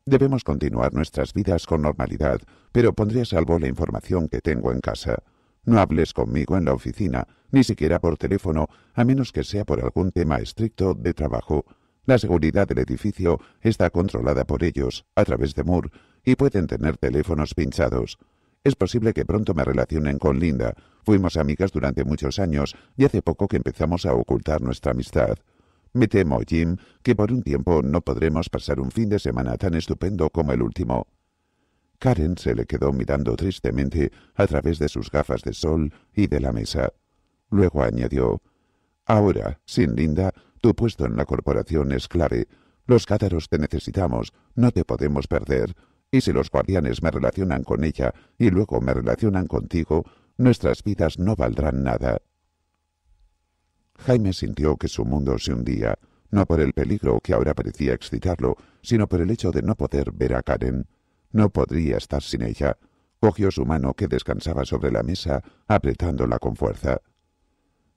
Debemos continuar nuestras vidas con normalidad, pero pondré a salvo la información que tengo en casa. No hables conmigo en la oficina, ni siquiera por teléfono, a menos que sea por algún tema estricto de trabajo. La seguridad del edificio está controlada por ellos, a través de Moore, y pueden tener teléfonos pinchados. Es posible que pronto me relacionen con Linda. Fuimos amigas durante muchos años y hace poco que empezamos a ocultar nuestra amistad. Me temo, Jim, que por un tiempo no podremos pasar un fin de semana tan estupendo como el último. Karen se le quedó mirando tristemente a través de sus gafas de sol y de la mesa. Luego añadió Ahora, sin Linda, tu puesto en la corporación es clave. Los cátaros te necesitamos, no te podemos perder. Y si los guardianes me relacionan con ella y luego me relacionan contigo, nuestras vidas no valdrán nada. Jaime sintió que su mundo se hundía, no por el peligro que ahora parecía excitarlo, sino por el hecho de no poder ver a Karen. No podría estar sin ella. Cogió su mano que descansaba sobre la mesa, apretándola con fuerza.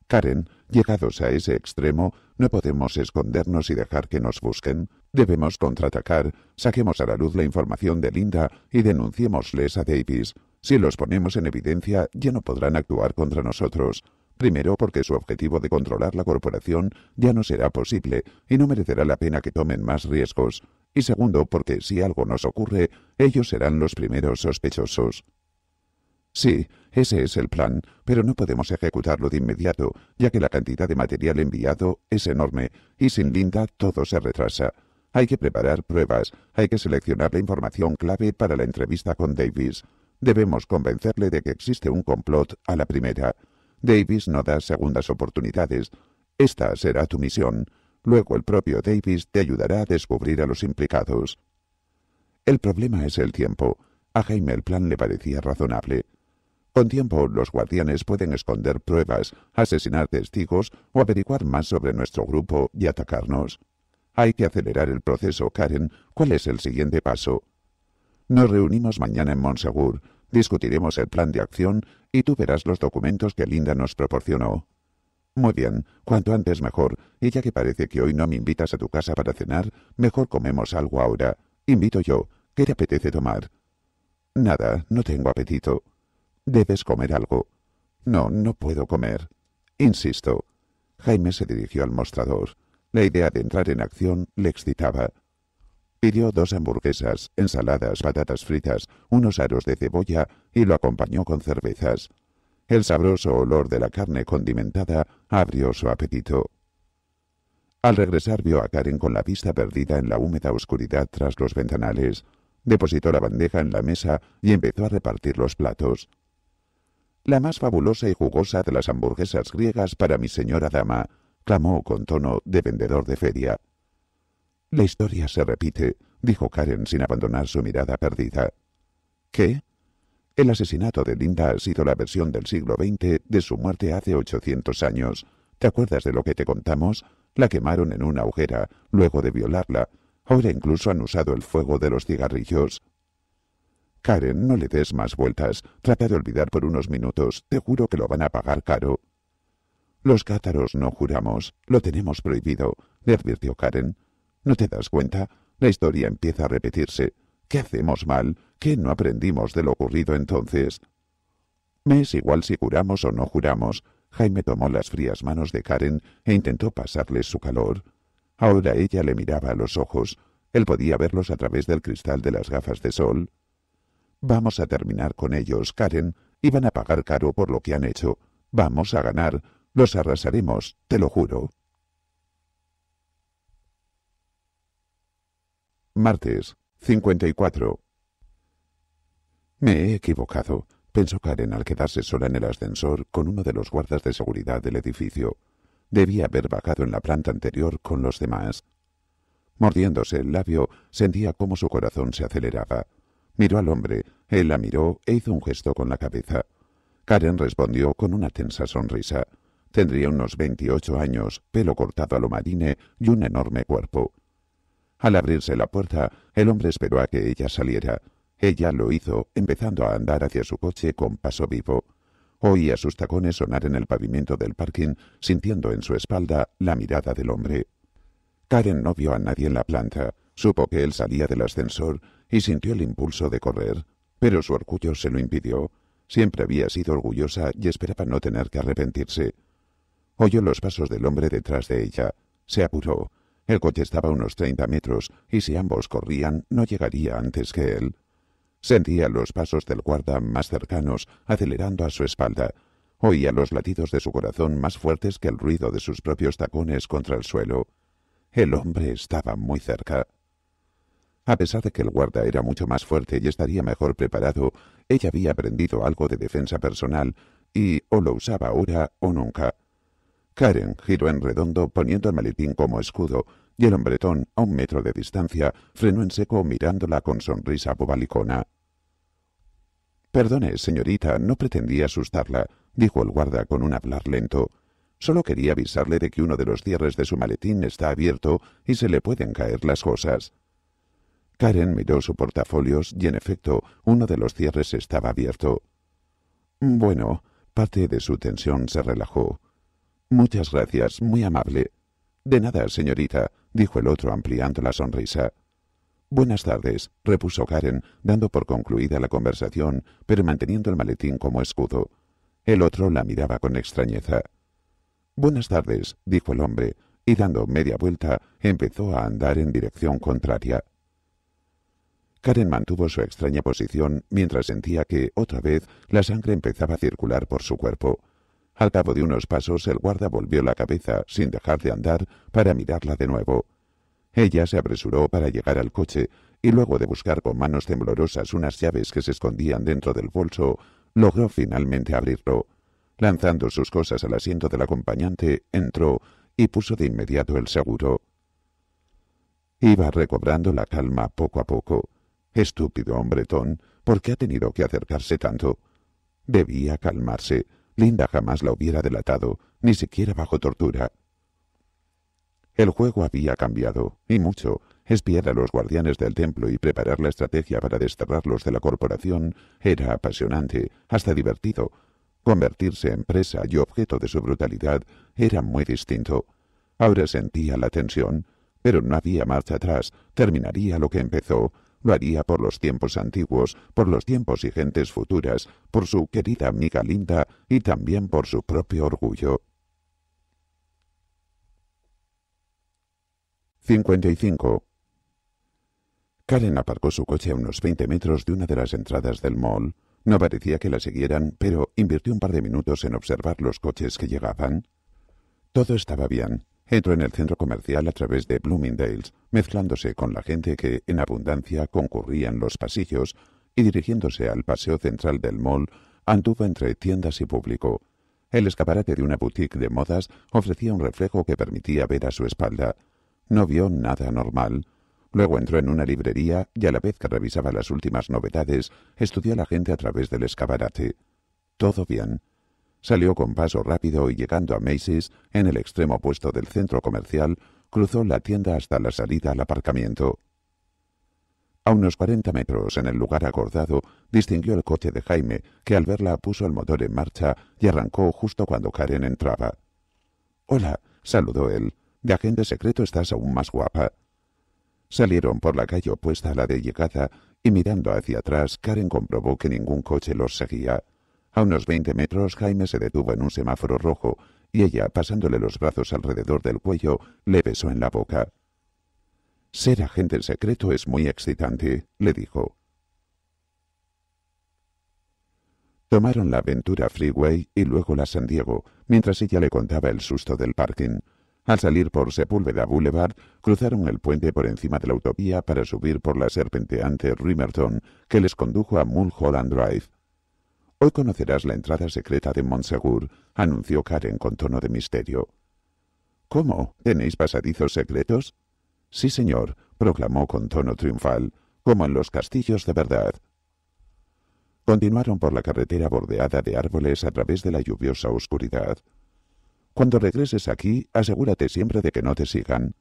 Karen, llegados a ese extremo, no podemos escondernos y dejar que nos busquen. Debemos contraatacar, saquemos a la luz la información de Linda y denunciémosles a Davis. Si los ponemos en evidencia, ya no podrán actuar contra nosotros. Primero porque su objetivo de controlar la corporación ya no será posible y no merecerá la pena que tomen más riesgos y segundo porque si algo nos ocurre, ellos serán los primeros sospechosos. Sí, ese es el plan, pero no podemos ejecutarlo de inmediato, ya que la cantidad de material enviado es enorme y sin Linda todo se retrasa. Hay que preparar pruebas, hay que seleccionar la información clave para la entrevista con Davis. Debemos convencerle de que existe un complot a la primera. Davis no da segundas oportunidades. Esta será tu misión. Luego el propio Davis te ayudará a descubrir a los implicados. El problema es el tiempo. A Jaime el plan le parecía razonable. Con tiempo, los guardianes pueden esconder pruebas, asesinar testigos o averiguar más sobre nuestro grupo y atacarnos. Hay que acelerar el proceso, Karen. ¿Cuál es el siguiente paso? Nos reunimos mañana en Monsegur, discutiremos el plan de acción y tú verás los documentos que Linda nos proporcionó. Muy bien, cuanto antes mejor, y ya que parece que hoy no me invitas a tu casa para cenar, mejor comemos algo ahora. Invito yo, ¿qué te apetece tomar? Nada, no tengo apetito. Debes comer algo. No, no puedo comer. Insisto. Jaime se dirigió al mostrador. La idea de entrar en acción le excitaba. Pidió dos hamburguesas, ensaladas, patatas fritas, unos aros de cebolla y lo acompañó con cervezas. El sabroso olor de la carne condimentada abrió su apetito. Al regresar vio a Karen con la vista perdida en la húmeda oscuridad tras los ventanales. Depositó la bandeja en la mesa y empezó a repartir los platos. La más fabulosa y jugosa de las hamburguesas griegas para mi señora dama, clamó con tono de vendedor de feria. La historia se repite, dijo Karen sin abandonar su mirada perdida. ¿Qué? El asesinato de Linda ha sido la versión del siglo XX de su muerte hace 800 años. ¿Te acuerdas de lo que te contamos? La quemaron en una agujera, luego de violarla. Ahora incluso han usado el fuego de los cigarrillos. Karen, no le des más vueltas. Trata de olvidar por unos minutos. Te juro que lo van a pagar caro. Los cátaros no juramos. Lo tenemos prohibido, le advirtió Karen. ¿No te das cuenta? La historia empieza a repetirse. ¿Qué hacemos mal? ¿Qué no aprendimos de lo ocurrido entonces? Me es igual si juramos o no juramos. Jaime tomó las frías manos de Karen e intentó pasarles su calor. Ahora ella le miraba a los ojos. Él podía verlos a través del cristal de las gafas de sol. Vamos a terminar con ellos, Karen. Y van a pagar caro por lo que han hecho. Vamos a ganar. Los arrasaremos, te lo juro. Martes, 54. Me he equivocado, pensó Karen al quedarse sola en el ascensor con uno de los guardas de seguridad del edificio. Debía haber bajado en la planta anterior con los demás. Mordiéndose el labio, sentía cómo su corazón se aceleraba. Miró al hombre, él la miró e hizo un gesto con la cabeza. Karen respondió con una tensa sonrisa. Tendría unos veintiocho años, pelo cortado a lo marine y un enorme cuerpo. Al abrirse la puerta, el hombre esperó a que ella saliera. Ella lo hizo, empezando a andar hacia su coche con paso vivo. Oía sus tacones sonar en el pavimento del parking, sintiendo en su espalda la mirada del hombre. Karen no vio a nadie en la planta, supo que él salía del ascensor y sintió el impulso de correr, pero su orgullo se lo impidió. Siempre había sido orgullosa y esperaba no tener que arrepentirse. Oyó los pasos del hombre detrás de ella. Se apuró. El coche estaba a unos treinta metros y si ambos corrían no llegaría antes que él. Sentía los pasos del guarda más cercanos, acelerando a su espalda. Oía los latidos de su corazón más fuertes que el ruido de sus propios tacones contra el suelo. El hombre estaba muy cerca. A pesar de que el guarda era mucho más fuerte y estaría mejor preparado, ella había aprendido algo de defensa personal y o lo usaba ahora o nunca. Karen giró en redondo poniendo el maletín como escudo y el hombretón, a un metro de distancia, frenó en seco mirándola con sonrisa bobalicona. Perdone, señorita, no pretendía asustarla, dijo el guarda con un hablar lento. Solo quería avisarle de que uno de los cierres de su maletín está abierto y se le pueden caer las cosas. Karen miró su portafolios y en efecto uno de los cierres estaba abierto. Bueno, parte de su tensión se relajó. Muchas gracias, muy amable. De nada, señorita dijo el otro ampliando la sonrisa. Buenas tardes, repuso Karen, dando por concluida la conversación, pero manteniendo el maletín como escudo. El otro la miraba con extrañeza. Buenas tardes, dijo el hombre, y dando media vuelta empezó a andar en dirección contraria. Karen mantuvo su extraña posición mientras sentía que, otra vez, la sangre empezaba a circular por su cuerpo. Al cabo de unos pasos el guarda volvió la cabeza, sin dejar de andar, para mirarla de nuevo. Ella se apresuró para llegar al coche y luego de buscar con manos temblorosas unas llaves que se escondían dentro del bolso, logró finalmente abrirlo. Lanzando sus cosas al asiento del acompañante, entró y puso de inmediato el seguro. Iba recobrando la calma poco a poco. Estúpido hombretón, ¿por qué ha tenido que acercarse tanto? Debía calmarse. Linda jamás la hubiera delatado, ni siquiera bajo tortura. El juego había cambiado, y mucho. Espiar a los guardianes del templo y preparar la estrategia para desterrarlos de la corporación era apasionante, hasta divertido. Convertirse en presa y objeto de su brutalidad era muy distinto. Ahora sentía la tensión, pero no había marcha atrás, terminaría lo que empezó, lo haría por los tiempos antiguos, por los tiempos y gentes futuras, por su querida amiga linda y también por su propio orgullo. 55. Karen aparcó su coche a unos 20 metros de una de las entradas del mall. No parecía que la siguieran, pero invirtió un par de minutos en observar los coches que llegaban. Todo estaba bien. Entró en el centro comercial a través de Bloomingdale's, mezclándose con la gente que en abundancia concurría en los pasillos y dirigiéndose al paseo central del mall, anduvo entre tiendas y público. El escaparate de una boutique de modas ofrecía un reflejo que permitía ver a su espalda. No vio nada normal. Luego entró en una librería y a la vez que revisaba las últimas novedades, estudió a la gente a través del escaparate. Todo bien. Salió con paso rápido y llegando a Macy's, en el extremo opuesto del centro comercial, cruzó la tienda hasta la salida al aparcamiento. A unos cuarenta metros, en el lugar acordado, distinguió el coche de Jaime, que al verla puso el motor en marcha y arrancó justo cuando Karen entraba. Hola, saludó él. De agente secreto estás aún más guapa. Salieron por la calle opuesta a la de llegada y mirando hacia atrás, Karen comprobó que ningún coche los seguía. A unos 20 metros, Jaime se detuvo en un semáforo rojo y ella, pasándole los brazos alrededor del cuello, le besó en la boca. Ser agente en secreto es muy excitante, le dijo. Tomaron la aventura Freeway y luego la San Diego, mientras ella le contaba el susto del parking. Al salir por Sepúlveda Boulevard, cruzaron el puente por encima de la autovía para subir por la serpenteante Rimerton, que les condujo a Mulholland Drive. Hoy conocerás la entrada secreta de Montsegur, anunció Karen con tono de misterio. ¿Cómo? ¿Tenéis pasadizos secretos? Sí, señor, proclamó con tono triunfal, como en los castillos de verdad. Continuaron por la carretera bordeada de árboles a través de la lluviosa oscuridad. Cuando regreses aquí, asegúrate siempre de que no te sigan.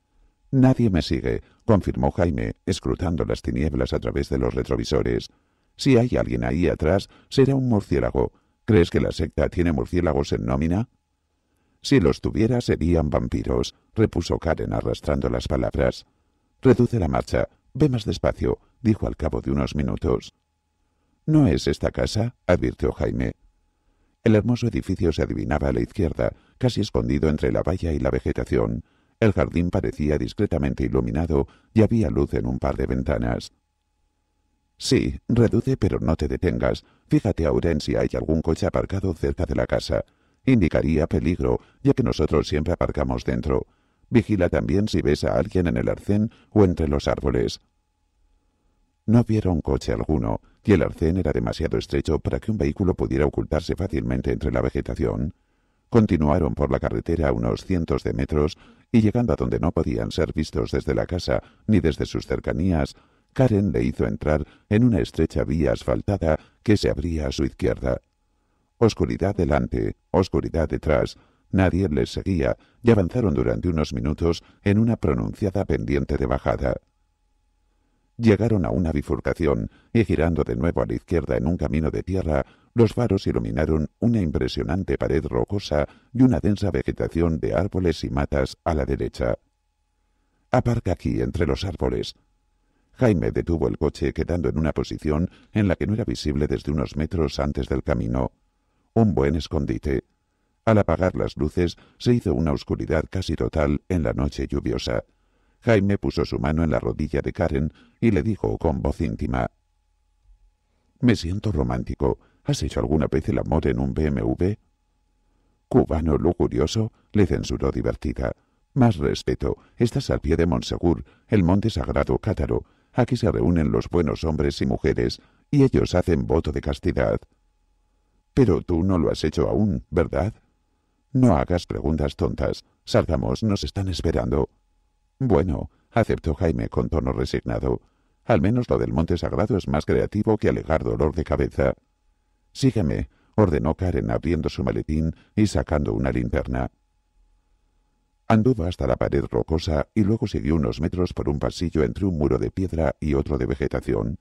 Nadie me sigue, confirmó Jaime, escrutando las tinieblas a través de los retrovisores. Si hay alguien ahí atrás, será un murciélago. ¿Crees que la secta tiene murciélagos en nómina? Si los tuviera, serían vampiros, repuso Karen arrastrando las palabras. Reduce la marcha, ve más despacio, dijo al cabo de unos minutos. No es esta casa, advirtió Jaime. El hermoso edificio se adivinaba a la izquierda, casi escondido entre la valla y la vegetación. El jardín parecía discretamente iluminado y había luz en un par de ventanas. Sí, reduce pero no te detengas. Fíjate Uren si hay algún coche aparcado cerca de la casa. Indicaría peligro, ya que nosotros siempre aparcamos dentro. Vigila también si ves a alguien en el arcén o entre los árboles. No vieron coche alguno, y el arcén era demasiado estrecho para que un vehículo pudiera ocultarse fácilmente entre la vegetación. Continuaron por la carretera unos cientos de metros y llegando a donde no podían ser vistos desde la casa ni desde sus cercanías, Karen le hizo entrar en una estrecha vía asfaltada que se abría a su izquierda. Oscuridad delante, oscuridad detrás, nadie les seguía y avanzaron durante unos minutos en una pronunciada pendiente de bajada. Llegaron a una bifurcación y girando de nuevo a la izquierda en un camino de tierra, los faros iluminaron una impresionante pared rocosa y una densa vegetación de árboles y matas a la derecha. Aparca aquí entre los árboles, Jaime detuvo el coche quedando en una posición en la que no era visible desde unos metros antes del camino. Un buen escondite. Al apagar las luces se hizo una oscuridad casi total en la noche lluviosa. Jaime puso su mano en la rodilla de Karen y le dijo con voz íntima Me siento romántico. ¿Has hecho alguna vez el amor en un BMW? Cubano lujurioso le censuró divertida. Más respeto. Estás al pie de Monsegur, el monte sagrado cátaro, Aquí se reúnen los buenos hombres y mujeres, y ellos hacen voto de castidad. Pero tú no lo has hecho aún, ¿verdad? No hagas preguntas tontas. Salgamos, nos están esperando. Bueno, aceptó Jaime con tono resignado. Al menos lo del monte sagrado es más creativo que alejar dolor de cabeza. Sígueme, ordenó Karen abriendo su maletín y sacando una linterna. Anduvo hasta la pared rocosa y luego siguió unos metros por un pasillo entre un muro de piedra y otro de vegetación.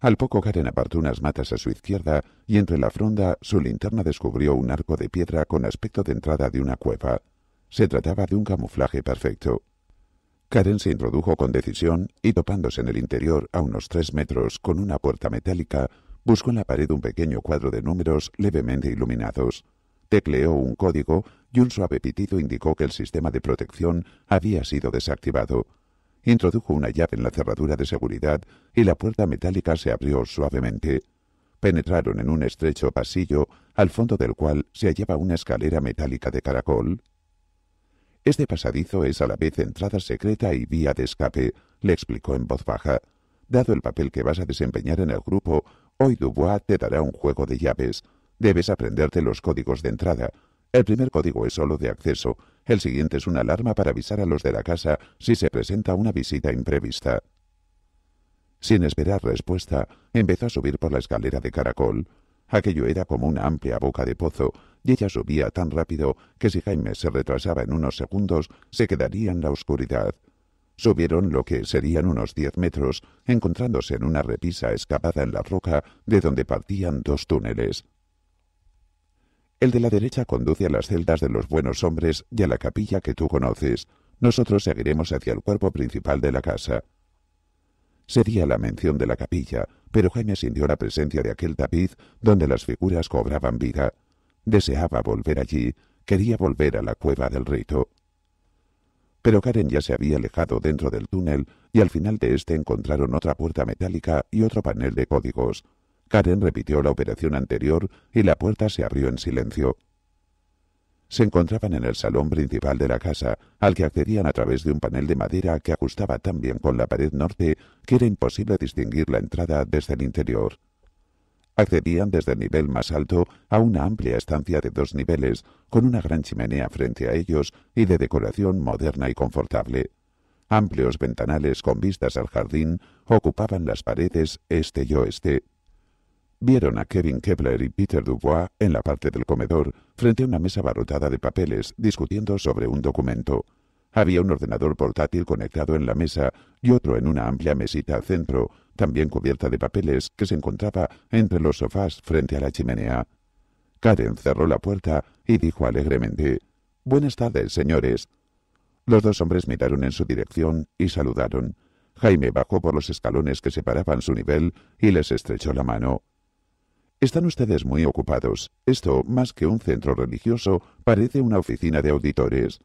Al poco Karen apartó unas matas a su izquierda y entre la fronda su linterna descubrió un arco de piedra con aspecto de entrada de una cueva. Se trataba de un camuflaje perfecto. Karen se introdujo con decisión y topándose en el interior a unos tres metros con una puerta metálica, buscó en la pared un pequeño cuadro de números levemente iluminados. Tecleó un código y un suave pitido indicó que el sistema de protección había sido desactivado. Introdujo una llave en la cerradura de seguridad y la puerta metálica se abrió suavemente. Penetraron en un estrecho pasillo, al fondo del cual se hallaba una escalera metálica de caracol. Este pasadizo es a la vez entrada secreta y vía de escape, le explicó en voz baja. Dado el papel que vas a desempeñar en el grupo, hoy Dubois te dará un juego de llaves. Debes aprenderte los códigos de entrada, el primer código es solo de acceso, el siguiente es una alarma para avisar a los de la casa si se presenta una visita imprevista. Sin esperar respuesta, empezó a subir por la escalera de caracol. Aquello era como una amplia boca de pozo, y ella subía tan rápido que si Jaime se retrasaba en unos segundos, se quedaría en la oscuridad. Subieron lo que serían unos diez metros, encontrándose en una repisa escapada en la roca de donde partían dos túneles. El de la derecha conduce a las celdas de los buenos hombres y a la capilla que tú conoces. Nosotros seguiremos hacia el cuerpo principal de la casa. Sería la mención de la capilla, pero Jaime sintió la presencia de aquel tapiz donde las figuras cobraban vida. Deseaba volver allí, quería volver a la cueva del rito. Pero Karen ya se había alejado dentro del túnel y al final de este encontraron otra puerta metálica y otro panel de códigos. Karen repitió la operación anterior y la puerta se abrió en silencio. Se encontraban en el salón principal de la casa, al que accedían a través de un panel de madera que ajustaba tan bien con la pared norte que era imposible distinguir la entrada desde el interior. Accedían desde el nivel más alto a una amplia estancia de dos niveles, con una gran chimenea frente a ellos y de decoración moderna y confortable. Amplios ventanales con vistas al jardín ocupaban las paredes este y oeste. Vieron a Kevin Kepler y Peter Dubois en la parte del comedor, frente a una mesa barrotada de papeles, discutiendo sobre un documento. Había un ordenador portátil conectado en la mesa y otro en una amplia mesita al centro, también cubierta de papeles, que se encontraba entre los sofás frente a la chimenea. Karen cerró la puerta y dijo alegremente Buenas tardes, señores. Los dos hombres miraron en su dirección y saludaron. Jaime bajó por los escalones que separaban su nivel y les estrechó la mano. Están ustedes muy ocupados. Esto, más que un centro religioso, parece una oficina de auditores.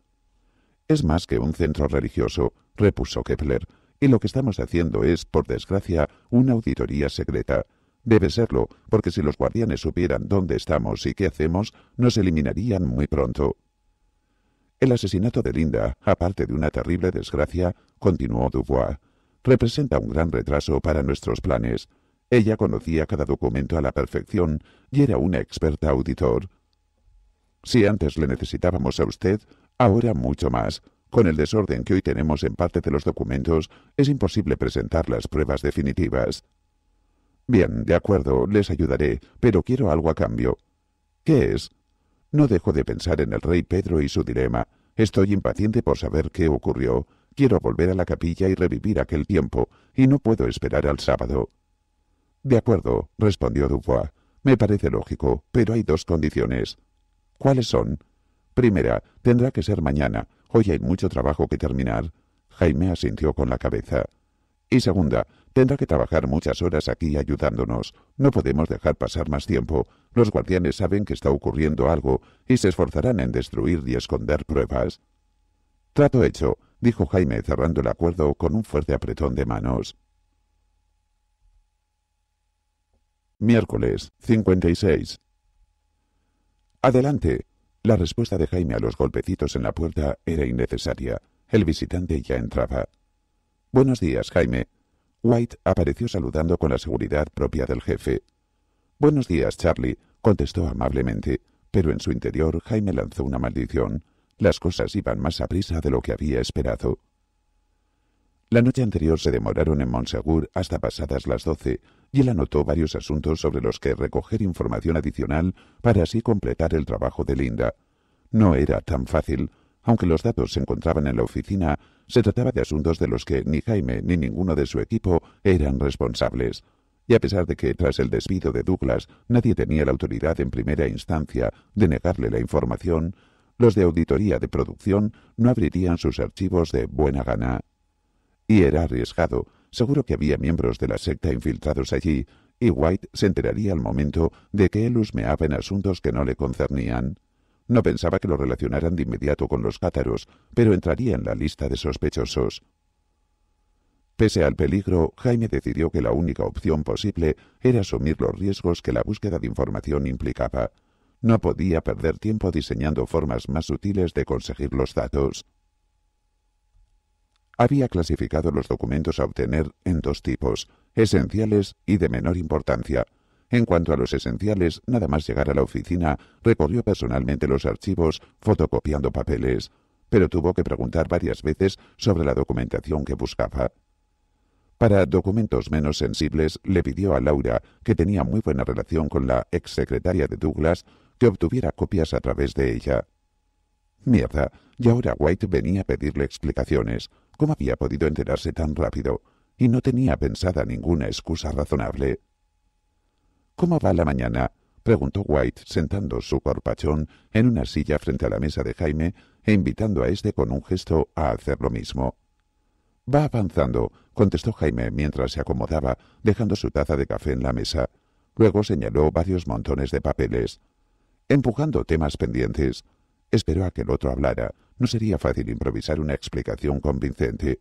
Es más que un centro religioso, repuso Kepler, y lo que estamos haciendo es, por desgracia, una auditoría secreta. Debe serlo, porque si los guardianes supieran dónde estamos y qué hacemos, nos eliminarían muy pronto. El asesinato de Linda, aparte de una terrible desgracia, continuó Dubois, representa un gran retraso para nuestros planes. Ella conocía cada documento a la perfección y era una experta auditor. Si antes le necesitábamos a usted, ahora mucho más. Con el desorden que hoy tenemos en parte de los documentos, es imposible presentar las pruebas definitivas. Bien, de acuerdo, les ayudaré, pero quiero algo a cambio. ¿Qué es? No dejo de pensar en el rey Pedro y su dilema. Estoy impaciente por saber qué ocurrió. Quiero volver a la capilla y revivir aquel tiempo, y no puedo esperar al sábado. De acuerdo, respondió Dubois. Me parece lógico, pero hay dos condiciones. ¿Cuáles son? Primera, tendrá que ser mañana. Hoy hay mucho trabajo que terminar. Jaime asintió con la cabeza. Y segunda, tendrá que trabajar muchas horas aquí ayudándonos. No podemos dejar pasar más tiempo. Los guardianes saben que está ocurriendo algo y se esforzarán en destruir y esconder pruebas. Trato hecho, dijo Jaime cerrando el acuerdo con un fuerte apretón de manos. Miércoles 56. Adelante. La respuesta de Jaime a los golpecitos en la puerta era innecesaria. El visitante ya entraba. Buenos días, Jaime. White apareció saludando con la seguridad propia del jefe. Buenos días, Charlie, contestó amablemente, pero en su interior Jaime lanzó una maldición. Las cosas iban más a prisa de lo que había esperado. La noche anterior se demoraron en Monsegur hasta pasadas las doce y él anotó varios asuntos sobre los que recoger información adicional para así completar el trabajo de Linda. No era tan fácil. Aunque los datos se encontraban en la oficina, se trataba de asuntos de los que ni Jaime ni ninguno de su equipo eran responsables. Y a pesar de que tras el despido de Douglas nadie tenía la autoridad en primera instancia de negarle la información, los de auditoría de producción no abrirían sus archivos de buena gana. Y era arriesgado. Seguro que había miembros de la secta infiltrados allí, y White se enteraría al momento de que él husmeaba en asuntos que no le concernían. No pensaba que lo relacionaran de inmediato con los cátaros, pero entraría en la lista de sospechosos. Pese al peligro, Jaime decidió que la única opción posible era asumir los riesgos que la búsqueda de información implicaba. No podía perder tiempo diseñando formas más sutiles de conseguir los datos había clasificado los documentos a obtener en dos tipos, esenciales y de menor importancia. En cuanto a los esenciales, nada más llegar a la oficina, recorrió personalmente los archivos, fotocopiando papeles, pero tuvo que preguntar varias veces sobre la documentación que buscaba. Para documentos menos sensibles, le pidió a Laura, que tenía muy buena relación con la exsecretaria de Douglas, que obtuviera copias a través de ella. Mierda, y ahora White venía a pedirle explicaciones. ¿Cómo había podido enterarse tan rápido? Y no tenía pensada ninguna excusa razonable. ¿Cómo va la mañana? preguntó White, sentando su corpachón en una silla frente a la mesa de Jaime e invitando a éste con un gesto a hacer lo mismo. Va avanzando, contestó Jaime mientras se acomodaba, dejando su taza de café en la mesa. Luego señaló varios montones de papeles. Empujando temas pendientes. Esperó a que el otro hablara. No sería fácil improvisar una explicación convincente.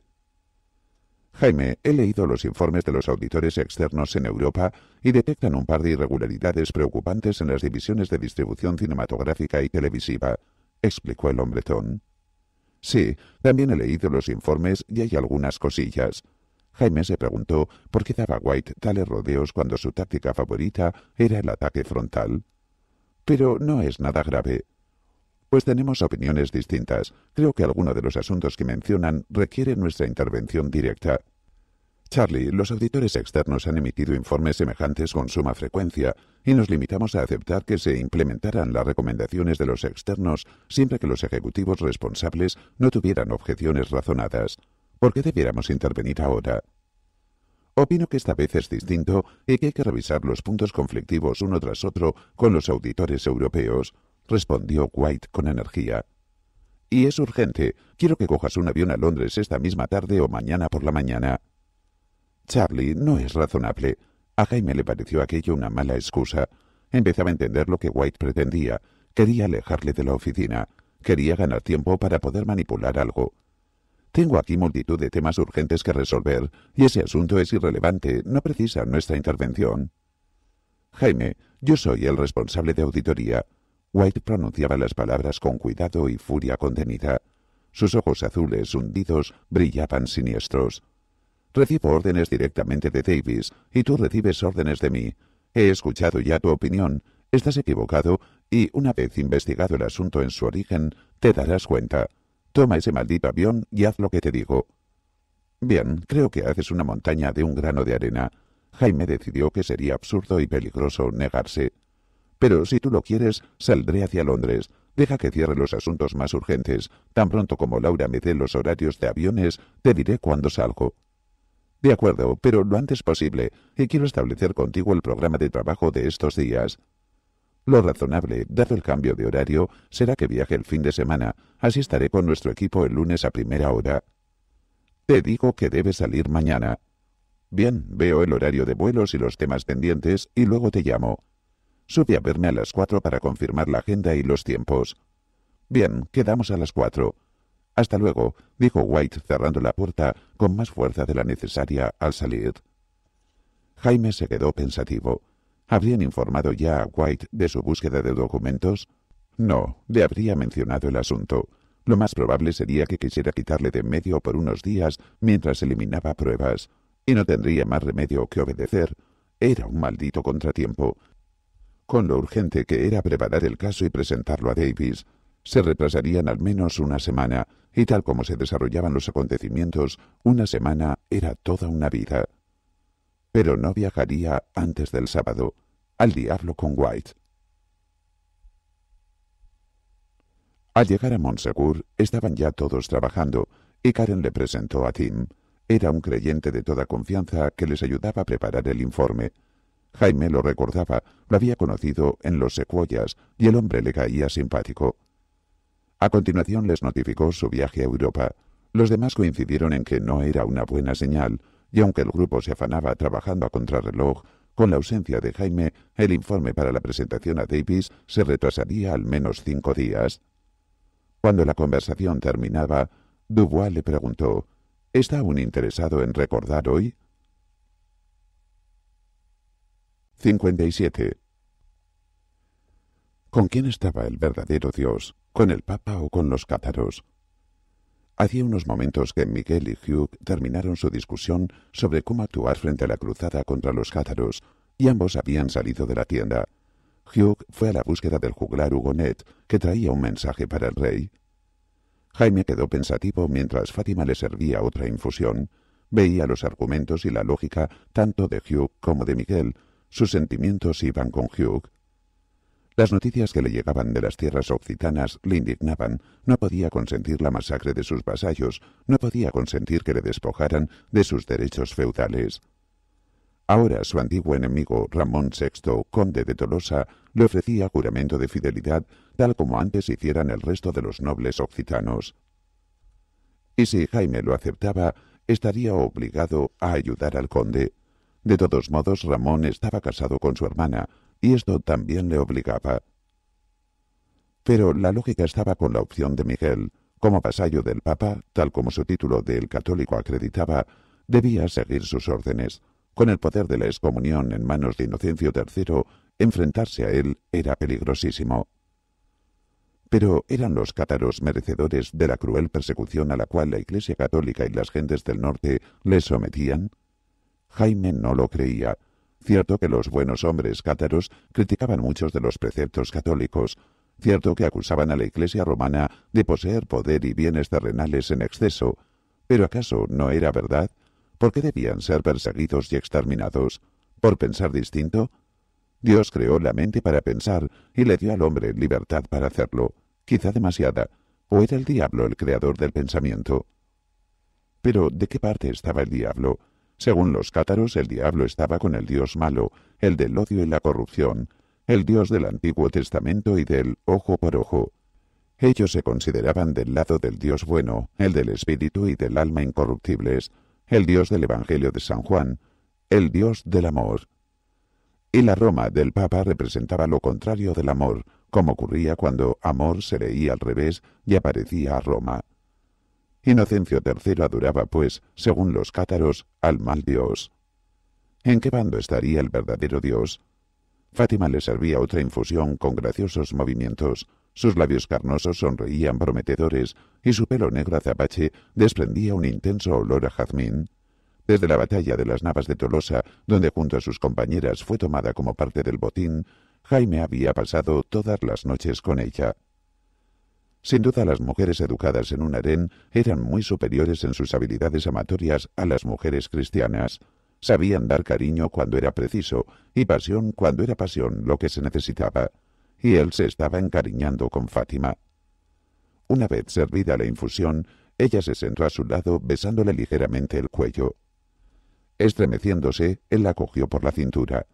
Jaime, he leído los informes de los auditores externos en Europa y detectan un par de irregularidades preocupantes en las divisiones de distribución cinematográfica y televisiva, explicó el hombretón. Sí, también he leído los informes y hay algunas cosillas. Jaime se preguntó por qué daba White tales rodeos cuando su táctica favorita era el ataque frontal. Pero no es nada grave pues tenemos opiniones distintas. Creo que alguno de los asuntos que mencionan requiere nuestra intervención directa. Charlie, los auditores externos han emitido informes semejantes con suma frecuencia y nos limitamos a aceptar que se implementaran las recomendaciones de los externos siempre que los ejecutivos responsables no tuvieran objeciones razonadas. ¿Por qué debiéramos intervenir ahora? Opino que esta vez es distinto y que hay que revisar los puntos conflictivos uno tras otro con los auditores europeos respondió White con energía. Y es urgente. Quiero que cojas un avión a Londres esta misma tarde o mañana por la mañana. Charlie no es razonable. A Jaime le pareció aquello una mala excusa. Empezaba a entender lo que White pretendía. Quería alejarle de la oficina. Quería ganar tiempo para poder manipular algo. Tengo aquí multitud de temas urgentes que resolver, y ese asunto es irrelevante, no precisa nuestra intervención. Jaime, yo soy el responsable de auditoría. White pronunciaba las palabras con cuidado y furia contenida. Sus ojos azules hundidos brillaban siniestros. Recibo órdenes directamente de Davis y tú recibes órdenes de mí. He escuchado ya tu opinión, estás equivocado y una vez investigado el asunto en su origen, te darás cuenta. Toma ese maldito avión y haz lo que te digo. Bien, creo que haces una montaña de un grano de arena. Jaime decidió que sería absurdo y peligroso negarse. Pero si tú lo quieres, saldré hacia Londres. Deja que cierre los asuntos más urgentes. Tan pronto como Laura me dé los horarios de aviones, te diré cuándo salgo. De acuerdo, pero lo antes posible, y quiero establecer contigo el programa de trabajo de estos días. Lo razonable, dado el cambio de horario, será que viaje el fin de semana, así estaré con nuestro equipo el lunes a primera hora. Te digo que debe salir mañana. Bien, veo el horario de vuelos y los temas pendientes y luego te llamo sube a verme a las cuatro para confirmar la agenda y los tiempos. Bien, quedamos a las cuatro. Hasta luego, dijo White cerrando la puerta con más fuerza de la necesaria al salir. Jaime se quedó pensativo. ¿Habrían informado ya a White de su búsqueda de documentos? No, le habría mencionado el asunto. Lo más probable sería que quisiera quitarle de en medio por unos días mientras eliminaba pruebas. Y no tendría más remedio que obedecer. Era un maldito contratiempo, con lo urgente que era preparar el caso y presentarlo a Davis, se retrasarían al menos una semana, y tal como se desarrollaban los acontecimientos, una semana era toda una vida. Pero no viajaría antes del sábado. Al diablo con White. Al llegar a Montsegur, estaban ya todos trabajando, y Karen le presentó a Tim. Era un creyente de toda confianza que les ayudaba a preparar el informe. Jaime lo recordaba, lo había conocido en los secuoyas y el hombre le caía simpático. A continuación les notificó su viaje a Europa. Los demás coincidieron en que no era una buena señal, y aunque el grupo se afanaba trabajando a contrarreloj, con la ausencia de Jaime, el informe para la presentación a Davis se retrasaría al menos cinco días. Cuando la conversación terminaba, Dubois le preguntó ¿Está un interesado en recordar hoy? 57. ¿Con quién estaba el verdadero Dios? ¿Con el Papa o con los cátaros? Hacía unos momentos que Miguel y Hugh terminaron su discusión sobre cómo actuar frente a la cruzada contra los cátaros, y ambos habían salido de la tienda. Hugh fue a la búsqueda del juglar Hugonet, que traía un mensaje para el rey. Jaime quedó pensativo mientras Fátima le servía otra infusión. Veía los argumentos y la lógica tanto de Hugh como de Miguel, sus sentimientos iban con Hugh. Las noticias que le llegaban de las tierras occitanas le indignaban. No podía consentir la masacre de sus vasallos, no podía consentir que le despojaran de sus derechos feudales. Ahora su antiguo enemigo, Ramón VI, conde de Tolosa, le ofrecía juramento de fidelidad, tal como antes hicieran el resto de los nobles occitanos. Y si Jaime lo aceptaba, estaría obligado a ayudar al conde de todos modos, Ramón estaba casado con su hermana, y esto también le obligaba. Pero la lógica estaba con la opción de Miguel. Como vasallo del Papa, tal como su título de Católico acreditaba, debía seguir sus órdenes. Con el poder de la excomunión en manos de Inocencio III, enfrentarse a él era peligrosísimo. Pero eran los cátaros merecedores de la cruel persecución a la cual la Iglesia Católica y las gentes del norte le sometían. Jaime no lo creía. Cierto que los buenos hombres cátaros criticaban muchos de los preceptos católicos, cierto que acusaban a la Iglesia romana de poseer poder y bienes terrenales en exceso, pero ¿acaso no era verdad? ¿Por qué debían ser perseguidos y exterminados? ¿Por pensar distinto? Dios creó la mente para pensar y le dio al hombre libertad para hacerlo, quizá demasiada, o era el diablo el creador del pensamiento. Pero ¿de qué parte estaba el diablo? Según los cátaros, el diablo estaba con el dios malo, el del odio y la corrupción, el dios del Antiguo Testamento y del ojo por ojo. Ellos se consideraban del lado del dios bueno, el del espíritu y del alma incorruptibles, el dios del Evangelio de San Juan, el dios del amor. Y la Roma del Papa representaba lo contrario del amor, como ocurría cuando amor se leía al revés y aparecía a Roma. Inocencio III adoraba, pues, según los cátaros, al mal Dios. ¿En qué bando estaría el verdadero Dios? Fátima le servía otra infusión con graciosos movimientos, sus labios carnosos sonreían prometedores y su pelo negro azabache desprendía un intenso olor a jazmín. Desde la batalla de las Navas de Tolosa, donde junto a sus compañeras fue tomada como parte del botín, Jaime había pasado todas las noches con ella. Sin duda las mujeres educadas en un harén eran muy superiores en sus habilidades amatorias a las mujeres cristianas. Sabían dar cariño cuando era preciso y pasión cuando era pasión lo que se necesitaba. Y él se estaba encariñando con Fátima. Una vez servida la infusión, ella se sentó a su lado besándole ligeramente el cuello. Estremeciéndose, él la cogió por la cintura.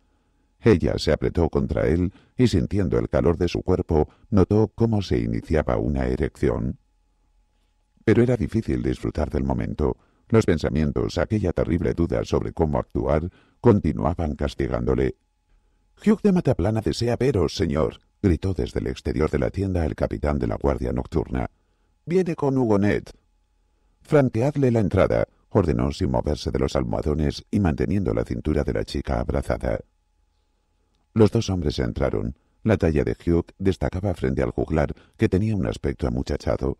Ella se apretó contra él y sintiendo el calor de su cuerpo notó cómo se iniciaba una erección. Pero era difícil disfrutar del momento. Los pensamientos, aquella terrible duda sobre cómo actuar, continuaban castigándole. Hugh de Mataplana desea veros, señor, gritó desde el exterior de la tienda el capitán de la guardia nocturna. Viene con Hugonet. Franqueadle la entrada, ordenó sin moverse de los almohadones y manteniendo la cintura de la chica abrazada. Los dos hombres entraron. La talla de Hugh destacaba frente al juglar, que tenía un aspecto amuchachado.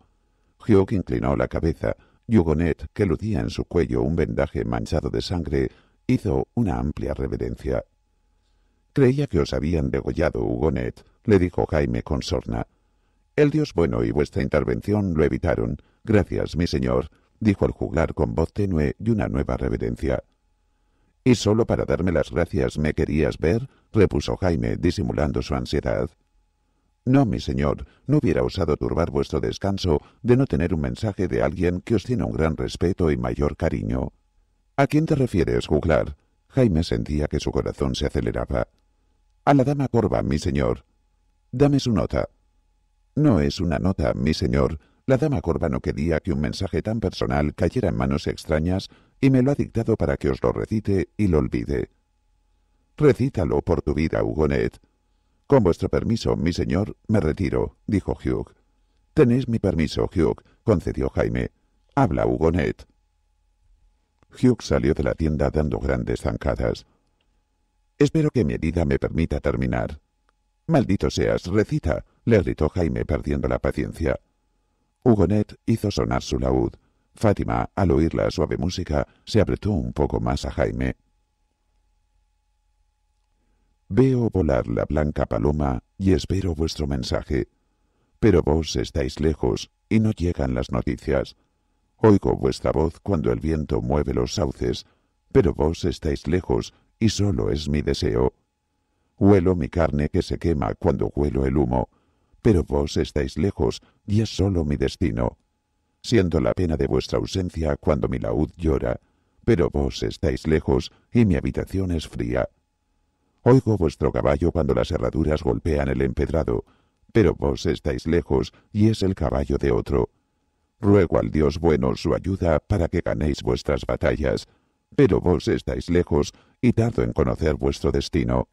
Hugh inclinó la cabeza. Hugonet, que lucía en su cuello un vendaje manchado de sangre, hizo una amplia reverencia. Creía que os habían degollado, Hugonet, le dijo Jaime con sorna. El Dios bueno y vuestra intervención lo evitaron. Gracias, mi señor, dijo el juglar con voz tenue y una nueva reverencia. Y solo para darme las gracias me querías ver, repuso Jaime, disimulando su ansiedad. No, mi señor, no hubiera osado turbar vuestro descanso de no tener un mensaje de alguien que os tiene un gran respeto y mayor cariño. ¿A quién te refieres, juglar? Jaime sentía que su corazón se aceleraba. A la dama Corva, mi señor. Dame su nota. No es una nota, mi señor. La dama Corva no quería que un mensaje tan personal cayera en manos extrañas y me lo ha dictado para que os lo recite y lo olvide. Recítalo por tu vida, Hugonet. Con vuestro permiso, mi señor, me retiro, dijo Hugh. Tenéis mi permiso, Hugh, concedió Jaime. Habla, Hugonet. Hugh salió de la tienda dando grandes zancadas. Espero que mi herida me permita terminar. Maldito seas, recita, le gritó Jaime perdiendo la paciencia. Hugonet hizo sonar su laúd. Fátima, al oír la suave música, se apretó un poco más a Jaime. Veo volar la blanca paloma y espero vuestro mensaje. Pero vos estáis lejos y no llegan las noticias. Oigo vuestra voz cuando el viento mueve los sauces, pero vos estáis lejos y solo es mi deseo. Huelo mi carne que se quema cuando huelo el humo, pero vos estáis lejos y es solo mi destino siento la pena de vuestra ausencia cuando mi laúd llora, pero vos estáis lejos y mi habitación es fría. Oigo vuestro caballo cuando las herraduras golpean el empedrado, pero vos estáis lejos y es el caballo de otro. Ruego al Dios bueno su ayuda para que ganéis vuestras batallas, pero vos estáis lejos y dado en conocer vuestro destino.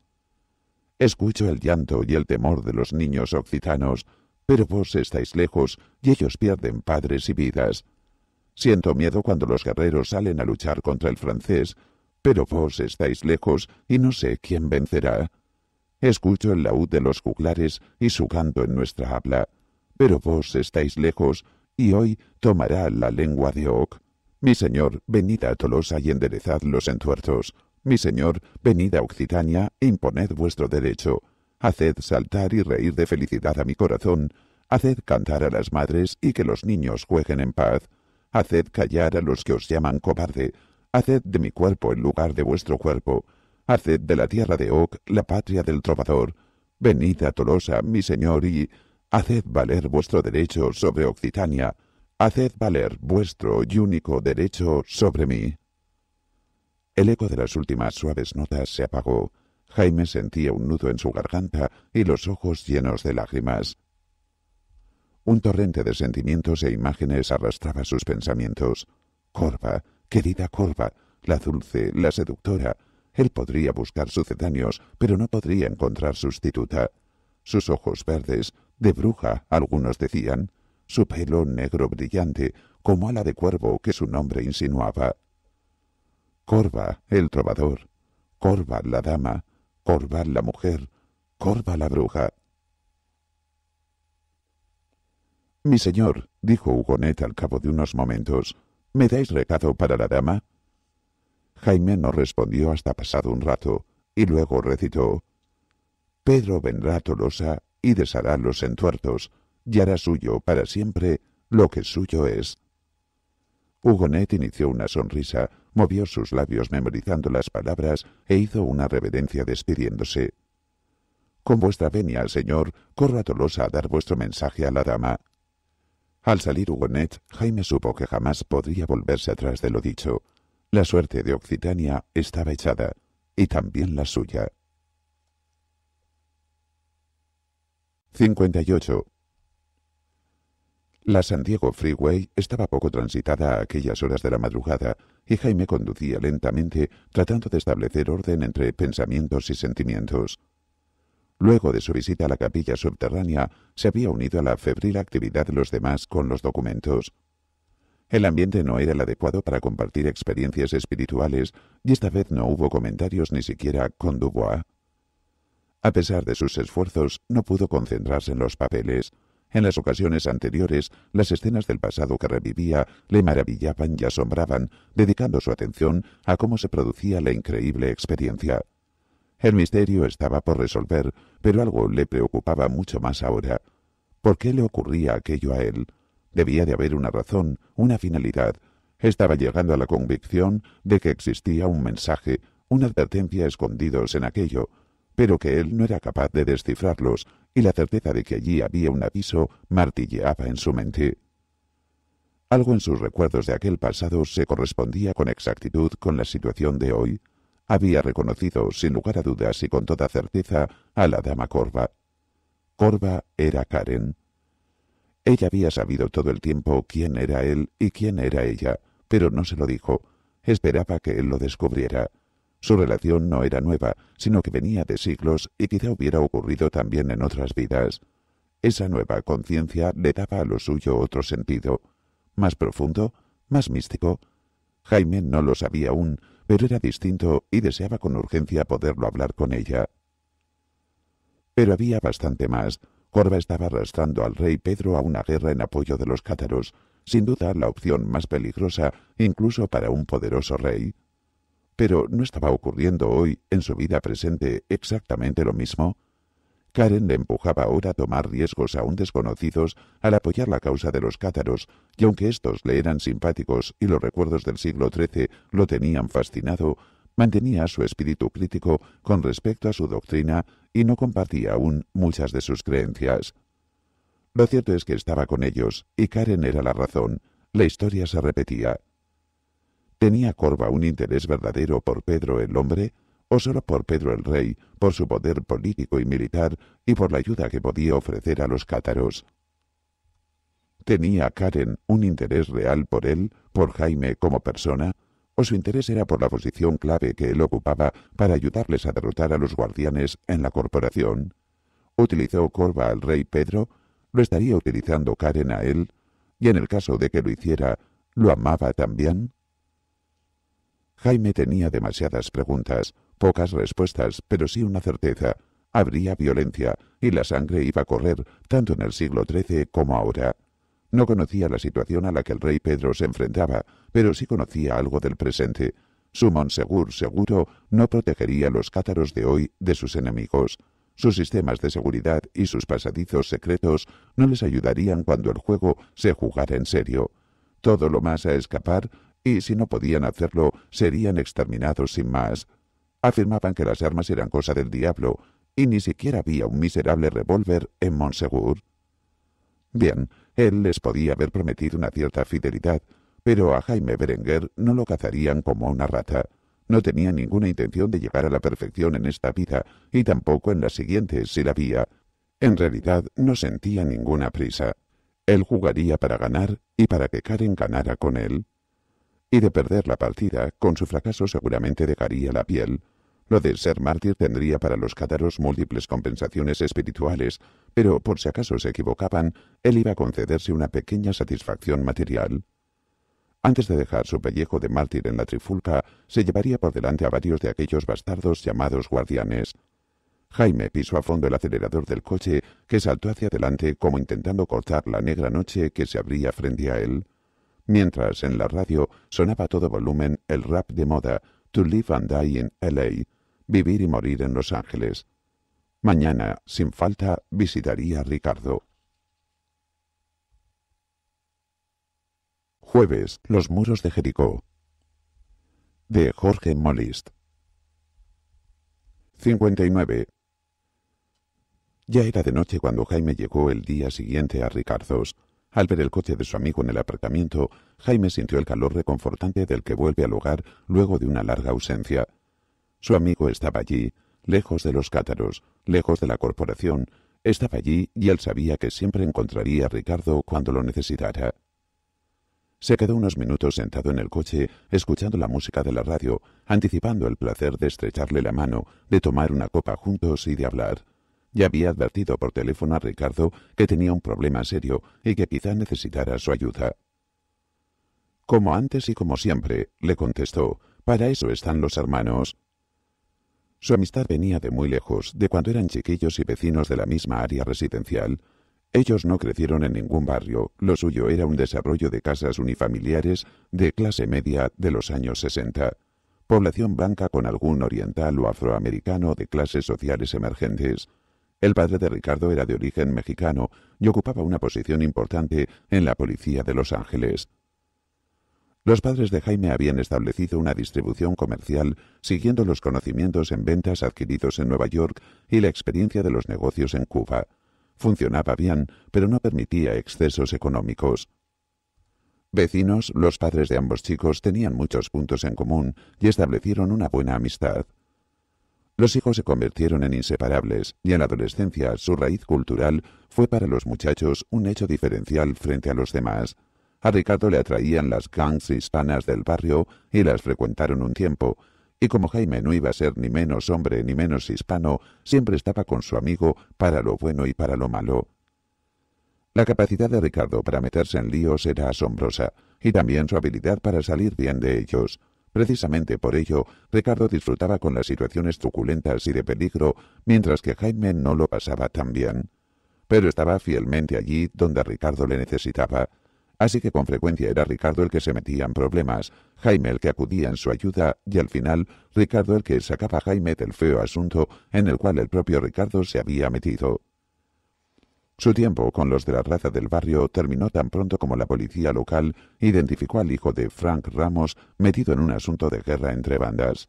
Escucho el llanto y el temor de los niños occitanos pero vos estáis lejos y ellos pierden padres y vidas. Siento miedo cuando los guerreros salen a luchar contra el francés, pero vos estáis lejos y no sé quién vencerá. Escucho el laúd de los juglares y su canto en nuestra habla, pero vos estáis lejos y hoy tomará la lengua de Oc. Mi señor, venid a Tolosa y enderezad los entuertos. Mi señor, venid a Occitania e imponed vuestro derecho. Haced saltar y reír de felicidad a mi corazón, haced cantar a las madres y que los niños jueguen en paz, haced callar a los que os llaman cobarde, haced de mi cuerpo el lugar de vuestro cuerpo, haced de la tierra de Oc la patria del trovador, venid a Tolosa, mi señor, y haced valer vuestro derecho sobre Occitania, haced valer vuestro y único derecho sobre mí. El eco de las últimas suaves notas se apagó, Jaime sentía un nudo en su garganta y los ojos llenos de lágrimas. Un torrente de sentimientos e imágenes arrastraba sus pensamientos. Corva, querida Corva, la dulce, la seductora. Él podría buscar sucedáneos, pero no podría encontrar sustituta. Sus ojos verdes, de bruja, algunos decían, su pelo negro brillante, como ala de cuervo que su nombre insinuaba. Corva, el trovador, Corva, la dama, Corva la mujer, Corva la bruja. Mi señor, dijo Hugonet al cabo de unos momentos, ¿me dais recado para la dama? Jaime no respondió hasta pasado un rato, y luego recitó Pedro vendrá a Tolosa y deshará los entuertos, y hará suyo para siempre lo que suyo es. Hugonet inició una sonrisa, movió sus labios memorizando las palabras e hizo una reverencia despidiéndose. Con vuestra venia, señor, corra a Tolosa a dar vuestro mensaje a la dama. Al salir Hugonet, Jaime supo que jamás podría volverse atrás de lo dicho. La suerte de Occitania estaba echada, y también la suya. 58. La San Diego Freeway estaba poco transitada a aquellas horas de la madrugada y Jaime conducía lentamente tratando de establecer orden entre pensamientos y sentimientos. Luego de su visita a la capilla subterránea, se había unido a la febril actividad de los demás con los documentos. El ambiente no era el adecuado para compartir experiencias espirituales y esta vez no hubo comentarios ni siquiera con Dubois. A pesar de sus esfuerzos, no pudo concentrarse en los papeles en las ocasiones anteriores, las escenas del pasado que revivía le maravillaban y asombraban, dedicando su atención a cómo se producía la increíble experiencia. El misterio estaba por resolver, pero algo le preocupaba mucho más ahora. ¿Por qué le ocurría aquello a él? Debía de haber una razón, una finalidad. Estaba llegando a la convicción de que existía un mensaje, una advertencia escondidos en aquello, pero que él no era capaz de descifrarlos, y la certeza de que allí había un aviso martilleaba en su mente. Algo en sus recuerdos de aquel pasado se correspondía con exactitud con la situación de hoy. Había reconocido, sin lugar a dudas y con toda certeza, a la dama Corva. Corva era Karen. Ella había sabido todo el tiempo quién era él y quién era ella, pero no se lo dijo. Esperaba que él lo descubriera. Su relación no era nueva, sino que venía de siglos y quizá hubiera ocurrido también en otras vidas. Esa nueva conciencia le daba a lo suyo otro sentido, más profundo, más místico. Jaime no lo sabía aún, pero era distinto y deseaba con urgencia poderlo hablar con ella. Pero había bastante más. Corva estaba arrastrando al rey Pedro a una guerra en apoyo de los cátaros, sin duda la opción más peligrosa incluso para un poderoso rey. Pero ¿no estaba ocurriendo hoy, en su vida presente, exactamente lo mismo? Karen le empujaba ahora a tomar riesgos aún desconocidos al apoyar la causa de los cátaros, y aunque estos le eran simpáticos y los recuerdos del siglo XIII lo tenían fascinado, mantenía su espíritu crítico con respecto a su doctrina y no compartía aún muchas de sus creencias. Lo cierto es que estaba con ellos, y Karen era la razón. La historia se repetía. ¿Tenía Corva un interés verdadero por Pedro el hombre o solo por Pedro el rey, por su poder político y militar y por la ayuda que podía ofrecer a los cátaros? ¿Tenía Karen un interés real por él, por Jaime como persona, o su interés era por la posición clave que él ocupaba para ayudarles a derrotar a los guardianes en la corporación? ¿Utilizó Corva al rey Pedro? ¿Lo estaría utilizando Karen a él? ¿Y en el caso de que lo hiciera, lo amaba también? Jaime tenía demasiadas preguntas, pocas respuestas, pero sí una certeza. Habría violencia, y la sangre iba a correr, tanto en el siglo XIII como ahora. No conocía la situación a la que el rey Pedro se enfrentaba, pero sí conocía algo del presente. Su Monsegur seguro no protegería a los cátaros de hoy de sus enemigos. Sus sistemas de seguridad y sus pasadizos secretos no les ayudarían cuando el juego se jugara en serio. Todo lo más a escapar y si no podían hacerlo serían exterminados sin más. Afirmaban que las armas eran cosa del diablo y ni siquiera había un miserable revólver en Monsegur. Bien, él les podía haber prometido una cierta fidelidad, pero a Jaime Berenguer no lo cazarían como a una rata. No tenía ninguna intención de llegar a la perfección en esta vida y tampoco en la siguiente, si la había. En realidad no sentía ninguna prisa. Él jugaría para ganar y para que Karen ganara con él y de perder la partida, con su fracaso seguramente dejaría la piel. Lo de ser mártir tendría para los cátaros múltiples compensaciones espirituales, pero por si acaso se equivocaban, él iba a concederse una pequeña satisfacción material. Antes de dejar su pellejo de mártir en la trifulca, se llevaría por delante a varios de aquellos bastardos llamados guardianes. Jaime pisó a fondo el acelerador del coche, que saltó hacia adelante como intentando cortar la negra noche que se abría frente a él mientras en la radio sonaba a todo volumen el rap de moda To Live and Die in LA, Vivir y Morir en Los Ángeles. Mañana, sin falta, visitaría a Ricardo. Jueves, Los Muros de Jericó. De Jorge Molist. 59. Ya era de noche cuando Jaime llegó el día siguiente a Ricardos. Al ver el coche de su amigo en el aparcamiento, Jaime sintió el calor reconfortante del que vuelve al hogar luego de una larga ausencia. Su amigo estaba allí, lejos de los cátaros, lejos de la corporación, estaba allí y él sabía que siempre encontraría a Ricardo cuando lo necesitara. Se quedó unos minutos sentado en el coche, escuchando la música de la radio, anticipando el placer de estrecharle la mano, de tomar una copa juntos y de hablar. Ya había advertido por teléfono a Ricardo que tenía un problema serio y que quizá necesitara su ayuda. Como antes y como siempre, le contestó, para eso están los hermanos. Su amistad venía de muy lejos, de cuando eran chiquillos y vecinos de la misma área residencial. Ellos no crecieron en ningún barrio, lo suyo era un desarrollo de casas unifamiliares de clase media de los años 60, población blanca con algún oriental o afroamericano de clases sociales emergentes, el padre de Ricardo era de origen mexicano y ocupaba una posición importante en la policía de Los Ángeles. Los padres de Jaime habían establecido una distribución comercial siguiendo los conocimientos en ventas adquiridos en Nueva York y la experiencia de los negocios en Cuba. Funcionaba bien, pero no permitía excesos económicos. Vecinos, los padres de ambos chicos tenían muchos puntos en común y establecieron una buena amistad. Los hijos se convirtieron en inseparables y en la adolescencia su raíz cultural fue para los muchachos un hecho diferencial frente a los demás. A Ricardo le atraían las gangs hispanas del barrio y las frecuentaron un tiempo, y como Jaime no iba a ser ni menos hombre ni menos hispano, siempre estaba con su amigo para lo bueno y para lo malo. La capacidad de Ricardo para meterse en líos era asombrosa, y también su habilidad para salir bien de ellos. Precisamente por ello, Ricardo disfrutaba con las situaciones truculentas y de peligro, mientras que Jaime no lo pasaba tan bien. Pero estaba fielmente allí donde Ricardo le necesitaba, así que con frecuencia era Ricardo el que se metía en problemas, Jaime el que acudía en su ayuda y al final Ricardo el que sacaba a Jaime del feo asunto en el cual el propio Ricardo se había metido. Su tiempo con los de la raza del barrio terminó tan pronto como la policía local identificó al hijo de Frank Ramos metido en un asunto de guerra entre bandas.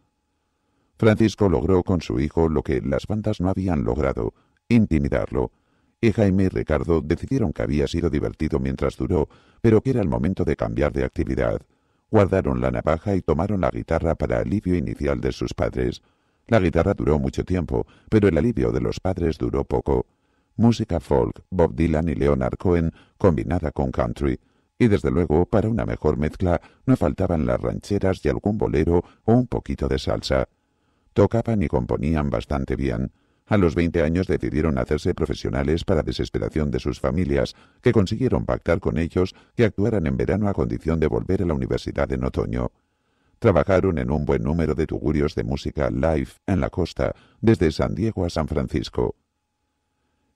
Francisco logró con su hijo lo que las bandas no habían logrado, intimidarlo, y Jaime y Ricardo decidieron que había sido divertido mientras duró, pero que era el momento de cambiar de actividad. Guardaron la navaja y tomaron la guitarra para alivio inicial de sus padres. La guitarra duró mucho tiempo, pero el alivio de los padres duró poco música folk, Bob Dylan y Leonard Cohen combinada con country, y desde luego para una mejor mezcla no faltaban las rancheras y algún bolero o un poquito de salsa. Tocaban y componían bastante bien. A los 20 años decidieron hacerse profesionales para desesperación de sus familias, que consiguieron pactar con ellos que actuaran en verano a condición de volver a la universidad en otoño. Trabajaron en un buen número de tugurios de música live en la costa, desde San Diego a San Francisco.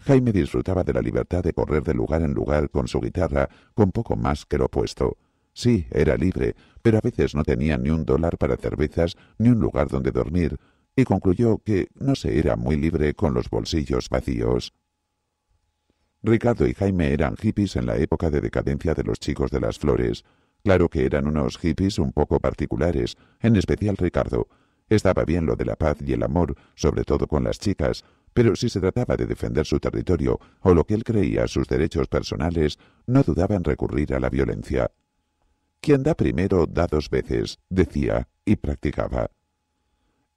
Jaime disfrutaba de la libertad de correr de lugar en lugar con su guitarra, con poco más que lo puesto. Sí, era libre, pero a veces no tenía ni un dólar para cervezas ni un lugar donde dormir, y concluyó que no se era muy libre con los bolsillos vacíos. Ricardo y Jaime eran hippies en la época de decadencia de los chicos de las flores. Claro que eran unos hippies un poco particulares, en especial Ricardo. Estaba bien lo de la paz y el amor, sobre todo con las chicas, pero si se trataba de defender su territorio o lo que él creía sus derechos personales, no dudaba en recurrir a la violencia. Quien da primero da dos veces, decía, y practicaba.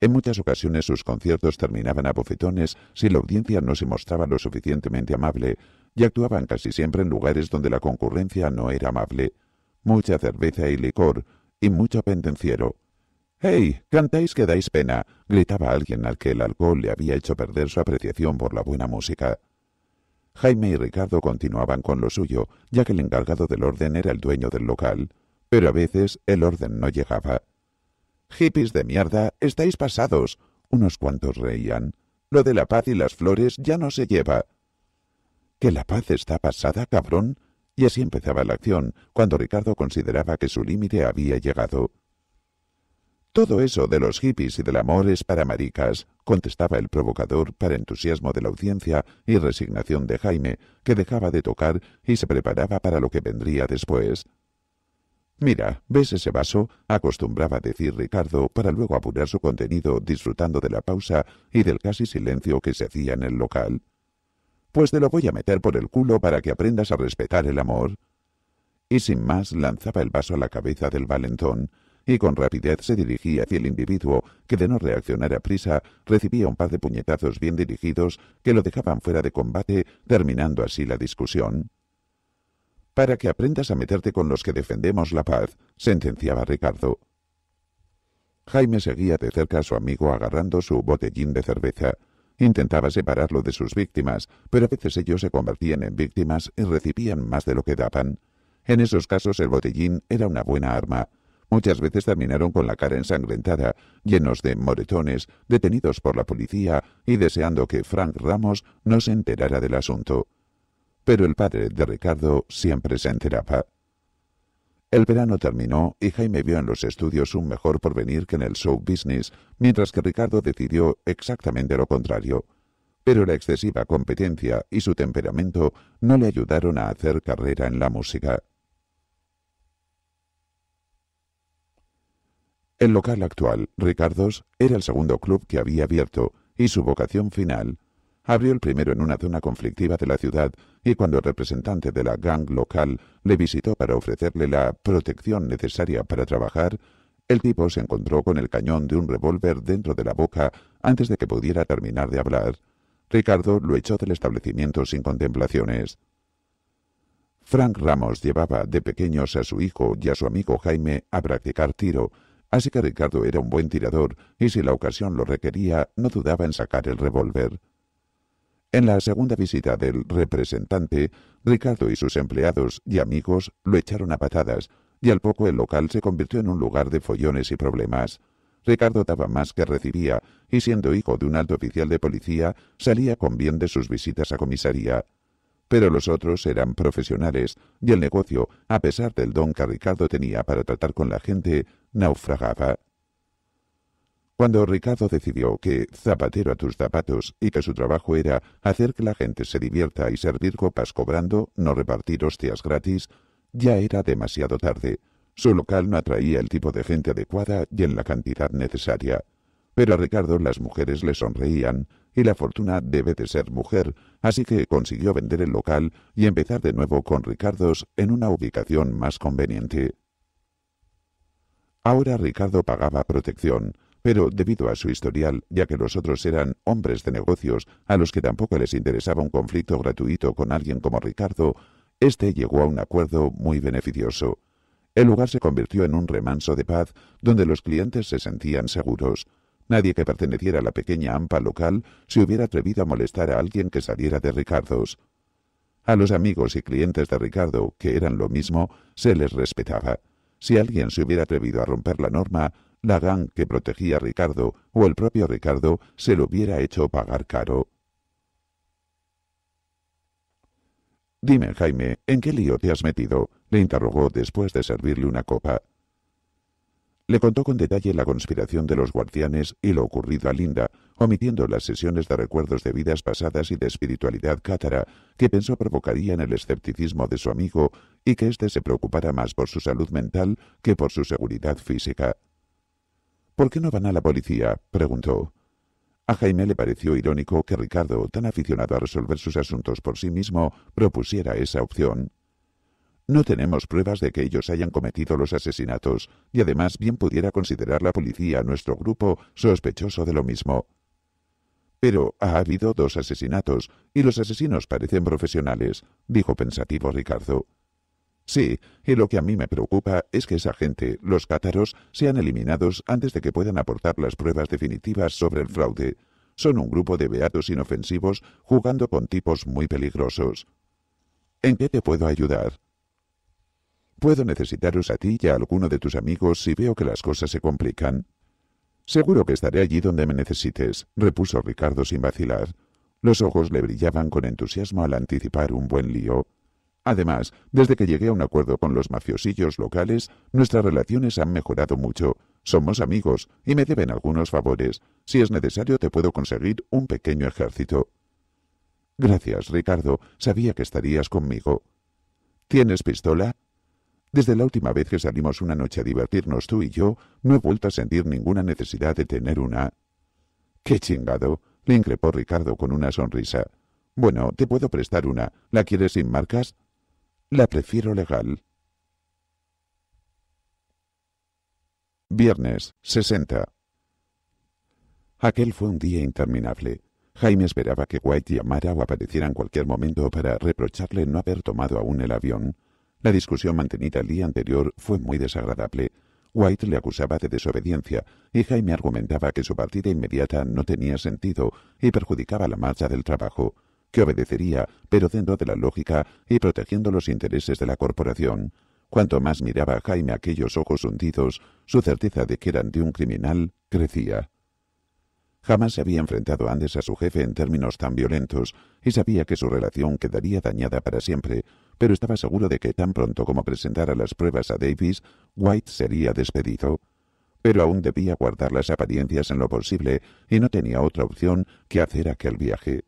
En muchas ocasiones sus conciertos terminaban a bofetones si la audiencia no se mostraba lo suficientemente amable, y actuaban casi siempre en lugares donde la concurrencia no era amable. Mucha cerveza y licor, y mucho pendenciero. ¡Hey! ¡Cantáis que dais pena! gritaba alguien al que el alcohol le había hecho perder su apreciación por la buena música. Jaime y Ricardo continuaban con lo suyo, ya que el encargado del orden era el dueño del local, pero a veces el orden no llegaba. Hippies de mierda, estáis pasados. Unos cuantos reían. Lo de la paz y las flores ya no se lleva. ¿Que la paz está pasada, cabrón? Y así empezaba la acción, cuando Ricardo consideraba que su límite había llegado. Todo eso de los hippies y del amor es para maricas, contestaba el provocador para entusiasmo de la audiencia y resignación de Jaime, que dejaba de tocar y se preparaba para lo que vendría después. Mira, ¿ves ese vaso? acostumbraba decir Ricardo para luego apurar su contenido disfrutando de la pausa y del casi silencio que se hacía en el local. Pues te lo voy a meter por el culo para que aprendas a respetar el amor. Y sin más lanzaba el vaso a la cabeza del valentón, y con rapidez se dirigía hacia el individuo que de no reaccionar a prisa recibía un par de puñetazos bien dirigidos que lo dejaban fuera de combate, terminando así la discusión. Para que aprendas a meterte con los que defendemos la paz, sentenciaba Ricardo. Jaime seguía de cerca a su amigo agarrando su botellín de cerveza. Intentaba separarlo de sus víctimas, pero a veces ellos se convertían en víctimas y recibían más de lo que daban. En esos casos el botellín era una buena arma. Muchas veces terminaron con la cara ensangrentada, llenos de moretones, detenidos por la policía y deseando que Frank Ramos no se enterara del asunto. Pero el padre de Ricardo siempre se enteraba. El verano terminó y Jaime vio en los estudios un mejor porvenir que en el show business, mientras que Ricardo decidió exactamente lo contrario. Pero la excesiva competencia y su temperamento no le ayudaron a hacer carrera en la música. El local actual, Ricardo's, era el segundo club que había abierto y su vocación final abrió el primero en una zona conflictiva de la ciudad y cuando el representante de la gang local le visitó para ofrecerle la protección necesaria para trabajar, el tipo se encontró con el cañón de un revólver dentro de la boca antes de que pudiera terminar de hablar. Ricardo lo echó del establecimiento sin contemplaciones. Frank Ramos llevaba de pequeños a su hijo y a su amigo Jaime a practicar tiro, Así que Ricardo era un buen tirador y si la ocasión lo requería, no dudaba en sacar el revólver. En la segunda visita del representante, Ricardo y sus empleados y amigos lo echaron a patadas, y al poco el local se convirtió en un lugar de follones y problemas. Ricardo daba más que recibía, y siendo hijo de un alto oficial de policía, salía con bien de sus visitas a comisaría. Pero los otros eran profesionales, y el negocio, a pesar del don que Ricardo tenía para tratar con la gente, naufragaba. Cuando Ricardo decidió que zapatero a tus zapatos y que su trabajo era hacer que la gente se divierta y servir copas cobrando, no repartir hostias gratis, ya era demasiado tarde. Su local no atraía el tipo de gente adecuada y en la cantidad necesaria. Pero a Ricardo las mujeres le sonreían y la fortuna debe de ser mujer, así que consiguió vender el local y empezar de nuevo con Ricardos en una ubicación más conveniente. Ahora Ricardo pagaba protección, pero debido a su historial, ya que los otros eran hombres de negocios a los que tampoco les interesaba un conflicto gratuito con alguien como Ricardo, este llegó a un acuerdo muy beneficioso. El lugar se convirtió en un remanso de paz donde los clientes se sentían seguros. Nadie que perteneciera a la pequeña AMPA local se hubiera atrevido a molestar a alguien que saliera de Ricardo's. A los amigos y clientes de Ricardo, que eran lo mismo, se les respetaba si alguien se hubiera atrevido a romper la norma, la gang que protegía a Ricardo o el propio Ricardo se lo hubiera hecho pagar caro. Dime, Jaime, ¿en qué lío te has metido? le interrogó después de servirle una copa. Le contó con detalle la conspiración de los guardianes y lo ocurrido a Linda, omitiendo las sesiones de recuerdos de vidas pasadas y de espiritualidad cátara que pensó provocarían el escepticismo de su amigo y que éste se preocupara más por su salud mental que por su seguridad física. ¿Por qué no van a la policía? preguntó. A Jaime le pareció irónico que Ricardo, tan aficionado a resolver sus asuntos por sí mismo, propusiera esa opción. No tenemos pruebas de que ellos hayan cometido los asesinatos, y además bien pudiera considerar la policía nuestro grupo sospechoso de lo mismo. Pero ha habido dos asesinatos y los asesinos parecen profesionales, dijo pensativo Ricardo. Sí, y lo que a mí me preocupa es que esa gente, los cátaros, sean eliminados antes de que puedan aportar las pruebas definitivas sobre el fraude. Son un grupo de beatos inofensivos jugando con tipos muy peligrosos. ¿En qué te puedo ayudar? Puedo necesitaros a ti y a alguno de tus amigos si veo que las cosas se complican. Seguro que estaré allí donde me necesites, repuso Ricardo sin vacilar. Los ojos le brillaban con entusiasmo al anticipar un buen lío. Además, desde que llegué a un acuerdo con los mafiosillos locales, nuestras relaciones han mejorado mucho. Somos amigos y me deben algunos favores. Si es necesario, te puedo conseguir un pequeño ejército. Gracias, Ricardo. Sabía que estarías conmigo. ¿Tienes pistola? Desde la última vez que salimos una noche a divertirnos tú y yo, no he vuelto a sentir ninguna necesidad de tener una... ¡Qué chingado! le increpó Ricardo con una sonrisa. Bueno, te puedo prestar una. ¿La quieres sin marcas? La prefiero legal. Viernes, 60. Aquel fue un día interminable. Jaime esperaba que White llamara o apareciera en cualquier momento para reprocharle no haber tomado aún el avión. La discusión mantenida el día anterior fue muy desagradable. White le acusaba de desobediencia y Jaime argumentaba que su partida inmediata no tenía sentido y perjudicaba la marcha del trabajo, que obedecería, pero dentro de la lógica y protegiendo los intereses de la corporación. Cuanto más miraba a Jaime aquellos ojos hundidos, su certeza de que eran de un criminal crecía. Jamás se había enfrentado antes a su jefe en términos tan violentos y sabía que su relación quedaría dañada para siempre, pero estaba seguro de que tan pronto como presentara las pruebas a Davis, White sería despedido. Pero aún debía guardar las apariencias en lo posible y no tenía otra opción que hacer aquel viaje.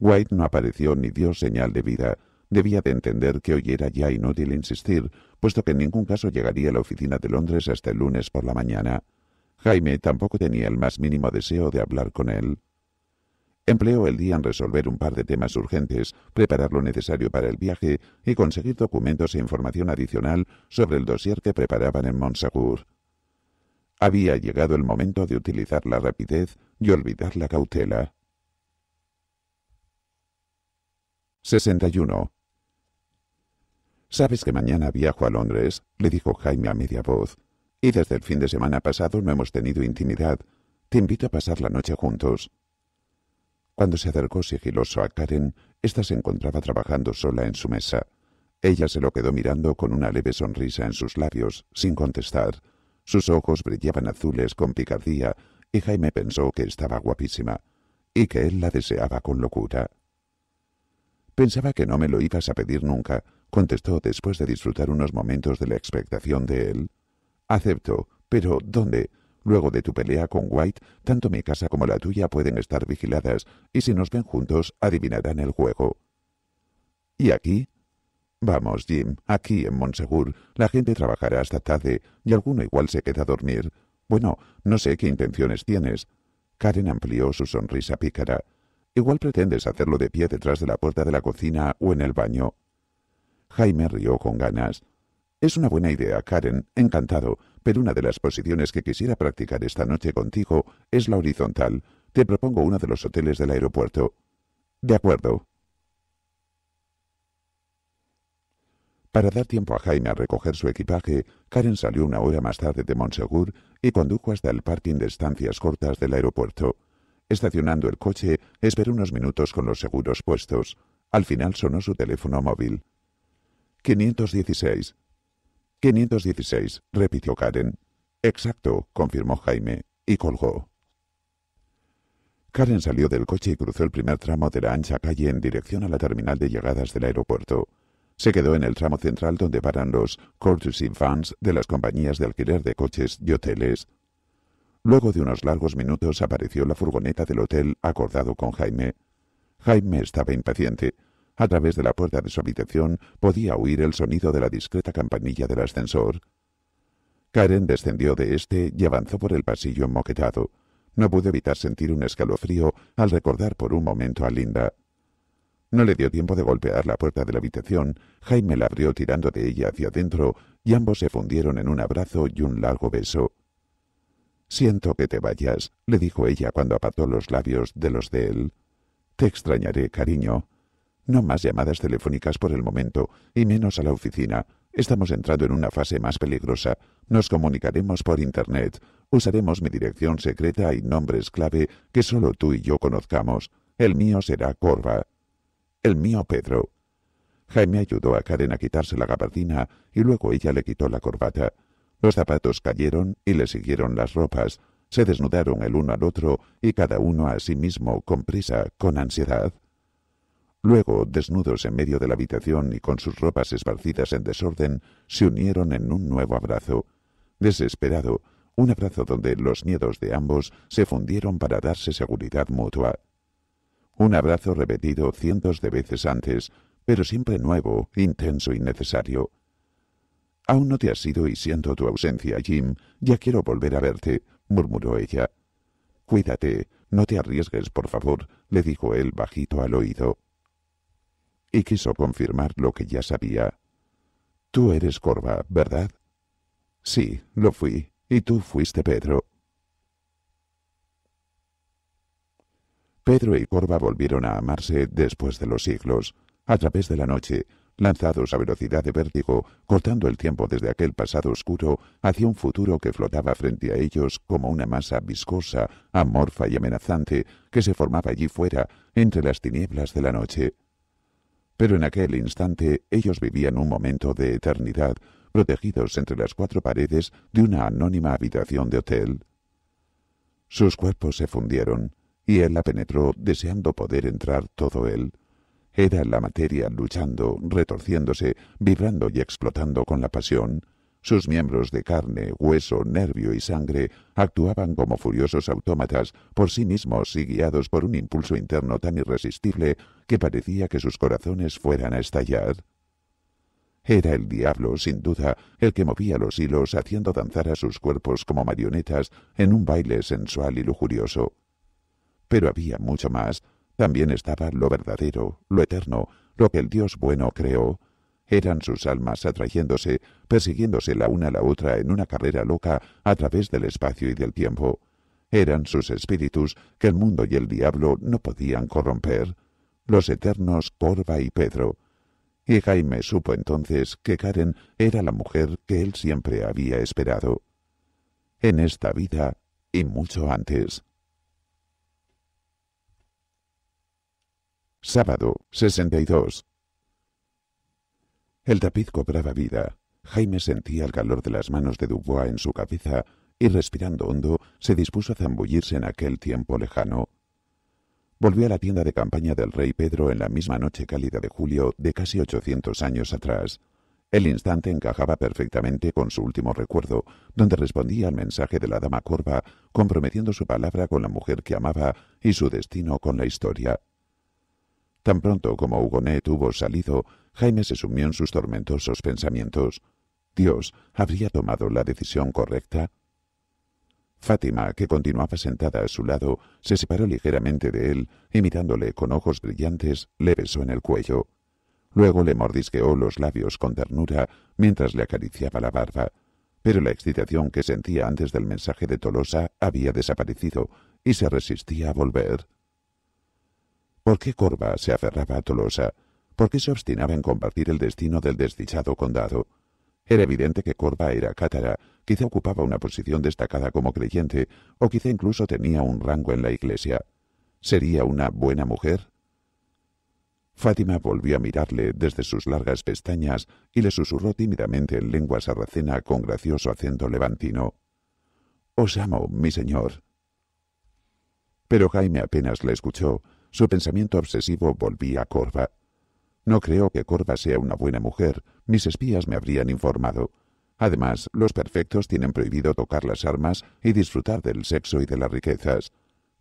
White no apareció ni dio señal de vida. Debía de entender que hoy era ya inútil insistir, puesto que en ningún caso llegaría a la oficina de Londres hasta el lunes por la mañana. Jaime tampoco tenía el más mínimo deseo de hablar con él. Empleó el día en resolver un par de temas urgentes, preparar lo necesario para el viaje y conseguir documentos e información adicional sobre el dossier que preparaban en Montsagur. Había llegado el momento de utilizar la rapidez y olvidar la cautela. 61. Sabes que mañana viajo a Londres, le dijo Jaime a media voz, y desde el fin de semana pasado no hemos tenido intimidad. Te invito a pasar la noche juntos. Cuando se acercó sigiloso a Karen, ésta se encontraba trabajando sola en su mesa. Ella se lo quedó mirando con una leve sonrisa en sus labios, sin contestar. Sus ojos brillaban azules con picardía, y Jaime pensó que estaba guapísima, y que él la deseaba con locura. Pensaba que no me lo ibas a pedir nunca, contestó después de disfrutar unos momentos de la expectación de él. Acepto, pero ¿dónde? Luego de tu pelea con White, tanto mi casa como la tuya pueden estar vigiladas, y si nos ven juntos, adivinarán el juego. ¿Y aquí? Vamos, Jim, aquí en Monsegur, la gente trabajará hasta tarde, y alguno igual se queda a dormir. Bueno, no sé qué intenciones tienes. Karen amplió su sonrisa pícara. Igual pretendes hacerlo de pie detrás de la puerta de la cocina o en el baño. Jaime rió con ganas. Es una buena idea, Karen. Encantado pero una de las posiciones que quisiera practicar esta noche contigo es la horizontal. Te propongo uno de los hoteles del aeropuerto. De acuerdo. Para dar tiempo a Jaime a recoger su equipaje, Karen salió una hora más tarde de Montsegur y condujo hasta el parking de estancias cortas del aeropuerto. Estacionando el coche, esperó unos minutos con los seguros puestos. Al final sonó su teléfono móvil. 516. 516, repitió Karen. Exacto, confirmó Jaime, y colgó. Karen salió del coche y cruzó el primer tramo de la ancha calle en dirección a la terminal de llegadas del aeropuerto. Se quedó en el tramo central donde paran los courtesy fans» de las compañías de alquiler de coches y hoteles. Luego de unos largos minutos apareció la furgoneta del hotel acordado con Jaime. Jaime estaba impaciente. A través de la puerta de su habitación podía oír el sonido de la discreta campanilla del ascensor. Karen descendió de este y avanzó por el pasillo moquetado. No pudo evitar sentir un escalofrío al recordar por un momento a Linda. No le dio tiempo de golpear la puerta de la habitación, Jaime la abrió tirando de ella hacia adentro y ambos se fundieron en un abrazo y un largo beso. Siento que te vayas, le dijo ella cuando apartó los labios de los de él. Te extrañaré, cariño. No más llamadas telefónicas por el momento, y menos a la oficina. Estamos entrando en una fase más peligrosa. Nos comunicaremos por Internet. Usaremos mi dirección secreta y nombres clave que solo tú y yo conozcamos. El mío será Corva. El mío Pedro. Jaime ayudó a Karen a quitarse la gabardina y luego ella le quitó la corbata. Los zapatos cayeron y le siguieron las ropas. Se desnudaron el uno al otro y cada uno a sí mismo con prisa, con ansiedad. Luego, desnudos en medio de la habitación y con sus ropas esparcidas en desorden, se unieron en un nuevo abrazo. Desesperado, un abrazo donde los miedos de ambos se fundieron para darse seguridad mutua. Un abrazo repetido cientos de veces antes, pero siempre nuevo, intenso y necesario. Aún no te has ido y siento tu ausencia, Jim. Ya quiero volver a verte, murmuró ella. Cuídate, no te arriesgues, por favor, le dijo él bajito al oído y quiso confirmar lo que ya sabía. Tú eres Corva, ¿verdad? Sí, lo fui, y tú fuiste Pedro. Pedro y Corva volvieron a amarse después de los siglos, a través de la noche, lanzados a velocidad de vértigo, cortando el tiempo desde aquel pasado oscuro hacia un futuro que flotaba frente a ellos como una masa viscosa, amorfa y amenazante que se formaba allí fuera, entre las tinieblas de la noche. Pero en aquel instante ellos vivían un momento de eternidad, protegidos entre las cuatro paredes de una anónima habitación de hotel. Sus cuerpos se fundieron, y él la penetró deseando poder entrar todo él. Era la materia luchando, retorciéndose, vibrando y explotando con la pasión, sus miembros de carne, hueso, nervio y sangre actuaban como furiosos autómatas por sí mismos y guiados por un impulso interno tan irresistible que parecía que sus corazones fueran a estallar. Era el diablo, sin duda, el que movía los hilos haciendo danzar a sus cuerpos como marionetas en un baile sensual y lujurioso. Pero había mucho más. También estaba lo verdadero, lo eterno, lo que el Dios bueno creó, eran sus almas atrayéndose, persiguiéndose la una a la otra en una carrera loca a través del espacio y del tiempo. Eran sus espíritus que el mundo y el diablo no podían corromper. Los eternos Corva y Pedro. Y Jaime supo entonces que Karen era la mujer que él siempre había esperado. En esta vida y mucho antes. Sábado 62. El tapiz cobraba vida. Jaime sentía el calor de las manos de Dubois en su cabeza y respirando hondo se dispuso a zambullirse en aquel tiempo lejano. Volvió a la tienda de campaña del rey Pedro en la misma noche cálida de julio de casi ochocientos años atrás. El instante encajaba perfectamente con su último recuerdo, donde respondía al mensaje de la dama corva, comprometiendo su palabra con la mujer que amaba y su destino con la historia. Tan pronto como Hugonet hubo salido, Jaime se sumió en sus tormentosos pensamientos. ¿Dios habría tomado la decisión correcta? Fátima, que continuaba sentada a su lado, se separó ligeramente de él y mirándole con ojos brillantes le besó en el cuello. Luego le mordisqueó los labios con ternura mientras le acariciaba la barba. Pero la excitación que sentía antes del mensaje de Tolosa había desaparecido y se resistía a volver. ¿Por qué Corva se aferraba a Tolosa? ¿Por qué se obstinaba en compartir el destino del desdichado condado? Era evidente que Corva era cátara, quizá ocupaba una posición destacada como creyente, o quizá incluso tenía un rango en la iglesia. ¿Sería una buena mujer? Fátima volvió a mirarle desde sus largas pestañas y le susurró tímidamente en lengua sarracena con gracioso acento levantino. Os amo, mi señor. Pero Jaime apenas le escuchó. Su pensamiento obsesivo volvía a Corva. No creo que Corva sea una buena mujer, mis espías me habrían informado. Además, los perfectos tienen prohibido tocar las armas y disfrutar del sexo y de las riquezas.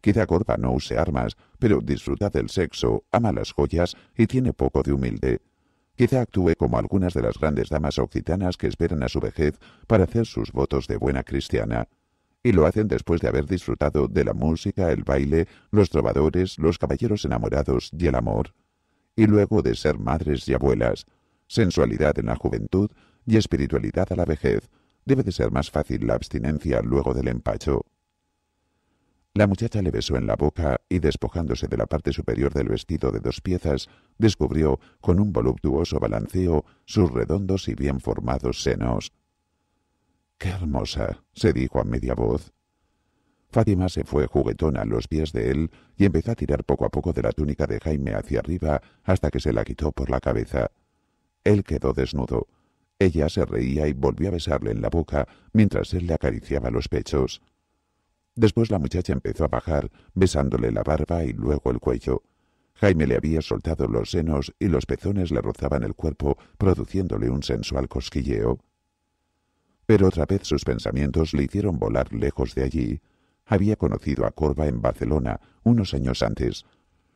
Quizá Corva no use armas, pero disfruta del sexo, ama las joyas y tiene poco de humilde. Quizá actúe como algunas de las grandes damas occitanas que esperan a su vejez para hacer sus votos de buena cristiana. Y lo hacen después de haber disfrutado de la música, el baile, los trovadores, los caballeros enamorados y el amor y luego de ser madres y abuelas. Sensualidad en la juventud y espiritualidad a la vejez. Debe de ser más fácil la abstinencia luego del empacho. La muchacha le besó en la boca y despojándose de la parte superior del vestido de dos piezas, descubrió, con un voluptuoso balanceo, sus redondos y bien formados senos. ¡Qué hermosa! se dijo a media voz. Fátima se fue juguetona a los pies de él y empezó a tirar poco a poco de la túnica de Jaime hacia arriba hasta que se la quitó por la cabeza. Él quedó desnudo. Ella se reía y volvió a besarle en la boca mientras él le acariciaba los pechos. Después la muchacha empezó a bajar, besándole la barba y luego el cuello. Jaime le había soltado los senos y los pezones le rozaban el cuerpo, produciéndole un sensual cosquilleo. Pero otra vez sus pensamientos le hicieron volar lejos de allí, había conocido a Corva en Barcelona unos años antes.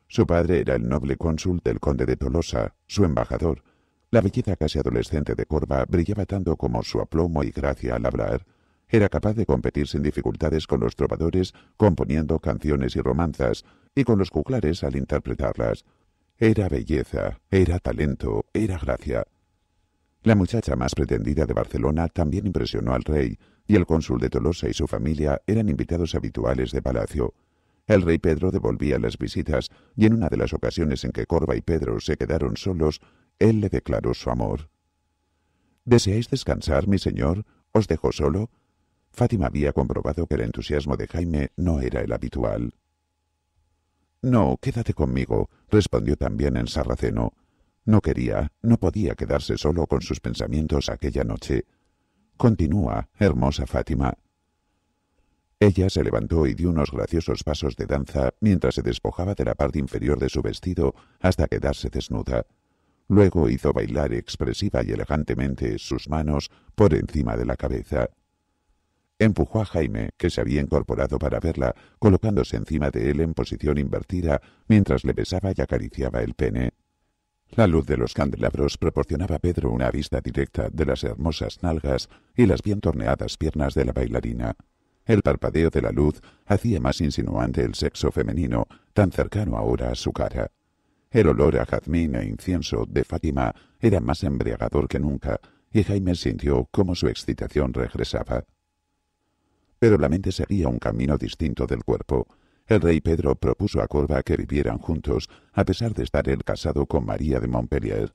Su padre era el noble cónsul del conde de Tolosa, su embajador. La belleza casi adolescente de Corva brillaba tanto como su aplomo y gracia al hablar. Era capaz de competir sin dificultades con los trovadores componiendo canciones y romanzas y con los juglares al interpretarlas. Era belleza, era talento, era gracia. La muchacha más pretendida de Barcelona también impresionó al rey, y el cónsul de Tolosa y su familia eran invitados habituales de palacio. El rey Pedro devolvía las visitas y en una de las ocasiones en que Corva y Pedro se quedaron solos, él le declaró su amor. ¿Deseáis descansar, mi señor? ¿Os dejo solo? Fátima había comprobado que el entusiasmo de Jaime no era el habitual. No, quédate conmigo, respondió también en sarraceno. No quería, no podía quedarse solo con sus pensamientos aquella noche. Continúa, hermosa Fátima. Ella se levantó y dio unos graciosos pasos de danza mientras se despojaba de la parte inferior de su vestido hasta quedarse desnuda. Luego hizo bailar expresiva y elegantemente sus manos por encima de la cabeza. Empujó a Jaime, que se había incorporado para verla, colocándose encima de él en posición invertida mientras le besaba y acariciaba el pene. La luz de los candelabros proporcionaba a Pedro una vista directa de las hermosas nalgas y las bien torneadas piernas de la bailarina. El parpadeo de la luz hacía más insinuante el sexo femenino, tan cercano ahora a su cara. El olor a jazmín e incienso de Fátima era más embriagador que nunca, y Jaime sintió cómo su excitación regresaba. Pero la mente seguía un camino distinto del cuerpo, el rey Pedro propuso a Corva que vivieran juntos, a pesar de estar él casado con María de Montpellier.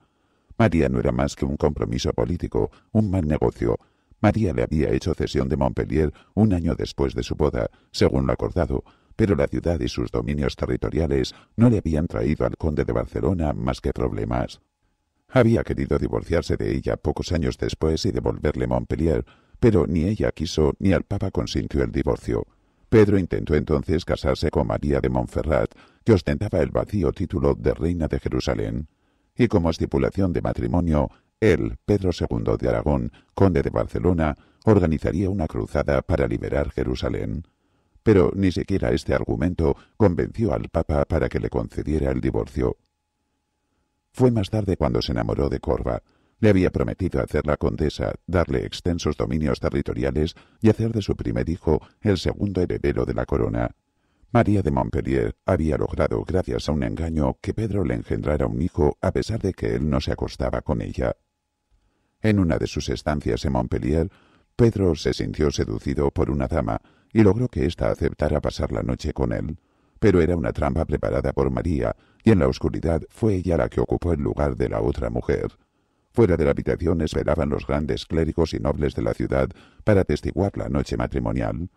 María no era más que un compromiso político, un mal negocio. María le había hecho cesión de Montpellier un año después de su boda, según lo acordado, pero la ciudad y sus dominios territoriales no le habían traído al conde de Barcelona más que problemas. Había querido divorciarse de ella pocos años después y devolverle Montpellier, pero ni ella quiso ni el Papa consintió el divorcio. Pedro intentó entonces casarse con María de Montferrat, que ostentaba el vacío título de reina de Jerusalén, y como estipulación de matrimonio, él, Pedro II de Aragón, conde de Barcelona, organizaría una cruzada para liberar Jerusalén. Pero ni siquiera este argumento convenció al Papa para que le concediera el divorcio. Fue más tarde cuando se enamoró de Corva, le había prometido hacer la condesa, darle extensos dominios territoriales y hacer de su primer hijo el segundo heredero de la corona. María de Montpellier había logrado, gracias a un engaño, que Pedro le engendrara un hijo a pesar de que él no se acostaba con ella. En una de sus estancias en Montpellier, Pedro se sintió seducido por una dama y logró que ésta aceptara pasar la noche con él, pero era una trampa preparada por María, y en la oscuridad fue ella la que ocupó el lugar de la otra mujer. Fuera de la habitación esperaban los grandes clérigos y nobles de la ciudad para testiguar la noche matrimonial.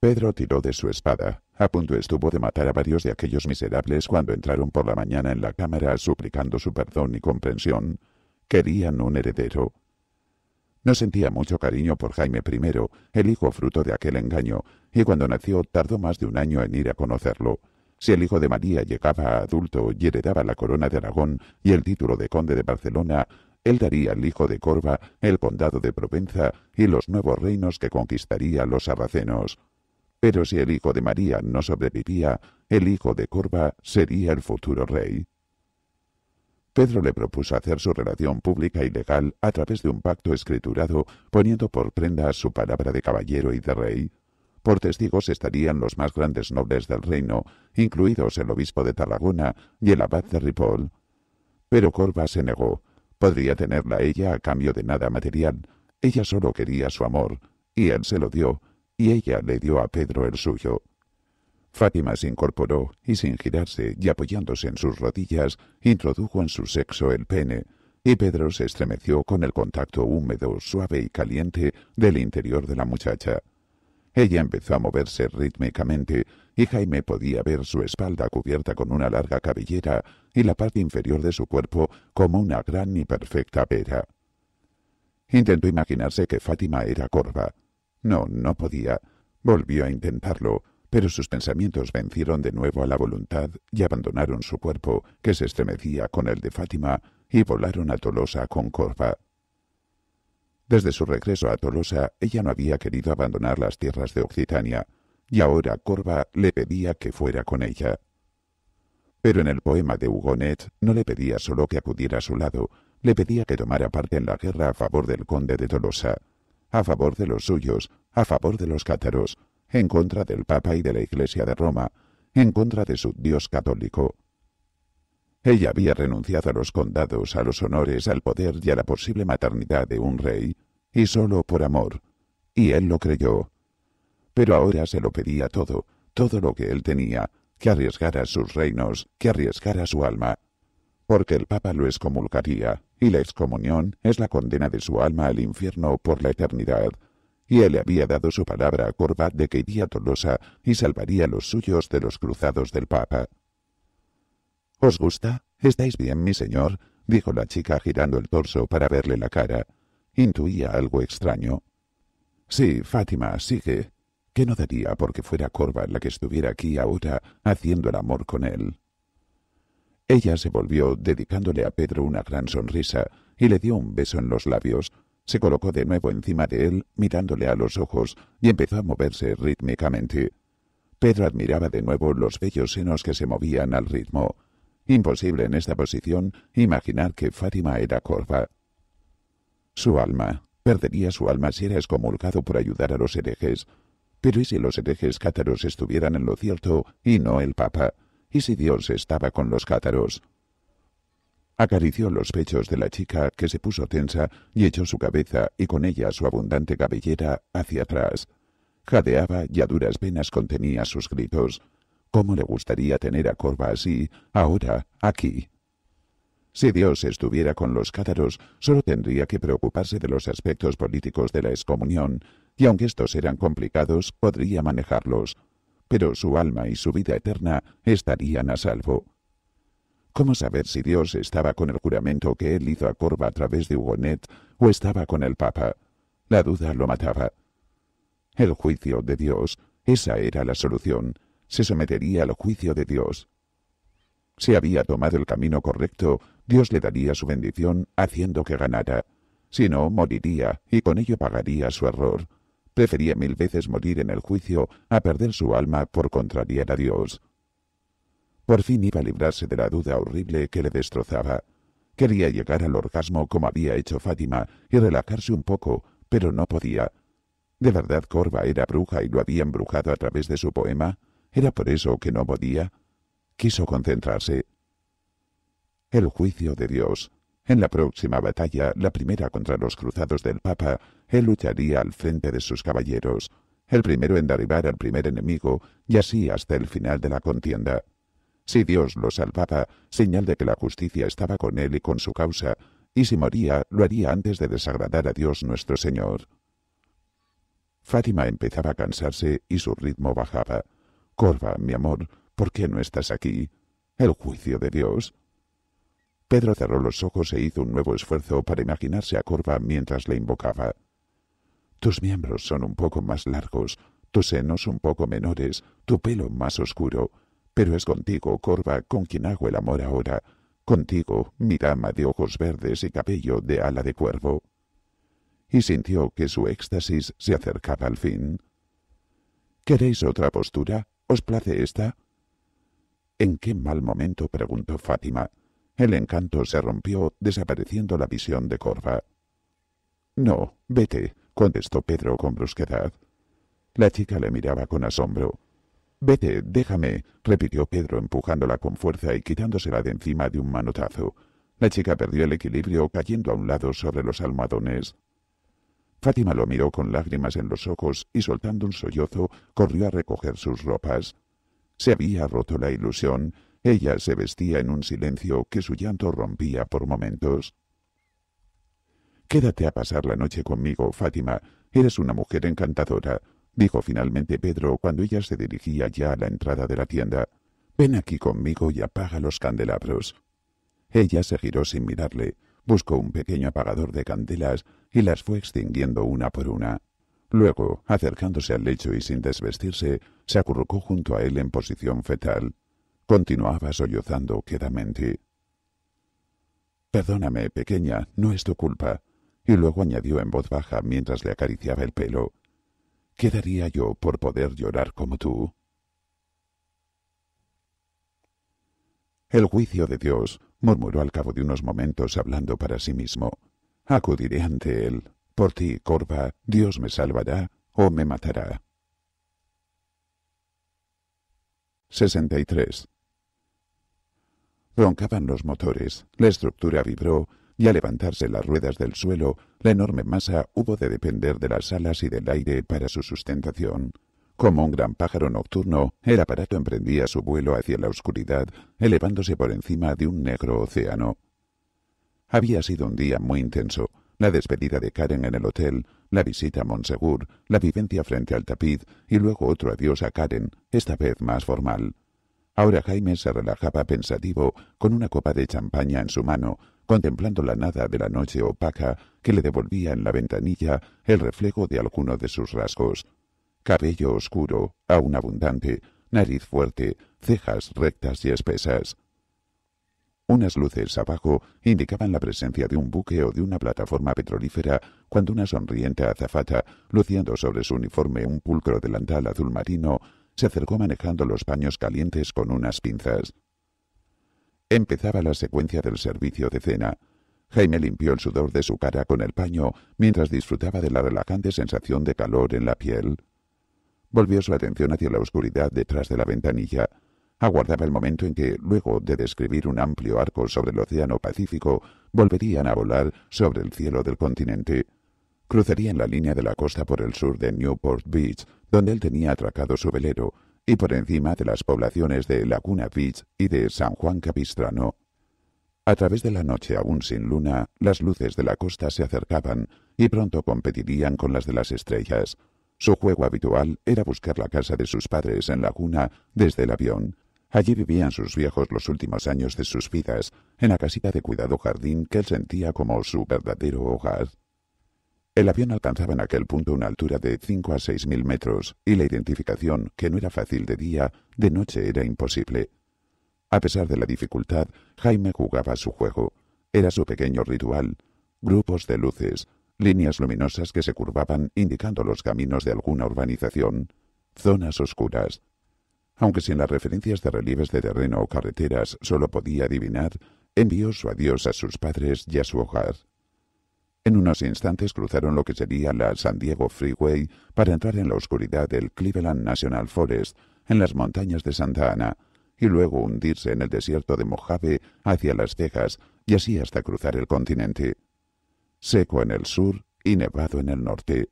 Pedro tiró de su espada. A punto estuvo de matar a varios de aquellos miserables cuando entraron por la mañana en la cámara suplicando su perdón y comprensión. Querían un heredero. No sentía mucho cariño por Jaime I, el hijo fruto de aquel engaño, y cuando nació tardó más de un año en ir a conocerlo. Si el hijo de María llegaba adulto y heredaba la corona de Aragón y el título de conde de Barcelona, él daría al hijo de Corva el condado de Provenza y los nuevos reinos que conquistaría los sarracenos. Pero si el hijo de María no sobrevivía, el hijo de Corva sería el futuro rey. Pedro le propuso hacer su relación pública y legal a través de un pacto escriturado poniendo por prenda su palabra de caballero y de rey. Por testigos estarían los más grandes nobles del reino, incluidos el obispo de Tarragona y el abad de Ripoll. Pero Corva se negó Podría tenerla ella a cambio de nada material. Ella solo quería su amor, y él se lo dio, y ella le dio a Pedro el suyo. Fátima se incorporó y sin girarse y apoyándose en sus rodillas, introdujo en su sexo el pene, y Pedro se estremeció con el contacto húmedo, suave y caliente del interior de la muchacha. Ella empezó a moverse rítmicamente y Jaime podía ver su espalda cubierta con una larga cabellera y la parte inferior de su cuerpo como una gran y perfecta pera. Intentó imaginarse que Fátima era corva. No, no podía. Volvió a intentarlo, pero sus pensamientos vencieron de nuevo a la voluntad y abandonaron su cuerpo, que se estremecía con el de Fátima, y volaron a Tolosa con corva. Desde su regreso a Tolosa, ella no había querido abandonar las tierras de Occitania y ahora Corva le pedía que fuera con ella. Pero en el poema de Hugonet no le pedía solo que acudiera a su lado, le pedía que tomara parte en la guerra a favor del conde de Tolosa, a favor de los suyos, a favor de los cátaros, en contra del Papa y de la Iglesia de Roma, en contra de su Dios católico. Ella había renunciado a los condados, a los honores, al poder y a la posible maternidad de un rey, y solo por amor, y él lo creyó, pero ahora se lo pedía todo, todo lo que él tenía, que arriesgara sus reinos, que arriesgara su alma. Porque el Papa lo excomulgaría, y la excomunión es la condena de su alma al infierno por la eternidad. Y él le había dado su palabra a Corbat de que iría a Tolosa y salvaría los suyos de los cruzados del Papa. ¿Os gusta? ¿Estáis bien, mi señor? dijo la chica girando el torso para verle la cara. Intuía algo extraño. Sí, Fátima, sigue, que no daría porque fuera Corva la que estuviera aquí ahora haciendo el amor con él. Ella se volvió dedicándole a Pedro una gran sonrisa y le dio un beso en los labios. Se colocó de nuevo encima de él, mirándole a los ojos, y empezó a moverse rítmicamente. Pedro admiraba de nuevo los bellos senos que se movían al ritmo. Imposible en esta posición imaginar que Fátima era corva. Su alma, perdería su alma si era excomulgado por ayudar a los herejes, pero ¿y si los herejes cátaros estuvieran en lo cierto y no el Papa? ¿Y si Dios estaba con los cátaros? Acarició los pechos de la chica, que se puso tensa, y echó su cabeza y con ella su abundante cabellera hacia atrás. Jadeaba y a duras penas contenía sus gritos. ¿Cómo le gustaría tener a Corva así, ahora, aquí? Si Dios estuviera con los cátaros, solo tendría que preocuparse de los aspectos políticos de la excomunión, y aunque estos eran complicados, podría manejarlos, pero su alma y su vida eterna estarían a salvo. ¿Cómo saber si Dios estaba con el juramento que él hizo a Corva a través de Hugonet o estaba con el Papa? La duda lo mataba. El juicio de Dios, esa era la solución. Se sometería al juicio de Dios. Si había tomado el camino correcto, Dios le daría su bendición haciendo que ganara. Si no, moriría y con ello pagaría su error prefería mil veces morir en el juicio a perder su alma por contrariar a Dios. Por fin iba a librarse de la duda horrible que le destrozaba. Quería llegar al orgasmo como había hecho Fátima y relajarse un poco, pero no podía. ¿De verdad Corva era bruja y lo había embrujado a través de su poema? ¿Era por eso que no podía? Quiso concentrarse. El juicio de Dios. En la próxima batalla, la primera contra los cruzados del Papa, él lucharía al frente de sus caballeros, el primero en derribar al primer enemigo, y así hasta el final de la contienda. Si Dios lo salvaba, señal de que la justicia estaba con él y con su causa, y si moría, lo haría antes de desagradar a Dios nuestro Señor. Fátima empezaba a cansarse y su ritmo bajaba. Corva, mi amor, ¿por qué no estás aquí? El juicio de Dios. Pedro cerró los ojos e hizo un nuevo esfuerzo para imaginarse a Corva mientras le invocaba. Tus miembros son un poco más largos, tus senos un poco menores, tu pelo más oscuro, pero es contigo, Corva, con quien hago el amor ahora, contigo, mi dama de ojos verdes y cabello de ala de cuervo. Y sintió que su éxtasis se acercaba al fin. ¿Queréis otra postura? ¿Os place esta? ¿En qué mal momento? preguntó Fátima. El encanto se rompió, desapareciendo la visión de Corva. No, vete, contestó Pedro con brusquedad. La chica le miraba con asombro. Vete, déjame, repitió Pedro empujándola con fuerza y quitándosela de encima de un manotazo. La chica perdió el equilibrio cayendo a un lado sobre los almohadones. Fátima lo miró con lágrimas en los ojos y soltando un sollozo corrió a recoger sus ropas. Se había roto la ilusión ella se vestía en un silencio que su llanto rompía por momentos. Quédate a pasar la noche conmigo, Fátima. Eres una mujer encantadora, dijo finalmente Pedro cuando ella se dirigía ya a la entrada de la tienda. Ven aquí conmigo y apaga los candelabros. Ella se giró sin mirarle, buscó un pequeño apagador de candelas y las fue extinguiendo una por una. Luego, acercándose al lecho y sin desvestirse, se acurrucó junto a él en posición fetal. Continuaba sollozando quedamente. Perdóname, pequeña, no es tu culpa. Y luego añadió en voz baja mientras le acariciaba el pelo. ¿Qué daría yo por poder llorar como tú? El juicio de Dios, murmuró al cabo de unos momentos hablando para sí mismo. Acudiré ante él. Por ti, corva, Dios me salvará o me matará. 63. Roncaban los motores, la estructura vibró, y al levantarse las ruedas del suelo, la enorme masa hubo de depender de las alas y del aire para su sustentación. Como un gran pájaro nocturno, el aparato emprendía su vuelo hacia la oscuridad, elevándose por encima de un negro océano. Había sido un día muy intenso. La despedida de Karen en el hotel, la visita a Monsegur, la vivencia frente al tapiz y luego otro adiós a Karen, esta vez más formal. Ahora Jaime se relajaba pensativo, con una copa de champaña en su mano, contemplando la nada de la noche opaca que le devolvía en la ventanilla el reflejo de alguno de sus rasgos. Cabello oscuro, aún abundante, nariz fuerte, cejas rectas y espesas. Unas luces abajo indicaban la presencia de un buque o de una plataforma petrolífera cuando una sonriente azafata, luciendo sobre su uniforme un pulcro delantal azul marino, se acercó manejando los paños calientes con unas pinzas. Empezaba la secuencia del servicio de cena. Jaime limpió el sudor de su cara con el paño mientras disfrutaba de la relajante sensación de calor en la piel. Volvió su atención hacia la oscuridad detrás de la ventanilla. Aguardaba el momento en que, luego de describir un amplio arco sobre el Océano Pacífico, volverían a volar sobre el cielo del continente. Cruzarían la línea de la costa por el sur de Newport Beach, donde él tenía atracado su velero, y por encima de las poblaciones de Laguna Beach y de San Juan Capistrano. A través de la noche aún sin luna, las luces de la costa se acercaban y pronto competirían con las de las estrellas. Su juego habitual era buscar la casa de sus padres en Laguna desde el avión. Allí vivían sus viejos los últimos años de sus vidas, en la casita de cuidado jardín que él sentía como su verdadero hogar. El avión alcanzaba en aquel punto una altura de 5 a 6 mil metros y la identificación, que no era fácil de día, de noche era imposible. A pesar de la dificultad, Jaime jugaba su juego. Era su pequeño ritual. Grupos de luces, líneas luminosas que se curvaban indicando los caminos de alguna urbanización, zonas oscuras. Aunque sin las referencias de relieves de terreno o carreteras solo podía adivinar, envió su adiós a sus padres y a su hogar. En unos instantes cruzaron lo que sería la San Diego Freeway para entrar en la oscuridad del Cleveland National Forest, en las montañas de Santa Ana, y luego hundirse en el desierto de Mojave hacia Las Tejas y así hasta cruzar el continente. Seco en el sur y nevado en el norte.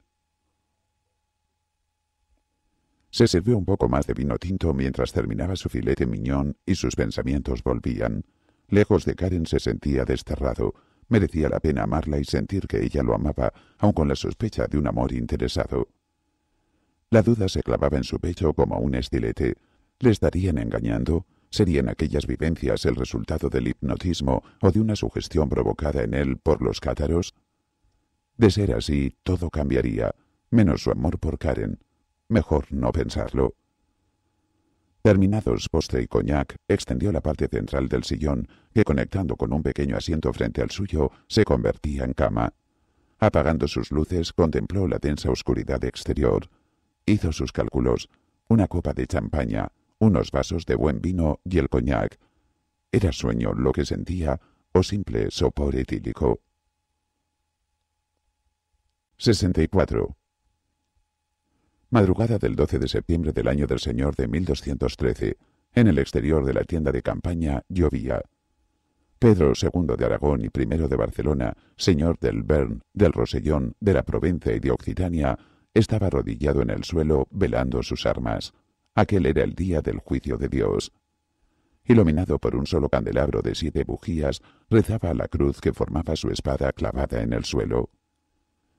Se sirvió un poco más de vino tinto mientras terminaba su filete miñón y sus pensamientos volvían. Lejos de Karen se sentía desterrado Merecía la pena amarla y sentir que ella lo amaba, aun con la sospecha de un amor interesado. La duda se clavaba en su pecho como un estilete. ¿Le estarían engañando? ¿Serían aquellas vivencias el resultado del hipnotismo o de una sugestión provocada en él por los cátaros? De ser así, todo cambiaría, menos su amor por Karen. Mejor no pensarlo. Terminados postre y coñac, extendió la parte central del sillón, que conectando con un pequeño asiento frente al suyo, se convertía en cama. Apagando sus luces, contempló la densa oscuridad exterior. Hizo sus cálculos. Una copa de champaña, unos vasos de buen vino y el coñac. ¿Era sueño lo que sentía o simple sopor etílico? 64 madrugada del 12 de septiembre del año del Señor de 1213, en el exterior de la tienda de campaña llovía. Pedro II de Aragón y I de Barcelona, señor del Bern, del Rosellón, de la Provenza y de Occitania, estaba arrodillado en el suelo velando sus armas. Aquel era el día del juicio de Dios. Iluminado por un solo candelabro de siete bujías, rezaba la cruz que formaba su espada clavada en el suelo.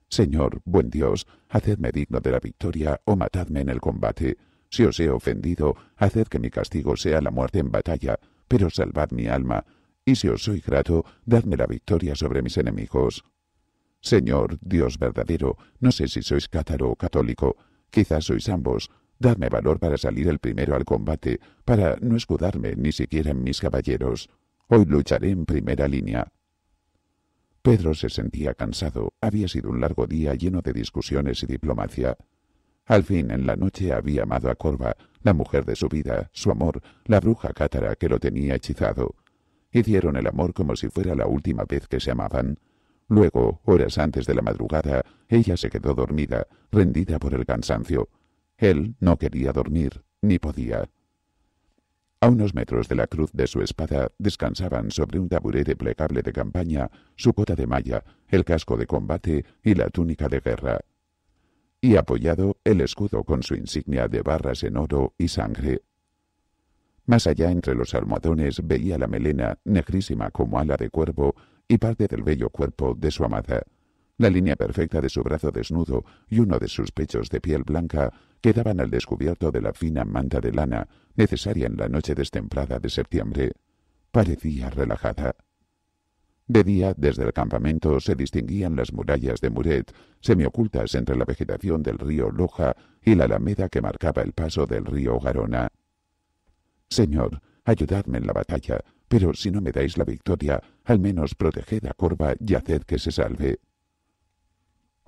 Señor, buen Dios, hacedme digno de la victoria o matadme en el combate. Si os he ofendido, haced que mi castigo sea la muerte en batalla, pero salvad mi alma, y si os soy grato, dadme la victoria sobre mis enemigos. Señor, Dios verdadero, no sé si sois cátaro o católico, quizás sois ambos, dadme valor para salir el primero al combate, para no escudarme ni siquiera en mis caballeros. Hoy lucharé en primera línea. Pedro se sentía cansado. Había sido un largo día lleno de discusiones y diplomacia. Al fin, en la noche había amado a Corva, la mujer de su vida, su amor, la bruja cátara que lo tenía hechizado. Hicieron el amor como si fuera la última vez que se amaban. Luego, horas antes de la madrugada, ella se quedó dormida, rendida por el cansancio. Él no quería dormir, ni podía. A unos metros de la cruz de su espada descansaban sobre un taburete plegable de campaña su cota de malla, el casco de combate y la túnica de guerra. Y apoyado el escudo con su insignia de barras en oro y sangre. Más allá entre los almohadones veía la melena, negrísima como ala de cuervo, y parte del bello cuerpo de su amada. La línea perfecta de su brazo desnudo y uno de sus pechos de piel blanca quedaban al descubierto de la fina manta de lana necesaria en la noche destemplada de septiembre. Parecía relajada. De día, desde el campamento, se distinguían las murallas de Muret, semiocultas entre la vegetación del río Loja y la alameda que marcaba el paso del río Garona. Señor, ayudadme en la batalla, pero si no me dais la victoria, al menos proteged a Corva y haced que se salve.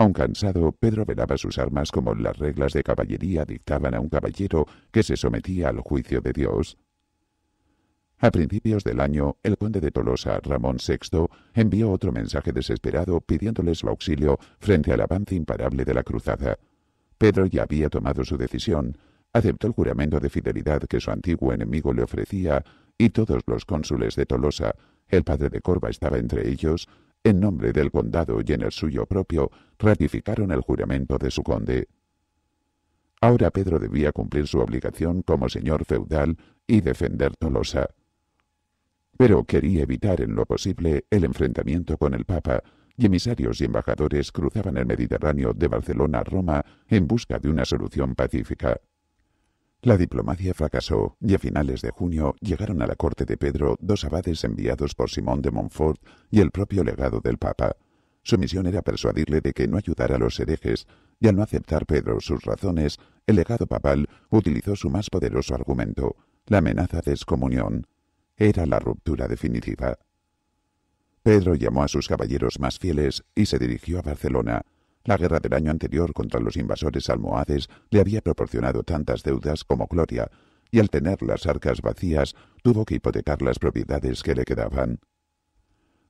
Aun cansado, Pedro velaba sus armas como las reglas de caballería dictaban a un caballero que se sometía al juicio de Dios. A principios del año, el conde de Tolosa, Ramón VI, envió otro mensaje desesperado pidiéndoles su auxilio frente al avance imparable de la cruzada. Pedro ya había tomado su decisión, aceptó el juramento de fidelidad que su antiguo enemigo le ofrecía, y todos los cónsules de Tolosa, el padre de Corva estaba entre ellos, en nombre del condado y en el suyo propio, ratificaron el juramento de su conde. Ahora Pedro debía cumplir su obligación como señor feudal y defender Tolosa. Pero quería evitar en lo posible el enfrentamiento con el Papa, y emisarios y embajadores cruzaban el Mediterráneo de Barcelona a Roma en busca de una solución pacífica. La diplomacia fracasó y a finales de junio llegaron a la corte de Pedro dos abades enviados por Simón de Montfort y el propio legado del Papa. Su misión era persuadirle de que no ayudara a los herejes, y al no aceptar Pedro sus razones, el legado papal utilizó su más poderoso argumento, la amenaza de excomunión. Era la ruptura definitiva. Pedro llamó a sus caballeros más fieles y se dirigió a Barcelona, la guerra del año anterior contra los invasores almohades le había proporcionado tantas deudas como gloria, y al tener las arcas vacías tuvo que hipotecar las propiedades que le quedaban.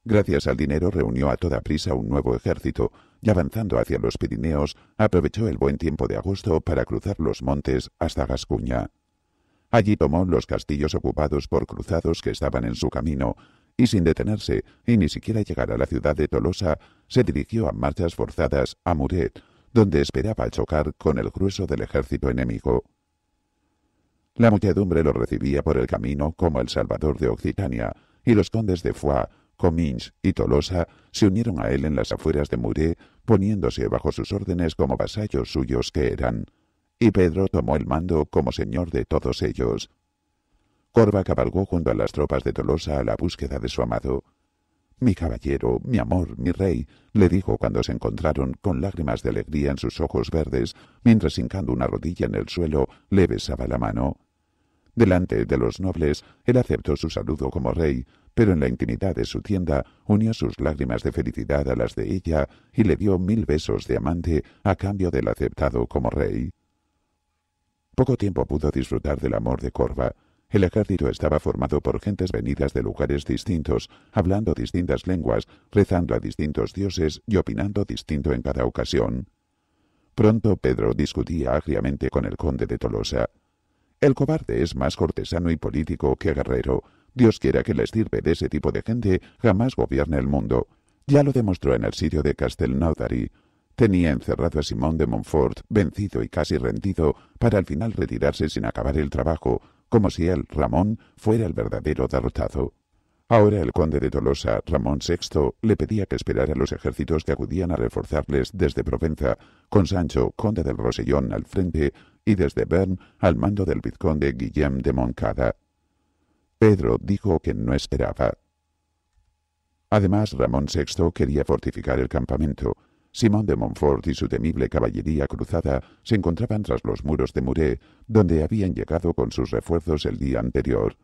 Gracias al dinero reunió a toda prisa un nuevo ejército y avanzando hacia los Pirineos aprovechó el buen tiempo de agosto para cruzar los montes hasta Gascuña. Allí tomó los castillos ocupados por cruzados que estaban en su camino y sin detenerse y ni siquiera llegar a la ciudad de Tolosa, se dirigió a marchas forzadas a Muret, donde esperaba chocar con el grueso del ejército enemigo. La muchedumbre lo recibía por el camino como el Salvador de Occitania, y los condes de Foix, Comins y Tolosa se unieron a él en las afueras de Muret, poniéndose bajo sus órdenes como vasallos suyos que eran. Y Pedro tomó el mando como señor de todos ellos. Corva cabalgó junto a las tropas de Tolosa a la búsqueda de su amado. Mi caballero, mi amor, mi rey, le dijo cuando se encontraron con lágrimas de alegría en sus ojos verdes, mientras hincando una rodilla en el suelo le besaba la mano. Delante de los nobles, él aceptó su saludo como rey, pero en la intimidad de su tienda unió sus lágrimas de felicidad a las de ella y le dio mil besos de amante a cambio del aceptado como rey. Poco tiempo pudo disfrutar del amor de Corva, el ejército estaba formado por gentes venidas de lugares distintos, hablando distintas lenguas, rezando a distintos dioses y opinando distinto en cada ocasión. Pronto Pedro discutía agriamente con el conde de Tolosa. El cobarde es más cortesano y político que guerrero. Dios quiera que le sirve de ese tipo de gente jamás gobierne el mundo. Ya lo demostró en el sitio de Castelnaudary. Tenía encerrado a Simón de Montfort, vencido y casi rendido, para al final retirarse sin acabar el trabajo, como si él, Ramón, fuera el verdadero derrotado. Ahora el conde de Tolosa, Ramón VI, le pedía que esperara los ejércitos que acudían a reforzarles desde Provenza, con Sancho, conde del Rosellón, al frente, y desde Bern, al mando del vizconde Guillem de Moncada. Pedro dijo que no esperaba. Además, Ramón VI quería fortificar el campamento, Simón de Montfort y su temible caballería cruzada se encontraban tras los muros de Muré, donde habían llegado con sus refuerzos el día anterior.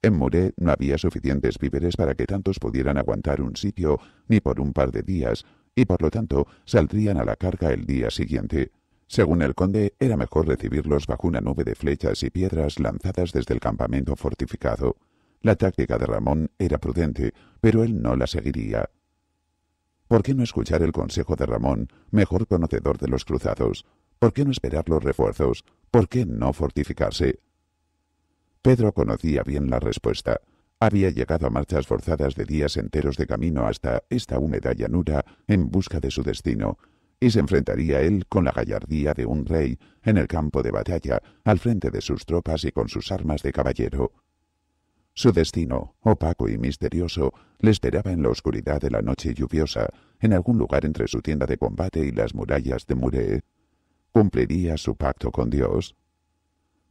En Muré no había suficientes víveres para que tantos pudieran aguantar un sitio ni por un par de días, y por lo tanto saldrían a la carga el día siguiente. Según el conde, era mejor recibirlos bajo una nube de flechas y piedras lanzadas desde el campamento fortificado. La táctica de Ramón era prudente, pero él no la seguiría. ¿Por qué no escuchar el consejo de Ramón, mejor conocedor de los cruzados? ¿Por qué no esperar los refuerzos? ¿Por qué no fortificarse? Pedro conocía bien la respuesta. Había llegado a marchas forzadas de días enteros de camino hasta esta húmeda llanura en busca de su destino, y se enfrentaría él con la gallardía de un rey en el campo de batalla, al frente de sus tropas y con sus armas de caballero. Su destino, opaco y misterioso, le esperaba en la oscuridad de la noche lluviosa, en algún lugar entre su tienda de combate y las murallas de Muré. ¿Cumpliría su pacto con Dios?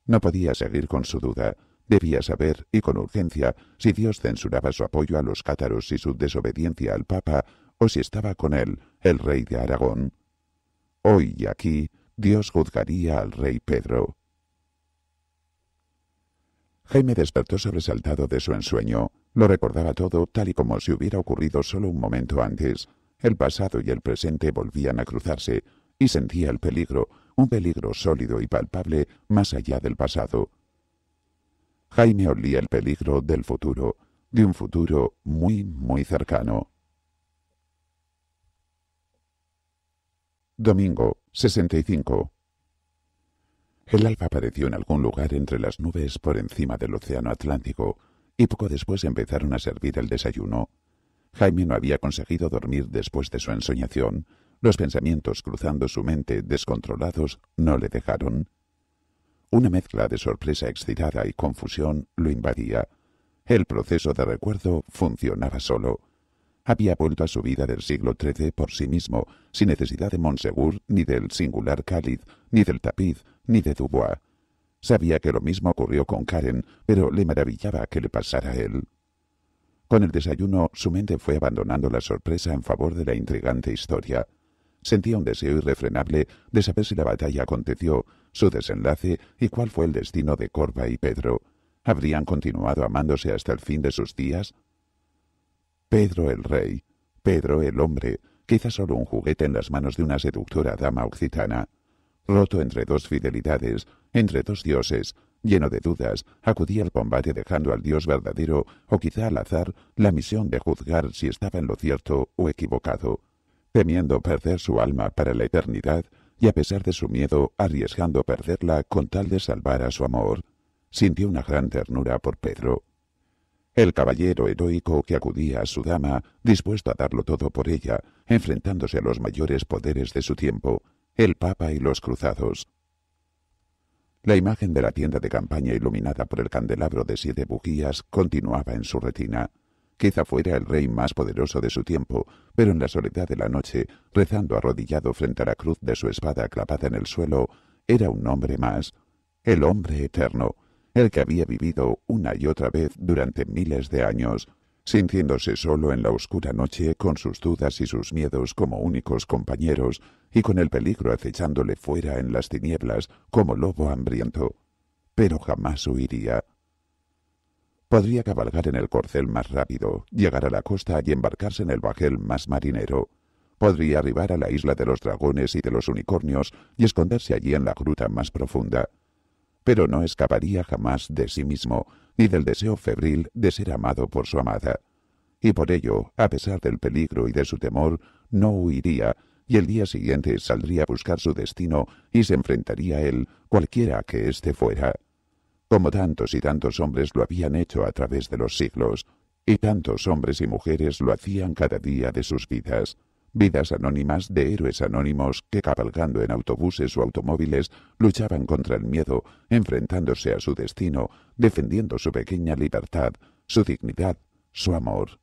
No podía seguir con su duda. Debía saber, y con urgencia, si Dios censuraba su apoyo a los cátaros y su desobediencia al Papa, o si estaba con él, el rey de Aragón. Hoy y aquí, Dios juzgaría al rey Pedro. Jaime despertó sobresaltado de su ensueño. Lo recordaba todo tal y como si hubiera ocurrido solo un momento antes. El pasado y el presente volvían a cruzarse, y sentía el peligro, un peligro sólido y palpable más allá del pasado. Jaime olía el peligro del futuro, de un futuro muy, muy cercano. Domingo, 65. El alfa apareció en algún lugar entre las nubes por encima del océano Atlántico, y poco después empezaron a servir el desayuno. Jaime no había conseguido dormir después de su ensoñación. Los pensamientos cruzando su mente descontrolados no le dejaron. Una mezcla de sorpresa excitada y confusión lo invadía. El proceso de recuerdo funcionaba solo. Había vuelto a su vida del siglo XIII por sí mismo, sin necesidad de Monsegur, ni del singular cáliz, ni del tapiz, ni de Dubois. Sabía que lo mismo ocurrió con Karen, pero le maravillaba que le pasara a él. Con el desayuno, su mente fue abandonando la sorpresa en favor de la intrigante historia. Sentía un deseo irrefrenable de saber si la batalla aconteció, su desenlace y cuál fue el destino de Corva y Pedro. ¿Habrían continuado amándose hasta el fin de sus días? Pedro el rey, Pedro el hombre, quizá solo un juguete en las manos de una seductora dama occitana roto entre dos fidelidades, entre dos dioses, lleno de dudas, acudía al combate dejando al dios verdadero, o quizá al azar, la misión de juzgar si estaba en lo cierto o equivocado, temiendo perder su alma para la eternidad y a pesar de su miedo arriesgando perderla con tal de salvar a su amor, sintió una gran ternura por Pedro. El caballero heroico que acudía a su dama, dispuesto a darlo todo por ella, enfrentándose a los mayores poderes de su tiempo, el Papa y los cruzados. La imagen de la tienda de campaña iluminada por el candelabro de siete bujías continuaba en su retina. Quizá fuera el rey más poderoso de su tiempo, pero en la soledad de la noche, rezando arrodillado frente a la cruz de su espada clavada en el suelo, era un hombre más, el hombre eterno, el que había vivido una y otra vez durante miles de años, sintiéndose solo en la oscura noche con sus dudas y sus miedos como únicos compañeros y con el peligro acechándole fuera en las tinieblas como lobo hambriento. Pero jamás huiría. Podría cabalgar en el corcel más rápido, llegar a la costa y embarcarse en el bajel más marinero. Podría arribar a la isla de los dragones y de los unicornios y esconderse allí en la gruta más profunda. Pero no escaparía jamás de sí mismo, ni del deseo febril de ser amado por su amada. Y por ello, a pesar del peligro y de su temor, no huiría, y el día siguiente saldría a buscar su destino y se enfrentaría a él, cualquiera que éste fuera. Como tantos y tantos hombres lo habían hecho a través de los siglos, y tantos hombres y mujeres lo hacían cada día de sus vidas vidas anónimas de héroes anónimos que cabalgando en autobuses o automóviles luchaban contra el miedo, enfrentándose a su destino, defendiendo su pequeña libertad, su dignidad, su amor.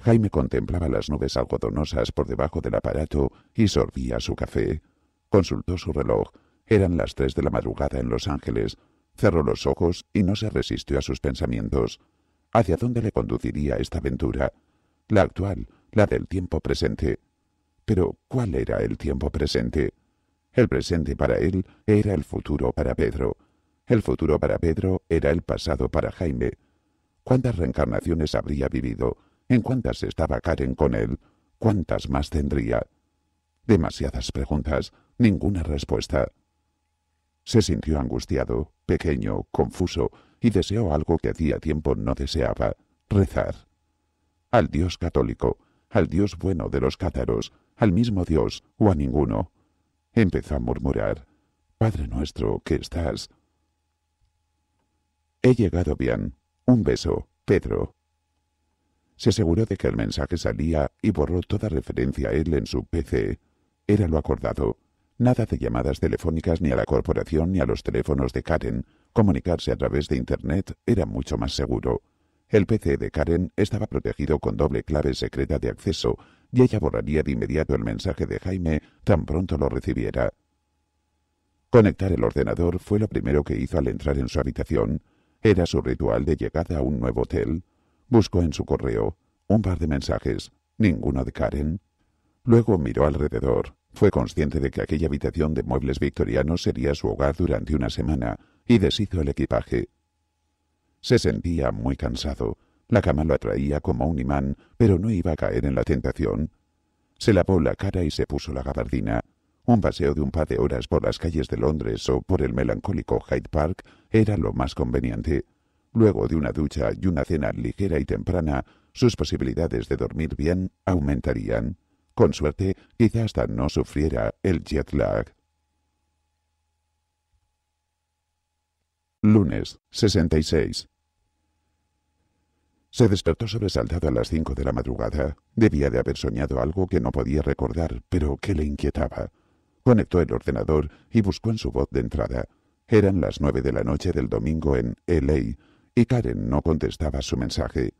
Jaime contemplaba las nubes algodonosas por debajo del aparato y sorbía su café. Consultó su reloj. Eran las tres de la madrugada en Los Ángeles. Cerró los ojos y no se resistió a sus pensamientos. ¿Hacia dónde le conduciría esta aventura? La actual, la del tiempo presente. Pero, ¿cuál era el tiempo presente? El presente para él era el futuro para Pedro. El futuro para Pedro era el pasado para Jaime. ¿Cuántas reencarnaciones habría vivido? ¿En cuántas estaba Karen con él? ¿Cuántas más tendría? Demasiadas preguntas, ninguna respuesta. Se sintió angustiado, pequeño, confuso, y deseó algo que hacía tiempo no deseaba, rezar. Al Dios católico, al Dios bueno de los cátaros, al mismo Dios o a ninguno. Empezó a murmurar, Padre nuestro ¿qué estás. He llegado bien. Un beso, Pedro. Se aseguró de que el mensaje salía y borró toda referencia a él en su PC. Era lo acordado. Nada de llamadas telefónicas ni a la corporación ni a los teléfonos de Karen. Comunicarse a través de Internet era mucho más seguro. El PC de Karen estaba protegido con doble clave secreta de acceso y ella borraría de inmediato el mensaje de Jaime tan pronto lo recibiera. Conectar el ordenador fue lo primero que hizo al entrar en su habitación. Era su ritual de llegada a un nuevo hotel. Buscó en su correo un par de mensajes, ninguno de Karen. Luego miró alrededor. Fue consciente de que aquella habitación de muebles victorianos sería su hogar durante una semana y deshizo el equipaje. Se sentía muy cansado. La cama lo atraía como un imán, pero no iba a caer en la tentación. Se lavó la cara y se puso la gabardina. Un paseo de un par de horas por las calles de Londres o por el melancólico Hyde Park era lo más conveniente. Luego de una ducha y una cena ligera y temprana, sus posibilidades de dormir bien aumentarían. Con suerte, quizá hasta no sufriera el jet lag. Lunes, 66. Se despertó sobresaltado a las cinco de la madrugada. Debía de haber soñado algo que no podía recordar, pero que le inquietaba. Conectó el ordenador y buscó en su voz de entrada. Eran las nueve de la noche del domingo en LA y Karen no contestaba su mensaje.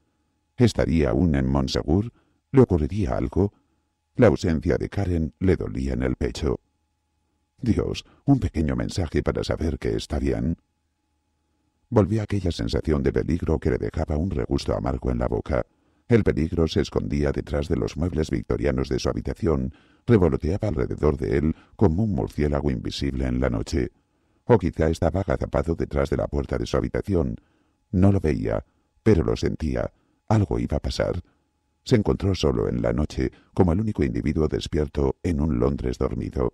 ¿Estaría aún en Monsegur? ¿Le ocurriría algo? La ausencia de Karen le dolía en el pecho. Dios, un pequeño mensaje para saber que estarían. Volvió aquella sensación de peligro que le dejaba un regusto amargo en la boca. El peligro se escondía detrás de los muebles victorianos de su habitación, revoloteaba alrededor de él como un murciélago invisible en la noche. O quizá estaba agazapado detrás de la puerta de su habitación. No lo veía, pero lo sentía. Algo iba a pasar. Se encontró solo en la noche, como el único individuo despierto en un Londres dormido.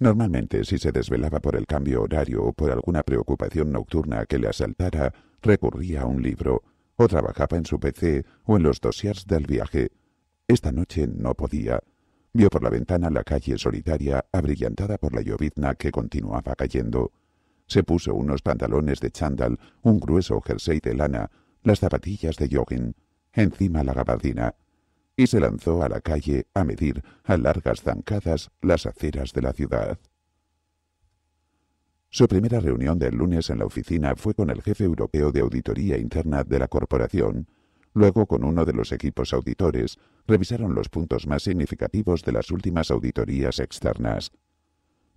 Normalmente, si se desvelaba por el cambio horario o por alguna preocupación nocturna que le asaltara, recurría a un libro, o trabajaba en su PC o en los dossiers del viaje. Esta noche no podía. Vio por la ventana la calle solitaria, abrillantada por la llovizna que continuaba cayendo. Se puso unos pantalones de chándal, un grueso jersey de lana, las zapatillas de jogging, encima la gabardina y se lanzó a la calle a medir a largas zancadas las aceras de la ciudad. Su primera reunión del lunes en la oficina fue con el jefe europeo de auditoría interna de la corporación, luego con uno de los equipos auditores, revisaron los puntos más significativos de las últimas auditorías externas.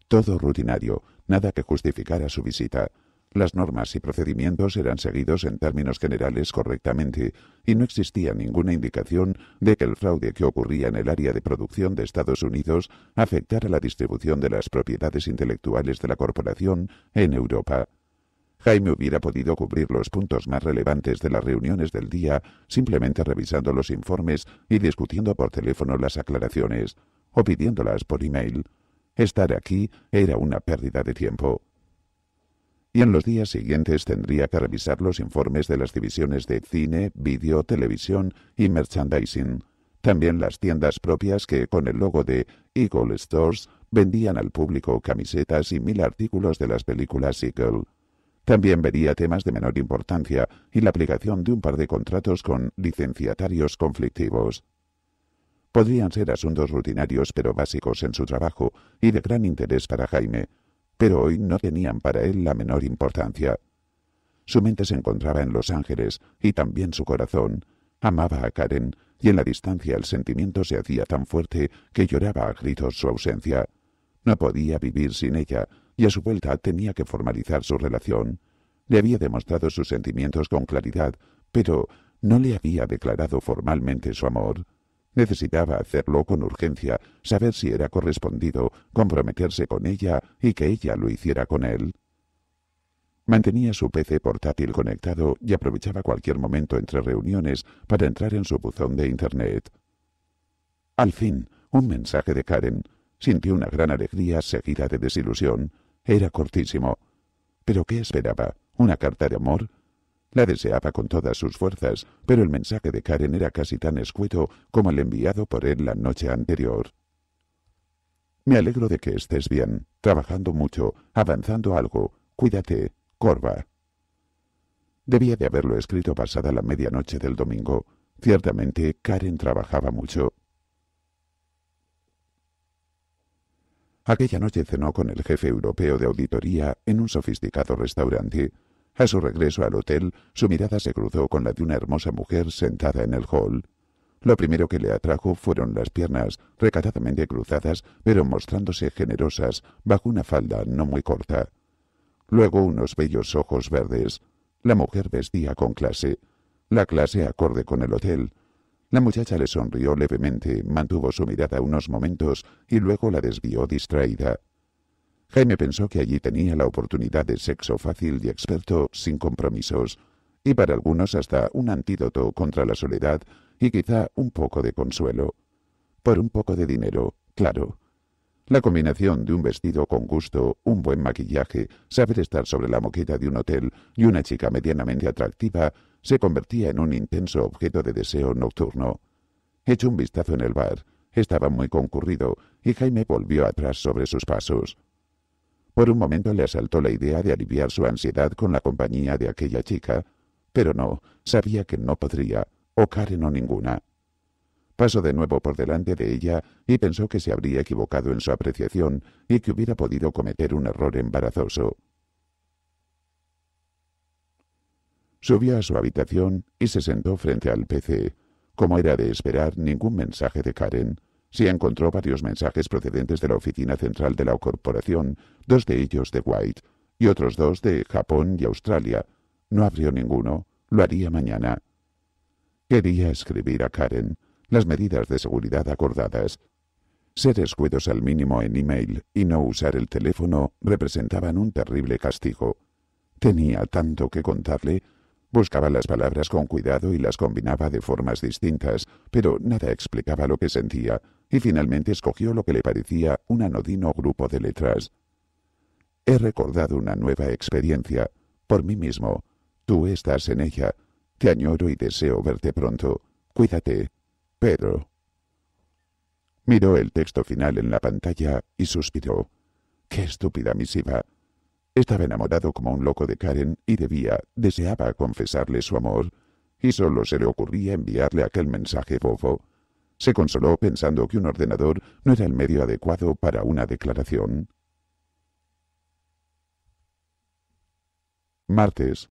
Todo rutinario, nada que justificara su visita, las normas y procedimientos eran seguidos en términos generales correctamente y no existía ninguna indicación de que el fraude que ocurría en el área de producción de Estados Unidos afectara la distribución de las propiedades intelectuales de la corporación en Europa. Jaime hubiera podido cubrir los puntos más relevantes de las reuniones del día simplemente revisando los informes y discutiendo por teléfono las aclaraciones o pidiéndolas por email. Estar aquí era una pérdida de tiempo y en los días siguientes tendría que revisar los informes de las divisiones de cine, vídeo, televisión y merchandising. También las tiendas propias que, con el logo de Eagle Stores, vendían al público camisetas y mil artículos de las películas Eagle. También vería temas de menor importancia y la aplicación de un par de contratos con licenciatarios conflictivos. Podrían ser asuntos rutinarios pero básicos en su trabajo y de gran interés para Jaime, pero hoy no tenían para él la menor importancia. Su mente se encontraba en Los Ángeles y también su corazón. Amaba a Karen y en la distancia el sentimiento se hacía tan fuerte que lloraba a gritos su ausencia. No podía vivir sin ella y a su vuelta tenía que formalizar su relación. Le había demostrado sus sentimientos con claridad, pero no le había declarado formalmente su amor. Necesitaba hacerlo con urgencia, saber si era correspondido, comprometerse con ella y que ella lo hiciera con él. Mantenía su PC portátil conectado y aprovechaba cualquier momento entre reuniones para entrar en su buzón de Internet. Al fin, un mensaje de Karen. Sintió una gran alegría seguida de desilusión. Era cortísimo. ¿Pero qué esperaba? ¿Una carta de amor? La deseaba con todas sus fuerzas, pero el mensaje de Karen era casi tan escueto como el enviado por él la noche anterior. Me alegro de que estés bien, trabajando mucho, avanzando algo. Cuídate, Corva. Debía de haberlo escrito pasada la medianoche del domingo. Ciertamente, Karen trabajaba mucho. Aquella noche cenó con el jefe europeo de auditoría en un sofisticado restaurante. A su regreso al hotel, su mirada se cruzó con la de una hermosa mujer sentada en el hall. Lo primero que le atrajo fueron las piernas, recatadamente cruzadas, pero mostrándose generosas, bajo una falda no muy corta. Luego unos bellos ojos verdes. La mujer vestía con clase. La clase acorde con el hotel. La muchacha le sonrió levemente, mantuvo su mirada unos momentos y luego la desvió distraída. Jaime pensó que allí tenía la oportunidad de sexo fácil y experto, sin compromisos, y para algunos hasta un antídoto contra la soledad y quizá un poco de consuelo. Por un poco de dinero, claro. La combinación de un vestido con gusto, un buen maquillaje, saber estar sobre la moqueta de un hotel y una chica medianamente atractiva se convertía en un intenso objeto de deseo nocturno. Echó un vistazo en el bar, estaba muy concurrido y Jaime volvió atrás sobre sus pasos. Por un momento le asaltó la idea de aliviar su ansiedad con la compañía de aquella chica, pero no, sabía que no podría, o Karen o ninguna. Pasó de nuevo por delante de ella y pensó que se habría equivocado en su apreciación y que hubiera podido cometer un error embarazoso. Subió a su habitación y se sentó frente al PC. Como era de esperar, ningún mensaje de Karen se encontró varios mensajes procedentes de la oficina central de la corporación, dos de ellos de White y otros dos de Japón y Australia. No abrió ninguno, lo haría mañana. Quería escribir a Karen las medidas de seguridad acordadas. Ser escudos al mínimo en email y no usar el teléfono representaban un terrible castigo. Tenía tanto que contarle. Buscaba las palabras con cuidado y las combinaba de formas distintas, pero nada explicaba lo que sentía y finalmente escogió lo que le parecía un anodino grupo de letras. He recordado una nueva experiencia, por mí mismo. Tú estás en ella. Te añoro y deseo verte pronto. Cuídate. Pedro. Miró el texto final en la pantalla y suspiró. Qué estúpida misiva. Estaba enamorado como un loco de Karen y debía, deseaba confesarle su amor, y solo se le ocurría enviarle aquel mensaje bobo. Se consoló pensando que un ordenador no era el medio adecuado para una declaración. Martes